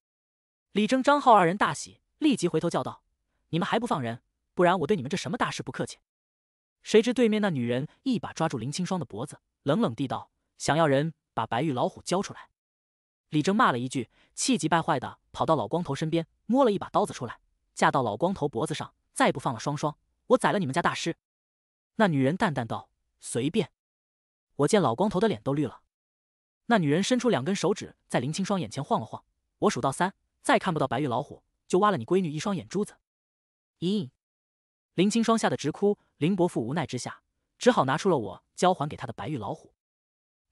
李征、张浩二人大喜，立即回头叫道：“你们还不放人？不然我对你们这什么大师不客气！”谁知对面那女人一把抓住林青霜的脖子，冷冷地道：“想要人，把白玉老虎交出来。”李征骂了一句，气急败坏的跑到老光头身边，摸了一把刀子出来，架到老光头脖子上，再不放了双双，我宰了你们家大师。”那女人淡淡道：“随便。”我见老光头的脸都绿了。那女人伸出两根手指，在林青霜眼前晃了晃：“我数到三，再看不到白玉老虎，就挖了你闺女一双眼珠子。”咦！林青霜吓得直哭。林伯父无奈之下，只好拿出了我交还给他的白玉老虎。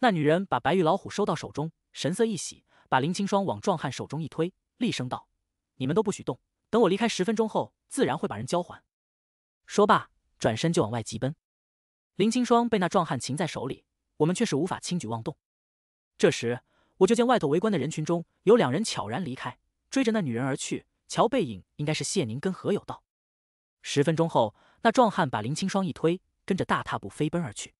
那女人把白玉老虎收到手中，神色一喜，把林青霜往壮汉手中一推，厉声道：“你们都不许动！等我离开十分钟后，自然会把人交还。”说罢，转身就往外疾奔。林青霜被那壮汉擒在手里，我们却是无法轻举妄动。这时，我就见外头围观的人群中有两人悄然离开，追着那女人而去。瞧背影，应该是谢宁跟何有道。十分钟后，那壮汉把林青霜一推，跟着大踏步飞奔而去。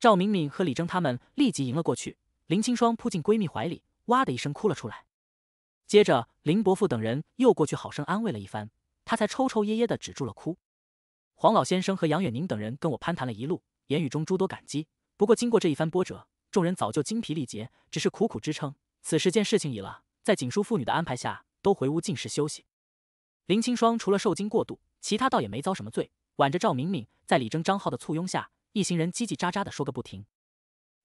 赵敏敏和李征他们立即迎了过去。林青霜扑进闺蜜怀里，哇的一声哭了出来。接着，林伯父等人又过去好生安慰了一番，他才抽抽噎噎的止住了哭。黄老先生和杨远宁等人跟我攀谈了一路，言语中诸多感激。不过，经过这一番波折。众人早就精疲力竭，只是苦苦支撑。此时见事情已了，在锦书父女的安排下，都回屋进食休息。林清霜除了受惊过度，其他倒也没遭什么罪。挽着赵敏敏，在李征、张浩的簇拥下，一行人叽叽喳喳的说个不停。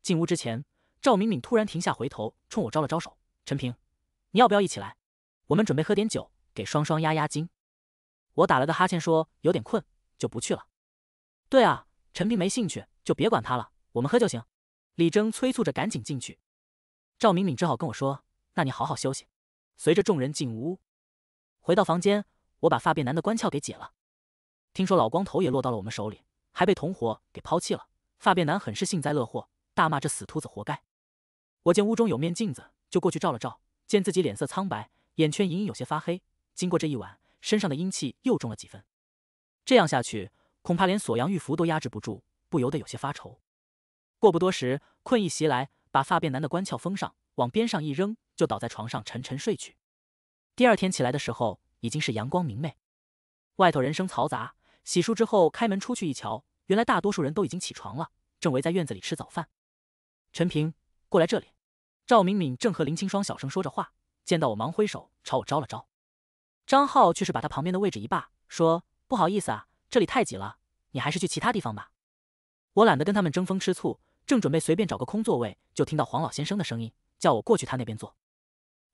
进屋之前，赵敏敏突然停下，回头冲我招了招手：“陈平，你要不要一起来？我们准备喝点酒，给双双压压惊。”我打了个哈欠，说：“有点困，就不去了。”“对啊，陈平没兴趣，就别管他了，我们喝就行。”李征催促着赶紧进去，赵敏敏只好跟我说：“那你好好休息。”随着众人进屋，回到房间，我把发辫男的官窍给解了。听说老光头也落到了我们手里，还被同伙给抛弃了。发辫男很是幸灾乐祸，大骂这死秃子活该。我见屋中有面镜子，就过去照了照，见自己脸色苍白，眼圈隐隐有些发黑。经过这一晚，身上的阴气又重了几分，这样下去恐怕连锁阳玉符都压制不住，不由得有些发愁。过不多时，困意袭来，把发辫男的官窍封上，往边上一扔，就倒在床上沉沉睡去。第二天起来的时候，已经是阳光明媚，外头人声嘈杂。洗漱之后，开门出去一瞧，原来大多数人都已经起床了，正围在院子里吃早饭。陈平，过来这里。赵敏敏正和林清霜小声说着话，见到我，忙挥手朝我招了招。张浩却是把他旁边的位置一霸，说：“不好意思啊，这里太挤了，你还是去其他地方吧。”我懒得跟他们争风吃醋。正准备随便找个空座位，就听到黄老先生的声音，叫我过去他那边坐。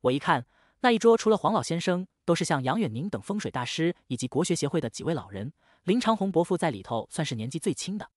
我一看，那一桌除了黄老先生，都是像杨远宁等风水大师，以及国学协会的几位老人。林长虹伯父在里头算是年纪最轻的。